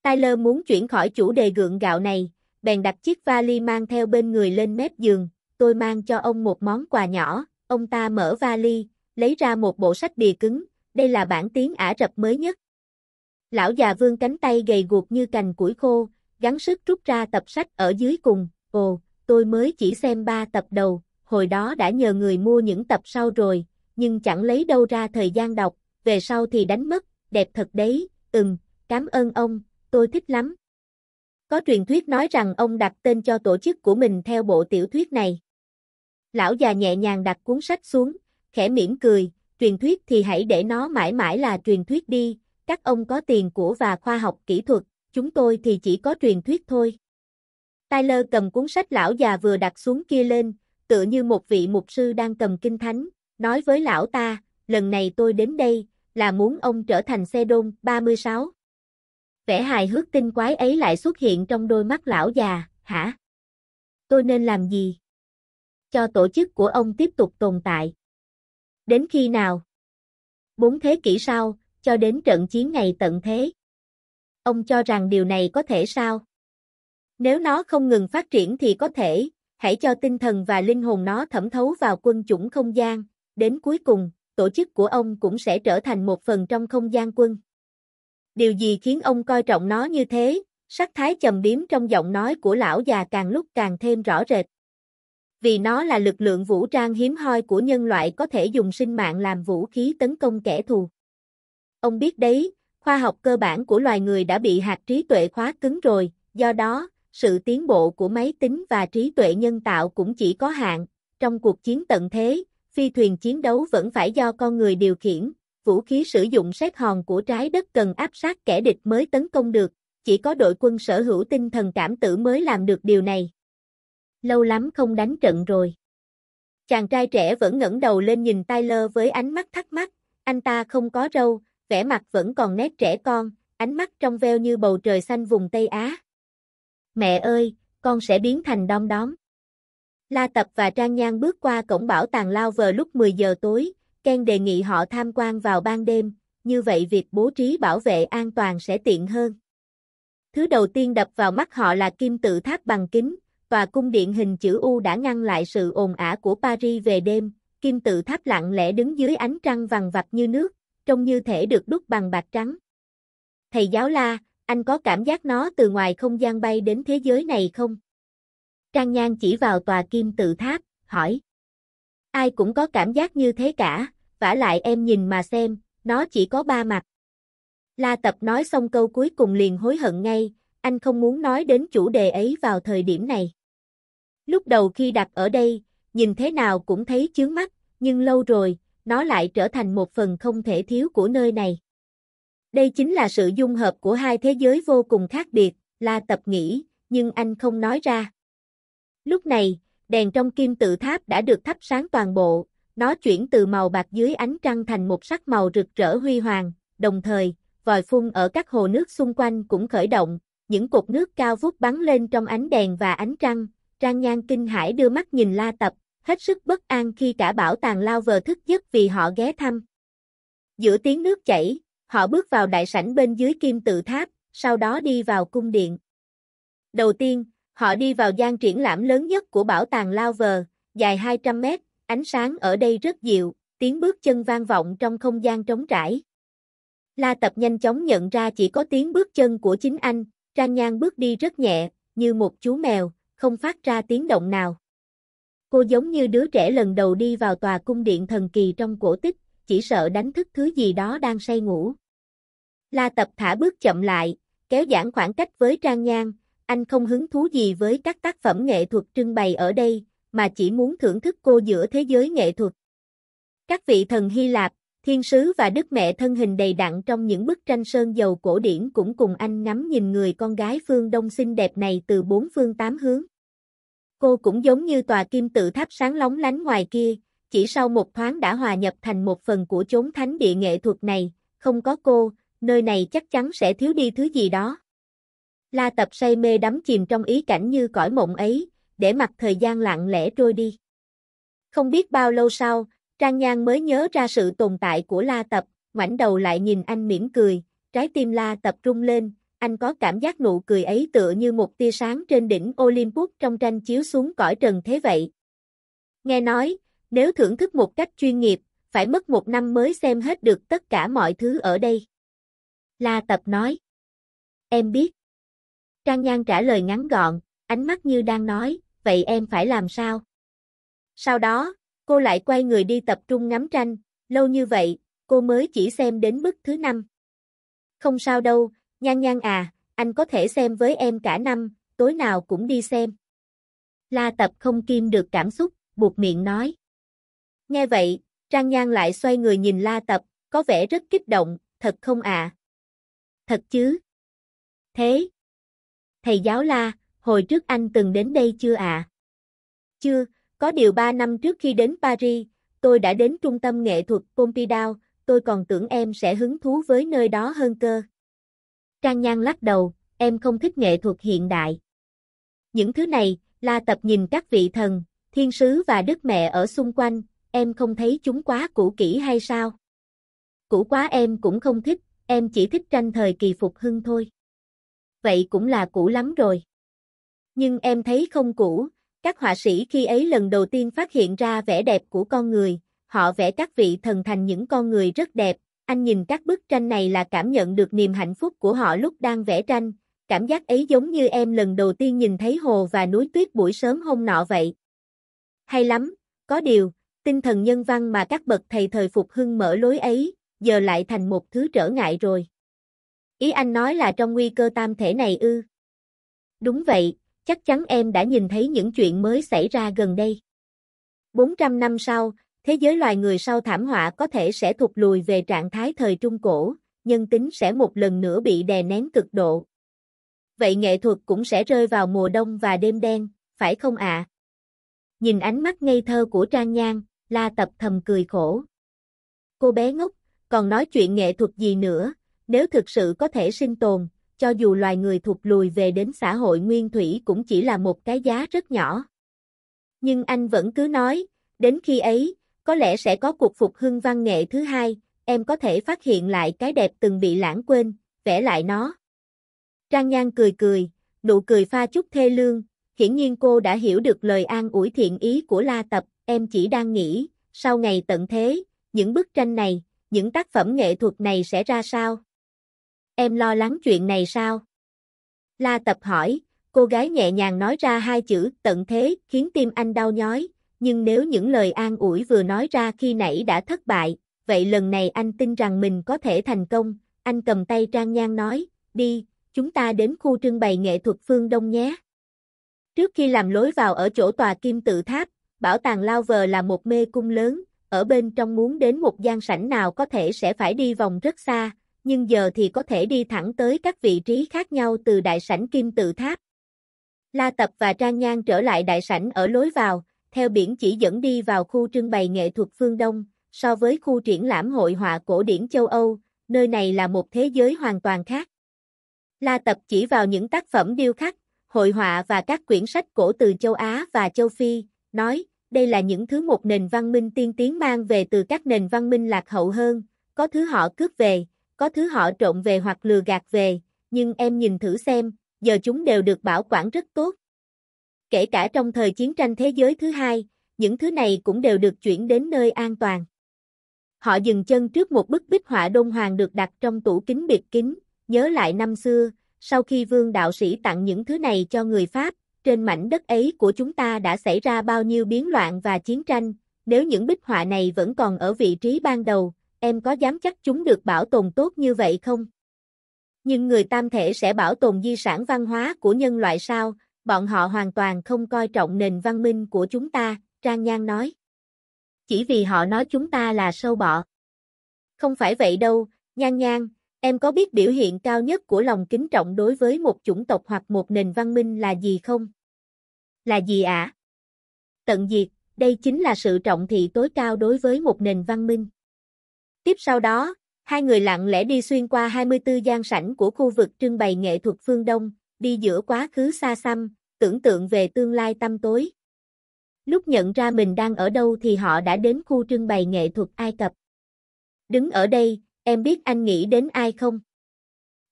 Tyler muốn chuyển khỏi chủ đề gượng gạo này, bèn đặt chiếc vali mang theo bên người lên mép giường, tôi mang cho ông một món quà nhỏ, ông ta mở vali, lấy ra một bộ sách bìa cứng, đây là bản tiếng Ả Rập mới nhất. Lão già vương cánh tay gầy guộc như cành củi khô, gắng sức rút ra tập sách ở dưới cùng, ồ, tôi mới chỉ xem 3 tập đầu, hồi đó đã nhờ người mua những tập sau rồi, nhưng chẳng lấy đâu ra thời gian đọc, về sau thì đánh mất, đẹp thật đấy, ừm, cảm ơn ông, tôi thích lắm. Có truyền thuyết nói rằng ông đặt tên cho tổ chức của mình theo bộ tiểu thuyết này. Lão già nhẹ nhàng đặt cuốn sách xuống, khẽ mỉm cười, truyền thuyết thì hãy để nó mãi mãi là truyền thuyết đi, các ông có tiền của và khoa học kỹ thuật, chúng tôi thì chỉ có truyền thuyết thôi. Tyler cầm cuốn sách lão già vừa đặt xuống kia lên, tựa như một vị mục sư đang cầm kinh thánh, nói với lão ta, lần này tôi đến đây, là muốn ông trở thành xe đôn 36. Vẻ hài hước tinh quái ấy lại xuất hiện trong đôi mắt lão già, hả? Tôi nên làm gì? Cho tổ chức của ông tiếp tục tồn tại. Đến khi nào? Bốn thế kỷ sau, cho đến trận chiến ngày tận thế. Ông cho rằng điều này có thể sao? Nếu nó không ngừng phát triển thì có thể, hãy cho tinh thần và linh hồn nó thẩm thấu vào quân chủng không gian, đến cuối cùng, tổ chức của ông cũng sẽ trở thành một phần trong không gian quân. Điều gì khiến ông coi trọng nó như thế? Sắc thái trầm biếm trong giọng nói của lão già càng lúc càng thêm rõ rệt. Vì nó là lực lượng vũ trang hiếm hoi của nhân loại có thể dùng sinh mạng làm vũ khí tấn công kẻ thù. Ông biết đấy, khoa học cơ bản của loài người đã bị hạt trí tuệ khóa cứng rồi, do đó, sự tiến bộ của máy tính và trí tuệ nhân tạo cũng chỉ có hạn, trong cuộc chiến tận thế, phi thuyền chiến đấu vẫn phải do con người điều khiển, vũ khí sử dụng xét hòn của trái đất cần áp sát kẻ địch mới tấn công được, chỉ có đội quân sở hữu tinh thần cảm tử mới làm được điều này. Lâu lắm không đánh trận rồi. Chàng trai trẻ vẫn ngẩng đầu lên nhìn Tyler với ánh mắt thắc mắc, anh ta không có râu, vẻ mặt vẫn còn nét trẻ con, ánh mắt trong veo như bầu trời xanh vùng Tây Á mẹ ơi, con sẽ biến thành đom đóm. La Tập và Trang Nhan bước qua cổng bảo tàng lao vờ lúc 10 giờ tối, Ken đề nghị họ tham quan vào ban đêm, như vậy việc bố trí bảo vệ an toàn sẽ tiện hơn. Thứ đầu tiên đập vào mắt họ là kim tự tháp bằng kính, tòa cung điện hình chữ U đã ngăn lại sự ồn ả của Paris về đêm, kim tự tháp lặng lẽ đứng dưới ánh trăng vàng vặt như nước, trông như thể được đúc bằng bạc trắng. Thầy giáo La, anh có cảm giác nó từ ngoài không gian bay đến thế giới này không? Trang Nhan chỉ vào tòa kim tự tháp, hỏi. Ai cũng có cảm giác như thế cả, vả lại em nhìn mà xem, nó chỉ có ba mặt. La Tập nói xong câu cuối cùng liền hối hận ngay, anh không muốn nói đến chủ đề ấy vào thời điểm này. Lúc đầu khi đặt ở đây, nhìn thế nào cũng thấy chướng mắt, nhưng lâu rồi, nó lại trở thành một phần không thể thiếu của nơi này. Đây chính là sự dung hợp của hai thế giới vô cùng khác biệt, La Tập nghĩ, nhưng anh không nói ra. Lúc này, đèn trong kim tự tháp đã được thắp sáng toàn bộ, nó chuyển từ màu bạc dưới ánh trăng thành một sắc màu rực rỡ huy hoàng, đồng thời, vòi phun ở các hồ nước xung quanh cũng khởi động, những cột nước cao vút bắn lên trong ánh đèn và ánh trăng, Trang Nhan kinh hãi đưa mắt nhìn La Tập, hết sức bất an khi cả bảo tàng lao vờ thức giấc vì họ ghé thăm. Giữa tiếng nước chảy, Họ bước vào đại sảnh bên dưới kim tự tháp, sau đó đi vào cung điện. Đầu tiên, họ đi vào gian triển lãm lớn nhất của bảo tàng Lao Vờ, dài 200 mét, ánh sáng ở đây rất dịu, tiếng bước chân vang vọng trong không gian trống trải. La Tập nhanh chóng nhận ra chỉ có tiếng bước chân của chính anh, Trang Nhan bước đi rất nhẹ, như một chú mèo, không phát ra tiếng động nào. Cô giống như đứa trẻ lần đầu đi vào tòa cung điện thần kỳ trong cổ tích chỉ sợ đánh thức thứ gì đó đang say ngủ. La Tập thả bước chậm lại, kéo giãn khoảng cách với Trang Nhan, anh không hứng thú gì với các tác phẩm nghệ thuật trưng bày ở đây, mà chỉ muốn thưởng thức cô giữa thế giới nghệ thuật. Các vị thần Hy Lạp, thiên sứ và đức mẹ thân hình đầy đặn trong những bức tranh sơn dầu cổ điển cũng cùng anh ngắm nhìn người con gái phương đông xinh đẹp này từ bốn phương tám hướng. Cô cũng giống như tòa kim tự tháp sáng lóng lánh ngoài kia, chỉ sau một thoáng đã hòa nhập thành một phần của chốn thánh địa nghệ thuật này, không có cô, nơi này chắc chắn sẽ thiếu đi thứ gì đó. La tập say mê đắm chìm trong ý cảnh như cõi mộng ấy, để mặc thời gian lặng lẽ trôi đi. Không biết bao lâu sau, Trang Nhan mới nhớ ra sự tồn tại của La Tập, ngoảnh đầu lại nhìn anh mỉm cười, trái tim La Tập rung lên, anh có cảm giác nụ cười ấy tựa như một tia sáng trên đỉnh Olympus trong tranh chiếu xuống cõi trần thế vậy. Nghe nói, nếu thưởng thức một cách chuyên nghiệp, phải mất một năm mới xem hết được tất cả mọi thứ ở đây. La Tập nói. Em biết. Trang Nhan trả lời ngắn gọn, ánh mắt như đang nói, vậy em phải làm sao? Sau đó, cô lại quay người đi tập trung ngắm tranh, lâu như vậy, cô mới chỉ xem đến bức thứ năm. Không sao đâu, Nhan Nhan à, anh có thể xem với em cả năm, tối nào cũng đi xem. La Tập không kim được cảm xúc, buộc miệng nói. Nghe vậy, Trang Nhan lại xoay người nhìn La Tập, có vẻ rất kích động, thật không ạ? À? Thật chứ? Thế? Thầy giáo La, hồi trước anh từng đến đây chưa ạ? À? Chưa, có điều ba năm trước khi đến Paris, tôi đã đến trung tâm nghệ thuật Pompidou, tôi còn tưởng em sẽ hứng thú với nơi đó hơn cơ. Trang Nhan lắc đầu, em không thích nghệ thuật hiện đại. Những thứ này, La Tập nhìn các vị thần, thiên sứ và đức mẹ ở xung quanh, em không thấy chúng quá cũ kỹ hay sao? Cũ quá em cũng không thích, em chỉ thích tranh thời kỳ phục hưng thôi. Vậy cũng là cũ lắm rồi. Nhưng em thấy không cũ, các họa sĩ khi ấy lần đầu tiên phát hiện ra vẻ đẹp của con người, họ vẽ các vị thần thành những con người rất đẹp, anh nhìn các bức tranh này là cảm nhận được niềm hạnh phúc của họ lúc đang vẽ tranh, cảm giác ấy giống như em lần đầu tiên nhìn thấy hồ và núi tuyết buổi sớm hôm nọ vậy. Hay lắm, có điều, Tinh thần nhân văn mà các bậc thầy thời phục hưng mở lối ấy, giờ lại thành một thứ trở ngại rồi. Ý anh nói là trong nguy cơ tam thể này ư? Đúng vậy, chắc chắn em đã nhìn thấy những chuyện mới xảy ra gần đây. 400 năm sau, thế giới loài người sau thảm họa có thể sẽ thụt lùi về trạng thái thời trung cổ, nhân tính sẽ một lần nữa bị đè nén cực độ. Vậy nghệ thuật cũng sẽ rơi vào mùa đông và đêm đen, phải không ạ? Nhìn ánh mắt ngây thơ của Trang Nhan, La Tập thầm cười khổ. Cô bé ngốc, còn nói chuyện nghệ thuật gì nữa, nếu thực sự có thể sinh tồn, cho dù loài người thụt lùi về đến xã hội nguyên thủy cũng chỉ là một cái giá rất nhỏ. Nhưng anh vẫn cứ nói, đến khi ấy, có lẽ sẽ có cuộc phục hưng văn nghệ thứ hai, em có thể phát hiện lại cái đẹp từng bị lãng quên, vẽ lại nó. Trang Nhan cười cười, nụ cười pha chút thê lương, hiển nhiên cô đã hiểu được lời an ủi thiện ý của La Tập, em chỉ đang nghĩ, sau ngày tận thế, những bức tranh này, những tác phẩm nghệ thuật này sẽ ra sao? Em lo lắng chuyện này sao? La tập hỏi, cô gái nhẹ nhàng nói ra hai chữ tận thế khiến tim anh đau nhói, nhưng nếu những lời an ủi vừa nói ra khi nãy đã thất bại, vậy lần này anh tin rằng mình có thể thành công, anh cầm tay Trang Nhan nói, đi, chúng ta đến khu trưng bày nghệ thuật phương Đông nhé. Trước khi làm lối vào ở chỗ tòa kim tự tháp, bảo tàng Lao Vờ là một mê cung lớn, ở bên trong muốn đến một gian sảnh nào có thể sẽ phải đi vòng rất xa, nhưng giờ thì có thể đi thẳng tới các vị trí khác nhau từ đại sảnh kim tự tháp. La Tập và Trang Nhan trở lại đại sảnh ở lối vào, theo biển chỉ dẫn đi vào khu trưng bày nghệ thuật phương Đông, so với khu triển lãm hội họa cổ điển châu Âu, nơi này là một thế giới hoàn toàn khác. La Tập chỉ vào những tác phẩm điêu khắc, hội họa và các quyển sách cổ từ châu Á và châu Phi, nói, đây là những thứ một nền văn minh tiên tiến mang về từ các nền văn minh lạc hậu hơn, có thứ họ cướp về, có thứ họ trộm về hoặc lừa gạt về, nhưng em nhìn thử xem, giờ chúng đều được bảo quản rất tốt. Kể cả trong thời chiến tranh thế giới thứ hai, những thứ này cũng đều được chuyển đến nơi an toàn. Họ dừng chân trước một bức bích họa đôn hoàng được đặt trong tủ kính biệt kính, nhớ lại năm xưa, sau khi vương đạo sĩ tặng những thứ này cho người Pháp, trên mảnh đất ấy của chúng ta đã xảy ra bao nhiêu biến loạn và chiến tranh, nếu những bích họa này vẫn còn ở vị trí ban đầu, em có dám chắc chúng được bảo tồn tốt như vậy không? Nhưng người tam thể sẽ bảo tồn di sản văn hóa của nhân loại sao, bọn họ hoàn toàn không coi trọng nền văn minh của chúng ta, Trang Nhan nói. Chỉ vì họ nói chúng ta là sâu bọ. Không phải vậy đâu, Nhan Nhan, Em có biết biểu hiện cao nhất của lòng kính trọng đối với một chủng tộc hoặc một nền văn minh là gì không? Là gì ạ? À? Tận diệt, đây chính là sự trọng thị tối cao đối với một nền văn minh. Tiếp sau đó, hai người lặng lẽ đi xuyên qua 24 gian sảnh của khu vực trưng bày nghệ thuật phương Đông, đi giữa quá khứ xa xăm, tưởng tượng về tương lai tăm tối. Lúc nhận ra mình đang ở đâu thì họ đã đến khu trưng bày nghệ thuật Ai Cập. Đứng ở đây, Em biết anh nghĩ đến ai không?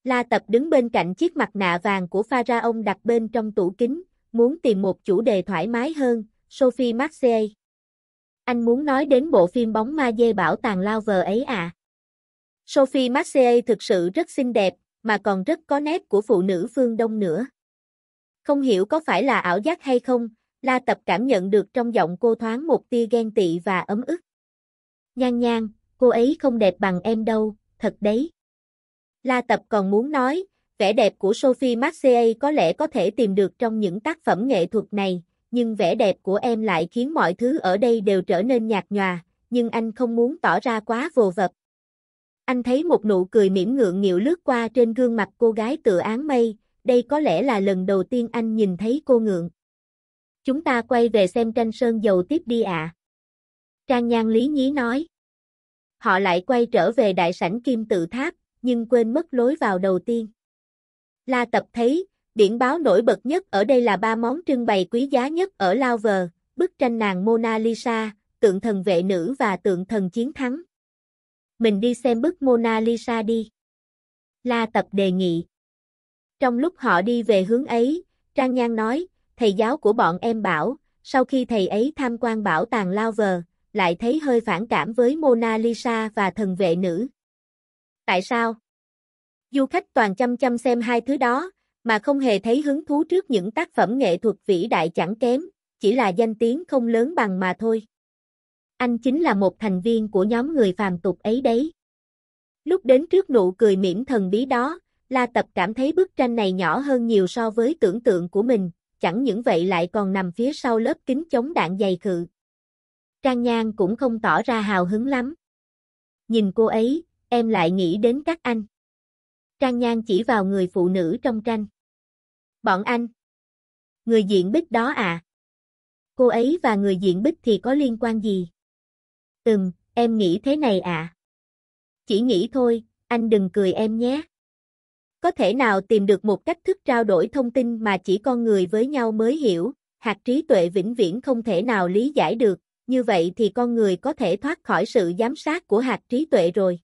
La Tập đứng bên cạnh chiếc mặt nạ vàng của pharaon đặt bên trong tủ kính, muốn tìm một chủ đề thoải mái hơn, Sophie Marseille. Anh muốn nói đến bộ phim bóng ma dê bảo tàng lao vờ ấy à? Sophie Marseille thực sự rất xinh đẹp, mà còn rất có nét của phụ nữ phương Đông nữa. Không hiểu có phải là ảo giác hay không, La Tập cảm nhận được trong giọng cô thoáng một tia ghen tị và ấm ức. Nhan nhan, cô ấy không đẹp bằng em đâu, thật đấy. La Tập còn muốn nói, vẻ đẹp của Sophie Marseille có lẽ có thể tìm được trong những tác phẩm nghệ thuật này, nhưng vẻ đẹp của em lại khiến mọi thứ ở đây đều trở nên nhạt nhòa, nhưng anh không muốn tỏ ra quá vồ vập. Anh thấy một nụ cười mỉm ngượng nghịu lướt qua trên gương mặt cô gái tựa áng mây, đây có lẽ là lần đầu tiên anh nhìn thấy cô ngượng. Chúng ta quay về xem tranh sơn dầu tiếp đi ạ. Trang Nhan Lý Nhí nói. Họ lại quay trở về đại sảnh kim tự tháp, nhưng quên mất lối vào đầu tiên. La Tập thấy, điển báo nổi bật nhất ở đây là ba món trưng bày quý giá nhất ở Louvre, bức tranh nàng Mona Lisa, tượng thần vệ nữ và tượng thần chiến thắng. Mình đi xem bức Mona Lisa đi. La Tập đề nghị. Trong lúc họ đi về hướng ấy, Trang Nhan nói, thầy giáo của bọn em bảo, sau khi thầy ấy tham quan bảo tàng Louvre, lại thấy hơi phản cảm với Mona Lisa và thần vệ nữ. Tại sao? Du khách toàn chăm chăm xem hai thứ đó, mà không hề thấy hứng thú trước những tác phẩm nghệ thuật vĩ đại chẳng kém, chỉ là danh tiếng không lớn bằng mà thôi. Anh chính là một thành viên của nhóm người phàm tục ấy đấy. Lúc đến trước nụ cười mỉm thần bí đó, La Tập cảm thấy bức tranh này nhỏ hơn nhiều so với tưởng tượng của mình, chẳng những vậy lại còn nằm phía sau lớp kính chống đạn dày khự. Trang Nhan cũng không tỏ ra hào hứng lắm. Nhìn cô ấy, em lại nghĩ đến các anh. Trang Nhan chỉ vào người phụ nữ trong tranh. Bọn anh. Người diện bích đó à? Cô ấy và người diện bích thì có liên quan gì? Ừm, em nghĩ thế này à? Chỉ nghĩ thôi, anh đừng cười em nhé. Có thể nào tìm được một cách thức trao đổi thông tin mà chỉ con người với nhau mới hiểu, hạt trí tuệ vĩnh viễn không thể nào lý giải được, như vậy thì con người có thể thoát khỏi sự giám sát của hạt trí tuệ rồi.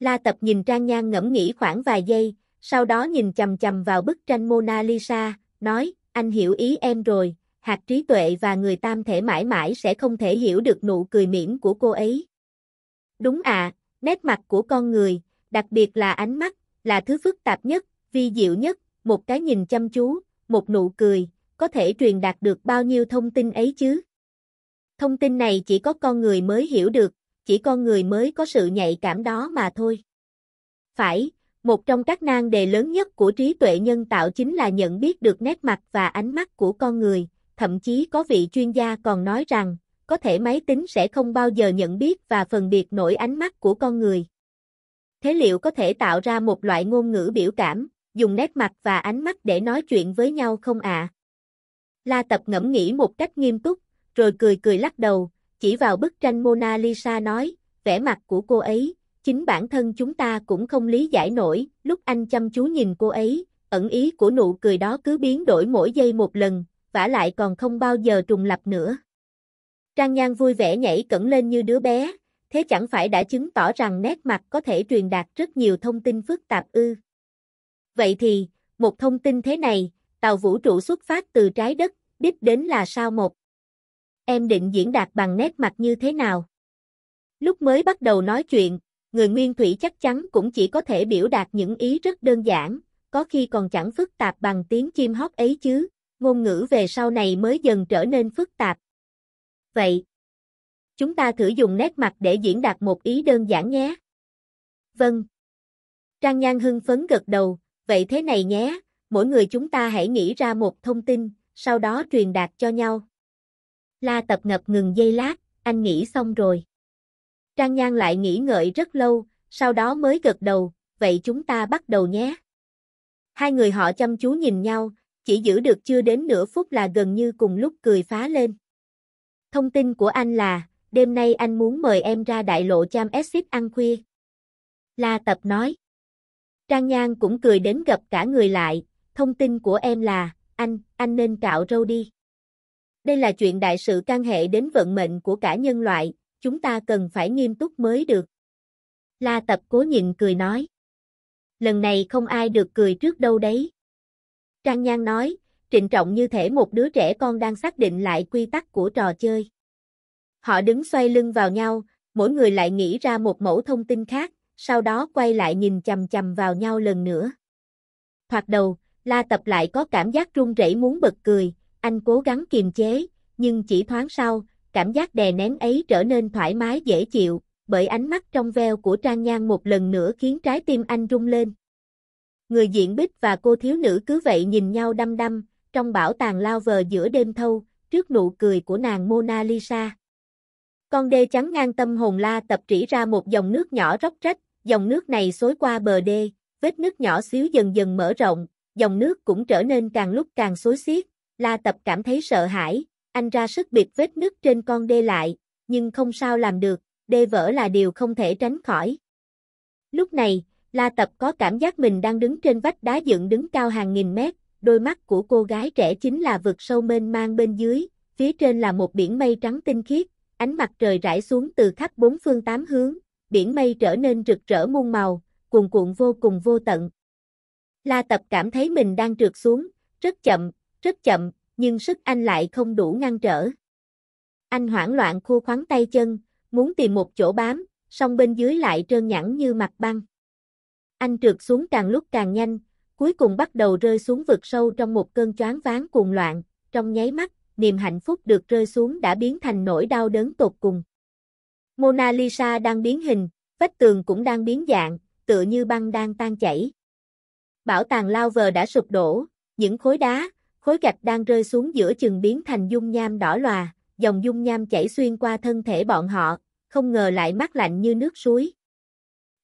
La Tập nhìn Trang Nhan ngẫm nghĩ khoảng vài giây, sau đó nhìn chầm chầm vào bức tranh Mona Lisa, nói, anh hiểu ý em rồi, hạt trí tuệ và người tam thể mãi mãi sẽ không thể hiểu được nụ cười mỉm của cô ấy. Đúng à, nét mặt của con người, đặc biệt là ánh mắt, là thứ phức tạp nhất, vi diệu nhất, một cái nhìn chăm chú, một nụ cười, có thể truyền đạt được bao nhiêu thông tin ấy chứ. Thông tin này chỉ có con người mới hiểu được, chỉ con người mới có sự nhạy cảm đó mà thôi. Phải, một trong các nan đề lớn nhất của trí tuệ nhân tạo chính là nhận biết được nét mặt và ánh mắt của con người, thậm chí có vị chuyên gia còn nói rằng, có thể máy tính sẽ không bao giờ nhận biết và phân biệt nổi ánh mắt của con người. Thế liệu có thể tạo ra một loại ngôn ngữ biểu cảm, dùng nét mặt và ánh mắt để nói chuyện với nhau không ạ? La Tập ngẫm nghĩ một cách nghiêm túc, rồi cười cười lắc đầu, chỉ vào bức tranh Mona Lisa nói, vẻ mặt của cô ấy, chính bản thân chúng ta cũng không lý giải nổi, lúc anh chăm chú nhìn cô ấy, ẩn ý của nụ cười đó cứ biến đổi mỗi giây một lần, vả lại còn không bao giờ trùng lặp nữa. Trang Nhan vui vẻ nhảy cẩn lên như đứa bé, thế chẳng phải đã chứng tỏ rằng nét mặt có thể truyền đạt rất nhiều thông tin phức tạp ư. Vậy thì, một thông tin thế này, tàu vũ trụ xuất phát từ trái đất, đích đến là sao một em định diễn đạt bằng nét mặt như thế nào? Lúc mới bắt đầu nói chuyện, người nguyên thủy chắc chắn cũng chỉ có thể biểu đạt những ý rất đơn giản, có khi còn chẳng phức tạp bằng tiếng chim hót ấy chứ, ngôn ngữ về sau này mới dần trở nên phức tạp. Vậy, chúng ta thử dùng nét mặt để diễn đạt một ý đơn giản nhé. Vâng. Trang Nhan hưng phấn gật đầu, vậy thế này nhé, mỗi người chúng ta hãy nghĩ ra một thông tin, sau đó truyền đạt cho nhau. La tập ngập ngừng giây lát, anh nghĩ xong rồi. Trang Nhan lại nghĩ ngợi rất lâu, sau đó mới gật đầu, vậy chúng ta bắt đầu nhé. Hai người họ chăm chú nhìn nhau, chỉ giữ được chưa đến nửa phút là gần như cùng lúc cười phá lên. Thông tin của anh là, đêm nay anh muốn mời em ra đại lộ cham exit ăn khuya. La Tập nói. Trang Nhan cũng cười đến gặp cả người lại, thông tin của em là, anh, anh nên cạo râu đi. Đây là chuyện đại sự can hệ đến vận mệnh của cả nhân loại, chúng ta cần phải nghiêm túc mới được. La tập cố nhịn cười nói. Lần này không ai được cười trước đâu đấy. Trang Nhan nói, trịnh trọng như thể một đứa trẻ con đang xác định lại quy tắc của trò chơi. Họ đứng xoay lưng vào nhau, mỗi người lại nghĩ ra một mẫu thông tin khác, sau đó quay lại nhìn chầm chầm vào nhau lần nữa. Thoạt đầu, La Tập lại có cảm giác run rẩy muốn bật cười, anh cố gắng kiềm chế, nhưng chỉ thoáng sau, cảm giác đè nén ấy trở nên thoải mái dễ chịu, bởi ánh mắt trong veo của Trang Nhan một lần nữa khiến trái tim anh rung lên. Người diện bích và cô thiếu nữ cứ vậy nhìn nhau đăm đăm, trong bảo tàng lao vờ giữa đêm thâu, trước nụ cười của nàng Mona Lisa. Con đê trắng ngang tâm hồn la tập trĩ ra một dòng nước nhỏ róc rách, dòng nước này xối qua bờ đê, vết nước nhỏ xíu dần dần mở rộng, dòng nước cũng trở nên càng lúc càng xối xiết, La Tập cảm thấy sợ hãi, anh ra sức biệt vết nứt trên con đê lại, nhưng không sao làm được, đê vỡ là điều không thể tránh khỏi. Lúc này, La Tập có cảm giác mình đang đứng trên vách đá dựng đứng cao hàng nghìn mét, đôi mắt của cô gái trẻ chính là vực sâu mênh mang bên dưới, phía trên là một biển mây trắng tinh khiết, ánh mặt trời rải xuống từ khắp bốn phương tám hướng, biển mây trở nên rực rỡ muôn màu, cuồn cuộn vô cùng vô tận. La Tập cảm thấy mình đang trượt xuống, rất chậm, rất chậm, nhưng sức anh lại không đủ ngăn trở. Anh hoảng loạn khu khoắn tay chân, muốn tìm một chỗ bám, song bên dưới lại trơn nhẵn như mặt băng. Anh trượt xuống càng lúc càng nhanh, cuối cùng bắt đầu rơi xuống vực sâu trong một cơn choáng váng cuồng loạn, trong nháy mắt, niềm hạnh phúc được rơi xuống đã biến thành nỗi đau đớn tột cùng. Mona Lisa đang biến hình, vách tường cũng đang biến dạng, tựa như băng đang tan chảy. Bảo tàng lao vờ đã sụp đổ, những khối đá, Khối gạch đang rơi xuống giữa chừng biến thành dung nham đỏ lòa, dòng dung nham chảy xuyên qua thân thể bọn họ, không ngờ lại mát lạnh như nước suối.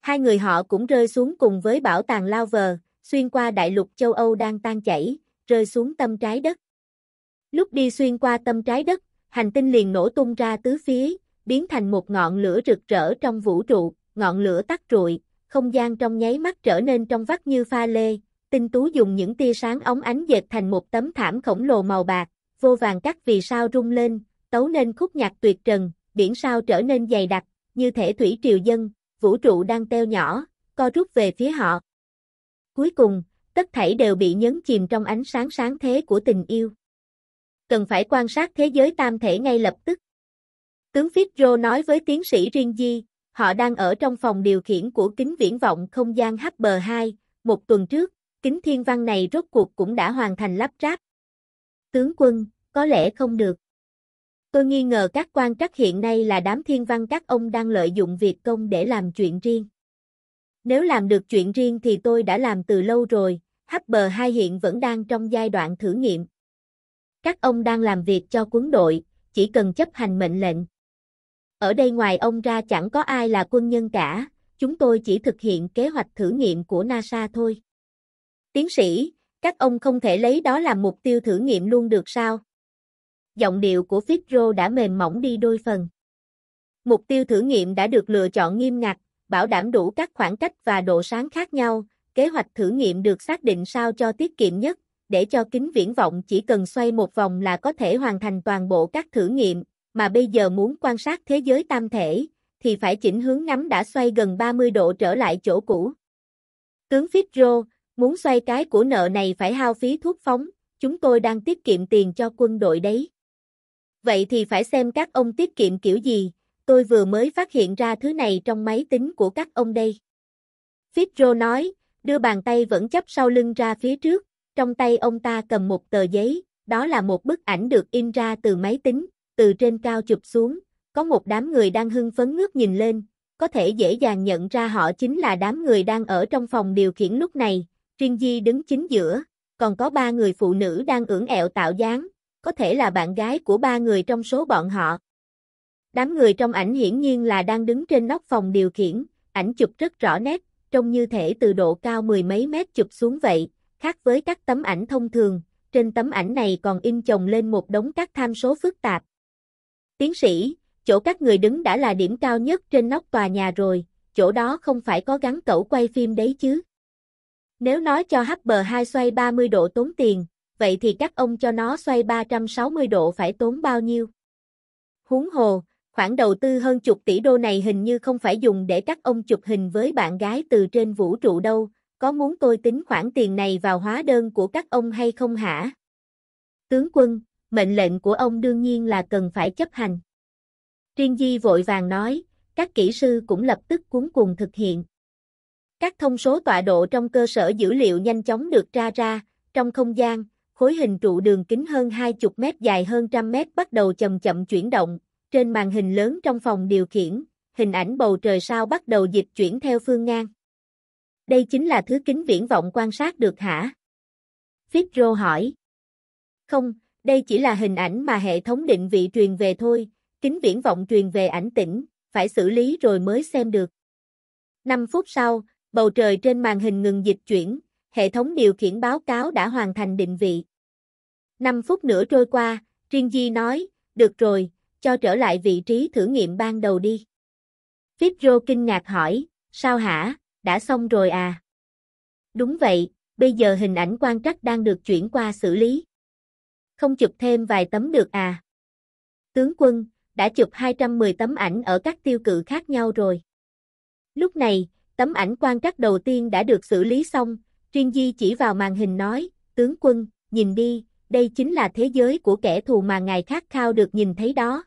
Hai người họ cũng rơi xuống cùng với bảo tàng lao vờ, xuyên qua đại lục châu Âu đang tan chảy, rơi xuống tâm trái đất. Lúc đi xuyên qua tâm trái đất, hành tinh liền nổ tung ra tứ phía, biến thành một ngọn lửa rực rỡ trong vũ trụ, ngọn lửa tắt trụi, không gian trong nháy mắt trở nên trong vắt như pha lê, tinh tú dùng những tia sáng ống ánh dệt thành một tấm thảm khổng lồ màu bạc, vô vàng các vì sao rung lên, tấu nên khúc nhạc tuyệt trần, biển sao trở nên dày đặc, như thể thủy triều dân, vũ trụ đang teo nhỏ, co rút về phía họ. Cuối cùng, tất thảy đều bị nhấn chìm trong ánh sáng sáng thế của tình yêu. Cần phải quan sát thế giới tam thể ngay lập tức. Tướng Fitzgerald nói với tiến sĩ Ringy, họ đang ở trong phòng điều khiển của kính viễn vọng không gian Hubble 2, một tuần trước, kính thiên văn này rốt cuộc cũng đã hoàn thành lắp ráp. Tướng quân, có lẽ không được. Tôi nghi ngờ các quan trắc hiện nay là đám thiên văn các ông đang lợi dụng việc công để làm chuyện riêng. Nếu làm được chuyện riêng thì tôi đã làm từ lâu rồi, bờ 2 hiện vẫn đang trong giai đoạn thử nghiệm. Các ông đang làm việc cho quân đội, chỉ cần chấp hành mệnh lệnh. Ở đây ngoài ông ra chẳng có ai là quân nhân cả, chúng tôi chỉ thực hiện kế hoạch thử nghiệm của NASA thôi. Tiến sĩ, các ông không thể lấy đó làm mục tiêu thử nghiệm luôn được sao? Giọng điệu của Fitro đã mềm mỏng đi đôi phần. Mục tiêu thử nghiệm đã được lựa chọn nghiêm ngặt, bảo đảm đủ các khoảng cách và độ sáng khác nhau, kế hoạch thử nghiệm được xác định sao cho tiết kiệm nhất, để cho kính viễn vọng chỉ cần xoay một vòng là có thể hoàn thành toàn bộ các thử nghiệm, mà bây giờ muốn quan sát thế giới tam thể, thì phải chỉnh hướng ngắm đã xoay gần 30 độ trở lại chỗ cũ. Tướng Fitro, Muốn xoay cái của nợ này phải hao phí thuốc phóng, chúng tôi đang tiết kiệm tiền cho quân đội đấy. Vậy thì phải xem các ông tiết kiệm kiểu gì, tôi vừa mới phát hiện ra thứ này trong máy tính của các ông đây. Fitro nói, đưa bàn tay vẫn chấp sau lưng ra phía trước, trong tay ông ta cầm một tờ giấy, đó là một bức ảnh được in ra từ máy tính, từ trên cao chụp xuống, có một đám người đang hưng phấn ngước nhìn lên, có thể dễ dàng nhận ra họ chính là đám người đang ở trong phòng điều khiển lúc này, Riêng Di đứng chính giữa, còn có ba người phụ nữ đang ưỡn ẹo tạo dáng, có thể là bạn gái của ba người trong số bọn họ. Đám người trong ảnh hiển nhiên là đang đứng trên nóc phòng điều khiển, ảnh chụp rất rõ nét, trông như thể từ độ cao mười mấy mét chụp xuống vậy, khác với các tấm ảnh thông thường, trên tấm ảnh này còn in chồng lên một đống các tham số phức tạp. Tiến sĩ, chỗ các người đứng đã là điểm cao nhất trên nóc tòa nhà rồi, chỗ đó không phải có gắn cẩu quay phim đấy chứ. Nếu nói cho hấp bờ 2 xoay 30 độ tốn tiền, vậy thì các ông cho nó xoay 360 độ phải tốn bao nhiêu? húng hồ, khoản đầu tư hơn chục tỷ đô này hình như không phải dùng để các ông chụp hình với bạn gái từ trên vũ trụ đâu, có muốn tôi tính khoản tiền này vào hóa đơn của các ông hay không hả? Tướng quân, mệnh lệnh của ông đương nhiên là cần phải chấp hành. Triên Di vội vàng nói, các kỹ sư cũng lập tức cuốn cuồng thực hiện. Các thông số tọa độ trong cơ sở dữ liệu nhanh chóng được tra ra, trong không gian, khối hình trụ đường kính hơn 20 mét dài hơn trăm mét bắt đầu chậm chậm chuyển động, trên màn hình lớn trong phòng điều khiển, hình ảnh bầu trời sao bắt đầu dịch chuyển theo phương ngang. Đây chính là thứ kính viễn vọng quan sát được hả? Fitzro hỏi. Không, đây chỉ là hình ảnh mà hệ thống định vị truyền về thôi, kính viễn vọng truyền về ảnh tĩnh, phải xử lý rồi mới xem được. 5 phút sau, bầu trời trên màn hình ngừng dịch chuyển, hệ thống điều khiển báo cáo đã hoàn thành định vị. 5 phút nữa trôi qua, Riêng Di nói, được rồi, cho trở lại vị trí thử nghiệm ban đầu đi. Fibro kinh ngạc hỏi, sao hả, đã xong rồi à? Đúng vậy, bây giờ hình ảnh quan trắc đang được chuyển qua xử lý. Không chụp thêm vài tấm được à? Tướng quân, đã chụp 210 tấm ảnh ở các tiêu cự khác nhau rồi. Lúc này, Tấm ảnh quan trắc đầu tiên đã được xử lý xong, Triên Di chỉ vào màn hình nói, tướng quân, nhìn đi, đây chính là thế giới của kẻ thù mà ngài khát khao được nhìn thấy đó.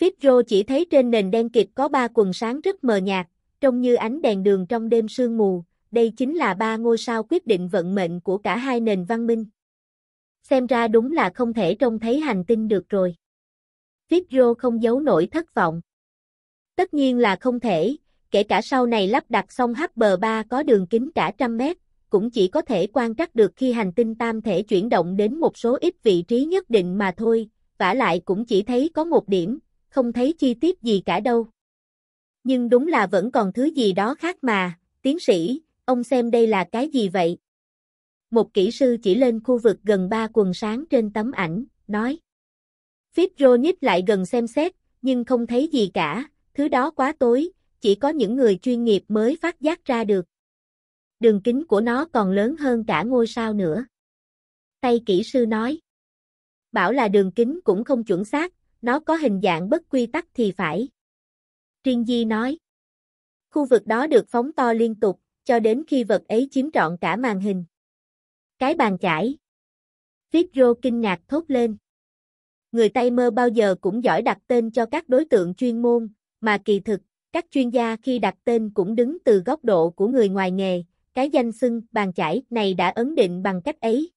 Fitzro chỉ thấy trên nền đen kịt có ba quần sáng rất mờ nhạt, trông như ánh đèn đường trong đêm sương mù, đây chính là ba ngôi sao quyết định vận mệnh của cả hai nền văn minh. Xem ra đúng là không thể trông thấy hành tinh được rồi. Fitzro không giấu nổi thất vọng. Tất nhiên là không thể, kể cả sau này lắp đặt xong HB3 có đường kính cả trăm mét, cũng chỉ có thể quan trắc được khi hành tinh tam thể chuyển động đến một số ít vị trí nhất định mà thôi, vả lại cũng chỉ thấy có một điểm, không thấy chi tiết gì cả đâu. Nhưng đúng là vẫn còn thứ gì đó khác mà, tiến sĩ, ông xem đây là cái gì vậy? Một kỹ sư chỉ lên khu vực gần ba quần sáng trên tấm ảnh, nói. Fitzronis lại gần xem xét, nhưng không thấy gì cả, thứ đó quá tối, chỉ có những người chuyên nghiệp mới phát giác ra được. Đường kính của nó còn lớn hơn cả ngôi sao nữa. Tay kỹ sư nói. Bảo là đường kính cũng không chuẩn xác, nó có hình dạng bất quy tắc thì phải. Triên Di nói. Khu vực đó được phóng to liên tục, cho đến khi vật ấy chiếm trọn cả màn hình. Cái bàn chải. Fitzro kinh ngạc thốt lên. Người Tây mơ bao giờ cũng giỏi đặt tên cho các đối tượng chuyên môn, mà kỳ thực, các chuyên gia khi đặt tên cũng đứng từ góc độ của người ngoài nghề, cái danh xưng bàn chải này đã ấn định bằng cách ấy.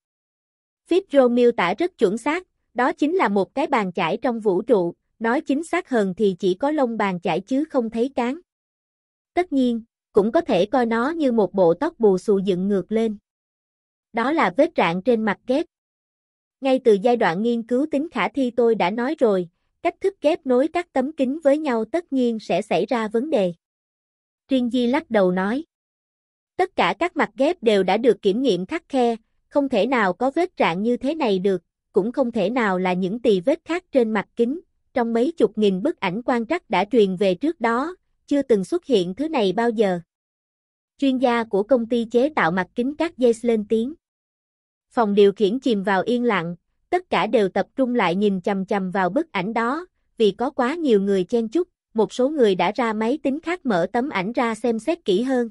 Fitzgerald miêu tả rất chuẩn xác, đó chính là một cái bàn chải trong vũ trụ, nói chính xác hơn thì chỉ có lông bàn chải chứ không thấy cán. Tất nhiên, cũng có thể coi nó như một bộ tóc bù xù dựng ngược lên. Đó là vết rạn trên mặt kép. Ngay từ giai đoạn nghiên cứu tính khả thi tôi đã nói rồi, cách thức ghép nối các tấm kính với nhau tất nhiên sẽ xảy ra vấn đề. Riêng Di lắc đầu nói. Tất cả các mặt ghép đều đã được kiểm nghiệm khắc khe, không thể nào có vết rạn như thế này được, cũng không thể nào là những tì vết khác trên mặt kính. Trong mấy chục nghìn bức ảnh quan trắc đã truyền về trước đó, chưa từng xuất hiện thứ này bao giờ. Chuyên gia của công ty chế tạo mặt kính các dây lên tiếng. Phòng điều khiển chìm vào yên lặng, tất cả đều tập trung lại nhìn chằm chằm vào bức ảnh đó, vì có quá nhiều người chen chúc, một số người đã ra máy tính khác mở tấm ảnh ra xem xét kỹ hơn.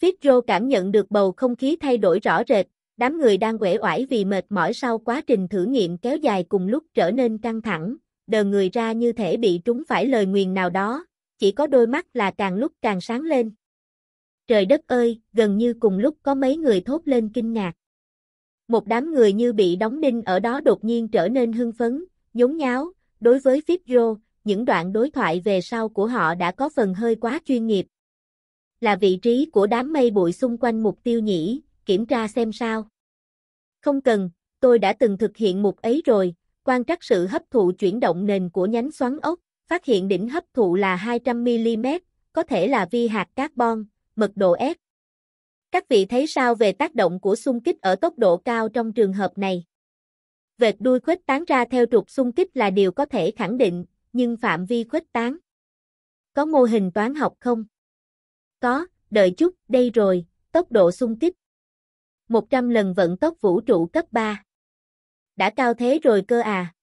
Fitro cảm nhận được bầu không khí thay đổi rõ rệt, đám người đang quể oải vì mệt mỏi sau quá trình thử nghiệm kéo dài cùng lúc trở nên căng thẳng, đờ người ra như thể bị trúng phải lời nguyền nào đó, chỉ có đôi mắt là càng lúc càng sáng lên. Trời đất ơi, gần như cùng lúc có mấy người thốt lên kinh ngạc. Một đám người như bị đóng đinh ở đó đột nhiên trở nên hưng phấn, nhốn nháo, đối với Fibro, những đoạn đối thoại về sau của họ đã có phần hơi quá chuyên nghiệp. Là vị trí của đám mây bụi xung quanh mục tiêu nhỉ, kiểm tra xem sao. Không cần, tôi đã từng thực hiện mục ấy rồi, quan trắc sự hấp thụ chuyển động nền của nhánh xoắn ốc, phát hiện đỉnh hấp thụ là 200mm, có thể là vi hạt carbon, mật độ F, các vị thấy sao về tác động của xung kích ở tốc độ cao trong trường hợp này? Vệt đuôi khuếch tán ra theo trục xung kích là điều có thể khẳng định, nhưng phạm vi khuếch tán. Có mô hình toán học không? Có, đợi chút, đây rồi, tốc độ xung kích. 100 lần vận tốc vũ trụ cấp 3. Đã cao thế rồi cơ à?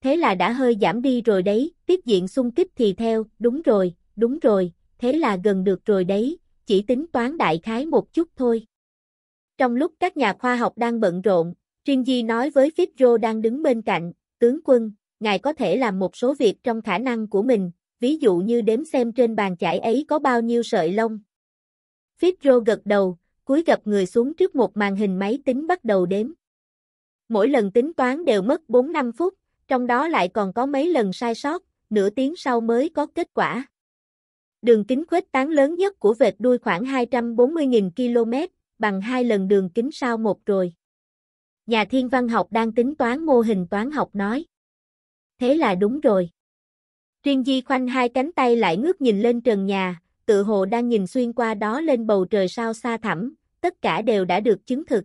Thế là đã hơi giảm đi rồi đấy, tiếp diện xung kích thì theo, đúng rồi, đúng rồi, thế là gần được rồi đấy, chỉ tính toán đại khái một chút thôi. Trong lúc các nhà khoa học đang bận rộn, Trinh Di nói với Fitro đang đứng bên cạnh, tướng quân, ngài có thể làm một số việc trong khả năng của mình, ví dụ như đếm xem trên bàn chải ấy có bao nhiêu sợi lông. Fitro gật đầu, cúi gập người xuống trước một màn hình máy tính bắt đầu đếm. Mỗi lần tính toán đều mất 4-5 phút, trong đó lại còn có mấy lần sai sót, nửa tiếng sau mới có kết quả. Đường kính khuếch tán lớn nhất của vệt đuôi khoảng 240.000 km, bằng hai lần đường kính sao một rồi. Nhà thiên văn học đang tính toán mô hình toán học nói. Thế là đúng rồi. Riêng Di khoanh hai cánh tay lại ngước nhìn lên trần nhà, tự hồ đang nhìn xuyên qua đó lên bầu trời sao xa thẳm, tất cả đều đã được chứng thực.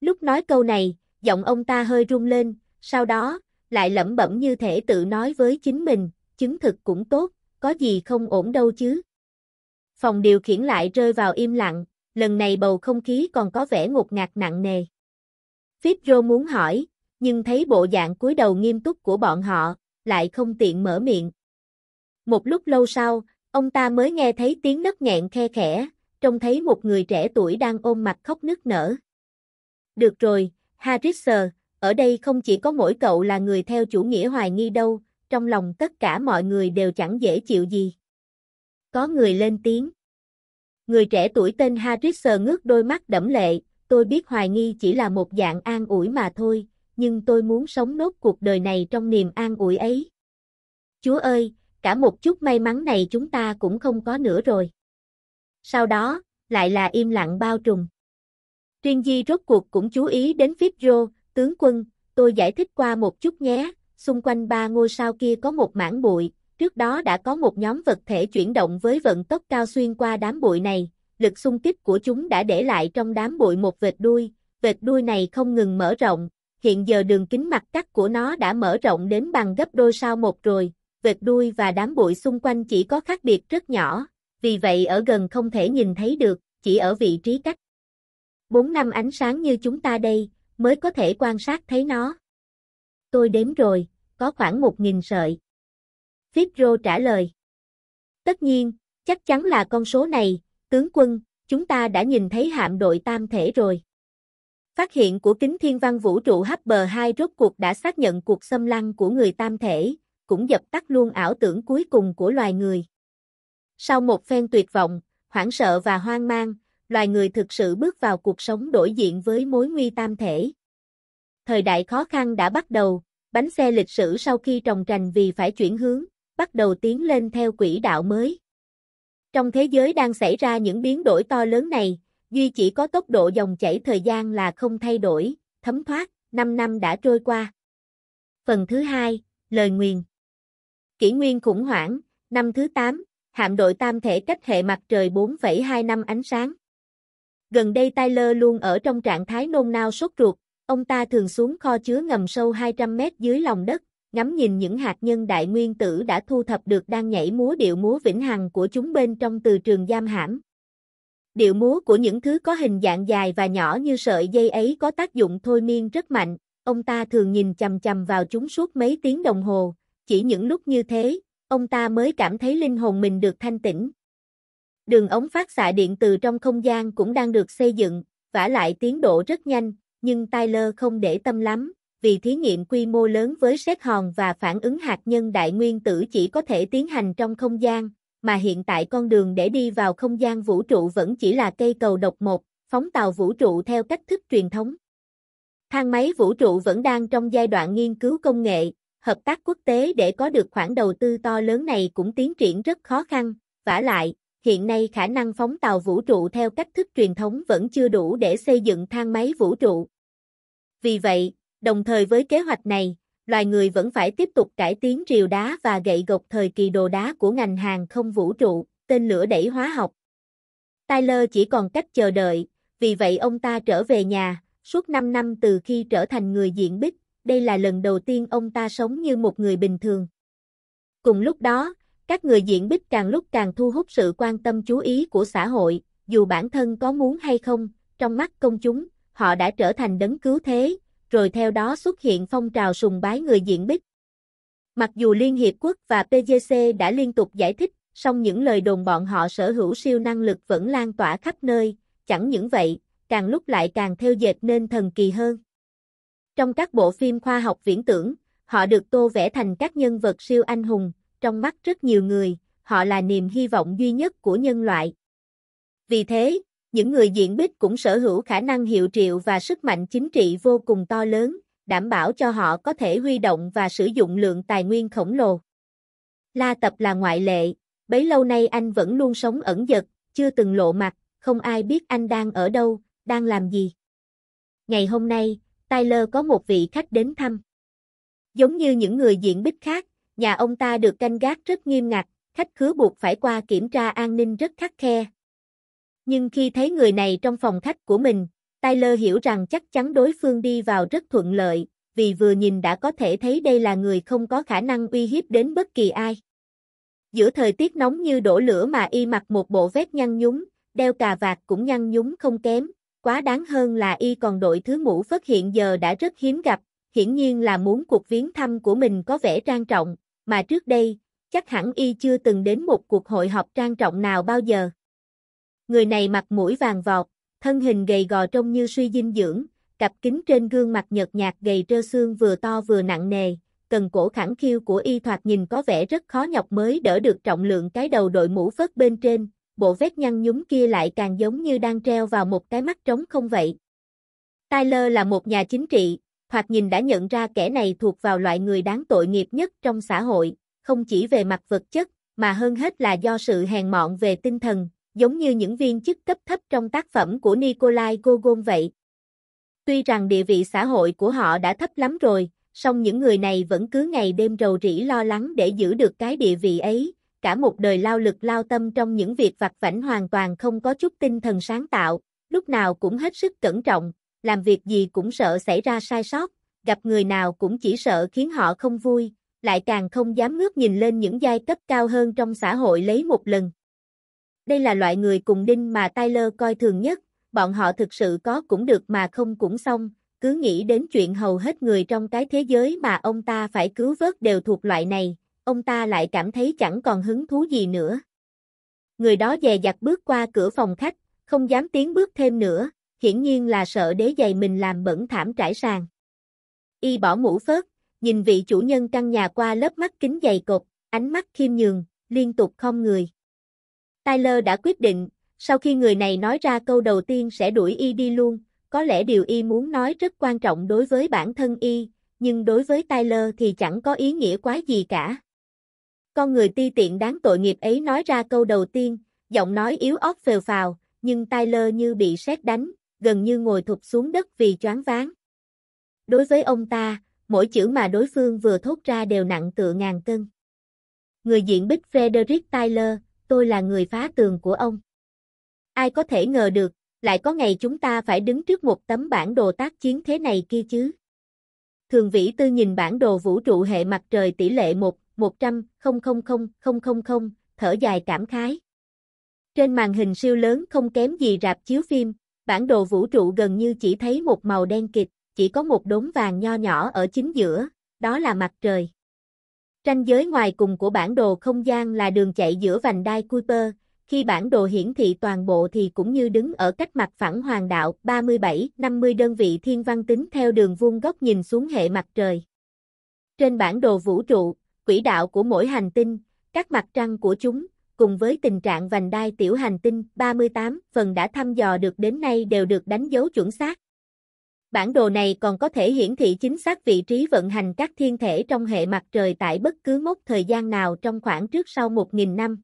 Lúc nói câu này, giọng ông ta hơi rung lên, sau đó, lại lẩm bẩm như thể tự nói với chính mình, chứng thực cũng tốt, có gì không ổn đâu chứ. Phòng điều khiển lại rơi vào im lặng, lần này bầu không khí còn có vẻ ngột ngạt nặng nề. Fipro muốn hỏi, nhưng thấy bộ dạng cúi đầu nghiêm túc của bọn họ, lại không tiện mở miệng. Một lúc lâu sau, ông ta mới nghe thấy tiếng nấc nghẹn khe khẽ, trông thấy một người trẻ tuổi đang ôm mặt khóc nức nở. Được rồi, Harris, ở đây không chỉ có mỗi cậu là người theo chủ nghĩa hoài nghi đâu, trong lòng tất cả mọi người đều chẳng dễ chịu gì. Có người lên tiếng. Người trẻ tuổi tên Harris sờ ngước đôi mắt đẫm lệ, tôi biết hoài nghi chỉ là một dạng an ủi mà thôi, nhưng tôi muốn sống nốt cuộc đời này trong niềm an ủi ấy. Chúa ơi, cả một chút may mắn này chúng ta cũng không có nữa rồi. Sau đó, lại là im lặng bao trùm. Riêng Di rốt cuộc cũng chú ý đến Fitzgerald, tướng quân, tôi giải thích qua một chút nhé, xung quanh ba ngôi sao kia có một mảng bụi, trước đó đã có một nhóm vật thể chuyển động với vận tốc cao xuyên qua đám bụi này, lực xung kích của chúng đã để lại trong đám bụi một vệt đuôi, vệt đuôi này không ngừng mở rộng, hiện giờ đường kính mặt cắt của nó đã mở rộng đến bằng gấp đôi sao một rồi, vệt đuôi và đám bụi xung quanh chỉ có khác biệt rất nhỏ, vì vậy ở gần không thể nhìn thấy được, chỉ ở vị trí cách. 4 năm ánh sáng như chúng ta đây, mới có thể quan sát thấy nó tôi đếm rồi, có khoảng một nghìn sợi. Fibro trả lời. Tất nhiên, chắc chắn là con số này, tướng quân, chúng ta đã nhìn thấy hạm đội tam thể rồi. Phát hiện của kính thiên văn vũ trụ Hubble 2 rốt cuộc đã xác nhận cuộc xâm lăng của người tam thể, cũng dập tắt luôn ảo tưởng cuối cùng của loài người. Sau một phen tuyệt vọng, hoảng sợ và hoang mang, loài người thực sự bước vào cuộc sống đối diện với mối nguy tam thể. Thời đại khó khăn đã bắt đầu, bánh xe lịch sử sau khi trồng trành vì phải chuyển hướng, bắt đầu tiến lên theo quỹ đạo mới. Trong thế giới đang xảy ra những biến đổi to lớn này, duy chỉ có tốc độ dòng chảy thời gian là không thay đổi, thấm thoát, 5 năm đã trôi qua. Phần thứ hai, lời nguyền. Kỷ nguyên khủng hoảng, năm thứ 8, hạm đội tam thể cách hệ mặt trời 4,2 năm ánh sáng. Gần đây Tyler luôn ở trong trạng thái nôn nao sốt ruột, Ông ta thường xuống kho chứa ngầm sâu 200 mét dưới lòng đất, ngắm nhìn những hạt nhân đại nguyên tử đã thu thập được đang nhảy múa điệu múa vĩnh hằng của chúng bên trong từ trường giam hãm. Điệu múa của những thứ có hình dạng dài và nhỏ như sợi dây ấy có tác dụng thôi miên rất mạnh, ông ta thường nhìn chầm chầm vào chúng suốt mấy tiếng đồng hồ, chỉ những lúc như thế, ông ta mới cảm thấy linh hồn mình được thanh tĩnh. Đường ống phát xạ điện từ trong không gian cũng đang được xây dựng, vả lại tiến độ rất nhanh, nhưng Tyler không để tâm lắm, vì thí nghiệm quy mô lớn với xét hòn và phản ứng hạt nhân đại nguyên tử chỉ có thể tiến hành trong không gian, mà hiện tại con đường để đi vào không gian vũ trụ vẫn chỉ là cây cầu độc một, phóng tàu vũ trụ theo cách thức truyền thống. Thang máy vũ trụ vẫn đang trong giai đoạn nghiên cứu công nghệ, hợp tác quốc tế để có được khoản đầu tư to lớn này cũng tiến triển rất khó khăn, vả lại, hiện nay khả năng phóng tàu vũ trụ theo cách thức truyền thống vẫn chưa đủ để xây dựng thang máy vũ trụ. Vì vậy, đồng thời với kế hoạch này, loài người vẫn phải tiếp tục cải tiến rìu đá và gậy gộc thời kỳ đồ đá của ngành hàng không vũ trụ, tên lửa đẩy hóa học. Tyler chỉ còn cách chờ đợi, vì vậy ông ta trở về nhà, suốt 5 năm từ khi trở thành người diện bích, đây là lần đầu tiên ông ta sống như một người bình thường. Cùng lúc đó, các người diện bích càng lúc càng thu hút sự quan tâm chú ý của xã hội, dù bản thân có muốn hay không, trong mắt công chúng, họ đã trở thành đấng cứu thế, rồi theo đó xuất hiện phong trào sùng bái người diện bích. Mặc dù Liên Hiệp Quốc và PGC đã liên tục giải thích, song những lời đồn bọn họ sở hữu siêu năng lực vẫn lan tỏa khắp nơi, chẳng những vậy, càng lúc lại càng theo dệt nên thần kỳ hơn. Trong các bộ phim khoa học viễn tưởng, họ được tô vẽ thành các nhân vật siêu anh hùng, trong mắt rất nhiều người, họ là niềm hy vọng duy nhất của nhân loại. Vì thế, những người diện bích cũng sở hữu khả năng hiệu triệu và sức mạnh chính trị vô cùng to lớn, đảm bảo cho họ có thể huy động và sử dụng lượng tài nguyên khổng lồ. La Tập là ngoại lệ, bấy lâu nay anh vẫn luôn sống ẩn dật, chưa từng lộ mặt, không ai biết anh đang ở đâu, đang làm gì. Ngày hôm nay, Tyler có một vị khách đến thăm. Giống như những người diện bích khác, nhà ông ta được canh gác rất nghiêm ngặt, khách khứa buộc phải qua kiểm tra an ninh rất khắc khe, nhưng khi thấy người này trong phòng khách của mình, Tyler hiểu rằng chắc chắn đối phương đi vào rất thuận lợi, vì vừa nhìn đã có thể thấy đây là người không có khả năng uy hiếp đến bất kỳ ai. Giữa thời tiết nóng như đổ lửa mà y mặc một bộ vest nhăn nhúm, đeo cà vạt cũng nhăn nhúm không kém, quá đáng hơn là y còn đội thứ mũ phất hiện giờ đã rất hiếm gặp, hiển nhiên là muốn cuộc viếng thăm của mình có vẻ trang trọng, mà trước đây, chắc hẳn y chưa từng đến một cuộc hội họp trang trọng nào bao giờ. Người này mặt mũi vàng vọt, thân hình gầy gò trông như suy dinh dưỡng, cặp kính trên gương mặt nhợt nhạt gầy trơ xương vừa to vừa nặng nề, cần cổ khẳng khiu của y thoạt nhìn có vẻ rất khó nhọc mới đỡ được trọng lượng cái đầu đội mũ phất bên trên, bộ vết nhăn nhúm kia lại càng giống như đang treo vào một cái mắt trống không vậy. Tyler là một nhà chính trị, thoạt nhìn đã nhận ra kẻ này thuộc vào loại người đáng tội nghiệp nhất trong xã hội, không chỉ về mặt vật chất, mà hơn hết là do sự hèn mọn về tinh thần, giống như những viên chức cấp thấp trong tác phẩm của Nikolai Gogol vậy. Tuy rằng địa vị xã hội của họ đã thấp lắm rồi, song những người này vẫn cứ ngày đêm rầu rĩ lo lắng để giữ được cái địa vị ấy, cả một đời lao lực lao tâm trong những việc vặt vảnh hoàn toàn không có chút tinh thần sáng tạo, lúc nào cũng hết sức cẩn trọng, làm việc gì cũng sợ xảy ra sai sót, gặp người nào cũng chỉ sợ khiến họ không vui, lại càng không dám ngước nhìn lên những giai cấp cao hơn trong xã hội lấy một lần. Đây là loại người cùng đinh mà Tyler coi thường nhất, bọn họ thực sự có cũng được mà không cũng xong, cứ nghĩ đến chuyện hầu hết người trong cái thế giới mà ông ta phải cứu vớt đều thuộc loại này, ông ta lại cảm thấy chẳng còn hứng thú gì nữa. Người đó dè dặt bước qua cửa phòng khách, không dám tiến bước thêm nữa, hiển nhiên là sợ đế giày mình làm bẩn thảm trải sàn. Y bỏ mũ phớt, nhìn vị chủ nhân căn nhà qua lớp mắt kính dày cột, ánh mắt khiêm nhường, liên tục không người. Tyler đã quyết định, sau khi người này nói ra câu đầu tiên sẽ đuổi y đi luôn, có lẽ điều y muốn nói rất quan trọng đối với bản thân y, nhưng đối với Tyler thì chẳng có ý nghĩa quá gì cả. Con người ti tiện đáng tội nghiệp ấy nói ra câu đầu tiên, giọng nói yếu ớt phều phào, nhưng Tyler như bị sét đánh, gần như ngồi thụt xuống đất vì choáng váng. Đối với ông ta, mỗi chữ mà đối phương vừa thốt ra đều nặng tựa ngàn cân. Người diễn bích Frederick Tyler, tôi là người phá tường của ông. Ai có thể ngờ được, lại có ngày chúng ta phải đứng trước một tấm bản đồ tác chiến thế này kia chứ. Thường Vĩ Tư nhìn bản đồ vũ trụ hệ mặt trời tỷ lệ 1, 100, 000, 000, thở dài cảm khái. Trên màn hình siêu lớn không kém gì rạp chiếu phim, bản đồ vũ trụ gần như chỉ thấy một màu đen kịt, chỉ có một đốm vàng nho nhỏ ở chính giữa, đó là mặt trời. Ranh giới ngoài cùng của bản đồ không gian là đường chạy giữa vành đai Kuiper, khi bản đồ hiển thị toàn bộ thì cũng như đứng ở cách mặt phẳng hoàng đạo 37-50 đơn vị thiên văn tính theo đường vuông góc nhìn xuống hệ mặt trời. Trên bản đồ vũ trụ, quỹ đạo của mỗi hành tinh, các mặt trăng của chúng, cùng với tình trạng vành đai tiểu hành tinh 38 phần đã thăm dò được đến nay đều được đánh dấu chuẩn xác. Bản đồ này còn có thể hiển thị chính xác vị trí vận hành các thiên thể trong hệ mặt trời tại bất cứ mốc thời gian nào trong khoảng trước sau 1.000 năm.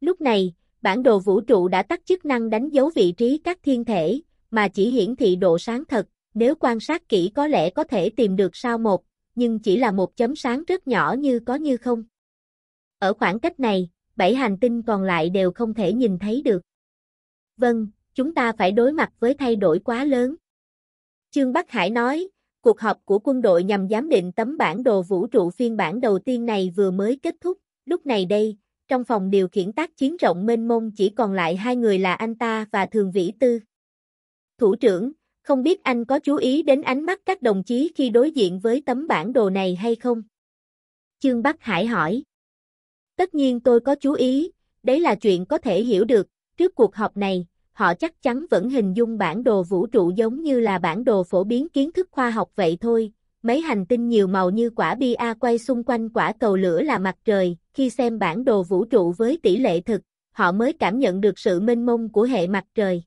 Lúc này, bản đồ vũ trụ đã tắt chức năng đánh dấu vị trí các thiên thể, mà chỉ hiển thị độ sáng thật, nếu quan sát kỹ có lẽ có thể tìm được sao một, nhưng chỉ là một chấm sáng rất nhỏ như có như không. Ở khoảng cách này, bảy hành tinh còn lại đều không thể nhìn thấy được. Vâng, chúng ta phải đối mặt với thay đổi quá lớn. Trương Bắc Hải nói, cuộc họp của quân đội nhằm giám định tấm bản đồ vũ trụ phiên bản đầu tiên này vừa mới kết thúc, lúc này đây, trong phòng điều khiển tác chiến rộng mênh mông chỉ còn lại hai người là anh ta và Thường Vĩ Tư. Thủ trưởng, không biết anh có chú ý đến ánh mắt các đồng chí khi đối diện với tấm bản đồ này hay không? Trương Bắc Hải hỏi. Tất nhiên tôi có chú ý, đấy là chuyện có thể hiểu được, trước cuộc họp này, họ chắc chắn vẫn hình dung bản đồ vũ trụ giống như là bản đồ phổ biến kiến thức khoa học vậy thôi. Mấy hành tinh nhiều màu như quả bia quay xung quanh quả cầu lửa là mặt trời, khi xem bản đồ vũ trụ với tỷ lệ thực, họ mới cảm nhận được sự mênh mông của hệ mặt trời.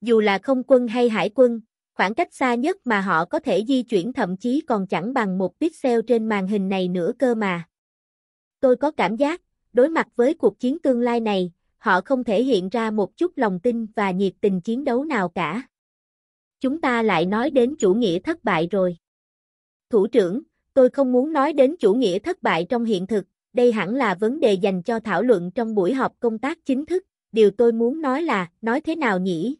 Dù là không quân hay hải quân, khoảng cách xa nhất mà họ có thể di chuyển thậm chí còn chẳng bằng một pixel trên màn hình này nữa cơ mà. Tôi có cảm giác, đối mặt với cuộc chiến tương lai này, họ không thể hiện ra một chút lòng tin và nhiệt tình chiến đấu nào cả. Chúng ta lại nói đến chủ nghĩa thất bại rồi. Thủ trưởng, tôi không muốn nói đến chủ nghĩa thất bại trong hiện thực, đây hẳn là vấn đề dành cho thảo luận trong buổi họp công tác chính thức, điều tôi muốn nói là, nói thế nào nhỉ?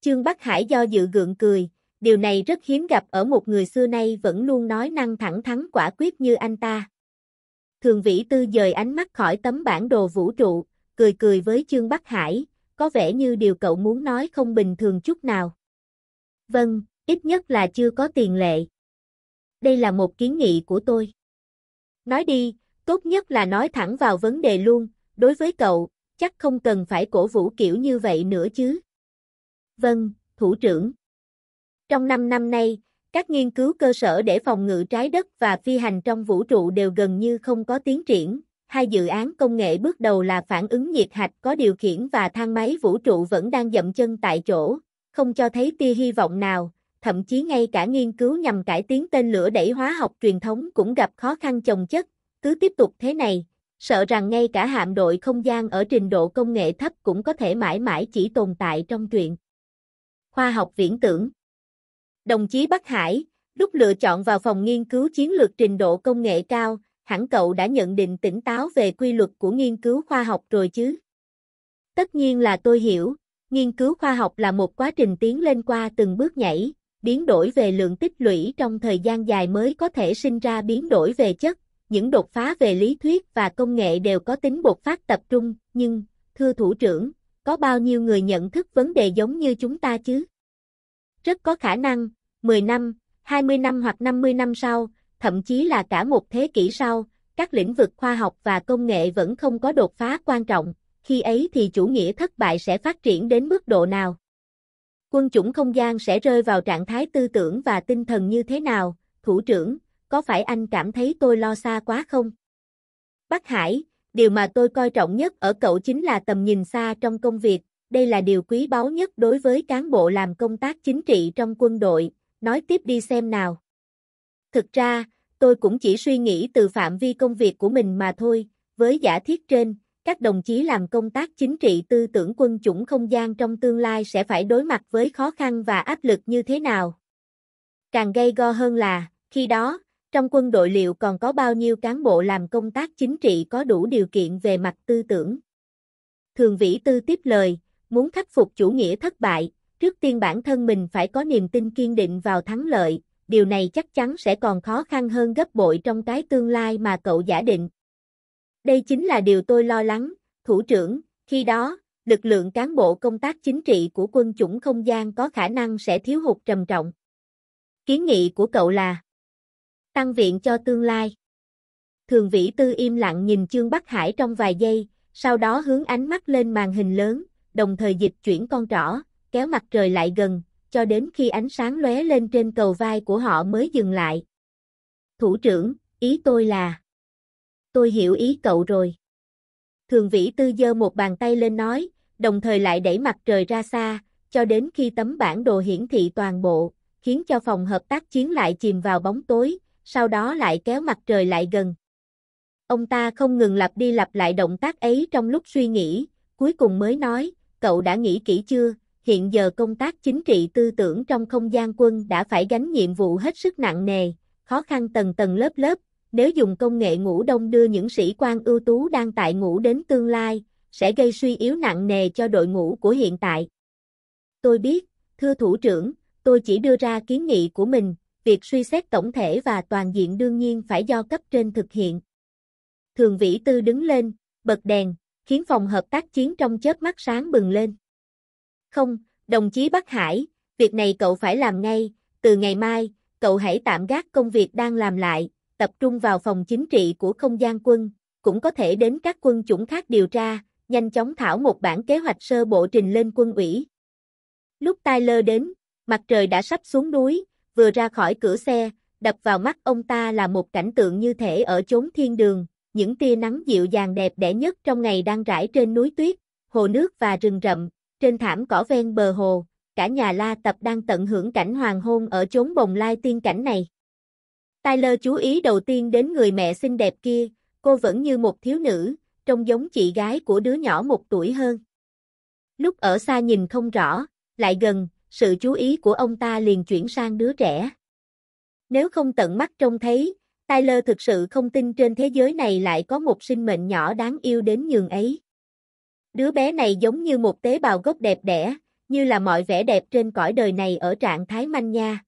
Trương Bắc Hải do dự gượng cười, điều này rất hiếm gặp ở một người xưa nay vẫn luôn nói năng thẳng thắn quả quyết như anh ta. Thường Vĩ Tư dời ánh mắt khỏi tấm bản đồ vũ trụ, cười cười với Trương Bắc Hải, có vẻ như điều cậu muốn nói không bình thường chút nào. Vâng, ít nhất là chưa có tiền lệ. Đây là một kiến nghị của tôi. Nói đi, tốt nhất là nói thẳng vào vấn đề luôn, đối với cậu, chắc không cần phải cổ vũ kiểu như vậy nữa chứ. Vâng, thủ trưởng. Trong 5 năm nay, các nghiên cứu cơ sở để phòng ngự trái đất và phi hành trong vũ trụ đều gần như không có tiến triển, hai dự án công nghệ bước đầu là phản ứng nhiệt hạch có điều khiển và thang máy vũ trụ vẫn đang dậm chân tại chỗ, không cho thấy tia hy vọng nào, thậm chí ngay cả nghiên cứu nhằm cải tiến tên lửa đẩy hóa học truyền thống cũng gặp khó khăn chồng chất, cứ tiếp tục thế này, sợ rằng ngay cả hạm đội không gian ở trình độ công nghệ thấp cũng có thể mãi mãi chỉ tồn tại trong truyện. Khoa học viễn tưởng Đồng chí Bắc Hải, lúc lựa chọn vào phòng nghiên cứu chiến lược trình độ công nghệ cao, hẳn cậu đã nhận định tỉnh táo về quy luật của nghiên cứu khoa học rồi chứ. Tất nhiên là tôi hiểu, nghiên cứu khoa học là một quá trình tiến lên qua từng bước nhảy, biến đổi về lượng tích lũy trong thời gian dài mới có thể sinh ra biến đổi về chất, những đột phá về lý thuyết và công nghệ đều có tính bột phát tập trung, nhưng, thưa thủ trưởng, có bao nhiêu người nhận thức vấn đề giống như chúng ta chứ? Rất có khả năng, 10 năm, 20 năm hoặc 50 năm sau, thậm chí là cả một thế kỷ sau, các lĩnh vực khoa học và công nghệ vẫn không có đột phá quan trọng, khi ấy thì chủ nghĩa thất bại sẽ phát triển đến mức độ nào? Quân chủng không gian sẽ rơi vào trạng thái tư tưởng và tinh thần như thế nào? Thủ trưởng, có phải anh cảm thấy tôi lo xa quá không? Bắc Hải, điều mà tôi coi trọng nhất ở cậu chính là tầm nhìn xa trong công việc, đây là điều quý báu nhất đối với cán bộ làm công tác chính trị trong quân đội, nói tiếp đi xem nào. Thực ra, tôi cũng chỉ suy nghĩ từ phạm vi công việc của mình mà thôi, với giả thiết trên, các đồng chí làm công tác chính trị tư tưởng quân chủng không gian trong tương lai sẽ phải đối mặt với khó khăn và áp lực như thế nào. Càng gây go hơn là, khi đó, trong quân đội liệu còn có bao nhiêu cán bộ làm công tác chính trị có đủ điều kiện về mặt tư tưởng. Thường Vĩ Tư tiếp lời, muốn khắc phục chủ nghĩa thất bại, trước tiên bản thân mình phải có niềm tin kiên định vào thắng lợi, điều này chắc chắn sẽ còn khó khăn hơn gấp bội trong cái tương lai mà cậu giả định. Đây chính là điều tôi lo lắng, thủ trưởng, khi đó, lực lượng cán bộ công tác chính trị của quân chủng không gian có khả năng sẽ thiếu hụt trầm trọng. Kiến nghị của cậu là Tăng viện cho tương lai. Thường vĩ tư im lặng nhìn Trương Bắc Hải trong vài giây, sau đó hướng ánh mắt lên màn hình lớn, đồng thời dịch chuyển con trỏ, kéo mặt trời lại gần, cho đến khi ánh sáng lóe lên trên cầu vai của họ mới dừng lại. Thủ trưởng, ý tôi là... Tôi hiểu ý cậu rồi. Thường vĩ tư giơ một bàn tay lên nói, đồng thời lại đẩy mặt trời ra xa, cho đến khi tấm bản đồ hiển thị toàn bộ, khiến cho phòng hợp tác chiến lại chìm vào bóng tối, sau đó lại kéo mặt trời lại gần. Ông ta không ngừng lặp đi lặp lại động tác ấy trong lúc suy nghĩ, cuối cùng mới nói, cậu đã nghĩ kỹ chưa, hiện giờ công tác chính trị tư tưởng trong không gian quân đã phải gánh nhiệm vụ hết sức nặng nề, khó khăn tầng tầng lớp lớp, nếu dùng công nghệ ngũ đông đưa những sĩ quan ưu tú đang tại ngũ đến tương lai, sẽ gây suy yếu nặng nề cho đội ngũ của hiện tại. Tôi biết, thưa thủ trưởng, tôi chỉ đưa ra kiến nghị của mình, việc suy xét tổng thể và toàn diện đương nhiên phải do cấp trên thực hiện. Thường Vĩ Tư đứng lên, bật đèn, khiến phòng hợp tác chiến trong chớp mắt sáng bừng lên. Không, đồng chí Bắc Hải, việc này cậu phải làm ngay, từ ngày mai, cậu hãy tạm gác công việc đang làm lại, tập trung vào phòng chính trị của không gian quân, cũng có thể đến các quân chủng khác điều tra, nhanh chóng thảo một bản kế hoạch sơ bộ trình lên quân ủy. Lúc Tyler đến, mặt trời đã sắp xuống núi, vừa ra khỏi cửa xe, đập vào mắt ông ta là một cảnh tượng như thể ở chốn thiên đường, những tia nắng dịu dàng đẹp đẽ nhất trong ngày đang rải trên núi tuyết, hồ nước và rừng rậm, trên thảm cỏ ven bờ hồ, cả nhà La Tập đang tận hưởng cảnh hoàng hôn ở chốn bồng lai tiên cảnh này. Tyler chú ý đầu tiên đến người mẹ xinh đẹp kia, cô vẫn như một thiếu nữ, trông giống chị gái của đứa nhỏ một tuổi hơn. Lúc ở xa nhìn không rõ, lại gần, sự chú ý của ông ta liền chuyển sang đứa trẻ. Nếu không tận mắt trông thấy, Tyler thực sự không tin trên thế giới này lại có một sinh mệnh nhỏ đáng yêu đến nhường ấy. Đứa bé này giống như một tế bào gốc đẹp đẽ, như là mọi vẻ đẹp trên cõi đời này ở trạng thái manh nha.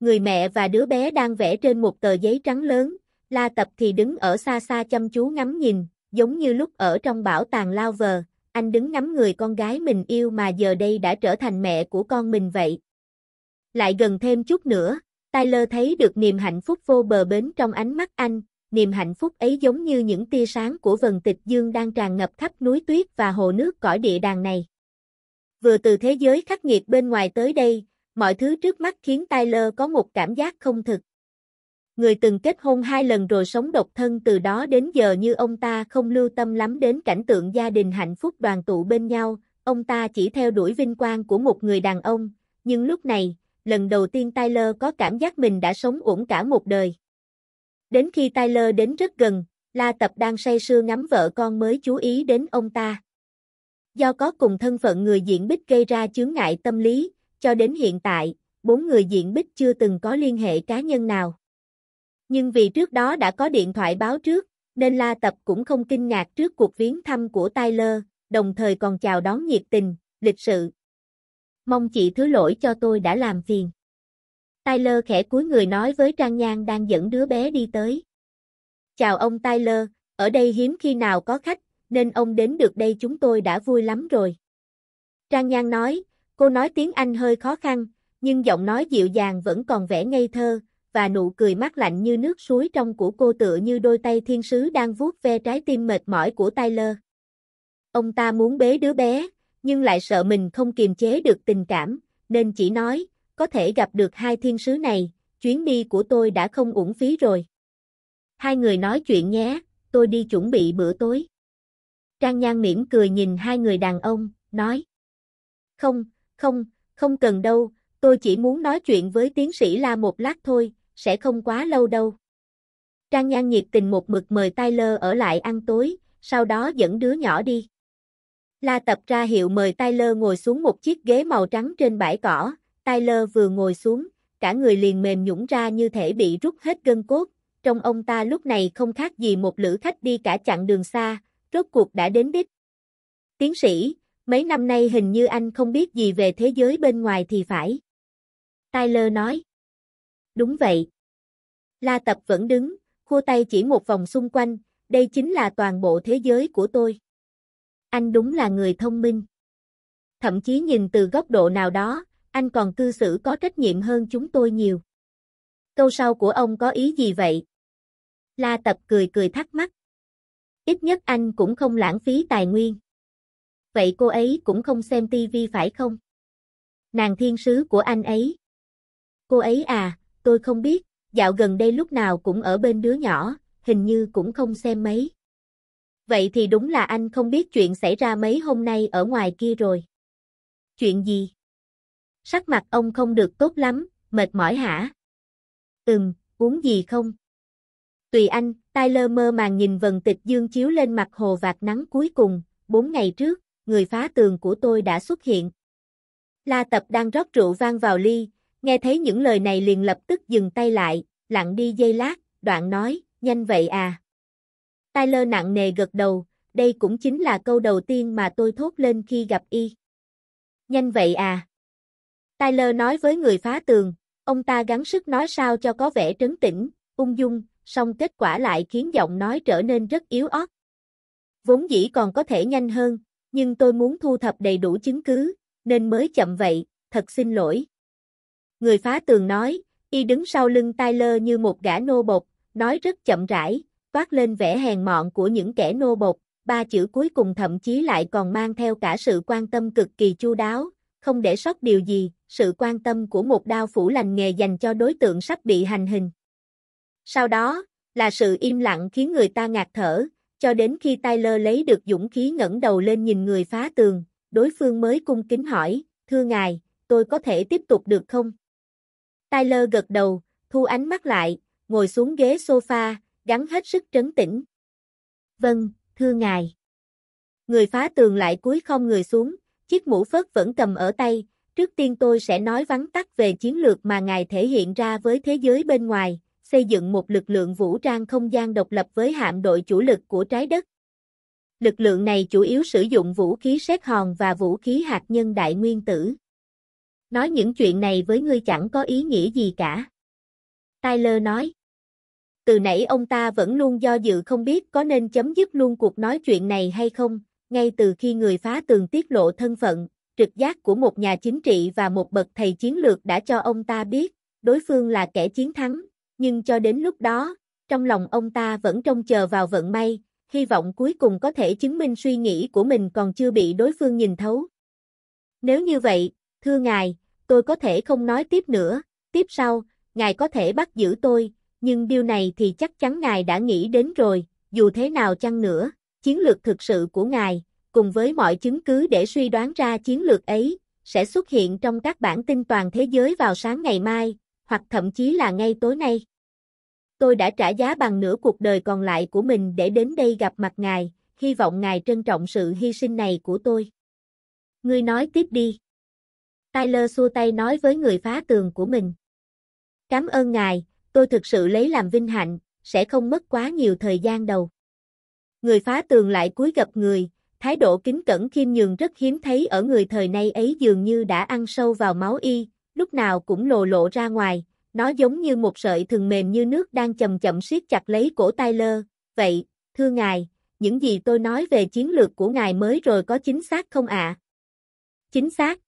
Người mẹ và đứa bé đang vẽ trên một tờ giấy trắng lớn, La Tập thì đứng ở xa xa chăm chú ngắm nhìn, giống như lúc ở trong bảo tàng lao vờ, anh đứng ngắm người con gái mình yêu mà giờ đây đã trở thành mẹ của con mình vậy. Lại gần thêm chút nữa, Tyler thấy được niềm hạnh phúc vô bờ bến trong ánh mắt anh, niềm hạnh phúc ấy giống như những tia sáng của vầng tịch dương đang tràn ngập khắp núi tuyết và hồ nước cõi địa đàng này. Vừa từ thế giới khắc nghiệt bên ngoài tới đây, mọi thứ trước mắt khiến Tyler có một cảm giác không thực. Người từng kết hôn hai lần rồi sống độc thân từ đó đến giờ như ông ta không lưu tâm lắm đến cảnh tượng gia đình hạnh phúc đoàn tụ bên nhau, ông ta chỉ theo đuổi vinh quang của một người đàn ông, nhưng lúc này, lần đầu tiên Tyler có cảm giác mình đã sống uổng cả một đời. Đến khi Tyler đến rất gần, La Tập đang say sưa ngắm vợ con mới chú ý đến ông ta. Do có cùng thân phận người diễn bích gây ra chướng ngại tâm lý, cho đến hiện tại, bốn người diễn bích chưa từng có liên hệ cá nhân nào. Nhưng vì trước đó đã có điện thoại báo trước, nên La Tập cũng không kinh ngạc trước cuộc viếng thăm của Tyler, đồng thời còn chào đón nhiệt tình, lịch sự. Mong chị thứ lỗi cho tôi đã làm phiền. Tyler khẽ cúi người nói với Trang Nhan đang dẫn đứa bé đi tới. Chào ông Tyler, ở đây hiếm khi nào có khách, nên ông đến được đây chúng tôi đã vui lắm rồi. Trang Nhan nói, cô nói tiếng Anh hơi khó khăn, nhưng giọng nói dịu dàng vẫn còn vẻ ngây thơ, và nụ cười mát lạnh như nước suối trong của cô tựa như đôi tay thiên sứ đang vuốt ve trái tim mệt mỏi của Tyler. Ông ta muốn bế đứa bé, nhưng lại sợ mình không kiềm chế được tình cảm, nên chỉ nói, có thể gặp được hai thiên sứ này, chuyến đi của tôi đã không uổng phí rồi. Hai người nói chuyện nhé, tôi đi chuẩn bị bữa tối. Trang Nhan mỉm cười nhìn hai người đàn ông, nói. Không, không, không cần đâu, tôi chỉ muốn nói chuyện với tiến sĩ La một lát thôi, sẽ không quá lâu đâu. Trang Nhan nhiệt tình một mực mời Tyler ở lại ăn tối, sau đó dẫn đứa nhỏ đi. La tập ra hiệu mời Tyler ngồi xuống một chiếc ghế màu trắng trên bãi cỏ, Tyler vừa ngồi xuống, cả người liền mềm nhũng ra như thể bị rút hết gân cốt, trong ông ta lúc này không khác gì một lữ khách đi cả chặng đường xa, rốt cuộc đã đến đích. Tiến sĩ, mấy năm nay hình như anh không biết gì về thế giới bên ngoài thì phải. Tyler nói. Đúng vậy. La Tập vẫn đứng, khua tay chỉ một vòng xung quanh, đây chính là toàn bộ thế giới của tôi. Anh đúng là người thông minh. Thậm chí nhìn từ góc độ nào đó, anh còn cư xử có trách nhiệm hơn chúng tôi nhiều. Câu sau của ông có ý gì vậy? La Tập cười cười thắc mắc. Ít nhất anh cũng không lãng phí tài nguyên. Vậy cô ấy cũng không xem tivi phải không? Nàng thiên sứ của anh ấy. Cô ấy à, tôi không biết, dạo gần đây lúc nào cũng ở bên đứa nhỏ, hình như cũng không xem mấy. Vậy thì đúng là anh không biết chuyện xảy ra mấy hôm nay ở ngoài kia rồi. Chuyện gì? Sắc mặt ông không được tốt lắm, mệt mỏi hả? Ừm, uống gì không? Tùy anh, Tyler mơ màng nhìn vần tịch dương chiếu lên mặt hồ vạt nắng cuối cùng, bốn ngày trước, người phá tường của tôi đã xuất hiện. La Tập đang rót rượu vang vào ly, nghe thấy những lời này liền lập tức dừng tay lại, lặng đi giây lát, đoạn nói, nhanh vậy à. Tyler nặng nề gật đầu, đây cũng chính là câu đầu tiên mà tôi thốt lên khi gặp y. Nhanh vậy à. Tyler nói với người phá tường, ông ta gắng sức nói sao cho có vẻ trấn tĩnh, ung dung, song kết quả lại khiến giọng nói trở nên rất yếu ớt. Vốn dĩ còn có thể nhanh hơn, nhưng tôi muốn thu thập đầy đủ chứng cứ, nên mới chậm vậy, thật xin lỗi. Người phá tường nói, y đứng sau lưng Tyler như một gã nô bộc, nói rất chậm rãi, toát lên vẻ hèn mọn của những kẻ nô bộc. ba chữ cuối cùng thậm chí lại còn mang theo cả sự quan tâm cực kỳ chu đáo, không để sót điều gì, sự quan tâm của một đao phủ lành nghề dành cho đối tượng sắp bị hành hình. Sau đó, là sự im lặng khiến người ta ngạt thở, cho đến khi Tyler lấy được dũng khí ngẩng đầu lên nhìn người phá tường, đối phương mới cung kính hỏi, thưa ngài, tôi có thể tiếp tục được không? Tyler gật đầu, thu ánh mắt lại, ngồi xuống ghế sofa, gắn hết sức trấn tĩnh. Vâng, thưa ngài. Người phá tường lại cúi không người xuống, chiếc mũ phớt vẫn cầm ở tay, trước tiên tôi sẽ nói vắn tắt về chiến lược mà ngài thể hiện ra với thế giới bên ngoài, xây dựng một lực lượng vũ trang không gian độc lập với hạm đội chủ lực của trái đất. Lực lượng này chủ yếu sử dụng vũ khí sét hòn và vũ khí hạt nhân đại nguyên tử. Nói những chuyện này với ngươi chẳng có ý nghĩa gì cả. Tyler nói. Từ nãy ông ta vẫn luôn do dự không biết có nên chấm dứt luôn cuộc nói chuyện này hay không, ngay từ khi người phá tường tiết lộ thân phận, trực giác của một nhà chính trị và một bậc thầy chiến lược đã cho ông ta biết, đối phương là kẻ chiến thắng, nhưng cho đến lúc đó, trong lòng ông ta vẫn trông chờ vào vận may, hy vọng cuối cùng có thể chứng minh suy nghĩ của mình còn chưa bị đối phương nhìn thấu. Nếu như vậy, thưa ngài, tôi có thể không nói tiếp nữa, tiếp sau, ngài có thể bắt giữ tôi, nhưng điều này thì chắc chắn ngài đã nghĩ đến rồi, dù thế nào chăng nữa, chiến lược thực sự của ngài, cùng với mọi chứng cứ để suy đoán ra chiến lược ấy, sẽ xuất hiện trong các bản tin toàn thế giới vào sáng ngày mai, hoặc thậm chí là ngay tối nay. Tôi đã trả giá bằng nửa cuộc đời còn lại của mình để đến đây gặp mặt ngài, hy vọng ngài trân trọng sự hy sinh này của tôi. Ngươi nói tiếp đi. Tyler xua tay nói với người phá tường của mình. Cảm ơn ngài, tôi thực sự lấy làm vinh hạnh, sẽ không mất quá nhiều thời gian đâu người phá tường lại cúi gặp người, thái độ kính cẩn khiêm nhường rất hiếm thấy ở người thời nay ấy dường như đã ăn sâu vào máu y, lúc nào cũng lồ lộ ra ngoài, nó giống như một sợi thừng mềm như nước đang chậm chậm siết chặt lấy cổ Tyler, vậy, thưa ngài, những gì tôi nói về chiến lược của ngài mới rồi có chính xác không ạ? Chính xác.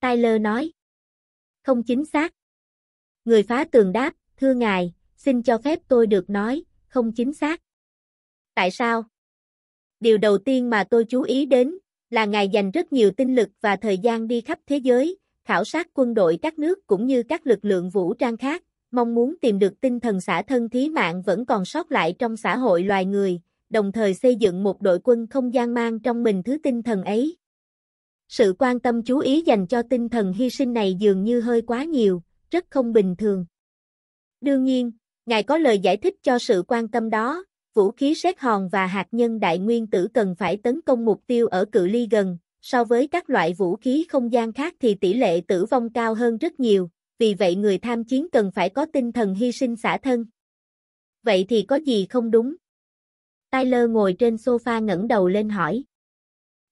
Tyler nói. Không chính xác. Người phá tường đáp, thưa ngài, xin cho phép tôi được nói, không chính xác. Tại sao? Điều đầu tiên mà tôi chú ý đến là ngài dành rất nhiều tinh lực và thời gian đi khắp thế giới, khảo sát quân đội các nước cũng như các lực lượng vũ trang khác, mong muốn tìm được tinh thần xã thân thí mạng vẫn còn sót lại trong xã hội loài người, đồng thời xây dựng một đội quân không gian mang trong mình thứ tinh thần ấy. Sự quan tâm chú ý dành cho tinh thần hy sinh này dường như hơi quá nhiều, rất không bình thường. Đương nhiên, Ngài có lời giải thích cho sự quan tâm đó, vũ khí sét hòn và hạt nhân đại nguyên tử cần phải tấn công mục tiêu ở cự ly gần, so với các loại vũ khí không gian khác thì tỷ lệ tử vong cao hơn rất nhiều, vì vậy người tham chiến cần phải có tinh thần hy sinh xả thân. Vậy thì có gì không đúng? Tyler ngồi trên sofa ngẩng đầu lên hỏi.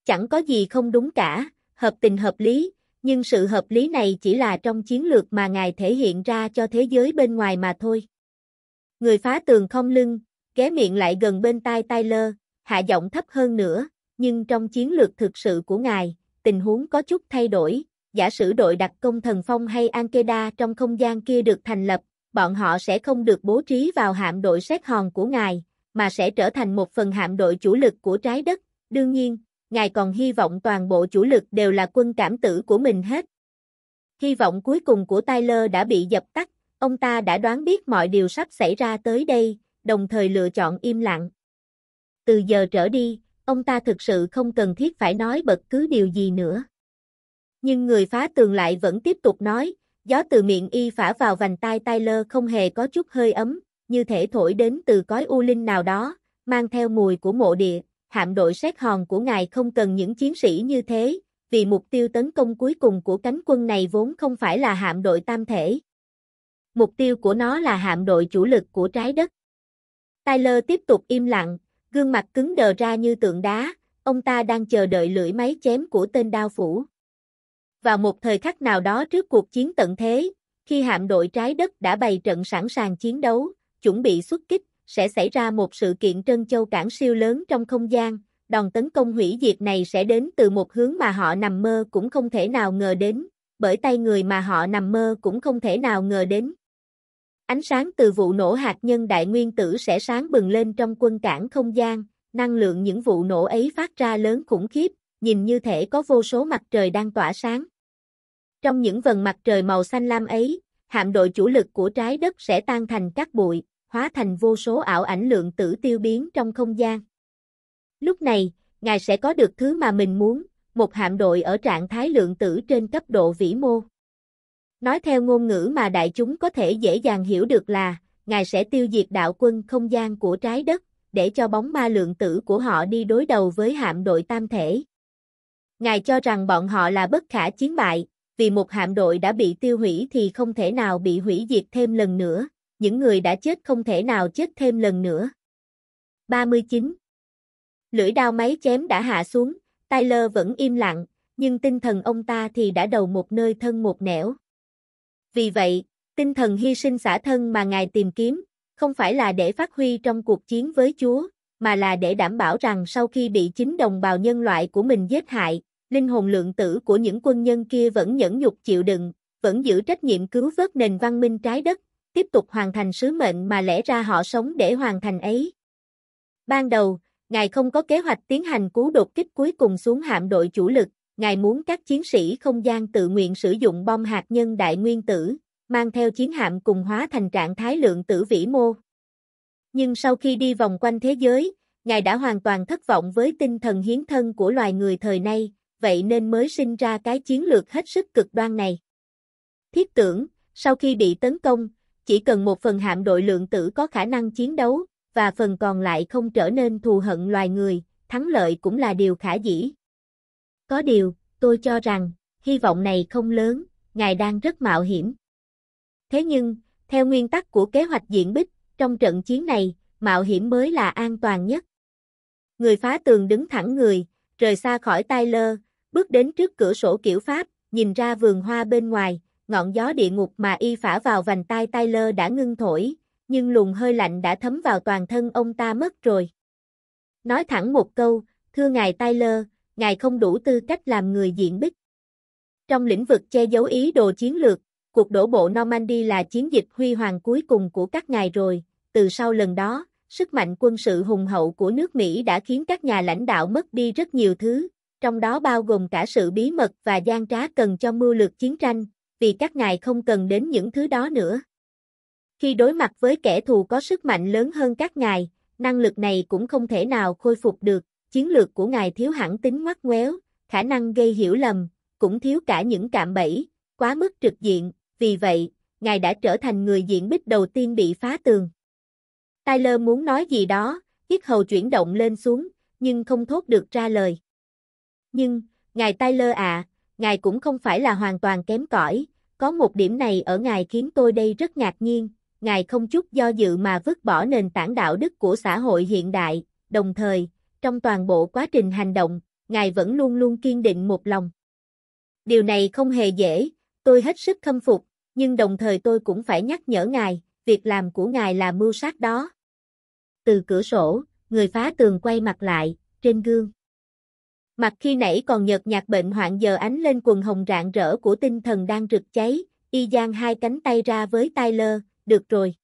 Chẳng có gì không đúng cả, hợp tình hợp lý, nhưng sự hợp lý này chỉ là trong chiến lược mà ngài thể hiện ra cho thế giới bên ngoài mà thôi. Người phá tường không lưng, ghé miệng lại gần bên tai Tyler, hạ giọng thấp hơn nữa, nhưng trong chiến lược thực sự của ngài, tình huống có chút thay đổi, giả sử đội đặc công thần phong hay Ankeda trong không gian kia được thành lập, bọn họ sẽ không được bố trí vào hạm đội xét hòn của ngài, mà sẽ trở thành một phần hạm đội chủ lực của trái đất, đương nhiên, ngài còn hy vọng toàn bộ chủ lực đều là quân cảm tử của mình hết. Hy vọng cuối cùng của Tyler đã bị dập tắt, ông ta đã đoán biết mọi điều sắp xảy ra tới đây, đồng thời lựa chọn im lặng. Từ giờ trở đi, ông ta thực sự không cần thiết phải nói bất cứ điều gì nữa. Nhưng người phá tường lại vẫn tiếp tục nói, gió từ miệng y phả vào vành tai Tyler không hề có chút hơi ấm, như thể thổi đến từ cõi u linh nào đó, mang theo mùi của mộ địa, hạm đội xét hòn của ngài không cần những chiến sĩ như thế, vì mục tiêu tấn công cuối cùng của cánh quân này vốn không phải là hạm đội tam thể. Mục tiêu của nó là hạm đội chủ lực của trái đất. Tyler tiếp tục im lặng, gương mặt cứng đờ ra như tượng đá, ông ta đang chờ đợi lưỡi máy chém của tên đao phủ. Vào một thời khắc nào đó trước cuộc chiến tận thế, khi hạm đội trái đất đã bày trận sẵn sàng chiến đấu, chuẩn bị xuất kích, sẽ xảy ra một sự kiện trân châu cản siêu lớn trong không gian, đòn tấn công hủy diệt này sẽ đến từ một hướng mà họ nằm mơ cũng không thể nào ngờ đến, bởi tay người mà họ nằm mơ cũng không thể nào ngờ đến. Ánh sáng từ vụ nổ hạt nhân đại nguyên tử sẽ sáng bừng lên trong quân cảng không gian, năng lượng những vụ nổ ấy phát ra lớn khủng khiếp, nhìn như thể có vô số mặt trời đang tỏa sáng. Trong những vần mặt trời màu xanh lam ấy, hạm đội chủ lực của trái đất sẽ tan thành các bụi, hóa thành vô số ảo ảnh lượng tử tiêu biến trong không gian. Lúc này, ngài sẽ có được thứ mà mình muốn, một hạm đội ở trạng thái lượng tử trên cấp độ vĩ mô. Nói theo ngôn ngữ mà đại chúng có thể dễ dàng hiểu được là, Ngài sẽ tiêu diệt đạo quân không gian của trái đất, để cho bóng ma lượng tử của họ đi đối đầu với hạm đội tam thể. Ngài cho rằng bọn họ là bất khả chiến bại, vì một hạm đội đã bị tiêu hủy thì không thể nào bị hủy diệt thêm lần nữa, những người đã chết không thể nào chết thêm lần nữa. 39. Lưỡi đao máy chém đã hạ xuống, Tyler vẫn im lặng, nhưng tinh thần ông ta thì đã đầu một nơi thân một nẻo. Vì vậy, tinh thần hy sinh xả thân mà Ngài tìm kiếm, không phải là để phát huy trong cuộc chiến với Chúa, mà là để đảm bảo rằng sau khi bị chính đồng bào nhân loại của mình giết hại, linh hồn lượng tử của những quân nhân kia vẫn nhẫn nhục chịu đựng, vẫn giữ trách nhiệm cứu vớt nền văn minh trái đất, tiếp tục hoàn thành sứ mệnh mà lẽ ra họ sống để hoàn thành ấy. Ban đầu, Ngài không có kế hoạch tiến hành cú đột kích cuối cùng xuống hạm đội chủ lực, Ngài muốn các chiến sĩ không gian tự nguyện sử dụng bom hạt nhân đại nguyên tử, mang theo chiến hạm cùng hóa thành trạng thái lượng tử vĩ mô. Nhưng sau khi đi vòng quanh thế giới, Ngài đã hoàn toàn thất vọng với tinh thần hiến thân của loài người thời nay, vậy nên mới sinh ra cái chiến lược hết sức cực đoan này. Thiết tưởng, sau khi bị tấn công, chỉ cần một phần hạm đội lượng tử có khả năng chiến đấu, và phần còn lại không trở nên thù hận loài người, thắng lợi cũng là điều khả dĩ. Có điều, tôi cho rằng, hy vọng này không lớn, ngài đang rất mạo hiểm. Thế nhưng, theo nguyên tắc của kế hoạch diện bích, trong trận chiến này, mạo hiểm mới là an toàn nhất. Người phá tường đứng thẳng người, rời xa khỏi Tyler, bước đến trước cửa sổ kiểu Pháp, nhìn ra vườn hoa bên ngoài, ngọn gió địa ngục mà y phả vào vành tai Tyler đã ngưng thổi, nhưng luồng hơi lạnh đã thấm vào toàn thân ông ta mất rồi. Nói thẳng một câu, thưa ngài Tyler, ngài không đủ tư cách làm người diện bích. Trong lĩnh vực che giấu ý đồ chiến lược, cuộc đổ bộ Normandy là chiến dịch huy hoàng cuối cùng của các ngài rồi, từ sau lần đó, sức mạnh quân sự hùng hậu của nước Mỹ đã khiến các nhà lãnh đạo mất đi rất nhiều thứ, trong đó bao gồm cả sự bí mật và gian trá cần cho mưu lược chiến tranh, vì các ngài không cần đến những thứ đó nữa. Khi đối mặt với kẻ thù có sức mạnh lớn hơn các ngài, năng lực này cũng không thể nào khôi phục được, chiến lược của ngài thiếu hẳn tính ngoắt ngoéo, khả năng gây hiểu lầm, cũng thiếu cả những cạm bẫy, quá mức trực diện, vì vậy, ngài đã trở thành người diện bích đầu tiên bị phá tường. Tyler muốn nói gì đó, tiết hầu chuyển động lên xuống, nhưng không thốt được ra lời. Nhưng, ngài Tyler à, ngài cũng không phải là hoàn toàn kém cỏi, có một điểm này ở ngài khiến tôi đây rất ngạc nhiên, ngài không chút do dự mà vứt bỏ nền tảng đạo đức của xã hội hiện đại, đồng thời, trong toàn bộ quá trình hành động, ngài vẫn luôn luôn kiên định một lòng. Điều này không hề dễ, tôi hết sức khâm phục, nhưng đồng thời tôi cũng phải nhắc nhở ngài, việc làm của ngài là mưu sát đó. Từ cửa sổ, người phá tường quay mặt lại, trên gương. Mặt khi nãy còn nhợt nhạt bệnh hoạn giờ ánh lên quần hồng rạng rỡ của tinh thần đang rực cháy, y giang hai cánh tay ra với Tyler, được rồi.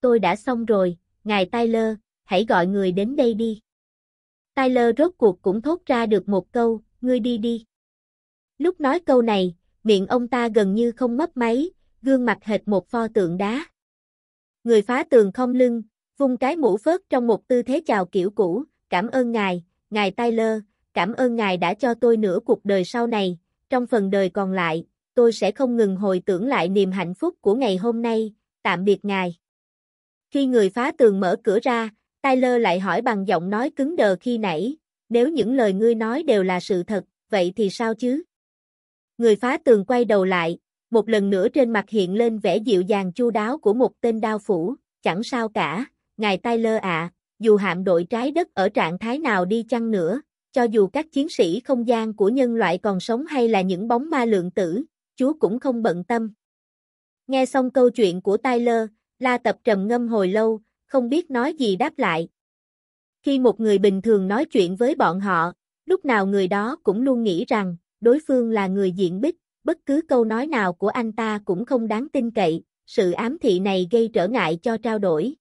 Tôi đã xong rồi, ngài Tyler, hãy gọi người đến đây đi. Tyler rốt cuộc cũng thốt ra được một câu, ngươi đi đi. Lúc nói câu này, miệng ông ta gần như không mấp máy, gương mặt hệt một pho tượng đá. Người phá tường không lưng, vung cái mũ phớt trong một tư thế chào kiểu cũ, cảm ơn ngài, ngài Tyler, cảm ơn ngài đã cho tôi nửa cuộc đời sau này, trong phần đời còn lại, tôi sẽ không ngừng hồi tưởng lại niềm hạnh phúc của ngày hôm nay, tạm biệt ngài. Khi người phá tường mở cửa ra, Tyler lại hỏi bằng giọng nói cứng đờ khi nãy, nếu những lời ngươi nói đều là sự thật, vậy thì sao chứ? Người phá tường quay đầu lại, một lần nữa trên mặt hiện lên vẻ dịu dàng chu đáo của một tên đao phủ, chẳng sao cả, ngài Tyler ạ, dù hạm đội trái đất ở trạng thái nào đi chăng nữa, cho dù các chiến sĩ không gian của nhân loại còn sống hay là những bóng ma lượng tử, chúa cũng không bận tâm. Nghe xong câu chuyện của Tyler, La Tập trầm ngâm hồi lâu, không biết nói gì đáp lại. Khi một người bình thường nói chuyện với bọn họ, lúc nào người đó cũng luôn nghĩ rằng, đối phương là người diện bích, bất cứ câu nói nào của anh ta cũng không đáng tin cậy, sự ám thị này gây trở ngại cho trao đổi.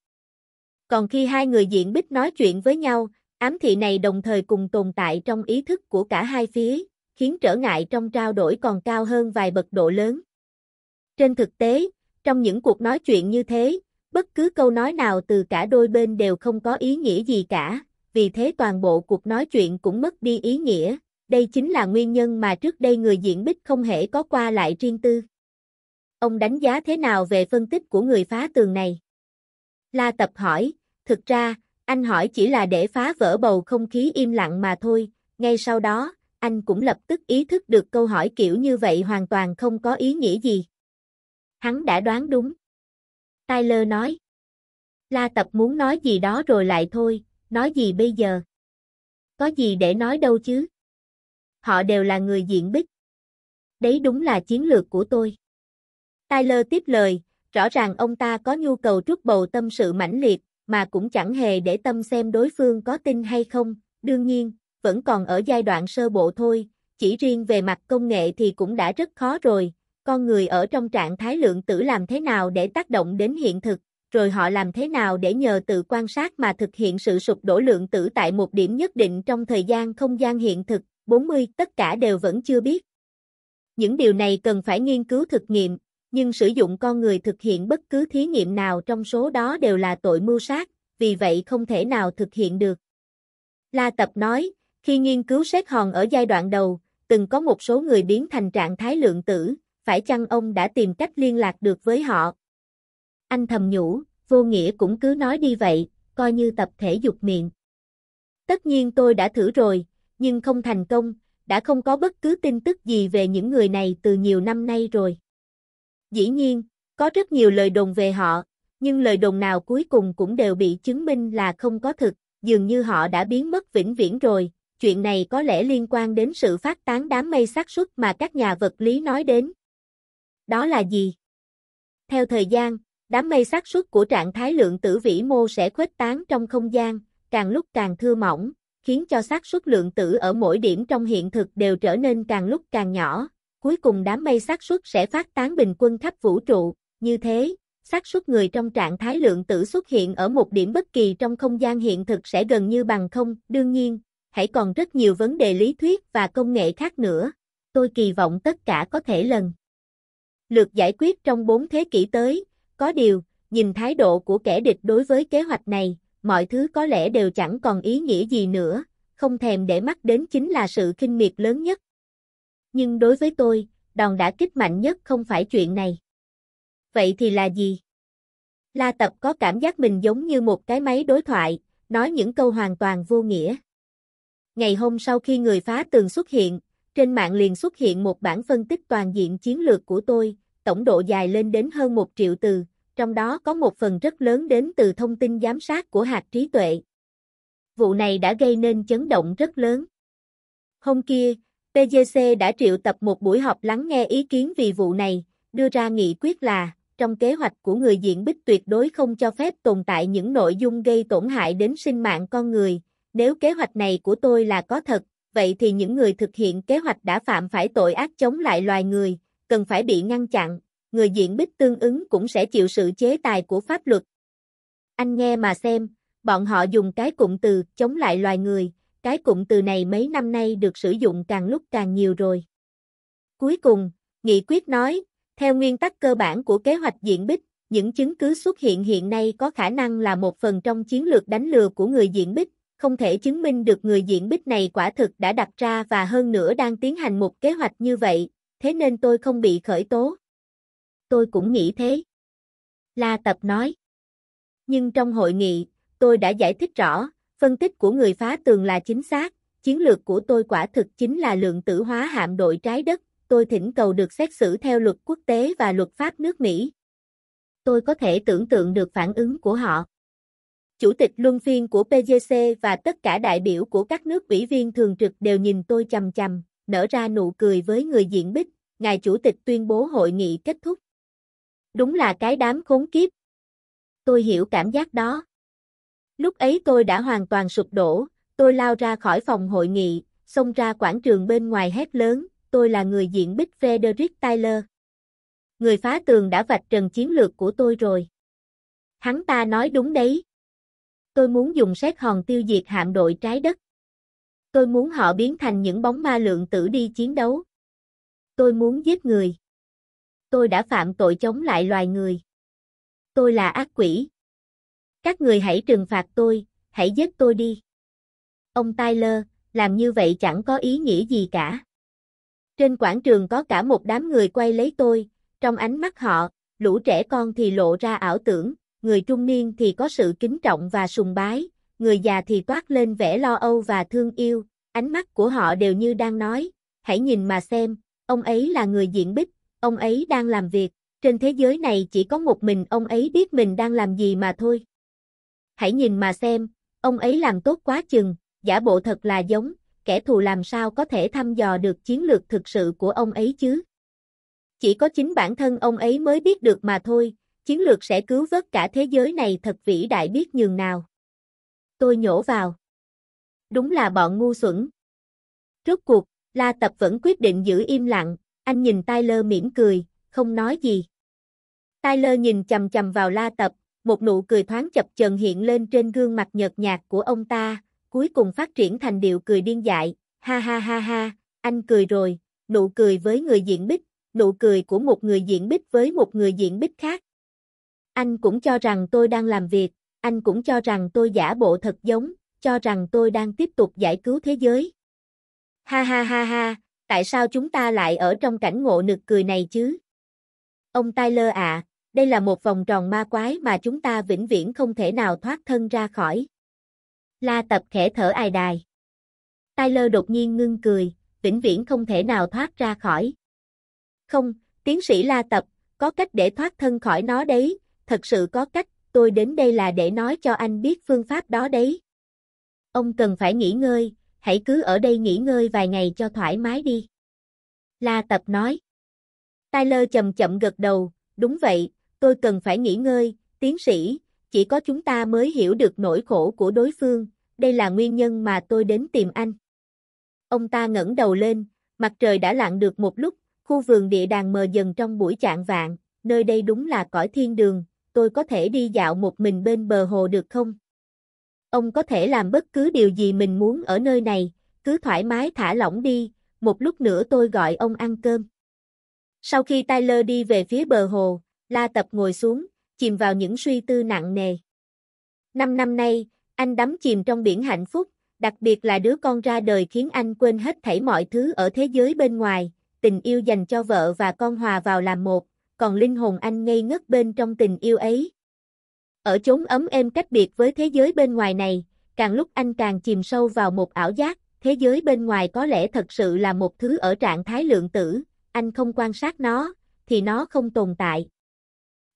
Còn khi hai người diện bích nói chuyện với nhau, ám thị này đồng thời cùng tồn tại trong ý thức của cả hai phía, khiến trở ngại trong trao đổi còn cao hơn vài bậc độ lớn. Trên thực tế, trong những cuộc nói chuyện như thế, Bất cứ câu nói nào từ cả đôi bên đều không có ý nghĩa gì cả, vì thế toàn bộ cuộc nói chuyện cũng mất đi ý nghĩa, đây chính là nguyên nhân mà trước đây người diễn bích không hề có qua lại riêng tư. Ông đánh giá thế nào về phân tích của người phá tường này? La Tập hỏi, thực ra, anh hỏi chỉ là để phá vỡ bầu không khí im lặng mà thôi, ngay sau đó, anh cũng lập tức ý thức được câu hỏi kiểu như vậy hoàn toàn không có ý nghĩa gì. Hắn đã đoán đúng. Tyler nói. La tập muốn nói gì đó rồi lại thôi, nói gì bây giờ? Có gì để nói đâu chứ? Họ đều là người diện bích. Đấy đúng là chiến lược của tôi. Tyler tiếp lời, rõ ràng ông ta có nhu cầu trút bầu tâm sự mãnh liệt, mà cũng chẳng hề để tâm xem đối phương có tin hay không, đương nhiên, vẫn còn ở giai đoạn sơ bộ thôi, chỉ riêng về mặt công nghệ thì cũng đã rất khó rồi, con người ở trong trạng thái lượng tử làm thế nào để tác động đến hiện thực, rồi họ làm thế nào để nhờ tự quan sát mà thực hiện sự sụp đổ lượng tử tại một điểm nhất định trong thời gian không gian hiện thực, 40, tất cả đều vẫn chưa biết. Những điều này cần phải nghiên cứu thực nghiệm, nhưng sử dụng con người thực hiện bất cứ thí nghiệm nào trong số đó đều là tội mưu sát, vì vậy không thể nào thực hiện được. La Tập nói, khi nghiên cứu xét hòn ở giai đoạn đầu, từng có một số người biến thành trạng thái lượng tử, phải chăng ông đã tìm cách liên lạc được với họ? Anh thầm nhủ, vô nghĩa cũng cứ nói đi vậy, coi như tập thể dục miệng. Tất nhiên tôi đã thử rồi, nhưng không thành công, đã không có bất cứ tin tức gì về những người này từ nhiều năm nay rồi. Dĩ nhiên, có rất nhiều lời đồn về họ, nhưng lời đồn nào cuối cùng cũng đều bị chứng minh là không có thực, dường như họ đã biến mất vĩnh viễn rồi. Chuyện này có lẽ liên quan đến sự phát tán đám mây xác suất mà các nhà vật lý nói đến, đó là gì? Theo thời gian, đám mây xác suất của trạng thái lượng tử vĩ mô sẽ khuếch tán trong không gian, càng lúc càng thưa mỏng, khiến cho xác suất lượng tử ở mỗi điểm trong hiện thực đều trở nên càng lúc càng nhỏ, cuối cùng đám mây xác suất sẽ phát tán bình quân khắp vũ trụ, như thế, xác suất người trong trạng thái lượng tử xuất hiện ở một điểm bất kỳ trong không gian hiện thực sẽ gần như bằng không, đương nhiên, hãy còn rất nhiều vấn đề lý thuyết và công nghệ khác nữa. Tôi kỳ vọng tất cả có thể lần lượt giải quyết trong 4 thế kỷ tới, có điều, nhìn thái độ của kẻ địch đối với kế hoạch này, mọi thứ có lẽ đều chẳng còn ý nghĩa gì nữa, không thèm để mắt đến chính là sự kinh miệt lớn nhất. Nhưng đối với tôi, đòn đã kích mạnh nhất không phải chuyện này. Vậy thì là gì? La Tập có cảm giác mình giống như một cái máy đối thoại, nói những câu hoàn toàn vô nghĩa. Ngày hôm sau khi người phá tường xuất hiện, trên mạng liền xuất hiện một bản phân tích toàn diện chiến lược của tôi, tổng độ dài lên đến hơn 1 triệu từ, trong đó có một phần rất lớn đến từ thông tin giám sát của hạt trí tuệ. Vụ này đã gây nên chấn động rất lớn. Hôm kia, PGC đã triệu tập một buổi họp lắng nghe ý kiến vì vụ này, đưa ra nghị quyết là, trong kế hoạch của người diện bích tuyệt đối không cho phép tồn tại những nội dung gây tổn hại đến sinh mạng con người, nếu kế hoạch này của tôi là có thật, vậy thì những người thực hiện kế hoạch đã phạm phải tội ác chống lại loài người, cần phải bị ngăn chặn, người diện bích tương ứng cũng sẽ chịu sự chế tài của pháp luật. Anh nghe mà xem, bọn họ dùng cái cụm từ chống lại loài người, cái cụm từ này mấy năm nay được sử dụng càng lúc càng nhiều rồi. Cuối cùng, nghị quyết nói, theo nguyên tắc cơ bản của kế hoạch diện bích, những chứng cứ xuất hiện hiện nay có khả năng là một phần trong chiến lược đánh lừa của người diện bích, không thể chứng minh được người diễn bích này quả thực đã đặt ra và hơn nữa đang tiến hành một kế hoạch như vậy, thế nên tôi không bị khởi tố. Tôi cũng nghĩ thế. La Tập nói. Nhưng trong hội nghị, tôi đã giải thích rõ, phân tích của người phá tường là chính xác, chiến lược của tôi quả thực chính là lượng tử hóa hạm đội trái đất, tôi thỉnh cầu được xét xử theo luật quốc tế và luật pháp nước Mỹ. Tôi có thể tưởng tượng được phản ứng của họ chủ tịch luân phiên của PGC và tất cả đại biểu của các nước ủy viên thường trực đều nhìn tôi chầm chầm, nở ra nụ cười với người diện bích, ngài chủ tịch tuyên bố hội nghị kết thúc. Đúng là cái đám khốn kiếp. Tôi hiểu cảm giác đó. Lúc ấy tôi đã hoàn toàn sụp đổ, tôi lao ra khỏi phòng hội nghị, xông ra quảng trường bên ngoài hét lớn, tôi là người diện bích Frederick Tyler. Người phá tường đã vạch trần chiến lược của tôi rồi. Hắn ta nói đúng đấy. Tôi muốn dùng xét hòn tiêu diệt hạm đội trái đất. Tôi muốn họ biến thành những bóng ma lượng tử đi chiến đấu. Tôi muốn giết người. Tôi đã phạm tội chống lại loài người. Tôi là ác quỷ. Các người hãy trừng phạt tôi, hãy giết tôi đi. Ông Tyler, làm như vậy chẳng có ý nghĩa gì cả. Trên quảng trường có cả một đám người quay lấy tôi, trong ánh mắt họ, lũ trẻ con thì lộ ra ảo tưởng, người trung niên thì có sự kính trọng và sùng bái, người già thì toát lên vẻ lo âu và thương yêu, ánh mắt của họ đều như đang nói, hãy nhìn mà xem, ông ấy là người diện bích, ông ấy đang làm việc, trên thế giới này chỉ có một mình ông ấy biết mình đang làm gì mà thôi. Hãy nhìn mà xem, ông ấy làm tốt quá chừng, giả bộ thật là giống, kẻ thù làm sao có thể thăm dò được chiến lược thực sự của ông ấy chứ. Chỉ có chính bản thân ông ấy mới biết được mà thôi, Chiến lược sẽ cứu vớt cả thế giới này thật vĩ đại biết nhường nào. Tôi nhổ vào. Đúng là bọn ngu xuẩn. Rốt cuộc, La Tập vẫn quyết định giữ im lặng, anh nhìn Tyler mỉm cười, không nói gì. Tyler nhìn chầm chầm vào La Tập, một nụ cười thoáng chập chờn hiện lên trên gương mặt nhợt nhạt của ông ta, cuối cùng phát triển thành điệu cười điên dại, ha ha ha ha, anh cười rồi, nụ cười với người diện bích, nụ cười của một người diện bích với một người diện bích khác, anh cũng cho rằng tôi đang làm việc, anh cũng cho rằng tôi giả bộ thật giống, cho rằng tôi đang tiếp tục giải cứu thế giới. Ha ha ha ha, tại sao chúng ta lại ở trong cảnh ngộ nực cười này chứ? Ông Tyler ạ, à, đây là một vòng tròn ma quái mà chúng ta vĩnh viễn không thể nào thoát thân ra khỏi. La tập khẽ thở ai đài. Tyler đột nhiên ngưng cười, vĩnh viễn không thể nào thoát ra khỏi. Không, tiến sĩ La tập, có cách để thoát thân khỏi nó đấy, thật sự có cách, tôi đến đây là để nói cho anh biết phương pháp đó đấy. Ông cần phải nghỉ ngơi, hãy cứ ở đây nghỉ ngơi vài ngày cho thoải mái đi. La Tập nói. Tyler chậm chậm gật đầu, đúng vậy, tôi cần phải nghỉ ngơi, tiến sĩ, chỉ có chúng ta mới hiểu được nỗi khổ của đối phương, đây là nguyên nhân mà tôi đến tìm anh. Ông ta ngẩng đầu lên, mặt trời đã lặn được một lúc, khu vườn địa đàng mờ dần trong buổi chạng vạng, nơi đây đúng là cõi thiên đường, tôi có thể đi dạo một mình bên bờ hồ được không? Ông có thể làm bất cứ điều gì mình muốn ở nơi này, cứ thoải mái thả lỏng đi, một lúc nữa tôi gọi ông ăn cơm. Sau khi Tyler đi về phía bờ hồ, La Tập ngồi xuống, chìm vào những suy tư nặng nề. Năm năm nay, anh đắm chìm trong biển hạnh phúc, đặc biệt là đứa con ra đời khiến anh quên hết thảy mọi thứ ở thế giới bên ngoài, tình yêu dành cho vợ và con hòa vào làm một, còn linh hồn anh ngây ngất bên trong tình yêu ấy. Ở chốn ấm êm cách biệt với thế giới bên ngoài này, càng lúc anh càng chìm sâu vào một ảo giác, thế giới bên ngoài có lẽ thật sự là một thứ ở trạng thái lượng tử, anh không quan sát nó, thì nó không tồn tại.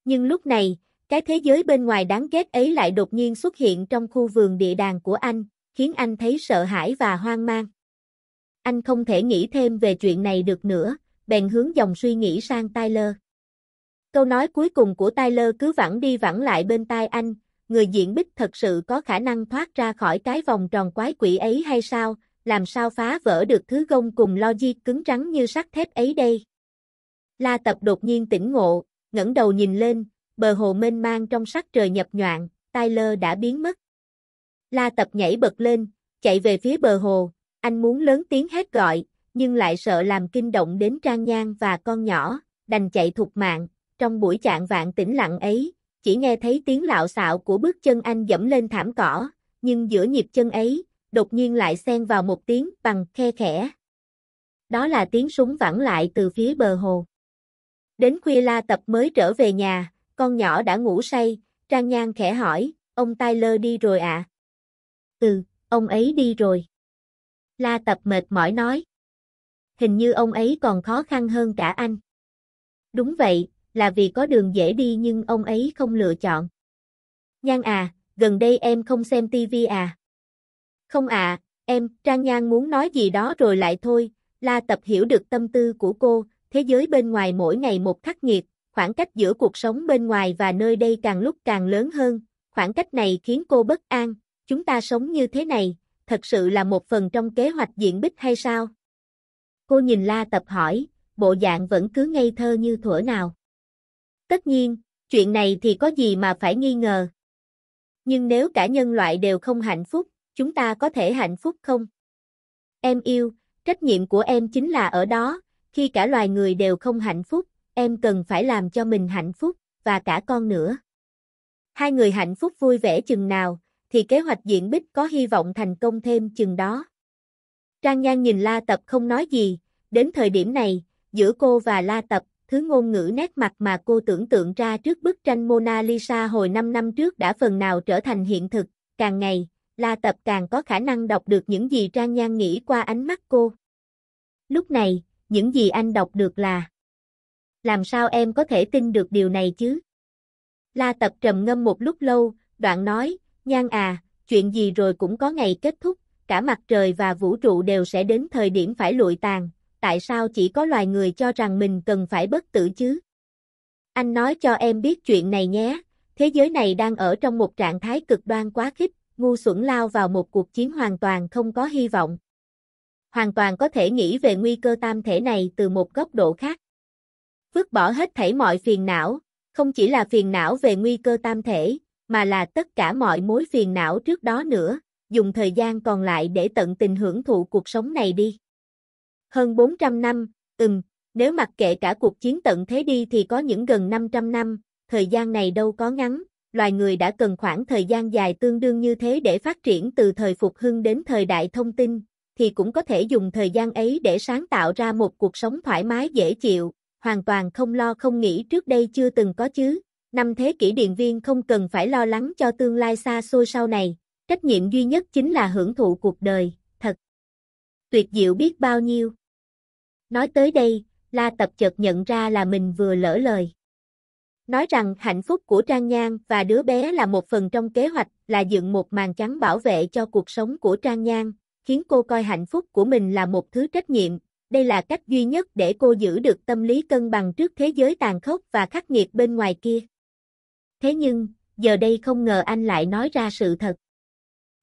Nhưng lúc này, cái thế giới bên ngoài đáng ghét ấy lại đột nhiên xuất hiện trong khu vườn địa đàng của anh, khiến anh thấy sợ hãi và hoang mang. Anh không thể nghĩ thêm về chuyện này được nữa, bèn hướng dòng suy nghĩ sang Tyler. Câu nói cuối cùng của Tyler cứ vẳng đi vẳng lại bên tai anh, người diện bích thật sự có khả năng thoát ra khỏi cái vòng tròn quái quỷ ấy hay sao, làm sao phá vỡ được thứ gông cùng logic cứng rắn như sắt thép ấy đây. La tập đột nhiên tỉnh ngộ, ngẩng đầu nhìn lên, bờ hồ mênh mang trong sắc trời nhập nhoạng, Tyler đã biến mất. La tập nhảy bật lên, chạy về phía bờ hồ, anh muốn lớn tiếng hét gọi, nhưng lại sợ làm kinh động đến Trang Nhan và con nhỏ, đành chạy thục mạng, trong buổi chạng vạn tĩnh lặng ấy, chỉ nghe thấy tiếng lạo xạo của bước chân anh dẫm lên thảm cỏ, nhưng giữa nhịp chân ấy, đột nhiên lại xen vào một tiếng bằng khe khẽ. Đó là tiếng súng vẳng lại từ phía bờ hồ. Đến khuya la tập mới trở về nhà, con nhỏ đã ngủ say, Trang Nhan khẽ hỏi, ông Tyler đi rồi ạ? À? Ừ, ông ấy đi rồi. La tập mệt mỏi nói. Hình như ông ấy còn khó khăn hơn cả anh. Đúng vậy, là vì có đường dễ đi nhưng ông ấy không lựa chọn. Nhan à, gần đây em không xem tivi à? Không à, em, Trang Nhan muốn nói gì đó rồi lại thôi, La Tập hiểu được tâm tư của cô, thế giới bên ngoài mỗi ngày một khắc nghiệt, khoảng cách giữa cuộc sống bên ngoài và nơi đây càng lúc càng lớn hơn, khoảng cách này khiến cô bất an, chúng ta sống như thế này, thật sự là một phần trong kế hoạch diện bích hay sao? Cô nhìn La Tập hỏi, bộ dạng vẫn cứ ngây thơ như thuở nào. Tất nhiên, chuyện này thì có gì mà phải nghi ngờ. Nhưng nếu cả nhân loại đều không hạnh phúc, chúng ta có thể hạnh phúc không? Em yêu, trách nhiệm của em chính là ở đó, khi cả loài người đều không hạnh phúc, em cần phải làm cho mình hạnh phúc, và cả con nữa. Hai người hạnh phúc vui vẻ chừng nào, thì kế hoạch diện bích có hy vọng thành công thêm chừng đó. Trang Nhan nhìn La Tập không nói gì, đến thời điểm này, giữa cô và La Tập thứ ngôn ngữ nét mặt mà cô tưởng tượng ra trước bức tranh Mona Lisa hồi 5 năm trước đã phần nào trở thành hiện thực, càng ngày, La Tập càng có khả năng đọc được những gì Trang Nhan nghĩ qua ánh mắt cô. Lúc này, những gì anh đọc được là Làm sao em có thể tin được điều này chứ? La Tập trầm ngâm một lúc lâu, đoạn nói, Nhan à, chuyện gì rồi cũng có ngày kết thúc, cả mặt trời và vũ trụ đều sẽ đến thời điểm phải lụi tàn, tại sao chỉ có loài người cho rằng mình cần phải bất tử chứ? Anh nói cho em biết chuyện này nhé, thế giới này đang ở trong một trạng thái cực đoan quá khích, ngu xuẩn lao vào một cuộc chiến hoàn toàn không có hy vọng. Hoàn toàn có thể nghĩ về nguy cơ tam thể này từ một góc độ khác. Vứt bỏ hết thảy mọi phiền não, không chỉ là phiền não về nguy cơ tam thể, mà là tất cả mọi mối phiền não trước đó nữa, dùng thời gian còn lại để tận tình hưởng thụ cuộc sống này đi hơn 400 năm, ừm, nếu mặc kệ cả cuộc chiến tận thế đi thì có những gần 500 năm, thời gian này đâu có ngắn, loài người đã cần khoảng thời gian dài tương đương như thế để phát triển từ thời phục hưng đến thời đại thông tin, thì cũng có thể dùng thời gian ấy để sáng tạo ra một cuộc sống thoải mái dễ chịu, hoàn toàn không lo không nghĩ trước đây chưa từng có chứ. Năm thế kỷ điện viên không cần phải lo lắng cho tương lai xa xôi sau này, trách nhiệm duy nhất chính là hưởng thụ cuộc đời, thật. Tuyệt diệu biết bao nhiêu. Nói tới đây, La Tập chợt nhận ra là mình vừa lỡ lời. Nói rằng hạnh phúc của Trang Nhan và đứa bé là một phần trong kế hoạch là dựng một màn chắn bảo vệ cho cuộc sống của Trang Nhan, khiến cô coi hạnh phúc của mình là một thứ trách nhiệm. Đây là cách duy nhất để cô giữ được tâm lý cân bằng trước thế giới tàn khốc và khắc nghiệt bên ngoài kia. Thế nhưng, giờ đây không ngờ anh lại nói ra sự thật.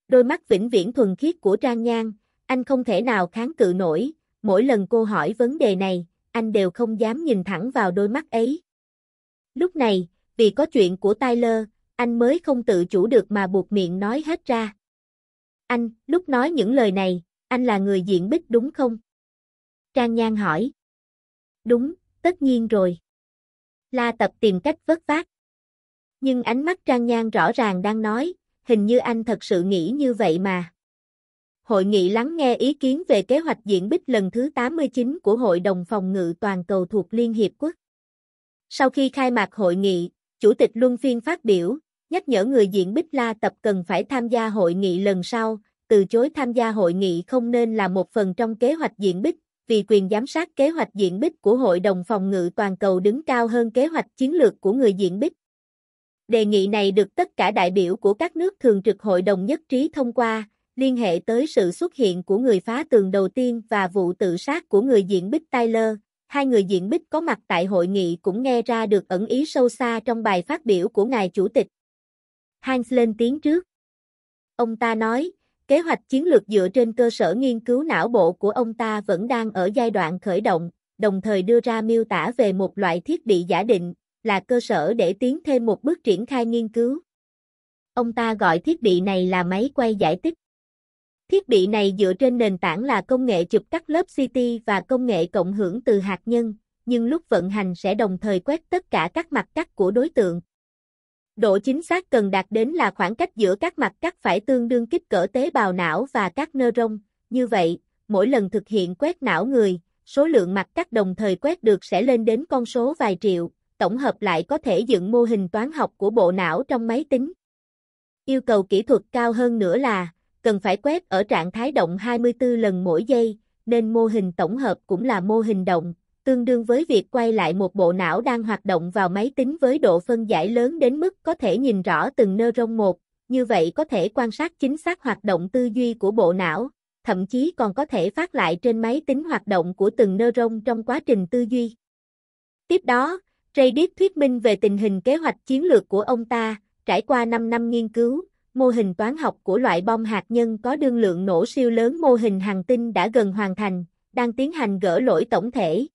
Đôi mắt vĩnh viễn thuần khiết của Trang Nhan, anh không thể nào kháng cự nổi, mỗi lần cô hỏi vấn đề này, anh đều không dám nhìn thẳng vào đôi mắt ấy. Lúc này, vì có chuyện của Tyler, anh mới không tự chủ được mà buộc miệng nói hết ra. Anh, lúc nói những lời này, anh là người diện bích đúng không? Trang Nhan hỏi. Đúng, tất nhiên rồi. La tập tìm cách vớt vát. Nhưng ánh mắt Trang Nhan rõ ràng đang nói, hình như anh thật sự nghĩ như vậy mà hội nghị lắng nghe ý kiến về kế hoạch diễn bích lần thứ 89 của Hội đồng phòng ngự toàn cầu thuộc Liên Hiệp Quốc. Sau khi khai mạc hội nghị, Chủ tịch Luân Phiên phát biểu, nhắc nhở người diễn bích la tập cần phải tham gia hội nghị lần sau, từ chối tham gia hội nghị không nên là một phần trong kế hoạch diễn bích, vì quyền giám sát kế hoạch diễn bích của Hội đồng phòng ngự toàn cầu đứng cao hơn kế hoạch chiến lược của người diễn bích. Đề nghị này được tất cả đại biểu của các nước thường trực hội đồng nhất trí thông qua, liên hệ tới sự xuất hiện của người phá tường đầu tiên và vụ tự sát của người diễn bích Tyler. Hai người diễn bích có mặt tại hội nghị cũng nghe ra được ẩn ý sâu xa trong bài phát biểu của ngài chủ tịch. Hans lên tiếng trước. Ông ta nói, kế hoạch chiến lược dựa trên cơ sở nghiên cứu não bộ của ông ta vẫn đang ở giai đoạn khởi động, đồng thời đưa ra miêu tả về một loại thiết bị giả định, là cơ sở để tiến thêm một bước triển khai nghiên cứu. Ông ta gọi thiết bị này là máy quay giải tích. Thiết bị này dựa trên nền tảng là công nghệ chụp cắt lớp CT và công nghệ cộng hưởng từ hạt nhân, nhưng lúc vận hành sẽ đồng thời quét tất cả các mặt cắt của đối tượng. Độ chính xác cần đạt đến là khoảng cách giữa các mặt cắt phải tương đương kích cỡ tế bào não và các neuron, như vậy, mỗi lần thực hiện quét não người, số lượng mặt cắt đồng thời quét được sẽ lên đến con số vài triệu, tổng hợp lại có thể dựng mô hình toán học của bộ não trong máy tính. Yêu cầu kỹ thuật cao hơn nữa là cần phải quét ở trạng thái động 24 lần mỗi giây, nên mô hình tổng hợp cũng là mô hình động, tương đương với việc quay lại một bộ não đang hoạt động vào máy tính với độ phân giải lớn đến mức có thể nhìn rõ từng neuron một, như vậy có thể quan sát chính xác hoạt động tư duy của bộ não, thậm chí còn có thể phát lại trên máy tính hoạt động của từng neuron trong quá trình tư duy. Tiếp đó, Radic thuyết minh về tình hình kế hoạch chiến lược của ông ta, trải qua 5 năm nghiên cứu, mô hình toán học của loại bom hạt nhân có đương lượng nổ siêu lớn mô hình hành tinh đã gần hoàn thành, đang tiến hành gỡ lỗi tổng thể.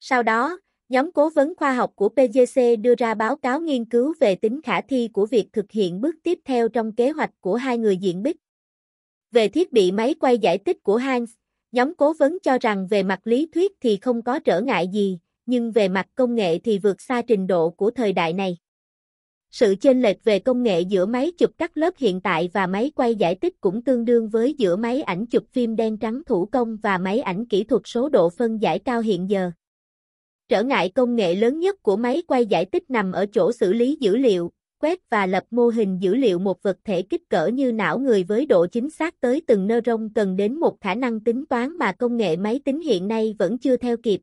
Sau đó, nhóm cố vấn khoa học của PGC đưa ra báo cáo nghiên cứu về tính khả thi của việc thực hiện bước tiếp theo trong kế hoạch của hai người diện bích. Về thiết bị máy quay giải tích của Hans, nhóm cố vấn cho rằng về mặt lý thuyết thì không có trở ngại gì, nhưng về mặt công nghệ thì vượt xa trình độ của thời đại này. Sự chênh lệch về công nghệ giữa máy chụp cắt lớp hiện tại và máy quay giải tích cũng tương đương với giữa máy ảnh chụp phim đen trắng thủ công và máy ảnh kỹ thuật số độ phân giải cao hiện giờ. Trở ngại công nghệ lớn nhất của máy quay giải tích nằm ở chỗ xử lý dữ liệu, quét và lập mô hình dữ liệu một vật thể kích cỡ như não người với độ chính xác tới từng neuron cần đến một khả năng tính toán mà công nghệ máy tính hiện nay vẫn chưa theo kịp.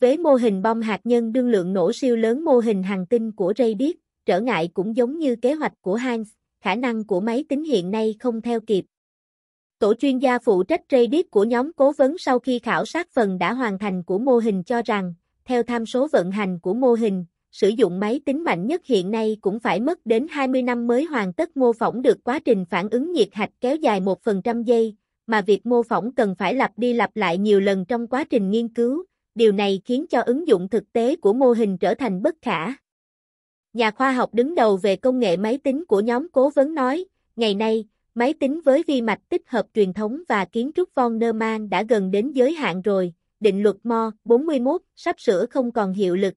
Với mô hình bom hạt nhân đương lượng nổ siêu lớn mô hình hành tinh của Ray biết, trở ngại cũng giống như kế hoạch của Hans, khả năng của máy tính hiện nay không theo kịp. Tổ chuyên gia phụ trách Redis của nhóm cố vấn sau khi khảo sát phần đã hoàn thành của mô hình cho rằng, theo tham số vận hành của mô hình, sử dụng máy tính mạnh nhất hiện nay cũng phải mất đến 20 năm mới hoàn tất mô phỏng được quá trình phản ứng nhiệt hạch kéo dài 1% giây, mà việc mô phỏng cần phải lặp đi lặp lại nhiều lần trong quá trình nghiên cứu, điều này khiến cho ứng dụng thực tế của mô hình trở thành bất khả Nhà khoa học đứng đầu về công nghệ máy tính của nhóm cố vấn nói, ngày nay, máy tính với vi mạch tích hợp truyền thống và kiến trúc von Neumann đã gần đến giới hạn rồi, định luật Mo 41 sắp sửa không còn hiệu lực.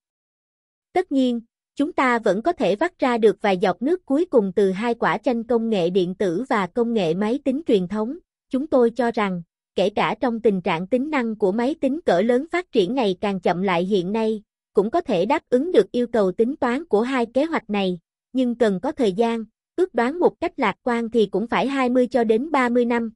Tất nhiên, chúng ta vẫn có thể vắt ra được vài giọt nước cuối cùng từ hai quả chanh công nghệ điện tử và công nghệ máy tính truyền thống. Chúng tôi cho rằng, kể cả trong tình trạng tính năng của máy tính cỡ lớn phát triển ngày càng chậm lại hiện nay, cũng có thể đáp ứng được yêu cầu tính toán của hai kế hoạch này, nhưng cần có thời gian, ước đoán một cách lạc quan thì cũng phải 20 cho đến 30 năm.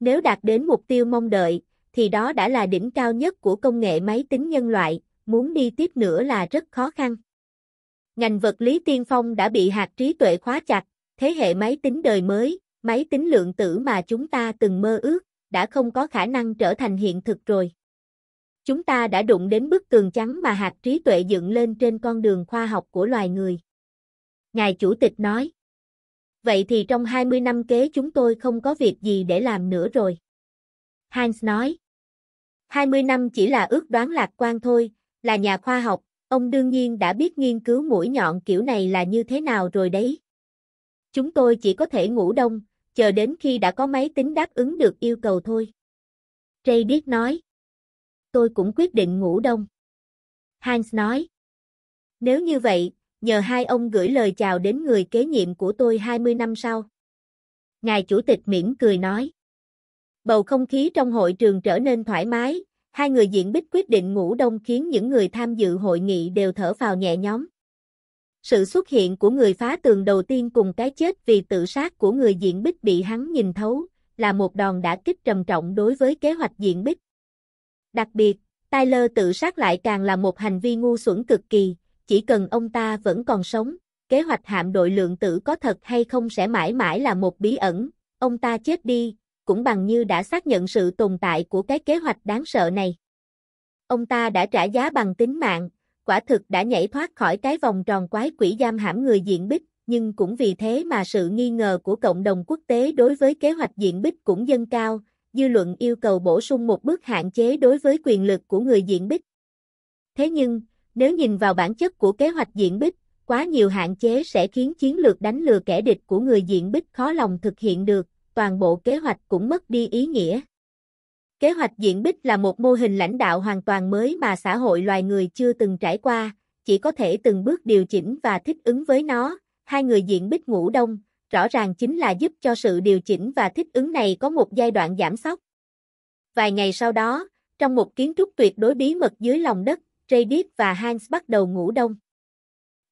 Nếu đạt đến mục tiêu mong đợi, thì đó đã là đỉnh cao nhất của công nghệ máy tính nhân loại, muốn đi tiếp nữa là rất khó khăn. Ngành vật lý tiên phong đã bị hạt trí tuệ khóa chặt, thế hệ máy tính đời mới, máy tính lượng tử mà chúng ta từng mơ ước, đã không có khả năng trở thành hiện thực rồi chúng ta đã đụng đến bức tường trắng mà hạt trí tuệ dựng lên trên con đường khoa học của loài người. Ngài Chủ tịch nói. Vậy thì trong 20 năm kế chúng tôi không có việc gì để làm nữa rồi. hans nói. 20 năm chỉ là ước đoán lạc quan thôi, là nhà khoa học, ông đương nhiên đã biết nghiên cứu mũi nhọn kiểu này là như thế nào rồi đấy. Chúng tôi chỉ có thể ngủ đông, chờ đến khi đã có máy tính đáp ứng được yêu cầu thôi. Trey Dick nói tôi cũng quyết định ngủ đông. Hans nói. Nếu như vậy, nhờ hai ông gửi lời chào đến người kế nhiệm của tôi 20 năm sau. Ngài chủ tịch mỉm cười nói. Bầu không khí trong hội trường trở nên thoải mái, hai người diện bích quyết định ngủ đông khiến những người tham dự hội nghị đều thở vào nhẹ nhõm. Sự xuất hiện của người phá tường đầu tiên cùng cái chết vì tự sát của người diện bích bị hắn nhìn thấu, là một đòn đã kích trầm trọng đối với kế hoạch diện bích. Đặc biệt, Tyler tự sát lại càng là một hành vi ngu xuẩn cực kỳ, chỉ cần ông ta vẫn còn sống, kế hoạch hạm đội lượng tử có thật hay không sẽ mãi mãi là một bí ẩn, ông ta chết đi, cũng bằng như đã xác nhận sự tồn tại của cái kế hoạch đáng sợ này. Ông ta đã trả giá bằng tính mạng, quả thực đã nhảy thoát khỏi cái vòng tròn quái quỷ giam hãm người diện bích, nhưng cũng vì thế mà sự nghi ngờ của cộng đồng quốc tế đối với kế hoạch diện bích cũng dâng cao, dư luận yêu cầu bổ sung một bước hạn chế đối với quyền lực của người diện bích. Thế nhưng, nếu nhìn vào bản chất của kế hoạch diện bích, quá nhiều hạn chế sẽ khiến chiến lược đánh lừa kẻ địch của người diện bích khó lòng thực hiện được, toàn bộ kế hoạch cũng mất đi ý nghĩa. Kế hoạch diện bích là một mô hình lãnh đạo hoàn toàn mới mà xã hội loài người chưa từng trải qua, chỉ có thể từng bước điều chỉnh và thích ứng với nó. Hai người diện bích ngủ đông, rõ ràng chính là giúp cho sự điều chỉnh và thích ứng này có một giai đoạn giảm sóc. Vài ngày sau đó, trong một kiến trúc tuyệt đối bí mật dưới lòng đất, David và Hans bắt đầu ngủ đông.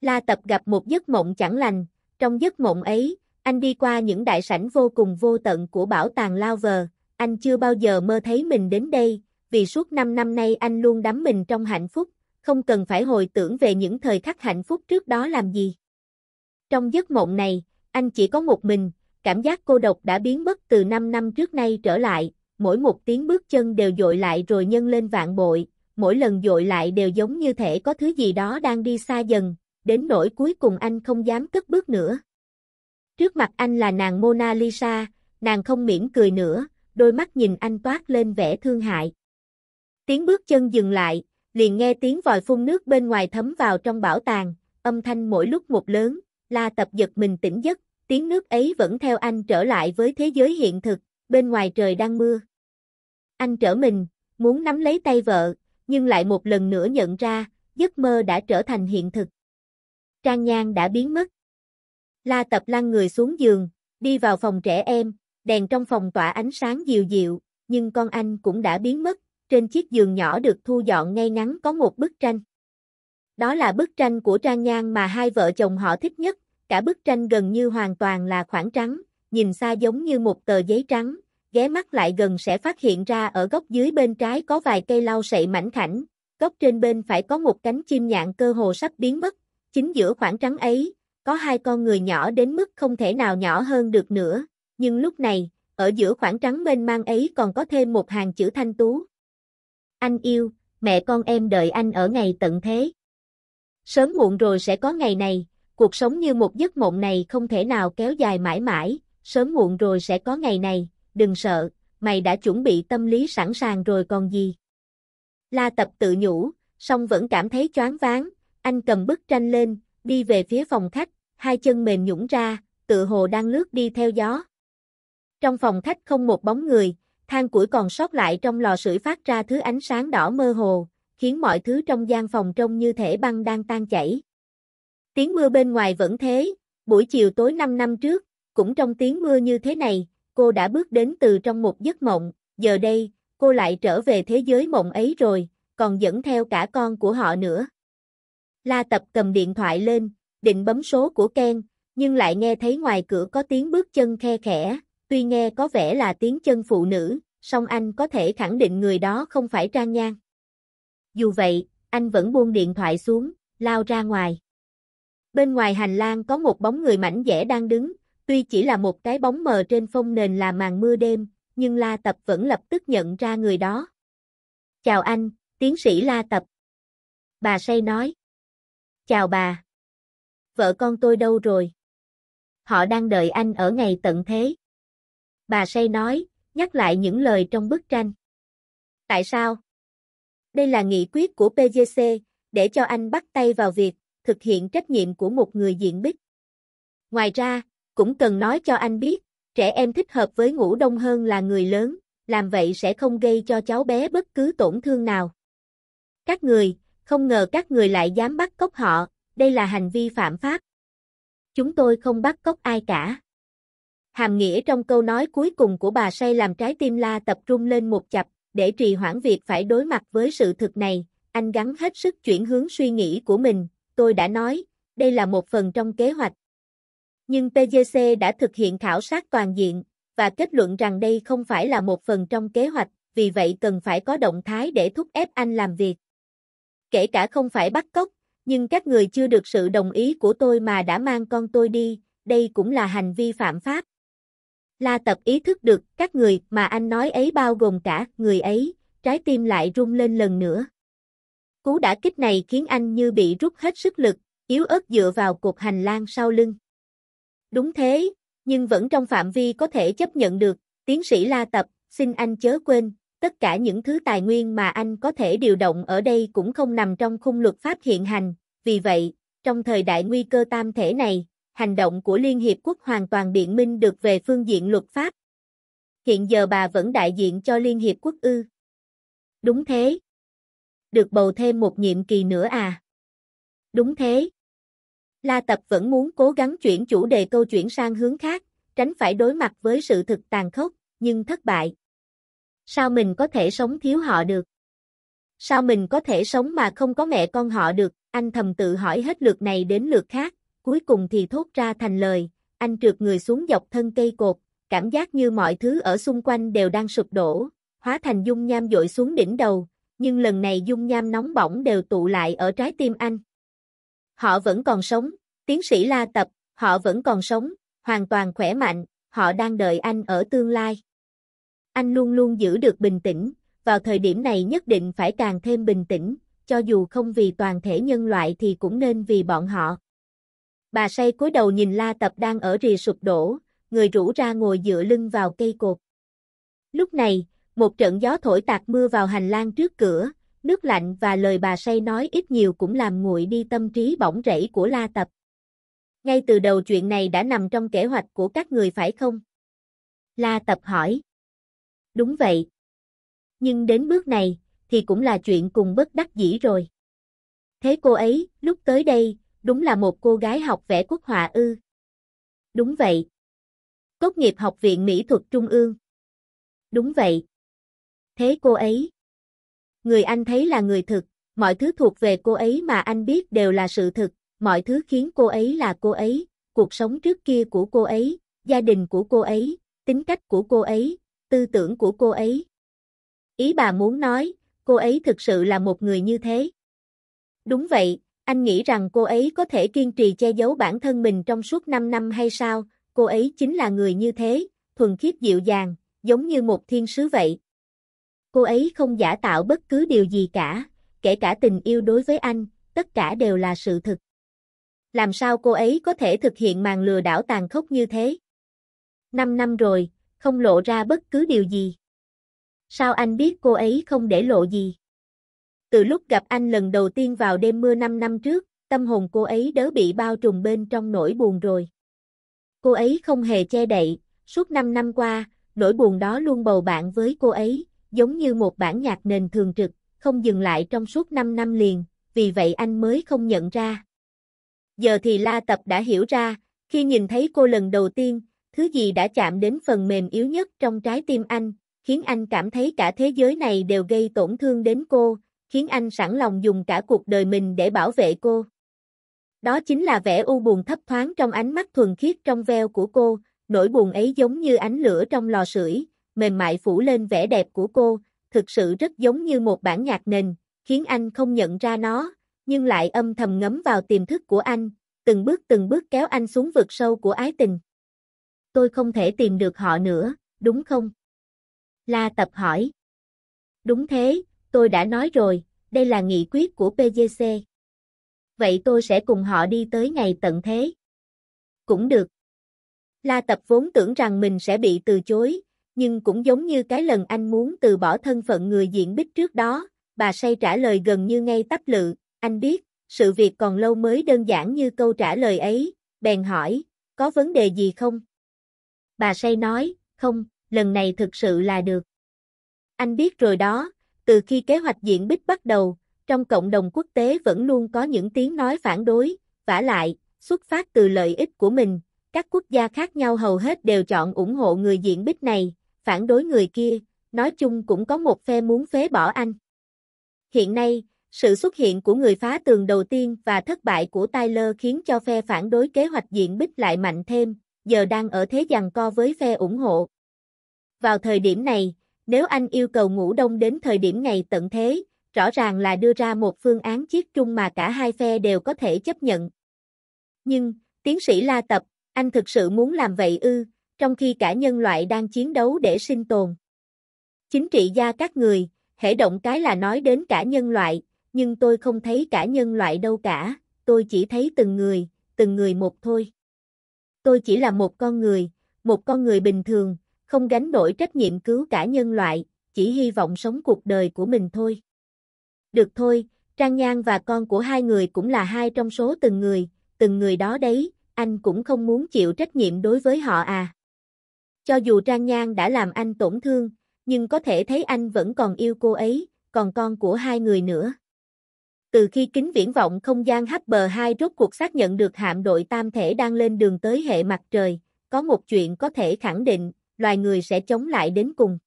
La Tập gặp một giấc mộng chẳng lành, trong giấc mộng ấy, anh đi qua những đại sảnh vô cùng vô tận của bảo tàng Louvre, anh chưa bao giờ mơ thấy mình đến đây, vì suốt 5 năm nay anh luôn đắm mình trong hạnh phúc, không cần phải hồi tưởng về những thời khắc hạnh phúc trước đó làm gì. Trong giấc mộng này, anh chỉ có một mình, cảm giác cô độc đã biến mất từ 5 năm trước nay trở lại, mỗi một tiếng bước chân đều dội lại rồi nhân lên vạn bội, mỗi lần dội lại đều giống như thể có thứ gì đó đang đi xa dần, đến nỗi cuối cùng anh không dám cất bước nữa. Trước mặt anh là nàng Mona Lisa, nàng không mỉm cười nữa, đôi mắt nhìn anh toát lên vẻ thương hại. Tiếng bước chân dừng lại, liền nghe tiếng vòi phun nước bên ngoài thấm vào trong bảo tàng, âm thanh mỗi lúc một lớn, la tập giật mình tỉnh giấc tiếng nước ấy vẫn theo anh trở lại với thế giới hiện thực, bên ngoài trời đang mưa. Anh trở mình, muốn nắm lấy tay vợ, nhưng lại một lần nữa nhận ra, giấc mơ đã trở thành hiện thực. Trang Nhan đã biến mất. La Tập lăn người xuống giường, đi vào phòng trẻ em, đèn trong phòng tỏa ánh sáng dịu dịu, nhưng con anh cũng đã biến mất, trên chiếc giường nhỏ được thu dọn ngay ngắn có một bức tranh. Đó là bức tranh của Trang Nhan mà hai vợ chồng họ thích nhất, cả bức tranh gần như hoàn toàn là khoảng trắng, nhìn xa giống như một tờ giấy trắng, ghé mắt lại gần sẽ phát hiện ra ở góc dưới bên trái có vài cây lau sậy mảnh khảnh, góc trên bên phải có một cánh chim nhạn cơ hồ sắp biến mất, chính giữa khoảng trắng ấy, có hai con người nhỏ đến mức không thể nào nhỏ hơn được nữa, nhưng lúc này, ở giữa khoảng trắng mênh mang ấy còn có thêm một hàng chữ thanh tú. Anh yêu, mẹ con em đợi anh ở ngày tận thế. Sớm muộn rồi sẽ có ngày này, cuộc sống như một giấc mộng này không thể nào kéo dài mãi mãi, sớm muộn rồi sẽ có ngày này, đừng sợ, mày đã chuẩn bị tâm lý sẵn sàng rồi còn gì. La tập tự nhủ, song vẫn cảm thấy choáng váng, anh cầm bức tranh lên, đi về phía phòng khách, hai chân mềm nhũng ra, tự hồ đang lướt đi theo gió. Trong phòng khách không một bóng người, than củi còn sót lại trong lò sưởi phát ra thứ ánh sáng đỏ mơ hồ, khiến mọi thứ trong gian phòng trông như thể băng đang tan chảy. Tiếng mưa bên ngoài vẫn thế, buổi chiều tối 5 năm trước, cũng trong tiếng mưa như thế này, cô đã bước đến từ trong một giấc mộng, giờ đây, cô lại trở về thế giới mộng ấy rồi, còn dẫn theo cả con của họ nữa. La Tập cầm điện thoại lên, định bấm số của Ken, nhưng lại nghe thấy ngoài cửa có tiếng bước chân khe khẽ, tuy nghe có vẻ là tiếng chân phụ nữ, song anh có thể khẳng định người đó không phải Trang Nhan. Dù vậy, anh vẫn buông điện thoại xuống, lao ra ngoài. Bên ngoài hành lang có một bóng người mảnh dẻ đang đứng, tuy chỉ là một cái bóng mờ trên phong nền là màn mưa đêm, nhưng La Tập vẫn lập tức nhận ra người đó. Chào anh, tiến sĩ La Tập. Bà say nói. Chào bà. Vợ con tôi đâu rồi? Họ đang đợi anh ở ngày tận thế. Bà say nói, nhắc lại những lời trong bức tranh. Tại sao? Đây là nghị quyết của PGC, để cho anh bắt tay vào việc thực hiện trách nhiệm của một người diện bích. Ngoài ra, cũng cần nói cho anh biết, trẻ em thích hợp với ngủ đông hơn là người lớn, làm vậy sẽ không gây cho cháu bé bất cứ tổn thương nào. Các người, không ngờ các người lại dám bắt cóc họ, đây là hành vi phạm pháp. Chúng tôi không bắt cóc ai cả. Hàm nghĩa trong câu nói cuối cùng của bà say làm trái tim la tập trung lên một chập, để trì hoãn việc phải đối mặt với sự thực này, anh gắng hết sức chuyển hướng suy nghĩ của mình, tôi đã nói, đây là một phần trong kế hoạch. Nhưng PGC đã thực hiện khảo sát toàn diện, và kết luận rằng đây không phải là một phần trong kế hoạch, vì vậy cần phải có động thái để thúc ép anh làm việc. Kể cả không phải bắt cóc, nhưng các người chưa được sự đồng ý của tôi mà đã mang con tôi đi, đây cũng là hành vi phạm pháp. La tập ý thức được các người mà anh nói ấy bao gồm cả người ấy, trái tim lại rung lên lần nữa. Cú đã kích này khiến anh như bị rút hết sức lực, yếu ớt dựa vào cột hành lang sau lưng. Đúng thế, nhưng vẫn trong phạm vi có thể chấp nhận được, tiến sĩ La Tập, xin anh chớ quên, tất cả những thứ tài nguyên mà anh có thể điều động ở đây cũng không nằm trong khung luật pháp hiện hành, vì vậy, trong thời đại nguy cơ tam thể này, hành động của Liên Hiệp Quốc hoàn toàn biện minh được về phương diện luật pháp. Hiện giờ bà vẫn đại diện cho Liên Hiệp Quốc ư. Đúng thế được bầu thêm một nhiệm kỳ nữa à? Đúng thế. La Tập vẫn muốn cố gắng chuyển chủ đề câu chuyện sang hướng khác, tránh phải đối mặt với sự thực tàn khốc, nhưng thất bại. Sao mình có thể sống thiếu họ được? Sao mình có thể sống mà không có mẹ con họ được? Anh thầm tự hỏi hết lượt này đến lượt khác, cuối cùng thì thốt ra thành lời, anh trượt người xuống dọc thân cây cột, cảm giác như mọi thứ ở xung quanh đều đang sụp đổ, hóa thành dung nham dội xuống đỉnh đầu, nhưng lần này dung nham nóng bỏng đều tụ lại ở trái tim anh. Họ vẫn còn sống, tiến sĩ La Tập, họ vẫn còn sống, hoàn toàn khỏe mạnh, họ đang đợi anh ở tương lai. Anh luôn luôn giữ được bình tĩnh, vào thời điểm này nhất định phải càng thêm bình tĩnh, cho dù không vì toàn thể nhân loại thì cũng nên vì bọn họ. Bà say cúi đầu nhìn La Tập đang ở rì sụp đổ, người rủ ra ngồi dựa lưng vào cây cột. Lúc này, một trận gió thổi tạt mưa vào hành lang trước cửa, nước lạnh và lời bà say nói ít nhiều cũng làm nguội đi tâm trí bỗng rẫy của La Tập. Ngay từ đầu chuyện này đã nằm trong kế hoạch của các người phải không? La Tập hỏi. Đúng vậy. Nhưng đến bước này, thì cũng là chuyện cùng bất đắc dĩ rồi. Thế cô ấy, lúc tới đây, đúng là một cô gái học vẽ quốc họa ư. Đúng vậy. Tốt nghiệp Học viện Mỹ thuật Trung ương. Đúng vậy thế cô ấy. Người anh thấy là người thực, mọi thứ thuộc về cô ấy mà anh biết đều là sự thực, mọi thứ khiến cô ấy là cô ấy, cuộc sống trước kia của cô ấy, gia đình của cô ấy, tính cách của cô ấy, tư tưởng của cô ấy. Ý bà muốn nói, cô ấy thực sự là một người như thế. Đúng vậy, anh nghĩ rằng cô ấy có thể kiên trì che giấu bản thân mình trong suốt 5 năm hay sao, cô ấy chính là người như thế, thuần khiết dịu dàng, giống như một thiên sứ vậy. Cô ấy không giả tạo bất cứ điều gì cả, kể cả tình yêu đối với anh, tất cả đều là sự thực. Làm sao cô ấy có thể thực hiện màn lừa đảo tàn khốc như thế? Năm năm rồi, không lộ ra bất cứ điều gì. Sao anh biết cô ấy không để lộ gì? Từ lúc gặp anh lần đầu tiên vào đêm mưa năm năm trước, tâm hồn cô ấy đớ bị bao trùm bên trong nỗi buồn rồi. Cô ấy không hề che đậy, suốt năm năm qua, nỗi buồn đó luôn bầu bạn với cô ấy, giống như một bản nhạc nền thường trực, không dừng lại trong suốt 5 năm liền, vì vậy anh mới không nhận ra. Giờ thì La Tập đã hiểu ra, khi nhìn thấy cô lần đầu tiên, thứ gì đã chạm đến phần mềm yếu nhất trong trái tim anh, khiến anh cảm thấy cả thế giới này đều gây tổn thương đến cô, khiến anh sẵn lòng dùng cả cuộc đời mình để bảo vệ cô. Đó chính là vẻ u buồn thấp thoáng trong ánh mắt thuần khiết trong veo của cô, nỗi buồn ấy giống như ánh lửa trong lò sưởi, mềm mại phủ lên vẻ đẹp của cô, thực sự rất giống như một bản nhạc nền, khiến anh không nhận ra nó, nhưng lại âm thầm ngấm vào tiềm thức của anh, từng bước từng bước kéo anh xuống vực sâu của ái tình. Tôi không thể tìm được họ nữa, đúng không? La Tập hỏi. Đúng thế, tôi đã nói rồi, đây là nghị quyết của PGC. Vậy tôi sẽ cùng họ đi tới ngày tận thế. Cũng được. La Tập vốn tưởng rằng mình sẽ bị từ chối, nhưng cũng giống như cái lần anh muốn từ bỏ thân phận người diễn bích trước đó, bà say trả lời gần như ngay tấp lự, anh biết, sự việc còn lâu mới đơn giản như câu trả lời ấy, bèn hỏi, có vấn đề gì không? Bà say nói, không, lần này thực sự là được. Anh biết rồi đó, từ khi kế hoạch diễn bích bắt đầu, trong cộng đồng quốc tế vẫn luôn có những tiếng nói phản đối, vả lại, xuất phát từ lợi ích của mình, các quốc gia khác nhau hầu hết đều chọn ủng hộ người diễn bích này, phản đối người kia, nói chung cũng có một phe muốn phế bỏ anh. Hiện nay, sự xuất hiện của người phá tường đầu tiên và thất bại của Tyler khiến cho phe phản đối kế hoạch diện bích lại mạnh thêm, giờ đang ở thế giằng co với phe ủng hộ. Vào thời điểm này, nếu anh yêu cầu ngủ đông đến thời điểm ngày tận thế, rõ ràng là đưa ra một phương án chiết chung mà cả hai phe đều có thể chấp nhận. Nhưng, tiến sĩ La Tập, anh thực sự muốn làm vậy ư, trong khi cả nhân loại đang chiến đấu để sinh tồn. Chính trị gia các người, hệ động cái là nói đến cả nhân loại, nhưng tôi không thấy cả nhân loại đâu cả, tôi chỉ thấy từng người, từng người một thôi. Tôi chỉ là một con người, một con người bình thường, không gánh nổi trách nhiệm cứu cả nhân loại, chỉ hy vọng sống cuộc đời của mình thôi. Được thôi, Trang Nhan và con của hai người cũng là hai trong số từng người, từng người đó đấy, anh cũng không muốn chịu trách nhiệm đối với họ à. Cho dù Trang Nhan đã làm anh tổn thương, nhưng có thể thấy anh vẫn còn yêu cô ấy, còn con của hai người nữa. Từ khi kính viễn vọng không gian Hubble 2 rốt cuộc xác nhận được hạm đội tam thể đang lên đường tới hệ mặt trời, có một chuyện có thể khẳng định, loài người sẽ chống lại đến cùng.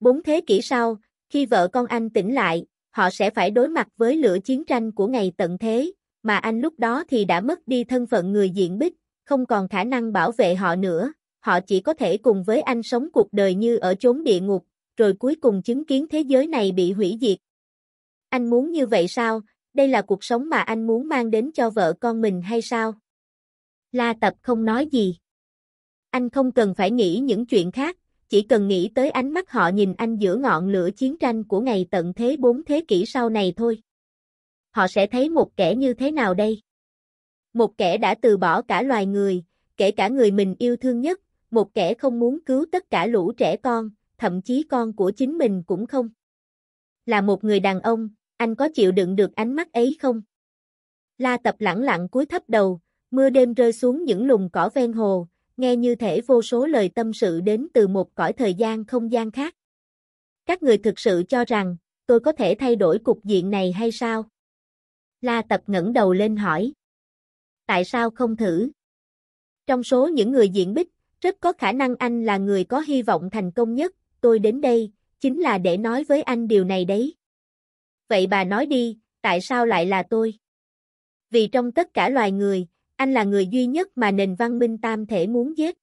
Bốn thế kỷ sau, khi vợ con anh tỉnh lại, họ sẽ phải đối mặt với lửa chiến tranh của ngày tận thế, mà anh lúc đó thì đã mất đi thân phận người diện bích, không còn khả năng bảo vệ họ nữa, họ chỉ có thể cùng với anh sống cuộc đời như ở chốn địa ngục, rồi cuối cùng chứng kiến thế giới này bị hủy diệt. Anh muốn như vậy sao? Đây là cuộc sống mà anh muốn mang đến cho vợ con mình hay sao? La Tập không nói gì. Anh không cần phải nghĩ những chuyện khác, chỉ cần nghĩ tới ánh mắt họ nhìn anh giữa ngọn lửa chiến tranh của ngày tận thế bốn thế kỷ sau này thôi. Họ sẽ thấy một kẻ như thế nào đây? Một kẻ đã từ bỏ cả loài người, kể cả người mình yêu thương nhất, một kẻ không muốn cứu tất cả lũ trẻ con, thậm chí con của chính mình cũng không. Là một người đàn ông, anh có chịu đựng được ánh mắt ấy không? La tập lẳng lặng cúi thấp đầu, mưa đêm rơi xuống những lùm cỏ ven hồ, nghe như thể vô số lời tâm sự đến từ một cõi thời gian không gian khác. Các người thực sự cho rằng, tôi có thể thay đổi cục diện này hay sao? La tập ngẩng đầu lên hỏi. Tại sao không thử? Trong số những người diện bích, rất có khả năng anh là người có hy vọng thành công nhất, tôi đến đây, chính là để nói với anh điều này đấy. Vậy bà nói đi, tại sao lại là tôi? Vì trong tất cả loài người, anh là người duy nhất mà nền văn minh tam thể muốn giết.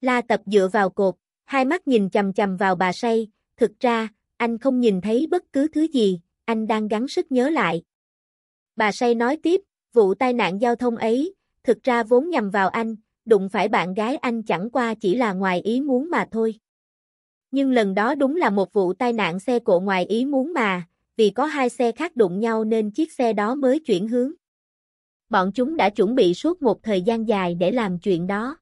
La tập dựa vào cột, hai mắt nhìn chầm chầm vào bà say, thực ra, anh không nhìn thấy bất cứ thứ gì, anh đang gắng sức nhớ lại. Bà say nói tiếp, vụ tai nạn giao thông ấy, thực ra vốn nhằm vào anh, đụng phải bạn gái anh chẳng qua chỉ là ngoài ý muốn mà thôi. Nhưng lần đó đúng là một vụ tai nạn xe cộ ngoài ý muốn mà, vì có hai xe khác đụng nhau nên chiếc xe đó mới chuyển hướng. Bọn chúng đã chuẩn bị suốt một thời gian dài để làm chuyện đó.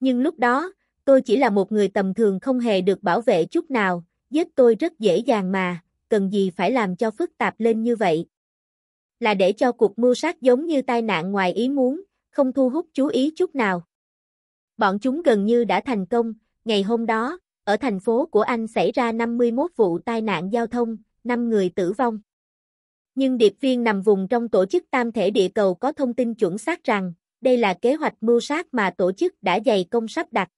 Nhưng lúc đó, tôi chỉ là một người tầm thường không hề được bảo vệ chút nào, giết tôi rất dễ dàng mà, cần gì phải làm cho phức tạp lên như vậy. Là để cho cuộc mưu sát giống như tai nạn ngoài ý muốn, không thu hút chú ý chút nào. Bọn chúng gần như đã thành công, ngày hôm đó, ở thành phố của Anh xảy ra 51 vụ tai nạn giao thông, 5 người tử vong. Nhưng điệp viên nằm vùng trong tổ chức tam thể địa cầu có thông tin chuẩn xác rằng, đây là kế hoạch mưu sát mà tổ chức đã dày công sắp đặt.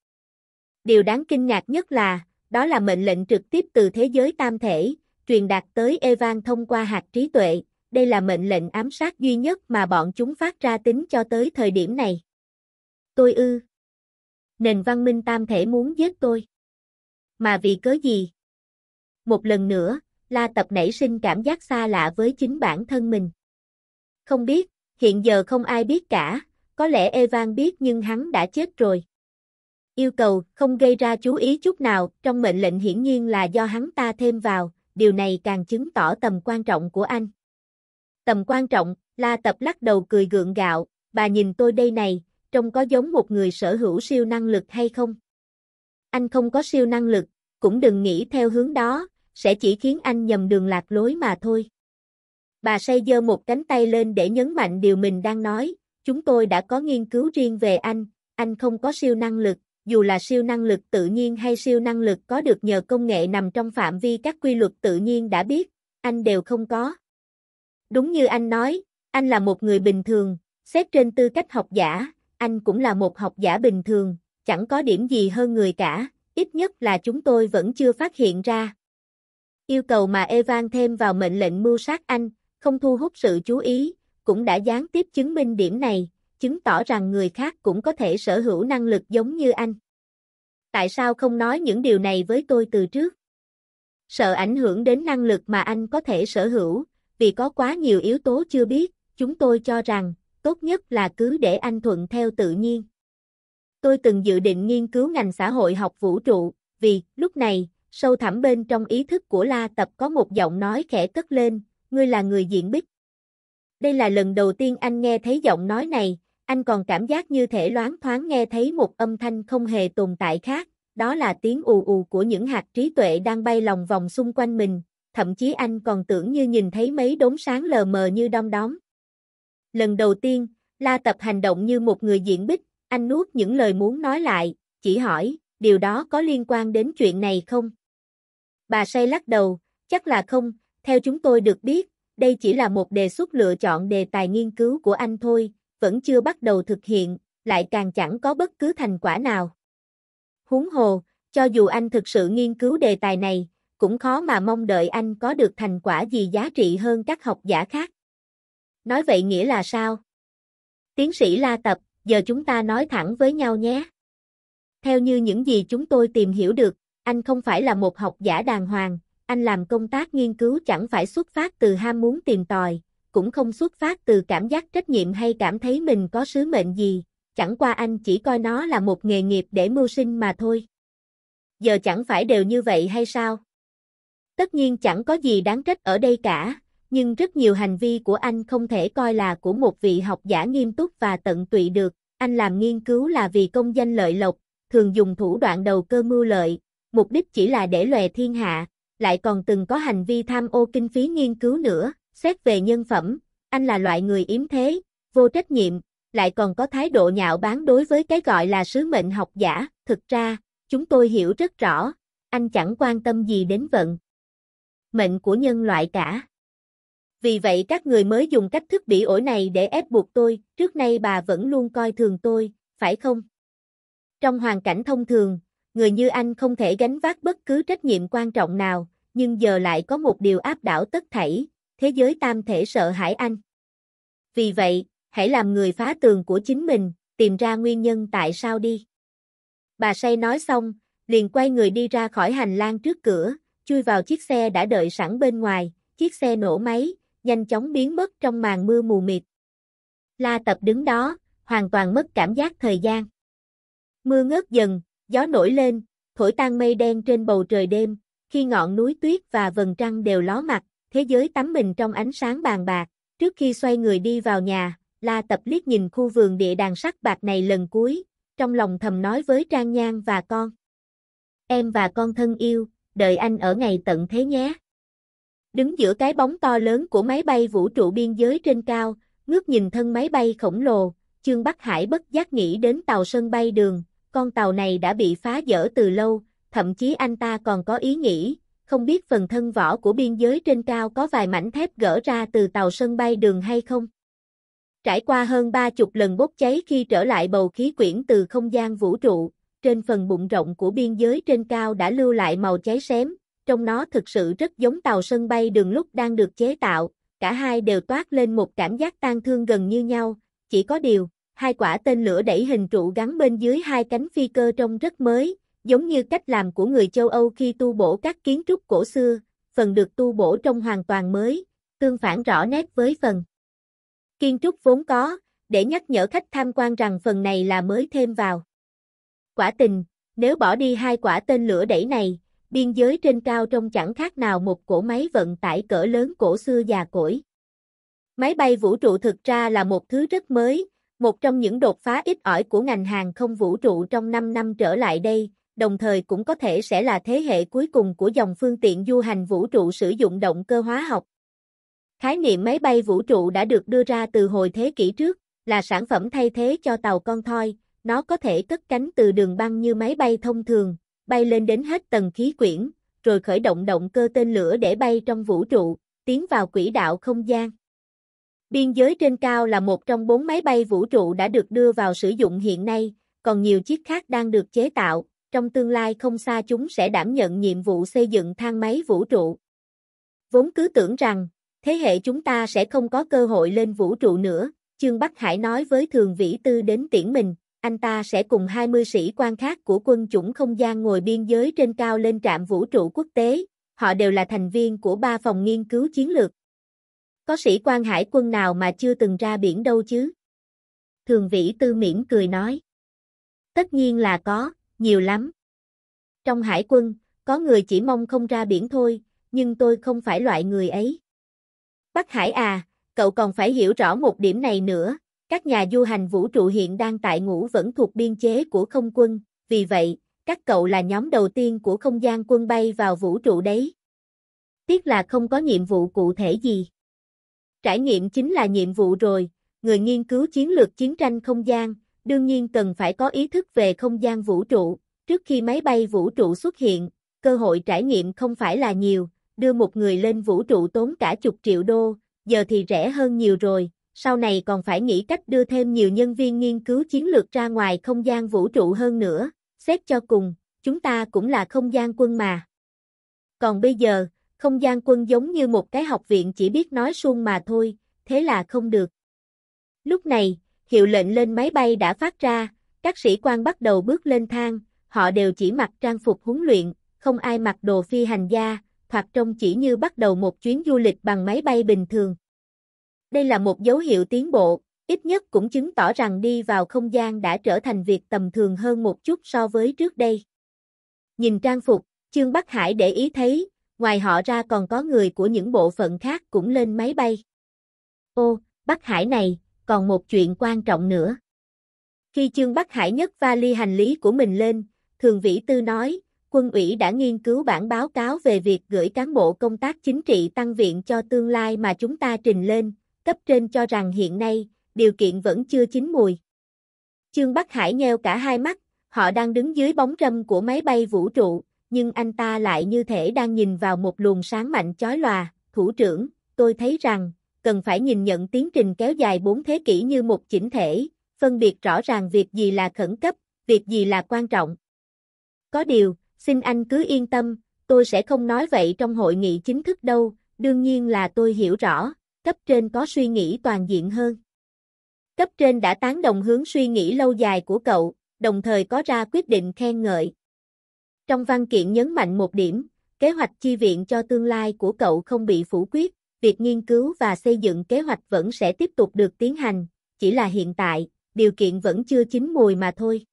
Điều đáng kinh ngạc nhất là, đó là mệnh lệnh trực tiếp từ thế giới tam thể, truyền đạt tới Evan thông qua hạt trí tuệ, đây là mệnh lệnh ám sát duy nhất mà bọn chúng phát ra tính cho tới thời điểm này. Tôi ư. Nền văn minh tam thể muốn giết tôi. Mà vì cớ gì? Một lần nữa, La Tập nảy sinh cảm giác xa lạ với chính bản thân mình. Không biết, hiện giờ không ai biết cả, có lẽ Evan biết nhưng hắn đã chết rồi. Yêu cầu không gây ra chú ý chút nào trong mệnh lệnh hiển nhiên là do hắn ta thêm vào, điều này càng chứng tỏ tầm quan trọng của anh. Tầm quan trọng, La Tập lắc đầu cười gượng gạo, bà nhìn tôi đây này, trông có giống một người sở hữu siêu năng lực hay không? Anh không có siêu năng lực, cũng đừng nghĩ theo hướng đó, sẽ chỉ khiến anh nhầm đường lạc lối mà thôi. Bà say dơ một cánh tay lên để nhấn mạnh điều mình đang nói, chúng tôi đã có nghiên cứu riêng về anh, anh không có siêu năng lực, dù là siêu năng lực tự nhiên hay siêu năng lực có được nhờ công nghệ nằm trong phạm vi các quy luật tự nhiên đã biết, anh đều không có. Đúng như anh nói, anh là một người bình thường, xét trên tư cách học giả, anh cũng là một học giả bình thường, chẳng có điểm gì hơn người cả, ít nhất là chúng tôi vẫn chưa phát hiện ra. Yêu cầu mà Evan thêm vào mệnh lệnh mưu sát anh, không thu hút sự chú ý, cũng đã gián tiếp chứng minh điểm này, chứng tỏ rằng người khác cũng có thể sở hữu năng lực giống như anh. Tại sao không nói những điều này với tôi từ trước? Sợ ảnh hưởng đến năng lực mà anh có thể sở hữu, vì có quá nhiều yếu tố chưa biết, chúng tôi cho rằng, tốt nhất là cứ để anh thuận theo tự nhiên. Tôi từng dự định nghiên cứu ngành xã hội học vũ trụ, vì, lúc này, sâu thẳm bên trong ý thức của La Tập có một giọng nói khẽ cất lên, ngươi là người diện bích. Đây là lần đầu tiên anh nghe thấy giọng nói này, anh còn cảm giác như thể loáng thoáng nghe thấy một âm thanh không hề tồn tại khác, đó là tiếng ù ù của những hạt trí tuệ đang bay lòng vòng xung quanh mình, thậm chí anh còn tưởng như nhìn thấy mấy đốm sáng lờ mờ như đom đóm. Lần đầu tiên, La Tập hành động như một người diễn bích, anh nuốt những lời muốn nói lại, chỉ hỏi, điều đó có liên quan đến chuyện này không? Bà say lắc đầu, chắc là không, theo chúng tôi được biết, đây chỉ là một đề xuất lựa chọn đề tài nghiên cứu của anh thôi, vẫn chưa bắt đầu thực hiện, lại càng chẳng có bất cứ thành quả nào. Huống hồ, cho dù anh thực sự nghiên cứu đề tài này, cũng khó mà mong đợi anh có được thành quả gì giá trị hơn các học giả khác. Nói vậy nghĩa là sao? Tiến sĩ La Tập, giờ chúng ta nói thẳng với nhau nhé. Theo như những gì chúng tôi tìm hiểu được, anh không phải là một học giả đàng hoàng, anh làm công tác nghiên cứu chẳng phải xuất phát từ ham muốn tìm tòi, cũng không xuất phát từ cảm giác trách nhiệm hay cảm thấy mình có sứ mệnh gì, chẳng qua anh chỉ coi nó là một nghề nghiệp để mưu sinh mà thôi. Giờ chẳng phải đều như vậy hay sao? Tất nhiên chẳng có gì đáng trách ở đây cả, nhưng rất nhiều hành vi của anh không thể coi là của một vị học giả nghiêm túc và tận tụy được. Anh làm nghiên cứu là vì công danh lợi lộc, thường dùng thủ đoạn đầu cơ mưu lợi, mục đích chỉ là để lòe thiên hạ, lại còn từng có hành vi tham ô kinh phí nghiên cứu nữa, xét về nhân phẩm, anh là loại người yếm thế, vô trách nhiệm, lại còn có thái độ nhạo báng đối với cái gọi là sứ mệnh học giả, thực ra, chúng tôi hiểu rất rõ, anh chẳng quan tâm gì đến vận, mệnh của nhân loại cả. Vì vậy các người mới dùng cách thức bị ổi này để ép buộc tôi, trước nay bà vẫn luôn coi thường tôi, phải không? Trong hoàn cảnh thông thường, người như anh không thể gánh vác bất cứ trách nhiệm quan trọng nào, nhưng giờ lại có một điều áp đảo tất thảy, thế giới tam thể sợ hãi anh. Vì vậy, hãy làm người phá tường của chính mình, tìm ra nguyên nhân tại sao đi. Bà say nói xong, liền quay người đi ra khỏi hành lang trước cửa, chui vào chiếc xe đã đợi sẵn bên ngoài, chiếc xe nổ máy, nhanh chóng biến mất trong màn mưa mù mịt. La Tập đứng đó, hoàn toàn mất cảm giác thời gian. Mưa ngớt dần, gió nổi lên, thổi tan mây đen trên bầu trời đêm, khi ngọn núi tuyết và vầng trăng đều ló mặt, thế giới tắm mình trong ánh sáng bàn bạc, trước khi xoay người đi vào nhà, La Tập liếc nhìn khu vườn địa đàng sắc bạc này lần cuối, trong lòng thầm nói với Trang Nhan và con. Em và con thân yêu, đợi anh ở ngày tận thế nhé. Đứng giữa cái bóng to lớn của máy bay vũ trụ biên giới trên cao, ngước nhìn thân máy bay khổng lồ, Trương Bắc Hải bất giác nghĩ đến tàu sân bay đường, con tàu này đã bị phá dỡ từ lâu, thậm chí anh ta còn có ý nghĩ, không biết phần thân vỏ của biên giới trên cao có vài mảnh thép gỡ ra từ tàu sân bay đường hay không. Trải qua hơn ba chục lần bốc cháy khi trở lại bầu khí quyển từ không gian vũ trụ, trên phần bụng rộng của biên giới trên cao đã lưu lại màu cháy xém, trong nó thực sự rất giống tàu sân bay đường lúc đang được chế tạo, cả hai đều toát lên một cảm giác tang thương gần như nhau, chỉ có điều, hai quả tên lửa đẩy hình trụ gắn bên dưới hai cánh phi cơ trông rất mới, giống như cách làm của người châu Âu khi tu bổ các kiến trúc cổ xưa, phần được tu bổ trông hoàn toàn mới, tương phản rõ nét với phần kiến trúc vốn có, để nhắc nhở khách tham quan rằng phần này là mới thêm vào. Quả tình, nếu bỏ đi hai quả tên lửa đẩy này, biên giới trên cao trông chẳng khác nào một cỗ máy vận tải cỡ lớn cổ xưa già cỗi. Máy bay vũ trụ thực ra là một thứ rất mới, một trong những đột phá ít ỏi của ngành hàng không vũ trụ trong 5 năm trở lại đây, đồng thời cũng có thể sẽ là thế hệ cuối cùng của dòng phương tiện du hành vũ trụ sử dụng động cơ hóa học. Khái niệm máy bay vũ trụ đã được đưa ra từ hồi thế kỷ trước, là sản phẩm thay thế cho tàu con thoi, nó có thể cất cánh từ đường băng như máy bay thông thường, bay lên đến hết tầng khí quyển, rồi khởi động động cơ tên lửa để bay trong vũ trụ, tiến vào quỹ đạo không gian. Biên giới trên cao là một trong bốn máy bay vũ trụ đã được đưa vào sử dụng hiện nay, còn nhiều chiếc khác đang được chế tạo, trong tương lai không xa chúng sẽ đảm nhận nhiệm vụ xây dựng thang máy vũ trụ. Vốn cứ tưởng rằng, thế hệ chúng ta sẽ không có cơ hội lên vũ trụ nữa, Trương Bắc Hải nói với Thường Vĩ Tư đến tiễn mình, anh ta sẽ cùng 20 sĩ quan khác của quân chủng không gian ngồi biên giới trên cao lên trạm vũ trụ quốc tế, họ đều là thành viên của ba phòng nghiên cứu chiến lược. Có sĩ quan hải quân nào mà chưa từng ra biển đâu chứ? Thường vĩ tư miễn cười nói. Tất nhiên là có, nhiều lắm. Trong hải quân, có người chỉ mong không ra biển thôi, nhưng tôi không phải loại người ấy. Bắc Hải à, cậu còn phải hiểu rõ một điểm này nữa, các nhà du hành vũ trụ hiện đang tại ngũ vẫn thuộc biên chế của không quân, vì vậy, các cậu là nhóm đầu tiên của không gian quân bay vào vũ trụ đấy. Tiếc là không có nhiệm vụ cụ thể gì. Trải nghiệm chính là nhiệm vụ rồi, người nghiên cứu chiến lược chiến tranh không gian, đương nhiên cần phải có ý thức về không gian vũ trụ. Trước khi máy bay vũ trụ xuất hiện, cơ hội trải nghiệm không phải là nhiều, đưa một người lên vũ trụ tốn cả chục triệu đô, giờ thì rẻ hơn nhiều rồi, sau này còn phải nghĩ cách đưa thêm nhiều nhân viên nghiên cứu chiến lược ra ngoài không gian vũ trụ hơn nữa, xét cho cùng, chúng ta cũng là không gian quân mà. Còn bây giờ, không gian quân giống như một cái học viện chỉ biết nói suông mà thôi, thế là không được. Lúc này, hiệu lệnh lên máy bay đã phát ra, các sĩ quan bắt đầu bước lên thang, họ đều chỉ mặc trang phục huấn luyện, không ai mặc đồ phi hành gia, hoặc trông chỉ như bắt đầu một chuyến du lịch bằng máy bay bình thường. Đây là một dấu hiệu tiến bộ, ít nhất cũng chứng tỏ rằng đi vào không gian đã trở thành việc tầm thường hơn một chút so với trước đây. Nhìn trang phục, Trương Bắc Hải để ý thấy, ngoài họ ra còn có người của những bộ phận khác cũng lên máy bay. Ô, Bắc Hải này, còn một chuyện quan trọng nữa. Khi Trương Bắc Hải nhấc vali hành lý của mình lên, Thường Vĩ Tư nói, quân ủy đã nghiên cứu bản báo cáo về việc gửi cán bộ công tác chính trị tăng viện cho tương lai mà chúng ta trình lên, cấp trên cho rằng hiện nay, điều kiện vẫn chưa chín mùi. Trương Bắc Hải nheo cả hai mắt, họ đang đứng dưới bóng râm của máy bay vũ trụ, nhưng anh ta lại như thể đang nhìn vào một luồng sáng mạnh chói lòa, thủ trưởng, tôi thấy rằng, cần phải nhìn nhận tiến trình kéo dài 4 thế kỷ như một chỉnh thể, phân biệt rõ ràng việc gì là khẩn cấp, việc gì là quan trọng. Có điều, xin anh cứ yên tâm, tôi sẽ không nói vậy trong hội nghị chính thức đâu, đương nhiên là tôi hiểu rõ, cấp trên có suy nghĩ toàn diện hơn. Cấp trên đã tán đồng hướng suy nghĩ lâu dài của cậu, đồng thời có ra quyết định khen ngợi. Trong văn kiện nhấn mạnh một điểm, kế hoạch chi viện cho tương lai của cậu không bị phủ quyết, việc nghiên cứu và xây dựng kế hoạch vẫn sẽ tiếp tục được tiến hành, chỉ là hiện tại, điều kiện vẫn chưa chín mùi mà thôi.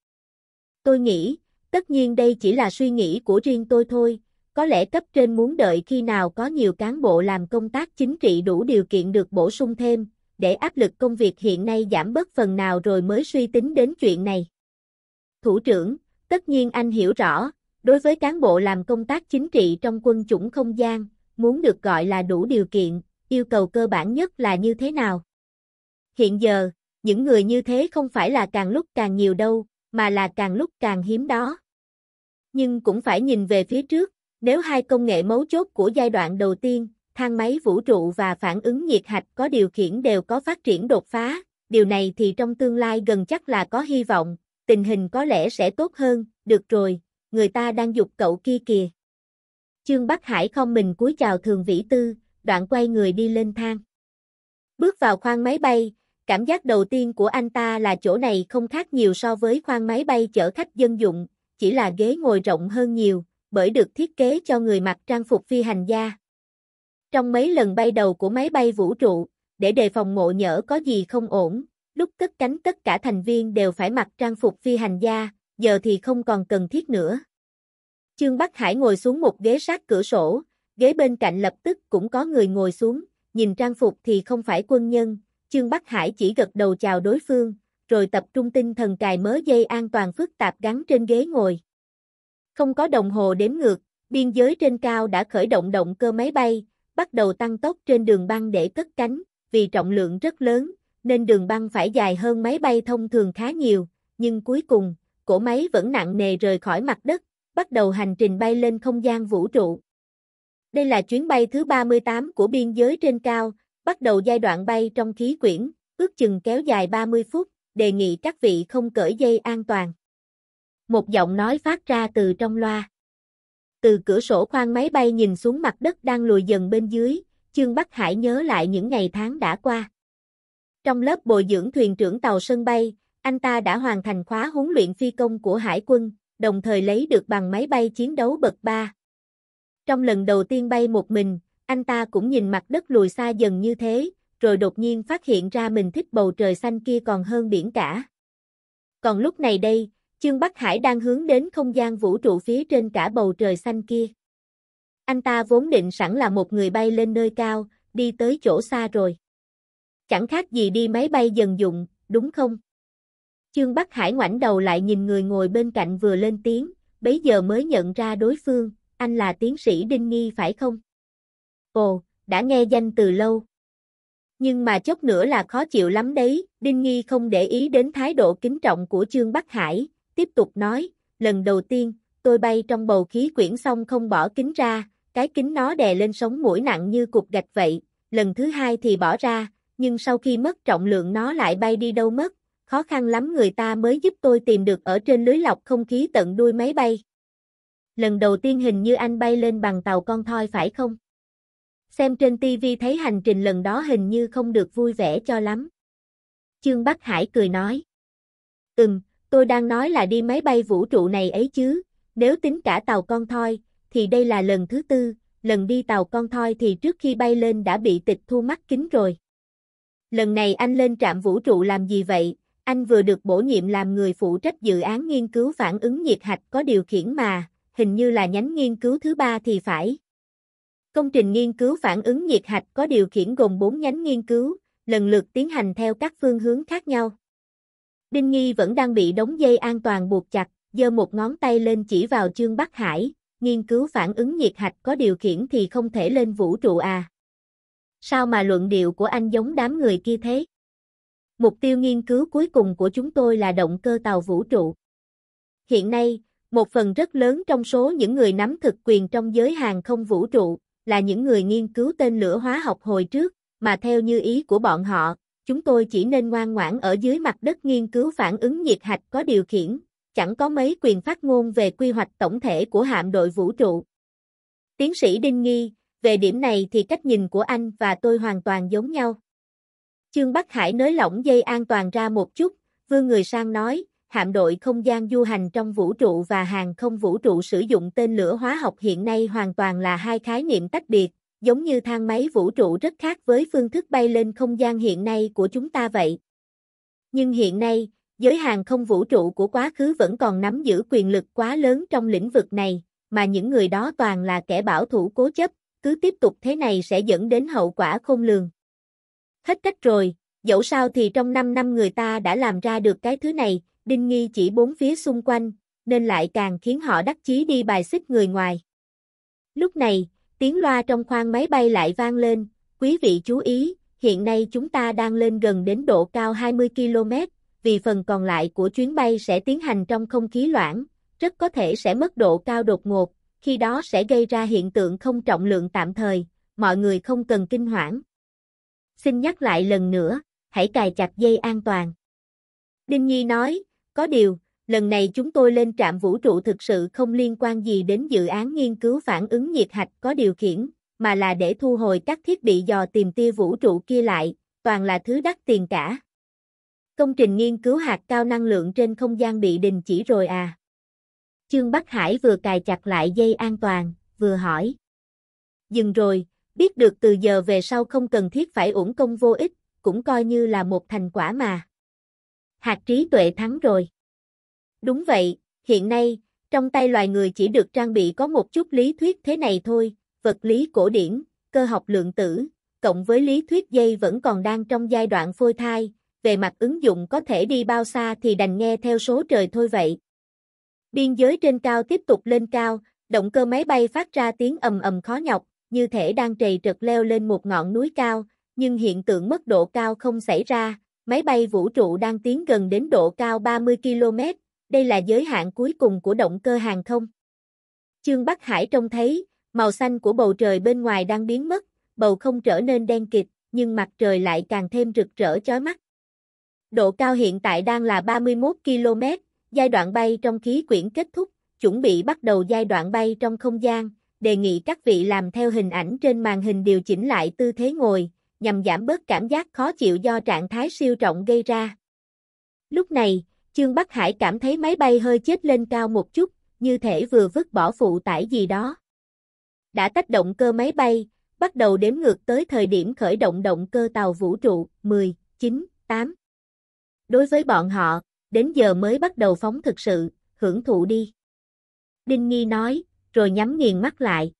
Tôi nghĩ, tất nhiên đây chỉ là suy nghĩ của riêng tôi thôi, có lẽ cấp trên muốn đợi khi nào có nhiều cán bộ làm công tác chính trị đủ điều kiện được bổ sung thêm, để áp lực công việc hiện nay giảm bớt phần nào rồi mới suy tính đến chuyện này. Thủ trưởng, tất nhiên anh hiểu rõ, đối với cán bộ làm công tác chính trị trong quân chủng không gian, muốn được gọi là đủ điều kiện, yêu cầu cơ bản nhất là như thế nào? Hiện giờ, những người như thế không phải là càng lúc càng nhiều đâu, mà là càng lúc càng hiếm đó. Nhưng cũng phải nhìn về phía trước, nếu hai công nghệ mấu chốt của giai đoạn đầu tiên, thang máy vũ trụ và phản ứng nhiệt hạch có điều khiển đều có phát triển đột phá, điều này thì trong tương lai gần chắc là có hy vọng, tình hình có lẽ sẽ tốt hơn, được rồi, người ta đang dục cậu kia kìa. Chương Bắc Hải không mình cúi chào thường vĩ tư, đoạn quay người đi lên thang. Bước vào khoang máy bay, cảm giác đầu tiên của anh ta là chỗ này không khác nhiều so với khoang máy bay chở khách dân dụng, chỉ là ghế ngồi rộng hơn nhiều, bởi được thiết kế cho người mặc trang phục phi hành gia. Trong mấy lần bay đầu của máy bay vũ trụ, để đề phòng ngộ nhỡ có gì không ổn, lúc cất cánh tất cả thành viên đều phải mặc trang phục phi hành gia, giờ thì không còn cần thiết nữa. Trương Bắc Hải ngồi xuống một ghế sát cửa sổ, ghế bên cạnh lập tức cũng có người ngồi xuống, nhìn trang phục thì không phải quân nhân, Trương Bắc Hải chỉ gật đầu chào đối phương, rồi tập trung tinh thần cài mớ dây an toàn phức tạp gắn trên ghế ngồi không có đồng hồ đếm ngược, biên giới trên cao đã khởi động động cơ máy bay, bắt đầu tăng tốc trên đường băng để cất cánh, vì trọng lượng rất lớn, nên đường băng phải dài hơn máy bay thông thường khá nhiều, nhưng cuối cùng, cổ máy vẫn nặng nề rời khỏi mặt đất, bắt đầu hành trình bay lên không gian vũ trụ. Đây là chuyến bay thứ 38 của biên giới trên cao, bắt đầu giai đoạn bay trong khí quyển, ước chừng kéo dài 30 phút, đề nghị các vị không cởi dây an toàn một giọng nói phát ra từ trong loa. Từ cửa sổ khoang máy bay nhìn xuống mặt đất đang lùi dần bên dưới, Chương Bắc Hải nhớ lại những ngày tháng đã qua. Trong lớp bồi dưỡng thuyền trưởng tàu sân bay, anh ta đã hoàn thành khóa huấn luyện phi công của hải quân, đồng thời lấy được bằng máy bay chiến đấu bậc 3. Trong lần đầu tiên bay một mình, anh ta cũng nhìn mặt đất lùi xa dần như thế, rồi đột nhiên phát hiện ra mình thích bầu trời xanh kia còn hơn biển cả. Còn lúc này đây, Trương Bắc Hải đang hướng đến không gian vũ trụ phía trên cả bầu trời xanh kia. Anh ta vốn định sẵn là một người bay lên nơi cao, đi tới chỗ xa rồi. Chẳng khác gì đi máy bay dần dụng, đúng không? Trương Bắc Hải ngoảnh đầu lại nhìn người ngồi bên cạnh vừa lên tiếng, bấy giờ mới nhận ra đối phương, anh là tiến sĩ Đinh Nghi phải không? Ồ, đã nghe danh từ lâu. Nhưng mà chốc nữa là khó chịu lắm đấy, Đinh Nghi không để ý đến thái độ kính trọng của Trương Bắc Hải, tiếp tục nói, lần đầu tiên, tôi bay trong bầu khí quyển xong không bỏ kính ra, cái kính nó đè lên sống mũi nặng như cục gạch vậy, lần thứ hai thì bỏ ra, nhưng sau khi mất trọng lượng nó lại bay đi đâu mất, khó khăn lắm người ta mới giúp tôi tìm được ở trên lưới lọc không khí tận đuôi máy bay. Lần đầu tiên hình như anh bay lên bằng tàu con thoi phải không? Xem trên tivi thấy hành trình lần đó hình như không được vui vẻ cho lắm. Trương Bắc Hải cười nói. Ừm, Tôi đang nói là đi máy bay vũ trụ này ấy chứ, nếu tính cả tàu con thoi, thì đây là lần thứ tư, lần đi tàu con thoi thì trước khi bay lên đã bị tịch thu mắt kính rồi. Lần này anh lên trạm vũ trụ làm gì vậy? Anh vừa được bổ nhiệm làm người phụ trách dự án nghiên cứu phản ứng nhiệt hạch có điều khiển mà, hình như là nhánh nghiên cứu thứ ba thì phải. Công trình nghiên cứu phản ứng nhiệt hạch có điều khiển gồm 4 nhánh nghiên cứu, lần lượt tiến hành theo các phương hướng khác nhau. Đinh Nghi vẫn đang bị đống dây an toàn buộc chặt, giơ một ngón tay lên chỉ vào Trương Bắc Hải, nghiên cứu phản ứng nhiệt hạch có điều khiển thì không thể lên vũ trụ à. Sao mà luận điệu của anh giống đám người kia thế? Mục tiêu nghiên cứu cuối cùng của chúng tôi là động cơ tàu vũ trụ. Hiện nay, một phần rất lớn trong số những người nắm thực quyền trong giới hàng không vũ trụ là những người nghiên cứu tên lửa hóa học hồi trước, mà theo như ý của bọn họ, chúng tôi chỉ nên ngoan ngoãn ở dưới mặt đất nghiên cứu phản ứng nhiệt hạch có điều khiển, chẳng có mấy quyền phát ngôn về quy hoạch tổng thể của hạm đội vũ trụ. Tiến sĩ Đinh Nghi, về điểm này thì cách nhìn của anh và tôi hoàn toàn giống nhau. Trương Bắc Hải nới lỏng dây an toàn ra một chút, vương người sang nói, hạm đội không gian du hành trong vũ trụ và hàng không vũ trụ sử dụng tên lửa hóa học hiện nay hoàn toàn là hai khái niệm tách biệt, giống như thang máy vũ trụ rất khác với phương thức bay lên không gian hiện nay của chúng ta vậy. Nhưng hiện nay, giới hàng không vũ trụ của quá khứ vẫn còn nắm giữ quyền lực quá lớn trong lĩnh vực này, mà những người đó toàn là kẻ bảo thủ cố chấp, cứ tiếp tục thế này sẽ dẫn đến hậu quả không lường. Hết cách rồi, dẫu sao thì trong 5 năm người ta đã làm ra được cái thứ này, Đinh Nghi chỉ bốn phía xung quanh, nên lại càng khiến họ đắc chí đi bài xích người ngoài. Lúc này, Tiếng loa trong khoang máy bay lại vang lên, quý vị chú ý, hiện nay chúng ta đang lên gần đến độ cao 20 km, vì phần còn lại của chuyến bay sẽ tiến hành trong không khí loãng, rất có thể sẽ mất độ cao đột ngột, khi đó sẽ gây ra hiện tượng không trọng lượng tạm thời, mọi người không cần kinh hoảng. Xin nhắc lại lần nữa, hãy cài chặt dây an toàn. Đinh Nhi nói, có điều, lần này chúng tôi lên trạm vũ trụ thực sự không liên quan gì đến dự án nghiên cứu phản ứng nhiệt hạch có điều khiển, mà là để thu hồi các thiết bị dò tìm tia vũ trụ kia lại, toàn là thứ đắt tiền cả. Công trình nghiên cứu hạt cao năng lượng trên không gian bị đình chỉ rồi à? Trương Bắc Hải vừa cài chặt lại dây an toàn, vừa hỏi. Dừng rồi, biết được từ giờ về sau không cần thiết phải uổng công vô ích, cũng coi như là một thành quả mà. Hạt trí tuệ thắng rồi. Đúng vậy, hiện nay, trong tay loài người chỉ được trang bị có một chút lý thuyết thế này thôi, vật lý cổ điển, cơ học lượng tử, cộng với lý thuyết dây vẫn còn đang trong giai đoạn phôi thai, về mặt ứng dụng có thể đi bao xa thì đành nghe theo số trời thôi vậy. Biên giới trên cao tiếp tục lên cao, động cơ máy bay phát ra tiếng ầm ầm khó nhọc, như thể đang trầy trật leo lên một ngọn núi cao, nhưng hiện tượng mất độ cao không xảy ra, máy bay vũ trụ đang tiến gần đến độ cao 30 km, đây là giới hạn cuối cùng của động cơ hàng không. Trương Bắc Hải trông thấy, màu xanh của bầu trời bên ngoài đang biến mất, bầu không trở nên đen kịt, nhưng mặt trời lại càng thêm rực rỡ chói mắt. Độ cao hiện tại đang là 31 km, giai đoạn bay trong khí quyển kết thúc, chuẩn bị bắt đầu giai đoạn bay trong không gian, đề nghị các vị làm theo hình ảnh trên màn hình điều chỉnh lại tư thế ngồi, nhằm giảm bớt cảm giác khó chịu do trạng thái siêu trọng gây ra. Lúc này, Chương Bắc Hải cảm thấy máy bay hơi chết lên cao một chút, như thể vừa vứt bỏ phụ tải gì đó. Đã tách động cơ máy bay, bắt đầu đếm ngược tới thời điểm khởi động động cơ tàu vũ trụ 10, 9, 8. Đối với bọn họ, đến giờ mới bắt đầu phóng thực sự, hưởng thụ đi. Đinh Nghi nói, rồi nhắm nghiền mắt lại.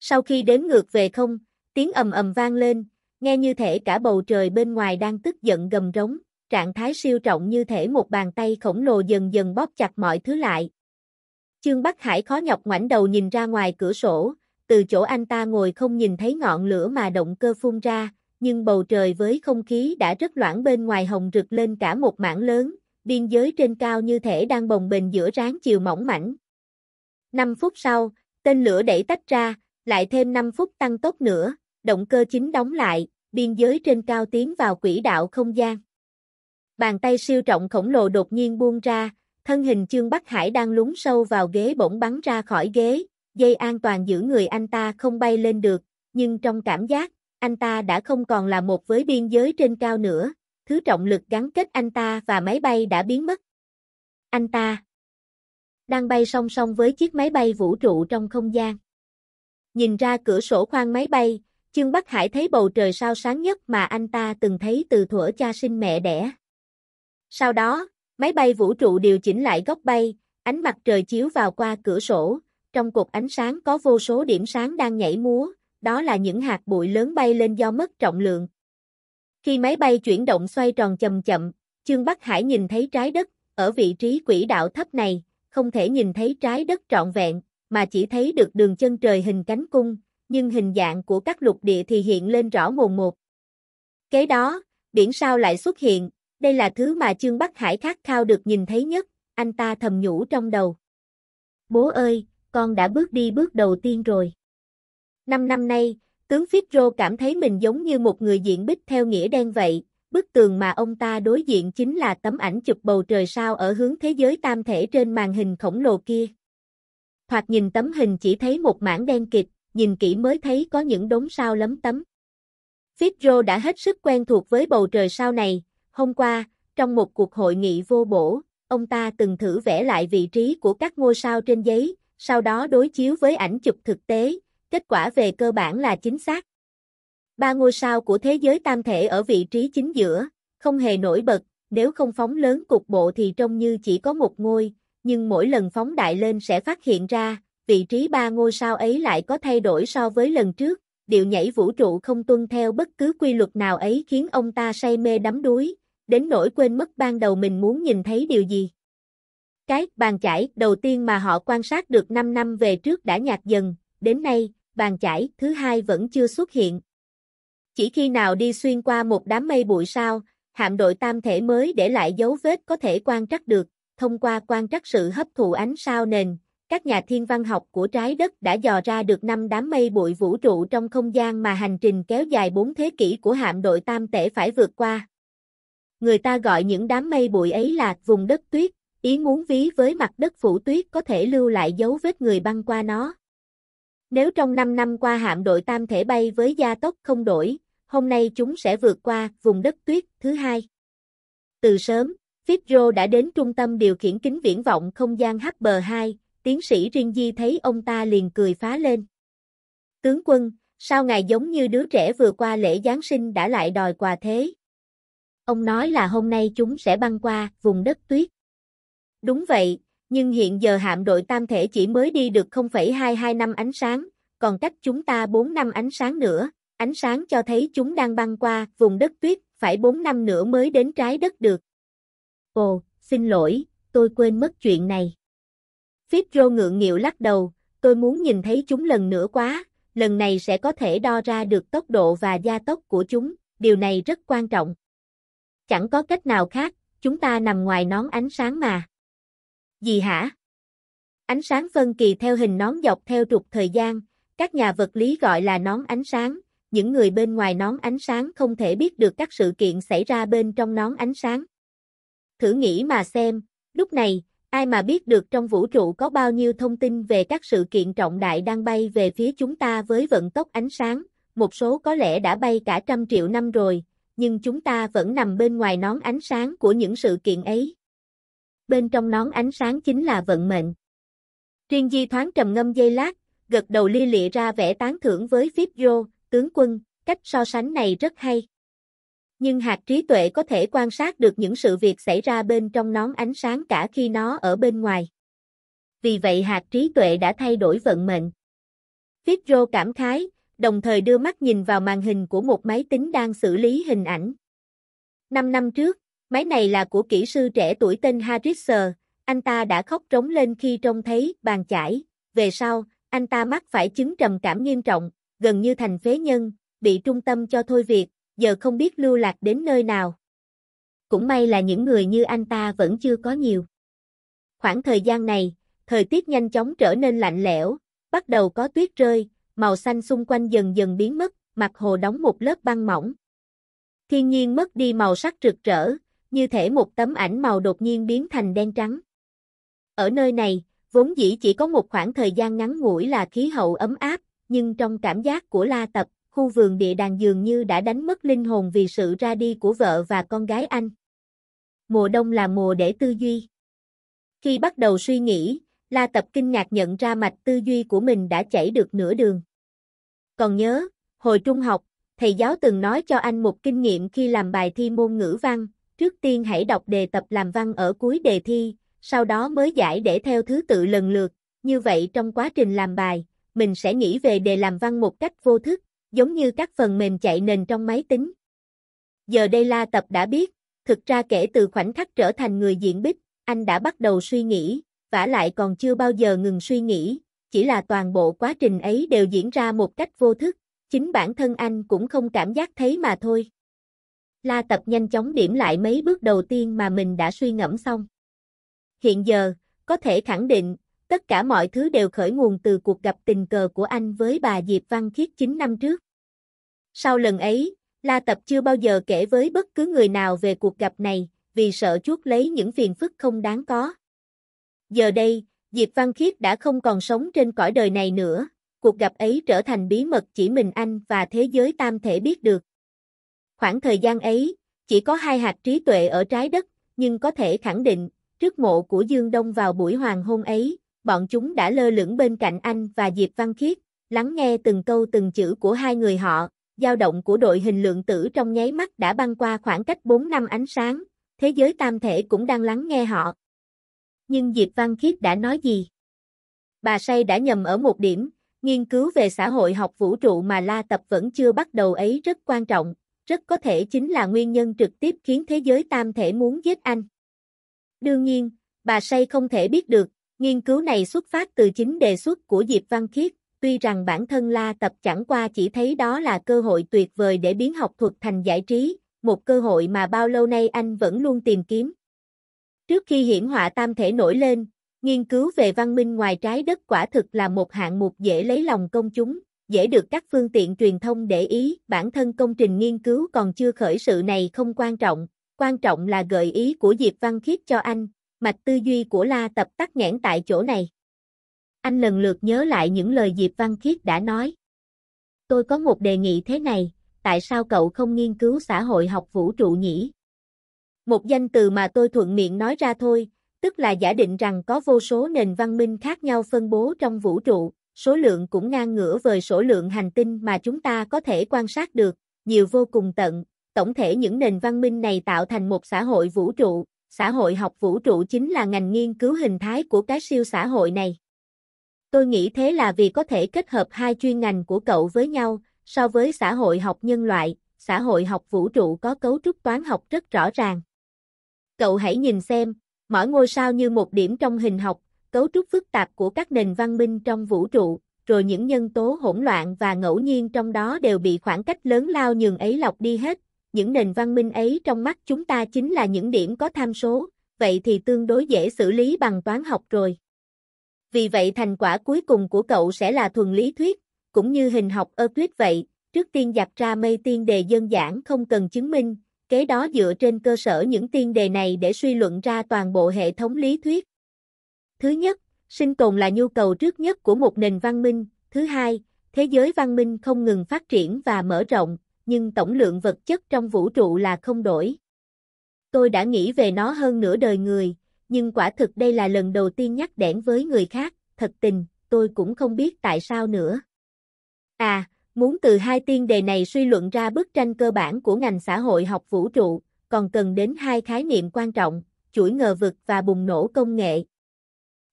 Sau khi đếm ngược về không, tiếng ầm ầm vang lên, nghe như thể cả bầu trời bên ngoài đang tức giận gầm rống, trạng thái siêu trọng như thể một bàn tay khổng lồ dần dần bóp chặt mọi thứ lại. trương Bắc Hải khó nhọc ngoảnh đầu nhìn ra ngoài cửa sổ, từ chỗ anh ta ngồi không nhìn thấy ngọn lửa mà động cơ phun ra, nhưng bầu trời với không khí đã rất loãng bên ngoài hồng rực lên cả một mảng lớn, biên giới trên cao như thể đang bồng bềnh giữa ráng chiều mỏng mảnh. 5 phút sau, tên lửa đẩy tách ra, lại thêm 5 phút tăng tốc nữa, động cơ chính đóng lại, biên giới trên cao tiến vào quỹ đạo không gian. Bàn tay siêu trọng khổng lồ đột nhiên buông ra, thân hình Trương Bắc Hải đang lún sâu vào ghế bỗng bắn ra khỏi ghế, dây an toàn giữ người anh ta không bay lên được, nhưng trong cảm giác, anh ta đã không còn là một với biên giới trên cao nữa, thứ trọng lực gắn kết anh ta và máy bay đã biến mất. Anh ta đang bay song song với chiếc máy bay vũ trụ trong không gian. Nhìn ra cửa sổ khoang máy bay, Trương Bắc Hải thấy bầu trời sao sáng nhất mà anh ta từng thấy từ thuở cha sinh mẹ đẻ. Sau đó, máy bay vũ trụ điều chỉnh lại góc bay, ánh mặt trời chiếu vào qua cửa sổ, trong cột ánh sáng có vô số điểm sáng đang nhảy múa, đó là những hạt bụi lớn bay lên do mất trọng lượng. Khi máy bay chuyển động xoay tròn chậm chậm, Trương Bắc Hải nhìn thấy trái đất, ở vị trí quỹ đạo thấp này, không thể nhìn thấy trái đất trọn vẹn, mà chỉ thấy được đường chân trời hình cánh cung, nhưng hình dạng của các lục địa thì hiện lên rõ mồn một. Kế đó, biển sao lại xuất hiện, đây là thứ mà Trương Bắc Hải khát khao được nhìn thấy nhất, anh ta thầm nhủ trong đầu. Bố ơi, con đã bước đi bước đầu tiên rồi. Năm năm nay, tướng Fitzro cảm thấy mình giống như một người diện bích theo nghĩa đen vậy, bức tường mà ông ta đối diện chính là tấm ảnh chụp bầu trời sao ở hướng thế giới tam thể trên màn hình khổng lồ kia. Thoạt nhìn tấm hình chỉ thấy một mảng đen kịt, nhìn kỹ mới thấy có những đống sao lấm tấm. Fitzro đã hết sức quen thuộc với bầu trời sao này, Hôm qua, trong một cuộc hội nghị vô bổ, ông ta từng thử vẽ lại vị trí của các ngôi sao trên giấy, sau đó đối chiếu với ảnh chụp thực tế, kết quả về cơ bản là chính xác. Ba ngôi sao của thế giới tam thể ở vị trí chính giữa, không hề nổi bật, nếu không phóng lớn cục bộ thì trông như chỉ có một ngôi, nhưng mỗi lần phóng đại lên sẽ phát hiện ra, vị trí ba ngôi sao ấy lại có thay đổi so với lần trước, Điều nhảy vũ trụ không tuân theo bất cứ quy luật nào ấy khiến ông ta say mê đắm đuối, đến nỗi quên mất ban đầu mình muốn nhìn thấy điều gì. Cái bàn chải đầu tiên mà họ quan sát được 5 năm về trước đã nhạt dần, đến nay, bàn chải thứ hai vẫn chưa xuất hiện. Chỉ khi nào đi xuyên qua một đám mây bụi sao, hạm đội tam thể mới để lại dấu vết có thể quan trắc được, thông qua quan trắc sự hấp thụ ánh sao nền, các nhà thiên văn học của trái đất đã dò ra được năm đám mây bụi vũ trụ trong không gian mà hành trình kéo dài 4 thế kỷ của hạm đội tam thể phải vượt qua người ta gọi những đám mây bụi ấy là vùng đất tuyết, ý muốn ví với mặt đất phủ tuyết có thể lưu lại dấu vết người băng qua nó. Nếu trong 5 năm qua hạm đội tam thể bay với gia tốc không đổi, hôm nay chúng sẽ vượt qua vùng đất tuyết thứ hai. Từ sớm, Fitzgerald đã đến trung tâm điều khiển kính viễn vọng không gian hb 2 tiến sĩ Riêng Di thấy ông ta liền cười phá lên. Tướng quân, sao ngài giống như đứa trẻ vừa qua lễ Giáng sinh đã lại đòi quà thế? ông nói là hôm nay chúng sẽ băng qua vùng đất tuyết. Đúng vậy, nhưng hiện giờ hạm đội tam thể chỉ mới đi được 0,22 năm ánh sáng, còn cách chúng ta 4 năm ánh sáng nữa, ánh sáng cho thấy chúng đang băng qua vùng đất tuyết, phải 4 năm nữa mới đến trái đất được. Ồ, xin lỗi, tôi quên mất chuyện này. Fitro ngượng nghịu lắc đầu, tôi muốn nhìn thấy chúng lần nữa quá, lần này sẽ có thể đo ra được tốc độ và gia tốc của chúng, điều này rất quan trọng. Chẳng có cách nào khác, chúng ta nằm ngoài nón ánh sáng mà. Gì hả? Ánh sáng phân kỳ theo hình nón dọc theo trục thời gian, các nhà vật lý gọi là nón ánh sáng, những người bên ngoài nón ánh sáng không thể biết được các sự kiện xảy ra bên trong nón ánh sáng. Thử nghĩ mà xem, lúc này, ai mà biết được trong vũ trụ có bao nhiêu thông tin về các sự kiện trọng đại đang bay về phía chúng ta với vận tốc ánh sáng, một số có lẽ đã bay cả trăm triệu năm rồi, nhưng chúng ta vẫn nằm bên ngoài nón ánh sáng của những sự kiện ấy. Bên trong nón ánh sáng chính là vận mệnh. Riêng Di thoáng trầm ngâm dây lát, gật đầu lia lịa ra vẻ tán thưởng với Fibio, tướng quân, cách so sánh này rất hay. Nhưng hạt trí tuệ có thể quan sát được những sự việc xảy ra bên trong nón ánh sáng cả khi nó ở bên ngoài. Vì vậy hạt trí tuệ đã thay đổi vận mệnh. Fibro cảm khái, đồng thời đưa mắt nhìn vào màn hình của một máy tính đang xử lý hình ảnh. Năm năm trước, máy này là của kỹ sư trẻ tuổi tên Harrisser, anh ta đã khóc trống lên khi trông thấy bàn chải, về sau, anh ta mắc phải chứng trầm cảm nghiêm trọng, gần như thành phế nhân, bị trung tâm cho thôi việc, giờ không biết lưu lạc đến nơi nào. Cũng may là những người như anh ta vẫn chưa có nhiều. Khoảng thời gian này, thời tiết nhanh chóng trở nên lạnh lẽo, bắt đầu có tuyết rơi, màu xanh xung quanh dần dần biến mất, mặt hồ đóng một lớp băng mỏng. Thiên nhiên mất đi màu sắc rực rỡ, như thể một tấm ảnh màu đột nhiên biến thành đen trắng. Ở nơi này, vốn dĩ chỉ có một khoảng thời gian ngắn ngủi là khí hậu ấm áp, nhưng trong cảm giác của La Tập, khu vườn địa đàn dường như đã đánh mất linh hồn vì sự ra đi của vợ và con gái anh. Mùa đông là mùa để tư duy. Khi bắt đầu suy nghĩ, La Tập kinh ngạc nhận ra mạch tư duy của mình đã chảy được nửa đường. Còn nhớ, hồi trung học, thầy giáo từng nói cho anh một kinh nghiệm khi làm bài thi môn ngữ văn, trước tiên hãy đọc đề tập làm văn ở cuối đề thi, sau đó mới giải để theo thứ tự lần lượt, như vậy trong quá trình làm bài, mình sẽ nghĩ về đề làm văn một cách vô thức, giống như các phần mềm chạy nền trong máy tính. Giờ đây La Tập đã biết, thực ra kể từ khoảnh khắc trở thành người diễn bích, anh đã bắt đầu suy nghĩ, vả lại còn chưa bao giờ ngừng suy nghĩ, chỉ là toàn bộ quá trình ấy đều diễn ra một cách vô thức, chính bản thân anh cũng không cảm giác thấy mà thôi. La Tập nhanh chóng điểm lại mấy bước đầu tiên mà mình đã suy ngẫm xong. Hiện giờ, có thể khẳng định, tất cả mọi thứ đều khởi nguồn từ cuộc gặp tình cờ của anh với bà Diệp Văn Khiết 9 năm trước. Sau lần ấy, La Tập chưa bao giờ kể với bất cứ người nào về cuộc gặp này, vì sợ chuốt lấy những phiền phức không đáng có. Giờ đây, Diệp Văn Khiết đã không còn sống trên cõi đời này nữa, cuộc gặp ấy trở thành bí mật chỉ mình anh và thế giới tam thể biết được. Khoảng thời gian ấy, chỉ có hai hạt trí tuệ ở trái đất, nhưng có thể khẳng định, trước mộ của Dương Đông vào buổi hoàng hôn ấy, bọn chúng đã lơ lửng bên cạnh anh và Diệp Văn Khiết, lắng nghe từng câu từng chữ của hai người họ, dao động của đội hình lượng tử trong nháy mắt đã băng qua khoảng cách 4 năm ánh sáng, thế giới tam thể cũng đang lắng nghe họ nhưng Diệp Văn Khiết đã nói gì? Bà Say đã nhầm ở một điểm, nghiên cứu về xã hội học vũ trụ mà La Tập vẫn chưa bắt đầu ấy rất quan trọng, rất có thể chính là nguyên nhân trực tiếp khiến thế giới tam thể muốn giết anh. Đương nhiên, bà Say không thể biết được, nghiên cứu này xuất phát từ chính đề xuất của Diệp Văn Khiết, tuy rằng bản thân La Tập chẳng qua chỉ thấy đó là cơ hội tuyệt vời để biến học thuật thành giải trí, một cơ hội mà bao lâu nay anh vẫn luôn tìm kiếm. Trước khi hiển họa tam thể nổi lên, nghiên cứu về văn minh ngoài trái đất quả thực là một hạng mục dễ lấy lòng công chúng, dễ được các phương tiện truyền thông để ý, bản thân công trình nghiên cứu còn chưa khởi sự này không quan trọng, quan trọng là gợi ý của Diệp Văn Khiết cho anh, mạch tư duy của La Tập tắt nghẽn tại chỗ này. Anh lần lượt nhớ lại những lời Diệp Văn Khiết đã nói. Tôi có một đề nghị thế này, tại sao cậu không nghiên cứu xã hội học vũ trụ nhỉ? Một danh từ mà tôi thuận miệng nói ra thôi, tức là giả định rằng có vô số nền văn minh khác nhau phân bố trong vũ trụ, số lượng cũng ngang ngửa với số lượng hành tinh mà chúng ta có thể quan sát được, nhiều vô cùng tận. Tổng thể những nền văn minh này tạo thành một xã hội vũ trụ, xã hội học vũ trụ chính là ngành nghiên cứu hình thái của cái siêu xã hội này. Tôi nghĩ thế là vì có thể kết hợp hai chuyên ngành của cậu với nhau, so với xã hội học nhân loại, xã hội học vũ trụ có cấu trúc toán học rất rõ ràng. Cậu hãy nhìn xem, mỗi ngôi sao như một điểm trong hình học, cấu trúc phức tạp của các nền văn minh trong vũ trụ, rồi những nhân tố hỗn loạn và ngẫu nhiên trong đó đều bị khoảng cách lớn lao nhường ấy lọc đi hết. Những nền văn minh ấy trong mắt chúng ta chính là những điểm có tham số, vậy thì tương đối dễ xử lý bằng toán học rồi. Vì vậy thành quả cuối cùng của cậu sẽ là thuần lý thuyết, cũng như hình học Euclid vậy, trước tiên giặt ra mây tiên đề đơn giản không cần chứng minh, kế đó dựa trên cơ sở những tiên đề này để suy luận ra toàn bộ hệ thống lý thuyết. Thứ nhất, sinh tồn là nhu cầu trước nhất của một nền văn minh. Thứ hai, thế giới văn minh không ngừng phát triển và mở rộng, nhưng tổng lượng vật chất trong vũ trụ là không đổi. Tôi đã nghĩ về nó hơn nửa đời người, nhưng quả thực đây là lần đầu tiên nhắc đẻn với người khác, thật tình, tôi cũng không biết tại sao nữa. À, Muốn từ hai tiên đề này suy luận ra bức tranh cơ bản của ngành xã hội học vũ trụ, còn cần đến hai khái niệm quan trọng, chuỗi ngờ vực và bùng nổ công nghệ.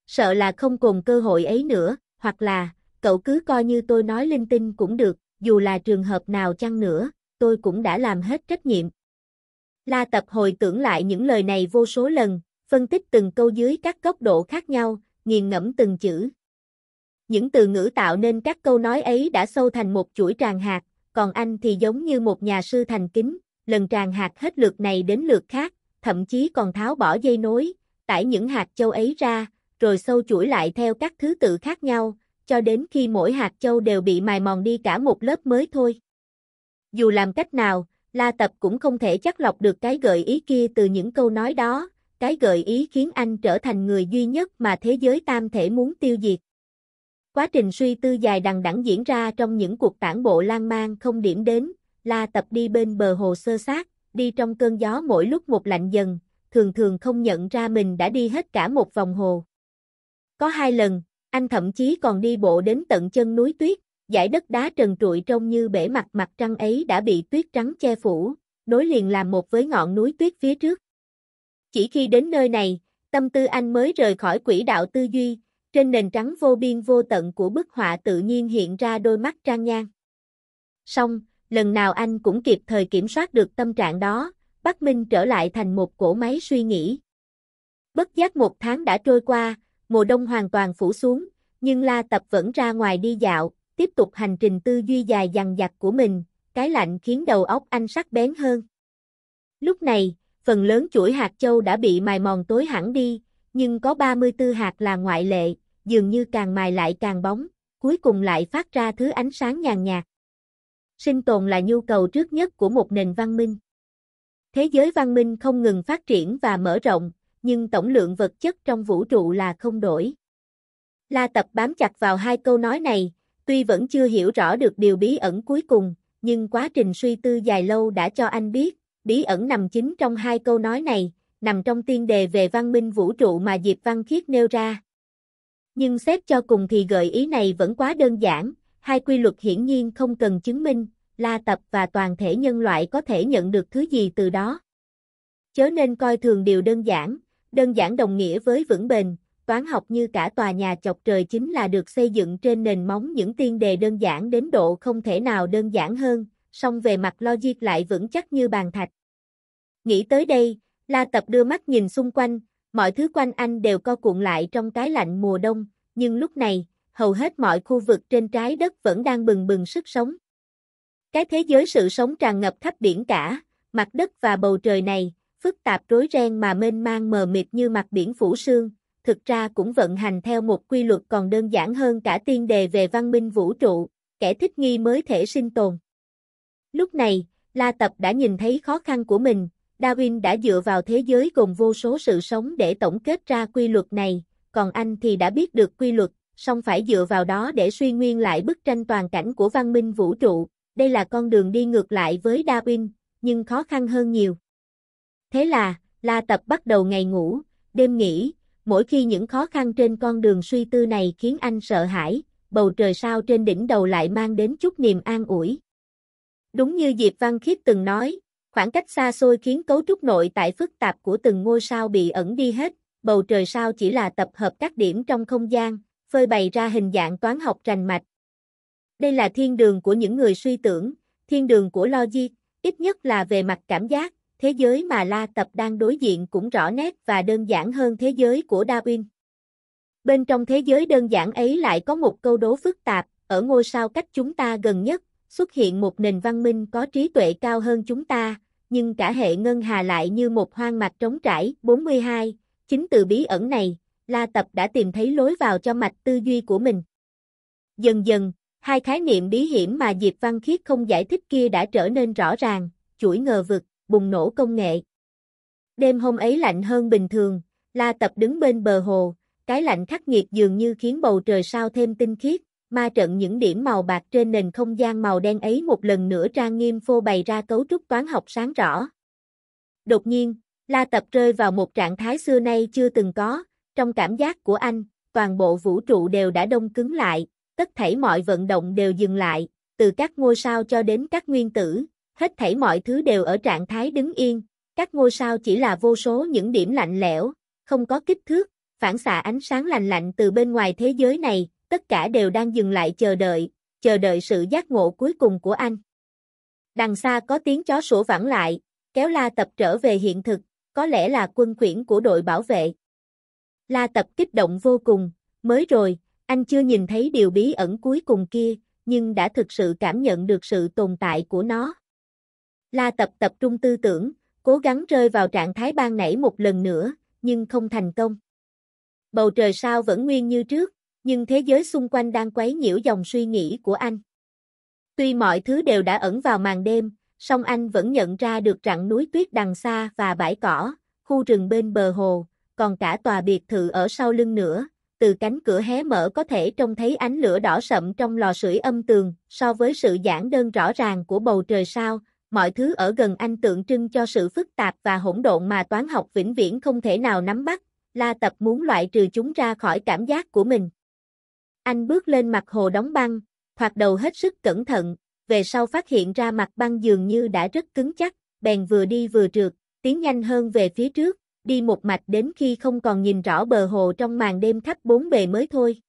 Sợ là không còn cơ hội ấy nữa, hoặc là, cậu cứ coi như tôi nói linh tinh cũng được, dù là trường hợp nào chăng nữa, tôi cũng đã làm hết trách nhiệm. La Tập hồi tưởng lại những lời này vô số lần, phân tích từng câu dưới các góc độ khác nhau, nghiền ngẫm từng chữ, những từ ngữ tạo nên các câu nói ấy đã sâu thành một chuỗi tràng hạt, còn anh thì giống như một nhà sư thành kính, lần tràng hạt hết lượt này đến lượt khác, thậm chí còn tháo bỏ dây nối, tải những hạt châu ấy ra, rồi sâu chuỗi lại theo các thứ tự khác nhau, cho đến khi mỗi hạt châu đều bị mài mòn đi cả một lớp mới thôi. Dù làm cách nào, La Tập cũng không thể chắc lọc được cái gợi ý kia từ những câu nói đó, cái gợi ý khiến anh trở thành người duy nhất mà thế giới tam thể muốn tiêu diệt. Quá trình suy tư dài đằng đẵng diễn ra trong những cuộc tản bộ lang mang, không điểm đến, La Tập đi bên bờ hồ sơ sát, đi trong cơn gió mỗi lúc một lạnh dần, thường thường không nhận ra mình đã đi hết cả một vòng hồ. Có hai lần, anh thậm chí còn đi bộ đến tận chân núi tuyết, dải đất đá trần trụi trông như bể mặt mặt trăng ấy đã bị tuyết trắng che phủ, nối liền làm một với ngọn núi tuyết phía trước. Chỉ khi đến nơi này, tâm tư anh mới rời khỏi quỹ đạo tư duy, trên nền trắng vô biên vô tận của bức họa tự nhiên hiện ra đôi mắt trang nhang. Xong, lần nào anh cũng kịp thời kiểm soát được tâm trạng đó, Bắc Minh trở lại thành một cỗ máy suy nghĩ. Bất giác một tháng đã trôi qua, mùa đông hoàn toàn phủ xuống, nhưng La Tập vẫn ra ngoài đi dạo, tiếp tục hành trình tư duy dài dằng dặc của mình, cái lạnh khiến đầu óc anh sắc bén hơn. Lúc này, phần lớn chuỗi hạt châu đã bị mài mòn tối hẳn đi, nhưng có 34 hạt là ngoại lệ, dường như càng mài lại càng bóng, cuối cùng lại phát ra thứ ánh sáng nhàn nhạt. Sinh tồn là nhu cầu trước nhất của một nền văn minh. Thế giới văn minh không ngừng phát triển và mở rộng, nhưng tổng lượng vật chất trong vũ trụ là không đổi. La Tập bám chặt vào hai câu nói này, tuy vẫn chưa hiểu rõ được điều bí ẩn cuối cùng, nhưng quá trình suy tư dài lâu đã cho anh biết, bí ẩn nằm chính trong hai câu nói này, nằm trong tiên đề về văn minh vũ trụ mà Diệp Văn Khiết nêu ra. Nhưng xét cho cùng thì gợi ý này vẫn quá đơn giản, hai quy luật hiển nhiên không cần chứng minh, La Tập và toàn thể nhân loại có thể nhận được thứ gì từ đó. Chớ nên coi thường điều đơn giản, đơn giản đồng nghĩa với vững bền, toán học như cả tòa nhà chọc trời chính là được xây dựng trên nền móng những tiên đề đơn giản đến độ không thể nào đơn giản hơn, song về mặt logic lại vững chắc như bàn thạch. Nghĩ tới đây, La Tập đưa mắt nhìn xung quanh, Mọi thứ quanh anh đều co cuộn lại trong cái lạnh mùa đông, nhưng lúc này, hầu hết mọi khu vực trên trái đất vẫn đang bừng bừng sức sống. Cái thế giới sự sống tràn ngập khắp biển cả, mặt đất và bầu trời này, phức tạp rối ren mà mênh mang mờ mịt như mặt biển phủ sương, thực ra cũng vận hành theo một quy luật còn đơn giản hơn cả tiên đề về văn minh vũ trụ, kẻ thích nghi mới thể sinh tồn. Lúc này, La Tập đã nhìn thấy khó khăn của mình, Darwin đã dựa vào thế giới gồm vô số sự sống để tổng kết ra quy luật này, còn anh thì đã biết được quy luật, song phải dựa vào đó để suy nguyên lại bức tranh toàn cảnh của văn minh vũ trụ. Đây là con đường đi ngược lại với Darwin, nhưng khó khăn hơn nhiều. Thế là, La Tập bắt đầu ngày ngủ, đêm nghỉ, mỗi khi những khó khăn trên con đường suy tư này khiến anh sợ hãi, bầu trời sao trên đỉnh đầu lại mang đến chút niềm an ủi. Đúng như Diệp Văn Khiết từng nói, Khoảng cách xa xôi khiến cấu trúc nội tại phức tạp của từng ngôi sao bị ẩn đi hết, bầu trời sao chỉ là tập hợp các điểm trong không gian, phơi bày ra hình dạng toán học rành mạch. Đây là thiên đường của những người suy tưởng, thiên đường của logic, ít nhất là về mặt cảm giác, thế giới mà La Tập đang đối diện cũng rõ nét và đơn giản hơn thế giới của Darwin. Bên trong thế giới đơn giản ấy lại có một câu đố phức tạp, ở ngôi sao cách chúng ta gần nhất, xuất hiện một nền văn minh có trí tuệ cao hơn chúng ta, nhưng cả hệ ngân hà lại như một hoang mạch trống trải. 42. Chính từ bí ẩn này, La Tập đã tìm thấy lối vào cho mạch tư duy của mình. Dần dần, hai khái niệm bí hiểm mà Diệp Văn Khiết không giải thích kia đã trở nên rõ ràng, chuỗi ngờ vực, bùng nổ công nghệ. Đêm hôm ấy lạnh hơn bình thường, La Tập đứng bên bờ hồ, cái lạnh khắc nghiệt dường như khiến bầu trời sao thêm tinh khiết ma trận những điểm màu bạc trên nền không gian màu đen ấy một lần nữa trang nghiêm phô bày ra cấu trúc toán học sáng rõ. Đột nhiên, La Tập rơi vào một trạng thái xưa nay chưa từng có, trong cảm giác của anh, toàn bộ vũ trụ đều đã đông cứng lại, tất thảy mọi vận động đều dừng lại, từ các ngôi sao cho đến các nguyên tử, hết thảy mọi thứ đều ở trạng thái đứng yên, các ngôi sao chỉ là vô số những điểm lạnh lẽo, không có kích thước, phản xạ ánh sáng lành lạnh từ bên ngoài thế giới này, tất cả đều đang dừng lại chờ đợi, chờ đợi sự giác ngộ cuối cùng của anh. Đằng xa có tiếng chó sủa vẳng lại, kéo La Tập trở về hiện thực, có lẽ là quân quyển của đội bảo vệ. La Tập kích động vô cùng, mới rồi, anh chưa nhìn thấy điều bí ẩn cuối cùng kia, nhưng đã thực sự cảm nhận được sự tồn tại của nó. La Tập tập trung tư tưởng, cố gắng rơi vào trạng thái ban nảy một lần nữa, nhưng không thành công. Bầu trời sao vẫn nguyên như trước, nhưng thế giới xung quanh đang quấy nhiễu dòng suy nghĩ của anh. Tuy mọi thứ đều đã ẩn vào màn đêm, song anh vẫn nhận ra được rặng núi tuyết đằng xa và bãi cỏ, khu rừng bên bờ hồ, còn cả tòa biệt thự ở sau lưng nữa. Từ cánh cửa hé mở có thể trông thấy ánh lửa đỏ sậm trong lò sưởi âm tường, so với sự giản đơn rõ ràng của bầu trời sao, mọi thứ ở gần anh tượng trưng cho sự phức tạp và hỗn độn mà toán học vĩnh viễn không thể nào nắm bắt. La Tập muốn loại trừ chúng ra khỏi cảm giác của mình. Anh bước lên mặt hồ đóng băng, thoạt đầu hết sức cẩn thận, về sau phát hiện ra mặt băng dường như đã rất cứng chắc, bèn vừa đi vừa trượt, tiến nhanh hơn về phía trước, đi một mạch đến khi không còn nhìn rõ bờ hồ trong màn đêm khắp bốn bề mới thôi.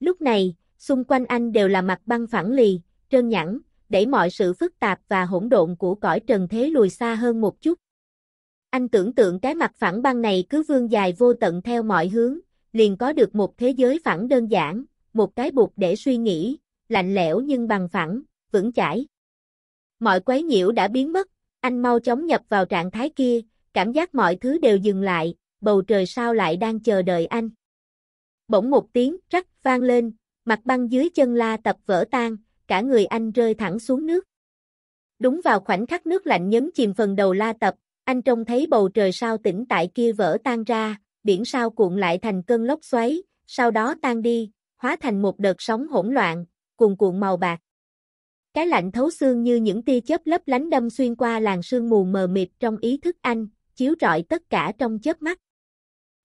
Lúc này, xung quanh anh đều là mặt băng phẳng lì, trơn nhẵn, đẩy mọi sự phức tạp và hỗn độn của cõi trần thế lùi xa hơn một chút. Anh tưởng tượng cái mặt phẳng băng này cứ vươn dài vô tận theo mọi hướng, liền có được một thế giới phẳng đơn giản, một cái bục để suy nghĩ, lạnh lẽo nhưng bằng phẳng, vững chãi. Mọi quấy nhiễu đã biến mất, anh mau chóng nhập vào trạng thái kia, cảm giác mọi thứ đều dừng lại, bầu trời sao lại đang chờ đợi anh. Bỗng một tiếng rắc vang lên, mặt băng dưới chân la tập vỡ tan, cả người anh rơi thẳng xuống nước. Đúng vào khoảnh khắc nước lạnh nhấn chìm phần đầu la tập, anh trông thấy bầu trời sao tĩnh tại kia vỡ tan ra, biển sao cuộn lại thành cơn lốc xoáy, sau đó tan đi, hóa thành một đợt sóng hỗn loạn, cuồn cuộn màu bạc. Cái lạnh thấu xương như những tia chớp lấp lánh đâm xuyên qua làn sương mù mờ mịt trong ý thức anh, chiếu rọi tất cả trong chớp mắt.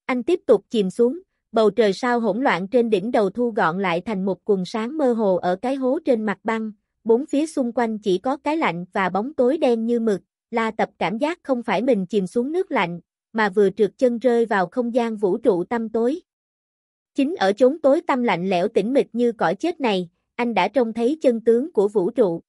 Anh tiếp tục chìm xuống, bầu trời sao hỗn loạn trên đỉnh đầu thu gọn lại thành một cuồng sáng mơ hồ ở cái hố trên mặt băng, bốn phía xung quanh chỉ có cái lạnh và bóng tối đen như mực, La Tập cảm giác không phải mình chìm xuống nước lạnh, mà vừa trượt chân rơi vào không gian vũ trụ tâm tối. Chính ở chốn tối tâm lạnh lẽo tĩnh mịch như cõi chết này, anh đã trông thấy chân tướng của vũ trụ.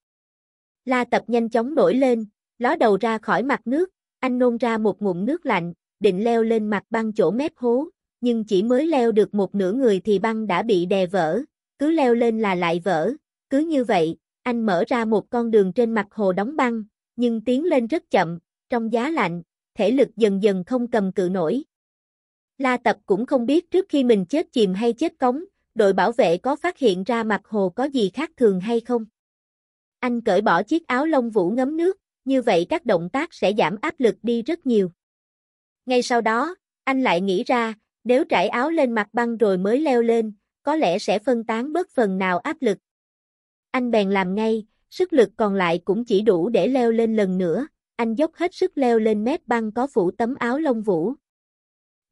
La Tập nhanh chóng nổi lên, ló đầu ra khỏi mặt nước, anh nôn ra một ngụm nước lạnh, định leo lên mặt băng chỗ mép hố, nhưng chỉ mới leo được một nửa người thì băng đã bị đè vỡ, cứ leo lên là lại vỡ, cứ như vậy, anh mở ra một con đường trên mặt hồ đóng băng, nhưng tiến lên rất chậm, trong giá lạnh, thể lực dần dần không cầm cự nổi. La Tập cũng không biết trước khi mình chết chìm hay chết cống, đội bảo vệ có phát hiện ra mặt hồ có gì khác thường hay không. Anh cởi bỏ chiếc áo lông vũ ngấm nước, như vậy các động tác sẽ giảm áp lực đi rất nhiều. Ngay sau đó, anh lại nghĩ ra, nếu trải áo lên mặt băng rồi mới leo lên, có lẽ sẽ phân tán bớt phần nào áp lực. Anh bèn làm ngay, sức lực còn lại cũng chỉ đủ để leo lên lần nữa anh dốc hết sức leo lên mép băng có phủ tấm áo lông vũ.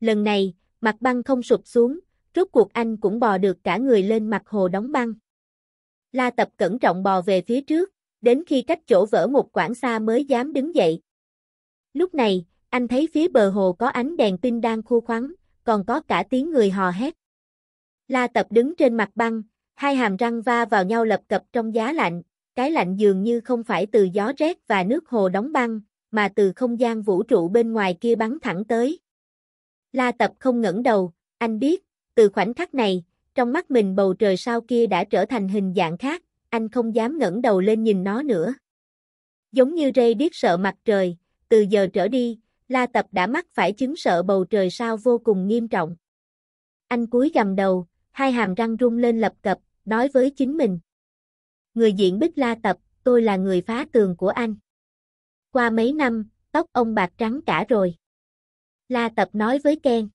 Lần này, mặt băng không sụp xuống, rốt cuộc anh cũng bò được cả người lên mặt hồ đóng băng. La Tập cẩn trọng bò về phía trước, đến khi cách chỗ vỡ một quãng xa mới dám đứng dậy. Lúc này, anh thấy phía bờ hồ có ánh đèn pin đang khu khoắn, còn có cả tiếng người hò hét. La Tập đứng trên mặt băng, hai hàm răng va vào nhau lập cập trong giá lạnh, cái lạnh dường như không phải từ gió rét và nước hồ đóng băng, mà từ không gian vũ trụ bên ngoài kia bắn thẳng tới. La Tập không ngẩng đầu, anh biết, từ khoảnh khắc này, trong mắt mình bầu trời sao kia đã trở thành hình dạng khác, anh không dám ngẩng đầu lên nhìn nó nữa. Giống như Ray biết sợ mặt trời, từ giờ trở đi, La Tập đã mắc phải chứng sợ bầu trời sao vô cùng nghiêm trọng. Anh cúi gằm đầu, hai hàm răng rung lên lập cập, nói với chính mình. Người diện Bích La tập, tôi là người phá tường của anh. Qua mấy năm, tóc ông bạc trắng cả rồi. La tập nói với Ken.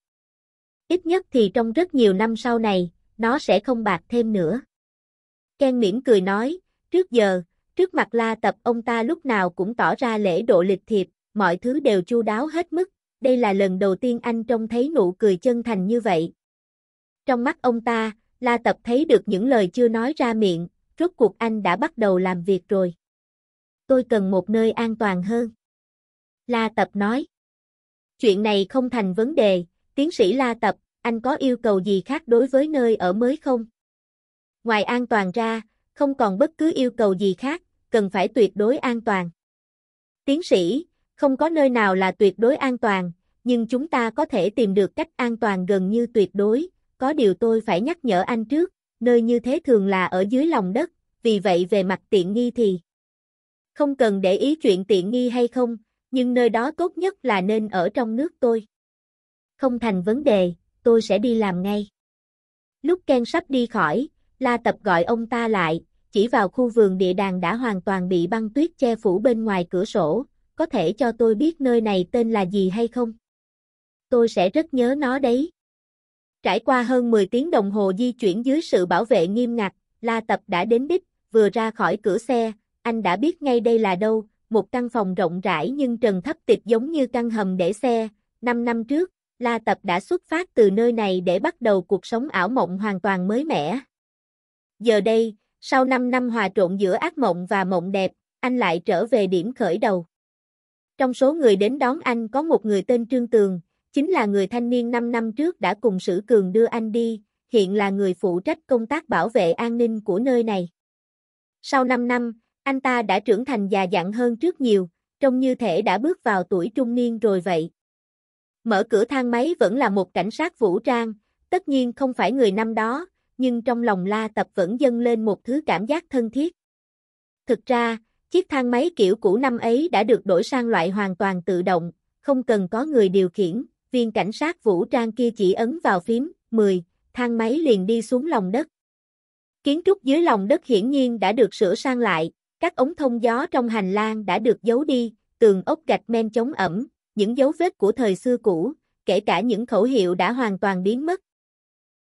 Ít nhất thì trong rất nhiều năm sau này, nó sẽ không bạc thêm nữa. Ken mỉm cười nói, trước giờ, trước mặt la tập ông ta lúc nào cũng tỏ ra lễ độ lịch thiệp, mọi thứ đều chu đáo hết mức, đây là lần đầu tiên anh trông thấy nụ cười chân thành như vậy. Trong mắt ông ta, la tập thấy được những lời chưa nói ra miệng, rốt cuộc anh đã bắt đầu làm việc rồi. Tôi cần một nơi an toàn hơn. La Tập nói. Chuyện này không thành vấn đề, tiến sĩ La Tập, anh có yêu cầu gì khác đối với nơi ở mới không? Ngoài an toàn ra, không còn bất cứ yêu cầu gì khác, cần phải tuyệt đối an toàn. Tiến sĩ, không có nơi nào là tuyệt đối an toàn, nhưng chúng ta có thể tìm được cách an toàn gần như tuyệt đối, có điều tôi phải nhắc nhở anh trước, nơi như thế thường là ở dưới lòng đất, vì vậy về mặt tiện nghi thì không cần để ý chuyện tiện nghi hay không, nhưng nơi đó tốt nhất là nên ở trong nước tôi. Không thành vấn đề, tôi sẽ đi làm ngay. Lúc Ken sắp đi khỏi, La Tập gọi ông ta lại, chỉ vào khu vườn địa đàng đã hoàn toàn bị băng tuyết che phủ bên ngoài cửa sổ, có thể cho tôi biết nơi này tên là gì hay không? Tôi sẽ rất nhớ nó đấy. Trải qua hơn 10 tiếng đồng hồ di chuyển dưới sự bảo vệ nghiêm ngặt, La Tập đã đến đích, vừa ra khỏi cửa xe, anh đã biết ngay đây là đâu, một căn phòng rộng rãi nhưng trần thấp tịch giống như căn hầm để xe. Năm năm trước, La Tập đã xuất phát từ nơi này để bắt đầu cuộc sống ảo mộng hoàn toàn mới mẻ. Giờ đây, sau 5 năm hòa trộn giữa ác mộng và mộng đẹp, anh lại trở về điểm khởi đầu. Trong số người đến đón anh có một người tên Trương Tường, chính là người thanh niên 5 năm trước đã cùng Sử Cường đưa anh đi, hiện là người phụ trách công tác bảo vệ an ninh của nơi này. Sau 5 năm, anh ta đã trưởng thành già dặn hơn trước nhiều, trông như thể đã bước vào tuổi trung niên rồi vậy. Mở cửa thang máy vẫn là một cảnh sát vũ trang, tất nhiên không phải người năm đó, nhưng trong lòng La Tập vẫn dâng lên một thứ cảm giác thân thiết. Thực ra, chiếc thang máy kiểu cũ năm ấy đã được đổi sang loại hoàn toàn tự động, không cần có người điều khiển, viên cảnh sát vũ trang kia chỉ ấn vào phím, 10, thang máy liền đi xuống lòng đất. Kiến trúc dưới lòng đất hiển nhiên đã được sửa sang lại, các ống thông gió trong hành lang đã được giấu đi, tường ốc gạch men chống ẩm, những dấu vết của thời xưa cũ, kể cả những khẩu hiệu đã hoàn toàn biến mất.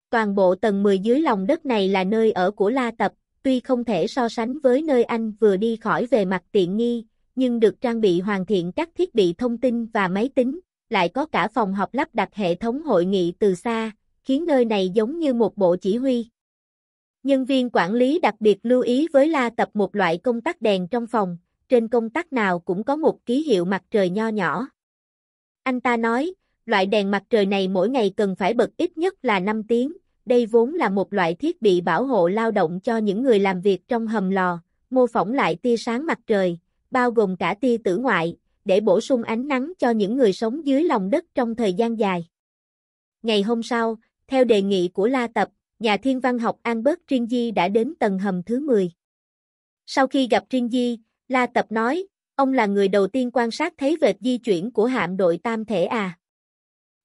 Toàn bộ tầng 10 dưới lòng đất này là nơi ở của La Tập, tuy không thể so sánh với nơi anh vừa đi khỏi về mặt tiện nghi, nhưng được trang bị hoàn thiện các thiết bị thông tin và máy tính, lại có cả phòng họp lắp đặt hệ thống hội nghị từ xa, khiến nơi này giống như một bộ chỉ huy. Nhân viên quản lý đặc biệt lưu ý với la tập một loại công tắc đèn trong phòng, trên công tắc nào cũng có một ký hiệu mặt trời nho nhỏ. Anh ta nói, loại đèn mặt trời này mỗi ngày cần phải bật ít nhất là 5 tiếng, đây vốn là một loại thiết bị bảo hộ lao động cho những người làm việc trong hầm lò, mô phỏng lại tia sáng mặt trời, bao gồm cả tia tử ngoại, để bổ sung ánh nắng cho những người sống dưới lòng đất trong thời gian dài. Ngày hôm sau, theo đề nghị của La Tập, nhà thiên văn học Albert Rinzi đã đến tầng hầm thứ 10. Sau khi gặp Rinzi, La Tập nói, ông là người đầu tiên quan sát thấy vệt di chuyển của hạm đội tam thể à.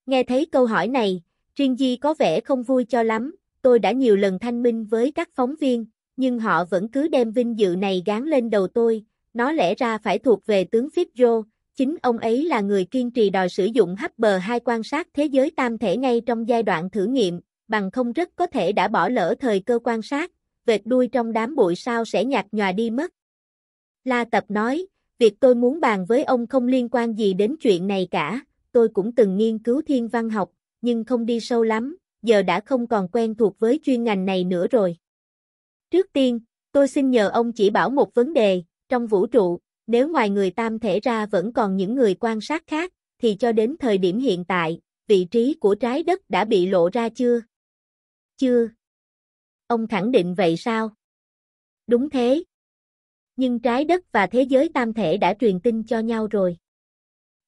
Nghe thấy câu hỏi này, Rinzi có vẻ không vui cho lắm, tôi đã nhiều lần thanh minh với các phóng viên, nhưng họ vẫn cứ đem vinh dự này gán lên đầu tôi, nó lẽ ra phải thuộc về tướng Fibro, chính ông ấy là người kiên trì đòi sử dụng hấp bờ hai quan sát thế giới tam thể ngay trong giai đoạn thử nghiệm, bằng không rất có thể đã bỏ lỡ thời cơ quan sát, vệt đuôi trong đám bụi sao sẽ nhạt nhòa đi mất. La Tập nói, việc tôi muốn bàn với ông không liên quan gì đến chuyện này cả, tôi cũng từng nghiên cứu thiên văn học, nhưng không đi sâu lắm, giờ đã không còn quen thuộc với chuyên ngành này nữa rồi. Trước tiên, tôi xin nhờ ông chỉ bảo một vấn đề, trong vũ trụ, nếu ngoài người tam thể ra vẫn còn những người quan sát khác, thì cho đến thời điểm hiện tại, vị trí của trái đất đã bị lộ ra chưa? Chưa. Ông khẳng định vậy sao? Đúng thế. Nhưng trái đất và thế giới tam thể đã truyền tin cho nhau rồi.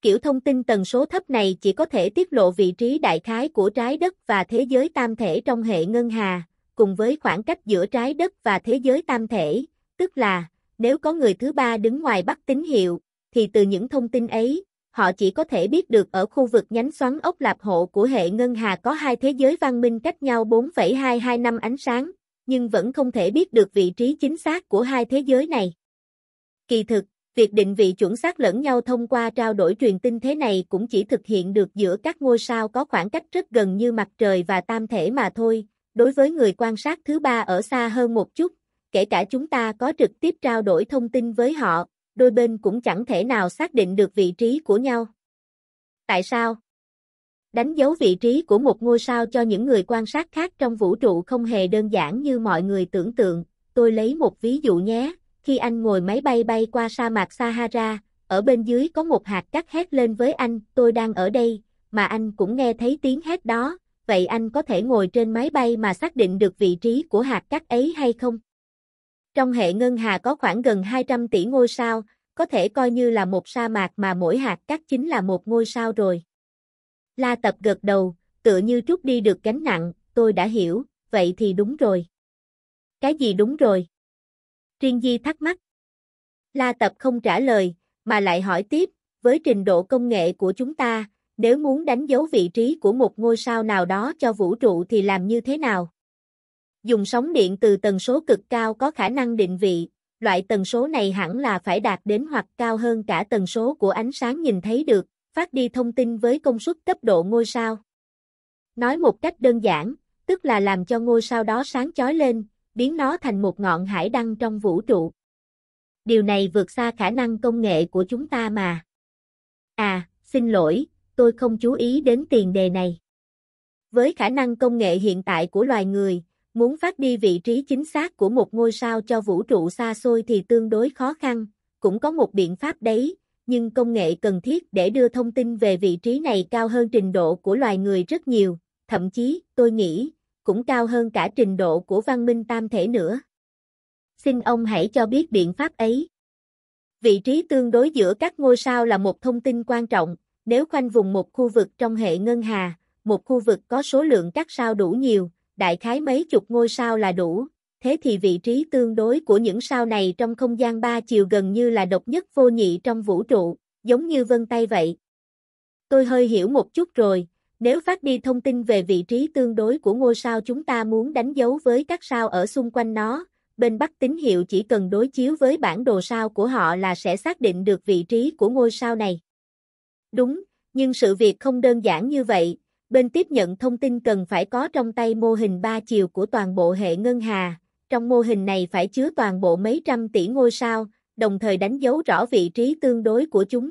Kiểu thông tin tần số thấp này chỉ có thể tiết lộ vị trí đại khái của trái đất và thế giới tam thể trong hệ ngân hà, cùng với khoảng cách giữa trái đất và thế giới tam thể, tức là nếu có người thứ ba đứng ngoài bắt tín hiệu, thì từ những thông tin ấy, họ chỉ có thể biết được ở khu vực nhánh xoắn ốc lạp hộ của hệ ngân hà có hai thế giới văn minh cách nhau 4,22 năm ánh sáng, nhưng vẫn không thể biết được vị trí chính xác của hai thế giới này. Kỳ thực, việc định vị chuẩn xác lẫn nhau thông qua trao đổi truyền tin thế này cũng chỉ thực hiện được giữa các ngôi sao có khoảng cách rất gần như mặt trời và tam thể mà thôi, đối với người quan sát thứ ba ở xa hơn một chút kể cả chúng ta có trực tiếp trao đổi thông tin với họ, đôi bên cũng chẳng thể nào xác định được vị trí của nhau. Tại sao? Đánh dấu vị trí của một ngôi sao cho những người quan sát khác trong vũ trụ không hề đơn giản như mọi người tưởng tượng. Tôi lấy một ví dụ nhé, khi anh ngồi máy bay bay qua sa mạc Sahara, ở bên dưới có một hạt cát hét lên với anh, tôi đang ở đây, mà anh cũng nghe thấy tiếng hét đó, vậy anh có thể ngồi trên máy bay mà xác định được vị trí của hạt cát ấy hay không? Trong hệ ngân hà có khoảng gần 200 tỷ ngôi sao, có thể coi như là một sa mạc mà mỗi hạt cát chính là một ngôi sao rồi. La Tập gật đầu, tựa như trút đi được gánh nặng, tôi đã hiểu, vậy thì đúng rồi. Cái gì đúng rồi? Triên Di thắc mắc. La Tập không trả lời, mà lại hỏi tiếp, với trình độ công nghệ của chúng ta, nếu muốn đánh dấu vị trí của một ngôi sao nào đó cho vũ trụ thì làm như thế nào? dùng sóng điện từ tần số cực cao có khả năng định vị, loại tần số này hẳn là phải đạt đến hoặc cao hơn cả tần số của ánh sáng nhìn thấy được, phát đi thông tin với công suất cấp độ ngôi sao. Nói một cách đơn giản, tức là làm cho ngôi sao đó sáng chói lên, biến nó thành một ngọn hải đăng trong vũ trụ. Điều này vượt xa khả năng công nghệ của chúng ta mà. À, xin lỗi, tôi không chú ý đến tiền đề này. Với khả năng công nghệ hiện tại của loài người, muốn phát đi vị trí chính xác của một ngôi sao cho vũ trụ xa xôi thì tương đối khó khăn, cũng có một biện pháp đấy, nhưng công nghệ cần thiết để đưa thông tin về vị trí này cao hơn trình độ của loài người rất nhiều, thậm chí, tôi nghĩ, cũng cao hơn cả trình độ của văn minh tam thể nữa. Xin ông hãy cho biết biện pháp ấy. Vị trí tương đối giữa các ngôi sao là một thông tin quan trọng, nếu khoanh vùng một khu vực trong hệ ngân hà, một khu vực có số lượng các sao đủ nhiều, đại khái mấy chục ngôi sao là đủ, thế thì vị trí tương đối của những sao này trong không gian ba chiều gần như là độc nhất vô nhị trong vũ trụ, giống như vân tay vậy. Tôi hơi hiểu một chút rồi, nếu phát đi thông tin về vị trí tương đối của ngôi sao chúng ta muốn đánh dấu với các sao ở xung quanh nó, bên Bắc tín hiệu chỉ cần đối chiếu với bản đồ sao của họ là sẽ xác định được vị trí của ngôi sao này. Đúng, nhưng sự việc không đơn giản như vậy, bên tiếp nhận thông tin cần phải có trong tay mô hình ba chiều của toàn bộ hệ ngân hà. Trong mô hình này phải chứa toàn bộ mấy trăm tỷ ngôi sao, đồng thời đánh dấu rõ vị trí tương đối của chúng.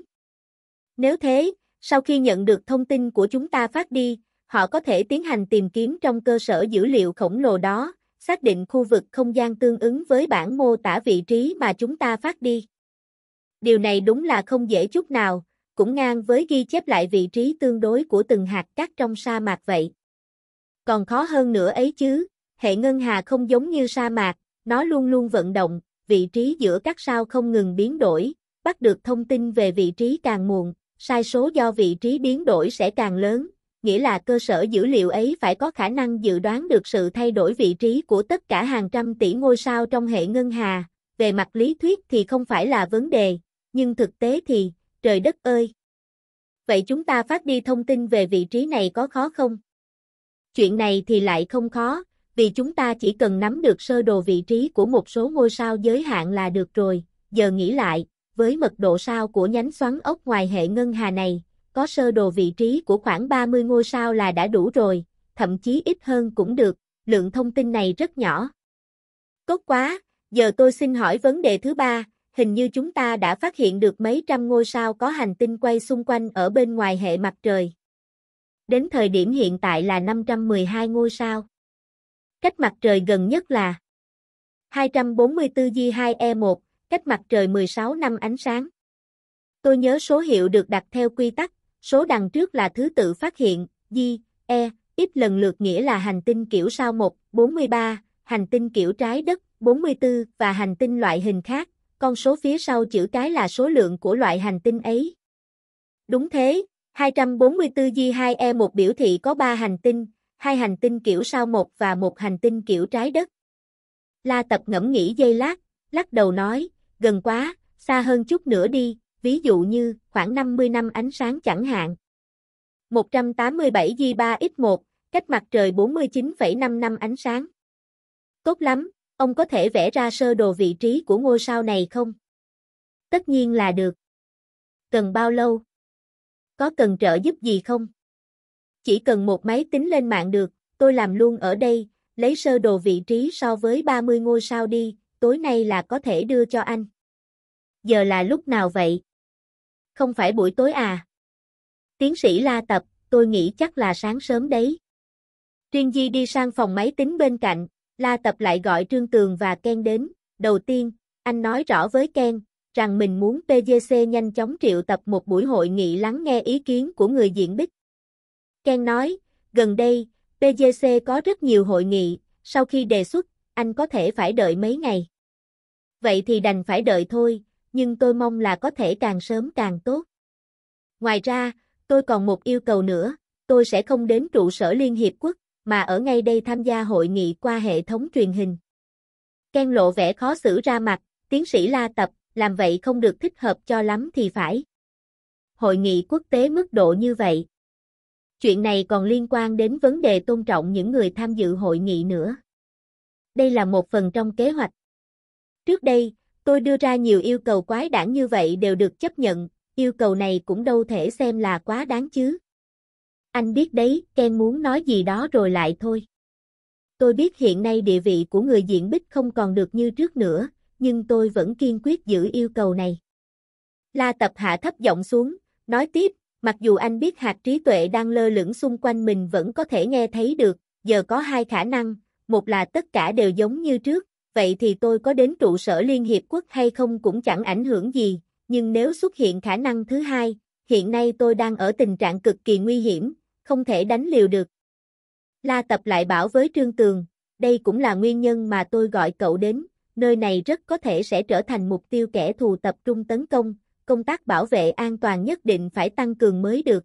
Nếu thế, sau khi nhận được thông tin của chúng ta phát đi, họ có thể tiến hành tìm kiếm trong cơ sở dữ liệu khổng lồ đó, xác định khu vực không gian tương ứng với bản mô tả vị trí mà chúng ta phát đi. Điều này đúng là không dễ chút nào, cũng ngang với ghi chép lại vị trí tương đối của từng hạt cát trong sa mạc vậy. Còn khó hơn nữa ấy chứ, hệ ngân hà không giống như sa mạc, nó luôn luôn vận động, vị trí giữa các sao không ngừng biến đổi, bắt được thông tin về vị trí càng muộn, sai số do vị trí biến đổi sẽ càng lớn, nghĩa là cơ sở dữ liệu ấy phải có khả năng dự đoán được sự thay đổi vị trí của tất cả hàng trăm tỷ ngôi sao trong hệ ngân hà. Về mặt lý thuyết thì không phải là vấn đề, nhưng thực tế thì, trời đất ơi! Vậy chúng ta phát đi thông tin về vị trí này có khó không? Chuyện này thì lại không khó, vì chúng ta chỉ cần nắm được sơ đồ vị trí của một số ngôi sao giới hạn là được rồi. Giờ nghĩ lại, với mật độ sao của nhánh xoắn ốc ngoài hệ ngân hà này, có sơ đồ vị trí của khoảng 30 ngôi sao là đã đủ rồi, thậm chí ít hơn cũng được, lượng thông tin này rất nhỏ. Tốt quá, giờ tôi xin hỏi vấn đề thứ ba, hình như chúng ta đã phát hiện được mấy trăm ngôi sao có hành tinh quay xung quanh ở bên ngoài hệ mặt trời. Đến thời điểm hiện tại là 512 ngôi sao. Cách mặt trời gần nhất là 244 J2E1, cách mặt trời 16 năm ánh sáng. Tôi nhớ số hiệu được đặt theo quy tắc, số đằng trước là thứ tự phát hiện, J, E, ít lần lượt nghĩa là hành tinh kiểu sao 1, 43, hành tinh kiểu trái đất, 44 và hành tinh loại hình khác, con số phía sau chữ cái là số lượng của loại hành tinh ấy. Đúng thế, 244 J2E1 biểu thị có 3 hành tinh, hai hành tinh kiểu sao một và một hành tinh kiểu trái đất. La Tập ngẫm nghĩ giây lát, lắc đầu nói, gần quá, xa hơn chút nữa đi, ví dụ như khoảng 50 năm ánh sáng chẳng hạn. 187 J3X1, cách mặt trời 49,5 năm ánh sáng. Tốt lắm, Ông có thể vẽ ra sơ đồ vị trí của ngôi sao này không? Tất nhiên là được. Cần bao lâu? Có cần trợ giúp gì không? Chỉ cần một máy tính lên mạng được, tôi làm luôn ở đây, lấy sơ đồ vị trí so với 30 ngôi sao đi, tối nay là có thể đưa cho anh. Giờ là lúc nào vậy? Không phải buổi tối à? Tiến sĩ La Tập, tôi nghĩ chắc là sáng sớm đấy. Riêng Di đi sang phòng máy tính bên cạnh, La Tập lại gọi Trương Tường và Ken đến, đầu tiên, anh nói rõ với Ken, rằng mình muốn PGC nhanh chóng triệu tập một buổi hội nghị lắng nghe ý kiến của người diện bích. Ken nói, gần đây, PGC có rất nhiều hội nghị, sau khi đề xuất, anh có thể phải đợi mấy ngày. Vậy thì đành phải đợi thôi, nhưng tôi mong là có thể càng sớm càng tốt. Ngoài ra, tôi còn một yêu cầu nữa, tôi sẽ không đến trụ sở Liên Hiệp Quốc, mà ở ngay đây tham gia hội nghị qua hệ thống truyền hình. Ken lộ vẻ khó xử ra mặt, tiến sĩ La Tập, làm vậy không được thích hợp cho lắm thì phải. Hội nghị quốc tế mức độ như vậy. Chuyện này còn liên quan đến vấn đề tôn trọng những người tham dự hội nghị nữa. Đây là một phần trong kế hoạch. Trước đây, tôi đưa ra nhiều yêu cầu quái đản như vậy đều được chấp nhận, yêu cầu này cũng đâu thể xem là quá đáng chứ. Anh biết đấy, Ken muốn nói gì đó rồi lại thôi. Tôi biết hiện nay địa vị của người diện bích không còn được như trước nữa, nhưng tôi vẫn kiên quyết giữ yêu cầu này. La tập hạ thấp giọng xuống, nói tiếp, mặc dù anh biết hạt trí tuệ đang lơ lửng xung quanh mình vẫn có thể nghe thấy được, giờ có hai khả năng, một là tất cả đều giống như trước, vậy thì tôi có đến trụ sở Liên Hiệp Quốc hay không cũng chẳng ảnh hưởng gì, nhưng nếu xuất hiện khả năng thứ hai, hiện nay tôi đang ở tình trạng cực kỳ nguy hiểm, không thể đánh liều được. La Tập lại bảo với Trương Tường, đây cũng là nguyên nhân mà tôi gọi cậu đến, nơi này rất có thể sẽ trở thành mục tiêu kẻ thù tập trung tấn công, công tác bảo vệ an toàn nhất định phải tăng cường mới được.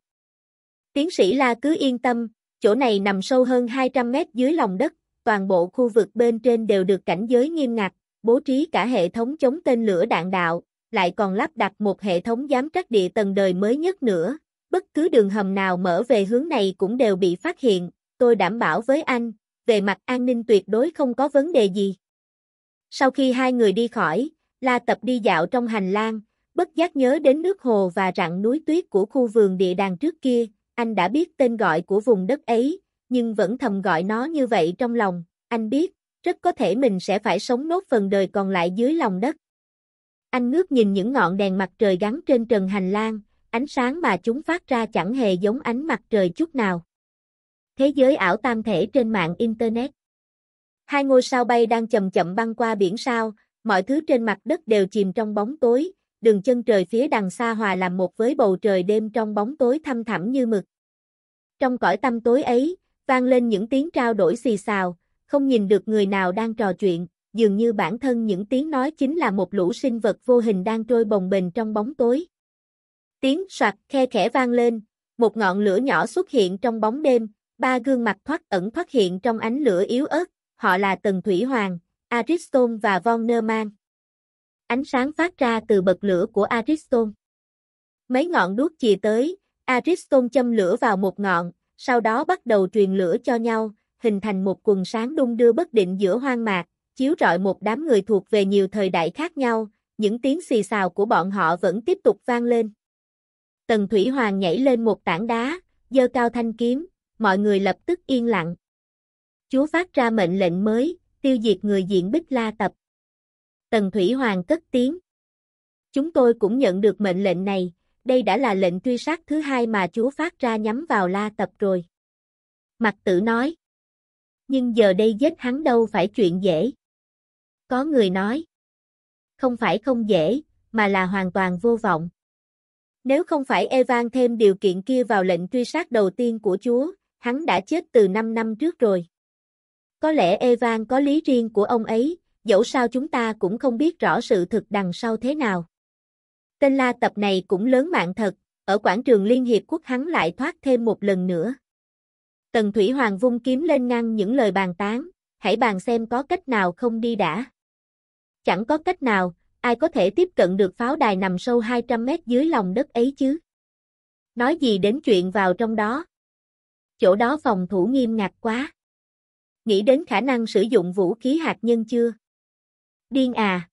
Tiến sĩ La cứ yên tâm, chỗ này nằm sâu hơn 200 mét dưới lòng đất, toàn bộ khu vực bên trên đều được cảnh giới nghiêm ngặt, bố trí cả hệ thống chống tên lửa đạn đạo, lại còn lắp đặt một hệ thống giám trắc địa tầng đời mới nhất nữa, bất cứ đường hầm nào mở về hướng này cũng đều bị phát hiện, tôi đảm bảo với anh, về mặt an ninh tuyệt đối không có vấn đề gì. Sau khi hai người đi khỏi, La Tập đi dạo trong hành lang, bất giác nhớ đến nước hồ và rặng núi tuyết của khu vườn địa đàng trước kia, anh đã biết tên gọi của vùng đất ấy, nhưng vẫn thầm gọi nó như vậy trong lòng, anh biết, rất có thể mình sẽ phải sống nốt phần đời còn lại dưới lòng đất. Anh ngước nhìn những ngọn đèn mặt trời gắn trên trần hành lang, ánh sáng mà chúng phát ra chẳng hề giống ánh mặt trời chút nào. Thế giới ảo tam thể trên mạng Internet Hai ngôi sao bay đang chậm chậm băng qua biển sao, mọi thứ trên mặt đất đều chìm trong bóng tối, đường chân trời phía đằng xa hòa làm một với bầu trời đêm trong bóng tối thăm thẳm như mực. Trong cõi tâm tối ấy, vang lên những tiếng trao đổi xì xào, không nhìn được người nào đang trò chuyện, dường như bản thân những tiếng nói chính là một lũ sinh vật vô hình đang trôi bồng bềnh trong bóng tối. Tiếng soạt khe khẽ vang lên, một ngọn lửa nhỏ xuất hiện trong bóng đêm, ba gương mặt thoát ẩn thoát hiện trong ánh lửa yếu ớt, họ là Tần Thủy Hoàng, Ariston và Von Neumann. Ánh sáng phát ra từ bật lửa của Ariston. Mấy ngọn đuốc chìa tới, Ariston châm lửa vào một ngọn, sau đó bắt đầu truyền lửa cho nhau, hình thành một quần sáng đung đưa bất định giữa hoang mạc, chiếu rọi một đám người thuộc về nhiều thời đại khác nhau, những tiếng xì xào của bọn họ vẫn tiếp tục vang lên. Tần Thủy Hoàng nhảy lên một tảng đá, giơ cao thanh kiếm, mọi người lập tức yên lặng. Chúa phát ra mệnh lệnh mới, tiêu diệt người diện Bích La tập. Tần Thủy Hoàng cất tiếng. Chúng tôi cũng nhận được mệnh lệnh này, đây đã là lệnh truy sát thứ hai mà chúa phát ra nhắm vào La tập rồi. Mặt tử nói. Nhưng giờ đây giết hắn đâu phải chuyện dễ. Có người nói. Không phải không dễ, mà là hoàn toàn vô vọng. Nếu không phải Evan thêm điều kiện kia vào lệnh truy sát đầu tiên của Chúa, hắn đã chết từ 5 năm trước rồi. Có lẽ Evan có lý riêng của ông ấy, dẫu sao chúng ta cũng không biết rõ sự thực đằng sau thế nào. Tên la tập này cũng lớn mạng thật, ở quảng trường Liên Hiệp Quốc hắn lại thoát thêm một lần nữa. Tần Thủy Hoàng vung kiếm lên ngăn những lời bàn tán, hãy bàn xem có cách nào không đi đã. Chẳng có cách nào, ai có thể tiếp cận được pháo đài nằm sâu 200 mét dưới lòng đất ấy chứ? Nói gì đến chuyện vào trong đó? Chỗ đó phòng thủ nghiêm ngặt quá. Nghĩ đến khả năng sử dụng vũ khí hạt nhân chưa? Điên à!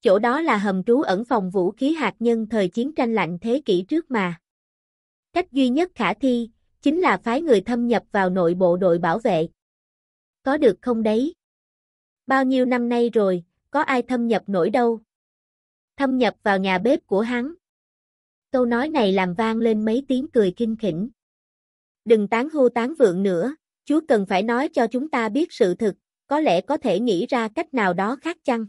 Chỗ đó là hầm trú ẩn phòng vũ khí hạt nhân thời chiến tranh lạnh thế kỷ trước mà. Cách duy nhất khả thi, chính là phái người thâm nhập vào nội bộ đội bảo vệ. Có được không đấy? Bao nhiêu năm nay rồi, có ai thâm nhập nổi đâu. Thâm nhập vào nhà bếp của hắn. Câu nói này làm vang lên mấy tiếng cười kinh khỉnh. Đừng tán hô tán vượng nữa, Chúa cần phải nói cho chúng ta biết sự thực, có lẽ có thể nghĩ ra cách nào đó khác chăng?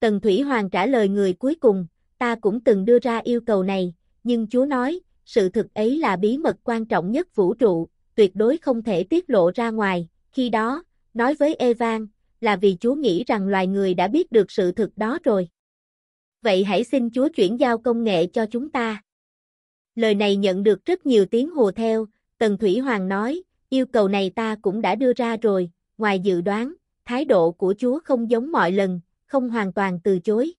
Tần Thủy Hoàng trả lời người cuối cùng, ta cũng từng đưa ra yêu cầu này, nhưng Chúa nói, sự thực ấy là bí mật quan trọng nhất vũ trụ, tuyệt đối không thể tiết lộ ra ngoài, khi đó, nói với Evan, là vì Chúa nghĩ rằng loài người đã biết được sự thực đó rồi. Vậy hãy xin Chúa chuyển giao công nghệ cho chúng ta. Lời này nhận được rất nhiều tiếng hùa theo, Tần Thủy Hoàng nói, yêu cầu này ta cũng đã đưa ra rồi, ngoài dự đoán, thái độ của Chúa không giống mọi lần, không hoàn toàn từ chối.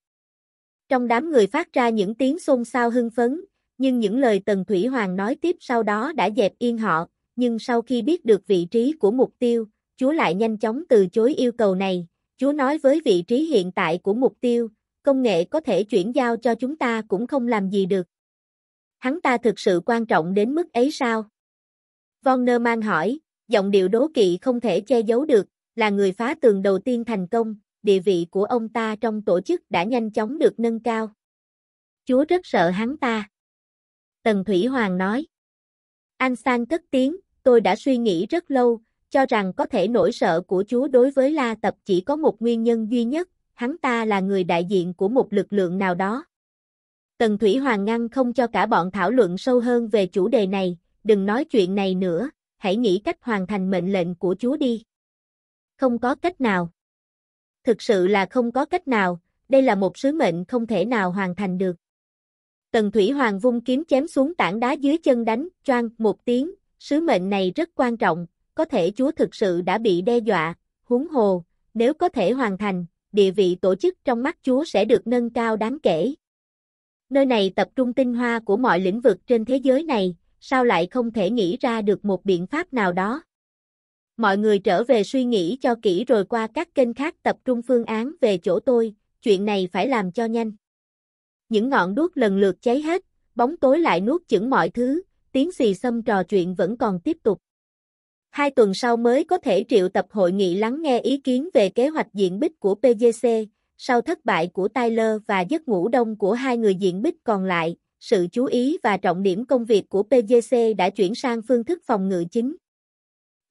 Trong đám người phát ra những tiếng xôn xao hưng phấn, nhưng những lời Tần Thủy Hoàng nói tiếp sau đó đã dẹp yên họ, nhưng sau khi biết được vị trí của mục tiêu, Chúa lại nhanh chóng từ chối yêu cầu này. Chúa nói với vị trí hiện tại của mục tiêu, công nghệ có thể chuyển giao cho chúng ta cũng không làm gì được. Hắn ta thực sự quan trọng đến mức ấy sao? Von mang hỏi, giọng điệu đố kỵ không thể che giấu được, là người phá tường đầu tiên thành công, địa vị của ông ta trong tổ chức đã nhanh chóng được nâng cao. Chúa rất sợ hắn ta. Tần Thủy Hoàng nói. Anh San cất tiếng, tôi đã suy nghĩ rất lâu, cho rằng có thể nỗi sợ của Chúa đối với La Tập chỉ có một nguyên nhân duy nhất, hắn ta là người đại diện của một lực lượng nào đó. Tần Thủy Hoàng ngăn không cho cả bọn thảo luận sâu hơn về chủ đề này, đừng nói chuyện này nữa, hãy nghĩ cách hoàn thành mệnh lệnh của Chúa đi. Không có cách nào. Thực sự là không có cách nào, đây là một sứ mệnh không thể nào hoàn thành được. Tần Thủy Hoàng vung kiếm chém xuống tảng đá dưới chân đánh, choang một tiếng, sứ mệnh này rất quan trọng, có thể chúa thực sự đã bị đe dọa, huống hồ, nếu có thể hoàn thành, địa vị tổ chức trong mắt chúa sẽ được nâng cao đáng kể. Nơi này tập trung tinh hoa của mọi lĩnh vực trên thế giới này, sao lại không thể nghĩ ra được một biện pháp nào đó? Mọi người trở về suy nghĩ cho kỹ rồi qua các kênh khác tập trung phương án về chỗ tôi, chuyện này phải làm cho nhanh. Những ngọn đuốc lần lượt cháy hết, bóng tối lại nuốt chửng mọi thứ, tiếng xì xâm trò chuyện vẫn còn tiếp tục. Hai tuần sau mới có thể triệu tập hội nghị lắng nghe ý kiến về kế hoạch diện bích của PGC, sau thất bại của Tyler và giấc ngủ đông của hai người diện bích còn lại, sự chú ý và trọng điểm công việc của PGC đã chuyển sang phương thức phòng ngự chính.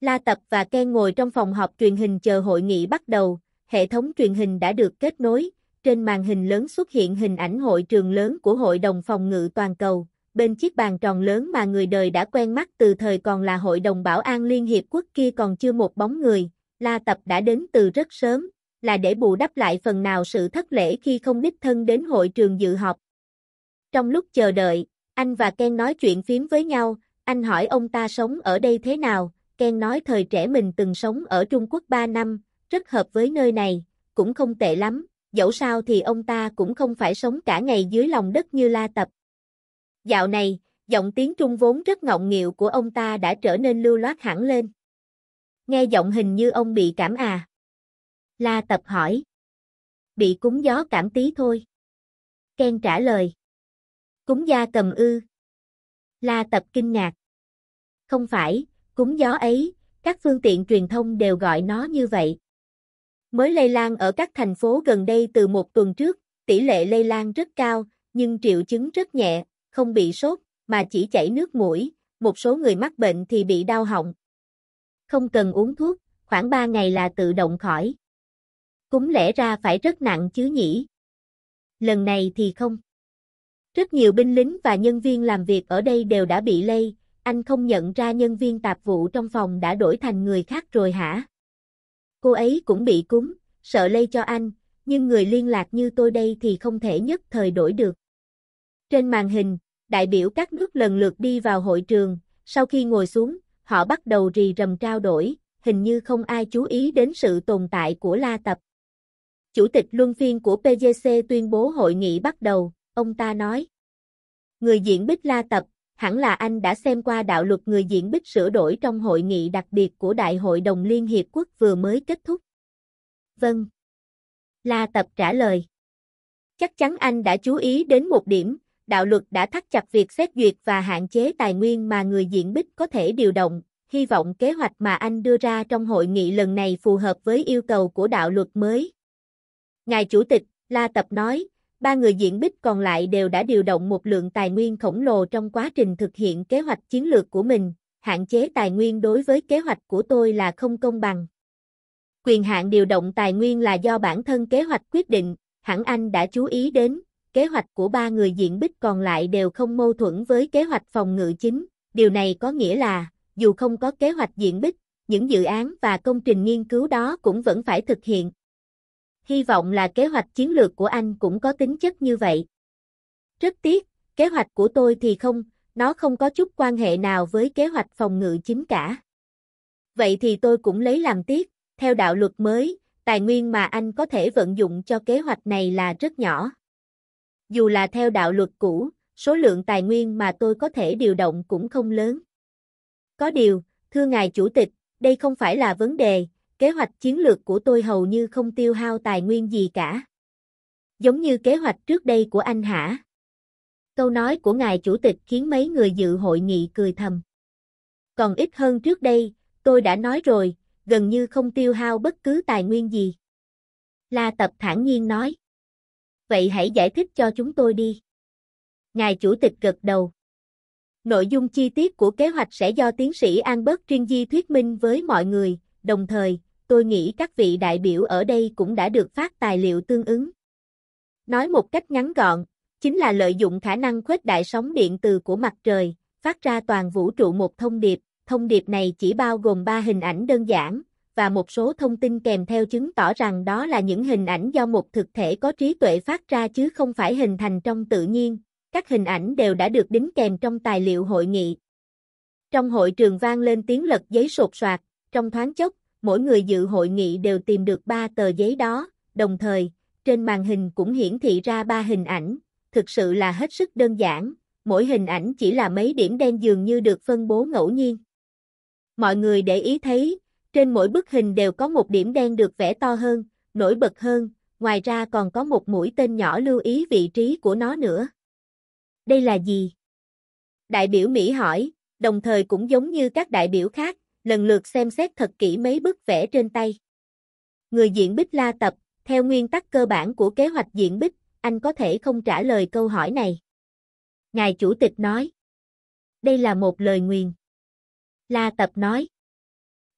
La Tập và Ken ngồi trong phòng họp truyền hình chờ hội nghị bắt đầu, hệ thống truyền hình đã được kết nối, trên màn hình lớn xuất hiện hình ảnh hội trường lớn của Hội đồng phòng ngự toàn cầu, bên chiếc bàn tròn lớn mà người đời đã quen mắt từ thời còn là Hội đồng Bảo an Liên Hiệp Quốc kia còn chưa một bóng người, La Tập đã đến từ rất sớm, là để bù đắp lại phần nào sự thất lễ khi không đích thân đến hội trường dự họp. Trong lúc chờ đợi, anh và Ken nói chuyện phím với nhau, anh hỏi ông ta sống ở đây thế nào, Ken nói thời trẻ mình từng sống ở Trung Quốc 3 năm, rất hợp với nơi này, cũng không tệ lắm, dẫu sao thì ông ta cũng không phải sống cả ngày dưới lòng đất như La Tập. Dạo này, giọng tiếng Trung vốn rất ngọng nghịu của ông ta đã trở nên lưu loát hẳn lên. Nghe giọng hình như ông bị cảm à. La tập hỏi. Bị cúng gió cảm tí thôi. Ken trả lời. Cúng gia cầm ư. La tập kinh ngạc. Không phải, cúng gió ấy, các phương tiện truyền thông đều gọi nó như vậy. Mới lây lan ở các thành phố gần đây từ một tuần trước, tỷ lệ lây lan rất cao, nhưng triệu chứng rất nhẹ, không bị sốt, mà chỉ chảy nước mũi, một số người mắc bệnh thì bị đau họng. Không cần uống thuốc, khoảng 3 ngày là tự động khỏi. Cúm lẽ ra phải rất nặng chứ nhỉ? Lần này thì không. Rất nhiều binh lính và nhân viên làm việc ở đây đều đã bị lây, anh không nhận ra nhân viên tạp vụ trong phòng đã đổi thành người khác rồi hả? Cô ấy cũng bị cúm, sợ lây cho anh, nhưng người liên lạc như tôi đây thì không thể nhất thời đổi được. Trên màn hình, đại biểu các nước lần lượt đi vào hội trường, sau khi ngồi xuống, họ bắt đầu rì rầm trao đổi, hình như không ai chú ý đến sự tồn tại của La Tập. Chủ tịch luân phiên của PGC tuyên bố hội nghị bắt đầu, ông ta nói. Người diễn bích La Tập, hẳn là anh đã xem qua đạo luật người diễn bích sửa đổi trong hội nghị đặc biệt của Đại hội đồng Liên Hiệp Quốc vừa mới kết thúc. Vâng. La Tập trả lời. Chắc chắn anh đã chú ý đến một điểm, đạo luật đã thắt chặt việc xét duyệt và hạn chế tài nguyên mà người diện bích có thể điều động. Hy vọng kế hoạch mà anh đưa ra trong hội nghị lần này phù hợp với yêu cầu của đạo luật mới. Ngài Chủ tịch, La Tập nói, ba người diện bích còn lại đều đã điều động một lượng tài nguyên khổng lồ trong quá trình thực hiện kế hoạch chiến lược của mình. Hạn chế tài nguyên đối với kế hoạch của tôi là không công bằng. Quyền hạn điều động tài nguyên là do bản thân kế hoạch quyết định, hẳn anh đã chú ý đến, kế hoạch của ba người diện bích còn lại đều không mâu thuẫn với kế hoạch phòng ngự chính. Điều này có nghĩa là, dù không có kế hoạch diện bích, những dự án và công trình nghiên cứu đó cũng vẫn phải thực hiện. Hy vọng là kế hoạch chiến lược của anh cũng có tính chất như vậy. Rất tiếc, kế hoạch của tôi thì không, nó không có chút quan hệ nào với kế hoạch phòng ngự chính cả. Vậy thì tôi cũng lấy làm tiếc, theo đạo luật mới, tài nguyên mà anh có thể vận dụng cho kế hoạch này là rất nhỏ dù là theo đạo luật cũ, số lượng tài nguyên mà tôi có thể điều động cũng không lớn. Có điều, thưa ngài chủ tịch, đây không phải là vấn đề, kế hoạch chiến lược của tôi hầu như không tiêu hao tài nguyên gì cả. Giống như kế hoạch trước đây của anh hả? Câu nói của ngài chủ tịch khiến mấy người dự hội nghị cười thầm. Còn ít hơn trước đây, tôi đã nói rồi, gần như không tiêu hao bất cứ tài nguyên gì. La Tập thản nhiên nói vậy hãy giải thích cho chúng tôi đi. Ngài Chủ tịch gật đầu. Nội dung chi tiết của kế hoạch sẽ do tiến sĩ Albert Chuyên Di thuyết minh với mọi người, đồng thời, tôi nghĩ các vị đại biểu ở đây cũng đã được phát tài liệu tương ứng. Nói một cách ngắn gọn, chính là lợi dụng khả năng khuếch đại sóng điện từ của mặt trời, phát ra toàn vũ trụ một thông điệp, thông điệp này chỉ bao gồm ba hình ảnh đơn giản, và một số thông tin kèm theo chứng tỏ rằng đó là những hình ảnh do một thực thể có trí tuệ phát ra chứ không phải hình thành trong tự nhiên. Các hình ảnh đều đã được đính kèm trong tài liệu hội nghị. Trong hội trường vang lên tiếng lật giấy sột soạt, trong thoáng chốc, mỗi người dự hội nghị đều tìm được ba tờ giấy đó, đồng thời, trên màn hình cũng hiển thị ra ba hình ảnh, thực sự là hết sức đơn giản, mỗi hình ảnh chỉ là mấy điểm đen dường như được phân bố ngẫu nhiên. Mọi người để ý thấy, trên mỗi bức hình đều có một điểm đen được vẽ to hơn, nổi bật hơn, ngoài ra còn có một mũi tên nhỏ lưu ý vị trí của nó nữa. Đây là gì? Đại biểu Mỹ hỏi, đồng thời cũng giống như các đại biểu khác, lần lượt xem xét thật kỹ mấy bức vẽ trên tay. Người diễn bích la tập, theo nguyên tắc cơ bản của kế hoạch diễn bích, anh có thể không trả lời câu hỏi này. Ngài chủ tịch nói. Đây là một lời nguyền. La tập nói.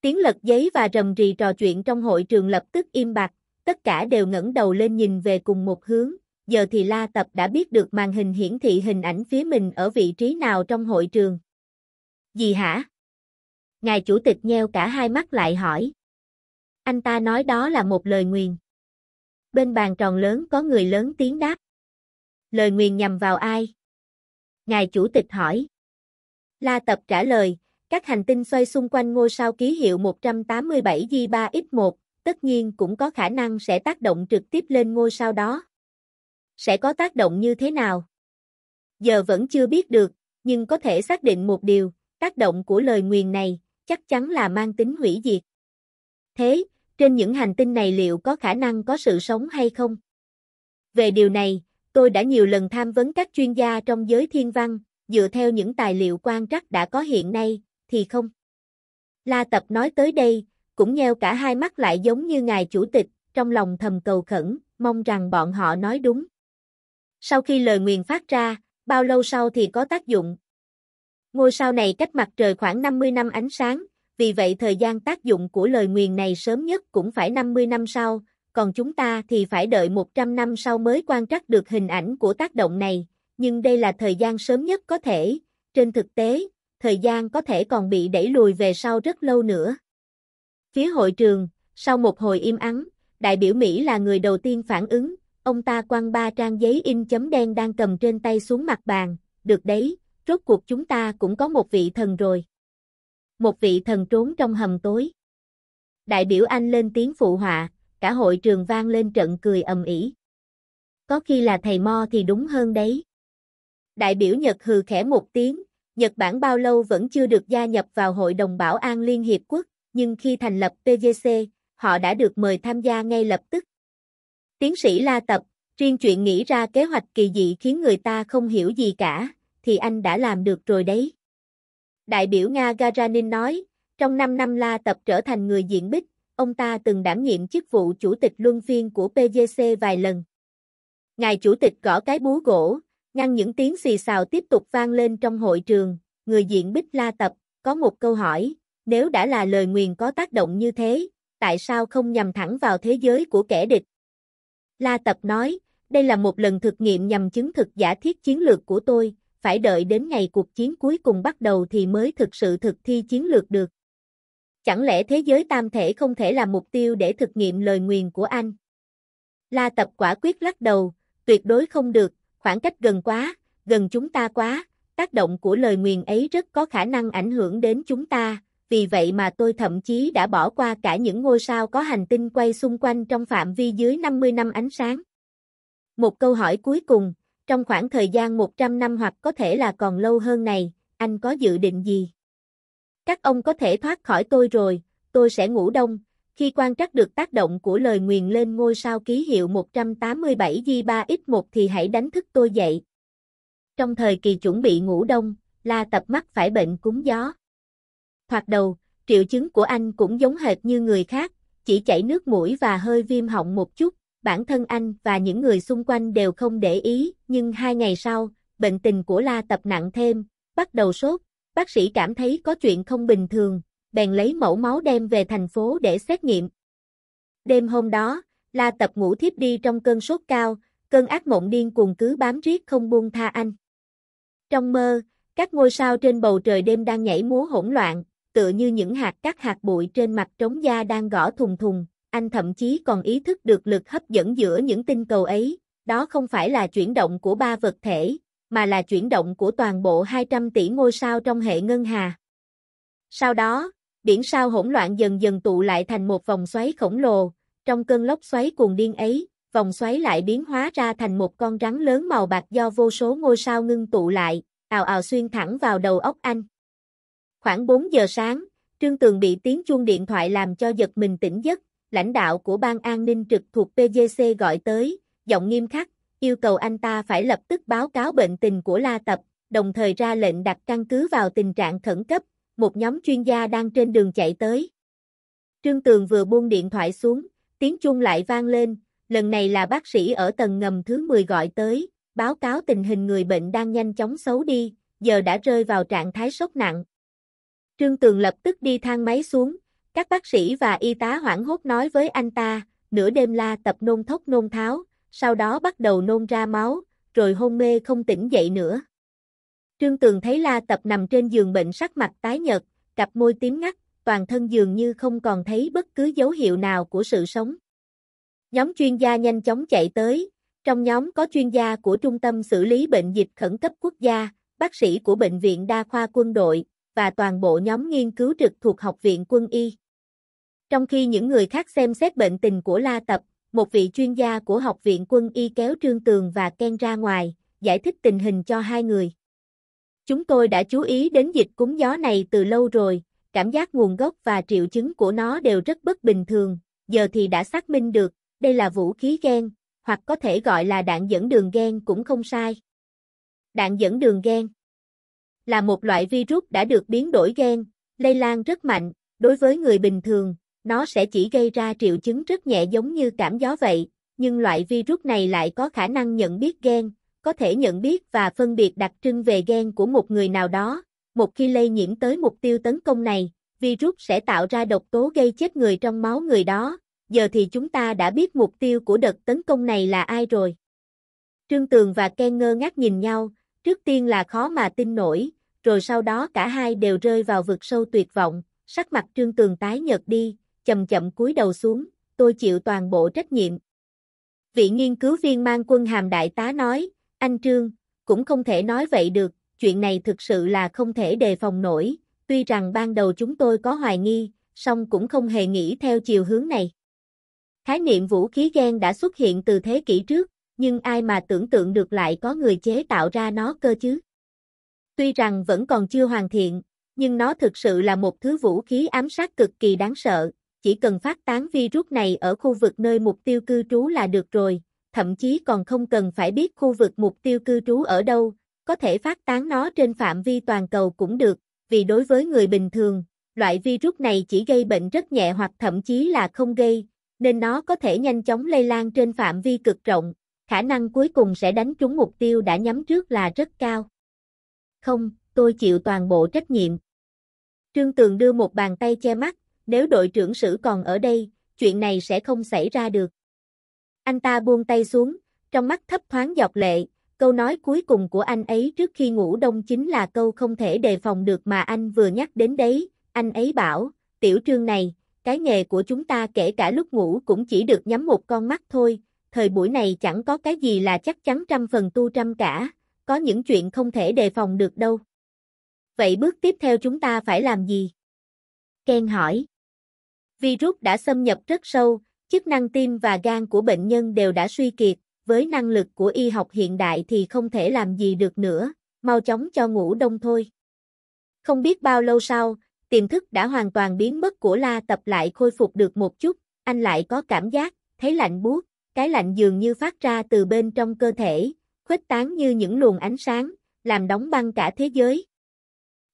Tiếng lật giấy và rầm rì trò chuyện trong hội trường lập tức im bặt, tất cả đều ngẩng đầu lên nhìn về cùng một hướng. Giờ thì La Tập đã biết được màn hình hiển thị hình ảnh phía mình ở vị trí nào trong hội trường. Gì hả? Ngài chủ tịch nheo cả hai mắt lại hỏi. Anh ta nói đó là một lời nguyền. Bên bàn tròn lớn có người lớn tiếng đáp. Lời nguyền nhằm vào ai? Ngài chủ tịch hỏi. La Tập trả lời, các hành tinh xoay xung quanh ngôi sao ký hiệu 187G3X1, tất nhiên cũng có khả năng sẽ tác động trực tiếp lên ngôi sao đó. Sẽ có tác động như thế nào? Giờ vẫn chưa biết được, nhưng có thể xác định một điều, tác động của lời nguyền này chắc chắn là mang tính hủy diệt. Thế, trên những hành tinh này liệu có khả năng có sự sống hay không? Về điều này, tôi đã nhiều lần tham vấn các chuyên gia trong giới thiên văn, dựa theo những tài liệu quan trắc đã có hiện nay, thì không. La Tập nói tới đây, cũng nheo cả hai mắt lại giống như ngài chủ tịch, trong lòng thầm cầu khẩn, mong rằng bọn họ nói đúng. Sau khi lời nguyền phát ra, bao lâu sau thì có tác dụng? Ngôi sao này cách mặt trời khoảng 50 năm ánh sáng, vì vậy thời gian tác dụng của lời nguyền này sớm nhất cũng phải 50 năm sau, còn chúng ta thì phải đợi 100 năm sau mới quan trắc được hình ảnh của tác động này, nhưng đây là thời gian sớm nhất có thể. Trên thực tế, thời gian có thể còn bị đẩy lùi về sau rất lâu nữa. Phía hội trường, sau một hồi im ắng, đại biểu Mỹ là người đầu tiên phản ứng, ông ta quăng ba trang giấy in chấm đen đang cầm trên tay xuống mặt bàn, được đấy, rốt cuộc chúng ta cũng có một vị thần rồi. Một vị thần trốn trong hầm tối. Đại biểu Anh lên tiếng phụ họa, cả hội trường vang lên trận cười ầm ĩ. Có khi là thầy Mo thì đúng hơn đấy. Đại biểu Nhật hừ khẽ một tiếng, Nhật Bản bao lâu vẫn chưa được gia nhập vào Hội đồng Bảo an Liên Hiệp Quốc, nhưng khi thành lập PGC, họ đã được mời tham gia ngay lập tức. Tiến sĩ La Tập, riêng chuyện nghĩ ra kế hoạch kỳ dị khiến người ta không hiểu gì cả, thì anh đã làm được rồi đấy. Đại biểu Nga Garanin nói, trong 5 năm La Tập trở thành người diện bích, ông ta từng đảm nhiệm chức vụ chủ tịch luân phiên của PGC vài lần. Ngài chủ tịch gõ cái búa gỗ, Ngăn những tiếng xì xào tiếp tục vang lên trong hội trường, người diện Bích La Tập, có một câu hỏi, nếu đã là lời nguyền có tác động như thế, tại sao không nhằm thẳng vào thế giới của kẻ địch? La Tập nói, đây là một lần thực nghiệm nhằm chứng thực giả thiết chiến lược của tôi, phải đợi đến ngày cuộc chiến cuối cùng bắt đầu thì mới thực sự thực thi chiến lược được. Chẳng lẽ thế giới tam thể không thể là mục tiêu để thực nghiệm lời nguyền của anh? La Tập quả quyết lắc đầu, tuyệt đối không được, khoảng cách gần quá, gần chúng ta quá, tác động của lời nguyền ấy rất có khả năng ảnh hưởng đến chúng ta, vì vậy mà tôi thậm chí đã bỏ qua cả những ngôi sao có hành tinh quay xung quanh trong phạm vi dưới 50 năm ánh sáng. Một câu hỏi cuối cùng, trong khoảng thời gian 100 năm hoặc có thể là còn lâu hơn này, anh có dự định gì? Các ông có thể thoát khỏi tôi rồi, tôi sẽ ngủ đông, khi quan trắc được tác động của lời nguyền lên ngôi sao ký hiệu 187G3X1 thì hãy đánh thức tôi dậy. Trong thời kỳ chuẩn bị ngủ đông, La tập mắc phải bệnh cúng gió. Thoạt đầu, triệu chứng của anh cũng giống hệt như người khác, chỉ chảy nước mũi và hơi viêm họng một chút, bản thân anh và những người xung quanh đều không để ý, nhưng hai ngày sau, bệnh tình của La tập nặng thêm, bắt đầu sốt, bác sĩ cảm thấy có chuyện không bình thường, bèn lấy mẫu máu đem về thành phố để xét nghiệm. Đêm hôm đó, La Tập ngủ thiếp đi trong cơn sốt cao, cơn ác mộng điên cuồng cứ bám riết không buông tha anh. Trong mơ, các ngôi sao trên bầu trời đêm đang nhảy múa hỗn loạn, tựa như những hạt các hạt bụi trên mặt trống da đang gõ thùng thùng, anh thậm chí còn ý thức được lực hấp dẫn giữa những tinh cầu ấy, đó không phải là chuyển động của ba vật thể, mà là chuyển động của toàn bộ 200 tỷ ngôi sao trong hệ ngân hà. Sau đó, biển sao hỗn loạn dần dần tụ lại thành một vòng xoáy khổng lồ, trong cơn lốc xoáy cuồng điên ấy, vòng xoáy lại biến hóa ra thành một con rắn lớn màu bạc do vô số ngôi sao ngưng tụ lại, ào ào xuyên thẳng vào đầu óc anh. Khoảng 4 giờ sáng, Trương Tường bị tiếng chuông điện thoại làm cho giật mình tỉnh giấc, lãnh đạo của ban an ninh trực thuộc PGC gọi tới, giọng nghiêm khắc, yêu cầu anh ta phải lập tức báo cáo bệnh tình của La Tập, đồng thời ra lệnh đặt căn cứ vào tình trạng khẩn cấp, một nhóm chuyên gia đang trên đường chạy tới. Trương Tường vừa buông điện thoại xuống, tiếng chuông lại vang lên, lần này là bác sĩ ở tầng ngầm thứ 10 gọi tới, báo cáo tình hình người bệnh đang nhanh chóng xấu đi, giờ đã rơi vào trạng thái sốc nặng. Trương Tường lập tức đi thang máy xuống, các bác sĩ và y tá hoảng hốt nói với anh ta, nửa đêm la tập nôn thốc nôn tháo, sau đó bắt đầu nôn ra máu, rồi hôn mê không tỉnh dậy nữa. Trương Tường thấy La Tập nằm trên giường bệnh sắc mặt tái nhợt, cặp môi tím ngắt, toàn thân dường như không còn thấy bất cứ dấu hiệu nào của sự sống. Nhóm chuyên gia nhanh chóng chạy tới, trong nhóm có chuyên gia của Trung tâm xử lý bệnh dịch khẩn cấp quốc gia, bác sĩ của Bệnh viện Đa khoa quân đội, và toàn bộ nhóm nghiên cứu trực thuộc Học viện quân y. Trong khi những người khác xem xét bệnh tình của La Tập, một vị chuyên gia của Học viện quân y kéo Trương Tường và Ken ra ngoài, giải thích tình hình cho hai người. Chúng tôi đã chú ý đến dịch cúm gió này từ lâu rồi, cảm giác nguồn gốc và triệu chứng của nó đều rất bất bình thường, giờ thì đã xác minh được, đây là vũ khí gen, hoặc có thể gọi là đạn dẫn đường gen cũng không sai. Đạn dẫn đường gen là một loại virus đã được biến đổi gen, lây lan rất mạnh, đối với người bình thường, nó sẽ chỉ gây ra triệu chứng rất nhẹ giống như cảm gió vậy, nhưng loại virus này lại có khả năng nhận biết gen, có thể nhận biết và phân biệt đặc trưng về gen của một người nào đó. Một khi lây nhiễm tới mục tiêu tấn công này, virus sẽ tạo ra độc tố gây chết người trong máu người đó. Giờ thì chúng ta đã biết mục tiêu của đợt tấn công này là ai rồi. Trương Tường và Ken ngơ ngác nhìn nhau, trước tiên là khó mà tin nổi, rồi sau đó cả hai đều rơi vào vực sâu tuyệt vọng, sắc mặt Trương Tường tái nhợt đi, chậm chậm cúi đầu xuống, tôi chịu toàn bộ trách nhiệm. Vị nghiên cứu viên mang quân hàm đại tá nói, anh Trương, cũng không thể nói vậy được, chuyện này thực sự là không thể đề phòng nổi, tuy rằng ban đầu chúng tôi có hoài nghi, song cũng không hề nghĩ theo chiều hướng này. Khái niệm vũ khí gen đã xuất hiện từ thế kỷ trước, nhưng ai mà tưởng tượng được lại có người chế tạo ra nó cơ chứ? Tuy rằng vẫn còn chưa hoàn thiện, nhưng nó thực sự là một thứ vũ khí ám sát cực kỳ đáng sợ, chỉ cần phát tán virus này ở khu vực nơi mục tiêu cư trú là được rồi, thậm chí còn không cần phải biết khu vực mục tiêu cư trú ở đâu, có thể phát tán nó trên phạm vi toàn cầu cũng được, vì đối với người bình thường, loại virus này chỉ gây bệnh rất nhẹ hoặc thậm chí là không gây, nên nó có thể nhanh chóng lây lan trên phạm vi cực rộng, khả năng cuối cùng sẽ đánh trúng mục tiêu đã nhắm trước là rất cao. Không, tôi chịu toàn bộ trách nhiệm. Trương Tường đưa một bàn tay che mắt, nếu đội trưởng sử còn ở đây, chuyện này sẽ không xảy ra được. Anh ta buông tay xuống, trong mắt thấp thoáng giọt lệ, câu nói cuối cùng của anh ấy trước khi ngủ đông chính là câu không thể đề phòng được mà anh vừa nhắc đến đấy, anh ấy bảo, tiểu trương này, cái nghề của chúng ta kể cả lúc ngủ cũng chỉ được nhắm một con mắt thôi, thời buổi này chẳng có cái gì là chắc chắn trăm phần tu trăm cả, có những chuyện không thể đề phòng được đâu. Vậy bước tiếp theo chúng ta phải làm gì? Ken hỏi. Virus đã xâm nhập rất sâu, Chức năng tim và gan của bệnh nhân đều đã suy kiệt, với năng lực của y học hiện đại thì không thể làm gì được nữa, mau chóng cho ngủ đông thôi. Không biết bao lâu sau, tiềm thức đã hoàn toàn biến mất của La Tập lại khôi phục được một chút, anh lại có cảm giác, thấy lạnh buốt, cái lạnh dường như phát ra từ bên trong cơ thể, khuếch tán như những luồng ánh sáng, làm đóng băng cả thế giới.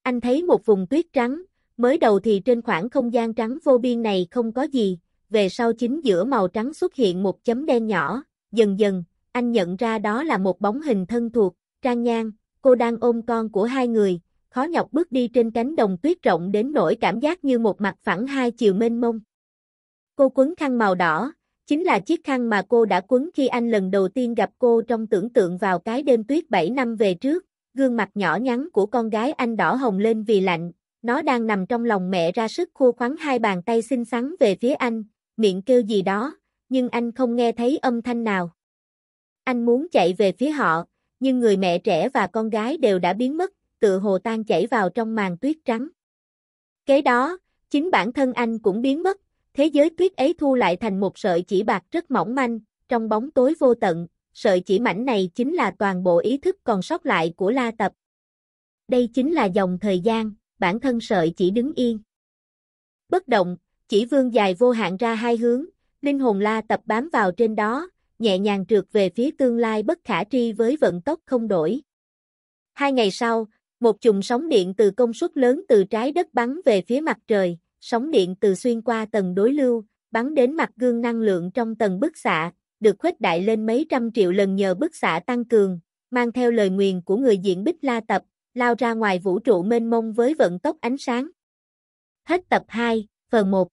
Anh thấy một vùng tuyết trắng, mới đầu thì trên khoảng không gian trắng vô biên này không có gì, về sau chính giữa màu trắng xuất hiện một chấm đen nhỏ, dần dần, anh nhận ra đó là một bóng hình thân thuộc, Trang Nhan, cô đang ôm con của hai người, khó nhọc bước đi trên cánh đồng tuyết rộng đến nỗi cảm giác như một mặt phẳng hai chiều mênh mông. Cô quấn khăn màu đỏ, chính là chiếc khăn mà cô đã quấn khi anh lần đầu tiên gặp cô trong tưởng tượng vào cái đêm tuyết 7 năm về trước, gương mặt nhỏ nhắn của con gái anh đỏ hồng lên vì lạnh, nó đang nằm trong lòng mẹ ra sức khô khoắn hai bàn tay xinh xắn về phía anh, miệng kêu gì đó, nhưng anh không nghe thấy âm thanh nào. Anh muốn chạy về phía họ, nhưng người mẹ trẻ và con gái đều đã biến mất, tựa hồ tan chảy vào trong màn tuyết trắng. Kế đó, chính bản thân anh cũng biến mất, thế giới tuyết ấy thu lại thành một sợi chỉ bạc rất mỏng manh, trong bóng tối vô tận, sợi chỉ mảnh này chính là toàn bộ ý thức còn sót lại của La Tập. Đây chính là dòng thời gian, bản thân sợi chỉ đứng yên. Bất động, chỉ vương dài vô hạn ra hai hướng, linh hồn la tập bám vào trên đó, nhẹ nhàng trượt về phía tương lai bất khả tri với vận tốc không đổi. Hai ngày sau, một chùm sóng điện từ công suất lớn từ trái đất bắn về phía mặt trời, sóng điện từ xuyên qua tầng đối lưu, bắn đến mặt gương năng lượng trong tầng bức xạ, được khuếch đại lên mấy trăm triệu lần nhờ bức xạ tăng cường, mang theo lời nguyền của người diện bích la tập, lao ra ngoài vũ trụ mênh mông với vận tốc ánh sáng. Hết tập 2, phần 1